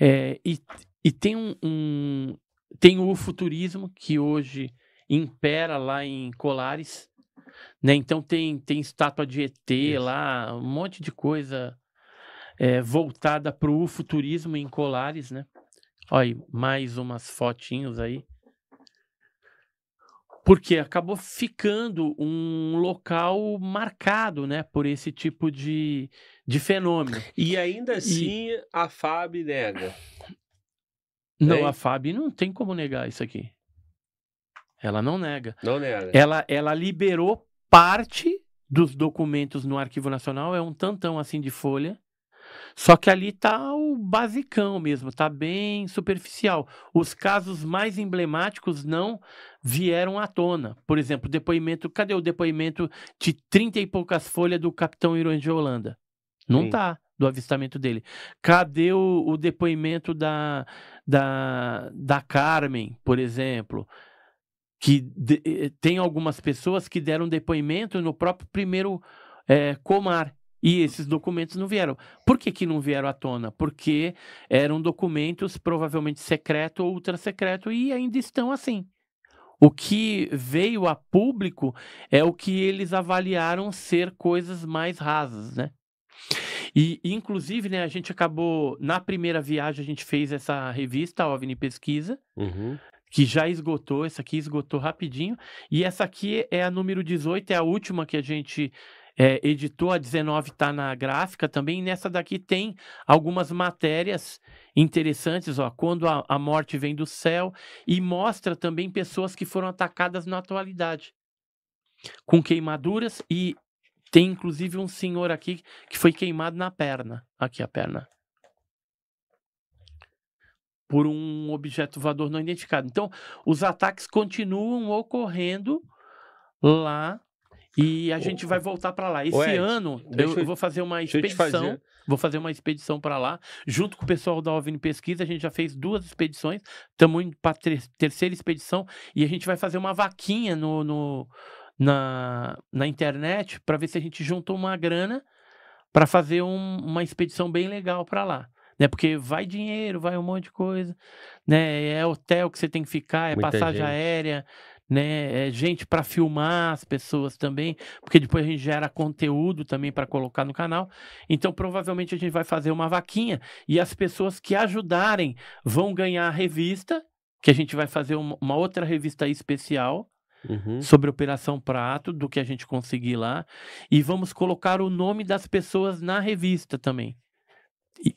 S3: É, e, e tem um, um, tem o futurismo que hoje impera lá em Colares, né? Então tem tem estátua de ET Isso. lá, um monte de coisa é, voltada para o futurismo em Colares, né? Olha, mais umas fotinhos aí. Porque acabou ficando um local marcado, né, por esse tipo de, de fenômeno. E ainda
S1: assim e... a FAB nega.
S3: Não, a FAB não tem como negar isso aqui. Ela não nega. Não nega. Ela, ela liberou parte dos documentos no Arquivo Nacional, é um tantão assim de folha. Só que ali tá o basicão mesmo, tá bem superficial. Os casos mais emblemáticos não vieram à tona. Por exemplo, depoimento, cadê o depoimento de 30 e poucas folhas do capitão Irã de Holanda? Não Sim. tá do avistamento dele. Cadê o, o depoimento da, da, da Carmen, por exemplo? Que de, eh, tem algumas pessoas que deram depoimento no próprio primeiro é, Comar. E esses documentos não vieram. Por que, que não vieram à tona? Porque eram documentos provavelmente secreto ou ultra secreto e ainda estão assim. O que veio a público é o que eles avaliaram ser coisas mais rasas, né? E, inclusive, né, a gente acabou, na primeira viagem, a gente fez essa revista, OVNI Pesquisa, uhum. que já esgotou, essa aqui esgotou rapidinho. E essa aqui é a número 18, é a última que a gente é, editou, a 19 está na gráfica também. Nessa daqui tem algumas matérias interessantes, ó, quando a, a morte vem do céu, e mostra também pessoas que foram atacadas na atualidade com queimaduras e tem inclusive um senhor aqui que foi queimado na perna, aqui a perna, por um objeto voador não identificado. Então, os ataques continuam ocorrendo lá e a gente vai voltar para lá. Esse Ed, ano eu, eu, vou fazer uma expedição. Vou fazer uma expedição para lá, junto com o pessoal da OVNI Pesquisa. A gente já fez duas expedições, estamos indo para ter, terceira expedição e a gente vai fazer uma vaquinha no, no na, na internet para ver se a gente juntou uma grana para fazer um, uma expedição bem legal para lá. Né, porque vai dinheiro, vai um monte de coisa, né? É hotel que você tem que ficar, é Muita passagem gente. aérea, né? É gente para filmar as pessoas também, porque depois a gente gera conteúdo também para colocar no canal. Então, provavelmente a gente vai fazer uma vaquinha e as pessoas que ajudarem vão ganhar a revista, que a gente vai fazer uma outra revista especial uhum. sobre Operação Prato, do que a gente conseguir lá, e vamos colocar o nome das pessoas na revista também. E,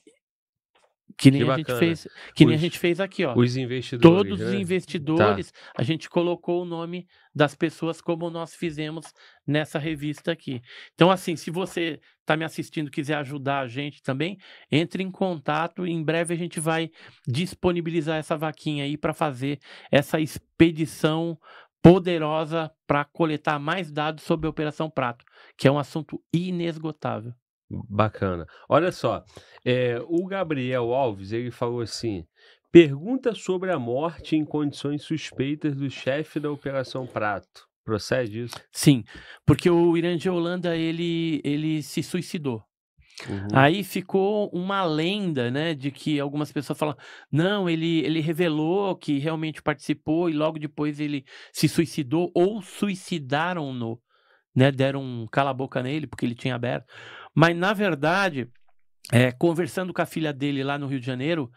S5: que nem que a gente fez, que os, nem a gente fez aqui, ó. Os investidores. Todos os né? investidores, tá.
S3: a gente colocou o nome das pessoas como nós fizemos nessa revista aqui. Então, assim, se você está me assistindo, quiser ajudar a gente também, entre em contato. Em breve a gente vai disponibilizar essa vaquinha aí para fazer essa expedição poderosa para coletar mais dados sobre a Operação Prato, que é um assunto inesgotável. Bacana.
S1: Olha só, é, o Gabriel Alves ele falou assim: pergunta sobre a morte em condições suspeitas do chefe da Operação Prato. Procede
S3: isso? Sim, porque o Irã de Holanda ele, ele se suicidou. Uhum. Aí ficou uma lenda, né, de que algumas pessoas falam, não, ele, ele revelou que realmente participou e logo depois ele se suicidou ou suicidaram-no, né, deram um cala-boca nele porque ele tinha aberto. Mas, na verdade, é, conversando com a filha dele lá no Rio de Janeiro,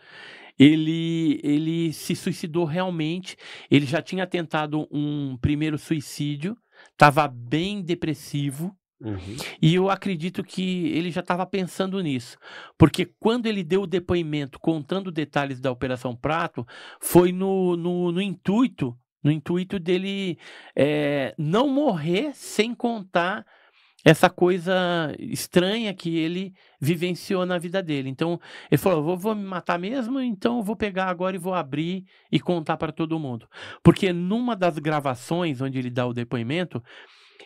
S3: ele, ele se suicidou realmente, ele já tinha tentado um primeiro suicídio, estava bem depressivo, Uhum. E eu acredito que ele já estava pensando nisso, porque quando ele deu o depoimento contando detalhes da Operação Prato, foi no, no, no intuito no intuito dele é, não morrer sem contar essa coisa estranha que ele vivenciou na vida dele. Então, ele falou: vou, vou me matar mesmo, então eu vou pegar agora e vou abrir e contar para todo mundo. Porque numa das gravações onde ele dá o depoimento,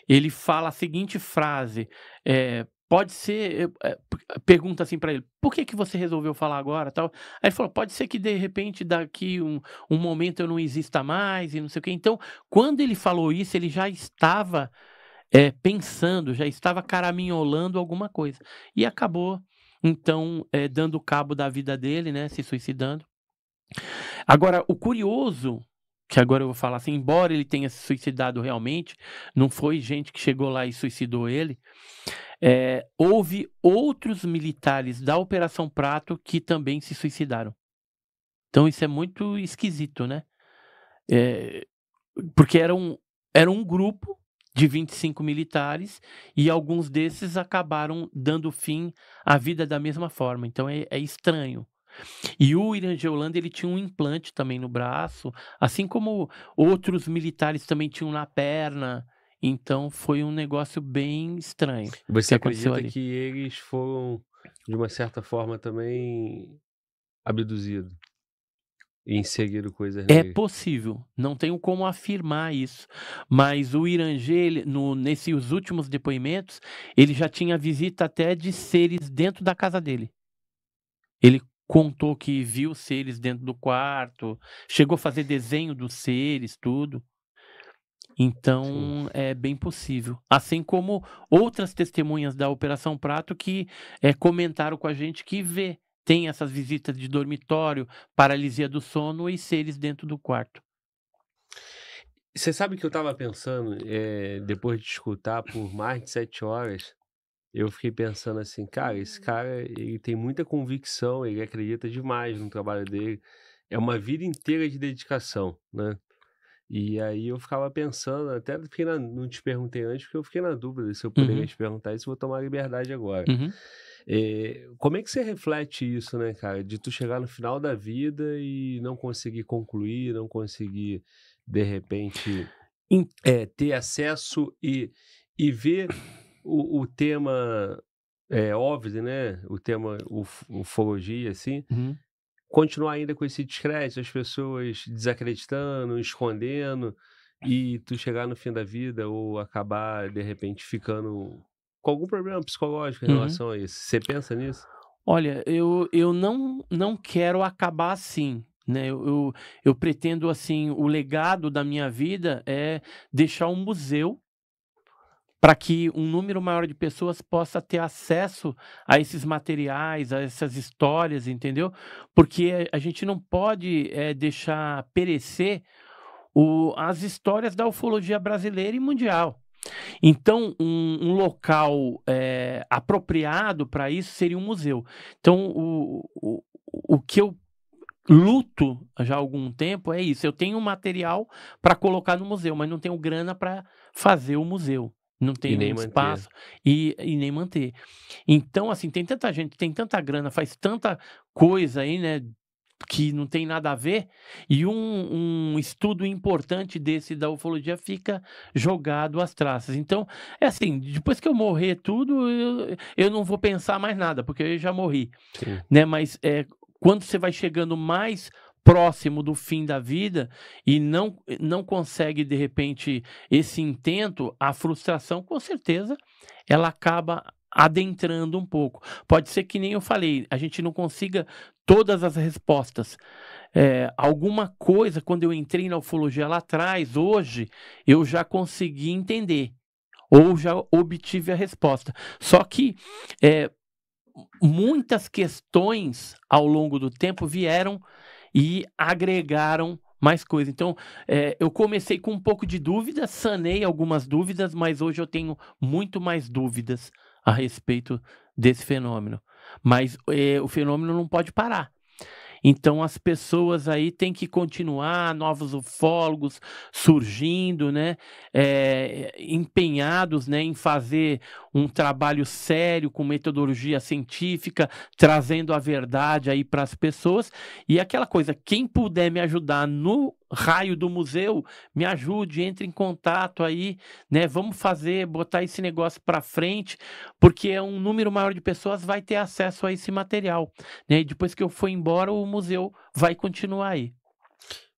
S3: ele fala a seguinte frase: é, pode ser. É, pergunta assim para ele: por que, que você resolveu falar agora? tal Aí ele falou: pode ser que de repente daqui um, um momento eu não exista mais e não sei o quê. Então, quando ele falou isso, ele já estava é, pensando, já estava caraminholando alguma coisa. E acabou, então, dando cabo da vida dele, né? Se suicidando. Agora, o curioso que agora eu vou falar assim, embora ele tenha se suicidado realmente, não foi gente que chegou lá e suicidou ele. É, houve outros militares da Operação Prato que também se suicidaram. Então isso é muito esquisito, né? É, porque era um, era um grupo de 25 militares e alguns desses acabaram dando fim à vida da mesma forma. Então é, é estranho. E o Irã ele tinha um implante também no braço, assim como outros militares também tinham na perna. Então foi um negócio bem estranho. Você que acredita ali. que eles foram,
S1: de uma certa forma, também abduzidos? E inseriram coisas É
S3: possível. Não tenho como afirmar isso. Mas o Irangê, no, nesses últimos depoimentos, ele já tinha visita até de seres dentro da casa dele. Ele contou que viu seres dentro do quarto, chegou a fazer desenho dos seres, tudo. Então Sim. é bem possível. Assim como outras testemunhas da Operação Prato que é, comentaram com a gente que vê, tem essas visitas de dormitório, paralisia do sono e seres dentro do quarto.
S1: Você sabe que eu estava pensando, é, depois de escutar por mais de sete horas, eu fiquei pensando assim, cara, esse uhum. cara, ele tem muita convicção, ele acredita demais no trabalho dele. É uma vida inteira de dedicação, né? E aí eu ficava pensando, até fiquei na, não te perguntei antes, porque eu fiquei na dúvida se eu poderia uhum. te perguntar isso, vou tomar liberdade agora. Uhum. É, como é que você reflete isso, né, cara? De tu chegar no final da vida e não conseguir concluir, não conseguir, de repente, é, ter acesso e, e ver o, o tema é, óbvio, né? O tema ufologia, assim, uhum. continuar ainda com esse descrédito, as pessoas desacreditando, escondendo, e tu chegar no fim da vida ou acabar, de repente, ficando com algum problema psicológico em uhum. relação a isso. Você pensa
S3: nisso? Olha, eu, eu não, não quero acabar assim. Né? Eu, eu, eu pretendo, assim, o legado da minha vida é deixar um museu para que um número maior de pessoas possa ter acesso a esses materiais, a essas histórias, entendeu? Porque a gente não pode é, deixar perecer o, as histórias da ufologia brasileira e mundial. Então, um, um local é, apropriado para isso seria um museu. Então, o, o, o que eu luto já há algum tempo é isso. Eu tenho material para colocar no museu, mas não tenho grana para fazer o museu não tem nem espaço e, e nem manter. Então, assim, tem tanta gente, tem tanta grana, faz tanta coisa aí, né? Que não tem nada a ver, e um, um estudo importante desse da ufologia fica jogado às traças. Então, é assim: depois que eu morrer tudo, eu, eu não vou pensar mais nada, porque eu já morri. né Mas é, quando você vai chegando mais próximo do fim da vida e não, não consegue, de repente, esse intento, a frustração, com certeza, ela acaba adentrando um pouco. Pode ser que nem eu falei, a gente não consiga todas as respostas. É, alguma coisa, quando eu entrei na ufologia lá atrás, hoje, eu já consegui entender. Ou já obtive a resposta. Só que é, muitas questões ao longo do tempo vieram e agregaram mais coisa. Então, é, eu comecei com um pouco de dúvida, sanei algumas dúvidas, mas hoje eu tenho muito mais dúvidas a respeito desse fenômeno. Mas é, o fenômeno não pode parar. Então as pessoas aí têm que continuar, novos ufólogos surgindo, né? É, empenhados né, em fazer um trabalho sério, com metodologia científica, trazendo a verdade aí para as pessoas. E aquela coisa, quem puder me ajudar no raio do museu, me ajude, entre em contato aí, né? Vamos fazer, botar esse negócio para frente, porque é um número maior de pessoas vai ter acesso a esse material, né? E depois que eu for embora, o museu vai continuar aí.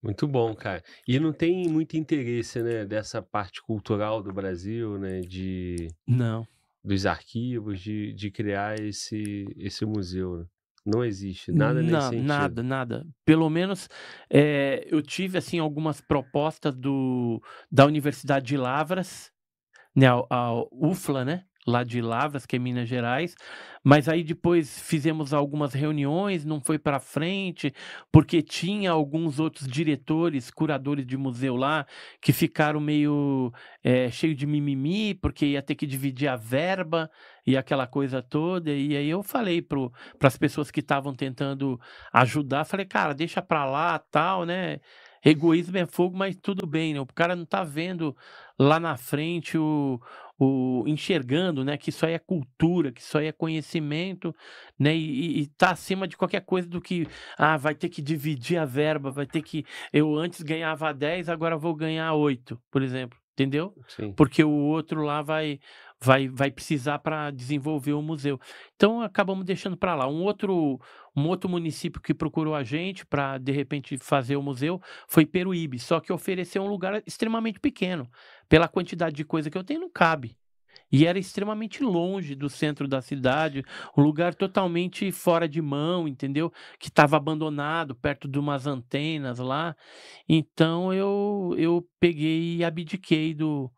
S3: Muito bom, cara. E não tem muito interesse, né, dessa parte cultural do
S1: Brasil, né, de Não dos arquivos, de, de criar esse, esse museu. Né? Não existe nada nesse Não, sentido. Nada,
S3: nada. Pelo menos é, eu tive assim algumas propostas do, da Universidade de Lavras, né, a, a UFLA, né? lá de Lavras, que é Minas Gerais, mas aí depois fizemos algumas reuniões, não foi para frente, porque tinha alguns outros diretores, curadores de museu lá, que ficaram meio é, cheio de mimimi, porque ia ter que dividir a verba e aquela coisa toda, e aí eu falei para as pessoas que estavam tentando ajudar, falei, cara, deixa para lá, tal, né, egoísmo é fogo, mas tudo bem, né? O cara não tá vendo lá na frente o, o, enxergando né, que isso aí é cultura, que isso aí é conhecimento, né, e, está acima de qualquer coisa do que ah, vai ter que dividir a verba, vai ter que. Eu antes ganhava 10, agora vou ganhar 8, por exemplo. Entendeu? Sim. Porque o outro lá vai vai, vai precisar para desenvolver o museu. Então acabamos deixando para lá. Um outro um outro município que procurou a gente para, de repente, fazer o museu foi Peruíbe, só que ofereceu um lugar extremamente pequeno. Pela quantidade de coisa que eu tenho, não cabe. E era extremamente longe do centro da cidade, um lugar totalmente fora de mão, entendeu? Que estava abandonado, perto de umas antenas lá. Então eu, eu peguei e abdiquei do,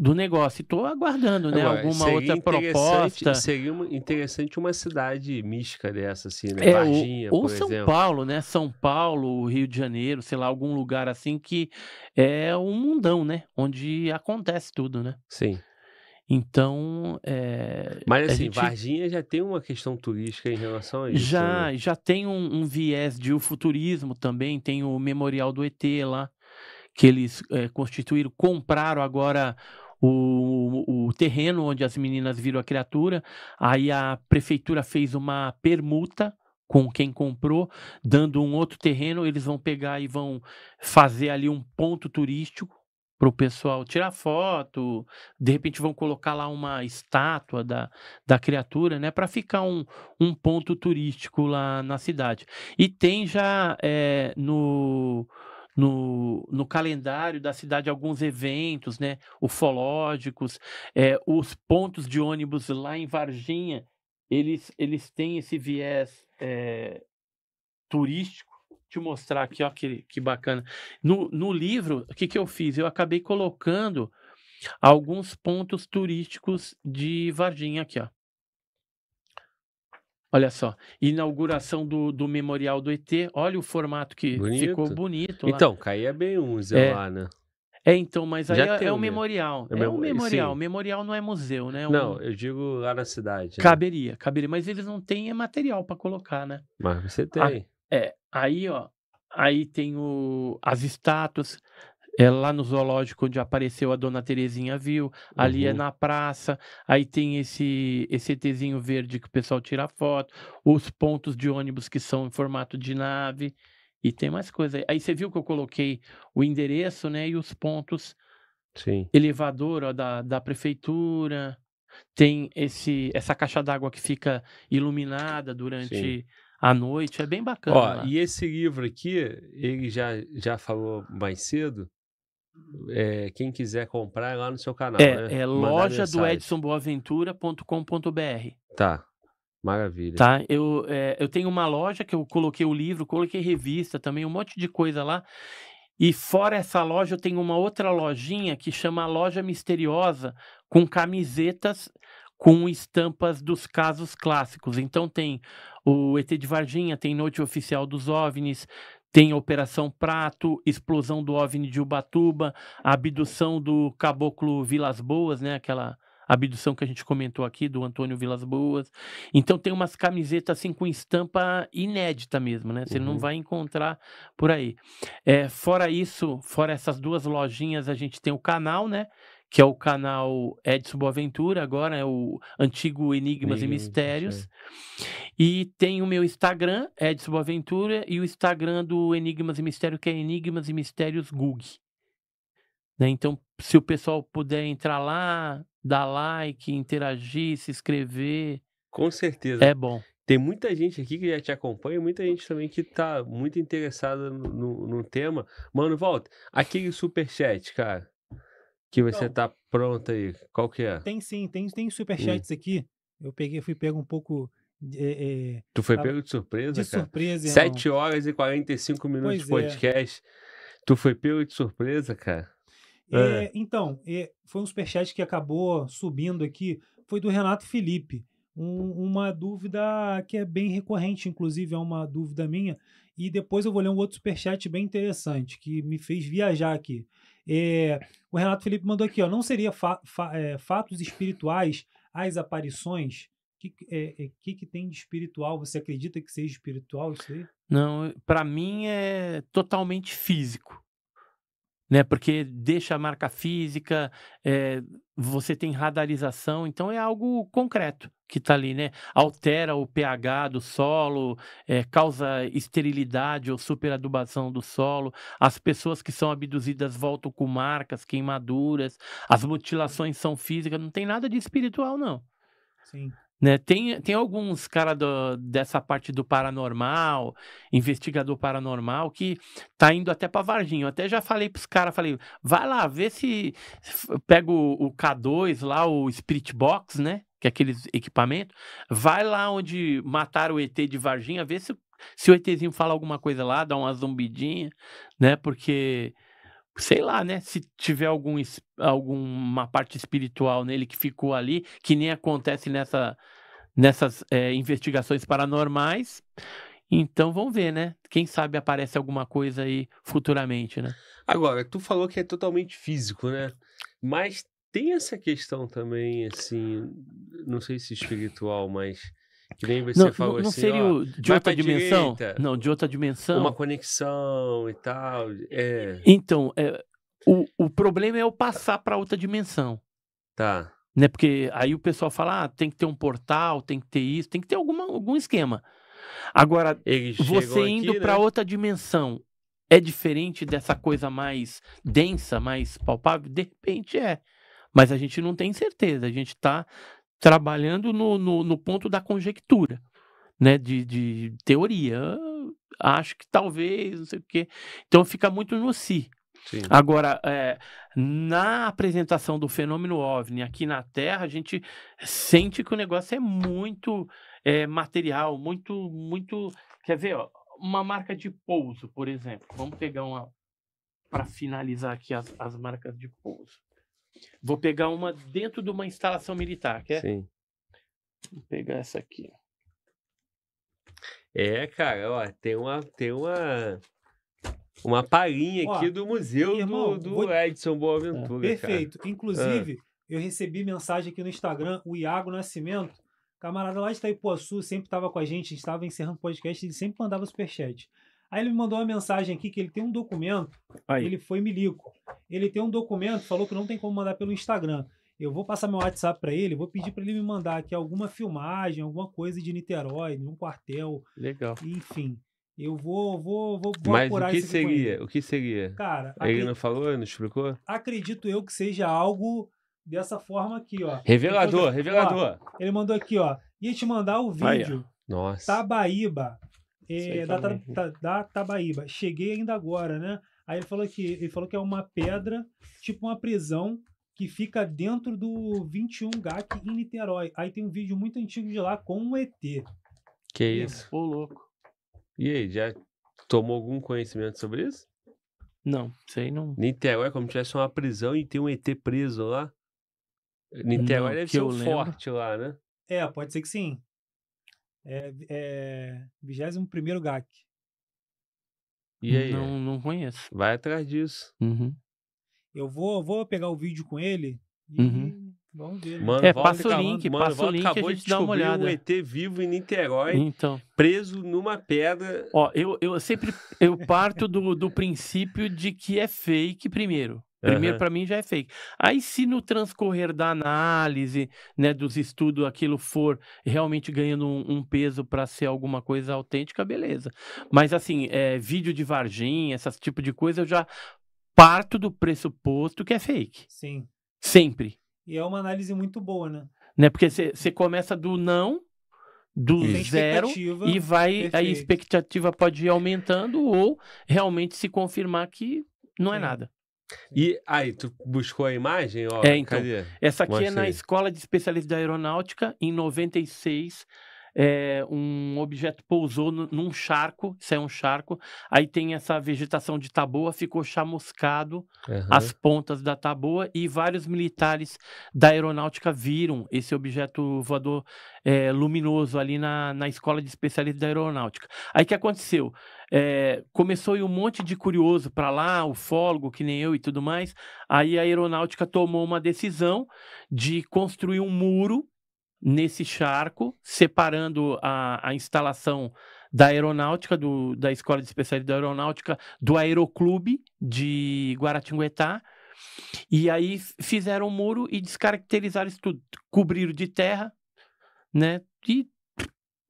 S3: do negócio. Estou aguardando, né? Agora, alguma outra proposta.
S1: Seria uma, interessante uma cidade mística dessa, assim, né? É, Varginha, ou, São exemplo.
S3: Paulo, né? São Paulo, Rio de Janeiro, sei lá, algum lugar assim que é um mundão, né? Onde acontece tudo, né? Sim. Então, é, mas assim, gente... Varginha já tem uma questão turística em relação a isso. Já, né? já tem um, um viés de o futurismo também. Tem o Memorial do ET lá que eles é, constituíram, compraram agora o, o terreno onde as meninas viram a criatura. Aí a prefeitura fez uma permuta com quem comprou, dando um outro terreno, eles vão pegar e vão fazer ali um ponto turístico para o pessoal tirar foto, de repente vão colocar lá uma estátua da, da criatura, né, para ficar um, um ponto turístico lá na cidade. E tem já é, no no, no calendário da cidade alguns eventos, né, ufológicos, é, os pontos de ônibus lá em Varginha, eles, eles têm esse viés é, turístico. Deixa eu mostrar aqui, ó, que, que bacana. No, no livro, o que, que eu fiz? Eu acabei colocando alguns pontos turísticos de Varginha aqui, ó. Olha só, inauguração do, do Memorial do ET. Olha o formato que bonito. ficou bonito. Lá. Então, caía bem um museu é. lá, né? É, então, mas aí Já é, é o memorial. É, é um memorial. Sim. Memorial não é museu, né? É um... Não, eu digo lá na cidade. Né? Caberia, caberia. Mas eles não têm é material para colocar, né?
S1: Mas você tem. A...
S3: é, aí, ó. Aí tem o, as estátuas. É lá no zoológico onde apareceu a Dona Terezinha viu, ali é uhum. é na praça, aí tem esse esse ETzinho verde que o pessoal tira foto, os pontos de ônibus que são em formato de nave e tem mais coisa. Aí você viu que eu coloquei o endereço, né, e os pontos. Sim. Elevador ó, da, da prefeitura, tem esse essa caixa d'água que fica iluminada durante Sim. a noite, é bem bacana. Ó, e esse livro aqui,
S1: ele já, já falou mais cedo, Uhum. É, quem quiser comprar é lá no
S3: seu canal.
S6: É,
S1: né? é loja do
S3: edsonboaventura.com.br.
S1: Tá. Maravilha. Tá,
S3: eu, é, eu tenho uma loja que eu coloquei o livro, coloquei revista também, um monte de coisa lá. E fora essa loja, eu tenho uma outra lojinha que chama Loja Misteriosa, com camisetas com estampas dos casos clássicos. Então tem o ET de Varginha, tem Noite Oficial dos OVNIs, tem Operação Prato, explosão do OVNI de Ubatuba, abdução do caboclo Vilas Boas, né? Aquela abdução que a gente comentou aqui do Antônio Vilas Boas. Então tem umas camisetas assim com estampa inédita mesmo, né? Você uhum. não vai encontrar por aí. É, fora isso, fora essas duas lojinhas, a gente tem o canal, né? que é o canal Edson Boaventura, agora é o antigo Enigmas e Mistérios. E tem o meu Instagram, Edson Boaventura, e o Instagram do Enigmas e Mistérios, que é Enigmas e Mistérios Gug. Né? Então, se o pessoal puder entrar lá, dar like, interagir, se inscrever. Com certeza. É bom.
S1: Tem muita gente aqui que já te acompanha, muita gente também que tá muito interessada no, no, no tema. Mano, volta. Aquele super chat, cara que você então, tá pronta aí. Qual que é?
S4: Tem sim, tem, tem hum. superchats hum. aqui. Eu peguei, fui pego um pouco. É, é, tu foi pego de surpresa, de cara? surpresa, irmão. 7
S1: horas e 45 minutos pois de é. podcast. É. Tu foi pego de surpresa, cara? Ah. É,
S4: então, é, foi um superchat que acabou subindo aqui. Foi do Renato Felipe. Um, uma dúvida que é bem recorrente, inclusive é uma dúvida minha. E depois eu vou ler um outro superchat bem interessante que me fez viajar aqui. É, o Renato Felipe mandou aqui, ó, não seria fa fa é, fatos espirituais as aparições? O que, é, que, que, tem de espiritual? Você acredita que seja espiritual isso aí?
S3: Não, para mim é totalmente físico né? Porque deixa a marca física, é, você tem radarização, então é algo concreto que está ali, né? Altera o pH do solo, é, causa esterilidade ou superadubação do solo. As pessoas que são abduzidas voltam com marcas, queimaduras, as mutilações são físicas, não tem nada de espiritual, não. Sim. Né? Tem, tem alguns caras dessa parte do paranormal, investigador paranormal, que tá indo até pra Varginha. Eu até já falei pros caras, falei, vai lá, vê se pega o, o, K2 lá, o Spirit Box, né? Que é aqueles equipamento. Vai lá onde mataram o ET de Varginha, vê se, se o ETzinho fala alguma coisa lá, dá uma zumbidinha, né? Porque sei lá, né? Se tiver algum, alguma parte espiritual nele que ficou ali, que nem acontece nessa, nessas é, investigações paranormais. Então vamos ver, né? Quem sabe aparece alguma coisa aí futuramente, né?
S1: Agora, tu falou que é totalmente físico, né? Mas tem essa questão também, assim, não sei se espiritual, mas
S3: que nem você não, falou não, não assim. Seria ó, de outra dimensão? Direita, não, de outra dimensão. Uma conexão e tal. É. Então, é, o, o problema é eu passar para outra dimensão. Tá. Né? Porque aí o pessoal fala: ah, tem que ter um portal, tem que ter isso, tem que ter alguma, algum esquema. Agora, você indo né? para outra dimensão é diferente dessa coisa mais densa, mais palpável? De repente é. Mas a gente não tem certeza, a gente está trabalhando no, no, no ponto da conjectura, né? De, de teoria. Acho que talvez, não sei o quê. Então fica muito no si. Sim. Agora, é, na apresentação do fenômeno OVNI aqui na Terra, a gente sente que o negócio é muito é, material, muito, muito. Quer ver, ó, uma marca de pouso, por exemplo. Vamos pegar uma para finalizar aqui as, as marcas de pouso. Vou pegar uma dentro de uma instalação militar, quer? Sim.
S5: Vou pegar essa aqui.
S1: É, cara, ó, tem uma, tem uma, uma palhinha aqui do museu irmão, do, do vou... Edson Boaventura. É, perfeito. Cara. Inclusive,
S4: ah. eu recebi mensagem aqui no Instagram, o Iago Nascimento, camarada lá de Itaipuaçu, sempre estava com a gente, estava encerrando o podcast, ele sempre mandava superchat. Aí ele me mandou uma mensagem aqui que ele tem um documento, Aí. ele foi milico. Ele tem um documento, falou que não tem como mandar pelo Instagram. Eu vou passar meu WhatsApp para ele, vou pedir para ele me mandar aqui alguma filmagem, alguma coisa de Niterói, de um quartel. Legal. Enfim. Eu vou, vou, vou, vou Mas o que seria? O que seria? Cara, ele acredito, não
S1: falou, não explicou?
S4: Acredito eu que seja algo dessa forma aqui, ó. Revelador, ele mandou, revelador. Ó, ele mandou aqui, ó. Ia te mandar o vídeo. Aí, Nossa. Tabaíba, é, da, da, da Tabaíba. Cheguei ainda agora, né? Aí ele falou que ele falou que é uma pedra, tipo uma prisão que fica dentro do 21 GAC em Niterói. Aí tem um vídeo muito antigo de lá com um ET.
S1: Que é isso? Ô, louco. E aí, já tomou algum conhecimento sobre isso?
S5: Não, sei não.
S1: Niterói é como se tivesse uma prisão e tem um ET preso lá.
S6: Niterói não, deve ser forte
S4: lembro. lá, né? É, pode ser que sim. É, é 21 GAC.
S6: E aí? Não,
S1: não conheço. Vai atrás disso. Uhum.
S4: Eu vou, vou pegar o vídeo com ele uhum. e
S1: uhum. vamos ver. Né? Mano, é, passa o link, mano, passa o link acabou a gente de dá uma olhada. um ET vivo em
S3: Niterói, então. preso numa pedra. Ó, eu, eu sempre eu parto do, do princípio de que é fake primeiro. Primeiro, uhum. para mim, já é fake. Aí, se no transcorrer da análise, né, dos estudos, aquilo for realmente ganhando um, um peso para ser alguma coisa autêntica, beleza. Mas, assim, é, vídeo de Varginha, essas tipo de coisa, eu já parto do pressuposto que é fake. Sim. Sempre. E é uma análise muito boa, né? né? Porque você começa do não, do zero, e vai, perfeito. a expectativa pode ir aumentando ou realmente se confirmar que não é. nada. E aí, tu buscou a imagem? Ó, é, então.
S5: Cadê? Essa aqui é Mostra é na aí.
S3: Escola de Especialistas da Aeronáutica, em 96. É, um objeto pousou num charco, isso é um charco, aí tem essa vegetação de taboa, ficou chamuscado uhum. as pontas da taboa e vários militares da aeronáutica viram esse objeto voador é, luminoso ali na, na escola de especialistas da aeronáutica. Aí que aconteceu? É, começou aí um monte de curioso para lá, ufólogo, que nem eu e tudo mais. Aí a aeronáutica tomou uma decisão de construir um muro nesse charco, separando a, a instalação da aeronáutica, do, da Escola de Especialidade da Aeronáutica, do Aeroclube de Guaratinguetá. E aí fizeram um muro e descaracterizaram isso tudo, cobriram de terra, né? E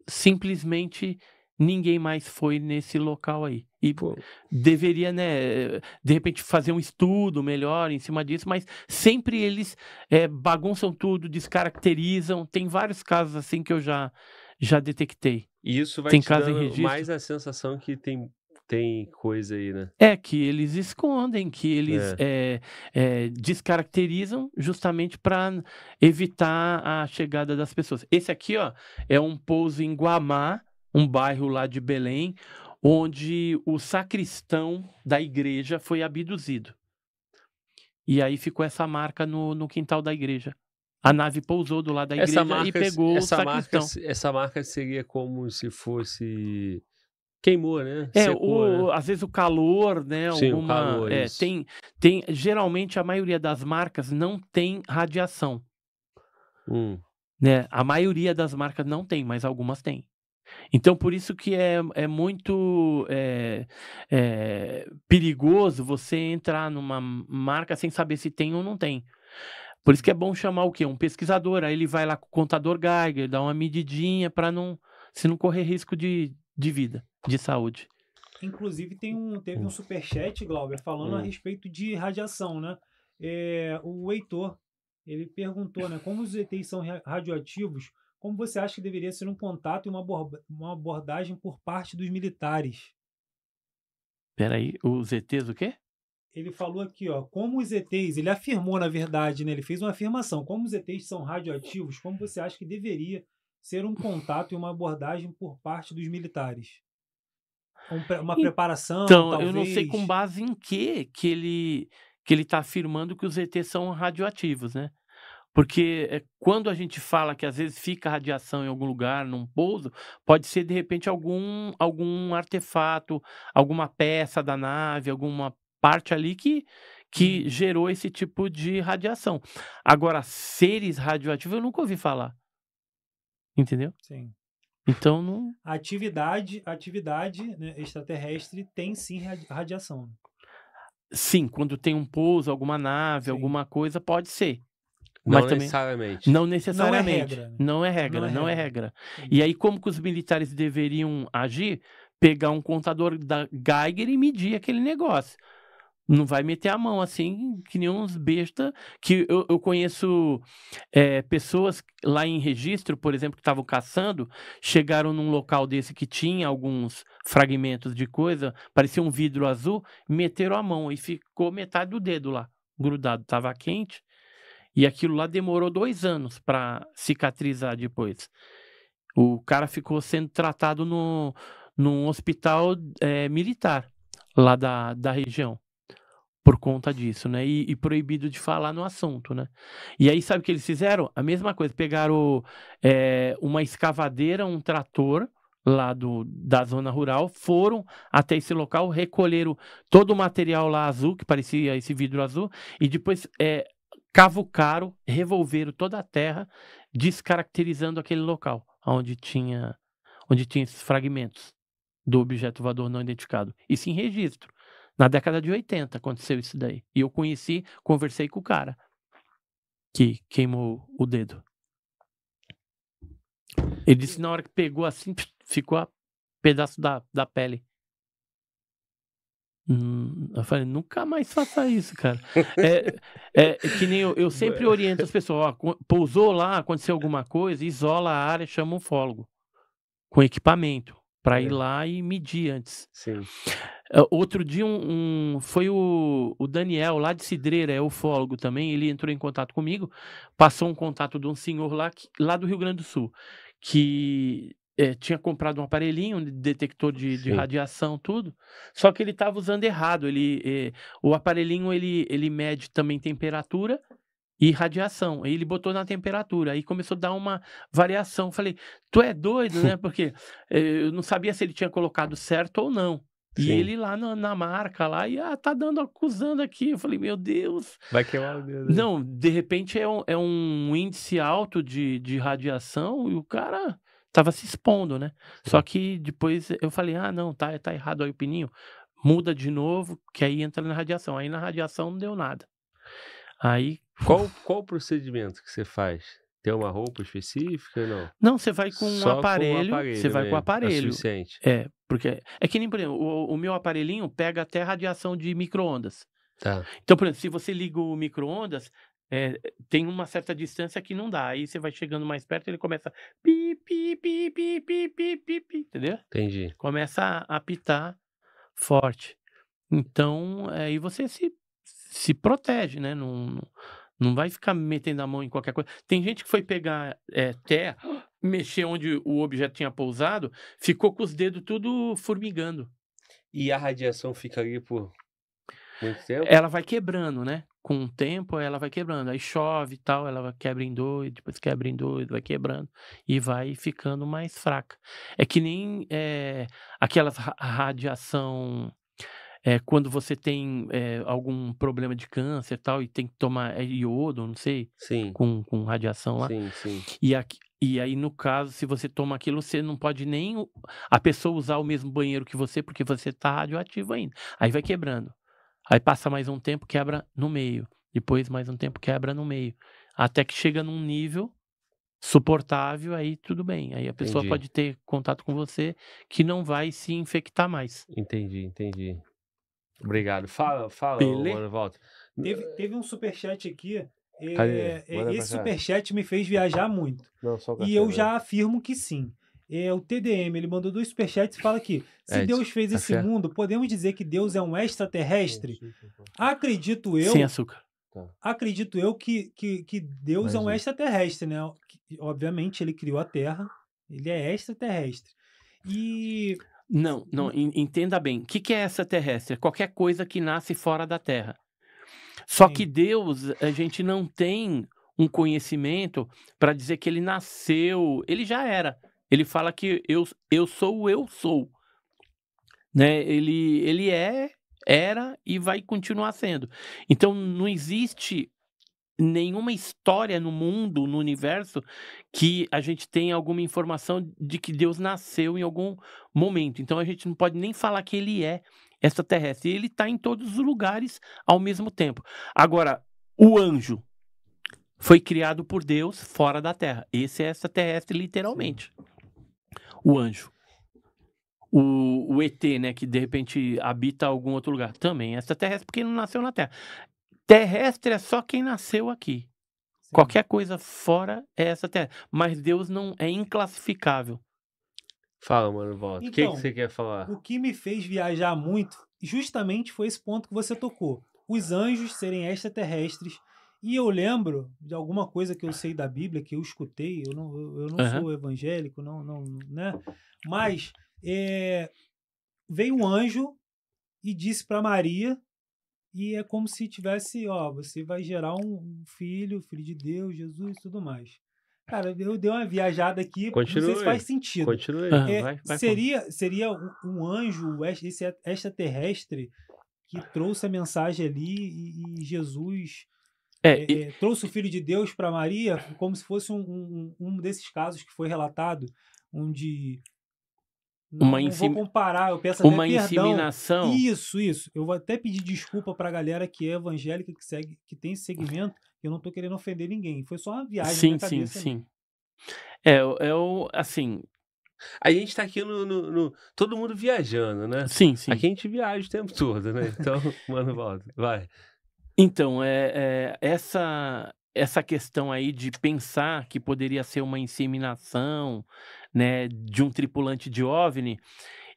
S3: simplesmente ninguém mais foi nesse local aí. E Pô. deveria, né, de repente fazer um estudo melhor em cima disso, mas sempre eles é, bagunçam tudo, descaracterizam. Tem vários casos assim que eu já, já detectei. E isso vai tem te dando mais
S1: a sensação que tem tem coisa aí, né?
S3: É, que eles escondem, que eles é. É, é, descaracterizam justamente para evitar a chegada das pessoas. Esse aqui, ó, é um pouso em Guamá, um bairro lá de Belém, onde o sacristão da igreja foi abduzido. E aí ficou essa marca no, no quintal da igreja. A nave pousou do lado da igreja marca, e pegou essa o sacristão. Marca, essa marca seria como se fosse queimou, né? É, né? às vezes o calor, né? Sim, alguma, calor, é, tem, tem, geralmente a maioria das marcas não tem radiação.
S5: Hum. Né?
S3: A maioria das marcas não tem, mas algumas tem. Então, por isso que é, é muito é, é, perigoso você entrar numa marca sem saber se tem ou não tem. Por isso que é bom chamar o quê? Um pesquisador. Aí ele vai lá com o contador Geiger, dá uma medidinha para não se não correr risco de, de vida, de saúde.
S4: Inclusive, tem um, teve um hum. superchat, Glauber, falando hum. a respeito de radiação, né? É, o Heitor, ele perguntou, né? Como os ETs são radioativos, como você acha que deveria ser um contato e uma, uma abordagem por parte dos militares?
S5: Peraí,
S3: os ETs o quê?
S4: Ele falou aqui, ó, como os ETs, ele afirmou, na verdade, né? Ele fez uma afirmação. Como os ETs são radioativos, como você acha que deveria ser um contato e uma abordagem por parte dos militares? Uma então, preparação, Então, talvez? eu não sei com base
S3: em quê que ele que ele está afirmando que os ETs são radioativos, né? Porque é, quando a gente fala que às vezes fica radiação em algum lugar, num pouso, pode ser de repente algum, algum artefato, alguma peça da nave, alguma parte ali que, que uhum. gerou esse tipo de radiação. Agora, seres radioativos eu nunca ouvi falar. Entendeu? Sim. Então não.
S4: atividade, atividade né, extraterrestre tem sim radiação.
S3: Né? Sim, quando tem um pouso, alguma nave, sim. alguma coisa, pode ser. Não também, necessariamente. Não é necessariamente. Né? Não é regra, não, é regra não, é regra, não é regra. Hum. E aí, como que os militares deveriam agir? Pegar um contador da Geiger e medir aquele negócio. Não vai meter a mão assim, que nem uns besta. Que eu, eu conheço é, pessoas lá em registro, por exemplo, que estavam caçando, chegaram num local desse que tinha alguns fragmentos de coisa, parecia um vidro azul, meteram a mão e ficou metade do dedo lá grudado. Tava quente, e aquilo lá demorou dois anos para cicatrizar depois. O cara ficou sendo tratado no, num hospital é, militar lá da, da região por conta disso, né? E, e, proibido de falar no assunto, né? E aí sabe o que eles fizeram? A mesma coisa, pegaram é, uma escavadeira, um trator lá do, da zona rural, foram até esse local, recolheram todo o material lá azul, que parecia esse vidro azul, e depois é, cavucaram, revolveram toda a terra, descaracterizando aquele local onde tinha, onde tinha esses fragmentos do objeto voador não identificado. Isso em registro. Na década de 80 aconteceu isso daí. E eu conheci, conversei com o cara que queimou o dedo. Ele disse na hora que pegou assim, ficou a pedaço da, da pele Hum, eu falei, nunca mais faça isso, cara. é, é, que nem eu, eu sempre oriento as pessoas, ó, pousou lá, aconteceu alguma coisa, isola a área, chama um fólogo com equipamento para é. ir lá e medir antes. Sim. É, outro dia um, um foi o, o, Daniel lá de Cidreira, é ufólogo também, ele entrou em contato comigo, passou um contato de um senhor lá, lá do Rio Grande do Sul, que é, tinha comprado um aparelhinho, um detector de, de radiação, tudo. Só que ele estava usando errado. Ele, é, o aparelhinho ele, ele mede também temperatura e radiação. Aí ele botou na temperatura, aí começou a dar uma variação. Falei, tu é doido, né? Porque eh, eu não sabia se ele tinha colocado certo ou não. Sim. E ele lá na, na, marca, lá, e ah, tá dando, acusando aqui. Eu falei, meu Deus. Vai queimar o dedo. Né? Não, de repente é um, é um índice alto de, de radiação e o cara tava se expondo, né? Sim. Só tá. que depois eu falei, ah, não, tá, tá errado aí o pininho. Muda de novo, que aí entra na radiação. Aí na radiação não deu nada. Aí. Qual, qual o
S1: procedimento que você faz? Tem uma roupa específica? Não,
S3: não você vai com Só um aparelho. um você vai mesmo, com o aparelho. É suficiente.
S1: É, porque.
S3: É que nem, por exemplo, o, o meu aparelhinho pega até radiação de micro-ondas. Tá. Então, por exemplo, se você liga o micro-ondas, é, tem uma certa distância que não dá. Aí você vai chegando mais perto ele começa. Pi, pi, pi, pi, pi, pi, pi, pi, entendeu? Entendi. Começa a apitar forte. Então, aí eh, você se, se protege, né? Não, não vai ficar metendo a mão em qualquer coisa. Tem gente que foi pegar é, terra, mexer onde o objeto tinha pousado, ficou com os dedos tudo formigando. E a radiação fica ali por muito tempo? Ela vai quebrando, né? com o tempo ela vai quebrando. Aí chove e tal, ela quebra em dois, depois quebra em dois, vai quebrando e vai ficando mais fraca. É que nem é, eh, aquela radiação. É, quando você tem é, algum problema de câncer e tal, e tem que tomar é, iodo, não sei, sim. Com, com radiação lá. Sim, sim. E, aqui, e aí, no caso, se você toma aquilo, você não pode nem a pessoa usar o mesmo banheiro que você, porque você está radioativo ainda. Aí vai quebrando. Aí passa mais um tempo, quebra no meio. Depois mais um tempo, quebra no meio. Até que chega num nível suportável, aí tudo bem. Aí a pessoa entendi. pode ter contato com você que não vai se infectar mais. Entendi, entendi. Obrigado.
S4: Fala, fala, mano, volta. Teve, teve um superchat aqui. É, é, esse superchat me fez viajar muito. Não, e eu né? já afirmo que sim. É, o TDM, ele mandou dois superchats e fala que se é, Deus fez tá esse mundo, podemos dizer que Deus é um extraterrestre? Acredito eu. Sem açúcar. Tá. Acredito eu que, que, que Deus Mas, é um extraterrestre, né? Obviamente, ele criou a Terra,
S3: ele é extraterrestre. E. Não, não, entenda bem. O que, que é extraterrestre? É qualquer coisa que nasce fora da Terra. Só Sim. que Deus, a gente não tem um conhecimento para dizer que ele nasceu, ele já era. Ele fala que eu, eu sou o eu sou. Né? Ele, ele é, era e vai continuar sendo. Então não existe nenhuma história no mundo, no universo, que a gente tenha alguma informação de que Deus nasceu em algum momento. Então a gente não pode nem falar que ele é extraterrestre. Ele está em todos os lugares ao mesmo tempo. Agora, o anjo foi criado por Deus fora da Terra. Esse é extraterrestre, literalmente. Sim o anjo. O, o, ET, né, que de repente habita algum outro lugar. Também extraterrestre, porque não nasceu na Terra. Terrestre é só quem nasceu aqui. Sim. Qualquer coisa fora é essa terra. Mas Deus não é inclassificável. Fala, mano, volta. Então, o que, que então, você quer falar?
S4: O que me fez viajar muito justamente foi esse ponto que você tocou. Os anjos serem extraterrestres, e eu lembro de alguma coisa que eu sei da Bíblia, que eu escutei, eu não, eu, não uhum. sou evangélico, não, não, né? Mas é, veio um anjo e disse para Maria, e é como se tivesse, ó, você vai gerar um filho, filho de Deus, Jesus e tudo mais. Cara, eu dei uma viajada aqui, Continue. não sei se faz sentido. Continue. É, vai, vai, seria, seria um anjo, esse extraterrestre, que trouxe a mensagem ali e, e Jesus é, é, e... É, trouxe o Filho de Deus para Maria como se fosse um, um, um, desses casos que foi relatado, onde. Não, vou comparar, eu peço uma até inseminação. Isso, isso. Eu vou até pedir desculpa para a galera que é evangélica, que segue, que tem segmento. Eu não estou querendo ofender ninguém. Foi só uma viagem sim, na Sim, sim,
S3: é É, eu, assim, a
S1: gente está aqui no, no, no, Todo mundo viajando, né? Sim, sim. Aqui a gente viaja o tempo todo, né? Então,
S3: mano, volta. Vai. Então, é, é, essa, essa questão aí de pensar que poderia ser uma inseminação né, de um tripulante de OVNI,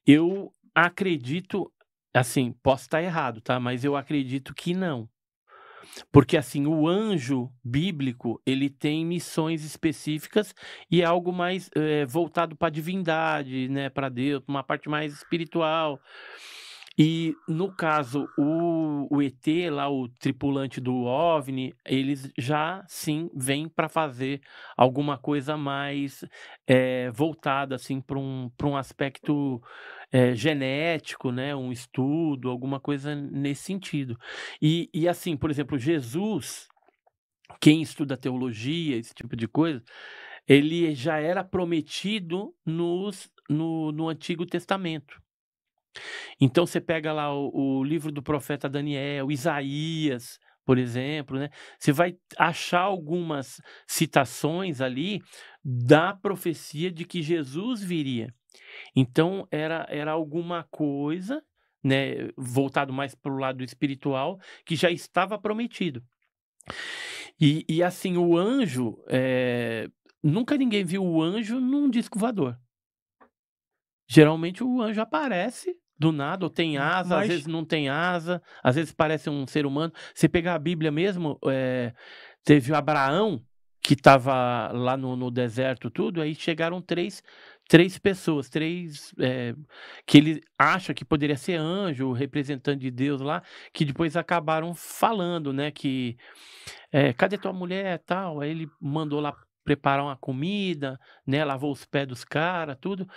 S3: eu acredito, assim, posso estar errado, tá? Mas eu acredito que não. Porque assim, o anjo bíblico, ele tem missões específicas e é algo mais é, voltado para a divindade, né, para Deus, uma parte mais espiritual. E no caso, o, o, ET, lá, o tripulante do OVNI, eles já sim vêm para fazer alguma coisa mais é, voltada assim, para um, um aspecto é, genético, né? um estudo, alguma coisa nesse sentido. E, e assim, por exemplo, Jesus, quem estuda teologia, esse tipo de coisa, ele já era prometido nos, no, no Antigo Testamento. Então você pega lá o, o livro do profeta Daniel, Isaías, por exemplo, né? Você vai achar algumas citações ali da profecia de que Jesus viria. Então era era alguma coisa, né, voltado mais para o lado espiritual, que já estava prometido. E, e assim o anjo, é... nunca ninguém viu o anjo num disco voador. Geralmente o anjo aparece do nada, tem hum, asa, Mas... às vezes não tem asa, às vezes parece um ser humano. Você pegar a Bíblia mesmo, é... teve Abraão, que estava lá no, no, deserto, tudo, aí chegaram três, três pessoas, três é, que ele acha que poderia ser anjo, representante de Deus lá, que depois acabaram falando, né, que é, cadê tua mulher, tal, aí ele mandou lá preparar uma comida, né? Lavou os pés dos caras, tudo.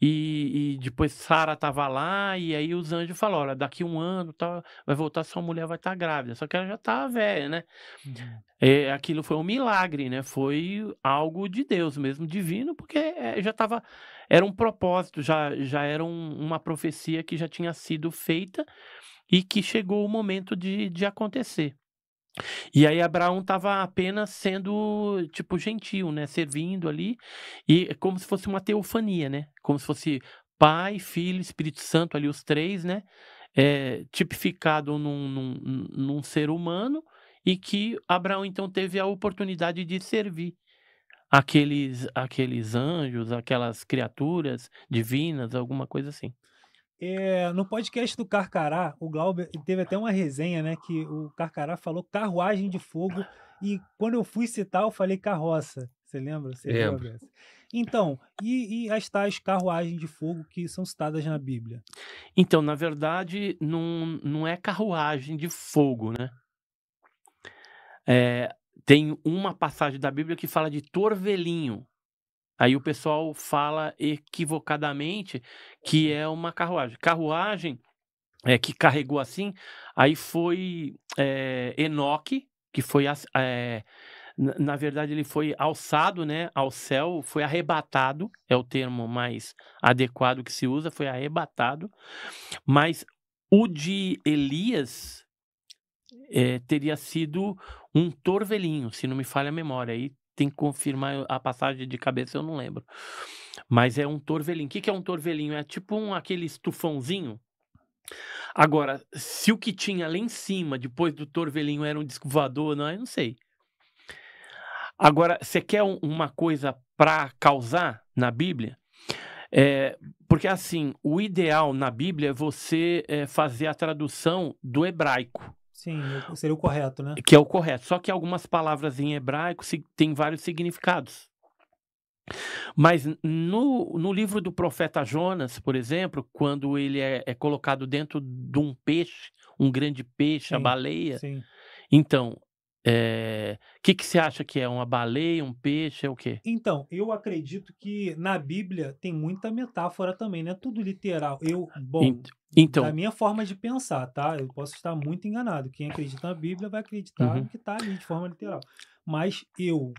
S3: E, e depois Sara tava lá, e aí os anjos falaram: olha, daqui um ano tá, vai voltar, sua mulher vai estar tá grávida. Só que ela já está velha, né? Uhum. É, aquilo foi um milagre, né? Foi algo de Deus mesmo, divino, porque eh, já tava. Era um propósito, já, já era um, uma profecia que já tinha sido feita e que chegou o momento de, de acontecer. E aí Abraão estava apenas sendo, tipo, gentil, né? Servindo ali, e como se fosse uma teofania, né? Como se fosse Pai, Filho, Espírito Santo ali, os três, né? É, tipificado num, num, num ser humano, e que Abraão então teve a oportunidade de servir aqueles, aqueles anjos, aquelas criaturas divinas, alguma coisa assim.
S4: É, no podcast do Carcará, o Glauber teve até uma resenha, né? Que o Carcará falou carruagem de fogo. E quando eu fui citar, eu falei carroça. Você lembra? Você Lembro. Lembra? Então, e, e, as tais carruagens de fogo que são citadas na Bíblia?
S3: Então, na verdade, não, não é carruagem de fogo, né? É, tem uma passagem da Bíblia que fala de torvelinho. Aí o pessoal fala equivocadamente que uhum. é uma carruagem. Carruagem é, que carregou assim, aí foi é, eh, Enoque, que foi é, na verdade ele foi alçado né ao céu foi arrebatado é o termo mais adequado que se usa foi arrebatado mas o de Elias é, teria sido um torvelinho se não me falha a memória aí tem que confirmar a passagem de cabeça, eu não lembro. Mas é um torvelinho. O que, que é um torvelinho? É tipo um, aquele estufãozinho. Agora, se o que tinha lá em cima, depois do torvelinho, era um disco voador, não, eu não sei. Agora, você quer um, uma coisa para causar na Bíblia? É, porque, assim, o ideal na Bíblia é você é, fazer a tradução do hebraico. Sim, seria o correto, né? Que é o correto. Só que algumas palavras em hebraico têm vários significados. Mas no, no livro do profeta Jonas, por exemplo, quando ele é, é colocado dentro de um peixe, um grande peixe, sim, a baleia, sim. então o eh, é... que, que você acha que é? Uma baleia, um peixe, é o quê?
S4: Então, eu acredito que na Bíblia tem muita metáfora também, né? Tudo literal. Eu, bom, então, da minha forma de pensar, tá? Eu posso estar muito enganado. Quem acredita na Bíblia vai acreditar uhum. que está ali de forma literal. Mas eu,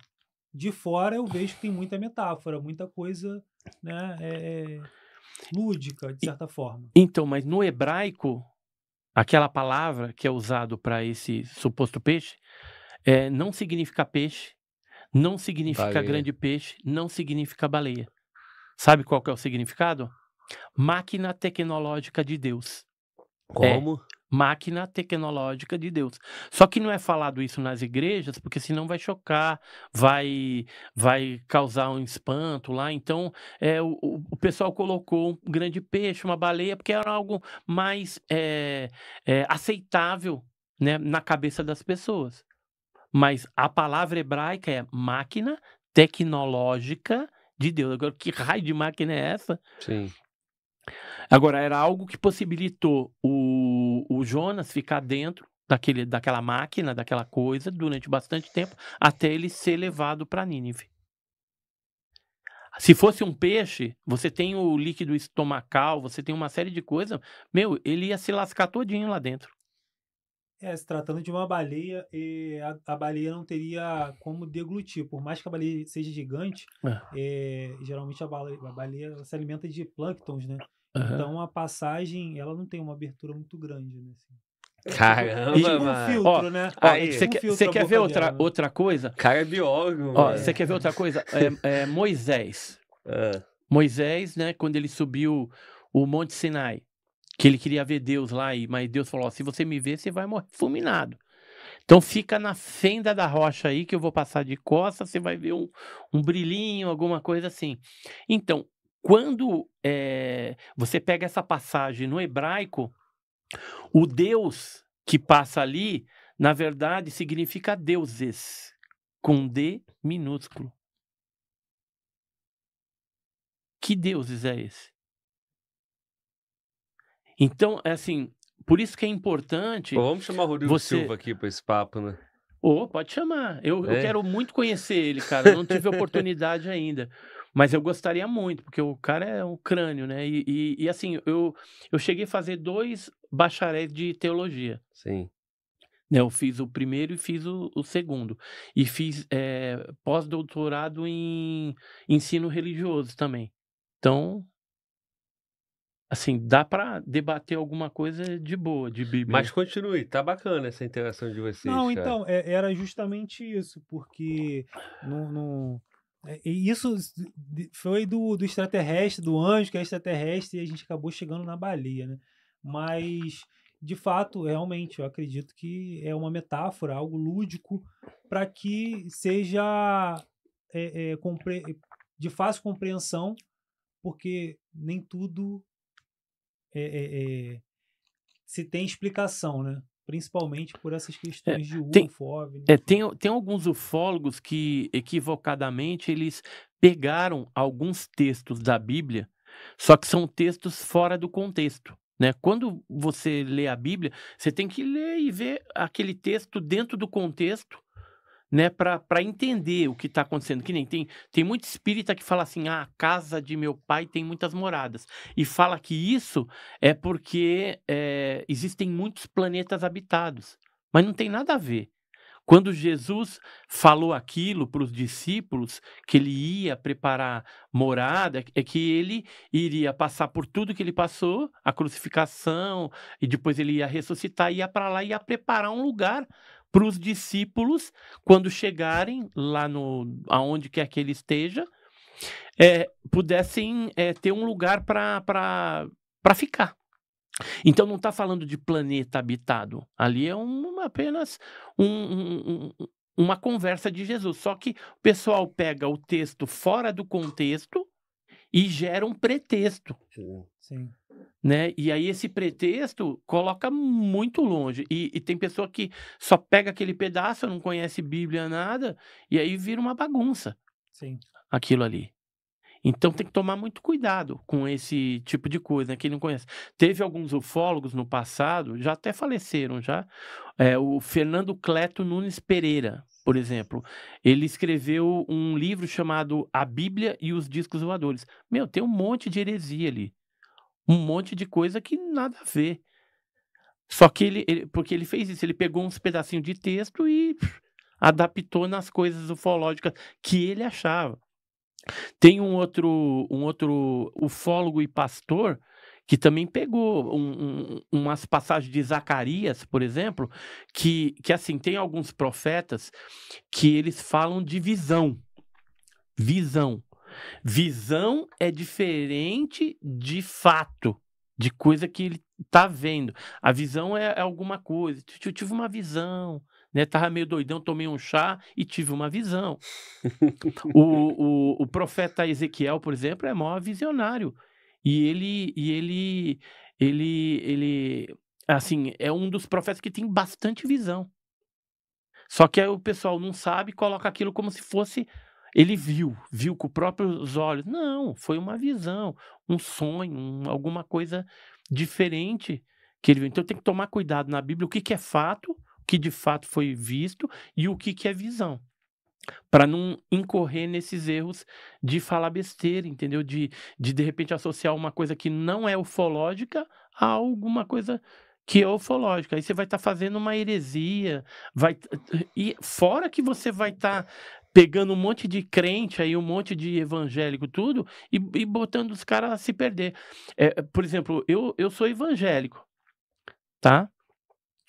S4: de fora, eu vejo que tem muita metáfora, muita coisa, né? É, é lúdica, de certa forma.
S3: Então, mas no hebraico, aquela palavra que é usado para esse suposto peixe é, não significa peixe, não significa baleia. grande peixe, não significa baleia. Sabe qual é o significado? Máquina tecnológica de Deus. É, Como? É, máquina tecnológica de Deus. Só que não é falado isso nas igrejas, porque senão vai chocar, vai vai causar um espanto lá. Então, é, o, o pessoal colocou um grande peixe, uma baleia, porque era algo mais é, é, aceitável né, na cabeça das pessoas. Mas a palavra hebraica é máquina tecnológica de Deus. Agora, que raio de máquina é essa? Sim. Agora, era algo que possibilitou o, o Jonas ficar dentro daquele, daquela máquina, daquela coisa, durante bastante tempo, até ele ser levado para Nínive. Se fosse um peixe, você tem o líquido estomacal, você tem uma série de coisas. Meu, ele ia se lascar todinho lá dentro.
S4: É, se tratando de uma baleia, a, a, baleia não teria como deglutir. Por mais que a baleia seja gigante, é. É, geralmente a baleia, a baleia se alimenta de plânctons, né? Uhum. Então a passagem, ela não tem uma abertura muito grande, né? Assim.
S3: Caramba, tipo um Filtro, ó, né? ó, aí, você um quer, você quer ver outra, dela,
S5: outra coisa? Cara é
S3: biólogo. Ó, você quer ver outra coisa? É, é Moisés. Ah. Moisés, né? Quando ele subiu o Monte Sinai, que ele queria ver Deus lá, e, mas Deus falou: se você me ver, você vai morrer fulminado. Então fica na fenda da rocha aí que eu vou passar de costas, você vai ver um, um brilhinho, alguma coisa assim. Então, quando é, você pega essa passagem no hebraico, o Deus que passa ali, na verdade, significa deuses, com D minúsculo. Que deuses é esse? Então, é assim, por isso que é importante. Pô, vamos chamar o Rodrigo você... Silva aqui para esse papo, né? Ô, oh, pode chamar. Eu, é. eu, quero muito conhecer ele, cara. Eu não tive oportunidade ainda. Mas eu gostaria muito, porque o cara é um crânio, né? E, e, e assim, eu, eu cheguei a fazer dois bacharéis de teologia.
S5: Sim. Né, eu
S3: fiz o primeiro e fiz o, o segundo. E fiz é, pós-doutorado em ensino religioso também. Então, assim, dá para debater alguma coisa de boa, de Bíblia. Mas continue, tá bacana essa interação de vocês. Não, cara. então,
S4: é, era justamente isso, porque no, no é, isso foi do, do extraterrestre, do anjo que é extraterrestre, e a gente acabou chegando na baleia, né? Mas, de fato, realmente, eu acredito que é uma metáfora, algo lúdico, para que seja é, é de fácil compreensão, porque nem tudo é, é, é, se tem explicação, né? Principalmente por essas é, questões de tem, Né?
S3: É, tem, tem alguns ufólogos que, equivocadamente, eles pegaram alguns textos da Bíblia, só que são textos fora do contexto. Né? Quando você lê a Bíblia, você tem que ler e ver aquele texto dentro do contexto né, para entender o que está acontecendo. Que nem tem, tem muito espírita que fala assim: ah, a casa de meu pai tem muitas moradas. E fala que isso é porque é, existem muitos planetas habitados. Mas não tem nada a ver. Quando Jesus falou aquilo para os discípulos, que ele ia preparar morada, é que ele iria passar por tudo que ele passou, a crucificação, e depois ele ia ressuscitar, ia para lá, ia preparar um lugar para os discípulos quando chegarem lá no aonde quer que ele esteja é, pudessem é, ter um lugar para ficar. Então não está falando de planeta habitado. Ali é um, apenas um, um, uma conversa de Jesus. Só que o pessoal pega o texto fora do contexto e gera um pretexto. Sim. Né? E aí esse pretexto coloca muito longe. E, e, tem pessoa que só pega aquele pedaço, não conhece Bíblia, nada, e aí vira uma bagunça. Sim. Aquilo ali. Então tem que tomar muito cuidado com esse tipo de coisa, né? Quem não conhece. Teve alguns ufólogos no passado, já até faleceram já. É, o Fernando Cleto Nunes Pereira, por exemplo. Ele escreveu um livro chamado A Bíblia e os Discos Voadores. Meu, tem um monte de heresia ali um monte de coisa que nada a ver. Só que ele, ele porque ele fez isso, ele pegou uns pedacinhos de texto e pff, adaptou nas coisas ufológicas que ele achava. Tem um outro, um outro ufólogo e pastor que também pegou um, um, umas passagens de Zacarias, por exemplo, que, que assim tem alguns profetas que eles falam de visão, visão. Visão é diferente de fato, de coisa que ele tá vendo. A visão é, é alguma coisa. Eu tive uma visão, né? Tava meio doidão, tomei um chá e tive uma visão. o, o, o profeta Ezequiel, por exemplo, é maior visionário. E ele, e ele, ele, ele, assim, é um dos profetas que tem bastante visão. Só que aí o pessoal não sabe, coloca aquilo como se fosse ele viu, viu com os próprios olhos. Não, foi uma visão, um sonho, um, alguma coisa diferente que ele viu. Então tem que tomar cuidado na Bíblia o que, que é fato, o que de fato foi visto e o que, que é visão para não incorrer nesses erros de falar besteira, entendeu? De, de de repente associar uma coisa que não é ufológica a alguma coisa que é ufológica. Aí você vai estar tá fazendo uma heresia, vai e fora que você vai estar tá pegando um monte de crente aí, um monte de evangélico, tudo, e, e botando os caras a se perder. É, por exemplo, eu, eu sou evangélico, tá?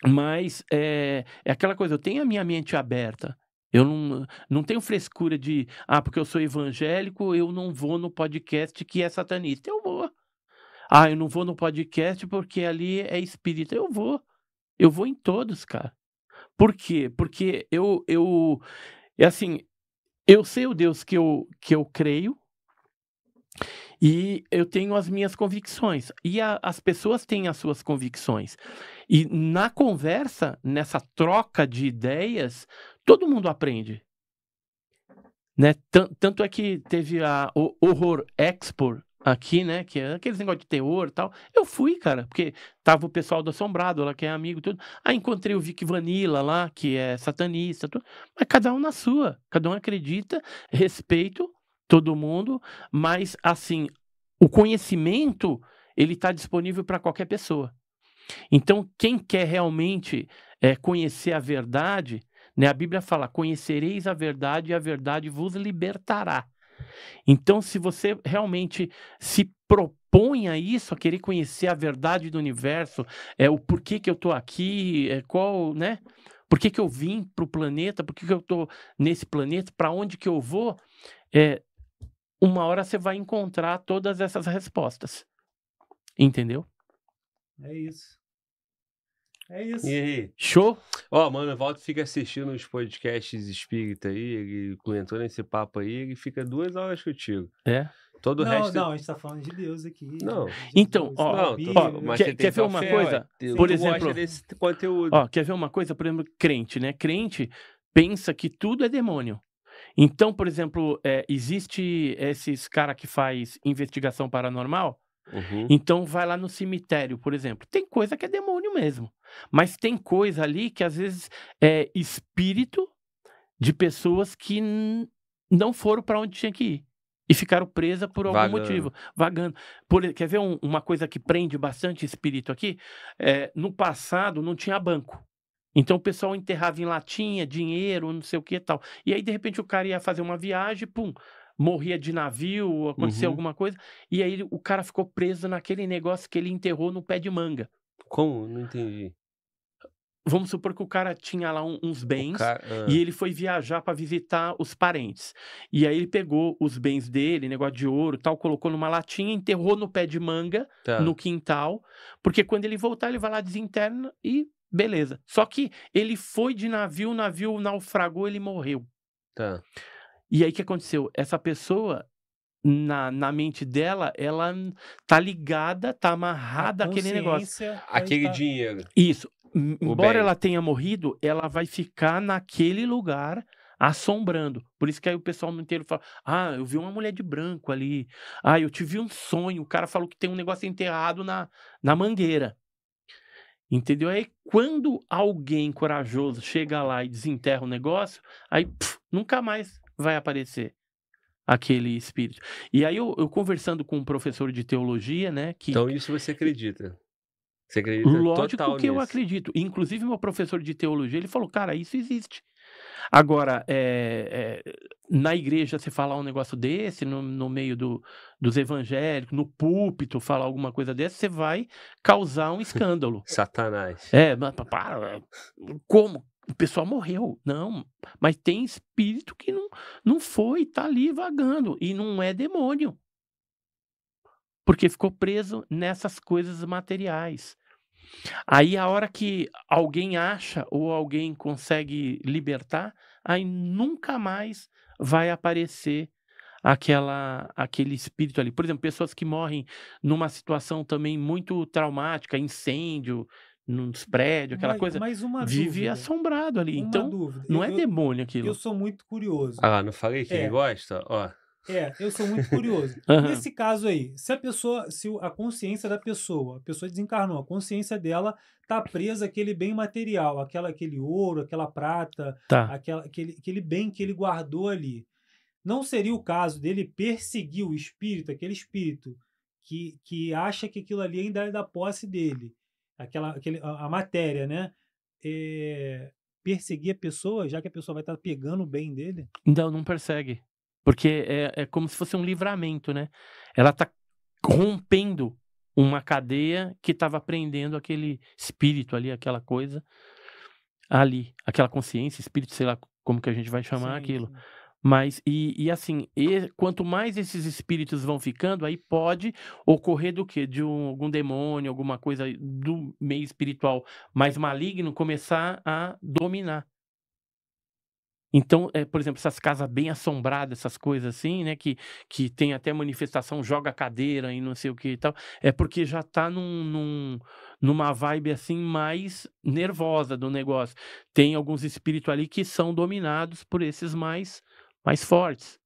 S3: Mas é, é aquela coisa, eu tenho a minha mente aberta. Eu não, não tenho frescura de, ah, porque eu sou evangélico, eu não vou no podcast que é satanista. Eu vou. Ah, eu não vou no podcast porque ali é espírita. Eu vou. Eu vou em todos, cara. Por quê? Porque eu, eu é assim, eu sei o Deus que eu, que eu creio e eu tenho as minhas convicções. E a, as pessoas têm as suas convicções. E na conversa, nessa troca de ideias, todo mundo aprende. Né? Tanto é que teve a Horror Expo aqui, né? Que é aqueles negócio de teor e tal. Eu fui, cara, porque tava o pessoal do Assombrado lá, que é amigo tudo. Aí encontrei o Vic Vanilla lá, que é satanista, tudo. Mas cada um na sua. Cada um acredita, respeito todo mundo, mas assim, o conhecimento, ele tá disponível para qualquer pessoa. Então, quem quer realmente é, conhecer a verdade, né? A Bíblia fala: "Conhecereis a verdade e a verdade vos libertará". Então, se você realmente se propõe a isso, a querer conhecer a verdade do universo, é o porquê que eu estou aqui, é, qual, né? Por que, que eu vim para o planeta? Por que, que eu estou nesse planeta? Para onde que eu vou? É, uma hora você vai encontrar todas essas respostas. Entendeu? É isso. É isso. E
S4: aí?
S1: Show? Ó, oh, mano, o Walter fica assistindo os podcasts espírita aí, ele comentou nesse papo aí, ele fica duas horas contigo. É? Todo não, o resto. Não,
S4: a gente tá falando de Deus aqui.
S1: Não. Então, Deus, ó, não, ó mas quer, quer ver uma fé, coisa? por exemplo, desse conteúdo.
S3: Ó, quer ver uma coisa? Por exemplo, crente, né? Crente pensa que tudo é demônio. Então, por exemplo, é, existe esses cara que faz investigação paranormal. Uhum. Então vai lá no cemitério, por exemplo. Tem coisa que é demônio mesmo. Mas tem coisa ali que às vezes é espírito de pessoas que não foram para onde tinha que ir e ficaram presas por algum vagando. motivo, vagando. Por, quer ver um, uma coisa que prende bastante espírito aqui? É, no passado não tinha banco. Então o pessoal enterrava em latinha, dinheiro, não sei o que e tal. E aí, de repente, o cara ia fazer uma viagem, pum, morria de navio, aconteceu uhum. alguma coisa. E aí o cara ficou preso naquele negócio que ele enterrou no pé de manga. Como? Não entendi. Vamos supor que o cara tinha lá um, uns bens cara, uh... e ah. ele foi viajar para visitar os parentes. E aí ele pegou os bens dele, negócio de ouro tal, colocou numa latinha, enterrou no pé de manga, tá. no quintal, porque quando ele voltar, ele vai lá desinterna e beleza. Só que ele foi de navio, o navio naufragou, ele morreu. Tá. E aí o que aconteceu? Essa pessoa, na, na mente dela, ela tá ligada, tá amarrada àquele negócio. Aquele tá... dinheiro. Isso embora ela tenha morrido, ela vai ficar naquele lugar assombrando. Por isso que aí o pessoal inteiro fala: Ah, eu vi uma mulher de branco ali. Ah, eu tive um sonho. O cara falou que tem um negócio enterrado na, na mangueira. Entendeu? Aí quando alguém corajoso chega lá e desenterra o negócio, aí pff, nunca mais vai aparecer aquele espírito. E aí eu, eu, conversando com um professor de teologia, né? Que... Então isso você acredita? Você acredita? Lógico Total que nisso. eu acredito. Inclusive, meu professor de teologia, ele falou, cara, isso existe. Agora, é, é, na igreja você falar um negócio desse, no, no meio do, dos evangélicos, no púlpito falar alguma coisa dessa, você vai causar um escândalo. Satanás. É, mas para, como? O pessoal morreu. Não, mas tem espírito que não, não foi, tá ali vagando. E não é demônio porque ficou preso nessas coisas materiais. Aí a hora que alguém acha ou alguém consegue libertar, aí nunca mais vai aparecer aquela aquele espírito ali. Por exemplo, pessoas que morrem numa situação também muito traumática, incêndio nos prédios, aquela mas, coisa, mas uma vive dúvida.
S4: assombrado ali. Uma então, dúvida. não é
S3: demônio aquilo. Eu
S4: sou muito curioso. Ah, não falei que é.
S1: gosta? Ó.
S4: É, eu sou muito curioso. uhum. Nesse caso aí, se a pessoa, se a consciência da pessoa, a pessoa desencarnou, a consciência dela tá presa àquele bem material, aquela, aquele ouro, aquela prata, tá. aquela, aquele, aquele bem que ele guardou ali. Não seria o caso dele perseguir o espírito, aquele espírito que, que acha que aquilo ali ainda é da posse dele, aquela, aquele, a, a matéria, né? É, perseguir a pessoa, já que a pessoa vai estar tá pegando o bem dele?
S3: Então, não persegue. Porque é, é como se fosse um livramento, né? Ela está rompendo uma cadeia que estava prendendo aquele espírito ali, aquela coisa ali, aquela consciência, espírito, sei lá como que a gente vai chamar sim, aquilo. Sim. Mas, e, e assim, e, quanto mais esses espíritos vão ficando, aí pode ocorrer do que? De um, algum demônio, alguma coisa do meio espiritual mais maligno começar a dominar. Então, é, por exemplo, essas casas bem assombradas, essas coisas assim, né? Que, que tem até manifestação, joga cadeira e não sei o que e tal. É porque já tá num, num, numa vibe assim mais nervosa do negócio. Tem alguns espíritos ali que são dominados por esses mais, mais fortes.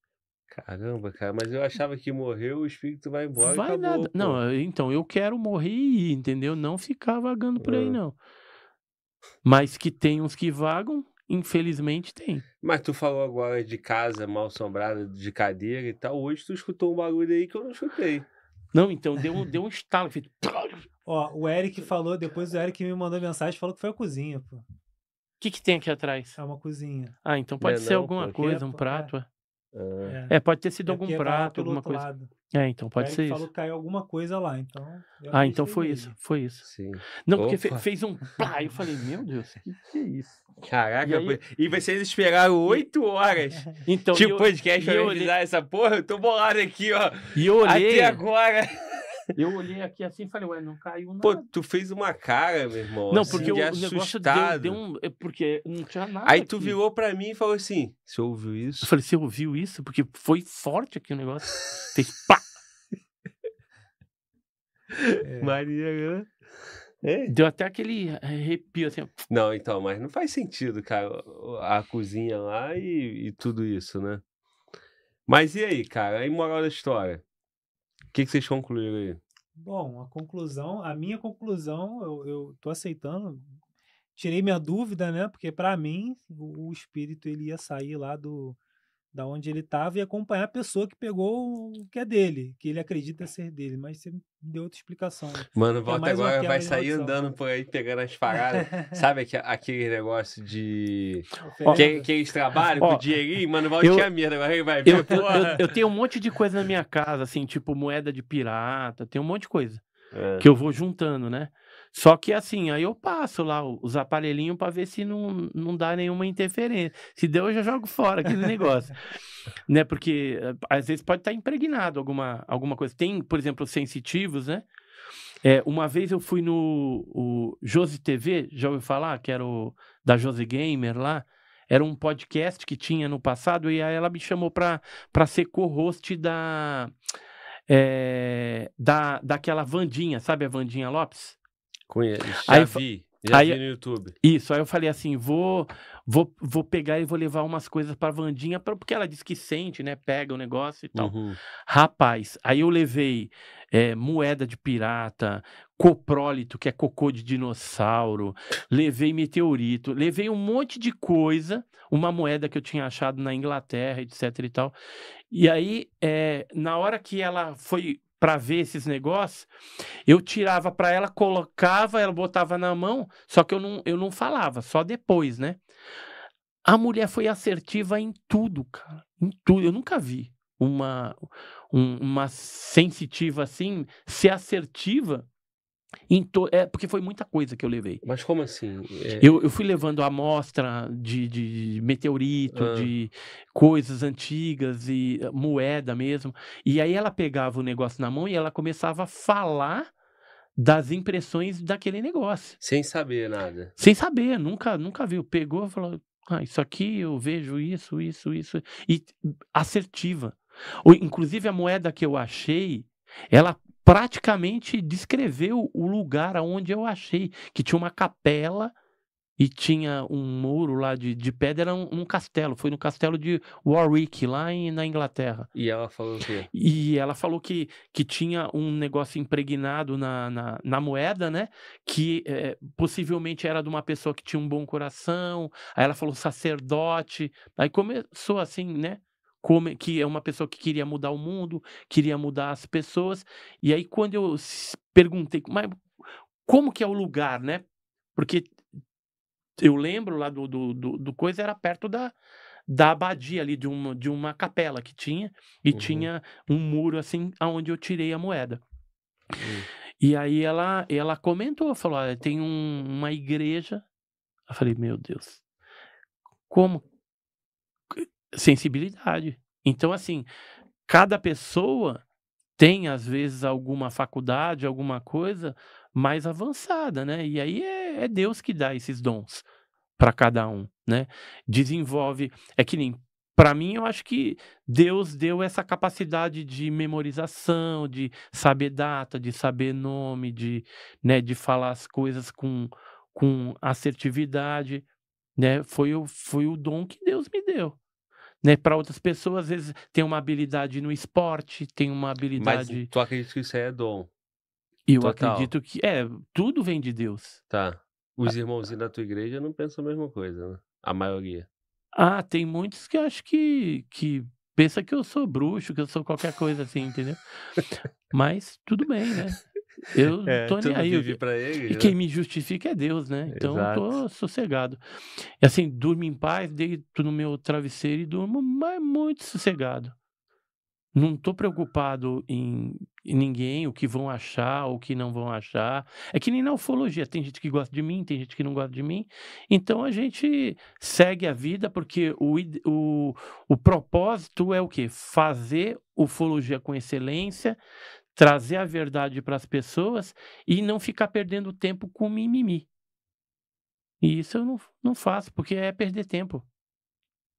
S3: Caramba, cara, mas
S1: eu achava que morreu, o espírito vai embora. Vai acabou, nada. Pô.
S3: Não, então eu quero morrer e ir, entendeu? Não ficar vagando por ah. aí, não. Mas que tem uns que vagam, infelizmente tem.
S1: Mas tu falou agora de casa mal assombrada, de cadeira e tal. Hoje tu escutou um barulho aí que eu não escutei. Não, então deu um, deu um estalo.
S4: Ó, o Eric falou, depois o Eric me mandou mensagem falou que foi a cozinha, pô. O que, que tem aqui atrás? É uma
S3: cozinha. Ah, então pode é ser não, alguma coisa, um é prato. É. é. É. é. pode ter sido algum prato, alguma coisa. Lado. É, então pode isso. Ele falou
S4: que caiu alguma coisa
S1: lá, então. Ah, então foi isso, foi isso. Sim. Não, Opa. porque fe, fez um plá, eu falei, meu Deus, que, que é isso? Caraca, e, aí... e vocês esperaram oito horas então, Tipo eu, podcast pra eu olhei... essa porra, eu tô bolado aqui, ó. E eu olhei. Até agora. Eu olhei aqui assim e falei, ué, não caiu nada. Pô, tu fez uma cara, meu irmão. Não, assim, porque de o negócio deu, deu um. É porque não tinha nada. Aí tu aqui. virou pra mim e falou assim:
S3: você ouviu isso? Eu falei, você ouviu isso? Porque foi forte aqui o negócio. Fez pá! É. Maria, né? É. Deu até aquele arrepio assim.
S1: Não, então, mas não faz sentido, cara, a cozinha lá e, e tudo isso, né? Mas e aí, cara? Aí moral da história que, que vocês concluíram aí?
S4: Bom, a conclusão, a minha conclusão, eu, eu tô aceitando. Tirei minha dúvida, né? Porque para mim o, o espírito ele ia sair lá do, da onde ele estava e acompanhar a pessoa que pegou o que é dele, que ele acredita ser dele. Mas você deu outra explicação. Né. Mano, é volta é agora, vai sair andando
S1: por aí pegando as paradas. Sabe aquele negócio de. quem, trabalha ó, com dinheirinho, mano, volta tinha merda. Agora ele vai ver, eu, eu, eu, eu,
S3: tenho um monte de coisa na minha casa, assim, tipo moeda de pirata, tem um monte de coisa. É. Que eu vou juntando, né? Só que assim, aí eu passo lá os aparelhinhos para ver se não, não dá nenhuma interferência. Se deu, eu já jogo fora aquele negócio. né? Porque eh, às vezes pode estar tá impregnado alguma, alguma coisa. Tem, por exemplo, sensitivos, né? É, uma vez eu fui no o Jose TV, já ouviu falar? Que era o da Jose Gamer lá. Era um podcast que tinha no passado, e aí ela me chamou para ser co-host da, é, da, daquela Vandinha, sabe a Vandinha Lopes? Conheço. Já aí, vi. Já aí, vi no YouTube. Isso, aí eu falei assim: vou vou, vou pegar e vou levar umas coisas pra Vandinha, pra, porque ela diz que sente, né? Pega o negócio e tal. Uhum. Rapaz, aí eu levei é, moeda de pirata, coprólito, que é cocô de dinossauro, levei meteorito, levei um monte de coisa, uma moeda que eu tinha achado na Inglaterra, etc e tal. E aí, é, na hora que ela foi para ver esses negócios, eu tirava para ela, colocava, ela botava na mão, só que eu não, eu não falava, só depois, né? A mulher foi assertiva em tudo, cara, em tudo. Eu nunca vi uma um, uma sensitiva assim, ser assertiva To... É, porque foi muita coisa que eu levei. Mas como assim? É... Eu, eu fui levando amostra de, de meteorito, ah. de coisas antigas e eh, moeda mesmo. E aí ela pegava o negócio na mão e ela começava a falar das impressões daquele negócio. Sem saber nada. Sem saber, nunca, nunca viu. Pegou e falou: ah, isso aqui eu vejo isso, isso, isso. E assertiva. Ou, inclusive a moeda que eu achei, ela praticamente descreveu o lugar onde eu achei, que tinha uma capela e tinha um muro lá de, de pedra, era um, um, castelo. Foi no castelo de Warwick, lá em, na Inglaterra. E ela falou o quê? E ela falou que, que tinha um negócio impregnado na, na, na moeda, né? Que é, possivelmente era de uma pessoa que tinha um bom coração. Aí ela falou sacerdote. Aí começou assim, né? como, que é uma pessoa que queria mudar o mundo, queria mudar as pessoas. E aí quando eu perguntei, mas como que é o lugar, né? Porque eu lembro lá do, do, do, do coisa era perto da, da abadia ali de uma, de uma capela que tinha e uhum. tinha um muro assim aonde eu tirei a moeda. Uhum. E aí ela ela comentou, falou, ah, tem um, uma igreja. Eu falei, meu Deus, como sensibilidade. Então, assim, cada pessoa tem, às vezes, alguma faculdade, alguma coisa mais avançada, né? E aí é, é Deus que dá esses dons para cada um, né? Desenvolve. É que nem. Para mim, eu acho que Deus deu essa capacidade de memorização, de saber data, de saber nome, de, né, de falar as coisas com, com assertividade, né? Foi o, foi o dom que Deus me deu né? Para outras pessoas, às vezes, tem uma habilidade no esporte, tem uma habilidade. Mas tu acredita que isso é dom? Eu Total. acredito que. É,
S1: tudo vem de Deus. Tá. Os irmãozinhos da tua igreja não pensam a mesma coisa, né? A maioria.
S3: Ah, tem muitos que acho que, que pensa que eu sou bruxo, que eu sou qualquer coisa assim, entendeu? Mas
S5: tudo bem, né?
S3: Eu é, tô então nem aí. Vive ele, e né? quem me justifica é Deus, né? Então Exato. eu tô sossegado. E assim, durmo em paz, deito no meu travesseiro e durmo, mas muito sossegado. Não tô preocupado em, em ninguém, o que vão achar, o que não vão achar. É que nem na ufologia, tem gente que gosta de mim, tem gente que não gosta de mim. Então a gente segue a vida porque o, o, o propósito é o quê? Fazer ufologia com excelência, trazer a verdade para as pessoas e não ficar perdendo tempo com mimimi. E isso eu não, não faço, porque é perder tempo.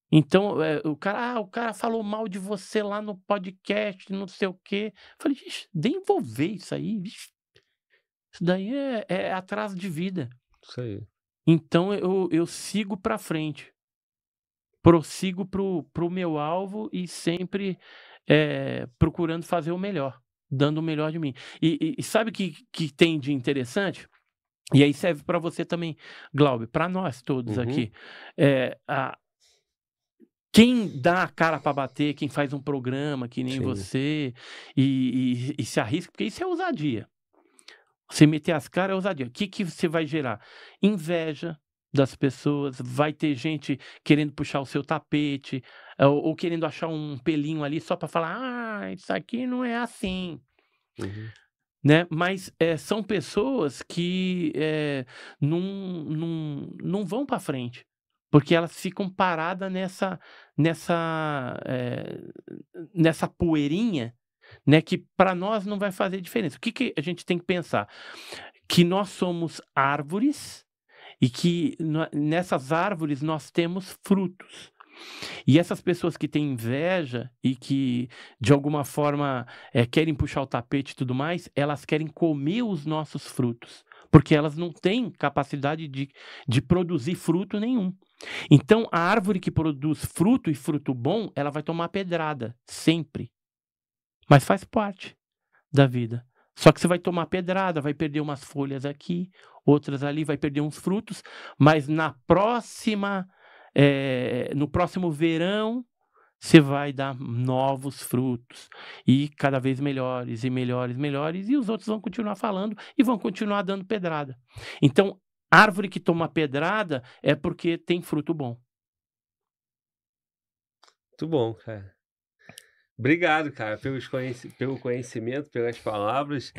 S3: Então, é, o cara, ah, o cara falou mal de você lá no podcast, não sei o quê. Eu falei, ixi, desenvolver isso aí. Isso daí é, é atraso de vida. Isso aí. Então, eu, eu sigo para frente. Prossigo pro, pro meu alvo e sempre é, procurando fazer o melhor dando o melhor de mim. E, e sabe o que, que tem de interessante? E aí serve para você também, Glaube, para nós todos uhum. aqui. É, a, quem dá a cara para bater, quem faz um programa que nem Sim. você e, e, e, se arrisca, porque isso é ousadia. Você meter as caras é ousadia. O que, que você vai gerar? Inveja, das pessoas, vai ter gente querendo puxar o seu tapete eh, ou, ou querendo achar um pelinho ali só para falar, ah, isso aqui não é assim, uhum. né? Mas é, são pessoas que é, não, não, não vão para frente porque elas ficam paradas nessa nessa é, nessa poeirinha, né? Que para nós não vai fazer diferença. O que, que a gente tem que pensar? Que nós somos árvores e que nessas árvores nós temos frutos. E essas pessoas que têm inveja e que, de alguma forma, é, querem puxar o tapete e tudo mais, elas querem comer os nossos frutos, porque elas não têm capacidade de, de produzir fruto nenhum. Então, a árvore que produz fruto e fruto bom, ela vai tomar pedrada, sempre. Mas faz parte da vida. Só que você vai tomar pedrada, vai perder umas folhas aqui, outras ali vai perder uns frutos, mas na próxima, é, no próximo verão, você vai dar novos frutos e cada vez melhores e melhores, melhores, e os outros vão continuar falando e vão continuar dando pedrada. Então, árvore que toma pedrada é porque tem fruto bom. Muito bom, cara.
S1: Obrigado, cara, pelos conheci pelo conhecimento, pelas palavras.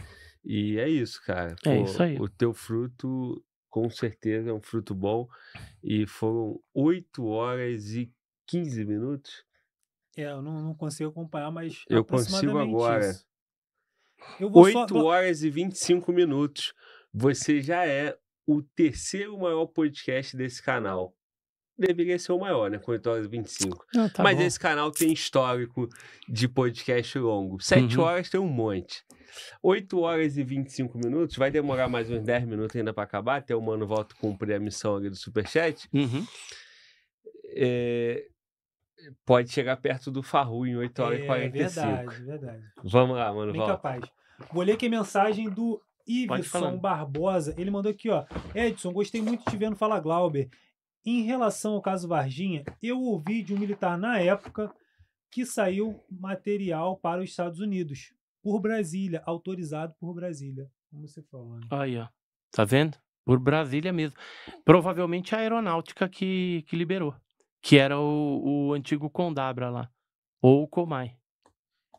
S1: E é isso, cara. É Pô, é isso aí. O teu fruto, com certeza, é um fruto bom. E foram 8 horas e 15 minutos. É, eu
S4: não, não consigo acompanhar, mas. Eu consigo agora. Isso. Eu
S1: 8 só... horas e 25 minutos. Você já é o terceiro maior podcast desse canal. Deveria ser o maior, né? Com 8 horas e 25. Não, tá Mas bom. esse canal tem histórico de podcast longo. 7 uhum. horas tem um monte. 8 horas e 25 minutos, vai demorar mais uns 10 minutos ainda para acabar, até o Mano volta cumprir a missão ali do Superchat. Uhum. É, pode chegar perto do Farru em 8 horas é, e 45. Verdade, verdade. Vamos lá, Mano, Bem volta.
S4: capaz. Vou ler aqui a mensagem do Iverson Barbosa. Ele mandou aqui, ó. Edson, gostei muito de te no fala Glauber. Em relação ao caso Varginha, eu ouvi de um militar na época que saiu material para os Estados Unidos por Brasília, autorizado por Brasília, como você falou. Né?
S5: Aí, ó.
S3: Tá vendo? Por Brasília mesmo. Provavelmente a aeronáutica que, que liberou, que era o, o antigo Condabra lá, ou o Comai.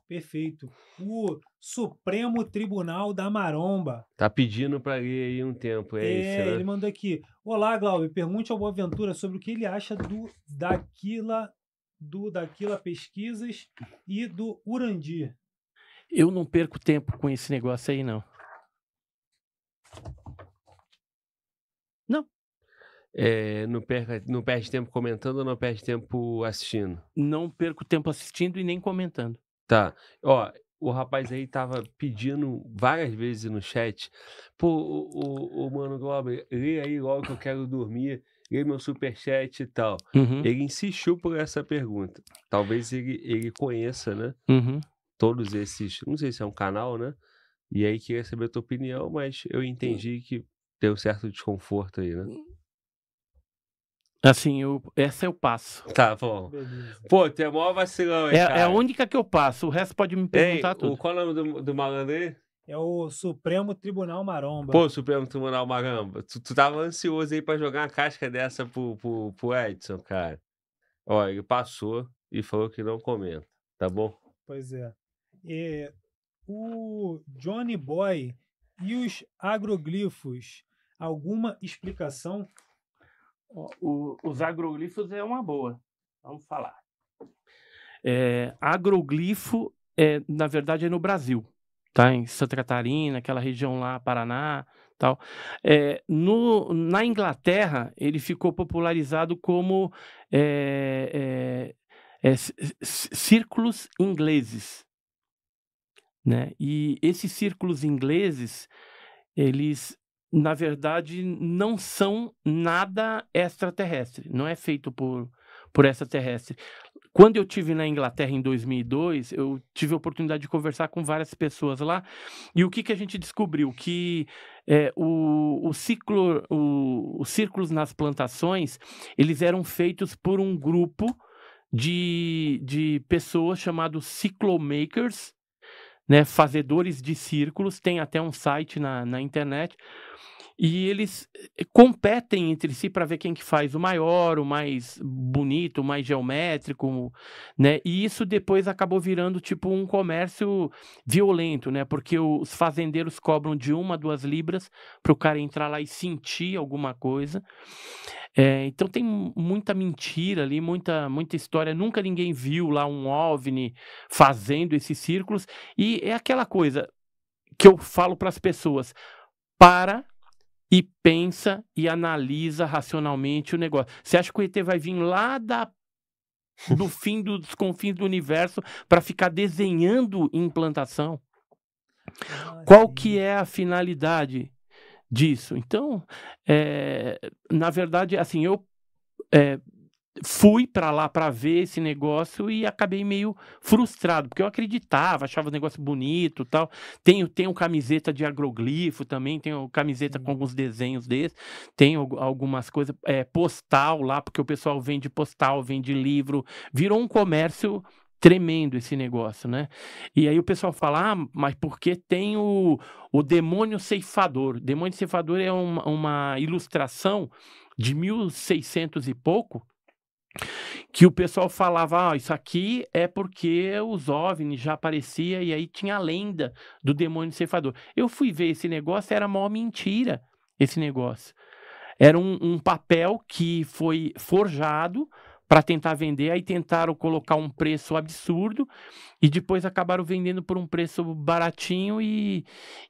S4: Perfeito. O Supremo Tribunal da Maromba.
S1: Tá pedindo para ir aí um tempo, é, é isso, né? ele
S4: mandou aqui. Olá, Glauber, pergunte ao Boaventura sobre o que ele acha do daquila do daquila pesquisas
S3: e do Urandir. Eu não perco tempo com esse negócio aí, não.
S4: Não.
S1: É, não, perca, não perde tempo comentando não perde tempo assistindo? Não perco tempo assistindo e nem comentando. Tá. Ó, o rapaz aí tava pedindo várias vezes no chat. Pô, o, o, o Mano Globo, lê aí logo que eu quero dormir lê meu superchat e tal. Uhum. Ele insistiu por essa pergunta. Talvez ele, ele conheça, né? Uhum todos esses. Não sei se é um canal, né? E aí queria saber a tua opinião, mas eu hum. entendi que que deu certo desconforto aí, né? Hum. Assim, eu, essa eu passo. Tá bom. Beleza. Pô, tu
S3: é maior vacilão, hein, é, cara? é a única que eu passo, o resto pode me perguntar Ei, tudo. O,
S1: qual é o nome do, do malandro aí? É o
S4: Supremo Tribunal Maromba. Pô,
S1: Supremo Tribunal Maromba, tu, tu tava ansioso aí pra jogar uma casca dessa pro, pro, pro Edson, cara. Ó, ele passou e falou que não comenta, tá bom?
S4: Pois é. É, o Johnny Boy e os agroglifos, alguma explicação?
S3: O, os agroglifos é uma boa, vamos falar. É, agroglifo, é, na verdade, é no Brasil, tá? em Santa Catarina, aquela região lá, Paraná, tal. É, no, na Inglaterra, ele ficou popularizado como é, é, é círculos ingleses. Né? E esses círculos ingleses, eles, na verdade, não são nada extraterrestre, não é feito por, por extraterrestre. Quando eu tive na Inglaterra em 2002, eu tive a oportunidade de conversar com várias pessoas lá. E o que, que a gente descobriu? Que é, o, o ciclo, o, os círculos nas plantações, eles eram feitos por um grupo de, de pessoas chamado Ciclomakers, né, fazedores de círculos, tem até um site na, na internet e eles eh, competem entre si para ver quem que faz o maior, o mais bonito, o mais geométrico, né? E isso depois acabou virando tipo um comércio violento, né? Porque os fazendeiros cobram de uma a duas libras para o cara entrar lá e sentir alguma coisa.
S5: É, então tem
S3: muita mentira ali, muita, muita história. Nunca ninguém viu lá um OVNI fazendo esses círculos. E é aquela coisa que eu falo para as pessoas: para e pensa e analisa racionalmente o negócio. Você acha que o ET vai vir lá da do fim do, dos confins do universo para ficar desenhando implantação? Qual que é a finalidade disso? Então, é, na verdade, assim, eu é, fui para lá para ver esse negócio e acabei meio frustrado, porque eu acreditava, achava o negócio bonito tal. Tenho, tenho camiseta de agroglifo também, tenho camiseta com alguns desenhos desses, tenho algumas coisas, é, postal lá, porque o pessoal vende postal, vende livro, virou um comércio tremendo esse negócio, né? E aí o pessoal fala, ah, mas porque tem o, o demônio ceifador? Demônio ceifador é uma, uma ilustração de 1600 e pouco, que o pessoal falava, ah, isso aqui é porque os OVNIs já aparecia e aí tinha a lenda do demônio ceifador. Eu fui ver esse negócio, era mó mentira esse negócio. Era um, um papel que foi forjado para tentar vender, aí tentaram colocar um preço absurdo e depois acabaram vendendo por um preço baratinho e,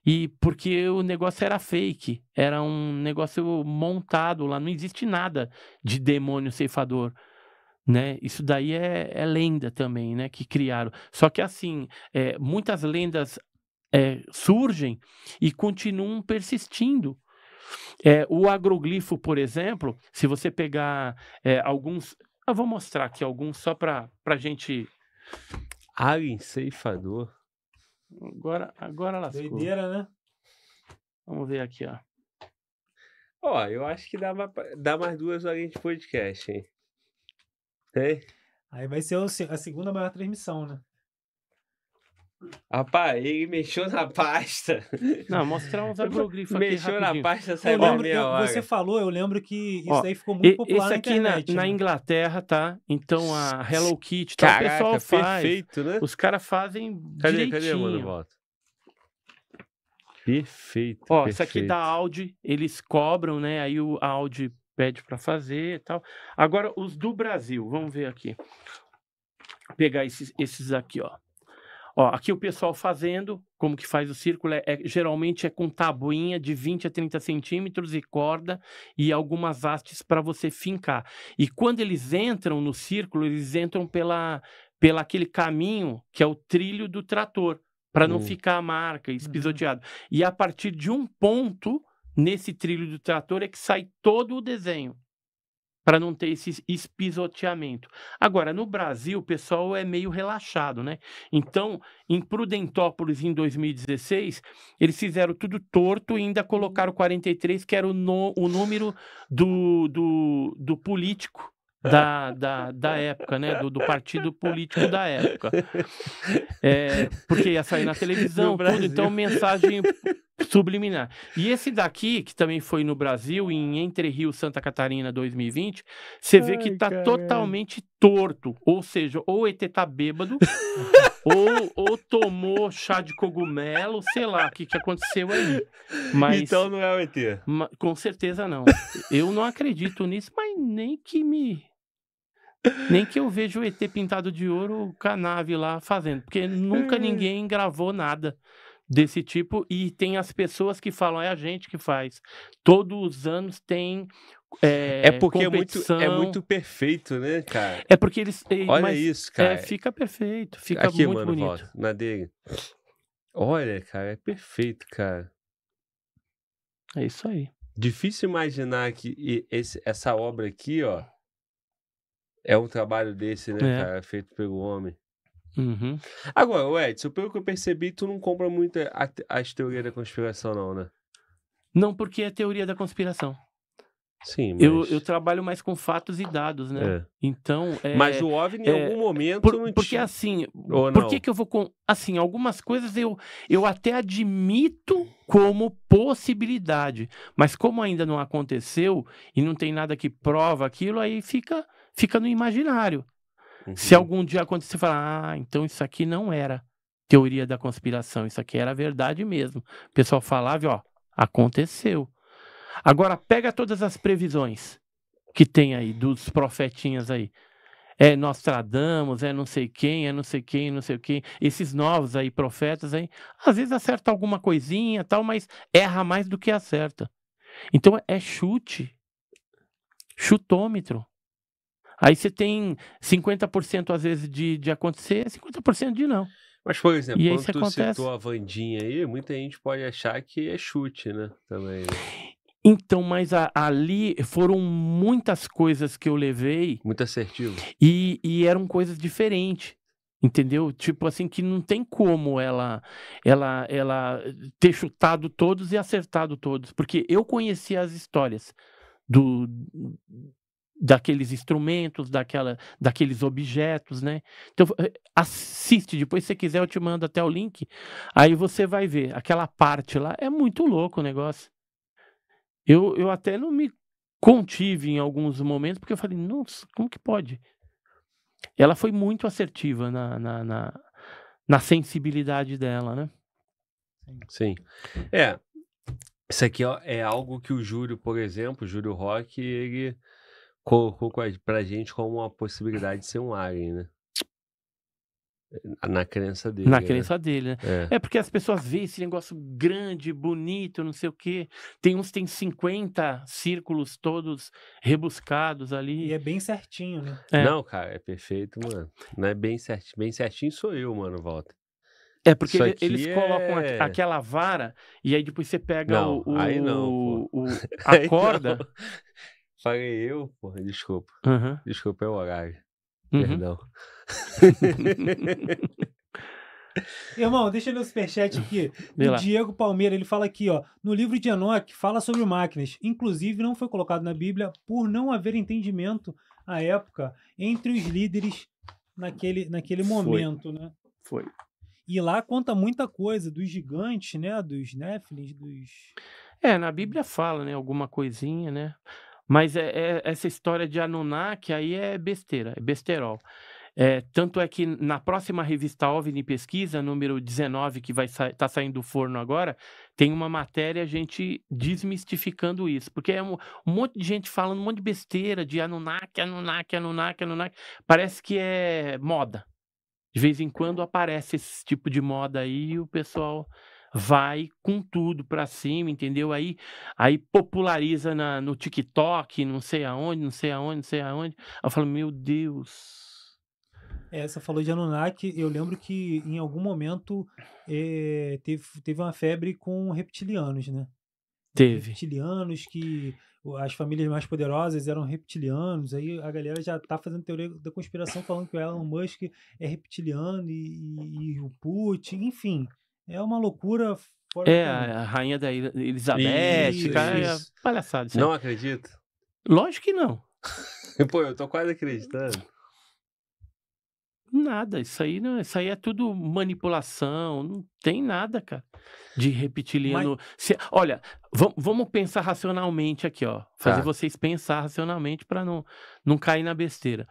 S3: e porque o negócio era fake, era um negócio montado lá, não existe nada de demônio ceifador né? Isso daí é, é lenda também, né? Que criaram. Só que assim, é, muitas lendas é, surgem e continuam persistindo. É, o agroglifo, por exemplo, se você pegar é, alguns. Eu vou mostrar aqui alguns só para a gente.
S1: Alien ceifador.
S3: Agora, agora lascou. Doideira, né?
S1: Vamos ver aqui, ó. Ó, eu acho que dá, dá mais duas horinhas de podcast, hein? Tem.
S4: Aí vai ser a segunda maior transmissão, né?
S1: Rapaz, ele mexeu na pasta. Não, mostrar uns
S4: agroglifos aqui Mexeu rapidinho. na pasta, saiu eu lembro, eu, Você falou, eu lembro que isso Ó, aí ficou muito popular na internet. aqui na, né? na,
S3: Inglaterra, tá? Então a Hello Kitty, tá? Caraca, o pessoal faz. Perfeito, né? Os caras fazem cadê, direitinho. Cadê, mano, volta. Perfeito, Ó, perfeito. isso aqui da Audi, eles cobram, né? Aí o Audi pede para fazer e tal. Agora, os do Brasil, vamos ver aqui. Vou pegar esses, esses aqui, ó. Ó, aqui o pessoal fazendo, como que faz o círculo, é, é, geralmente é com tabuinha de 20 a 30 centímetros e corda e algumas hastes para você fincar. E quando eles entram no círculo, eles entram pela, pela aquele caminho que é o trilho do trator, para não hum. ficar a marca, uhum. espisoteado. Uhum. E a partir de um ponto, nesse trilho do trator é que sai todo o desenho para não ter esse espisoteamento. Agora, no Brasil, o pessoal é meio relaxado, né? Então, em Prudentópolis, em 2016, eles fizeram tudo torto e ainda uhum. colocaram 43, que era o, no, o número do, do, do político da, da, da época, né? Do, do partido político da época. É, porque ia sair na televisão, tudo, então mensagem subliminar. E esse daqui, que também foi no Brasil, em Entre Rio, Santa Catarina 2020, você vê que tá caramba. totalmente torto. Ou seja, ou o ET tá bêbado, ou, ou tomou chá de cogumelo, sei lá o que, que aconteceu aí. Mas, então não é o ET. Com certeza não. Eu não acredito nisso, mas nem que me nem que eu veja o ET pintado de ouro com a nave lá fazendo, porque nunca hum. ninguém gravou nada desse tipo e tem as pessoas que falam, é a gente que faz. Todos os anos tem é, é, porque é muito, é muito
S1: perfeito, né, cara? É porque eles. Olha isso, é, cara. É, fica perfeito, fica Aqui, muito mano, bonito. Volta, na dele. Olha, cara, é perfeito, cara. É isso aí. Difícil imaginar que esse, essa obra aqui, ó, é um trabalho desse, né, é. cara? Feito pelo homem. Uhum. Agora, Edson, pelo que eu percebi, tu não compra muito a, as teorias da conspiração,
S3: não, né? Não, porque é teoria da conspiração. Sim, mas... eu, eu trabalho mais com fatos e dados, né? É. Então, é, mas o OVNI é, em algum momento por, porque assim, Ou por que que eu vou com assim, algumas coisas eu eu até admito como possibilidade, mas como ainda não aconteceu e não tem nada que prova aquilo, aí fica fica no imaginário. Uhum. Se algum dia acontecer, você fala, ah, então isso aqui não era teoria da conspiração, isso aqui era verdade mesmo. O pessoal falava, ó, aconteceu. Agora pega todas as previsões que tem aí, dos profetinhas aí. É Nostradamus, é não sei quem, é não sei quem, não sei quem. Esses novos aí, profetas aí, às vezes acerta alguma coisinha tal, mas erra mais do que acerta. Então é chute, chutômetro. Aí você tem 50% às vezes de, de acontecer, 50% de não. Mas, por exemplo, e quando tu acontece... citou a
S1: Vandinha aí, muita gente pode achar que
S3: é chute, né? Também. Né? Então, mas a, ali foram muitas coisas que eu levei. Muito assertivo. E, e eram coisas diferentes. Entendeu? Tipo assim, que não tem como ela, ela, ela ter chutado todos e acertado todos. Porque eu conhecia as histórias do, daqueles instrumentos, daquela, daqueles objetos, né? Então eh, assiste, depois se quiser eu te mando até o link, aí você vai ver aquela parte lá é muito louco o negócio. Eu, eu até não me contive em alguns momentos porque eu falei, nossa, como que pode? Ela foi muito assertiva na, na, na, na sensibilidade dela, né?
S1: Sim. É, isso aqui é algo que o Júlio, por exemplo, Júlio Rock, ele colocou pra gente como uma possibilidade de ser um alien, né? Na crença dele. Na né? crença dele, né? É. é.
S3: porque as pessoas veem esse negócio grande, bonito, não sei o quê. Tem uns tem 50 círculos todos rebuscados ali. E é bem certinho, né? É. Não,
S1: cara, é perfeito, mano. Não é bem certinho. Bem certinho sou eu, mano, volta. É porque ele, eles é... colocam a, aquela
S3: vara e aí depois você
S5: pega não, o, o, não, o, a corda
S1: Falei eu, porra, desculpa. Uhum. Desculpa, é o horário. Uhum. Perdão.
S4: Irmão, deixa eu ler o superchat aqui. Do Diego Palmeira, ele fala aqui, ó. No livro de Enoch, fala sobre máquinas. Inclusive, não foi colocado na Bíblia por não haver entendimento à época entre os líderes naquele, naquele momento, foi. né? Foi. E lá conta muita coisa dos gigantes, né? Dos Néfilins, dos.
S3: É, na Bíblia fala, né? Alguma coisinha, né? Mas é, é essa história de Anunnaki aí é besteira, é besterol. É, tanto é que na próxima revista OVNI Pesquisa, número 19, que vai estar tá saindo do forno agora, tem uma matéria a gente desmistificando isso. Porque é um, um, monte de gente falando um monte de besteira de Anunnaki, Anunnaki, Anunnaki, Anunnaki. Parece que é moda. De vez em quando é. aparece esse tipo de moda aí e o pessoal vai com tudo para cima, entendeu? Aí aí populariza na, no TikTok, não sei aonde, não sei aonde, não sei aonde. Eu falo, meu Deus.
S4: Essa é, falou de Anunnaki, eu lembro que em algum momento é, teve, teve uma febre com reptilianos, né? Teve. Reptilianos que as famílias mais poderosas eram reptilianos, aí a galera já tá fazendo teoria da conspiração falando que o Elon Musk é reptiliano e, e, e o Putin, enfim. É uma loucura. é, a
S3: rainha da Elizabeth, isso, cara, isso. É palhaçada. Isso não acredito. Lógico que não.
S1: Pô, eu tô quase acreditando.
S3: Nada, isso aí não, isso aí é tudo manipulação, não tem nada, cara, de reptiliano. Mas... Se, olha, vamos pensar racionalmente aqui, ó, fazer tá. vocês pensar racionalmente para não não cair na besteira.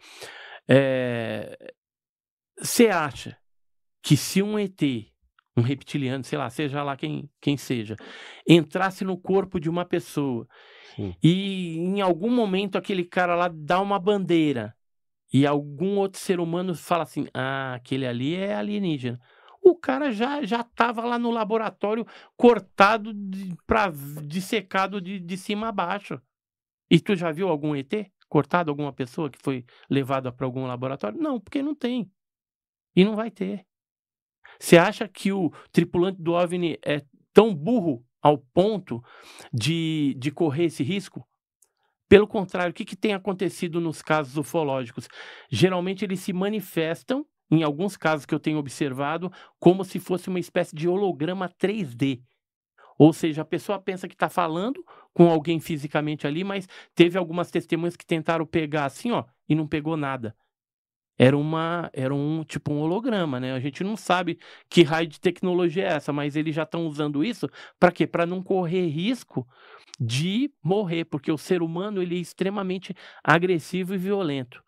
S3: Você é... acha que se um ET um reptiliano, sei lá, seja lá quem, quem seja, entrasse no corpo de uma pessoa Sim. e em algum momento aquele cara lá dá uma bandeira e algum outro ser humano fala assim: ah, aquele ali é alienígena. O cara já já estava lá no laboratório cortado, de, para dissecado de, de cima a baixo. E tu já viu algum ET? Cortado alguma pessoa que foi levada para algum laboratório? Não, porque não tem. E não vai ter. Você acha que o tripulante do OVNI é tão burro ao ponto de, de correr esse risco? Pelo contrário, o que, que tem acontecido nos casos ufológicos? Geralmente eles se manifestam, em alguns casos que eu tenho observado, como se fosse uma espécie de holograma 3D. Ou seja, a pessoa pensa que está falando com alguém fisicamente ali, mas teve algumas testemunhas que tentaram pegar assim, ó, e não pegou nada era uma era um tipo um holograma, né? A gente não sabe que raio de tecnologia é essa, mas eles já estão usando isso para quê? Para não correr risco de morrer, porque o ser humano ele é extremamente agressivo e violento.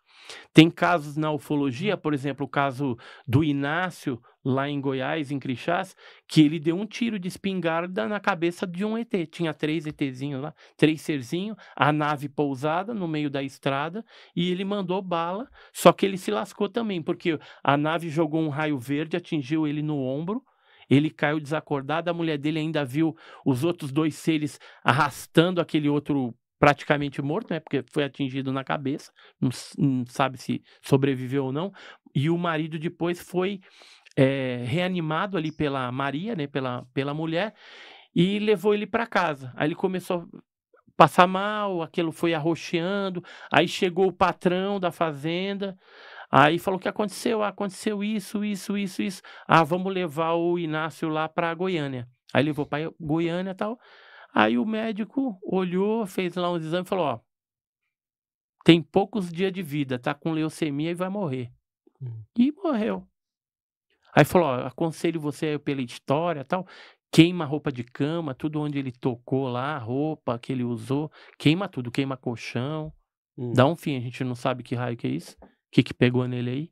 S3: Tem casos na ufologia, uhum. por exemplo, o caso do Inácio, lá em Goiás, em Crixás, que ele deu um tiro de espingarda na cabeça de um ET. Tinha três ETzinhos lá, três serzinhos, a nave pousada no meio da estrada e ele mandou bala, só que ele se lascou também, porque a nave jogou um raio verde, atingiu ele no ombro, ele caiu desacordado, a mulher dele ainda viu os outros dois seres arrastando aquele outro praticamente morto, né? Porque foi atingido na cabeça, não, não sabe se sobreviveu ou não. E o marido depois foi é, reanimado ali pela Maria, né? Pela, pela mulher e levou ele para casa. Aí ele começou a passar mal, aquilo foi arroxeando. Aí chegou o patrão da fazenda. Aí falou o que aconteceu, ah, aconteceu isso, isso, isso, isso. Ah, vamos levar o Inácio lá para Goiânia. Aí levou para Goiânia e tal. Aí o médico olhou, fez lá uns exames e falou: ó, tem poucos dias de vida, tá com leucemia e vai morrer. Hum. E morreu. Aí falou: ó, aconselho você pela história tal. Queima a roupa de cama, tudo onde ele tocou lá, a roupa que ele usou, queima tudo, queima colchão. Hum. Dá um fim, a gente não sabe que raio que é isso, o que, que pegou nele aí.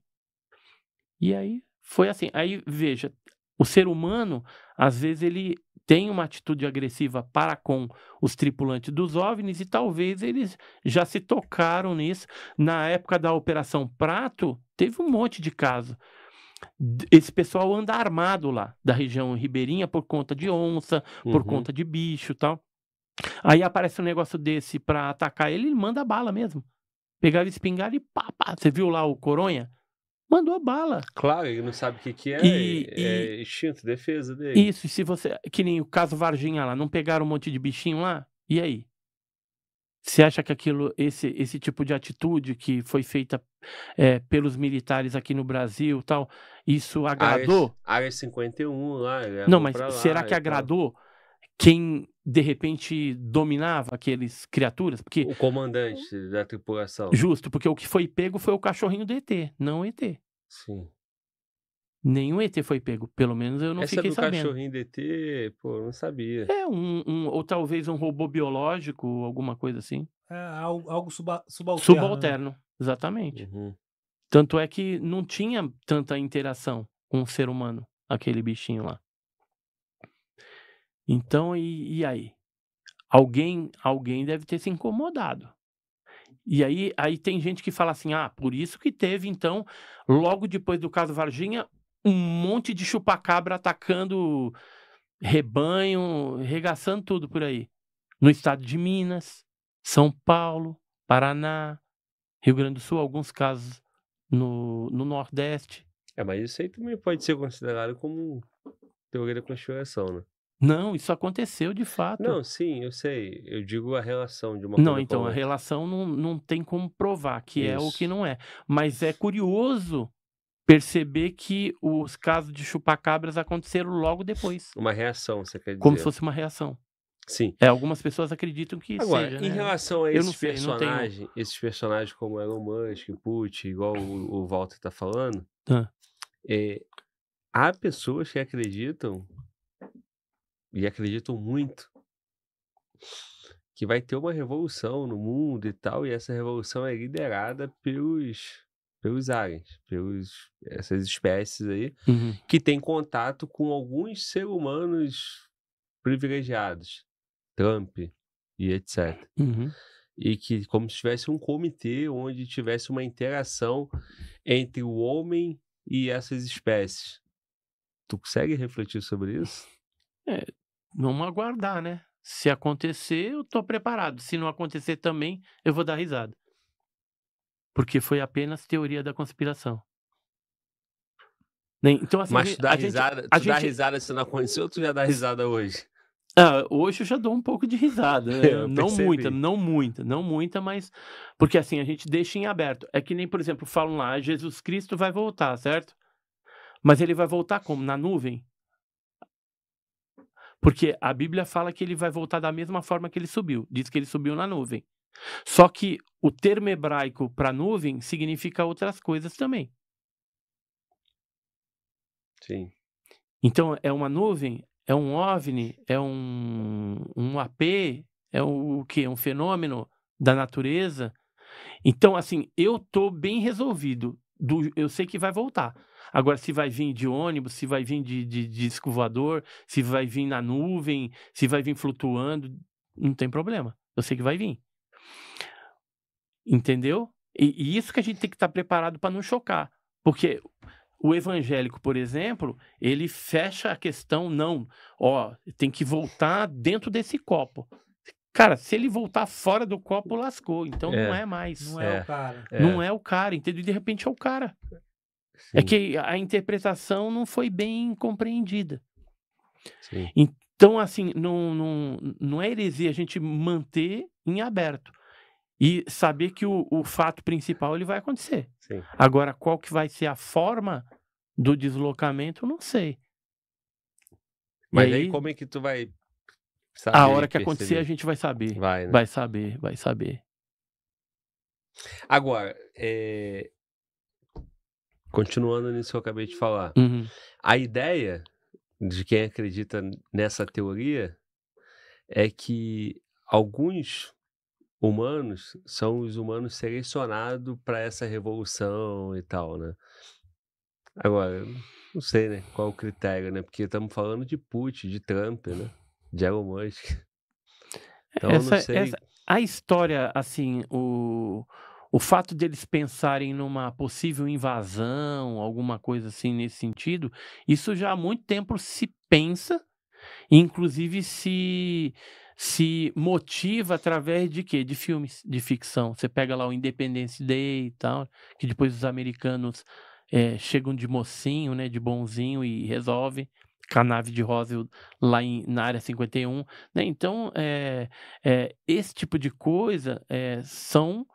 S3: E aí foi assim. Aí veja, o ser humano, às vezes ele tem uma atitude agressiva para com os tripulantes dos OVNIs e talvez eles já se tocaram nisso. Na época da Operação Prato, teve um monte de caso. Esse pessoal anda armado lá, da região ribeirinha, por conta de onça, uhum. por conta de bicho tal. Aí aparece um negócio desse para atacar ele, ele manda bala mesmo. Pegava espingarda e pá, pá. Você viu lá o Coronha? mandou bala. Claro, ele não sabe o que, que é, e, é, e, instinto, defesa dele. Isso, e se você. Que nem o caso Varginha lá, não pegaram um monte de bichinho lá? E aí? Você acha que aquilo, esse, esse tipo de atitude que foi feita é, pelos militares aqui no Brasil tal, isso agradou?
S1: Área, área 51 lá. Não, mas lá, será que agradou
S3: tal. quem de repente dominava aqueles criaturas? Porque o comandante da tripulação. Justo, porque o que foi pego foi o cachorrinho do ET, não o ET. Sim. Nenhum ET foi pego, pelo menos eu não Essa fiquei sabendo.
S1: cachorrinho do ET, pô, não sabia.
S3: É, um, um, ou talvez um robô biológico, alguma coisa assim.
S4: É, algo, algo suba, subalterno. Né? Subalterno,
S3: exatamente. Uhum. Tanto é que não tinha tanta interação com o ser humano, aquele bichinho lá. Então, e, e aí? Alguém, alguém deve ter se incomodado. E aí, aí tem gente que fala assim: ah, por isso que teve, então, logo depois do caso Varginha, um monte de chupacabra atacando rebanho, regaçando tudo por aí. No estado de Minas, São Paulo, Paraná, Rio Grande do Sul, alguns casos no, no Nordeste. É, mas isso aí também
S1: pode ser considerado como teoria da conspiração, né?
S3: Não, isso aconteceu de
S1: fato. Não, sim, eu sei. Eu digo a relação de uma Não, então, a
S3: relação não, não tem como provar que é isso. é ou que não é. Mas é curioso perceber que os casos de chupacabras aconteceram logo depois. Uma reação, você quer dizer? Como se fosse uma reação. Sim. É, algumas pessoas acreditam
S1: que Agora, seja, em né? relação a esses personagens, tenho... esses personagens como Elon Musk, Putin, igual o, o Walter está falando, ah. é, há pessoas que acreditam e acredito muito que vai ter uma revolução no mundo e tal, e essa revolução é liderada pelos pelos aliens, pelos essas espécies aí uhum. que tem contato com alguns seres humanos privilegiados, Trump e etc. Uhum. E que como se tivesse um comitê onde tivesse uma interação entre o homem e essas espécies. Tu consegue refletir sobre isso?
S3: É, vamos aguardar, né? Se acontecer, eu tô preparado. Se não acontecer também, eu vou dar risada. Porque foi apenas teoria da conspiração. Né? Então, assim, Mas tu dá a risada, gente, a tu gente... risada
S1: se não aconteceu ou tu já dá risada hoje?
S3: Ah, hoje eu já dou um pouco de risada. Né? não percebi. muita, não muita, não muita, mas. Porque assim, a gente deixa em aberto. É que nem, por exemplo, falam lá, Jesus Cristo vai voltar, certo? Mas ele vai voltar como? Na nuvem? Porque a Bíblia fala que ele vai voltar da mesma forma que ele subiu. Diz que ele subiu na nuvem. Só que o termo hebraico para nuvem significa outras coisas também. Sim. Então, é uma nuvem, é um OVNI, é um, um AP, é um, o que? É um fenômeno da natureza. Então, assim, eu tô bem resolvido. Do, eu sei que vai voltar. Agora, se vai vir de ônibus, se vai vir de, de, de escovador, se vai vir na nuvem, se vai vir flutuando, não tem problema. Eu sei que vai vir. Entendeu? E, e isso que a gente tem que estar tá preparado para não chocar. Porque o evangélico, por exemplo, ele fecha a questão, não, ó, tem que voltar dentro desse copo. Cara, se ele voltar fora do copo, lascou. Então é, não é mais. Não é, é o cara. É. Não é. é o cara, entendeu? E de repente é o cara. É Sim. É que a interpretação não foi bem compreendida. Sim. Então, assim, não, não, não é heresia a gente manter em aberto e saber que o, o fato principal ele vai acontecer. Sim. Agora, qual que vai ser a forma do deslocamento, eu não sei. Mas e aí,
S1: como é que tu vai
S3: saber? A hora que perceber? acontecer, a gente vai saber. Vai, né? vai saber, vai saber.
S1: Agora, é
S3: continuando nisso que eu acabei de falar, uhum.
S1: a ideia de quem acredita nessa teoria é que alguns humanos são os humanos selecionados para essa revolução e tal, né? Agora, não sei, né? Qual o critério, né? Porque estamos falando de Putin, de Trump, né? De Elon Musk. Então, essa, não sei. Essa,
S3: a história, assim, o o fato deles pensarem numa possível invasão, alguma coisa assim nesse sentido, isso já há muito tempo se pensa, inclusive se se motiva através de quê? De filmes de ficção. Você pega lá o Independence Day e tal, que depois os americanos é, chegam de mocinho, né, de bonzinho e resolvem com a nave de Roswell lá em, na área 51, né? Então, é, é, esse tipo de coisa é, são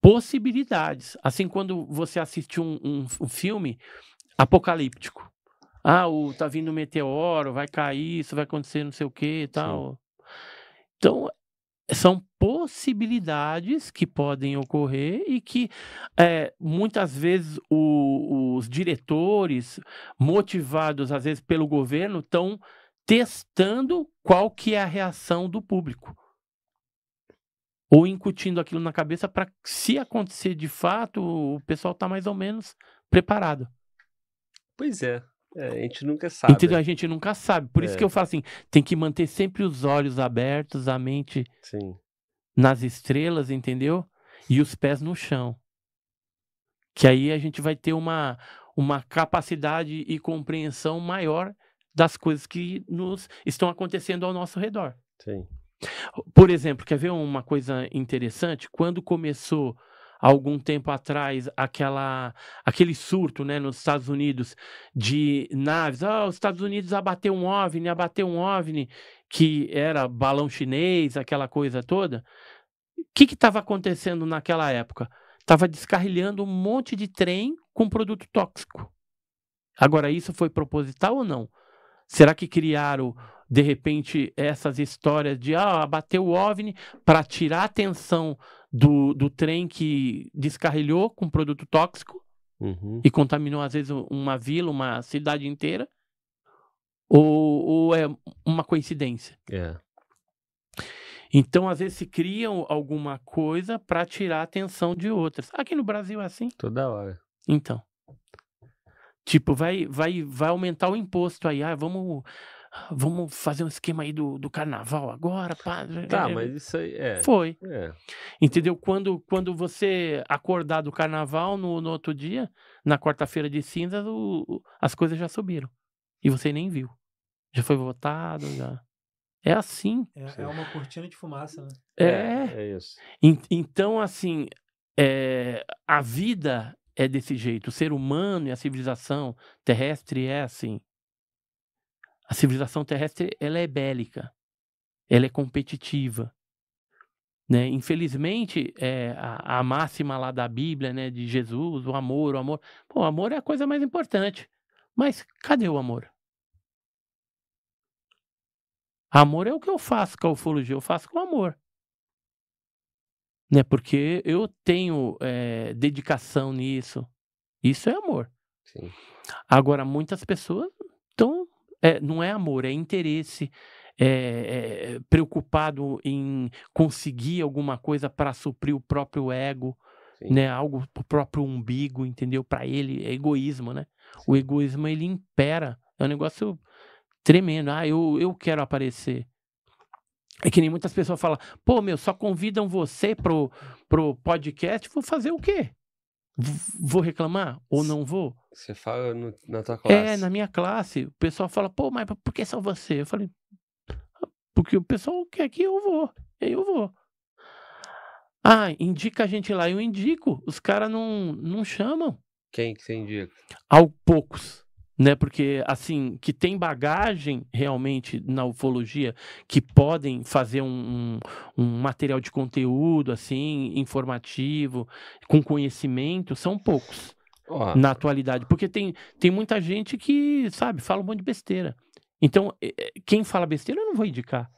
S3: possibilidades. Assim, quando você assistiu um, um, um, filme apocalíptico. Ah, o, tá vindo um meteoro, vai cair, isso vai acontecer não sei o que e tal. Sim. Então, são possibilidades que podem ocorrer e que é, muitas vezes o, os diretores, motivados às vezes pelo governo, estão testando qual que é a reação do público ou incutindo aquilo na cabeça para se acontecer de fato, o pessoal tá mais ou menos preparado. Pois é. é a gente nunca sabe. Entendeu? A gente nunca sabe. Por é. isso que eu falo assim, tem que manter sempre os olhos abertos, a mente Sim. nas estrelas, entendeu? E os pés no chão. Que aí a gente vai ter uma, uma capacidade e compreensão maior das coisas que nos estão acontecendo ao nosso redor. Sim. Por exemplo, quer ver uma coisa interessante? Quando começou algum tempo atrás aquela, aquele surto né, nos Estados Unidos de naves. Ah, os Estados Unidos abateu um OVNI, abateu um OVNI, que era balão chinês, aquela coisa toda. O que estava acontecendo naquela época? Estava descarrilhando um monte de trem com produto tóxico. Agora, isso foi proposital ou não? Será que criaram de repente, essas histórias de ah, bateu o OVNI para tirar a atenção do, do trem que descarrilhou com produto tóxico uhum. e contaminou, às vezes, uma vila, uma cidade inteira, ou, ou é uma coincidência? É. Então, às vezes, se criam alguma coisa para tirar a atenção de outras. Aqui no Brasil é assim? Toda hora. Então. Tipo, vai, vai, vai aumentar o imposto aí. Ah, vamos vamos fazer um esquema aí do, do carnaval agora, padre Tá, é, é, mas isso aí é. Foi. É. Entendeu? Quando, quando você acordar do carnaval no, no outro dia, na quarta-feira de cinzas, o, as coisas já subiram. E você nem viu. Já foi votado, já. É assim.
S4: É, é uma cortina de fumaça, né? É. É,
S3: é isso. então, assim, é, a vida é desse jeito. O ser humano e a civilização terrestre é assim. A civilização terrestre ela é bélica, ela é competitiva. Né? Infelizmente, é, a, a, máxima lá da Bíblia, né, de Jesus, o amor, o amor. Pô, o amor é a coisa mais importante. Mas cadê o amor? Amor é o que eu faço com a ufologia, eu faço com amor. Né? Porque eu tenho é, dedicação nisso. Isso é amor. Sim. Agora, muitas pessoas estão é, não é amor, é interesse. É, é, é preocupado em conseguir alguma coisa para suprir o próprio ego, Sim. né? Algo pro próprio umbigo, entendeu? Para ele é egoísmo, né? Sim. O egoísmo ele impera. É um negócio tremendo. Ah, eu, eu quero aparecer. É que nem muitas pessoas falam, pô, meu, só convidam você pro, pro podcast, vou fazer o quê? vou reclamar ou não vou? Você fala no, na tua é, classe. É, na minha classe, o pessoal fala, pô, mas por que só você? Eu falei, ah, porque o pessoal quer que eu vou, eu vou. Ah, indica a gente lá, eu indico. Os caras não, não chamam. Quem que você indica? Ao poucos né? Porque assim, que tem bagagem realmente na ufologia, que podem fazer um, um, um material de conteúdo assim, informativo, com conhecimento, são poucos na atualidade, porque tem, tem muita gente que, sabe, fala um monte de besteira. Então, quem fala besteira eu não vou indicar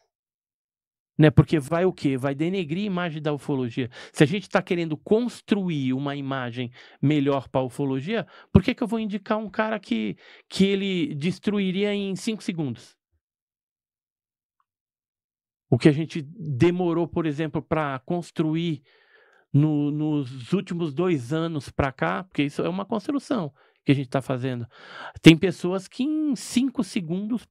S3: né? Porque vai o quê? Vai denegrir a imagem da ufologia. Se a gente está querendo construir uma imagem melhor para a ufologia, por que, que eu vou indicar um cara que, que ele destruiria em cinco segundos? O que a gente demorou, por exemplo, para construir no, nos últimos dois anos para cá, porque isso é uma construção que a gente está fazendo. Tem pessoas que em cinco segundos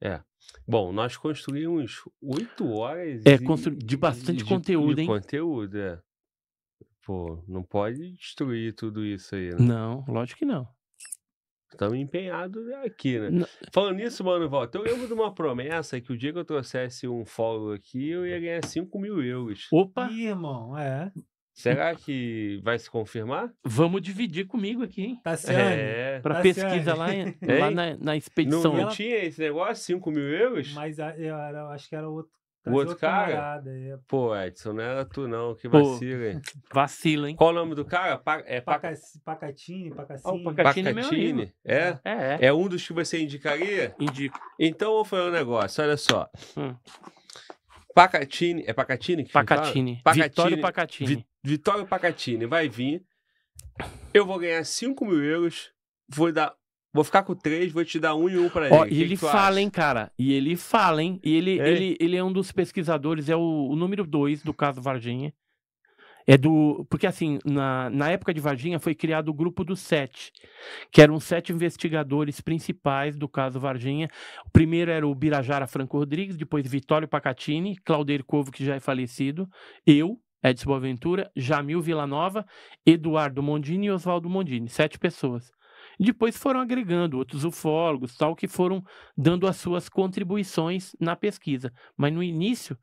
S1: é. Bom, nós construímos oito horas. É, de, de bastante de, conteúdo, de, hein? conteúdo, é. Pô, não pode destruir tudo isso aí, né?
S3: Não, lógico que
S5: não.
S1: Estamos empenhados aqui, né? Não. Falando nisso, mano, volta. eu lembro de uma promessa que o dia que eu trouxesse um follow aqui, eu ia é. ganhar 5 mil euros. Opa!
S4: Ih, irmão, é.
S1: Será que vai se confirmar? Vamos dividir comigo aqui, hein? Tassiane. Tá é. Pra tá pesquisa lá, lá na, na, expedição. Não, não tinha esse negócio?
S4: 5 mil euros? Mas ah, eu era, acho que era outro. O outro cara? Camarada, é.
S1: Pô, Edson, não era tu não, que vacila, hein? Vacila, hein? Qual o nome do cara? Pa, é
S4: Paca... Pacatini, Pacacini. Oh, Pacatini, é Pacatini é? É, é?
S1: é, um dos que você indicaria? Indico. Então foi um negócio, olha só. Hum. Pacatini, é Pacatini que Pacatini. Pacatini. Vitório Pacatini. Vitório Pacatini vai vir, eu vou ganhar 5 mil euros, vou dar Vou ficar com três, vou te dar um e um pra ele. Ó, e ele fala, acha?
S3: hein, cara. E ele fala, hein. E ele, é. Ele, ele é um dos pesquisadores, é o, o número dois do caso Varginha. É do. Porque, assim, na, na época de Varginha foi criado o grupo dos sete, que eram sete investigadores principais do caso Varginha. O primeiro era o Birajara Franco Rodrigues, depois Vitório Pacatini, Claudeiro Covo, que já é falecido, eu, Edson Boaventura, Jamil Villanova, Eduardo Mondini e Oswaldo Mondini, sete pessoas. Depois foram agregando outros ufólogos, tal, que foram dando as suas contribuições na pesquisa. Mas no início,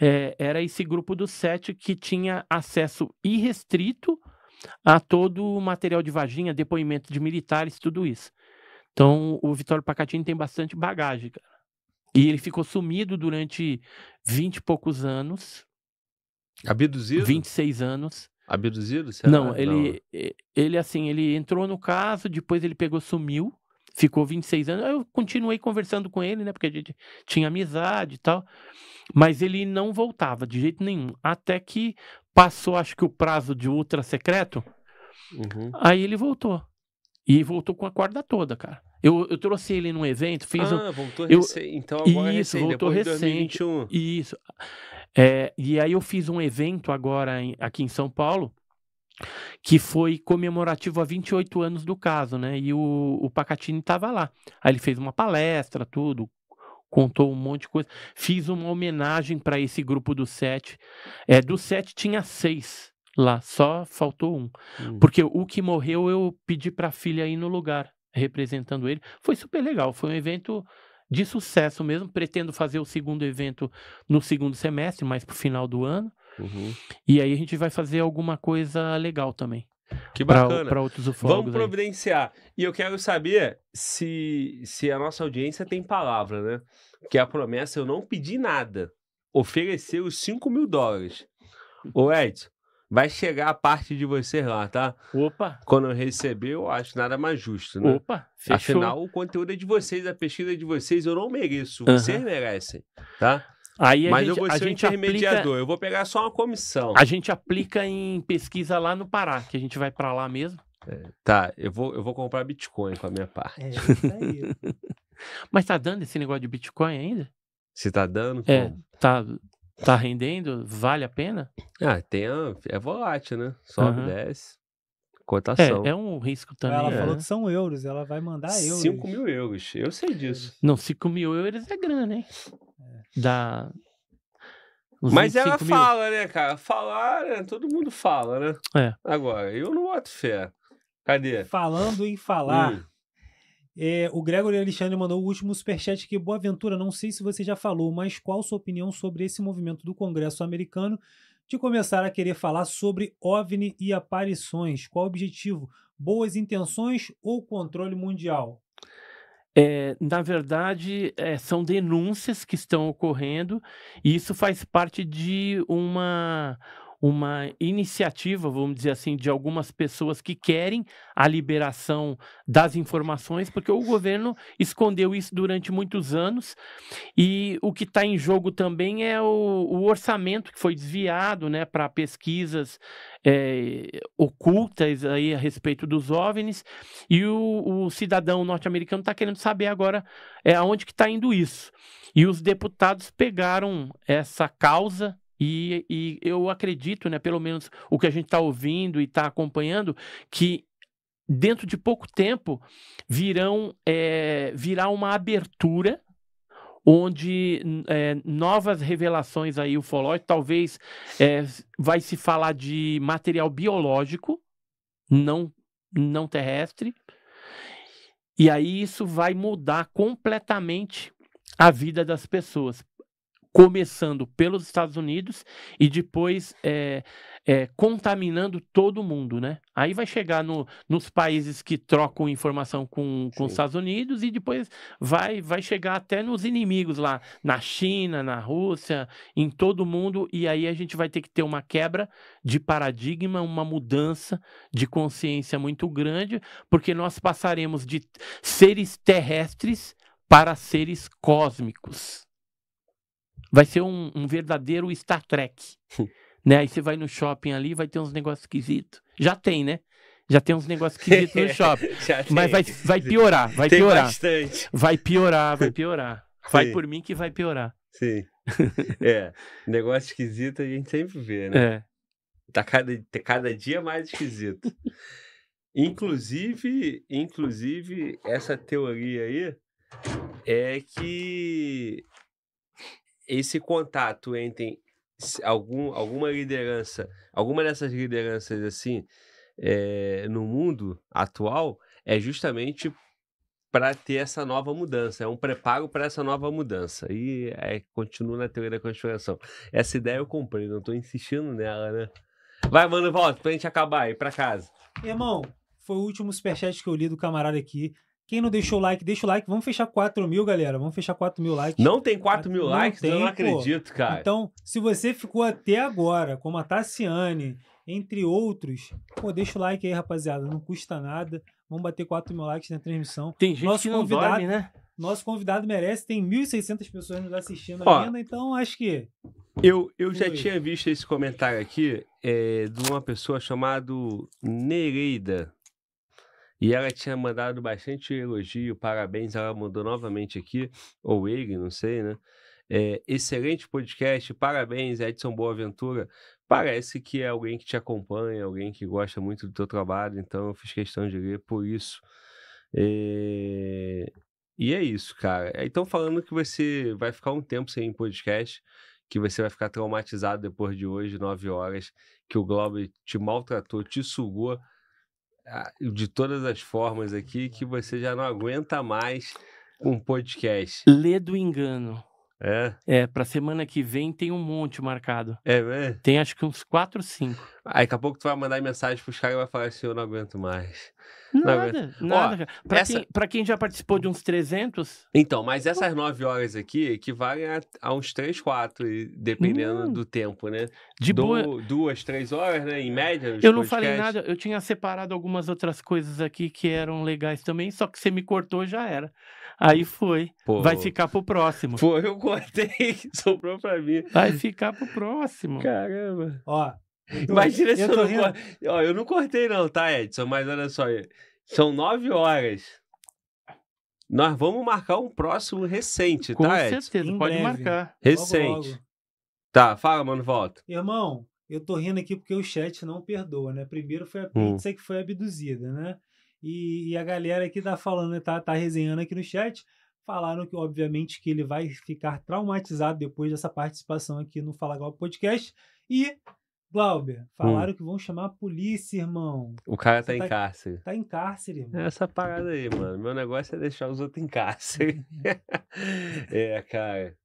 S3: é, era esse grupo dos sete que tinha acesso irrestrito a todo o material de Varginha, depoimento de militares, tudo isso. Então, o Vitório Pacatini tem bastante bagagem, cara. E ele ficou sumido durante vinte e poucos anos, Abduzido? 26 anos. Abduzido? Será? Não, ele, Não. ele assim, ele entrou no caso, depois ele pegou, sumiu, ficou 26 anos. Eu continuei conversando com ele, né? Porque a gente tinha amizade e tal. Mas ele não voltava de jeito nenhum. Até que passou, acho que, o prazo de ultra secreto. Uhum. Aí ele voltou. E voltou com a corda toda, cara. Eu, eu trouxe ele num evento, fiz ah, um. Voltou eu, Então agora isso, voltou recente. 2021. Isso. É, e aí eu fiz um evento agora em, aqui em São Paulo, que foi comemorativo a 28 anos do caso, né? E o, o Pacatini estava lá. Aí ele fez uma palestra, tudo, contou um monte de coisa. Fiz uma homenagem para esse grupo do sete. É, do sete tinha seis lá, só faltou um. Hum. Porque o que morreu eu pedi para a filha ir no lugar, representando ele. Foi super legal, foi um evento de sucesso mesmo. Pretendo fazer o segundo evento no segundo semestre, mais pro final do ano. Uhum. E aí a gente vai fazer alguma coisa legal também. Que bacana. Para outros ufólogos. Vamos
S1: providenciar. Aí. E eu quero saber se, se a nossa audiência tem palavra, né? Que é a promessa eu não pedi nada. Ofereceu os 5 mil dólares. Ô Edson, Vai chegar a parte de vocês lá, tá? Opa! Quando eu receber, eu acho nada mais justo, né? Opa! Fechou. Afinal, o conteúdo é de vocês, a pesquisa é de vocês, eu não mereço, uhum. vocês merecem, tá? Aí Mas gente, eu vou ser a gente intermediador, aplica... eu vou pegar só
S3: uma comissão. A gente aplica em pesquisa lá no Pará, que a gente vai para lá mesmo. É,
S1: tá, eu vou, eu vou comprar Bitcoin com a minha parte. É, isso aí.
S3: Mas tá dando esse negócio de Bitcoin ainda? Se tá dando? É, como? É, tá. Tá rendendo? Vale a pena? Ah, tem a, é volátil, né? Sobe, uhum. desce.
S1: É, Cotação. É, é
S3: um risco também. Ela é. falou né? que
S4: são euros, ela vai mandar euros. 5
S3: mil euros, eu sei disso. Não, 5 mil euros
S1: é grana, hein?
S5: É. Da... Os Mas ela mil... fala,
S1: né, cara? Falar, né? todo mundo fala, né? É. Agora, eu não boto fé.
S4: Cadê? Falando em falar. Hum. É, o Gregory Alexandre mandou o último superchat que Ventura. não sei se você já falou, mas qual sua opinião sobre esse movimento do Congresso americano de começar a querer falar sobre OVNI e aparições? Qual o objetivo? Boas intenções ou controle mundial?
S3: É, na verdade, é, são denúncias que estão ocorrendo e isso faz parte de uma uma iniciativa, vamos dizer assim, de algumas pessoas que querem a liberação das informações, porque o governo escondeu isso durante muitos anos. E o que está em jogo também é o, o, orçamento que foi desviado né, para pesquisas é, ocultas aí a respeito dos OVNIs. E o, o cidadão norte-americano está querendo saber agora é, aonde que está indo isso. E os deputados pegaram essa causa e, e eu acredito, né, pelo menos o que a gente está ouvindo e está acompanhando, que dentro de pouco tempo virão é, virá uma abertura onde é, novas revelações aí ufológicas, talvez é, vai se falar de material biológico, não, não terrestre, e aí isso vai mudar completamente a vida das pessoas começando pelos Estados Unidos e depois é, é, contaminando todo mundo, né? Aí vai chegar no, nos países que trocam informação com, com os Estados Unidos e depois vai, vai chegar até nos inimigos lá, na China, na Rússia, em todo mundo, e aí a gente vai ter que ter uma quebra de paradigma, uma mudança de consciência muito grande, porque nós passaremos de seres terrestres para seres cósmicos. Vai ser um, um verdadeiro Star Trek. né? Aí você vai no shopping ali vai ter uns negócios esquisitos. Já tem, né? Já tem uns negócios esquisitos no shopping. mas vai, vai piorar, vai tem piorar. Bastante. Vai piorar, vai piorar. Vai Sim. por mim que vai piorar.
S1: Sim. é, negócio esquisito a gente sempre vê, né? É. Tá cada, tá cada dia mais esquisito. inclusive, inclusive, essa teoria aí é que esse contato entre algum, alguma liderança, alguma dessas lideranças assim é, no mundo atual é justamente para ter essa nova mudança, é um preparo para essa nova mudança. E é, continua na teoria da conspiração. Essa ideia eu comprei, não estou insistindo nela, né? Vai, mano, volta a gente acabar aí para casa. Irmão, foi o
S4: último superchat que eu li do camarada aqui. Quem não deixou o like, deixa o like. Vamos fechar 4 mil, galera. Vamos fechar 4 mil likes. Não tem
S1: 4 mil não likes? Tem, eu não acredito, pô. cara.
S4: Então, se você ficou até agora, como a Tassiane, entre outros, pô, deixa o like aí, rapaziada. Não custa nada. Vamos bater 4 mil likes na transmissão. Tem gente Nosso que não convidado, dorme, né? Nosso convidado merece. Tem 1.600 pessoas nos assistindo Ó, ainda, então acho que...
S1: Eu, eu já tinha visto esse comentário aqui é, de uma pessoa chamada Nereida. E ela tinha mandado bastante elogio, parabéns, ela mandou novamente aqui, ou ele, não sei, né? É, excelente podcast, parabéns, Edson Boaventura. Parece que é alguém que te acompanha, alguém que gosta muito do teu trabalho, então eu fiz questão de ler por isso. É... E é isso, cara. É, então, falando que você vai ficar um tempo sem podcast, que você vai ficar traumatizado depois de hoje, nove horas, que o Globo te maltratou, te sugou ah, de todas as formas aqui que você já não aguenta mais um podcast. Lê
S3: do engano. É? É, pra semana que vem tem um monte marcado. É mesmo? Tem acho que uns 4, 5.
S1: Aí daqui a pouco tu vai mandar mensagem pros caras e vai falar assim, eu não aguento mais.
S3: É nada, nada. Ó, pra, essa... quem, pra, quem, já participou de uns 300...
S1: Então, mas essas 9 horas aqui equivalem a, a uns 3, 4, dependendo hum. do tempo, né? De do, boa... Duas, três horas, né? Em média, Eu não podcasts. falei nada,
S3: eu tinha separado algumas outras coisas aqui que eram legais também, só que você me cortou já era. Aí foi. Pô. Vai ficar pro próximo. Foi, eu cortei, sobrou pra mim. Vai ficar pro próximo. Caramba.
S4: Ó,
S1: Imagina eu, se eu, não cortei. Ó, eu não cortei, não, tá, Edson? Mas olha só, são nove horas. Nós vamos marcar um próximo recente, tá, Com tá, Edson? Com certeza, pode breve. marcar. Recente. Logo, logo. Tá, fala, mano, volta. Irmão,
S4: eu tô rindo aqui porque o chat não perdoa, né? Primeiro foi a hum. pizza hum. que foi abduzida, né? E, e, a galera aqui tá falando, tá, tá resenhando aqui no chat, falaram que, obviamente, que ele vai ficar traumatizado depois dessa participação aqui no Fala Gal Podcast. E Glauber, hum. falaram hum. que vão chamar a polícia, irmão. O cara tá, tá, em cárcere. Tá em cárcere, irmão.
S1: Essa parada aí, mano. Meu negócio é deixar os outros em cárcere. é, cara.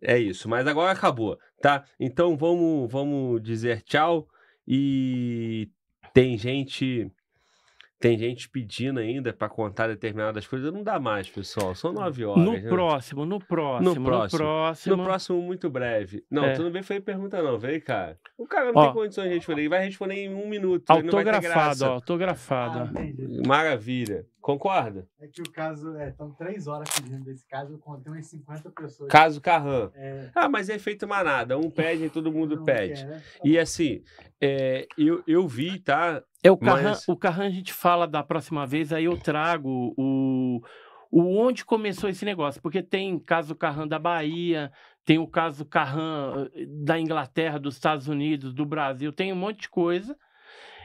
S1: É isso. Mas agora acabou, tá? Então vamos, vamos dizer tchau. E tem gente tem gente pedindo ainda para contar determinadas coisas. Não dá mais, pessoal. São nove horas. No né? próximo, no próximo, no próximo. No próximo, no próximo muito breve. Não, é. tu não veio fazer pergunta, não. Veio, cara. O cara não ó, tem condições de responder. Ele vai responder em um minuto. Autografado, ó,
S3: autografado.
S1: Ah, Maravilha. Concorda? É que o caso. É, estão três horas pedindo desse caso. Eu contei
S3: umas 50 pessoas. Caso Carran. É...
S1: Ah, mas é feito manada. Um pede e todo mundo pede. Quer,
S6: né?
S3: E assim, é, eu, eu vi, tá? É o Carran, Mas... o Carran a gente fala da próxima vez, aí eu trago o, o onde começou esse negócio, porque tem caso Carran da Bahia, tem o caso Carran eh, da Inglaterra, dos Estados Unidos, do Brasil, tem um monte de coisa.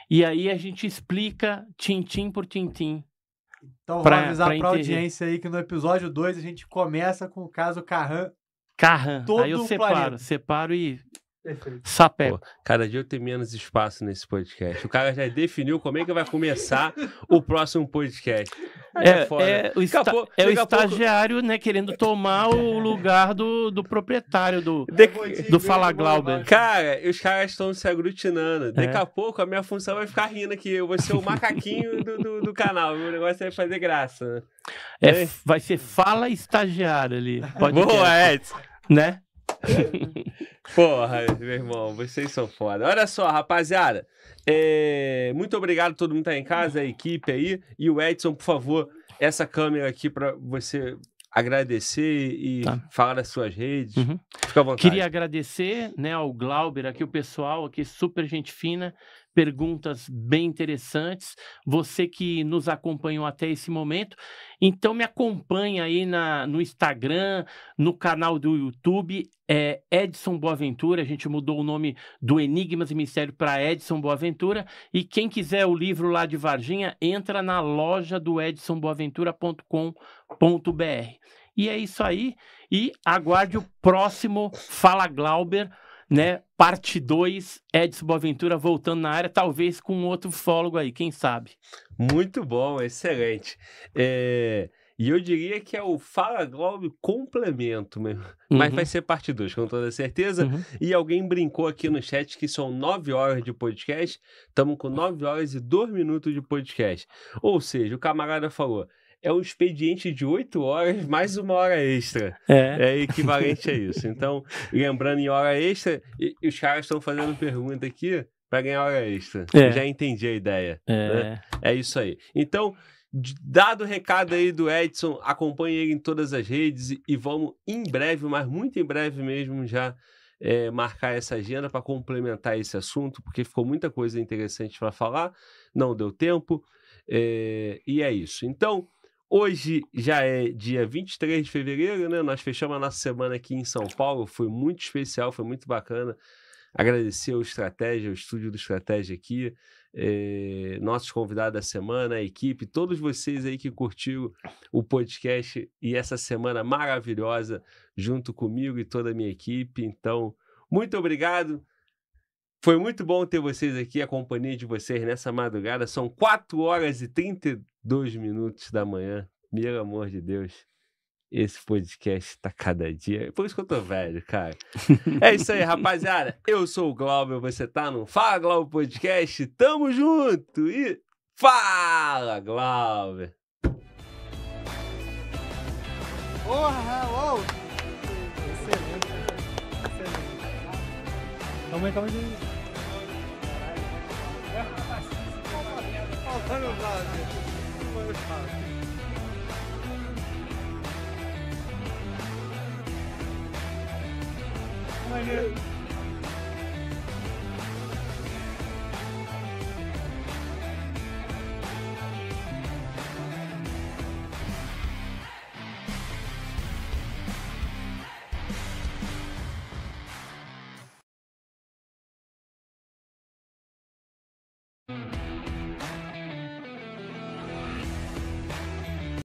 S3: E aí a gente explica tintim por tintim. Então pra, vou avisar para a audiência
S2: aí que no episódio 2 a gente começa com o caso Carran. Carran, aí eu separo, planeta.
S3: separo e Perfeito. Sapé.
S1: Pô, cada dia eu tenho menos espaço nesse podcast. O cara já definiu como é que vai começar o próximo podcast. É, é, é o, esta... pouco, é o estagiário,
S3: pouco... né, querendo tomar o lugar do, do proprietário do, De... do, Fala Glauber. Cara, os
S1: caras estão se aglutinando. Daqui é. a pouco a minha função vai ficar rindo aqui. Eu vou ser o macaquinho do, do, do canal. O negócio é fazer graça.
S3: É, vai ser Fala Estagiário ali. Boa, Edson. Né? É, né?
S1: Porra, meu irmão, vocês são foda. Olha só, rapaziada. É... Muito obrigado a todo mundo que tá em casa, a equipe aí. E o Edson, por favor, essa câmera aqui para você agradecer
S3: e tá. falar das suas redes. Uhum. Fica à vontade. Queria agradecer né, ao Glauber aqui, o pessoal aqui, super gente fina perguntas bem interessantes. Você que nos acompanhou até esse momento, então me acompanha aí na, no Instagram, no canal do YouTube, é Edson Boaventura. A gente mudou o nome do Enigmas e Mistério para Edson Boaventura. E quem quiser o livro lá de Varginha, entra na loja do edsonboaventura.com.br. E é isso aí. E aguarde o próximo Fala Glauber né? Parte 2, Edson Boaventura voltando na área, talvez com outro fólogo aí, quem sabe?
S1: Muito bom, excelente. É... E eu diria que é o Fala Globo complemento mesmo. Uhum. Mas vai uhum. ser parte 2, com toda certeza. Uhum. E alguém brincou aqui no chat que são 9 horas de podcast. Estamos com 9 horas e 2 minutos de podcast. Ou seja, o camarada falou: é um expediente de oito horas mais uma hora extra. É. é equivalente a isso. Então, lembrando em hora extra, os caras estão fazendo pergunta aqui para ganhar hora extra. É. já entendi a ideia. É. Né? é isso aí. Então, dado o recado aí do Edson, acompanhe ele em todas as redes e vamos em breve, mas muito em breve mesmo, já é, marcar essa agenda para complementar esse assunto, porque ficou muita coisa interessante para falar, não deu tempo. É, e é isso. Então, Hoje já é dia 23 de fevereiro, né? Nós fechamos a nossa semana aqui em São Paulo. Foi muito especial, foi muito bacana. Agradecer ao Estratégia, ao estúdio do Estratégia aqui, eh, nossos convidados da semana, a equipe, todos vocês aí que curtiram o podcast e essa semana maravilhosa junto comigo e toda a minha equipe. Então, muito obrigado. Foi muito bom ter vocês aqui, a companhia de vocês nessa madrugada. São 4 horas e 32 minutos da manhã. Meu amor de Deus. Esse podcast tá cada dia. Por isso que eu tô velho, cara. É isso aí, rapaziada. Eu sou o Glauber, você tá no Fala Glauber Podcast. Tamo junto e fala, Glauber.
S6: Porra,
S4: oh, hello. Excelente.
S1: Excelente. Calma aí, calma
S4: aí.
S2: 我看着垃圾，
S6: 这么差。我感觉。